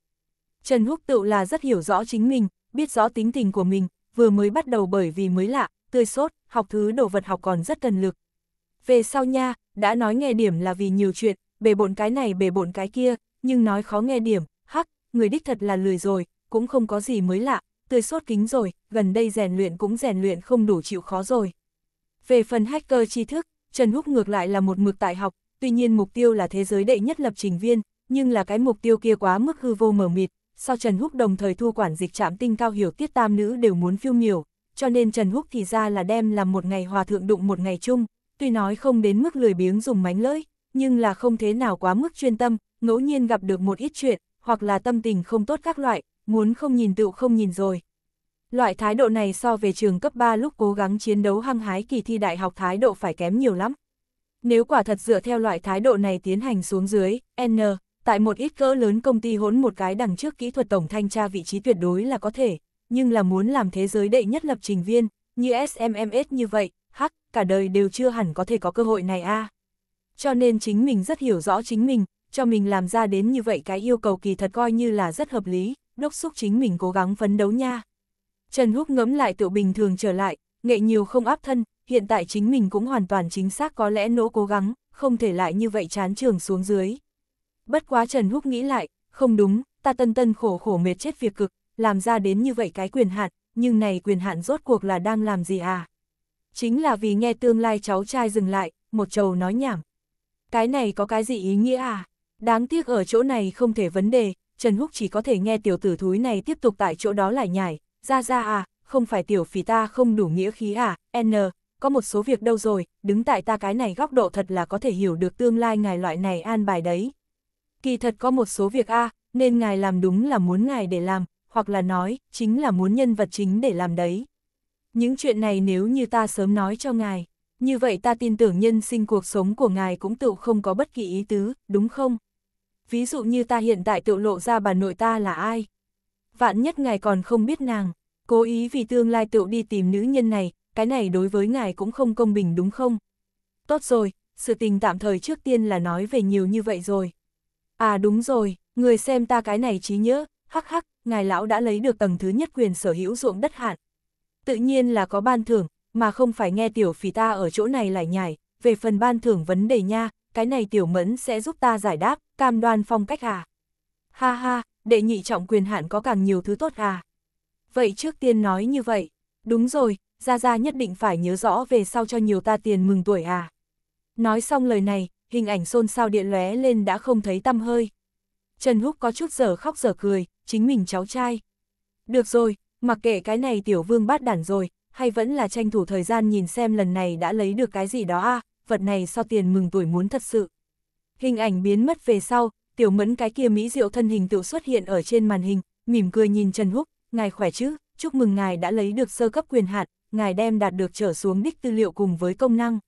Trần Húc tựu là rất hiểu rõ chính mình, biết rõ tính tình của mình, vừa mới bắt đầu bởi vì mới lạ, tươi sốt, học thứ đồ vật học còn rất cần lực. Về sau nha, đã nói nghe điểm là vì nhiều chuyện, bề bộn cái này bề bộn cái kia, nhưng nói khó nghe điểm, hắc, người đích thật là lười rồi, cũng không có gì mới lạ, tươi sốt kính rồi, gần đây rèn luyện cũng rèn luyện không đủ chịu khó rồi. Về phần hacker tri thức, Trần Húc ngược lại là một mực tại học, tuy nhiên mục tiêu là thế giới đệ nhất lập trình viên, nhưng là cái mục tiêu kia quá mức hư vô mở mịt, sau Trần Húc đồng thời thu quản dịch trạm tinh cao hiểu tiết tam nữ đều muốn phiêu miểu, cho nên Trần Húc thì ra là đem làm một ngày hòa thượng đụng một ngày chung, tuy nói không đến mức lười biếng dùng mánh lưỡi, nhưng là không thế nào quá mức chuyên tâm, ngẫu nhiên gặp được một ít chuyện, hoặc là tâm tình không tốt các loại, muốn không nhìn tựu không nhìn rồi. Loại thái độ này so về trường cấp 3 lúc cố gắng chiến đấu hăng hái kỳ thi đại học thái độ phải kém nhiều lắm. Nếu quả thật dựa theo loại thái độ này tiến hành xuống dưới, N, tại một ít cỡ lớn công ty hỗn một cái đằng trước kỹ thuật tổng thanh tra vị trí tuyệt đối là có thể, nhưng là muốn làm thế giới đệ nhất lập trình viên, như SMMS như vậy, hắc, cả đời đều chưa hẳn có thể có cơ hội này a. Cho nên chính mình rất hiểu rõ chính mình, cho mình làm ra đến như vậy cái yêu cầu kỳ thật coi như là rất hợp lý, đốc xúc chính mình cố gắng phấn đấu nha. Trần Húc ngẫm lại tự bình thường trở lại, nghệ nhiều không áp thân, hiện tại chính mình cũng hoàn toàn chính xác có lẽ nỗ cố gắng, không thể lại như vậy chán trường xuống dưới bất quá Trần Húc nghĩ lại, không đúng, ta tân tân khổ khổ mệt chết việc cực, làm ra đến như vậy cái quyền hạn, nhưng này quyền hạn rốt cuộc là đang làm gì à? Chính là vì nghe tương lai cháu trai dừng lại, một trầu nói nhảm. Cái này có cái gì ý nghĩa à? Đáng tiếc ở chỗ này không thể vấn đề, Trần Húc chỉ có thể nghe tiểu tử thúi này tiếp tục tại chỗ đó lại nhải, ra ra à, không phải tiểu phí ta không đủ nghĩa khí à, n, có một số việc đâu rồi, đứng tại ta cái này góc độ thật là có thể hiểu được tương lai ngài loại này an bài đấy kỳ thật có một số việc a à, nên ngài làm đúng là muốn ngài để làm, hoặc là nói, chính là muốn nhân vật chính để làm đấy. Những chuyện này nếu như ta sớm nói cho ngài, như vậy ta tin tưởng nhân sinh cuộc sống của ngài cũng tự không có bất kỳ ý tứ, đúng không? Ví dụ như ta hiện tại tự lộ ra bà nội ta là ai? Vạn nhất ngài còn không biết nàng, cố ý vì tương lai tự đi tìm nữ nhân này, cái này đối với ngài cũng không công bình đúng không? Tốt rồi, sự tình tạm thời trước tiên là nói về nhiều như vậy rồi. À đúng rồi, người xem ta cái này trí nhớ, hắc hắc, ngài lão đã lấy được tầng thứ nhất quyền sở hữu ruộng đất hạn. Tự nhiên là có ban thưởng, mà không phải nghe tiểu phì ta ở chỗ này lại nhải, về phần ban thưởng vấn đề nha, cái này tiểu mẫn sẽ giúp ta giải đáp, cam đoan phong cách à. Ha ha, đệ nhị trọng quyền hạn có càng nhiều thứ tốt à. Vậy trước tiên nói như vậy, đúng rồi, Gia Gia nhất định phải nhớ rõ về sau cho nhiều ta tiền mừng tuổi à. Nói xong lời này, hình ảnh xôn xao điện lóe lên đã không thấy tăm hơi. Trần Húc có chút giờ khóc giờ cười, chính mình cháu trai. Được rồi, mặc kệ cái này tiểu vương bát đản rồi, hay vẫn là tranh thủ thời gian nhìn xem lần này đã lấy được cái gì đó a vật này so tiền mừng tuổi muốn thật sự. Hình ảnh biến mất về sau, tiểu mẫn cái kia mỹ diệu thân hình tự xuất hiện ở trên màn hình, mỉm cười nhìn Trần Húc, ngài khỏe chứ, chúc mừng ngài đã lấy được sơ cấp quyền hạn, ngài đem đạt được trở xuống đích tư liệu cùng với công năng.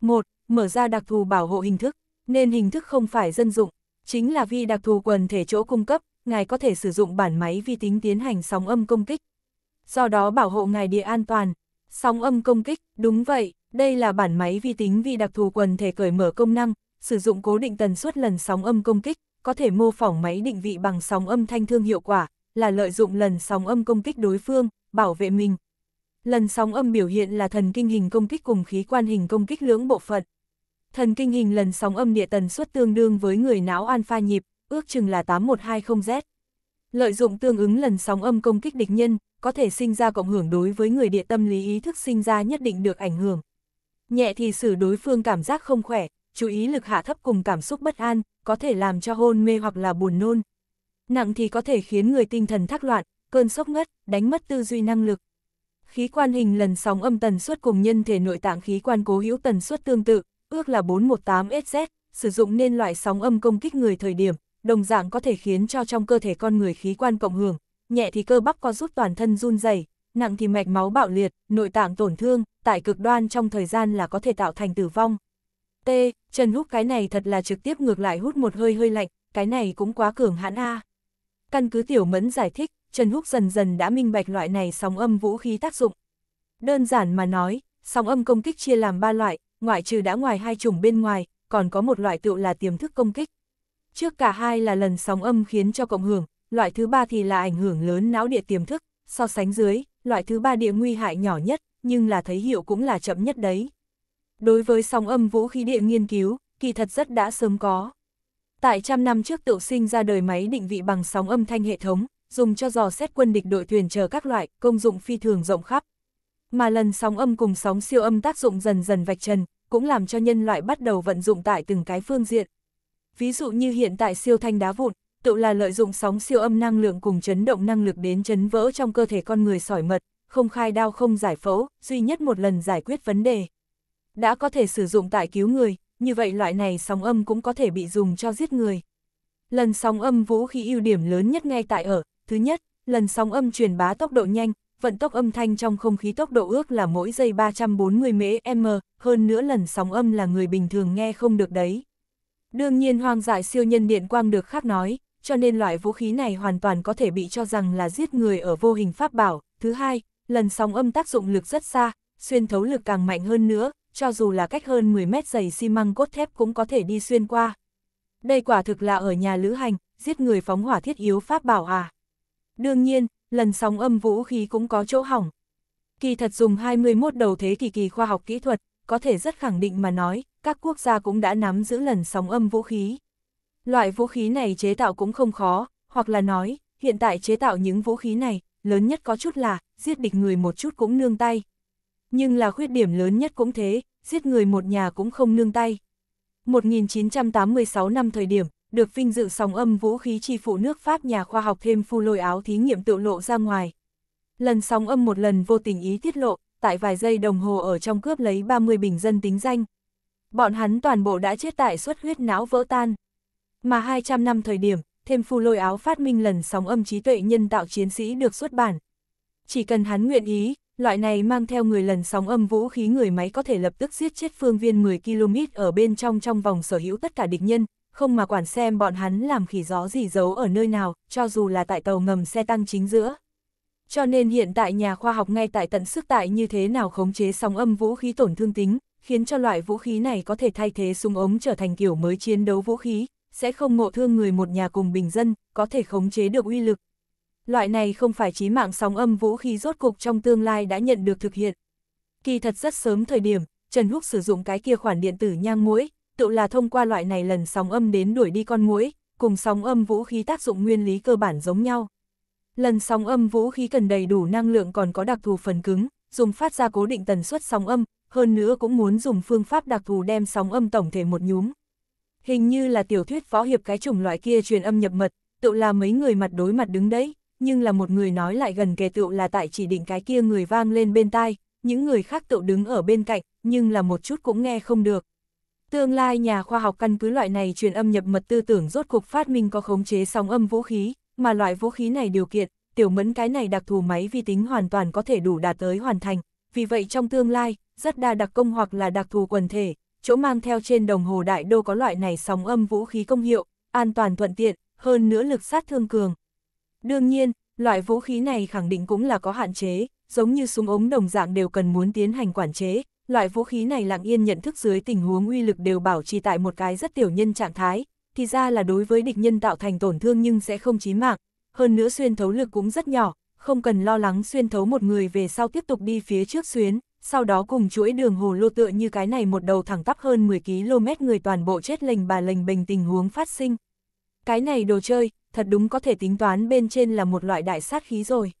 một mở ra đặc thù bảo hộ hình thức, nên hình thức không phải dân dụng, chính là vi đặc thù quần thể chỗ cung cấp, ngài có thể sử dụng bản máy vi tính tiến hành sóng âm công kích. Do đó bảo hộ ngài địa an toàn, sóng âm công kích, đúng vậy, đây là bản máy vi tính vi đặc thù quần thể cởi mở công năng, sử dụng cố định tần suất lần sóng âm công kích, có thể mô phỏng máy định vị bằng sóng âm thanh thương hiệu quả, là lợi dụng lần sóng âm công kích đối phương, bảo vệ mình. Lần sóng âm biểu hiện là thần kinh hình công kích cùng khí quan hình công kích lưỡng bộ phận. Thần kinh hình lần sóng âm địa tần suất tương đương với người não alpha nhịp, ước chừng là 8120Z. Lợi dụng tương ứng lần sóng âm công kích địch nhân, có thể sinh ra cộng hưởng đối với người địa tâm lý ý thức sinh ra nhất định được ảnh hưởng. Nhẹ thì xử đối phương cảm giác không khỏe, chú ý lực hạ thấp cùng cảm xúc bất an, có thể làm cho hôn mê hoặc là buồn nôn. Nặng thì có thể khiến người tinh thần thác loạn, cơn sốc ngất, đánh mất tư duy năng lực. Khí quan hình lần sóng âm tần suất cùng nhân thể nội tạng khí quan cố hữu tần suất tương tự, ước là 418SZ, sử dụng nên loại sóng âm công kích người thời điểm, đồng dạng có thể khiến cho trong cơ thể con người khí quan cộng hưởng, nhẹ thì cơ bắp co rút toàn thân run rẩy, nặng thì mạch máu bạo liệt, nội tạng tổn thương, tại cực đoan trong thời gian là có thể tạo thành tử vong. T, Trần Húc cái này thật là trực tiếp ngược lại hút một hơi hơi lạnh, cái này cũng quá cường hãn a. Căn cứ Tiểu Mẫn giải thích, Trần Húc dần dần đã minh bạch loại này sóng âm vũ khí tác dụng. Đơn giản mà nói, sóng âm công kích chia làm ba loại, ngoại trừ đã ngoài hai chủng bên ngoài, còn có một loại tựu là tiềm thức công kích. Trước cả hai là lần sóng âm khiến cho cộng hưởng, loại thứ ba thì là ảnh hưởng lớn não địa tiềm thức, so sánh dưới, loại thứ ba địa nguy hại nhỏ nhất, nhưng là thấy hiệu cũng là chậm nhất đấy. Đối với sóng âm vũ khí địa nghiên cứu, kỳ thật rất đã sớm có. Tại trăm năm trước tự sinh ra đời máy định vị bằng sóng âm thanh hệ thống, dùng cho dò xét quân địch đội thuyền chờ các loại, công dụng phi thường rộng khắp. Mà lần sóng âm cùng sóng siêu âm tác dụng dần dần vạch trần, cũng làm cho nhân loại bắt đầu vận dụng tại từng cái phương diện. Ví dụ như hiện tại siêu thanh đá vụn, tự là lợi dụng sóng siêu âm năng lượng cùng chấn động năng lực đến chấn vỡ trong cơ thể con người sỏi mật, không khai đao không giải phẫu, duy nhất một lần giải quyết vấn đề. Đã có thể sử dụng tại cứu người, như vậy loại này sóng âm cũng có thể bị dùng cho giết người. Lần sóng âm vũ khí ưu điểm lớn nhất ngay tại ở, thứ nhất, lần sóng âm truyền bá tốc độ nhanh, vận tốc âm thanh trong không khí tốc độ ước là mỗi giây 340 m, hơn nữa lần sóng âm là người bình thường nghe không được đấy. Đương nhiên hoang dại siêu nhân điện quang được khác nói, cho nên loại vũ khí này hoàn toàn có thể bị cho rằng là giết người ở vô hình pháp bảo. Thứ hai, lần sóng âm tác dụng lực rất xa, xuyên thấu lực càng mạnh hơn nữa, cho dù là cách hơn 10 mét dày xi măng cốt thép cũng có thể đi xuyên qua. Đây quả thực là ở nhà lữ hành, giết người phóng hỏa thiết yếu pháp bảo à. Đương nhiên, lần sóng âm vũ khí cũng có chỗ hỏng. Kỳ thật dùng 21 đầu thế kỷ kỳ khoa học kỹ thuật, có thể rất khẳng định mà nói, các quốc gia cũng đã nắm giữ lần sóng âm vũ khí. Loại vũ khí này chế tạo cũng không khó, hoặc là nói, hiện tại chế tạo những vũ khí này, lớn nhất có chút là, giết địch người một chút cũng nương tay. Nhưng là khuyết điểm lớn nhất cũng thế, giết người một nhà cũng không nương tay. 1986 năm thời điểm, được vinh dự sóng âm vũ khí chi phụ nước Pháp nhà khoa học thêm phu lôi áo thí nghiệm tự lộ ra ngoài. Lần sóng âm một lần vô tình ý tiết lộ, tại vài giây đồng hồ ở trong cướp lấy 30 bình dân tính danh. Bọn hắn toàn bộ đã chết tại suất huyết não vỡ tan. Mà 200 năm thời điểm, thêm phu lôi áo phát minh lần sóng âm trí tuệ nhân tạo chiến sĩ được xuất bản. Chỉ cần hắn nguyện ý, loại này mang theo người lần sóng âm vũ khí người máy có thể lập tức giết chết phương viên 10 km ở bên trong trong vòng sở hữu tất cả địch nhân, không mà quản xem bọn hắn làm khỉ gió gì giấu ở nơi nào, cho dù là tại tàu ngầm xe tăng chính giữa. Cho nên hiện tại nhà khoa học ngay tại tận sức tại như thế nào khống chế sóng âm vũ khí tổn thương tính, khiến cho loại vũ khí này có thể thay thế súng ống trở thành kiểu mới chiến đấu vũ khí, sẽ không ngộ thương người một nhà cùng bình dân, có thể khống chế được uy lực. Loại này không phải chí mạng sóng âm vũ khí rốt cục trong tương lai đã nhận được thực hiện. Kỳ thật rất sớm thời điểm, Trần Húc sử dụng cái kia khoản điện tử nhang mũi, tự là thông qua loại này lần sóng âm đến đuổi đi con muỗi, cùng sóng âm vũ khí tác dụng nguyên lý cơ bản giống nhau. Lần sóng âm vũ khí cần đầy đủ năng lượng còn có đặc thù phần cứng, dùng phát ra cố định tần suất sóng âm, hơn nữa cũng muốn dùng phương pháp đặc thù đem sóng âm tổng thể một nhúm. Hình như là tiểu thuyết phó hiệp cái chủng loại kia truyền âm nhập mật, tự là mấy người mặt đối mặt đứng đấy, nhưng là một người nói lại gần kề tựu là tại chỉ định cái kia người vang lên bên tai, những người khác tự đứng ở bên cạnh, nhưng là một chút cũng nghe không được. Tương lai nhà khoa học căn cứ loại này truyền âm nhập mật tư tưởng rốt cuộc phát minh có khống chế sóng âm vũ khí, mà loại vũ khí này điều kiện, tiểu mẫn cái này đặc thù máy vi tính hoàn toàn có thể đủ đạt tới hoàn thành. Vì vậy trong tương lai, rất đa đặc công hoặc là đặc thù quần thể, chỗ mang theo trên đồng hồ đại đô có loại này sóng âm vũ khí công hiệu, an toàn thuận tiện, hơn nữa lực sát thương cường. Đương nhiên, loại vũ khí này khẳng định cũng là có hạn chế, giống như súng ống đồng dạng đều cần muốn tiến hành quản chế, loại vũ khí này lặng yên nhận thức dưới tình huống uy lực đều bảo trì tại một cái rất tiểu nhân trạng thái, thì ra là đối với địch nhân tạo thành tổn thương nhưng sẽ không chí mạng, hơn nữa xuyên thấu lực cũng rất nhỏ, không cần lo lắng xuyên thấu một người về sau tiếp tục đi phía trước xuyến, sau đó cùng chuỗi đường hồ lô tựa như cái này một đầu thẳng tắp hơn 10 km người toàn bộ chết lệnh bà lệnh bình tình huống phát sinh. Cái này đồ chơi, thật đúng có thể tính toán bên trên là một loại đại sát khí rồi.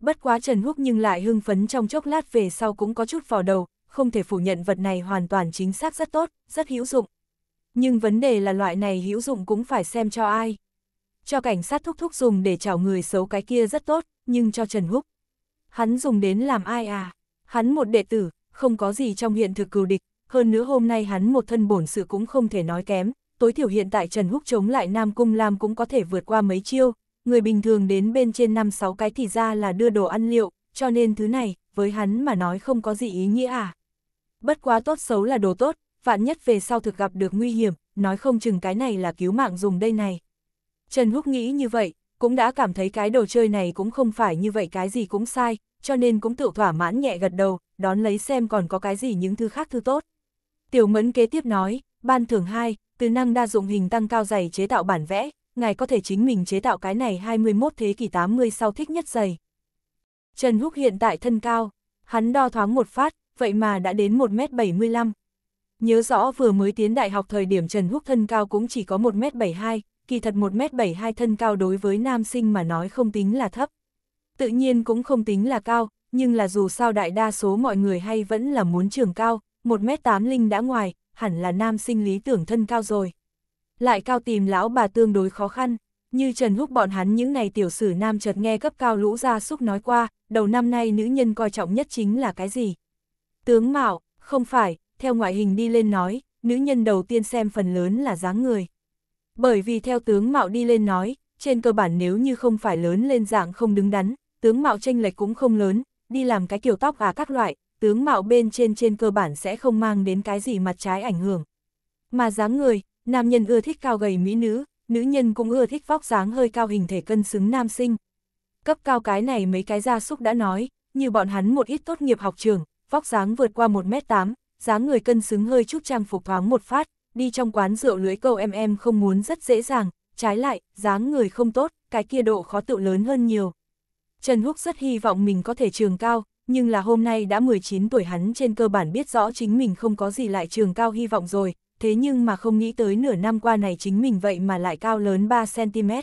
Bất quá Trần Húc nhưng lại hưng phấn trong chốc lát về sau cũng có chút vào đầu, không thể phủ nhận vật này hoàn toàn chính xác rất tốt, rất hữu dụng. Nhưng vấn đề là loại này hữu dụng cũng phải xem cho ai. Cho cảnh sát thúc thúc dùng để chảo người xấu cái kia rất tốt, nhưng cho Trần Húc. Hắn dùng đến làm ai à? Hắn một đệ tử, không có gì trong hiện thực cừu địch, hơn nữa hôm nay hắn một thân bổn sự cũng không thể nói kém, tối thiểu hiện tại Trần Húc chống lại Nam Cung Lam cũng có thể vượt qua mấy chiêu, người bình thường đến bên trên 5-6 cái thì ra là đưa đồ ăn liệu, cho nên thứ này, với hắn mà nói không có gì ý nghĩa à bất quá tốt xấu là đồ tốt, vạn nhất về sau thực gặp được nguy hiểm, nói không chừng cái này là cứu mạng dùng đây này. Trần Húc nghĩ như vậy, cũng đã cảm thấy cái đồ chơi này cũng không phải như vậy cái gì cũng sai, cho nên cũng tự thỏa mãn nhẹ gật đầu, đón lấy xem còn có cái gì những thứ khác thứ tốt. Tiểu Mẫn kế tiếp nói, ban thưởng 2, từ năng đa dụng hình tăng cao giày chế tạo bản vẽ, ngài có thể chính mình chế tạo cái này 21 thế kỷ 80 sau thích nhất giày. Trần Húc hiện tại thân cao, hắn đo thoáng một phát, vậy mà đã đến 1m75. Nhớ rõ vừa mới tiến đại học thời điểm Trần Húc thân cao cũng chỉ có 1m72, kỳ thật 1m72 thân cao đối với nam sinh mà nói không tính là thấp. Tự nhiên cũng không tính là cao, nhưng là dù sao đại đa số mọi người hay vẫn là muốn trường cao, 1m80 đã ngoài, hẳn là nam sinh lý tưởng thân cao rồi. Lại cao tìm lão bà tương đối khó khăn, như Trần Húc bọn hắn những ngày tiểu sử nam chợt nghe cấp cao lũ ra súc nói qua, đầu năm nay nữ nhân coi trọng nhất chính là cái gì? Tướng mạo, không phải, theo ngoại hình đi lên nói, nữ nhân đầu tiên xem phần lớn là dáng người. Bởi vì theo tướng mạo đi lên nói, trên cơ bản nếu như không phải lớn lên dạng không đứng đắn, tướng mạo tranh lệch cũng không lớn, đi làm cái kiểu tóc à các loại, tướng mạo bên trên trên cơ bản sẽ không mang đến cái gì mặt trái ảnh hưởng. Mà dáng người, nam nhân ưa thích cao gầy mỹ nữ, nữ nhân cũng ưa thích vóc dáng hơi cao hình thể cân xứng nam sinh. Cấp cao cái này mấy cái gia súc đã nói, như bọn hắn một ít tốt nghiệp học trường, vóc dáng vượt qua 1m8, dáng người cân xứng hơi chút trang phục thoáng một phát, đi trong quán rượu lưới câu em em không muốn rất dễ dàng, trái lại, dáng người không tốt, cái kia độ khó tự lớn hơn nhiều. Trần Húc rất hy vọng mình có thể trường cao, nhưng là hôm nay đã 19 tuổi hắn trên cơ bản biết rõ chính mình không có gì lại trường cao hy vọng rồi, thế nhưng mà không nghĩ tới nửa năm qua này chính mình vậy mà lại cao lớn 3cm.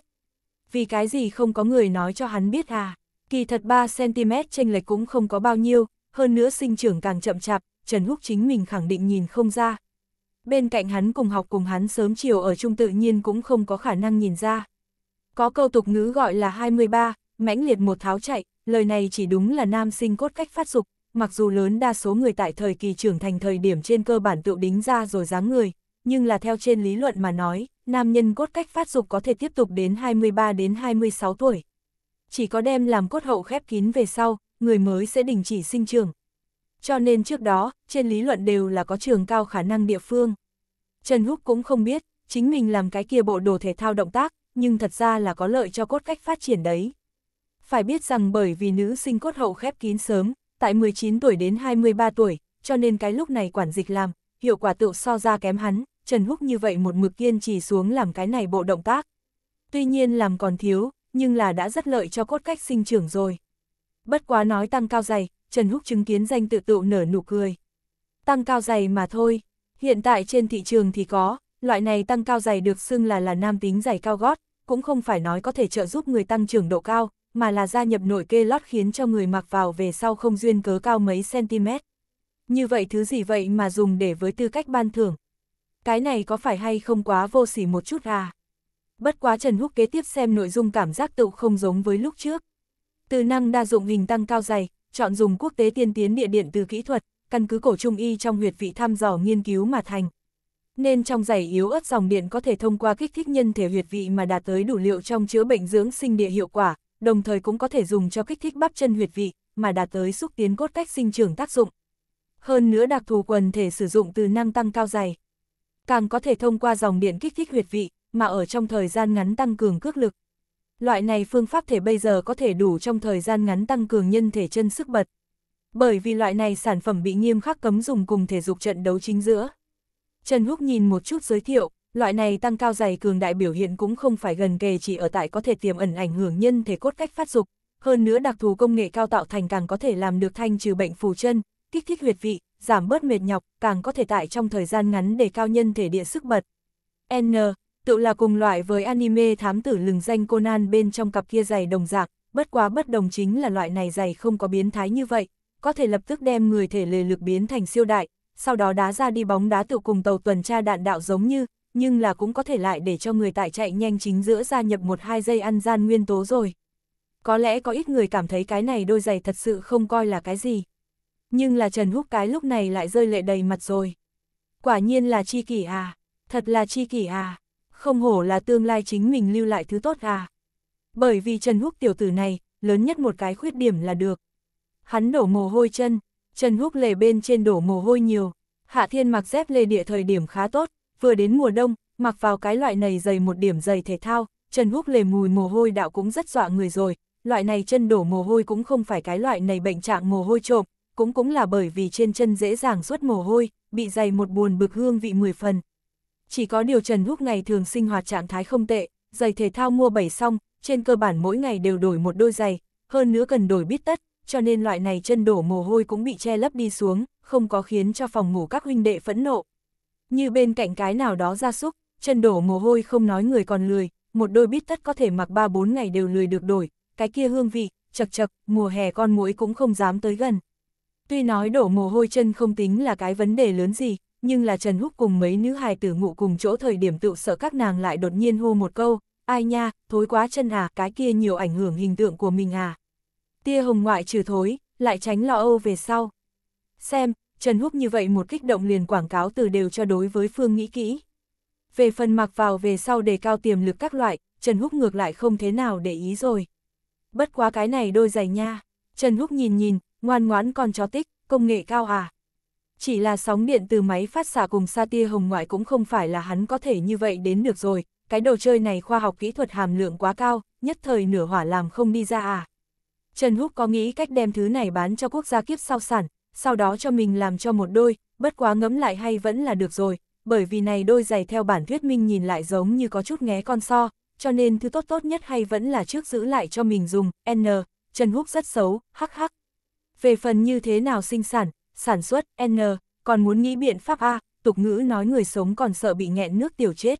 Vì cái gì không có người nói cho hắn biết à, kỳ thật 3cm chênh lệch cũng không có bao nhiêu, hơn nữa sinh trưởng càng chậm chạp, Trần Húc chính mình khẳng định nhìn không ra. Bên cạnh hắn cùng học cùng hắn sớm chiều ở trung tự nhiên cũng không có khả năng nhìn ra. Có câu tục ngữ gọi là 23, mãnh liệt một tháo chạy, lời này chỉ đúng là nam sinh cốt cách phát dục, mặc dù lớn đa số người tại thời kỳ trưởng thành thời điểm trên cơ bản tự đính ra rồi dáng người, nhưng là theo trên lý luận mà nói, nam nhân cốt cách phát dục có thể tiếp tục đến 23 đến 26 tuổi. Chỉ có đem làm cốt hậu khép kín về sau, người mới sẽ đình chỉ sinh trưởng. Cho nên trước đó, trên lý luận đều là có trường cao khả năng địa phương. Trần Húc cũng không biết, chính mình làm cái kia bộ đồ thể thao động tác, nhưng thật ra là có lợi cho cốt cách phát triển đấy. Phải biết rằng bởi vì nữ sinh cốt hậu khép kín sớm, tại 19 tuổi đến 23 tuổi, cho nên cái lúc này quản dịch làm, hiệu quả tựu so ra kém hắn, Trần Húc như vậy một mực kiên trì xuống làm cái này bộ động tác. Tuy nhiên làm còn thiếu, nhưng là đã rất lợi cho cốt cách sinh trưởng rồi. Bất quá nói tăng cao dày, Trần Húc chứng kiến danh tự tựu nở nụ cười. Tăng cao dày mà thôi, hiện tại trên thị trường thì có, loại này tăng cao dày được xưng là là nam tính dày cao gót, cũng không phải nói có thể trợ giúp người tăng trưởng độ cao, mà là gia nhập nội kê lót khiến cho người mặc vào về sau không duyên cớ cao mấy cm. Như vậy thứ gì vậy mà dùng để với tư cách ban thưởng? Cái này có phải hay không quá vô sỉ một chút à? Bất quá Trần Húc kế tiếp xem nội dung cảm giác tự không giống với lúc trước. Từ năng đa dụng hình tăng cao dày, chọn dùng quốc tế tiên tiến địa điện từ kỹ thuật, căn cứ cổ trung y trong huyệt vị thăm dò nghiên cứu mà thành. Nên trong dày yếu ớt dòng điện có thể thông qua kích thích nhân thể huyệt vị mà đạt tới đủ liệu trong chữa bệnh dưỡng sinh địa hiệu quả, đồng thời cũng có thể dùng cho kích thích bắp chân huyệt vị mà đạt tới xúc tiến cốt cách sinh trưởng tác dụng. Hơn nữa đặc thù quần thể sử dụng từ năng tăng cao dày. Càng có thể thông qua dòng điện kích thích huyệt vị mà ở trong thời gian ngắn tăng cường cước lực, loại này phương pháp thể bây giờ có thể đủ trong thời gian ngắn tăng cường nhân thể chân sức bật. Bởi vì loại này sản phẩm bị nghiêm khắc cấm dùng cùng thể dục trận đấu chính giữa. Trần Húc nhìn một chút giới thiệu, loại này tăng cao dày cường đại biểu hiện cũng không phải gần kề chỉ ở tại có thể tiềm ẩn ảnh hưởng nhân thể cốt cách phát dục, hơn nữa đặc thù công nghệ cao tạo thành càng có thể làm được thanh trừ bệnh phù chân, kích thích huyệt vị, giảm bớt mệt nhọc, càng có thể tại trong thời gian ngắn để cao nhân thể địa sức bật. N tự là cùng loại với anime thám tử lừng danh Conan bên trong cặp kia giày đồng dạng, bất quá bất đồng chính là loại này giày không có biến thái như vậy, có thể lập tức đem người thể lề lực biến thành siêu đại, sau đó đá ra đi bóng đá tự cùng tàu tuần tra đạn đạo giống như, nhưng là cũng có thể lại để cho người tại chạy nhanh chính giữa gia nhập một hai giây ăn gian nguyên tố rồi. Có lẽ có ít người cảm thấy cái này đôi giày thật sự không coi là cái gì. Nhưng là Trần Húc cái lúc này lại rơi lệ đầy mặt rồi. Quả nhiên là chi kỷ à, thật là chi kỷ à không hổ là tương lai chính mình lưu lại thứ tốt à. Bởi vì Trần Húc tiểu tử này, lớn nhất một cái khuyết điểm là được. Hắn đổ mồ hôi chân, Trần Húc lề bên trên đổ mồ hôi nhiều, Hạ Thiên mặc dép lê địa thời điểm khá tốt, vừa đến mùa đông, mặc vào cái loại này dày một điểm dày thể thao, Trần Húc lề mùi mồ hôi đạo cũng rất dọa người rồi, loại này chân đổ mồ hôi cũng không phải cái loại này bệnh trạng mồ hôi trộm, cũng cũng là bởi vì trên chân dễ dàng suốt mồ hôi, bị dày một buồn bực hương vị mười phần, chỉ có điều Trần Húc ngày thường sinh hoạt trạng thái không tệ, giày thể thao mua bảy xong, trên cơ bản mỗi ngày đều đổi một đôi giày, hơn nữa cần đổi biết tất, cho nên loại này chân đổ mồ hôi cũng bị che lấp đi xuống, không có khiến cho phòng ngủ các huynh đệ phẫn nộ. Như bên cạnh cái nào đó ra súc, chân đổ mồ hôi không nói người còn lười, một đôi bít tất có thể mặc 3-4 ngày đều lười được đổi, cái kia hương vị, chật chật, mùa hè con muỗi cũng không dám tới gần. Tuy nói đổ mồ hôi chân không tính là cái vấn đề lớn gì, nhưng là Trần Húc cùng mấy nữ hài tử ngụ cùng chỗ thời điểm tự sợ các nàng lại đột nhiên hô một câu, ai nha, thối quá chân à, cái kia nhiều ảnh hưởng hình tượng của mình à. Tia hồng ngoại trừ thối, lại tránh lo âu về sau. Xem, Trần Húc như vậy một kích động liền quảng cáo từ đều cho đối với Phương nghĩ kỹ. Về phần mặc vào về sau đề cao tiềm lực các loại, Trần Húc ngược lại không thế nào để ý rồi. Bất quá cái này đôi giày nha, Trần Húc nhìn nhìn, ngoan ngoãn còn cho tích, công nghệ cao à. Chỉ là sóng điện từ máy phát xạ cùng xa tia hồng ngoại cũng không phải là hắn có thể như vậy đến được rồi, cái đồ chơi này khoa học kỹ thuật hàm lượng quá cao, nhất thời nửa hỏa làm không đi ra à. Trần Húc có nghĩ cách đem thứ này bán cho quốc gia kiếp sau sản, sau đó cho mình làm cho một đôi, bất quá ngẫm lại hay vẫn là được rồi, bởi vì này đôi giày theo bản thuyết minh nhìn lại giống như có chút nghé con so, cho nên thứ tốt tốt nhất hay vẫn là trước giữ lại cho mình dùng, N, Trần Húc rất xấu, hắc hắc. Về phần như thế nào sinh sản, sản xuất, N, còn muốn nghĩ biện pháp A, tục ngữ nói người sống còn sợ bị nghẹn nước tiểu chết.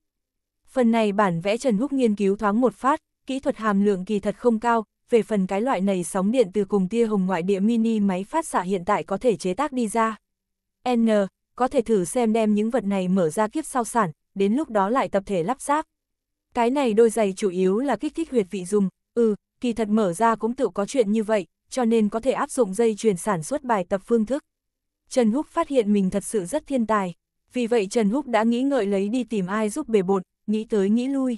Phần này bản vẽ Trần Húc nghiên cứu thoáng một phát, kỹ thuật hàm lượng kỳ thật không cao, về phần cái loại này sóng điện từ cùng tia hồng ngoại địa mini máy phát xạ hiện tại có thể chế tác đi ra. N, có thể thử xem đem những vật này mở ra kiếp sau sản, đến lúc đó lại tập thể lắp ráp. Cái này đôi giày chủ yếu là kích thích huyệt vị dùng, ừ, kỳ thật mở ra cũng tự có chuyện như vậy, cho nên có thể áp dụng dây chuyển sản xuất bài tập phương thức. Trần Húc phát hiện mình thật sự rất thiên tài. Vì vậy Trần Húc đã nghĩ ngợi lấy đi tìm ai giúp bề bột, nghĩ tới nghĩ lui.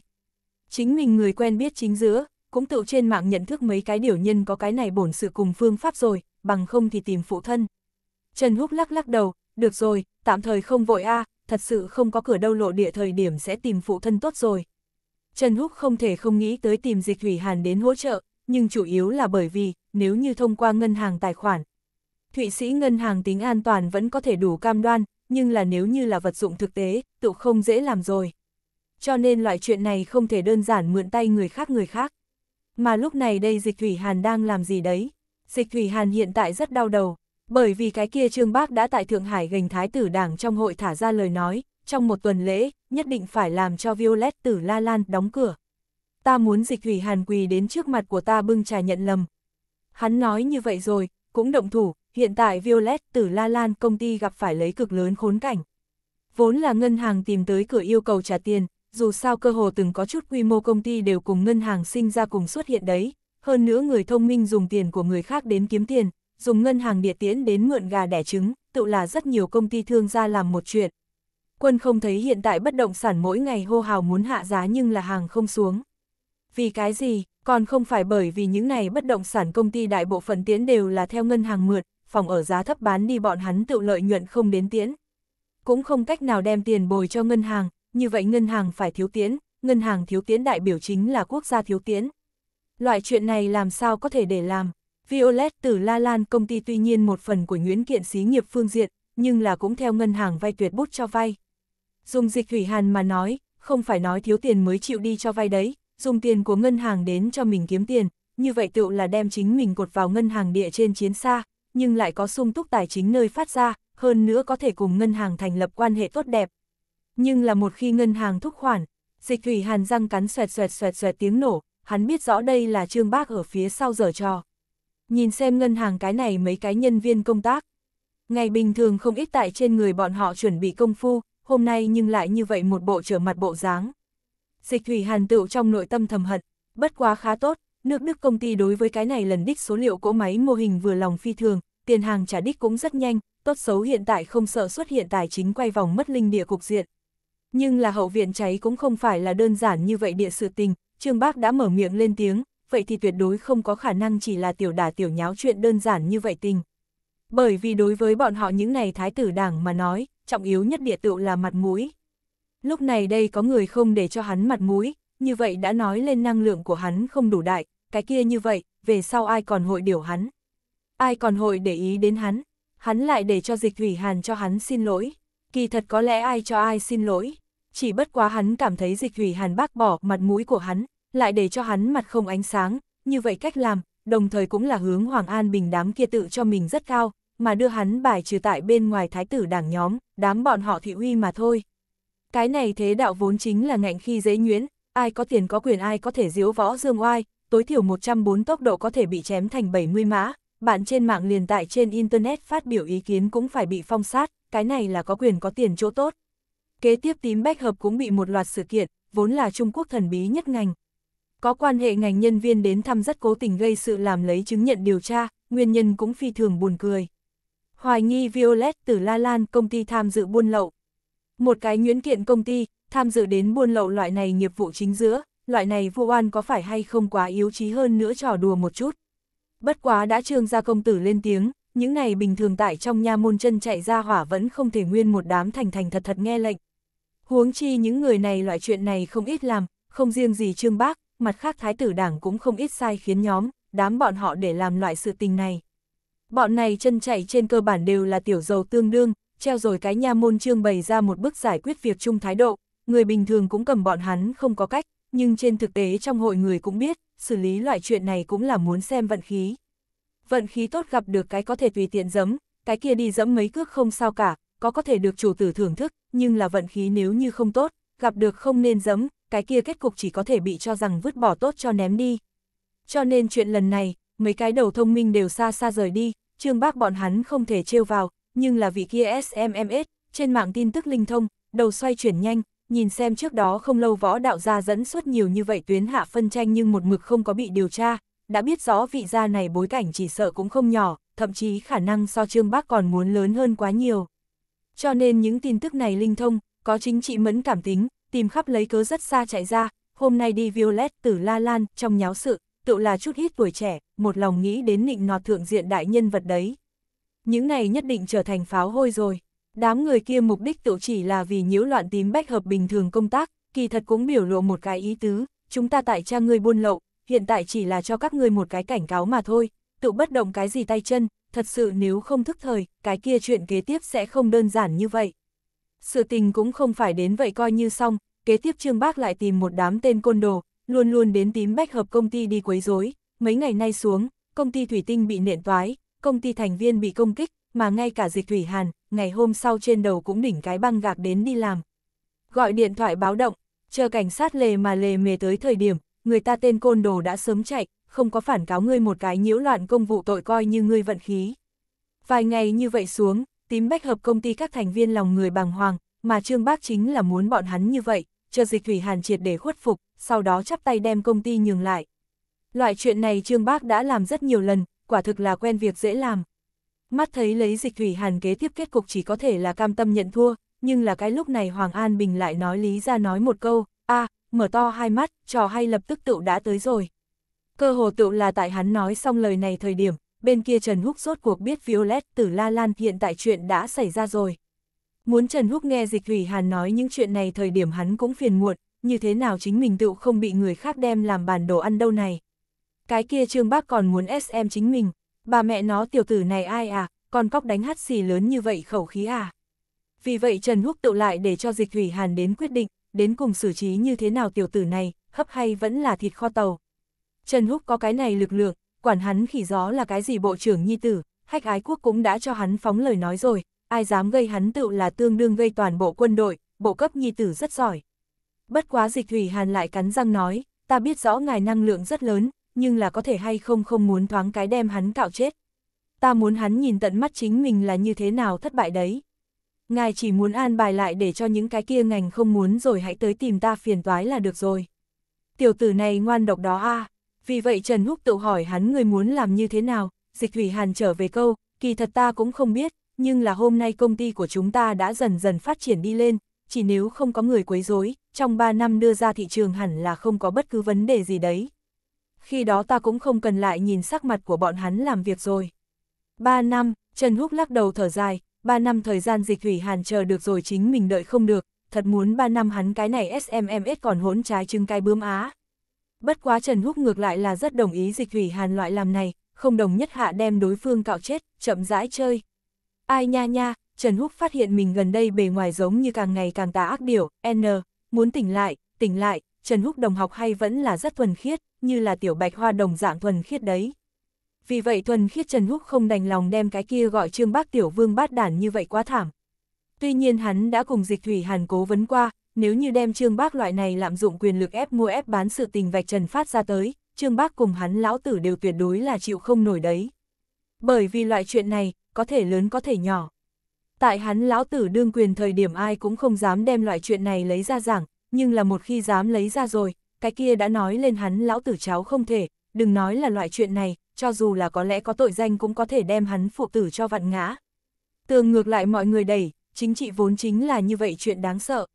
Chính mình người quen biết chính giữa, cũng tự trên mạng nhận thức mấy cái điều nhân có cái này bổn sự cùng phương pháp rồi, bằng không thì tìm phụ thân. Trần Húc lắc lắc đầu, được rồi, tạm thời không vội a thật sự không có cửa đâu lộ địa thời điểm sẽ tìm phụ thân tốt rồi. Trần Húc không thể không nghĩ tới tìm dịch thủy hàn đến hỗ trợ, nhưng chủ yếu là bởi vì, nếu như thông qua ngân hàng tài khoản, Thụy Sĩ ngân hàng tính an toàn vẫn có thể đủ cam đoan, nhưng là nếu như là vật dụng thực tế, tự không dễ làm rồi. Cho nên loại chuyện này không thể đơn giản mượn tay người khác người khác. Mà lúc này đây Dịch Thủy Hàn đang làm gì đấy? Dịch Thủy Hàn hiện tại rất đau đầu, bởi vì cái kia Trương Bác đã tại Thượng Hải gành Thái tử Đảng trong hội thả ra lời nói, trong một tuần lễ, nhất định phải làm cho Violet tử La Lan đóng cửa. Ta muốn Dịch Thủy Hàn quỳ đến trước mặt của ta bưng trà nhận lầm. Hắn nói như vậy rồi, cũng động thủ, hiện tại Violet từ La Lan công ty gặp phải lấy cực lớn khốn cảnh. Vốn là ngân hàng tìm tới cửa yêu cầu trả tiền, dù sao cơ hồ từng có chút quy mô công ty đều cùng ngân hàng sinh ra cùng xuất hiện đấy, hơn nữa người thông minh dùng tiền của người khác đến kiếm tiền, dùng ngân hàng địa tiễn đến mượn gà đẻ trứng, tự là rất nhiều công ty thương gia làm một chuyện. Quân không thấy hiện tại bất động sản mỗi ngày hô hào muốn hạ giá nhưng là hàng không xuống. Vì cái gì, còn không phải bởi vì những này bất động sản công ty đại bộ phận tiến đều là theo ngân hàng mượn, phòng ở giá thấp bán đi bọn hắn tự lợi nhuận không đến tiễn. Cũng không cách nào đem tiền bồi cho ngân hàng, như vậy ngân hàng phải thiếu tiễn, ngân hàng thiếu tiễn đại biểu chính là quốc gia thiếu tiễn. Loại chuyện này làm sao có thể để làm? Violet từ La Lan công ty tuy nhiên một phần của Nguyễn Kiện xí nghiệp phương diện, nhưng là cũng theo ngân hàng vay tuyệt bút cho vay. Dùng dịch thủy hàn mà nói, không phải nói thiếu tiền mới chịu đi cho vay đấy, dùng tiền của ngân hàng đến cho mình kiếm tiền, như vậy tự là đem chính mình cột vào ngân hàng địa trên chiến xa, nhưng lại có sung túc tài chính nơi phát ra, hơn nữa có thể cùng ngân hàng thành lập quan hệ tốt đẹp. Nhưng là một khi ngân hàng thúc khoản, dịch thủy hàn răng cắn xoẹt xoẹt xoẹt xoẹt tiếng nổ, hắn biết rõ đây là trương bác ở phía sau giờ trò. Nhìn xem ngân hàng cái này mấy cái nhân viên công tác. Ngày bình thường không ít tại trên người bọn họ chuẩn bị công phu, hôm nay nhưng lại như vậy một bộ trở mặt bộ dáng. Dịch thủy hàn tựu trong nội tâm thầm hận, bất quá khá tốt, Nước Đức công ty đối với cái này lần đích số liệu cỗ máy mô hình vừa lòng phi thường, tiền hàng trả đích cũng rất nhanh, tốt xấu hiện tại không sợ xuất hiện tài chính quay vòng mất linh địa cục diện. Nhưng là hậu viện cháy cũng không phải là đơn giản như vậy địa sự tình, Trương Bác đã mở miệng lên tiếng, vậy thì tuyệt đối không có khả năng chỉ là tiểu đả tiểu nháo chuyện đơn giản như vậy tình. Bởi vì đối với bọn họ những này thái tử đảng mà nói, trọng yếu nhất địa tựu là mặt mũi. Lúc này đây có người không để cho hắn mặt mũi, như vậy đã nói lên năng lượng của hắn không đủ đại, cái kia như vậy, về sau ai còn hội điều hắn. Ai còn hội để ý đến hắn, hắn lại để cho dịch thủy hàn cho hắn xin lỗi. Kỳ thật có lẽ ai cho ai xin lỗi, chỉ bất quá hắn cảm thấy dịch thủy hàn bác bỏ mặt mũi của hắn, lại để cho hắn mặt không ánh sáng, như vậy cách làm, đồng thời cũng là hướng Hoàng An Bình đám kia tự cho mình rất cao, mà đưa hắn bài trừ tại bên ngoài thái tử đảng nhóm, đám bọn họ thị uy mà thôi. Cái này thế đạo vốn chính là ngạnh khi dễ nhuyễn, ai có tiền có quyền ai có thể diếu võ dương oai, tối thiểu 104 tốc độ có thể bị chém thành 70 mã, bạn trên mạng liền tại trên Internet phát biểu ý kiến cũng phải bị phong sát, cái này là có quyền có tiền chỗ tốt. Kế tiếp tím bách hợp cũng bị một loạt sự kiện, vốn là Trung Quốc thần bí nhất ngành. Có quan hệ ngành nhân viên đến thăm rất cố tình gây sự làm lấy chứng nhận điều tra, nguyên nhân cũng phi thường buồn cười. Hoài nghi Violet từ La Lan công ty tham dự buôn lậu. Một cái nhuyễn kiện công ty, tham dự đến buôn lậu loại này nghiệp vụ chính giữa, loại này vua oan có phải hay không quá yếu trí hơn nữa trò đùa một chút. Bất quá đã trương gia công tử lên tiếng, những này bình thường tại trong nha môn chân chạy ra hỏa vẫn không thể nguyên một đám thành thành thật thật nghe lệnh. Huống chi những người này loại chuyện này không ít làm, không riêng gì trương bác, mặt khác thái tử đảng cũng không ít sai khiến nhóm, đám bọn họ để làm loại sự tình này. Bọn này chân chạy trên cơ bản đều là tiểu dầu tương đương, treo rồi cái nha môn trương bày ra một bức giải quyết việc chung thái độ, người bình thường cũng cầm bọn hắn không có cách, nhưng trên thực tế trong hội người cũng biết, xử lý loại chuyện này cũng là muốn xem vận khí. Vận khí tốt gặp được cái có thể tùy tiện dẫm, cái kia đi dẫm mấy cước không sao cả, có có thể được chủ tử thưởng thức, nhưng là vận khí nếu như không tốt, gặp được không nên dẫm, cái kia kết cục chỉ có thể bị cho rằng vứt bỏ tốt cho ném đi. Cho nên chuyện lần này, mấy cái đầu thông minh đều xa xa rời đi, trương bác bọn hắn không thể trêu vào, nhưng là vị kia SMMS, trên mạng tin tức linh thông, đầu xoay chuyển nhanh, nhìn xem trước đó không lâu võ đạo gia dẫn xuất nhiều như vậy tuyến hạ phân tranh nhưng một mực không có bị điều tra, đã biết rõ vị gia này bối cảnh chỉ sợ cũng không nhỏ, thậm chí khả năng so Trương Bác còn muốn lớn hơn quá nhiều. Cho nên những tin tức này linh thông, có chính trị mẫn cảm tính, tìm khắp lấy cớ rất xa chạy ra, hôm nay đi Violet từ La Lan trong nháo sự, tự là chút hít tuổi trẻ, một lòng nghĩ đến nịnh nọt thượng diện đại nhân vật đấy. Những này nhất định trở thành pháo hôi rồi. Đám người kia mục đích tự chỉ là vì nhiễu loạn tím bách hợp bình thường công tác, kỳ thật cũng biểu lộ một cái ý tứ, chúng ta tại cha ngươi buôn lậu, hiện tại chỉ là cho các ngươi một cái cảnh cáo mà thôi, tự bất động cái gì tay chân, thật sự nếu không thức thời, cái kia chuyện kế tiếp sẽ không đơn giản như vậy. Sự tình cũng không phải đến vậy coi như xong, kế tiếp Trương Bác lại tìm một đám tên côn đồ, luôn luôn đến tím bách hợp công ty đi quấy rối. mấy ngày nay xuống, công ty thủy tinh bị nện toái, công ty thành viên bị công kích, mà ngay cả dịch thủy hàn, ngày hôm sau trên đầu cũng đỉnh cái băng gạc đến đi làm. Gọi điện thoại báo động, chờ cảnh sát lề mà lề mề tới thời điểm, người ta tên côn đồ đã sớm chạy, không có phản cáo ngươi một cái nhiễu loạn công vụ tội coi như ngươi vận khí. Vài ngày như vậy xuống, tím bách hợp công ty các thành viên lòng người bàng hoàng, mà Trương Bác chính là muốn bọn hắn như vậy, chờ dịch thủy hàn triệt để khuất phục, sau đó chắp tay đem công ty nhường lại. Loại chuyện này Trương Bác đã làm rất nhiều lần, quả thực là quen việc dễ làm. Mắt thấy lấy dịch thủy hàn kế tiếp kết cục chỉ có thể là cam tâm nhận thua, nhưng là cái lúc này Hoàng An Bình lại nói lý ra nói một câu, a mở to hai mắt, trò hay lập tức tựu đã tới rồi. Cơ hồ tựu là tại hắn nói xong lời này thời điểm, bên kia Trần Húc rốt cuộc biết Violet tử La Lan hiện tại chuyện đã xảy ra rồi. Muốn Trần Húc nghe Dịch Thủy Hàn nói những chuyện này thời điểm hắn cũng phiền muộn, như thế nào chính mình tựu không bị người khác đem làm bàn đồ ăn đâu này. Cái kia Trương Bác còn muốn SM chính mình, Bà mẹ nó tiểu tử này ai à, con cóc đánh hát xì lớn như vậy khẩu khí à. Vì vậy Trần Húc tự lại để cho Dịch Thủy Hàn đến quyết định, đến cùng xử trí như thế nào tiểu tử này, hấp hay vẫn là thịt kho tàu. Trần Húc có cái này lực lượng, quản hắn khỉ gió là cái gì bộ trưởng nhi tử, hách ái quốc cũng đã cho hắn phóng lời nói rồi, ai dám gây hắn tự là tương đương gây toàn bộ quân đội, bộ cấp nhi tử rất giỏi. Bất quá Dịch Thủy Hàn lại cắn răng nói, ta biết rõ ngài năng lượng rất lớn, nhưng là có thể hay không không muốn thoáng cái đem hắn cạo chết. Ta muốn hắn nhìn tận mắt chính mình là như thế nào thất bại đấy. Ngài chỉ muốn an bài lại để cho những cái kia ngành không muốn rồi hãy tới tìm ta phiền toái là được rồi. Tiểu tử này ngoan độc đó a vì vậy Trần Húc tự hỏi hắn người muốn làm như thế nào, dịch thủy hàn trở về câu, kỳ thật ta cũng không biết, nhưng là hôm nay công ty của chúng ta đã dần dần phát triển đi lên, chỉ nếu không có người quấy rối, trong 3 năm đưa ra thị trường hẳn là không có bất cứ vấn đề gì đấy, khi đó ta cũng không cần lại nhìn sắc mặt của bọn hắn làm việc rồi. Ba năm, Trần Húc lắc đầu thở dài, ba năm thời gian dịch thủy hàn chờ được rồi chính mình đợi không được, thật muốn ba năm hắn cái này SMMS còn hỗn trái trưng cai bướm á. Bất quá Trần Húc ngược lại là rất đồng ý dịch thủy hàn loại làm này, không đồng nhất hạ đem đối phương cạo chết, chậm rãi chơi. Ai nha nha, Trần Húc phát hiện mình gần đây bề ngoài giống như càng ngày càng tà ác điểu, N, muốn tỉnh lại, tỉnh lại, Trần Húc đồng học hay vẫn là rất thuần khiết, như là tiểu bạch hoa đồng dạng thuần khiết đấy. Vì vậy thuần khiết Trần Húc không đành lòng đem cái kia gọi Trương Bác Tiểu Vương bát đản như vậy quá thảm. Tuy nhiên hắn đã cùng dịch thủy hàn cố vấn qua, nếu như đem Trương Bác loại này lạm dụng quyền lực ép mua ép bán sự tình vạch trần phát ra tới, Trương Bác cùng hắn lão tử đều tuyệt đối là chịu không nổi đấy. Bởi vì loại chuyện này, có thể lớn có thể nhỏ. Tại hắn lão tử đương quyền thời điểm ai cũng không dám đem loại chuyện này lấy ra giảng, nhưng là một khi dám lấy ra rồi, cái kia đã nói lên hắn lão tử cháu không thể, đừng nói là loại chuyện này, cho dù là có lẽ có tội danh cũng có thể đem hắn phụ tử cho vặn ngã. Tường ngược lại mọi người đẩy, chính trị vốn chính là như vậy chuyện đáng sợ.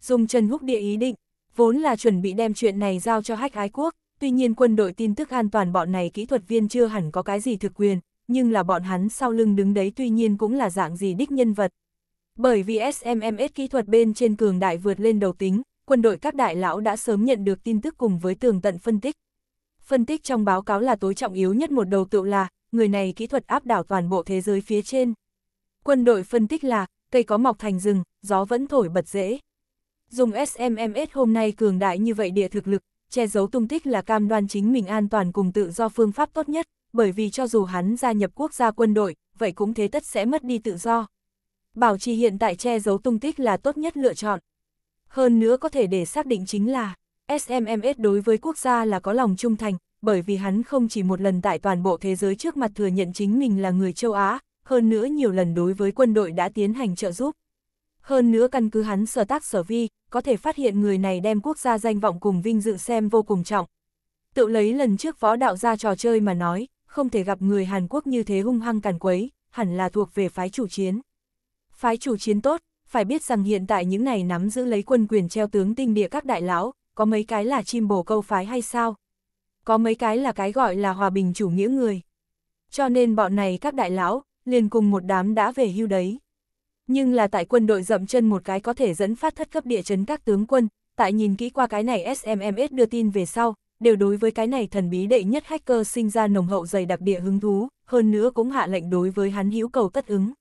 Dùng Trần Húc địa ý định, vốn là chuẩn bị đem chuyện này giao cho hách ái quốc, tuy nhiên quân đội tin tức an toàn bọn này kỹ thuật viên chưa hẳn có cái gì thực quyền, nhưng là bọn hắn sau lưng đứng đấy tuy nhiên cũng là dạng gì đích nhân vật. Bởi vì SMMS kỹ thuật bên trên cường đại vượt lên đầu tính, quân đội các đại lão đã sớm nhận được tin tức cùng với tường tận phân tích. Phân tích trong báo cáo là tối trọng yếu nhất một đầu tựu là, người này kỹ thuật áp đảo toàn bộ thế giới phía trên. Quân đội phân tích là, cây có mọc thành rừng, gió vẫn thổi bật dễ. Dùng SMMS hôm nay cường đại như vậy địa thực lực, che giấu tung tích là cam đoan chính mình an toàn cùng tự do phương pháp tốt nhất, bởi vì cho dù hắn gia nhập quốc gia quân đội, vậy cũng thế tất sẽ mất đi tự do. Bảo trì hiện tại che giấu tung tích là tốt nhất lựa chọn. Hơn nữa có thể để xác định chính là, SMMS đối với quốc gia là có lòng trung thành, bởi vì hắn không chỉ một lần tại toàn bộ thế giới trước mặt thừa nhận chính mình là người châu Á, hơn nữa nhiều lần đối với quân đội đã tiến hành trợ giúp. Hơn nữa căn cứ hắn sở tác sở vi, có thể phát hiện người này đem quốc gia danh vọng cùng vinh dự xem vô cùng trọng. Tự lấy lần trước võ đạo ra trò chơi mà nói, không thể gặp người Hàn Quốc như thế hung hăng càn quấy, hẳn là thuộc về phái chủ chiến. Phái chủ chiến tốt, phải biết rằng hiện tại những này nắm giữ lấy quân quyền treo tướng tinh địa các đại lão, có mấy cái là chim bồ câu phái hay sao? Có mấy cái là cái gọi là hòa bình chủ nghĩa người. Cho nên bọn này các đại lão, liền cùng một đám đã về hưu đấy. Nhưng là tại quân đội dậm chân một cái có thể dẫn phát thất cấp địa chấn các tướng quân, tại nhìn kỹ qua cái này SMMS đưa tin về sau, đều đối với cái này thần bí đệ nhất hacker sinh ra nồng hậu dày đặc địa hứng thú, hơn nữa cũng hạ lệnh đối với hắn hữu cầu tất ứng.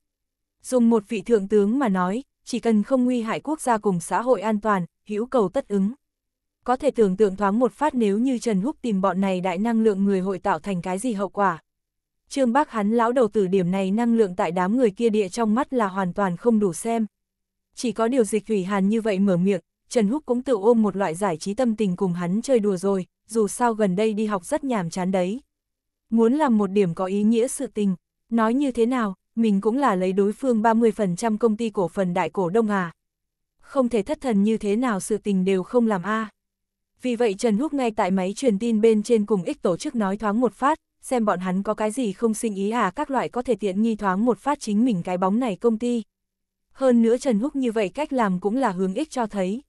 Dùng một vị thượng tướng mà nói, chỉ cần không nguy hại quốc gia cùng xã hội an toàn, hữu cầu tất ứng. Có thể tưởng tượng thoáng một phát nếu như Trần Húc tìm bọn này đại năng lượng người hội tạo thành cái gì hậu quả. Trương Bác hắn lão đầu tử điểm này năng lượng tại đám người kia địa trong mắt là hoàn toàn không đủ xem. Chỉ có điều dịch thủy hàn như vậy mở miệng, Trần Húc cũng tự ôm một loại giải trí tâm tình cùng hắn chơi đùa rồi, dù sao gần đây đi học rất nhàm chán đấy. Muốn làm một điểm có ý nghĩa sự tình, nói như thế nào, mình cũng là lấy đối phương 30% công ty cổ phần đại cổ đông à. Không thể thất thần như thế nào sự tình đều không làm a. Vì vậy Trần Húc ngay tại máy truyền tin bên trên cùng ích tổ chức nói thoáng một phát, xem bọn hắn có cái gì không sinh ý à các loại có thể tiện nghi thoáng một phát chính mình cái bóng này công ty. Hơn nữa Trần Húc như vậy cách làm cũng là hướng ích cho thấy.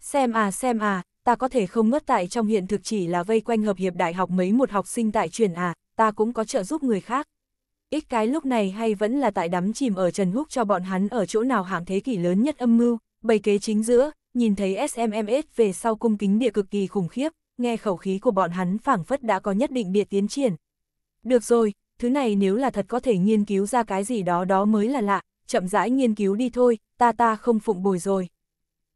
Xem à xem à, ta có thể không ngất tại trong hiện thực chỉ là vây quanh hợp hiệp đại học mấy một học sinh tại truyền à, ta cũng có trợ giúp người khác ít cái lúc này hay vẫn là tại đắm chìm ở Trần Húc cho bọn hắn ở chỗ nào hạng thế kỷ lớn nhất âm mưu, bày kế chính giữa, nhìn thấy SMMS về sau cung kính địa cực kỳ khủng khiếp, nghe khẩu khí của bọn hắn phảng phất đã có nhất định địa tiến triển. Được rồi, thứ này nếu là thật có thể nghiên cứu ra cái gì đó đó mới là lạ, chậm rãi nghiên cứu đi thôi, ta ta không phụng bồi rồi.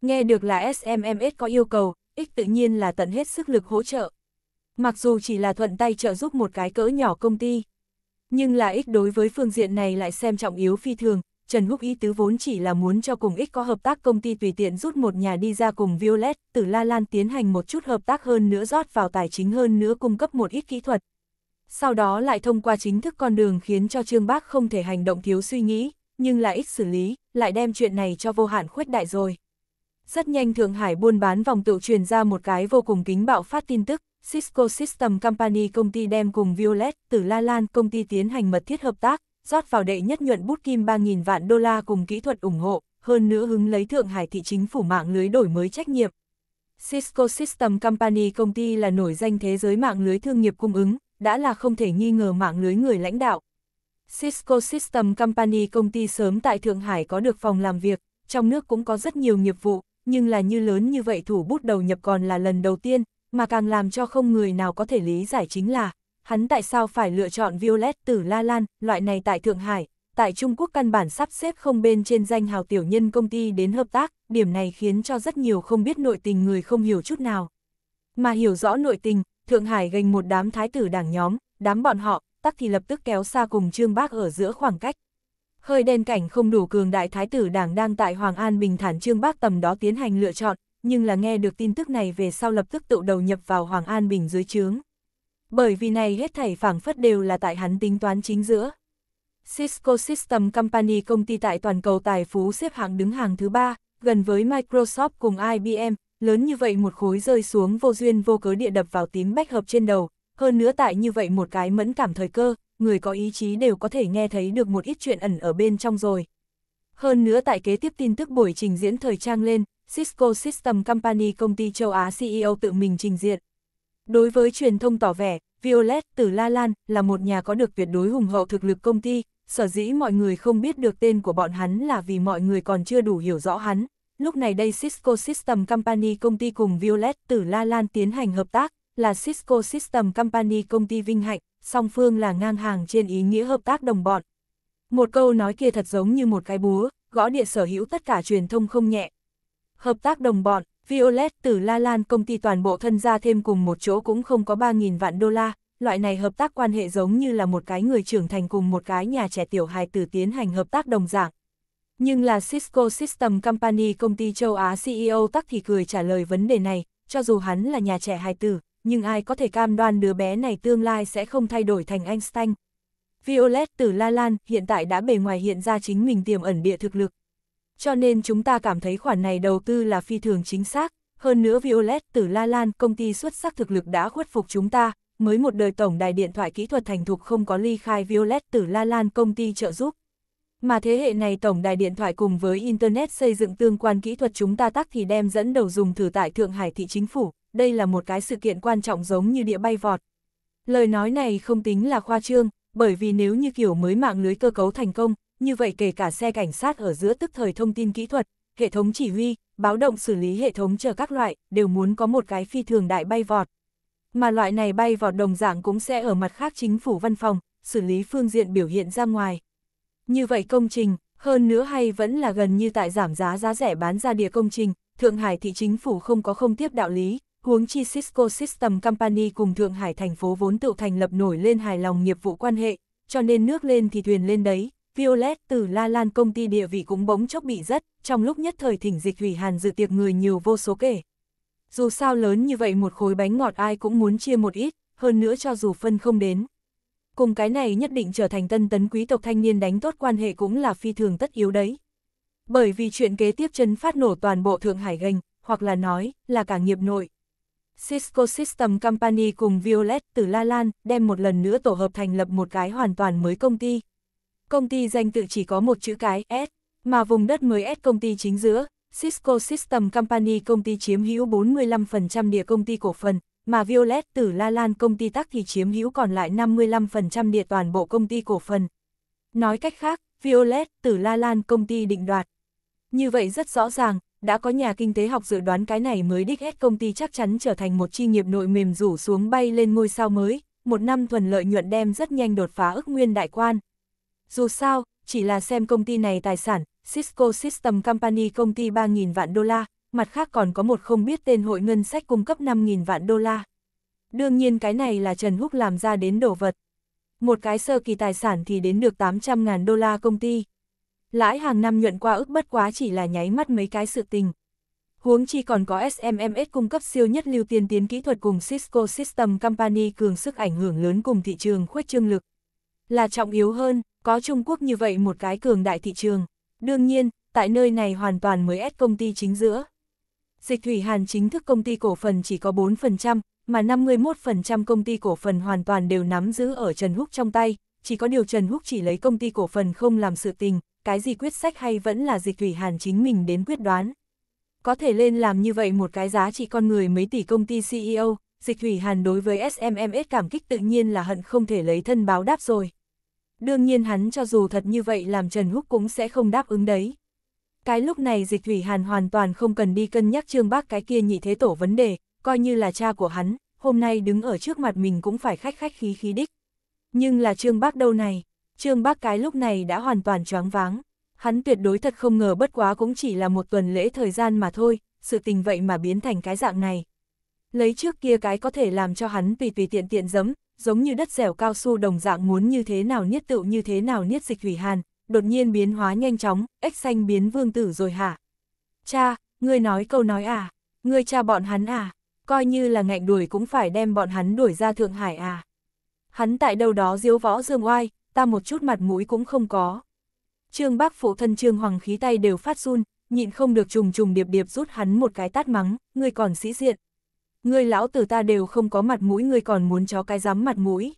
Nghe được là SMMS có yêu cầu, ích tự nhiên là tận hết sức lực hỗ trợ. Mặc dù chỉ là thuận tay trợ giúp một cái cỡ nhỏ công ty, nhưng là ích đối với phương diện này lại xem trọng yếu phi thường, Trần Húc ý tứ vốn chỉ là muốn cho cùng ích có hợp tác công ty tùy tiện rút một nhà đi ra cùng Violet, từ La Lan tiến hành một chút hợp tác hơn nữa rót vào tài chính hơn nữa cung cấp một ít kỹ thuật. Sau đó lại thông qua chính thức con đường khiến cho Trương Bác không thể hành động thiếu suy nghĩ, nhưng là ích xử lý, lại đem chuyện này cho vô hạn khuếch đại rồi. Rất nhanh Thượng Hải buôn bán vòng tự truyền ra một cái vô cùng kính bạo phát tin tức, Cisco System Company công ty đem cùng Violet, từ La Lan công ty tiến hành mật thiết hợp tác, rót vào đệ nhất nhuận bút kim 3.000 vạn đô la cùng kỹ thuật ủng hộ, hơn nữa hứng lấy Thượng Hải thị chính phủ mạng lưới đổi mới trách nhiệm. Cisco System Company công ty là nổi danh thế giới mạng lưới thương nghiệp cung ứng, đã là không thể nghi ngờ mạng lưới người lãnh đạo. Cisco System Company công ty sớm tại Thượng Hải có được phòng làm việc, trong nước cũng có rất nhiều nghiệp vụ, nhưng là như lớn như vậy thủ bút đầu nhập còn là lần đầu tiên, mà càng làm cho không người nào có thể lý giải chính là, hắn tại sao phải lựa chọn Violet từ La Lan, loại này tại Thượng Hải, tại Trung Quốc căn bản sắp xếp không bên trên danh hào tiểu nhân công ty đến hợp tác, điểm này khiến cho rất nhiều không biết nội tình người không hiểu chút nào. Mà hiểu rõ nội tình, Thượng Hải gành một đám thái tử đảng nhóm, đám bọn họ, tắc thì lập tức kéo xa cùng Trương Bác ở giữa khoảng cách. Hơi đen cảnh không đủ cường đại thái tử đảng đang tại Hoàng An Bình Thản Trương Bác tầm đó tiến hành lựa chọn, nhưng là nghe được tin tức này về sau lập tức tự đầu nhập vào Hoàng An Bình dưới trướng. Bởi vì này hết thảy phảng phất đều là tại hắn tính toán chính giữa. Cisco System Company công ty tại toàn cầu tài phú xếp hạng đứng hàng thứ ba, gần với Microsoft cùng IBM, lớn như vậy một khối rơi xuống vô duyên vô cớ địa đập vào tím bách hợp trên đầu, hơn nữa tại như vậy một cái mẫn cảm thời cơ, người có ý chí đều có thể nghe thấy được một ít chuyện ẩn ở bên trong rồi. Hơn nữa tại kế tiếp tin tức buổi trình diễn thời trang lên, Cisco System Company công ty châu Á CEO tự mình trình diện. Đối với truyền thông tỏ vẻ, Violet từ La Lan là một nhà có được tuyệt đối hùng hậu thực lực công ty, sở dĩ mọi người không biết được tên của bọn hắn là vì mọi người còn chưa đủ hiểu rõ hắn. Lúc này đây Cisco System Company công ty cùng Violet từ La Lan tiến hành hợp tác, là Cisco System Company công ty vinh hạnh, song phương là ngang hàng trên ý nghĩa hợp tác đồng bọn. Một câu nói kia thật giống như một cái búa, gõ địa sở hữu tất cả truyền thông không nhẹ, hợp tác đồng bọn, Violet từ La Lan công ty toàn bộ thân gia thêm cùng một chỗ cũng không có 3.000 vạn đô la, loại này hợp tác quan hệ giống như là một cái người trưởng thành cùng một cái nhà trẻ tiểu hài tử tiến hành hợp tác đồng dạng. Nhưng là Cisco System Company công ty châu Á CEO tắc thì cười trả lời vấn đề này, cho dù hắn là nhà trẻ hài tử, nhưng ai có thể cam đoan đứa bé này tương lai sẽ không thay đổi thành Einstein. Violet từ La Lan hiện tại đã bề ngoài hiện ra chính mình tiềm ẩn địa thực lực, cho nên chúng ta cảm thấy khoản này đầu tư là phi thường chính xác. Hơn nữa Violet từ La Lan công ty xuất sắc thực lực đã khuất phục chúng ta, mới một đời tổng đài điện thoại kỹ thuật thành thục không có ly khai Violet từ La Lan công ty trợ giúp. Mà thế hệ này tổng đài điện thoại cùng với Internet xây dựng tương quan kỹ thuật chúng ta tắc thì đem dẫn đầu dùng thử tại Thượng Hải thị chính phủ, đây là một cái sự kiện quan trọng giống như địa bay vọt. Lời nói này không tính là khoa trương, bởi vì nếu như kiểu mới mạng lưới cơ cấu thành công, như vậy kể cả xe cảnh sát ở giữa tức thời thông tin kỹ thuật, hệ thống chỉ huy, báo động xử lý hệ thống chờ các loại, đều muốn có một cái phi thường đại bay vọt. Mà loại này bay vọt đồng dạng cũng sẽ ở mặt khác chính phủ văn phòng, xử lý phương diện biểu hiện ra ngoài. Như vậy công trình, hơn nữa hay vẫn là gần như tại giảm giá giá rẻ bán ra địa công trình, Thượng Hải thị chính phủ không có không tiếp đạo lý, huống chi Cisco System Company cùng Thượng Hải thành phố vốn tự thành lập nổi lên hài lòng nghiệp vụ quan hệ, cho nên nước lên thì thuyền lên đấy, Violet từ La Lan công ty địa vị cũng bỗng chốc bị rất, trong lúc nhất thời thỉnh dịch hủy hàn dự tiệc người nhiều vô số kể. Dù sao lớn như vậy một khối bánh ngọt ai cũng muốn chia một ít, hơn nữa cho dù phân không đến. Cùng cái này nhất định trở thành tân tấn quý tộc thanh niên đánh tốt quan hệ cũng là phi thường tất yếu đấy. Bởi vì chuyện kế tiếp chân phát nổ toàn bộ Thượng Hải gành, hoặc là nói, là cả nghiệp nội. Cisco System Company cùng Violet từ La Lan đem một lần nữa tổ hợp thành lập một cái hoàn toàn mới công ty, Công ty danh tự chỉ có một chữ cái S, mà vùng đất mới S công ty chính giữa, Cisco System Company công ty chiếm hữu 45% địa công ty cổ phần, mà Violet Tử La Lan công ty tắc thì chiếm hữu còn lại 55% địa toàn bộ công ty cổ phần. Nói cách khác, Violet Tử La Lan công ty định đoạt. Như vậy rất rõ ràng, đã có nhà kinh tế học dự đoán cái này mới đích hết công ty chắc chắn trở thành một chi nghiệp nội mềm rủ xuống bay lên ngôi sao mới, một năm thuần lợi nhuận đem rất nhanh đột phá ước nguyên đại quan, dù sao, chỉ là xem công ty này tài sản, Cisco System Company công ty 3.000 vạn đô la, mặt khác còn có một không biết tên hội ngân sách cung cấp 5.000 vạn đô la. Đương nhiên cái này là Trần Húc làm ra đến đồ vật. Một cái sơ kỳ tài sản thì đến được 800.000 đô la công ty. Lãi hàng năm nhuận qua ức bất quá chỉ là nháy mắt mấy cái sự tình. Huống chi còn có SMMS cung cấp siêu nhất lưu tiên tiến kỹ thuật cùng Cisco System Company cường sức ảnh hưởng lớn cùng thị trường khuếch trương lực. Là trọng yếu hơn. Có Trung Quốc như vậy một cái cường đại thị trường. Đương nhiên, tại nơi này hoàn toàn mới s công ty chính giữa. Dịch Thủy Hàn chính thức công ty cổ phần chỉ có 4%, mà 51% công ty cổ phần hoàn toàn đều nắm giữ ở Trần Húc trong tay, chỉ có điều Trần Húc chỉ lấy công ty cổ phần không làm sự tình, cái gì quyết sách hay vẫn là Dịch Thủy Hàn chính mình đến quyết đoán. Có thể lên làm như vậy một cái giá trị con người mấy tỷ công ty CEO, Dịch Thủy Hàn đối với SMMS cảm kích tự nhiên là hận không thể lấy thân báo đáp rồi. Đương nhiên hắn cho dù thật như vậy làm Trần Húc cũng sẽ không đáp ứng đấy. Cái lúc này dịch thủy hàn hoàn toàn không cần đi cân nhắc trương bác cái kia nhị thế tổ vấn đề, coi như là cha của hắn, hôm nay đứng ở trước mặt mình cũng phải khách khách khí khí đích. Nhưng là trương bác đâu này, trương bác cái lúc này đã hoàn toàn choáng váng. Hắn tuyệt đối thật không ngờ bất quá cũng chỉ là một tuần lễ thời gian mà thôi, sự tình vậy mà biến thành cái dạng này. Lấy trước kia cái có thể làm cho hắn tùy tùy tiện tiện giấm giống như đất dẻo cao su đồng dạng muốn như thế nào niết tựu như thế nào niết dịch thủy hàn, đột nhiên biến hóa nhanh chóng, ếch xanh biến vương tử rồi hả? Cha, ngươi nói câu nói à? Ngươi cha bọn hắn à? Coi như là ngạnh đuổi cũng phải đem bọn hắn đuổi ra Thượng Hải à? Hắn tại đâu đó diếu võ dương oai, ta một chút mặt mũi cũng không có. Trương bác phụ thân trương hoàng khí tay đều phát run, nhịn không được trùng trùng điệp điệp rút hắn một cái tát mắng, ngươi còn sĩ diện, Ngươi lão tử ta đều không có mặt mũi ngươi còn muốn cho cái rắm mặt mũi.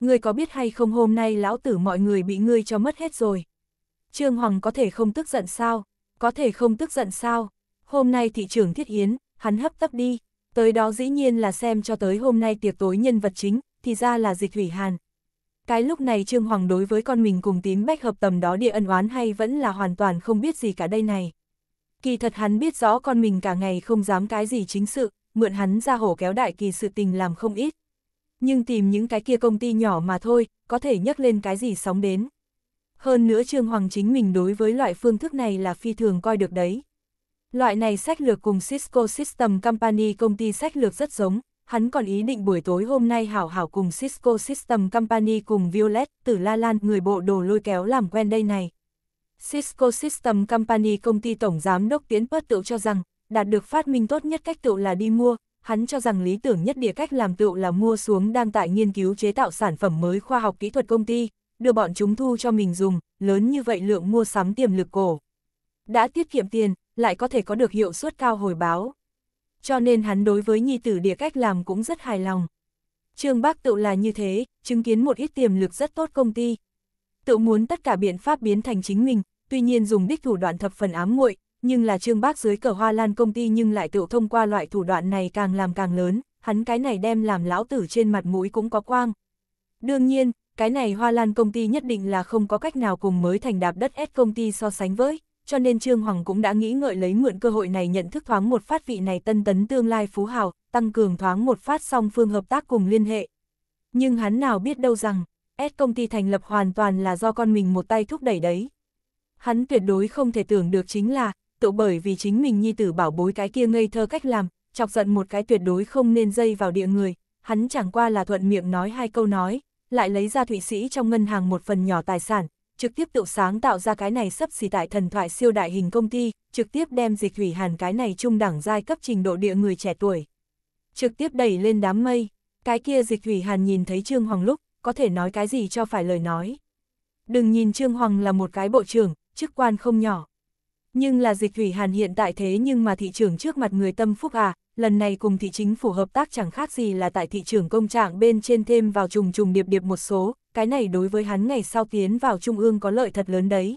Ngươi có biết hay không hôm nay lão tử mọi người bị ngươi cho mất hết rồi. Trương Hoàng có thể không tức giận sao, có thể không tức giận sao. Hôm nay thị trường thiết yến, hắn hấp tấp đi, tới đó dĩ nhiên là xem cho tới hôm nay tiệc tối nhân vật chính, thì ra là dịch thủy hàn. Cái lúc này Trương Hoàng đối với con mình cùng tím bách hợp tầm đó địa ân oán hay vẫn là hoàn toàn không biết gì cả đây này. Kỳ thật hắn biết rõ con mình cả ngày không dám cái gì chính sự, mượn hắn ra hổ kéo đại kỳ sự tình làm không ít. Nhưng tìm những cái kia công ty nhỏ mà thôi, có thể nhắc lên cái gì sóng đến. Hơn nữa Trương Hoàng chính mình đối với loại phương thức này là phi thường coi được đấy. Loại này sách lược cùng Cisco System Company công ty sách lược rất giống, hắn còn ý định buổi tối hôm nay hảo hảo cùng Cisco System Company cùng Violet, từ La Lan người bộ đồ lôi kéo làm quen đây này. Cisco System Company công ty tổng giám đốc Tiến Pất tự cho rằng, đạt được phát minh tốt nhất cách tựu là đi mua, hắn cho rằng lý tưởng nhất địa cách làm tựu là mua xuống đang tại nghiên cứu chế tạo sản phẩm mới khoa học kỹ thuật công ty, đưa bọn chúng thu cho mình dùng, lớn như vậy lượng mua sắm tiềm lực cổ. Đã tiết kiệm tiền, lại có thể có được hiệu suất cao hồi báo. Cho nên hắn đối với nhi tử địa cách làm cũng rất hài lòng. Trương Bác tự là như thế, chứng kiến một ít tiềm lực rất tốt công ty. Tự muốn tất cả biện pháp biến thành chính mình, tuy nhiên dùng đích thủ đoạn thập phần ám muội nhưng là Trương Bác dưới cờ hoa lan công ty nhưng lại tự thông qua loại thủ đoạn này càng làm càng lớn, hắn cái này đem làm lão tử trên mặt mũi cũng có quang. Đương nhiên, cái này hoa lan công ty nhất định là không có cách nào cùng mới thành đạp đất S công ty so sánh với, cho nên Trương Hoàng cũng đã nghĩ ngợi lấy mượn cơ hội này nhận thức thoáng một phát vị này tân tấn tương lai phú hào, tăng cường thoáng một phát song phương hợp tác cùng liên hệ. Nhưng hắn nào biết đâu rằng, S công ty thành lập hoàn toàn là do con mình một tay thúc đẩy đấy. Hắn tuyệt đối không thể tưởng được chính là, tự bởi vì chính mình nhi tử bảo bối cái kia ngây thơ cách làm, chọc giận một cái tuyệt đối không nên dây vào địa người, hắn chẳng qua là thuận miệng nói hai câu nói, lại lấy ra thụy sĩ trong ngân hàng một phần nhỏ tài sản, trực tiếp tự sáng tạo ra cái này sắp xỉ tại thần thoại siêu đại hình công ty, trực tiếp đem dịch thủy hàn cái này trung đẳng giai cấp trình độ địa người trẻ tuổi. Trực tiếp đẩy lên đám mây, cái kia dịch thủy hàn nhìn thấy Trương Hoàng lúc, có thể nói cái gì cho phải lời nói. Đừng nhìn Trương Hoàng là một cái bộ trưởng, chức quan không nhỏ, nhưng là dịch thủy hàn hiện tại thế nhưng mà thị trường trước mặt người tâm phúc à, lần này cùng thị chính phủ hợp tác chẳng khác gì là tại thị trường công trạng bên trên thêm vào trùng trùng điệp điệp một số, cái này đối với hắn ngày sau tiến vào trung ương có lợi thật lớn đấy.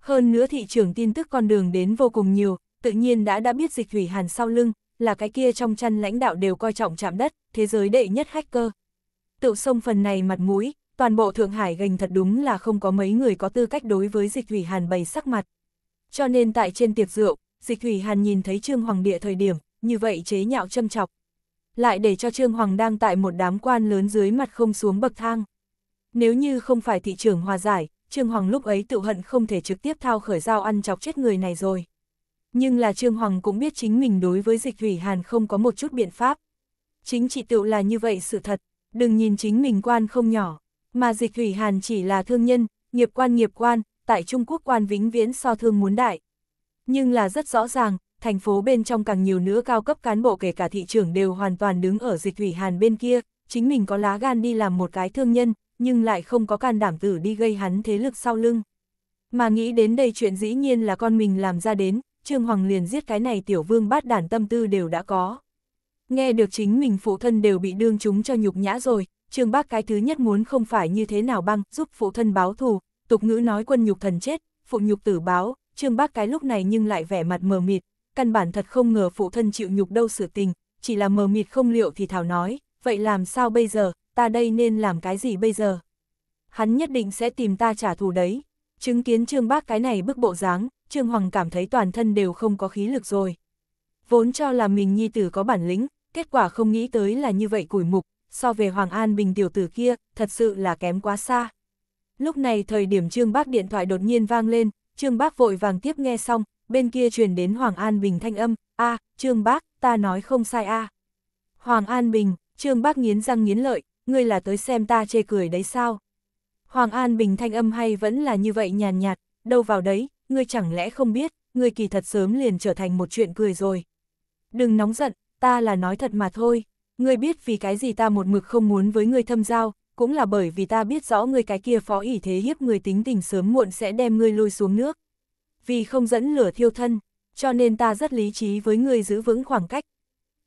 Hơn nữa thị trường tin tức con đường đến vô cùng nhiều, tự nhiên đã đã biết dịch thủy hàn sau lưng, là cái kia trong chăn lãnh đạo đều coi trọng chạm đất, thế giới đệ nhất hacker. Tự sông phần này mặt mũi, toàn bộ Thượng Hải gành thật đúng là không có mấy người có tư cách đối với dịch thủy hàn bày sắc mặt. Cho nên tại trên tiệc rượu, Dịch Thủy Hàn nhìn thấy Trương Hoàng Địa thời điểm, như vậy chế nhạo châm chọc. Lại để cho Trương Hoàng đang tại một đám quan lớn dưới mặt không xuống bậc thang. Nếu như không phải thị trưởng hòa giải, Trương Hoàng lúc ấy tự hận không thể trực tiếp thao khởi dao ăn chọc chết người này rồi. Nhưng là Trương Hoàng cũng biết chính mình đối với Dịch Thủy Hàn không có một chút biện pháp. Chính trị tựu là như vậy sự thật, đừng nhìn chính mình quan không nhỏ, mà Dịch Thủy Hàn chỉ là thương nhân, nghiệp quan nghiệp quan, tại Trung Quốc quan vĩnh viễn so thương muốn đại. Nhưng là rất rõ ràng, thành phố bên trong càng nhiều nữa cao cấp cán bộ kể cả thị trưởng đều hoàn toàn đứng ở dịch thủy hàn bên kia, chính mình có lá gan đi làm một cái thương nhân, nhưng lại không có can đảm tử đi gây hắn thế lực sau lưng. Mà nghĩ đến đây chuyện dĩ nhiên là con mình làm ra đến, Trương Hoàng liền giết cái này tiểu vương bát đản tâm tư đều đã có. Nghe được chính mình phụ thân đều bị đương chúng cho nhục nhã rồi, Trương Bác cái thứ nhất muốn không phải như thế nào băng, giúp phụ thân báo thù, tục ngữ nói quân nhục thần chết, phụ nhục tử báo, Trương Bác cái lúc này nhưng lại vẻ mặt mờ mịt, căn bản thật không ngờ phụ thân chịu nhục đâu sự tình, chỉ là mờ mịt không liệu thì Thảo nói, vậy làm sao bây giờ, ta đây nên làm cái gì bây giờ? Hắn nhất định sẽ tìm ta trả thù đấy. Chứng kiến Trương Bác cái này bức bộ dáng, Trương Hoàng cảm thấy toàn thân đều không có khí lực rồi. Vốn cho là mình nhi tử có bản lĩnh, kết quả không nghĩ tới là như vậy củi mục, so về Hoàng An Bình tiểu tử kia, thật sự là kém quá xa. Lúc này thời điểm Trương Bác điện thoại đột nhiên vang lên, Trương Bác vội vàng tiếp nghe xong, bên kia truyền đến Hoàng An Bình thanh âm, a Trương Bác, ta nói không sai a Hoàng An Bình, Trương Bác nghiến răng nghiến lợi, ngươi là tới xem ta chê cười đấy sao? Hoàng An Bình thanh âm hay vẫn là như vậy nhàn nhạt, đâu vào đấy, ngươi chẳng lẽ không biết, ngươi kỳ thật sớm liền trở thành một chuyện cười rồi. Đừng nóng giận, ta là nói thật mà thôi, ngươi biết vì cái gì ta một mực không muốn với ngươi thâm giao, cũng là bởi vì ta biết rõ người cái kia phó ỷ thế hiếp người tính tình sớm muộn sẽ đem ngươi lôi xuống nước. Vì không dẫn lửa thiêu thân, cho nên ta rất lý trí với ngươi giữ vững khoảng cách.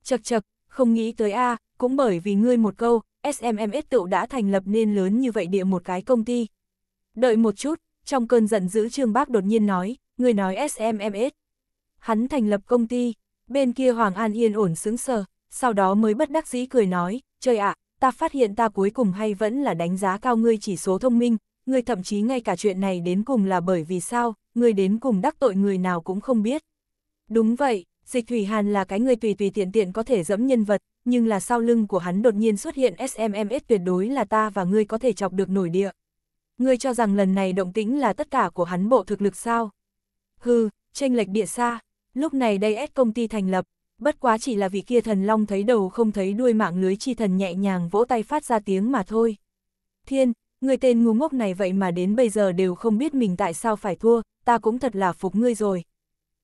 Chật chật, không nghĩ tới A, cũng bởi vì ngươi một câu, SMMS tựu đã thành lập nên lớn như vậy địa một cái công ty. Đợi một chút, trong cơn giận dữ Trương Bác đột nhiên nói, người nói SMMS. Hắn thành lập công ty, bên kia Hoàng An yên ổn sướng sờ, sau đó mới bất đắc dĩ cười nói, chơi ạ, ta phát hiện ta cuối cùng hay vẫn là đánh giá cao ngươi chỉ số thông minh, ngươi thậm chí ngay cả chuyện này đến cùng là bởi vì sao, ngươi đến cùng đắc tội người nào cũng không biết. Đúng vậy, Dịch Thủy Hàn là cái người tùy tùy tiện tiện có thể dẫm nhân vật, nhưng là sau lưng của hắn đột nhiên xuất hiện SMMS tuyệt đối là ta và ngươi có thể chọc được nổi địa. Ngươi cho rằng lần này động tĩnh là tất cả của hắn bộ thực lực sao? Hừ, tranh lệch địa xa, lúc này đây S công ty thành lập, bất quá chỉ là vì kia thần long thấy đầu không thấy đuôi mạng lưới chi thần nhẹ nhàng vỗ tay phát ra tiếng mà thôi. Thiên, người tên ngu ngốc này vậy mà đến bây giờ đều không biết mình tại sao phải thua, ta cũng thật là phục ngươi rồi.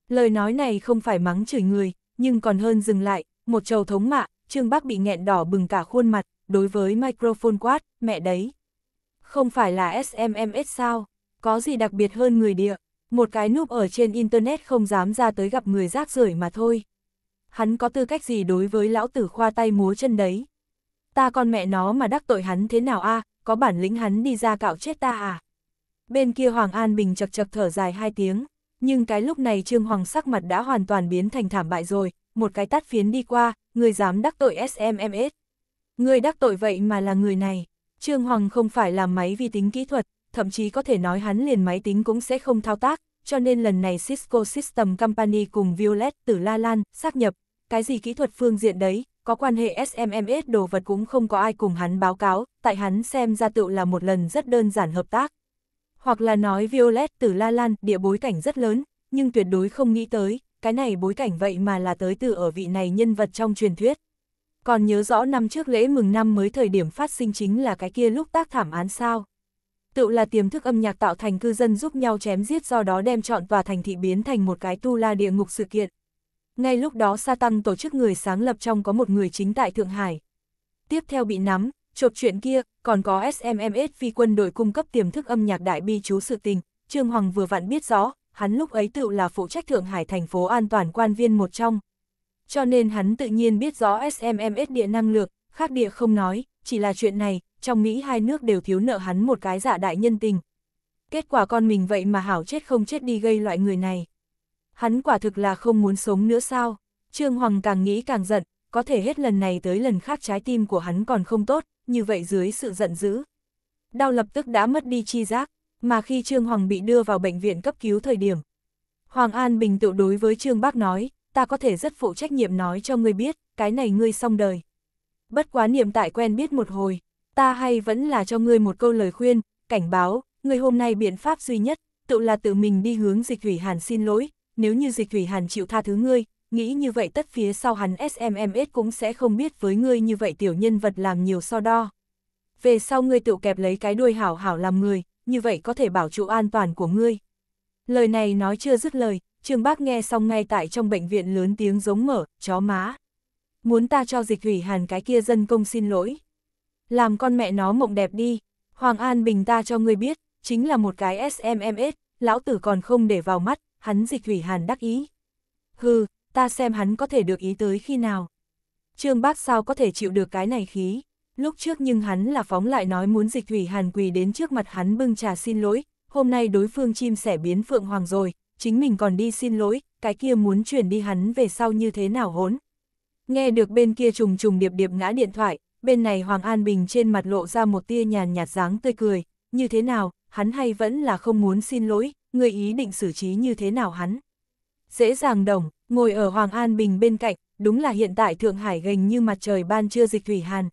Lời nói này không phải mắng chửi người, nhưng còn hơn dừng lại, một trầu thống mạ, Trương Bác bị nghẹn đỏ bừng cả khuôn mặt, đối với microphone quát, mẹ đấy. Không phải là SMMS sao, có gì đặc biệt hơn người địa, một cái núp ở trên Internet không dám ra tới gặp người rác rưởi mà thôi hắn có tư cách gì đối với lão tử khoa tay múa chân đấy. Ta con mẹ nó mà đắc tội hắn thế nào a có bản lĩnh hắn đi ra cạo chết ta à. Bên kia Hoàng An Bình chật chật thở dài hai tiếng, nhưng cái lúc này Trương Hoàng sắc mặt đã hoàn toàn biến thành thảm bại rồi, một cái tát phiến đi qua, người dám đắc tội SMMS. Người đắc tội vậy mà là người này, Trương Hoàng không phải làm máy vi tính kỹ thuật, thậm chí có thể nói hắn liền máy tính cũng sẽ không thao tác, cho nên lần này Cisco System Company cùng Violet từ La Lan xác nhập, cái gì kỹ thuật phương diện đấy, có quan hệ SMMS đồ vật cũng không có ai cùng hắn báo cáo, tại hắn xem ra tựu là một lần rất đơn giản hợp tác. Hoặc là nói Violet từ La Lan địa bối cảnh rất lớn, nhưng tuyệt đối không nghĩ tới, cái này bối cảnh vậy mà là tới từ ở vị này nhân vật trong truyền thuyết. Còn nhớ rõ năm trước lễ mừng năm mới thời điểm phát sinh chính là cái kia lúc tác thảm án sao tựu là tiềm thức âm nhạc tạo thành cư dân giúp nhau chém giết do đó đem chọn và thành thị biến thành một cái tu la địa ngục sự kiện. Ngay lúc đó sa tăng tổ chức người sáng lập trong có một người chính tại Thượng Hải. Tiếp theo bị nắm, chộp chuyện kia, còn có SMMS phi quân đội cung cấp tiềm thức âm nhạc đại bi chú sự tình, Trương Hoàng vừa vặn biết rõ, hắn lúc ấy tự là phụ trách Thượng Hải thành phố an toàn quan viên một trong. Cho nên hắn tự nhiên biết rõ SMMS địa năng lược, khác địa không nói, chỉ là chuyện này, trong Mỹ hai nước đều thiếu nợ hắn một cái giả dạ đại nhân tình. Kết quả con mình vậy mà hảo chết không chết đi gây loại người này. Hắn quả thực là không muốn sống nữa sao, Trương Hoàng càng nghĩ càng giận, có thể hết lần này tới lần khác trái tim của hắn còn không tốt, như vậy dưới sự giận dữ. Đau lập tức đã mất đi chi giác, mà khi Trương Hoàng bị đưa vào bệnh viện cấp cứu thời điểm. Hoàng An Bình tự đối với Trương Bác nói, ta có thể rất phụ trách nhiệm nói cho ngươi biết, cái này ngươi xong đời. Bất quá niệm tại quen biết một hồi, ta hay vẫn là cho ngươi một câu lời khuyên, cảnh báo, ngươi hôm nay biện pháp duy nhất, tự là tự mình đi hướng dịch thủy hàn xin lỗi, nếu như dịch thủy hàn chịu tha thứ ngươi, nghĩ như vậy tất phía sau hắn SMMS cũng sẽ không biết với ngươi như vậy tiểu nhân vật làm nhiều so đo. Về sau ngươi tự kẹp lấy cái đuôi hảo hảo làm người, như vậy có thể bảo trụ an toàn của ngươi. Lời này nói chưa dứt lời, Trương Bác nghe xong ngay tại trong bệnh viện lớn tiếng giống mở, chó má. Muốn ta cho dịch thủy hàn cái kia dân công xin lỗi. Làm con mẹ nó mộng đẹp đi, Hoàng An Bình ta cho ngươi biết, chính là một cái SMMS, lão tử còn không để vào mắt, hắn dịch thủy hàn đắc ý. Hừ, ta xem hắn có thể được ý tới khi nào. Trương Bác sao có thể chịu được cái này khí, lúc trước nhưng hắn là phóng lại nói muốn dịch thủy hàn quỳ đến trước mặt hắn bưng trà xin lỗi, hôm nay đối phương chim sẻ biến phượng hoàng rồi, chính mình còn đi xin lỗi, cái kia muốn chuyển đi hắn về sau như thế nào hốn. Nghe được bên kia trùng trùng điệp điệp ngã điện thoại, bên này Hoàng An Bình trên mặt lộ ra một tia nhàn nhạt dáng tươi cười, như thế nào, hắn hay vẫn là không muốn xin lỗi, người ý định xử trí như thế nào hắn. Dễ dàng đồng, ngồi ở Hoàng An Bình bên cạnh, đúng là hiện tại Thượng Hải gành như mặt trời ban trưa dịch Thủy Hàn.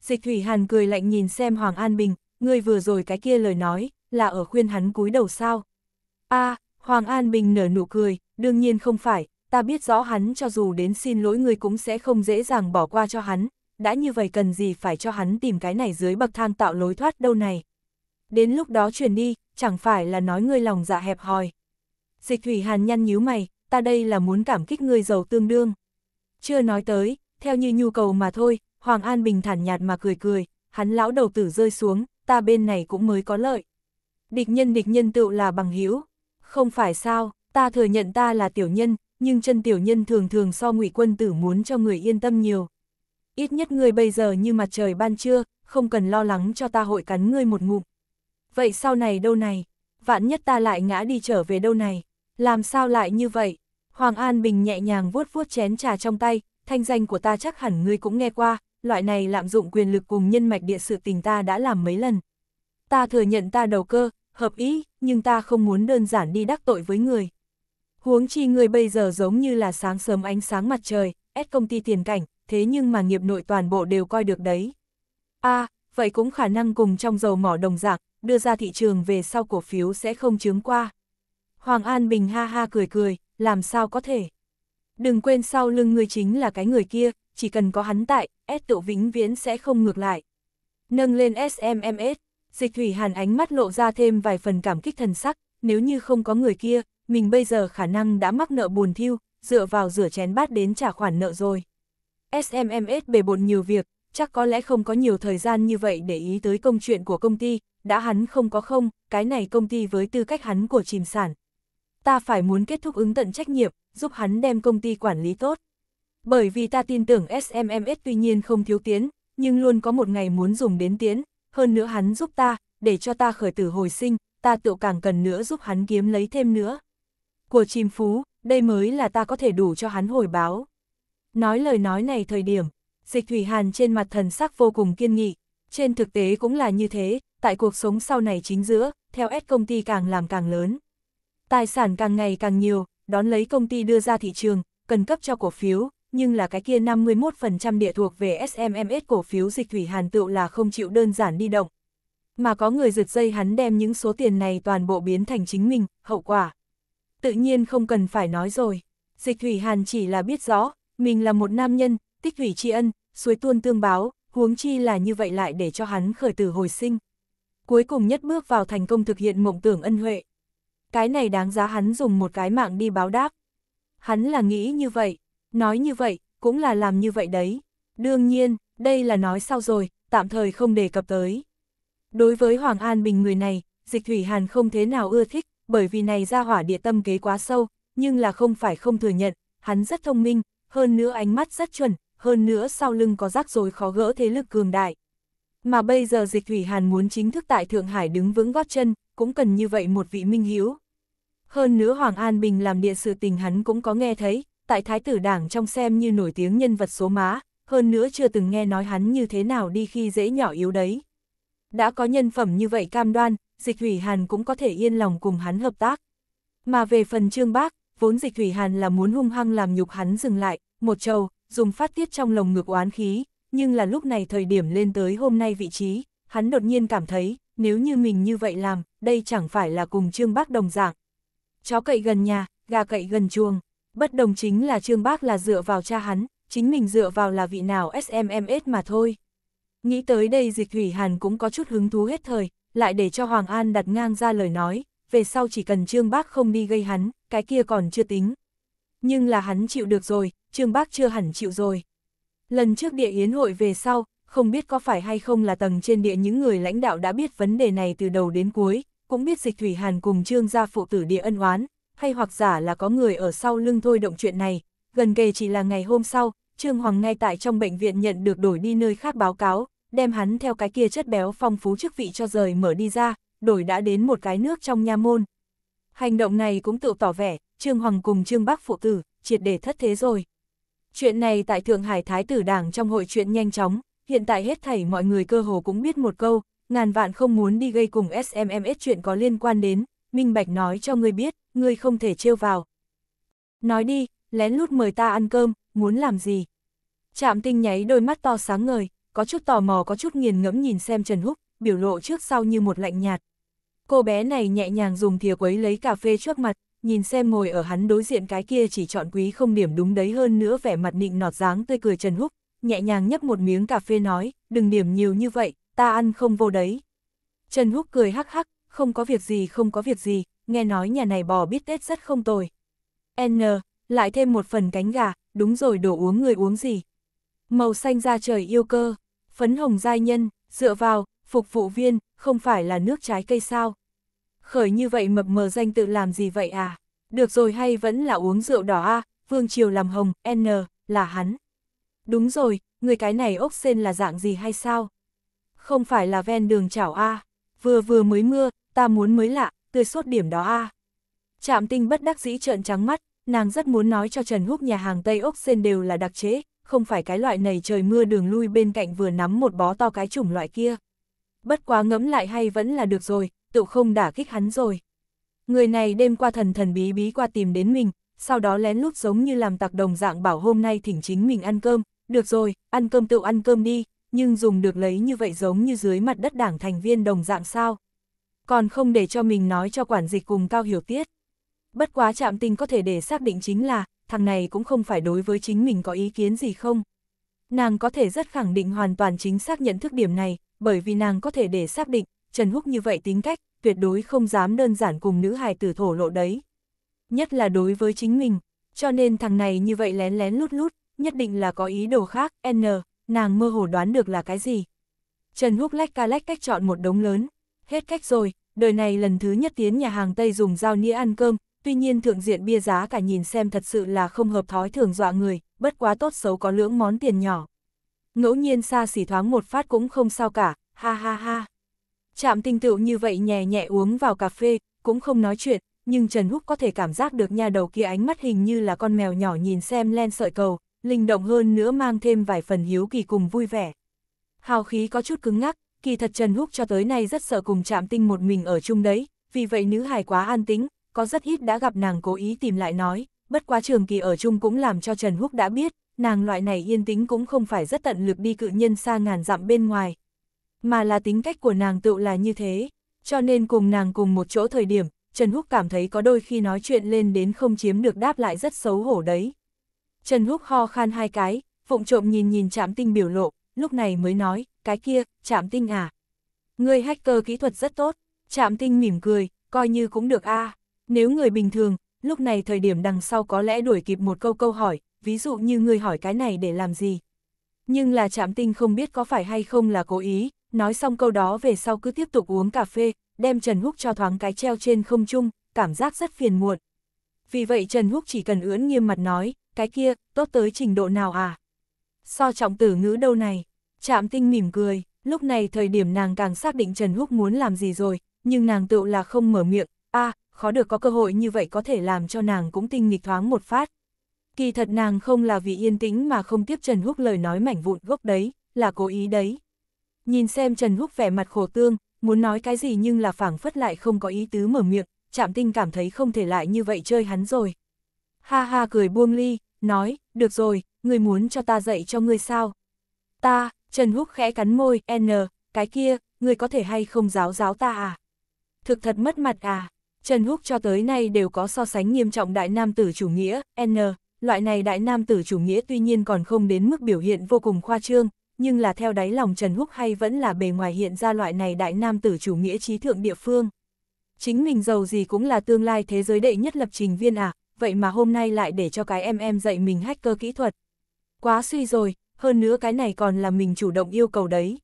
Dịch Thủy Hàn cười lạnh nhìn xem Hoàng An Bình, người vừa rồi cái kia lời nói, là ở khuyên hắn cúi đầu sao. a Hoàng An Bình nở nụ cười, đương nhiên không phải, ta biết rõ hắn cho dù đến xin lỗi người cũng sẽ không dễ dàng bỏ qua cho hắn, đã như vậy cần gì phải cho hắn tìm cái này dưới bậc thang tạo lối thoát đâu này. Đến lúc đó chuyển đi, chẳng phải là nói ngươi lòng dạ hẹp hòi. Dịch thủy hàn nhăn nhíu mày, ta đây là muốn cảm kích ngươi giàu tương đương. Chưa nói tới, theo như nhu cầu mà thôi, Hoàng An bình thản nhạt mà cười cười, hắn lão đầu tử rơi xuống, ta bên này cũng mới có lợi. Địch nhân địch nhân tựu là bằng hữu Không phải sao, ta thừa nhận ta là tiểu nhân, nhưng chân tiểu nhân thường thường so ngụy quân tử muốn cho người yên tâm nhiều ít nhất ngươi bây giờ như mặt trời ban trưa, không cần lo lắng cho ta hội cắn ngươi một ngụm. Vậy sau này đâu này, vạn nhất ta lại ngã đi trở về đâu này, làm sao lại như vậy? Hoàng An Bình nhẹ nhàng vuốt vuốt chén trà trong tay, thanh danh của ta chắc hẳn ngươi cũng nghe qua, loại này lạm dụng quyền lực cùng nhân mạch địa sự tình ta đã làm mấy lần. Ta thừa nhận ta đầu cơ, hợp ý, nhưng ta không muốn đơn giản đi đắc tội với người. Huống chi người bây giờ giống như là sáng sớm ánh sáng mặt trời, ép công ty tiền cảnh, thế nhưng mà nghiệp nội toàn bộ đều coi được đấy. a à, vậy cũng khả năng cùng trong dầu mỏ đồng dạng, đưa ra thị trường về sau cổ phiếu sẽ không chướng qua. Hoàng An Bình ha ha cười cười, làm sao có thể. Đừng quên sau lưng người chính là cái người kia, chỉ cần có hắn tại, S tự vĩnh viễn sẽ không ngược lại. Nâng lên SMMS, dịch thủy hàn ánh mắt lộ ra thêm vài phần cảm kích thần sắc, nếu như không có người kia, mình bây giờ khả năng đã mắc nợ buồn thiêu, dựa vào rửa chén bát đến trả khoản nợ rồi. SMMS bề bộn nhiều việc, chắc có lẽ không có nhiều thời gian như vậy để ý tới công chuyện của công ty, đã hắn không có không, cái này công ty với tư cách hắn của chìm sản. Ta phải muốn kết thúc ứng tận trách nhiệm, giúp hắn đem công ty quản lý tốt. Bởi vì ta tin tưởng SMMS tuy nhiên không thiếu tiến, nhưng luôn có một ngày muốn dùng đến tiến, hơn nữa hắn giúp ta, để cho ta khởi tử hồi sinh, ta tự càng cần nữa giúp hắn kiếm lấy thêm nữa. Của chim phú, đây mới là ta có thể đủ cho hắn hồi báo. Nói lời nói này thời điểm, dịch thủy hàn trên mặt thần sắc vô cùng kiên nghị, trên thực tế cũng là như thế, tại cuộc sống sau này chính giữa, theo S công ty càng làm càng lớn. Tài sản càng ngày càng nhiều, đón lấy công ty đưa ra thị trường, cần cấp cho cổ phiếu, nhưng là cái kia 51% địa thuộc về SMMS cổ phiếu dịch thủy hàn tựu là không chịu đơn giản đi động. Mà có người giật dây hắn đem những số tiền này toàn bộ biến thành chính mình, hậu quả. Tự nhiên không cần phải nói rồi, dịch thủy hàn chỉ là biết rõ, mình là một nam nhân, tích thủy tri ân, suối tuôn tương báo, huống chi là như vậy lại để cho hắn khởi tử hồi sinh. Cuối cùng nhất bước vào thành công thực hiện mộng tưởng ân huệ. Cái này đáng giá hắn dùng một cái mạng đi báo đáp. Hắn là nghĩ như vậy, nói như vậy, cũng là làm như vậy đấy. Đương nhiên, đây là nói sau rồi, tạm thời không đề cập tới. Đối với Hoàng An Bình người này, dịch thủy hàn không thế nào ưa thích, bởi vì này ra hỏa địa tâm kế quá sâu, nhưng là không phải không thừa nhận, hắn rất thông minh, hơn nữa ánh mắt rất chuẩn, hơn nữa sau lưng có rắc rối khó gỡ thế lực cường đại. Mà bây giờ dịch thủy hàn muốn chính thức tại Thượng Hải đứng vững gót chân, cũng cần như vậy một vị minh hiếu. Hơn nữa Hoàng An Bình làm địa sự tình hắn cũng có nghe thấy, tại Thái tử Đảng trong xem như nổi tiếng nhân vật số má, hơn nữa chưa từng nghe nói hắn như thế nào đi khi dễ nhỏ yếu đấy. Đã có nhân phẩm như vậy cam đoan, dịch thủy hàn cũng có thể yên lòng cùng hắn hợp tác. Mà về phần Trương Bác, vốn dịch thủy hàn là muốn hung hăng làm nhục hắn dừng lại, một trầu, dùng phát tiết trong lồng ngực oán khí, nhưng là lúc này thời điểm lên tới hôm nay vị trí, hắn đột nhiên cảm thấy, nếu như mình như vậy làm, đây chẳng phải là cùng Trương Bác đồng dạng. Chó cậy gần nhà, gà cậy gần chuồng, bất đồng chính là Trương Bác là dựa vào cha hắn, chính mình dựa vào là vị nào SMMS mà thôi. Nghĩ tới đây dịch thủy hàn cũng có chút hứng thú hết thời, lại để cho Hoàng An đặt ngang ra lời nói, về sau chỉ cần Trương Bác không đi gây hắn, cái kia còn chưa tính. Nhưng là hắn chịu được rồi, Trương Bác chưa hẳn chịu rồi. Lần trước địa yến hội về sau, không biết có phải hay không là tầng trên địa những người lãnh đạo đã biết vấn đề này từ đầu đến cuối, cũng biết dịch thủy hàn cùng Trương gia phụ tử địa ân oán, hay hoặc giả là có người ở sau lưng thôi động chuyện này. Gần kề chỉ là ngày hôm sau, Trương Hoàng ngay tại trong bệnh viện nhận được đổi đi nơi khác báo cáo, đem hắn theo cái kia chất béo phong phú chức vị cho rời mở đi ra, đổi đã đến một cái nước trong nha môn. Hành động này cũng tự tỏ vẻ, Trương Hoàng cùng Trương Bắc phụ tử, triệt để thất thế rồi. Chuyện này tại Thượng Hải Thái tử Đảng trong hội chuyện nhanh chóng, hiện tại hết thảy mọi người cơ hồ cũng biết một câu, ngàn vạn không muốn đi gây cùng SMMS chuyện có liên quan đến, minh bạch nói cho ngươi biết, ngươi không thể trêu vào. Nói đi, lén lút mời ta ăn cơm, muốn làm gì? Trạm tinh nháy đôi mắt to sáng ngời, có chút tò mò có chút nghiền ngẫm nhìn xem Trần Húc, biểu lộ trước sau như một lạnh nhạt. Cô bé này nhẹ nhàng dùng thìa quấy lấy cà phê trước mặt, nhìn xem ngồi ở hắn đối diện cái kia chỉ chọn quý không điểm đúng đấy hơn nữa vẻ mặt nịnh nọt dáng tươi cười Trần Húc, nhẹ nhàng nhấp một miếng cà phê nói, đừng điểm nhiều như vậy, ta ăn không vô đấy. Trần Húc cười hắc hắc, không có việc gì không có việc gì, nghe nói nhà này bò bít tết rất không tồi. N, lại thêm một phần cánh gà, đúng rồi đồ uống người uống gì. Màu xanh da trời yêu cơ, phấn hồng giai nhân, dựa vào, phục vụ viên, không phải là nước trái cây sao? Khởi như vậy mập mờ danh tự làm gì vậy à? Được rồi hay vẫn là uống rượu đỏ a Vương Triều làm hồng, N, là hắn. Đúng rồi, người cái này ốc sen là dạng gì hay sao? Không phải là ven đường chảo a Vừa vừa mới mưa, ta muốn mới lạ, tươi sốt điểm đó a à? Trạm tinh bất đắc dĩ trợn trắng mắt, nàng rất muốn nói cho Trần Húc nhà hàng Tây ốc sen đều là đặc chế, không phải cái loại này trời mưa đường lui bên cạnh vừa nắm một bó to cái chủng loại kia bất quá ngẫm lại hay vẫn là được rồi, tự không đả kích hắn rồi. Người này đêm qua thần thần bí bí qua tìm đến mình, sau đó lén lút giống như làm tạc đồng dạng bảo hôm nay thỉnh chính mình ăn cơm, được rồi, ăn cơm tự ăn cơm đi, nhưng dùng được lấy như vậy giống như dưới mặt đất đảng thành viên đồng dạng sao. Còn không để cho mình nói cho quản dịch cùng cao hiểu tiết. Bất quá chạm tình có thể để xác định chính là, thằng này cũng không phải đối với chính mình có ý kiến gì không. Nàng có thể rất khẳng định hoàn toàn chính xác nhận thức điểm này, bởi vì nàng có thể để xác định, Trần Húc như vậy tính cách, tuyệt đối không dám đơn giản cùng nữ hài tử thổ lộ đấy. Nhất là đối với chính mình, cho nên thằng này như vậy lén lén lút lút, nhất định là có ý đồ khác, n, nàng mơ hồ đoán được là cái gì. Trần Húc lách ca lách cách chọn một đống lớn, hết cách rồi, đời này lần thứ nhất tiến nhà hàng Tây dùng dao nĩa ăn cơm, Tuy nhiên thượng diện bia giá cả nhìn xem thật sự là không hợp thói thường dọa người, bất quá tốt xấu có lưỡng món tiền nhỏ. Ngẫu nhiên xa xỉ thoáng một phát cũng không sao cả, ha ha ha. Chạm tinh tựu như vậy nhẹ nhẹ uống vào cà phê, cũng không nói chuyện, nhưng Trần Húc có thể cảm giác được nha đầu kia ánh mắt hình như là con mèo nhỏ nhìn xem len sợi cầu, linh động hơn nữa mang thêm vài phần hiếu kỳ cùng vui vẻ. Hào khí có chút cứng ngắc, kỳ thật Trần Húc cho tới nay rất sợ cùng chạm tinh một mình ở chung đấy, vì vậy nữ hài quá an tĩnh, có rất ít đã gặp nàng cố ý tìm lại nói, bất quá trường kỳ ở chung cũng làm cho Trần Húc đã biết, nàng loại này yên tĩnh cũng không phải rất tận lực đi cự nhân xa ngàn dặm bên ngoài. Mà là tính cách của nàng tự là như thế, cho nên cùng nàng cùng một chỗ thời điểm, Trần Húc cảm thấy có đôi khi nói chuyện lên đến không chiếm được đáp lại rất xấu hổ đấy. Trần Húc ho khan hai cái, phụng trộm nhìn nhìn chạm tinh biểu lộ, lúc này mới nói, cái kia, chạm tinh à. Người hacker kỹ thuật rất tốt, chạm tinh mỉm cười, coi như cũng được a à. Nếu người bình thường, lúc này thời điểm đằng sau có lẽ đuổi kịp một câu câu hỏi, ví dụ như người hỏi cái này để làm gì. Nhưng là chạm tinh không biết có phải hay không là cố ý, nói xong câu đó về sau cứ tiếp tục uống cà phê, đem Trần Húc cho thoáng cái treo trên không trung, cảm giác rất phiền muộn. Vì vậy Trần Húc chỉ cần ưỡn nghiêm mặt nói, cái kia, tốt tới trình độ nào à? So trọng tử ngữ đâu này? Trạm tinh mỉm cười, lúc này thời điểm nàng càng xác định Trần Húc muốn làm gì rồi, nhưng nàng tựu là không mở miệng, a à, khó được có cơ hội như vậy có thể làm cho nàng cũng tinh nghịch thoáng một phát. Kỳ thật nàng không là vì yên tĩnh mà không tiếp Trần Húc lời nói mảnh vụn gốc đấy, là cố ý đấy. Nhìn xem Trần Húc vẻ mặt khổ tương, muốn nói cái gì nhưng là phảng phất lại không có ý tứ mở miệng, chạm tinh cảm thấy không thể lại như vậy chơi hắn rồi. Ha ha cười buông ly, nói, được rồi, người muốn cho ta dạy cho ngươi sao? Ta, Trần Húc khẽ cắn môi, n, cái kia, người có thể hay không giáo giáo ta à? Thực thật mất mặt à? Trần Húc cho tới nay đều có so sánh nghiêm trọng đại nam tử chủ nghĩa, N, loại này đại nam tử chủ nghĩa tuy nhiên còn không đến mức biểu hiện vô cùng khoa trương, nhưng là theo đáy lòng Trần Húc hay vẫn là bề ngoài hiện ra loại này đại nam tử chủ nghĩa trí thượng địa phương. Chính mình giàu gì cũng là tương lai thế giới đệ nhất lập trình viên à, vậy mà hôm nay lại để cho cái em em dạy mình hacker kỹ thuật. Quá suy rồi, hơn nữa cái này còn là mình chủ động yêu cầu đấy.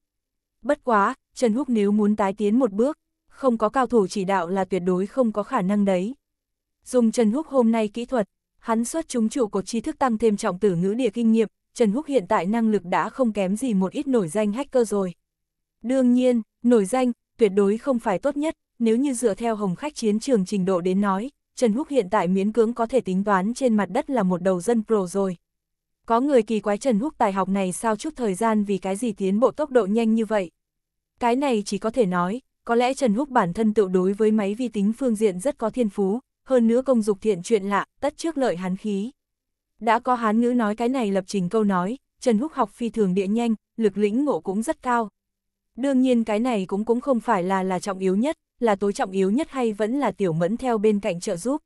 Bất quá, Trần Húc nếu muốn tái tiến một bước, không có cao thủ chỉ đạo là tuyệt đối không có khả năng đấy. Dùng Trần Húc hôm nay kỹ thuật, hắn xuất chúng trụ cột tri thức tăng thêm trọng tử ngữ địa kinh nghiệm, Trần Húc hiện tại năng lực đã không kém gì một ít nổi danh hacker rồi. Đương nhiên, nổi danh, tuyệt đối không phải tốt nhất, nếu như dựa theo hồng khách chiến trường trình độ đến nói, Trần Húc hiện tại miễn cưỡng có thể tính toán trên mặt đất là một đầu dân pro rồi. Có người kỳ quái Trần Húc tài học này sao chút thời gian vì cái gì tiến bộ tốc độ nhanh như vậy. Cái này chỉ có thể nói, có lẽ Trần Húc bản thân tự đối với máy vi tính phương diện rất có thiên phú, hơn nữa công dục thiện chuyện lạ, tất trước lợi hán khí. Đã có hán ngữ nói cái này lập trình câu nói, Trần Húc học phi thường địa nhanh, lực lĩnh ngộ cũng rất cao. Đương nhiên cái này cũng cũng không phải là là trọng yếu nhất, là tối trọng yếu nhất hay vẫn là tiểu mẫn theo bên cạnh trợ giúp.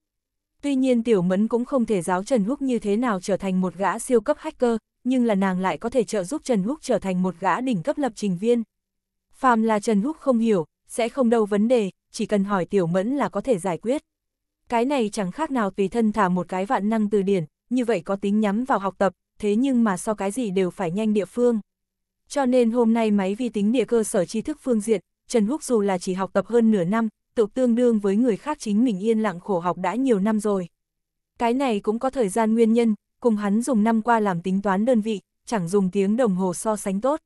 Tuy nhiên tiểu mẫn cũng không thể giáo Trần Húc như thế nào trở thành một gã siêu cấp hacker, nhưng là nàng lại có thể trợ giúp Trần Húc trở thành một gã đỉnh cấp lập trình viên. Phàm là Trần Húc không hiểu, sẽ không đâu vấn đề, chỉ cần hỏi tiểu mẫn là có thể giải quyết. Cái này chẳng khác nào tùy thân thả một cái vạn năng từ điển, như vậy có tính nhắm vào học tập, thế nhưng mà so cái gì đều phải nhanh địa phương. Cho nên hôm nay máy vi tính địa cơ sở tri thức phương diện, Trần Húc dù là chỉ học tập hơn nửa năm, tự tương đương với người khác chính mình yên lặng khổ học đã nhiều năm rồi. Cái này cũng có thời gian nguyên nhân, cùng hắn dùng năm qua làm tính toán đơn vị, chẳng dùng tiếng đồng hồ so sánh tốt.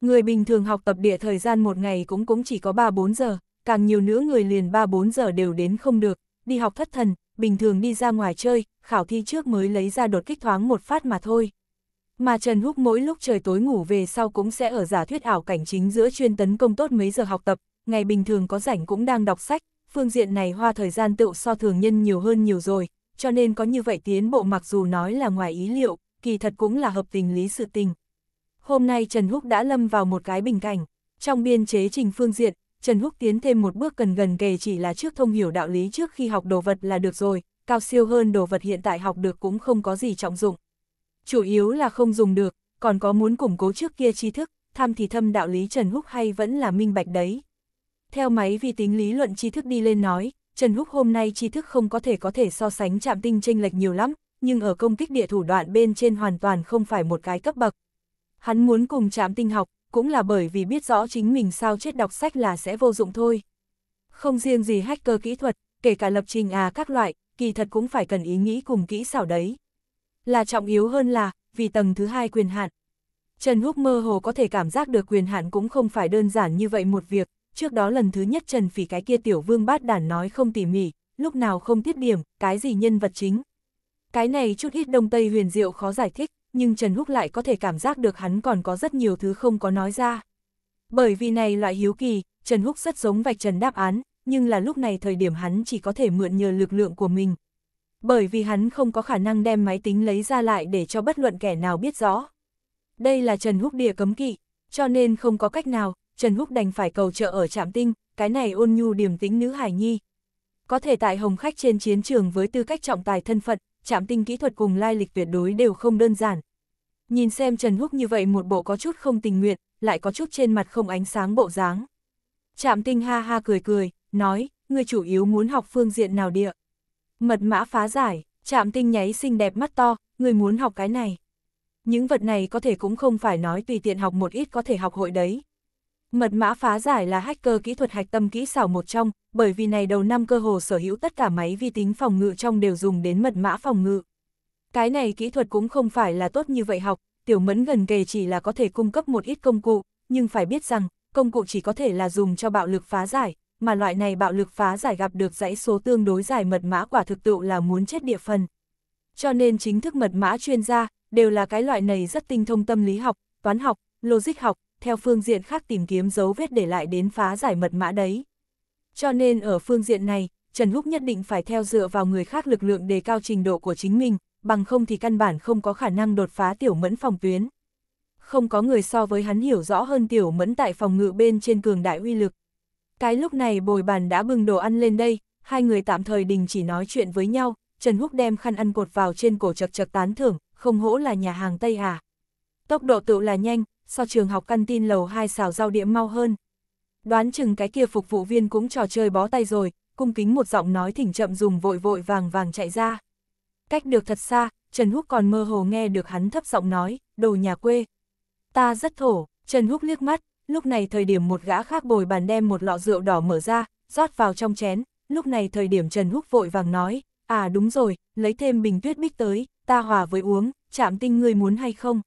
Người bình thường học tập địa thời gian một ngày cũng cũng chỉ có 3-4 giờ, càng nhiều nữa người liền 3-4 giờ đều đến không được, đi học thất thần, bình thường đi ra ngoài chơi, khảo thi trước mới lấy ra đột kích thoáng một phát mà thôi. Mà Trần Húc mỗi lúc trời tối ngủ về sau cũng sẽ ở giả thuyết ảo cảnh chính giữa chuyên tấn công tốt mấy giờ học tập, ngày bình thường có rảnh cũng đang đọc sách, phương diện này hoa thời gian tựu so thường nhân nhiều hơn nhiều rồi, cho nên có như vậy tiến bộ mặc dù nói là ngoài ý liệu, kỳ thật cũng là hợp tình lý sự tình, Hôm nay Trần Húc đã lâm vào một cái bình cảnh. Trong biên chế trình phương diện, Trần Húc tiến thêm một bước cần gần kề chỉ là trước thông hiểu đạo lý trước khi học đồ vật là được rồi, cao siêu hơn đồ vật hiện tại học được cũng không có gì trọng dụng. Chủ yếu là không dùng được, còn có muốn củng cố trước kia tri thức, tham thì thâm đạo lý Trần Húc hay vẫn là minh bạch đấy. Theo máy vi tính lý luận tri thức đi lên nói, Trần Húc hôm nay tri thức không có thể có thể so sánh chạm tinh chênh lệch nhiều lắm, nhưng ở công kích địa thủ đoạn bên trên hoàn toàn không phải một cái cấp bậc. Hắn muốn cùng chạm tinh học, cũng là bởi vì biết rõ chính mình sao chết đọc sách là sẽ vô dụng thôi. Không riêng gì hacker kỹ thuật, kể cả lập trình à các loại, kỳ thật cũng phải cần ý nghĩ cùng kỹ xảo đấy. Là trọng yếu hơn là, vì tầng thứ hai quyền hạn. Trần Húc mơ hồ có thể cảm giác được quyền hạn cũng không phải đơn giản như vậy một việc, trước đó lần thứ nhất Trần Phỉ cái kia tiểu vương bát đản nói không tỉ mỉ, lúc nào không tiết điểm, cái gì nhân vật chính. Cái này chút ít đông tây huyền diệu khó giải thích nhưng Trần Húc lại có thể cảm giác được hắn còn có rất nhiều thứ không có nói ra. Bởi vì này loại hiếu kỳ, Trần Húc rất giống vạch trần đáp án, nhưng là lúc này thời điểm hắn chỉ có thể mượn nhờ lực lượng của mình. Bởi vì hắn không có khả năng đem máy tính lấy ra lại để cho bất luận kẻ nào biết rõ. Đây là Trần Húc địa cấm kỵ, cho nên không có cách nào, Trần Húc đành phải cầu trợ ở trạm tinh, cái này ôn nhu điểm tính nữ hải nhi. Có thể tại hồng khách trên chiến trường với tư cách trọng tài thân phận, trạm tinh kỹ thuật cùng lai lịch tuyệt đối đều không đơn giản, Nhìn xem Trần Húc như vậy một bộ có chút không tình nguyện, lại có chút trên mặt không ánh sáng bộ dáng. Trạm tinh ha ha cười cười, nói, người chủ yếu muốn học phương diện nào địa. Mật mã phá giải, trạm tinh nháy xinh đẹp mắt to, người muốn học cái này. Những vật này có thể cũng không phải nói tùy tiện học một ít có thể học hội đấy. Mật mã phá giải là hacker kỹ thuật hạch tâm kỹ xảo một trong, bởi vì này đầu năm cơ hồ sở hữu tất cả máy vi tính phòng ngự trong đều dùng đến mật mã phòng ngự. Cái này kỹ thuật cũng không phải là tốt như vậy học, tiểu mẫn gần kề chỉ là có thể cung cấp một ít công cụ, nhưng phải biết rằng, công cụ chỉ có thể là dùng cho bạo lực phá giải, mà loại này bạo lực phá giải gặp được dãy số tương đối dài mật mã quả thực tự là muốn chết địa phần. Cho nên chính thức mật mã chuyên gia, đều là cái loại này rất tinh thông tâm lý học, toán học, logic học, theo phương diện khác tìm kiếm dấu vết để lại đến phá giải mật mã đấy. Cho nên ở phương diện này, Trần Húc nhất định phải theo dựa vào người khác lực lượng đề cao trình độ của chính mình, bằng không thì căn bản không có khả năng đột phá tiểu mẫn phòng tuyến. Không có người so với hắn hiểu rõ hơn tiểu mẫn tại phòng ngự bên trên cường đại uy lực. Cái lúc này bồi bàn đã bưng đồ ăn lên đây, hai người tạm thời đình chỉ nói chuyện với nhau, Trần Húc đem khăn ăn cột vào trên cổ chật chật tán thưởng, không hỗ là nhà hàng Tây hà Tốc độ tự là nhanh, so trường học căn tin lầu 2 xào rau điểm mau hơn. Đoán chừng cái kia phục vụ viên cũng trò chơi bó tay rồi, cung kính một giọng nói thỉnh chậm dùng vội vội vàng vàng chạy ra. Cách được thật xa, Trần Húc còn mơ hồ nghe được hắn thấp giọng nói, đồ nhà quê. Ta rất thổ, Trần Húc liếc mắt, lúc này thời điểm một gã khác bồi bàn đem một lọ rượu đỏ mở ra, rót vào trong chén, lúc này thời điểm Trần Húc vội vàng nói, à đúng rồi, lấy thêm bình tuyết bích tới, ta hòa với uống, chạm tinh người muốn hay không?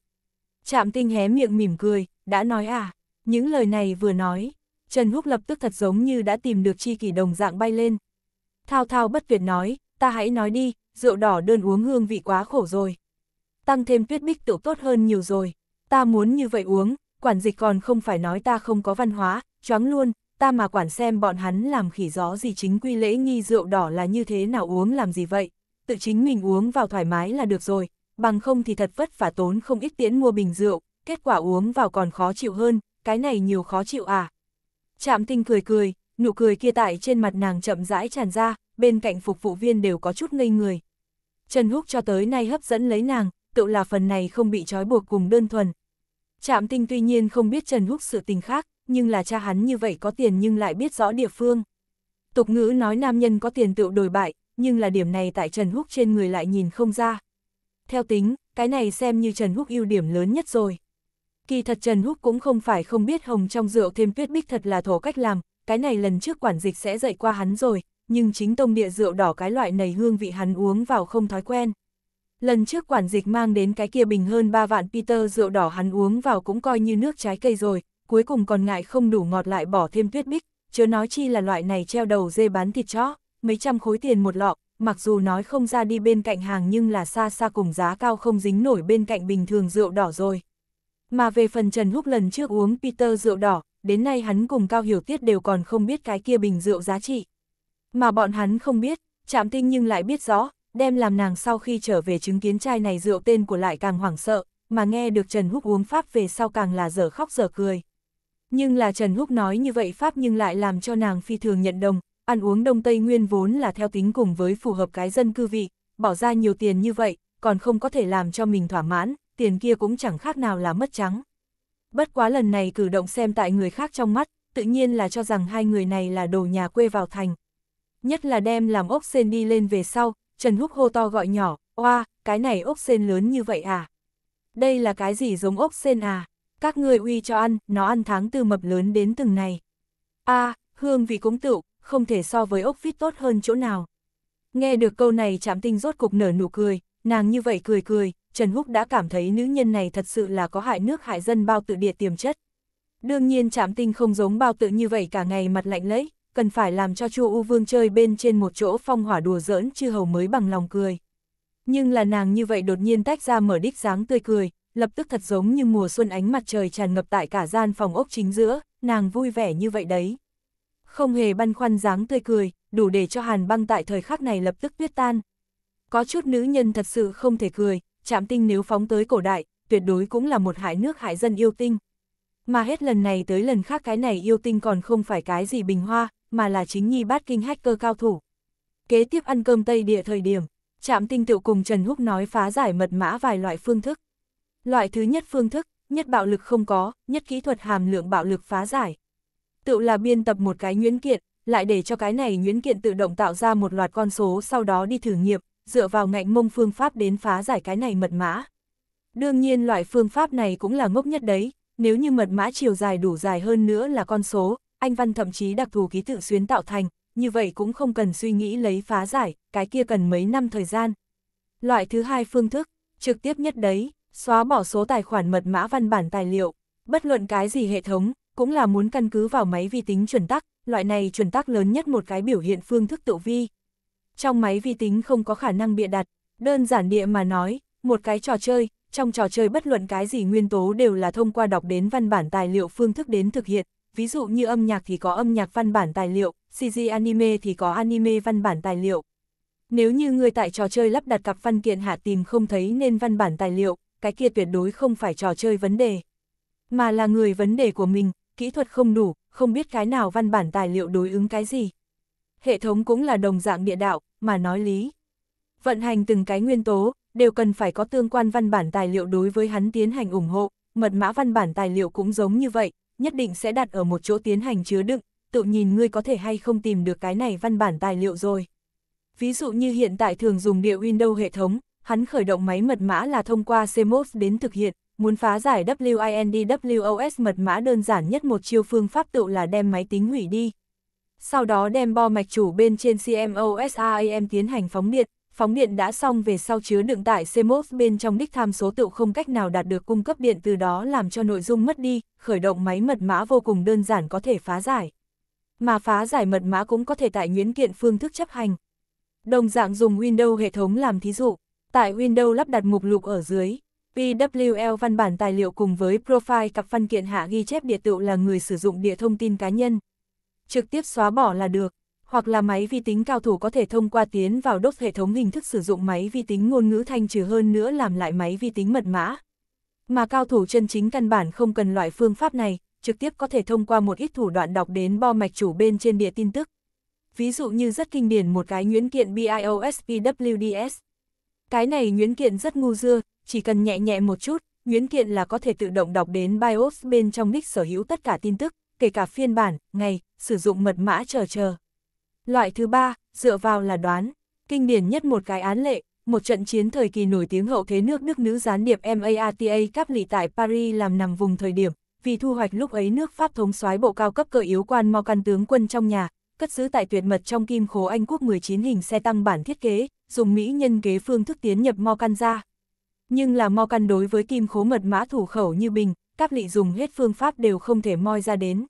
Chạm tinh hé miệng mỉm cười, đã nói à, những lời này vừa nói, Trần Húc lập tức thật giống như đã tìm được chi kỷ đồng dạng bay lên. Thao thao bất tuyệt nói, ta hãy nói đi, rượu đỏ đơn uống hương vị quá khổ rồi. Tăng thêm tuyết bích tựu tốt hơn nhiều rồi, ta muốn như vậy uống, quản dịch còn không phải nói ta không có văn hóa, choáng luôn, ta mà quản xem bọn hắn làm khỉ gió gì chính quy lễ nghi rượu đỏ là như thế nào uống làm gì vậy, tự chính mình uống vào thoải mái là được rồi, bằng không thì thật vất vả tốn không ít tiến mua bình rượu, kết quả uống vào còn khó chịu hơn, cái này nhiều khó chịu à. Chạm tinh cười cười, nụ cười kia tại trên mặt nàng chậm rãi tràn ra, bên cạnh phục vụ viên đều có chút ngây người. Trần Húc cho tới nay hấp dẫn lấy nàng, tự là phần này không bị trói buộc cùng đơn thuần. Trạm tinh tuy nhiên không biết Trần Húc sự tình khác, nhưng là cha hắn như vậy có tiền nhưng lại biết rõ địa phương. Tục ngữ nói nam nhân có tiền tự đổi bại, nhưng là điểm này tại Trần Húc trên người lại nhìn không ra. Theo tính, cái này xem như Trần Húc ưu điểm lớn nhất rồi. Kỳ thật Trần Húc cũng không phải không biết hồng trong rượu thêm tuyết bích thật là thổ cách làm, cái này lần trước quản dịch sẽ dạy qua hắn rồi, nhưng chính tông địa rượu đỏ cái loại này hương vị hắn uống vào không thói quen. Lần trước quản dịch mang đến cái kia bình hơn 3 vạn Peter rượu đỏ hắn uống vào cũng coi như nước trái cây rồi, cuối cùng còn ngại không đủ ngọt lại bỏ thêm tuyết bích, chứ nói chi là loại này treo đầu dê bán thịt chó, mấy trăm khối tiền một lọ, mặc dù nói không ra đi bên cạnh hàng nhưng là xa xa cùng giá cao không dính nổi bên cạnh bình thường rượu đỏ rồi. Mà về phần Trần Húc lần trước uống Peter rượu đỏ, đến nay hắn cùng Cao Hiểu Tiết đều còn không biết cái kia bình rượu giá trị. Mà bọn hắn không biết, chạm tinh nhưng lại biết rõ, đem làm nàng sau khi trở về chứng kiến trai này rượu tên của lại càng hoảng sợ, mà nghe được Trần Húc uống pháp về sau càng là dở khóc dở cười. Nhưng là Trần Húc nói như vậy pháp nhưng lại làm cho nàng phi thường nhận đồng, ăn uống Đông Tây Nguyên vốn là theo tính cùng với phù hợp cái dân cư vị, bỏ ra nhiều tiền như vậy, còn không có thể làm cho mình thỏa mãn, tiền kia cũng chẳng khác nào là mất trắng. Bất quá lần này cử động xem tại người khác trong mắt, tự nhiên là cho rằng hai người này là đồ nhà quê vào thành, nhất là đem làm ốc sen đi lên về sau, Trần Húc hô to gọi nhỏ, oa, cái này ốc sen lớn như vậy à? Đây là cái gì giống ốc sen à? Các người uy cho ăn, nó ăn tháng từ mập lớn đến từng này. a hương vị cũng tựu, không thể so với ốc vít tốt hơn chỗ nào. Nghe được câu này chạm tinh rốt cục nở nụ cười, nàng như vậy cười cười, Trần Húc đã cảm thấy nữ nhân này thật sự là có hại nước hại dân bao tự địa tiềm chất. Đương nhiên chạm tinh không giống bao tự như vậy cả ngày mặt lạnh lấy, cần phải làm cho Chu U Vương chơi bên trên một chỗ phong hỏa đùa giỡn chư hầu mới bằng lòng cười. Nhưng là nàng như vậy đột nhiên tách ra mở đích dáng tươi cười, lập tức thật giống như mùa xuân ánh mặt trời tràn ngập tại cả gian phòng ốc chính giữa, nàng vui vẻ như vậy đấy. Không hề băn khoăn dáng tươi cười, đủ để cho hàn băng tại thời khắc này lập tức tuyết tan. Có chút nữ nhân thật sự không thể cười, chạm tinh nếu phóng tới cổ đại, tuyệt đối cũng là một hại nước hại dân yêu tinh. Mà hết lần này tới lần khác cái này yêu tinh còn không phải cái gì bình hoa, mà là chính nhi bát kinh hacker cao thủ. Kế tiếp ăn cơm Tây Địa thời điểm, Trạm Tinh Tựu cùng Trần Húc nói phá giải mật mã vài loại phương thức. Loại thứ nhất phương thức, nhất bạo lực không có, nhất kỹ thuật hàm lượng bạo lực phá giải. Tựu là biên tập một cái nhuyễn kiện, lại để cho cái này nhuyễn kiện tự động tạo ra một loạt con số sau đó đi thử nghiệm, dựa vào ngạnh mông phương pháp đến phá giải cái này mật mã. Đương nhiên loại phương pháp này cũng là ngốc nhất đấy, nếu như mật mã chiều dài đủ dài hơn nữa là con số, anh văn thậm chí đặc thù ký tự xuyến tạo thành, như vậy cũng không cần suy nghĩ lấy phá giải, cái kia cần mấy năm thời gian. Loại thứ hai phương thức, trực tiếp nhất đấy, xóa bỏ số tài khoản mật mã văn bản tài liệu, bất luận cái gì hệ thống, cũng là muốn căn cứ vào máy vi tính chuẩn tắc, loại này chuẩn tắc lớn nhất một cái biểu hiện phương thức tự vi. Trong máy vi tính không có khả năng bịa đặt, đơn giản địa mà nói, một cái trò chơi, trong trò chơi bất luận cái gì nguyên tố đều là thông qua đọc đến văn bản tài liệu phương thức đến thực hiện, ví dụ như âm nhạc thì có âm nhạc văn bản tài liệu, CG anime thì có anime văn bản tài liệu. Nếu như người tại trò chơi lắp đặt cặp văn kiện hạ tìm không thấy nên văn bản tài liệu, cái kia tuyệt đối không phải trò chơi vấn đề. Mà là người vấn đề của mình, kỹ thuật không đủ, không biết cái nào văn bản tài liệu đối ứng cái gì. Hệ thống cũng là đồng dạng địa đạo, mà nói lý. Vận hành từng cái nguyên tố, đều cần phải có tương quan văn bản tài liệu đối với hắn tiến hành ủng hộ, mật mã văn bản tài liệu cũng giống như vậy, nhất định sẽ đặt ở một chỗ tiến hành chứa đựng, tự nhìn ngươi có thể hay không tìm được cái này văn bản tài liệu rồi. Ví dụ như hiện tại thường dùng địa Windows hệ thống, hắn khởi động máy mật mã là thông qua CMOS đến thực hiện, muốn phá giải WINDWOS mật mã đơn giản nhất một chiêu phương pháp tự là đem máy tính hủy đi. Sau đó đem bo mạch chủ bên trên CMOS RAM tiến hành phóng điện, phóng điện đã xong về sau chứa đựng tại CMOS bên trong đích tham số tựu không cách nào đạt được cung cấp điện từ đó làm cho nội dung mất đi, khởi động máy mật mã vô cùng đơn giản có thể phá giải. Mà phá giải mật mã cũng có thể tại nguyễn kiện phương thức chấp hành. Đồng dạng dùng Windows hệ thống làm thí dụ, tại Windows lắp đặt mục lục ở dưới, PWL văn bản tài liệu cùng với profile cặp văn kiện hạ ghi chép địa tựu là người sử dụng địa thông tin cá nhân. Trực tiếp xóa bỏ là được hoặc là máy vi tính cao thủ có thể thông qua tiến vào đốt hệ thống hình thức sử dụng máy vi tính ngôn ngữ thanh trừ hơn nữa làm lại máy vi tính mật mã. Mà cao thủ chân chính căn bản không cần loại phương pháp này, trực tiếp có thể thông qua một ít thủ đoạn đọc đến bo mạch chủ bên trên địa tin tức. Ví dụ như rất kinh điển một cái nhuyễn kiện BIOSPWDS. Cái này nhuyễn kiện rất ngu dưa, chỉ cần nhẹ nhẹ một chút, nhuyễn kiện là có thể tự động đọc đến BIOS bên trong nick sở hữu tất cả tin tức, kể cả phiên bản, ngày, sử dụng mật mã chờ chờ. Loại thứ ba, dựa vào là đoán. Kinh điển nhất một cái án lệ, một trận chiến thời kỳ nổi tiếng hậu thế nước Đức nữ gián điệp MARTA cắp lì tại Paris làm nằm vùng thời điểm, vì thu hoạch lúc ấy nước Pháp thống soái bộ cao cấp cờ yếu quan mau căn tướng quân trong nhà, cất giữ tại tuyệt mật trong kim khố Anh quốc 19 hình xe tăng bản thiết kế, dùng Mỹ nhân kế phương thức tiến nhập mau căn ra. Nhưng là mau căn đối với kim khố mật mã thủ khẩu như bình, cáp lị dùng hết phương pháp đều không thể moi ra đến.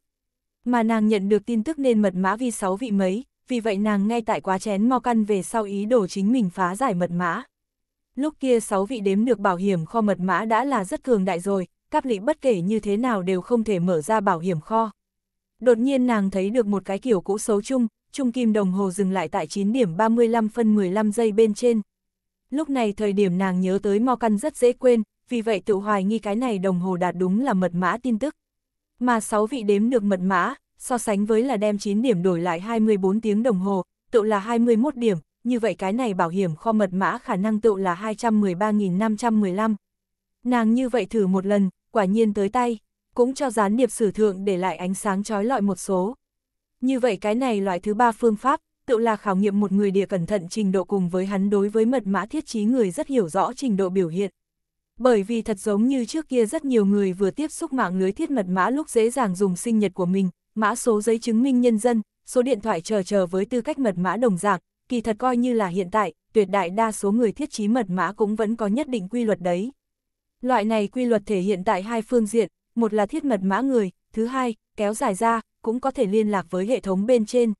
Mà nàng nhận được tin tức nên mật mã vi 6 vị mấy, vì vậy nàng ngay tại quá chén mo căn về sau ý đồ chính mình phá giải mật mã. Lúc kia sáu vị đếm được bảo hiểm kho mật mã đã là rất cường đại rồi, cáp lị bất kể như thế nào đều không thể mở ra bảo hiểm kho. Đột nhiên nàng thấy được một cái kiểu cũ xấu chung, trung kim đồng hồ dừng lại tại 9 điểm 35 phân 15 giây bên trên. Lúc này thời điểm nàng nhớ tới mo căn rất dễ quên, vì vậy tự hoài nghi cái này đồng hồ đạt đúng là mật mã tin tức. Mà sáu vị đếm được mật mã, so sánh với là đem 9 điểm đổi lại 24 tiếng đồng hồ, tự là 21 điểm, như vậy cái này bảo hiểm kho mật mã khả năng tự là 213.515. Nàng như vậy thử một lần, quả nhiên tới tay, cũng cho gián điệp sử thượng để lại ánh sáng trói lọi một số. Như vậy cái này loại thứ ba phương pháp, tự là khảo nghiệm một người địa cẩn thận trình độ cùng với hắn đối với mật mã thiết trí người rất hiểu rõ trình độ biểu hiện. Bởi vì thật giống như trước kia rất nhiều người vừa tiếp xúc mạng lưới thiết mật mã lúc dễ dàng dùng sinh nhật của mình, mã số giấy chứng minh nhân dân, số điện thoại chờ chờ với tư cách mật mã đồng dạng, kỳ thật coi như là hiện tại, tuyệt đại đa số người thiết trí mật mã cũng vẫn có nhất định quy luật đấy. Loại này quy luật thể hiện tại hai phương diện, một là thiết mật mã người, thứ hai, kéo dài ra, cũng có thể liên lạc với hệ thống bên trên.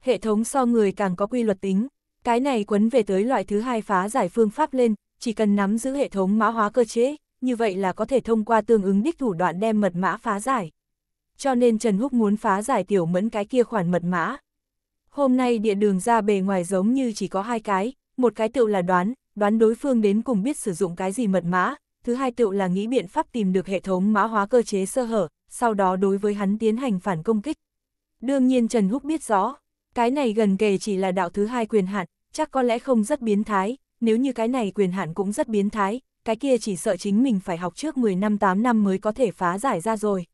Hệ thống so người càng có quy luật tính, cái này quấn về tới loại thứ hai phá giải phương pháp lên, chỉ cần nắm giữ hệ thống mã hóa cơ chế, như vậy là có thể thông qua tương ứng đích thủ đoạn đem mật mã phá giải cho nên Trần Húc muốn phá giải tiểu mẫn cái kia khoản mật mã. Hôm nay địa đường ra bề ngoài giống như chỉ có hai cái, một cái tựu là đoán, đoán đối phương đến cùng biết sử dụng cái gì mật mã, thứ hai tựu là nghĩ biện pháp tìm được hệ thống mã hóa cơ chế sơ hở, sau đó đối với hắn tiến hành phản công kích. Đương nhiên Trần Húc biết rõ, cái này gần kề chỉ là đạo thứ hai quyền hạn, chắc có lẽ không rất biến thái, nếu như cái này quyền hạn cũng rất biến thái, cái kia chỉ sợ chính mình phải học trước 10 năm 8 năm mới có thể phá giải ra rồi.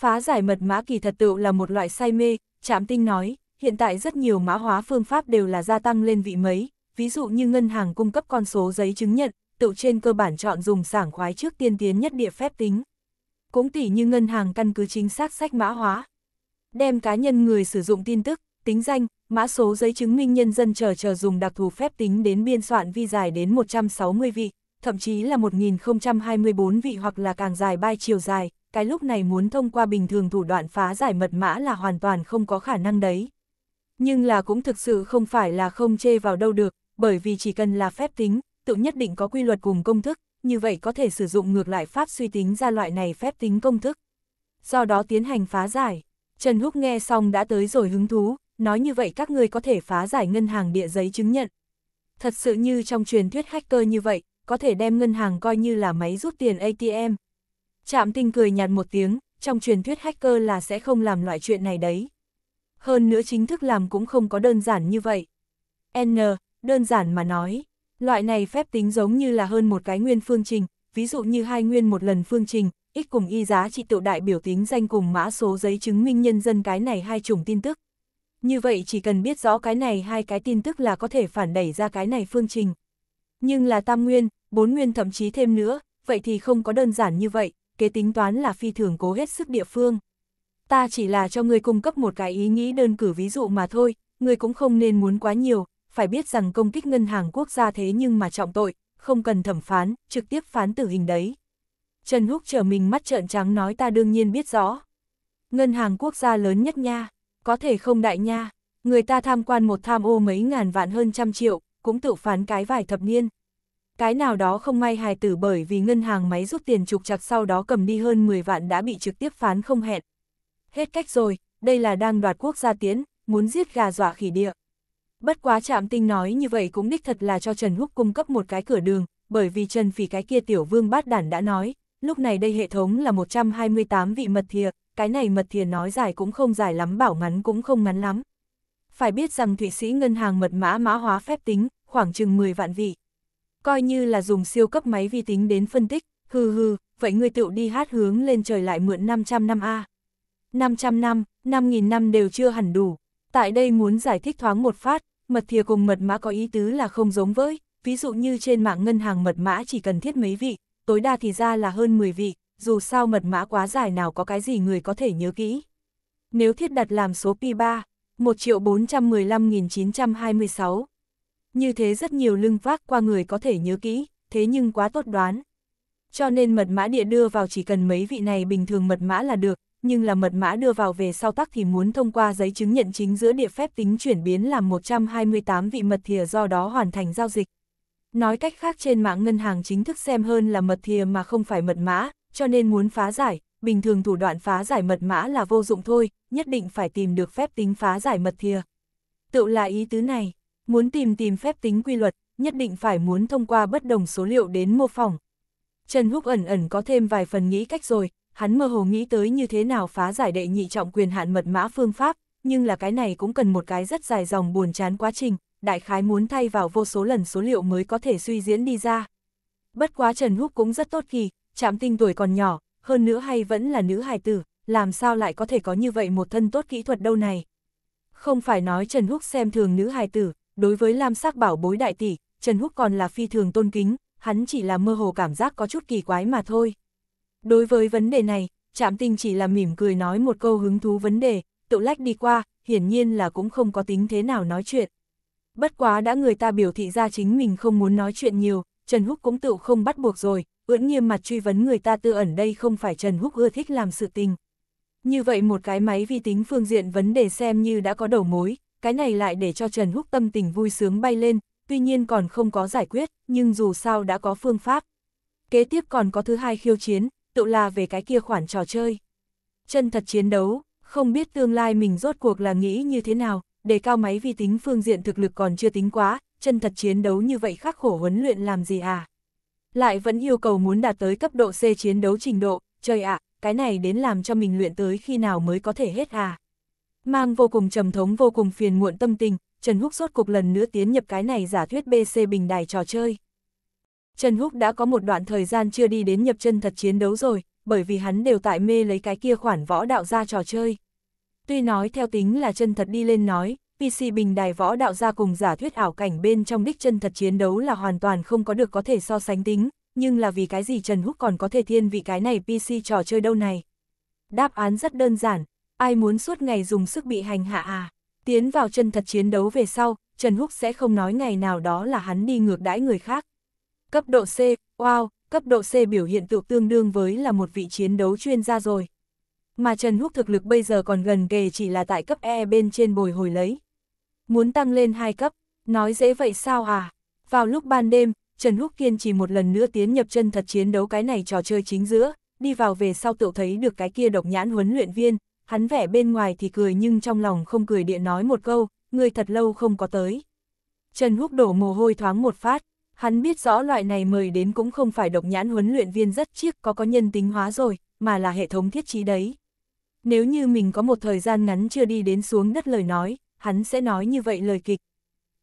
Phá giải mật mã kỳ thật tựu là một loại say mê, Trạm Tinh nói, hiện tại rất nhiều mã hóa phương pháp đều là gia tăng lên vị mấy, ví dụ như ngân hàng cung cấp con số giấy chứng nhận, tựu trên cơ bản chọn dùng sảng khoái trước tiên tiến nhất địa phép tính. Cũng tỉ như ngân hàng căn cứ chính xác sách mã hóa. Đem cá nhân người sử dụng tin tức, tính danh, mã số giấy chứng minh nhân dân chờ chờ dùng đặc thù phép tính đến biên soạn vi dài đến 160 vị, thậm chí là 1024 vị hoặc là càng dài bay chiều dài, cái lúc này muốn thông qua bình thường thủ đoạn phá giải mật mã là hoàn toàn không có khả năng đấy. Nhưng là cũng thực sự không phải là không chê vào đâu được, bởi vì chỉ cần là phép tính, tự nhất định có quy luật cùng công thức, như vậy có thể sử dụng ngược lại pháp suy tính ra loại này phép tính công thức. Do đó tiến hành phá giải. Trần Húc nghe xong đã tới rồi hứng thú, nói như vậy các người có thể phá giải ngân hàng địa giấy chứng nhận. Thật sự như trong truyền thuyết hacker như vậy, có thể đem ngân hàng coi như là máy rút tiền ATM, Trạm tinh cười nhạt một tiếng, trong truyền thuyết hacker là sẽ không làm loại chuyện này đấy. Hơn nữa chính thức làm cũng không có đơn giản như vậy. N, đơn giản mà nói, loại này phép tính giống như là hơn một cái nguyên phương trình, ví dụ như hai nguyên một lần phương trình, x cùng y giá trị tự đại biểu tính danh cùng mã số giấy chứng minh nhân dân cái này hai chủng tin tức. Như vậy chỉ cần biết rõ cái này hai cái tin tức là có thể phản đẩy ra cái này phương trình. Nhưng là tam nguyên, bốn nguyên thậm chí thêm nữa, vậy thì không có đơn giản như vậy, kế tính toán là phi thường cố hết sức địa phương. Ta chỉ là cho ngươi cung cấp một cái ý nghĩ đơn cử ví dụ mà thôi, ngươi cũng không nên muốn quá nhiều, phải biết rằng công kích ngân hàng quốc gia thế nhưng mà trọng tội, không cần thẩm phán, trực tiếp phán tử hình đấy. Trần Húc trở mình mắt trợn trắng nói ta đương nhiên biết rõ. Ngân hàng quốc gia lớn nhất nha, có thể không đại nha, người ta tham quan một tham ô mấy ngàn vạn hơn trăm triệu, cũng tự phán cái vài thập niên, cái nào đó không may hài tử bởi vì ngân hàng máy rút tiền trục chặt sau đó cầm đi hơn 10 vạn đã bị trực tiếp phán không hẹn. Hết cách rồi, đây là đang đoạt quốc gia tiến, muốn giết gà dọa khỉ địa. Bất quá trạm tinh nói như vậy cũng đích thật là cho Trần Húc cung cấp một cái cửa đường, bởi vì Trần Phỉ cái kia tiểu vương bát đản đã nói, lúc này đây hệ thống là 128 vị mật thìa, cái này mật thìa nói dài cũng không dài lắm bảo ngắn cũng không ngắn lắm. Phải biết rằng Thụy Sĩ ngân hàng mật mã mã hóa phép tính, khoảng chừng 10 vạn vị coi như là dùng siêu cấp máy vi tính đến phân tích, hừ hừ, vậy ngươi tựu đi hát hướng lên trời lại mượn 500 năm A. 500 năm, 5.000 năm đều chưa hẳn đủ. Tại đây muốn giải thích thoáng một phát, mật thìa cùng mật mã có ý tứ là không giống với, ví dụ như trên mạng ngân hàng mật mã chỉ cần thiết mấy vị, tối đa thì ra là hơn 10 vị, dù sao mật mã quá dài nào có cái gì người có thể nhớ kỹ. Nếu thiết đặt làm số pi 3 1.415.926, như thế rất nhiều lưng vác qua người có thể nhớ kỹ, thế nhưng quá tốt đoán. Cho nên mật mã địa đưa vào chỉ cần mấy vị này bình thường mật mã là được, nhưng là mật mã đưa vào về sau tắc thì muốn thông qua giấy chứng nhận chính giữa địa phép tính chuyển biến làm 128 vị mật thìa do đó hoàn thành giao dịch. Nói cách khác trên mạng ngân hàng chính thức xem hơn là mật thìa mà không phải mật mã, cho nên muốn phá giải, bình thường thủ đoạn phá giải mật mã là vô dụng thôi, nhất định phải tìm được phép tính phá giải mật thìa. Tự là ý tứ này. Muốn tìm tìm phép tính quy luật, nhất định phải muốn thông qua bất đồng số liệu đến mô phỏng. Trần Húc ẩn ẩn có thêm vài phần nghĩ cách rồi, hắn mơ hồ nghĩ tới như thế nào phá giải đệ nhị trọng quyền hạn mật mã phương pháp, nhưng là cái này cũng cần một cái rất dài dòng buồn chán quá trình, đại khái muốn thay vào vô số lần số liệu mới có thể suy diễn đi ra. Bất quá Trần Húc cũng rất tốt kỳ, chạm tinh tuổi còn nhỏ, hơn nữa hay vẫn là nữ hài tử, làm sao lại có thể có như vậy một thân tốt kỹ thuật đâu này. Không phải nói Trần Húc xem thường nữ hài tử, đối với lam sắc bảo bối đại tỷ, Trần Húc còn là phi thường tôn kính, hắn chỉ là mơ hồ cảm giác có chút kỳ quái mà thôi. Đối với vấn đề này, Trạm Tinh chỉ là mỉm cười nói một câu hứng thú vấn đề, tự lách đi qua, hiển nhiên là cũng không có tính thế nào nói chuyện. Bất quá đã người ta biểu thị ra chính mình không muốn nói chuyện nhiều, Trần Húc cũng tự không bắt buộc rồi, ưỡn nghiêm mặt truy vấn người ta tư ẩn đây không phải Trần Húc ưa thích làm sự tình. Như vậy một cái máy vi tính phương diện vấn đề xem như đã có đầu mối, cái này lại để cho Trần Húc tâm tình vui sướng bay lên, tuy nhiên còn không có giải quyết, nhưng dù sao đã có phương pháp. Kế tiếp còn có thứ hai khiêu chiến, tự là về cái kia khoản trò chơi. Chân thật chiến đấu, không biết tương lai mình rốt cuộc là nghĩ như thế nào, để cao máy vi tính phương diện thực lực còn chưa tính quá, chân thật chiến đấu như vậy khắc khổ huấn luyện làm gì à? Lại vẫn yêu cầu muốn đạt tới cấp độ C chiến đấu trình độ, trời ạ, cái này đến làm cho mình luyện tới khi nào mới có thể hết à? Mang vô cùng trầm thống vô cùng phiền muộn tâm tình, Trần Húc sốt cục lần nữa tiến nhập cái này giả thuyết BC bình đài trò chơi. Trần Húc đã có một đoạn thời gian chưa đi đến nhập chân thật chiến đấu rồi, bởi vì hắn đều tại mê lấy cái kia khoản võ đạo ra trò chơi. Tuy nói theo tính là chân thật đi lên nói, PC bình đài võ đạo ra cùng giả thuyết ảo cảnh bên trong đích chân thật chiến đấu là hoàn toàn không có được có thể so sánh tính, nhưng là vì cái gì Trần Húc còn có thể thiên vị cái này PC trò chơi đâu này. Đáp án rất đơn giản, ai muốn suốt ngày dùng sức bị hành hạ à. Tiến vào chân thật chiến đấu về sau, Trần Húc sẽ không nói ngày nào đó là hắn đi ngược đãi người khác. Cấp độ C, wow, cấp độ C biểu hiện tự tương đương với là một vị chiến đấu chuyên gia rồi. Mà Trần Húc thực lực bây giờ còn gần kề chỉ là tại cấp E bên trên bồi hồi lấy. Muốn tăng lên hai cấp, nói dễ vậy sao à? Vào lúc ban đêm, Trần Húc kiên trì một lần nữa tiến nhập chân thật chiến đấu cái này trò chơi chính giữa, đi vào về sau tự thấy được cái kia độc nhãn huấn luyện viên, hắn vẻ bên ngoài thì cười nhưng trong lòng không cười địa nói một câu, người thật lâu không có tới. Trần Húc đổ mồ hôi thoáng một phát, hắn biết rõ loại này mời đến cũng không phải độc nhãn huấn luyện viên rất chiếc có có nhân tính hóa rồi, mà là hệ thống thiết trí đấy. Nếu như mình có một thời gian ngắn chưa đi đến xuống đất lời nói, hắn sẽ nói như vậy lời kịch.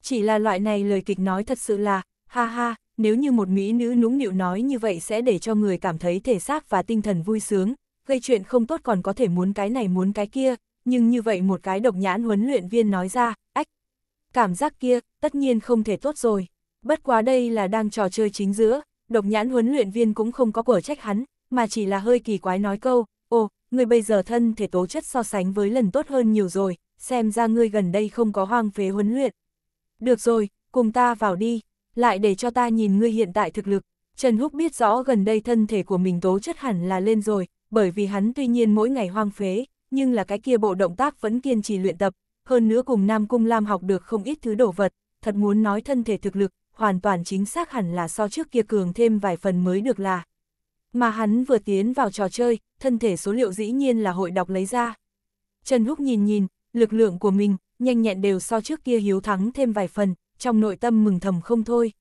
Chỉ là loại này lời kịch nói thật sự là, ha ha, nếu như một mỹ nữ nũng nịu nói như vậy sẽ để cho người cảm thấy thể xác và tinh thần vui sướng, gây chuyện không tốt còn có thể muốn cái này muốn cái kia, nhưng như vậy một cái độc nhãn huấn luyện viên nói ra, ách. Cảm giác kia, tất nhiên không thể tốt rồi. Bất quá đây là đang trò chơi chính giữa, độc nhãn huấn luyện viên cũng không có cửa trách hắn, mà chỉ là hơi kỳ quái nói câu, ồ, người bây giờ thân thể tố chất so sánh với lần tốt hơn nhiều rồi, xem ra ngươi gần đây không có hoang phế huấn luyện. Được rồi, cùng ta vào đi, lại để cho ta nhìn ngươi hiện tại thực lực. Trần Húc biết rõ gần đây thân thể của mình tố chất hẳn là lên rồi, bởi vì hắn tuy nhiên mỗi ngày hoang phế, nhưng là cái kia bộ động tác vẫn kiên trì luyện tập, hơn nữa cùng Nam Cung Lam học được không ít thứ đồ vật, thật muốn nói thân thể thực lực, hoàn toàn chính xác hẳn là so trước kia cường thêm vài phần mới được là. Mà hắn vừa tiến vào trò chơi, thân thể số liệu dĩ nhiên là hội đọc lấy ra. Trần Húc nhìn nhìn, lực lượng của mình, nhanh nhẹn đều so trước kia hiếu thắng thêm vài phần, trong nội tâm mừng thầm không thôi.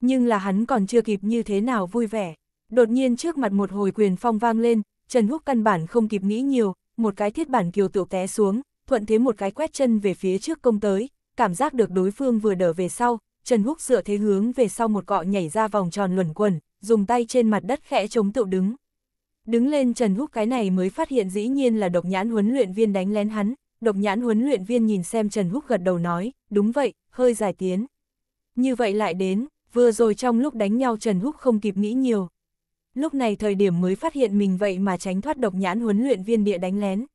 Nhưng là hắn còn chưa kịp như thế nào vui vẻ. Đột nhiên trước mặt một hồi quyền phong vang lên, Trần Húc căn bản không kịp nghĩ nhiều, một cái thiết bản kiều tiểu té xuống, thuận thế một cái quét chân về phía trước công tới, cảm giác được đối phương vừa đỡ về sau, Trần Húc dựa thế hướng về sau một cọ nhảy ra vòng tròn luẩn quẩn, dùng tay trên mặt đất khẽ chống tựu đứng. Đứng lên Trần Húc cái này mới phát hiện dĩ nhiên là độc nhãn huấn luyện viên đánh lén hắn, độc nhãn huấn luyện viên nhìn xem Trần Húc gật đầu nói, đúng vậy, hơi dài tiến. Như vậy lại đến, vừa rồi trong lúc đánh nhau Trần Húc không kịp nghĩ nhiều, lúc này thời điểm mới phát hiện mình vậy mà tránh thoát độc nhãn huấn luyện viên địa đánh lén.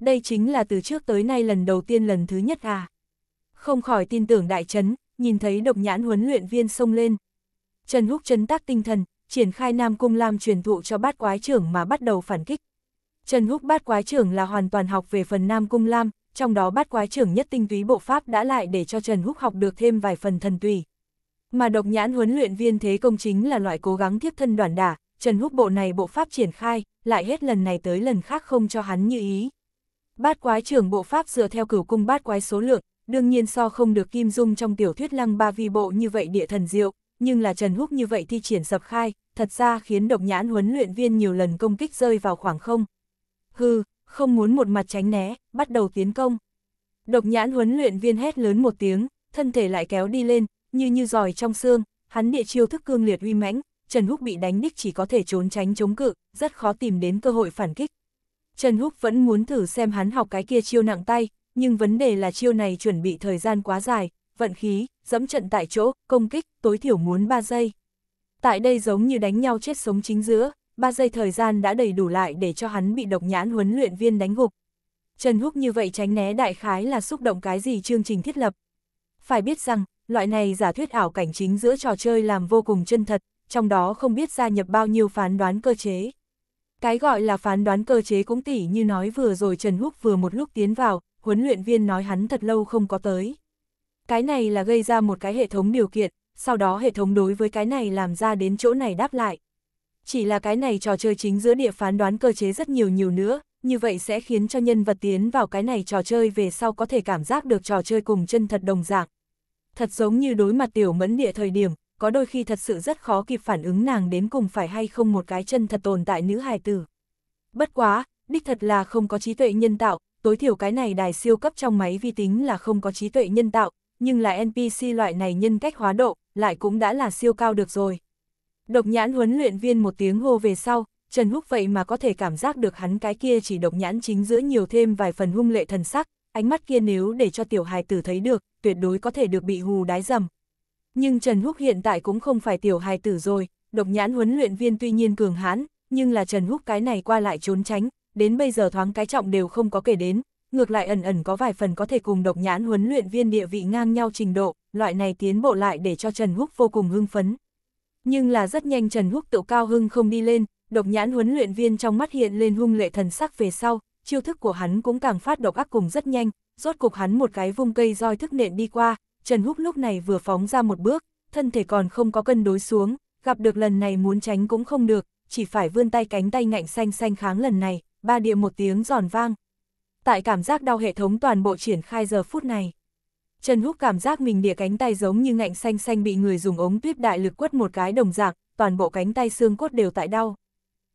Đây chính là từ trước tới nay lần đầu tiên lần thứ nhất à. Không khỏi tin tưởng đại trấn, nhìn thấy độc nhãn huấn luyện viên xông lên. Trần Húc chấn tác tinh thần, triển khai Nam Cung Lam truyền thụ cho bát quái trưởng mà bắt đầu phản kích. Trần Húc bát quái trưởng là hoàn toàn học về phần Nam Cung Lam, trong đó bát quái trưởng nhất tinh túy bộ pháp đã lại để cho Trần Húc học được thêm vài phần thần tùy. Mà độc nhãn huấn luyện viên thế công chính là loại cố gắng thiếp thân đoàn đả, Trần Húc bộ này bộ pháp triển khai, lại hết lần này tới lần khác không cho hắn như ý. Bát quái trưởng bộ pháp dựa theo cửu cung bát quái số lượng, đương nhiên so không được Kim Dung trong tiểu thuyết lăng ba vi bộ như vậy địa thần diệu, nhưng là Trần Húc như vậy thi triển sập khai, thật ra khiến độc nhãn huấn luyện viên nhiều lần công kích rơi vào khoảng không. Hừ, không muốn một mặt tránh né, bắt đầu tiến công. Độc nhãn huấn luyện viên hét lớn một tiếng, thân thể lại kéo đi lên, như như giỏi trong xương, hắn địa chiêu thức cương liệt uy mãnh, Trần Húc bị đánh ních chỉ có thể trốn tránh chống cự, rất khó tìm đến cơ hội phản kích. Trần Húc vẫn muốn thử xem hắn học cái kia chiêu nặng tay, nhưng vấn đề là chiêu này chuẩn bị thời gian quá dài, vận khí, dẫm trận tại chỗ, công kích, tối thiểu muốn 3 giây. Tại đây giống như đánh nhau chết sống chính giữa, 3 giây thời gian đã đầy đủ lại để cho hắn bị độc nhãn huấn luyện viên đánh gục. Trần Húc như vậy tránh né đại khái là xúc động cái gì chương trình thiết lập. Phải biết rằng, loại này giả thuyết ảo cảnh chính giữa trò chơi làm vô cùng chân thật, trong đó không biết gia nhập bao nhiêu phán đoán cơ chế. Cái gọi là phán đoán cơ chế cũng tỉ như nói vừa rồi Trần Húc vừa một lúc tiến vào, huấn luyện viên nói hắn thật lâu không có tới. Cái này là gây ra một cái hệ thống điều kiện, sau đó hệ thống đối với cái này làm ra đến chỗ này đáp lại. Chỉ là cái này trò chơi chính giữa địa phán đoán cơ chế rất nhiều nhiều nữa, như vậy sẽ khiến cho nhân vật tiến vào cái này trò chơi về sau có thể cảm giác được trò chơi cùng chân thật đồng dạng. Thật giống như đối mặt tiểu mẫn địa thời điểm, có đôi khi thật sự rất khó kịp phản ứng nàng đến cùng phải hay không một cái chân thật tồn tại nữ hài tử. Bất quá, đích thật là không có trí tuệ nhân tạo, tối thiểu cái này đài siêu cấp trong máy vi tính là không có trí tuệ nhân tạo, nhưng là NPC loại này nhân cách hóa độ, lại cũng đã là siêu cao được rồi. Độc nhãn huấn luyện viên một tiếng hô về sau, Trần Húc vậy mà có thể cảm giác được hắn cái kia chỉ độc nhãn chính giữa nhiều thêm vài phần hung lệ thần sắc, ánh mắt kia nếu để cho tiểu hài tử thấy được, tuyệt đối có thể được bị hù đái dầm, nhưng Trần Húc hiện tại cũng không phải tiểu hài tử rồi, độc nhãn huấn luyện viên tuy nhiên cường hãn, nhưng là Trần Húc cái này qua lại trốn tránh, đến bây giờ thoáng cái trọng đều không có kể đến, ngược lại ẩn ẩn có vài phần có thể cùng độc nhãn huấn luyện viên địa vị ngang nhau trình độ, loại này tiến bộ lại để cho Trần Húc vô cùng hưng phấn. Nhưng là rất nhanh Trần Húc tự cao hưng không đi lên, độc nhãn huấn luyện viên trong mắt hiện lên hung lệ thần sắc về sau, chiêu thức của hắn cũng càng phát độc ác cùng rất nhanh, rốt cục hắn một cái vung cây roi thức nện đi qua, Trần Húc lúc này vừa phóng ra một bước, thân thể còn không có cân đối xuống, gặp được lần này muốn tránh cũng không được, chỉ phải vươn tay cánh tay ngạnh xanh xanh kháng lần này, ba địa một tiếng giòn vang. Tại cảm giác đau hệ thống toàn bộ triển khai giờ phút này. Trần Húc cảm giác mình địa cánh tay giống như ngạnh xanh xanh bị người dùng ống tuyếp đại lực quất một cái đồng dạng, toàn bộ cánh tay xương cốt đều tại đau.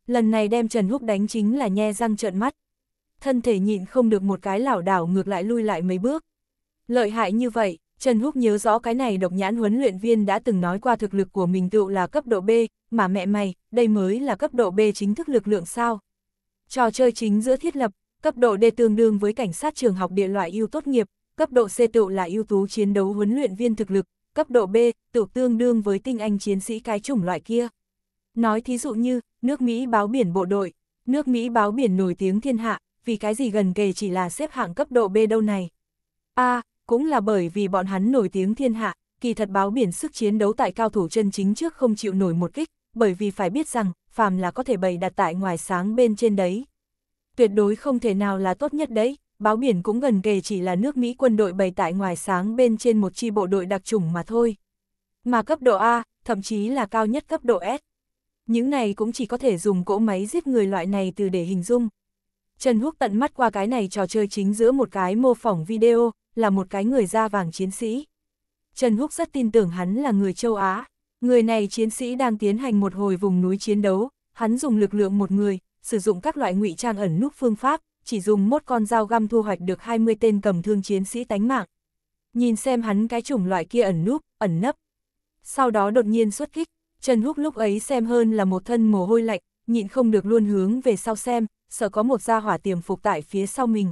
Lần này đem Trần Húc đánh chính là nhe răng trợn mắt. Thân thể nhịn không được một cái lảo đảo ngược lại lui lại mấy bước. Lợi hại như vậy, Trần Húc nhớ rõ cái này độc nhãn huấn luyện viên đã từng nói qua thực lực của mình tựu là cấp độ B, mà mẹ mày, đây mới là cấp độ B chính thức lực lượng sao. Trò chơi chính giữa thiết lập, cấp độ D tương đương với cảnh sát trường học địa loại ưu tốt nghiệp, cấp độ C tựu là ưu tú chiến đấu huấn luyện viên thực lực, cấp độ B tựu tương đương với tinh anh chiến sĩ cái chủng loại kia. Nói thí dụ như, nước Mỹ báo biển bộ đội, nước Mỹ báo biển nổi tiếng thiên hạ, vì cái gì gần kề chỉ là xếp hạng cấp độ B đâu này. A, à, cũng là bởi vì bọn hắn nổi tiếng thiên hạ, kỳ thật báo biển sức chiến đấu tại cao thủ chân chính trước không chịu nổi một kích, bởi vì phải biết rằng, phàm là có thể bày đặt tại ngoài sáng bên trên đấy. Tuyệt đối không thể nào là tốt nhất đấy, báo biển cũng gần kề chỉ là nước Mỹ quân đội bày tại ngoài sáng bên trên một chi bộ đội đặc chủng mà thôi. Mà cấp độ A, thậm chí là cao nhất cấp độ S. Những này cũng chỉ có thể dùng cỗ máy giết người loại này từ để hình dung, Trần Húc tận mắt qua cái này trò chơi chính giữa một cái mô phỏng video, là một cái người da vàng chiến sĩ. Trần Húc rất tin tưởng hắn là người châu Á. Người này chiến sĩ đang tiến hành một hồi vùng núi chiến đấu, hắn dùng lực lượng một người, sử dụng các loại ngụy trang ẩn núp phương pháp, chỉ dùng một con dao găm thu hoạch được 20 tên cầm thương chiến sĩ tánh mạng. Nhìn xem hắn cái chủng loại kia ẩn núp, ẩn nấp. Sau đó đột nhiên xuất kích, Trần Húc lúc ấy xem hơn là một thân mồ hôi lạnh, nhịn không được luôn hướng về sau xem, sợ có một gia hỏa tiềm phục tại phía sau mình.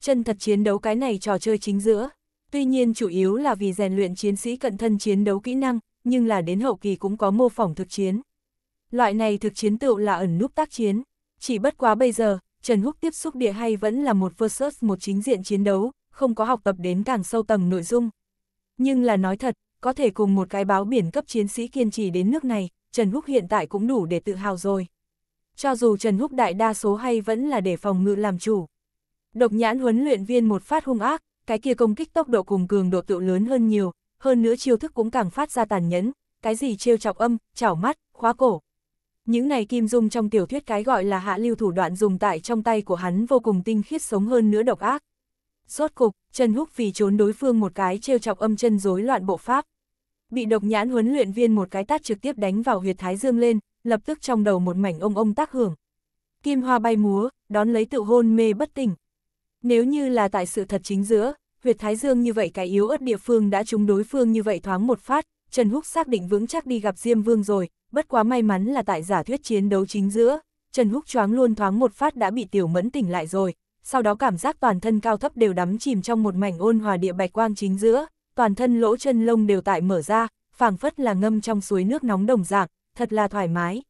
Chân thật chiến đấu cái này trò chơi chính giữa, tuy nhiên chủ yếu là vì rèn luyện chiến sĩ cận thân chiến đấu kỹ năng, nhưng là đến hậu kỳ cũng có mô phỏng thực chiến. Loại này thực chiến tựu là ẩn núp tác chiến, chỉ bất quá bây giờ, Trần Húc tiếp xúc địa hay vẫn là một versus một chính diện chiến đấu, không có học tập đến càng sâu tầng nội dung. Nhưng là nói thật, có thể cùng một cái báo biển cấp chiến sĩ kiên trì đến nước này, Trần Húc hiện tại cũng đủ để tự hào rồi cho dù Trần Húc đại đa số hay vẫn là để phòng ngự làm chủ. Độc nhãn huấn luyện viên một phát hung ác, cái kia công kích tốc độ cùng cường độ tự lớn hơn nhiều, hơn nữa chiêu thức cũng càng phát ra tàn nhẫn, cái gì trêu chọc âm, chảo mắt, khóa cổ. Những này Kim Dung trong tiểu thuyết cái gọi là hạ lưu thủ đoạn dùng tại trong tay của hắn vô cùng tinh khiết sống hơn nữa độc ác. Rốt cục, Trần Húc vì trốn đối phương một cái trêu chọc âm chân rối loạn bộ pháp. Bị độc nhãn huấn luyện viên một cái tát trực tiếp đánh vào huyệt thái dương lên, lập tức trong đầu một mảnh ông ông tác hưởng. Kim hoa bay múa, đón lấy tự hôn mê bất tỉnh. Nếu như là tại sự thật chính giữa, huyệt thái dương như vậy cái yếu ớt địa phương đã trúng đối phương như vậy thoáng một phát, Trần Húc xác định vững chắc đi gặp Diêm Vương rồi, bất quá may mắn là tại giả thuyết chiến đấu chính giữa, Trần Húc choáng luôn thoáng một phát đã bị tiểu mẫn tỉnh lại rồi, sau đó cảm giác toàn thân cao thấp đều đắm chìm trong một mảnh ôn hòa địa bạch quang chính giữa, toàn thân lỗ chân lông đều tại mở ra, phảng phất là ngâm trong suối nước nóng đồng dạng, thật là thoải mái.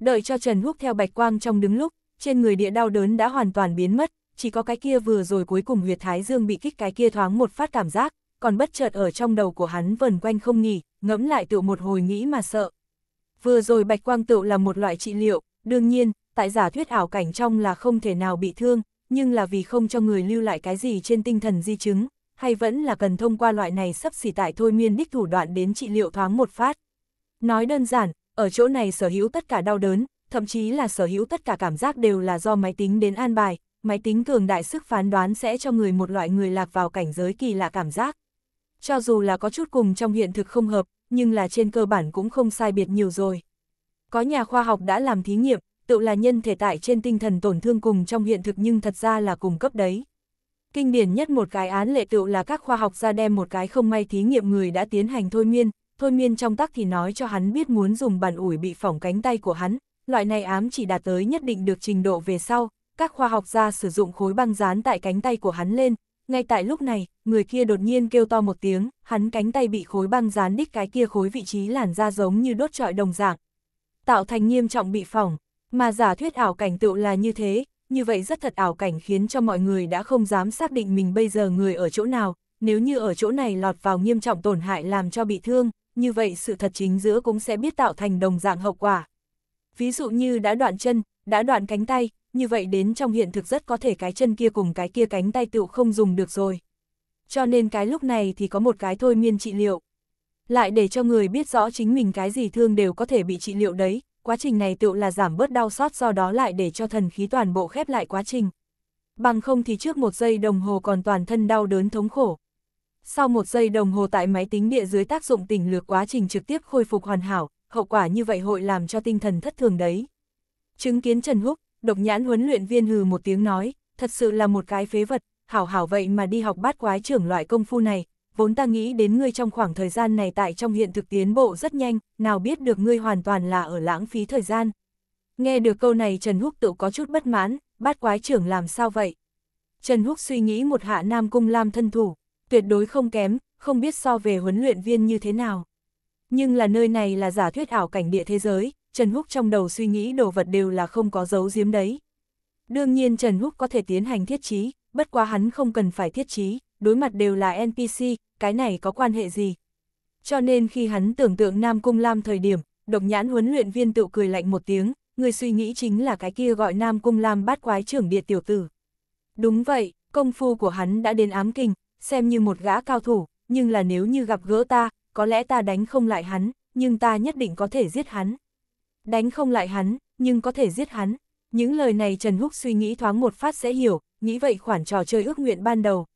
Đợi cho Trần Húc theo bạch quang trong đứng lúc, trên người địa đau đớn đã hoàn toàn biến mất, chỉ có cái kia vừa rồi cuối cùng huyệt thái dương bị kích cái kia thoáng một phát cảm giác, còn bất chợt ở trong đầu của hắn vần quanh không nghỉ, ngẫm lại tựu một hồi nghĩ mà sợ. Vừa rồi bạch quang tựu là một loại trị liệu, đương nhiên, tại giả thuyết ảo cảnh trong là không thể nào bị thương, nhưng là vì không cho người lưu lại cái gì trên tinh thần di chứng, hay vẫn là cần thông qua loại này sắp xỉ tại thôi miên đích thủ đoạn đến trị liệu thoáng một phát. Nói đơn giản, ở chỗ này sở hữu tất cả đau đớn, thậm chí là sở hữu tất cả cảm giác đều là do máy tính đến an bài, máy tính cường đại sức phán đoán sẽ cho người một loại người lạc vào cảnh giới kỳ lạ cảm giác. Cho dù là có chút cùng trong hiện thực không hợp, nhưng là trên cơ bản cũng không sai biệt nhiều rồi. Có nhà khoa học đã làm thí nghiệm, tự là nhân thể tại trên tinh thần tổn thương cùng trong hiện thực nhưng thật ra là cùng cấp đấy. Kinh điển nhất một cái án lệ tự là các khoa học gia đem một cái không may thí nghiệm người đã tiến hành thôi miên, Thôn miên trong tắc thì nói cho hắn biết muốn dùng bàn ủi bị phỏng cánh tay của hắn, loại này ám chỉ đạt tới nhất định được trình độ về sau, các khoa học gia sử dụng khối băng dán tại cánh tay của hắn lên, ngay tại lúc này, người kia đột nhiên kêu to một tiếng, hắn cánh tay bị khối băng dán đích cái kia khối vị trí làn da giống như đốt trọi đồng dạng, tạo thành nghiêm trọng bị phỏng, mà giả thuyết ảo cảnh tựu là như thế, như vậy rất thật ảo cảnh khiến cho mọi người đã không dám xác định mình bây giờ người ở chỗ nào, nếu như ở chỗ này lọt vào nghiêm trọng tổn hại làm cho bị thương, như vậy sự thật chính giữa cũng sẽ biết tạo thành đồng dạng hậu quả. Ví dụ như đã đoạn chân, đã đoạn cánh tay, như vậy đến trong hiện thực rất có thể cái chân kia cùng cái kia cánh tay tựu không dùng được rồi. Cho nên cái lúc này thì có một cái thôi miên trị liệu. Lại để cho người biết rõ chính mình cái gì thương đều có thể bị trị liệu đấy, quá trình này tựu là giảm bớt đau xót do đó lại để cho thần khí toàn bộ khép lại quá trình. Bằng không thì trước một giây đồng hồ còn toàn thân đau đớn thống khổ, sau một giây đồng hồ tại máy tính địa dưới tác dụng tỉnh lược quá trình trực tiếp khôi phục hoàn hảo, hậu quả như vậy hội làm cho tinh thần thất thường đấy. Chứng kiến Trần Húc, độc nhãn huấn luyện viên hừ một tiếng nói, thật sự là một cái phế vật, hảo hảo vậy mà đi học bát quái trưởng loại công phu này, vốn ta nghĩ đến ngươi trong khoảng thời gian này tại trong hiện thực tiến bộ rất nhanh, nào biết được ngươi hoàn toàn là ở lãng phí thời gian. Nghe được câu này Trần Húc tự có chút bất mãn, bát quái trưởng làm sao vậy? Trần Húc suy nghĩ một hạ Nam Cung Lam thân thủ, tuyệt đối không kém, không biết so về huấn luyện viên như thế nào. Nhưng là nơi này là giả thuyết ảo cảnh địa thế giới, Trần Húc trong đầu suy nghĩ đồ vật đều là không có dấu giếm đấy. Đương nhiên Trần Húc có thể tiến hành thiết trí, bất quá hắn không cần phải thiết trí, đối mặt đều là NPC, cái này có quan hệ gì. Cho nên khi hắn tưởng tượng Nam Cung Lam thời điểm, độc nhãn huấn luyện viên tự cười lạnh một tiếng, người suy nghĩ chính là cái kia gọi Nam Cung Lam bát quái trưởng địa tiểu tử. Đúng vậy, công phu của hắn đã đến ám kinh, xem như một gã cao thủ, nhưng là nếu như gặp gỡ ta, có lẽ ta đánh không lại hắn, nhưng ta nhất định có thể giết hắn. Đánh không lại hắn, nhưng có thể giết hắn. Những lời này Trần Húc suy nghĩ thoáng một phát sẽ hiểu, nghĩ vậy khoản trò chơi ước nguyện ban đầu,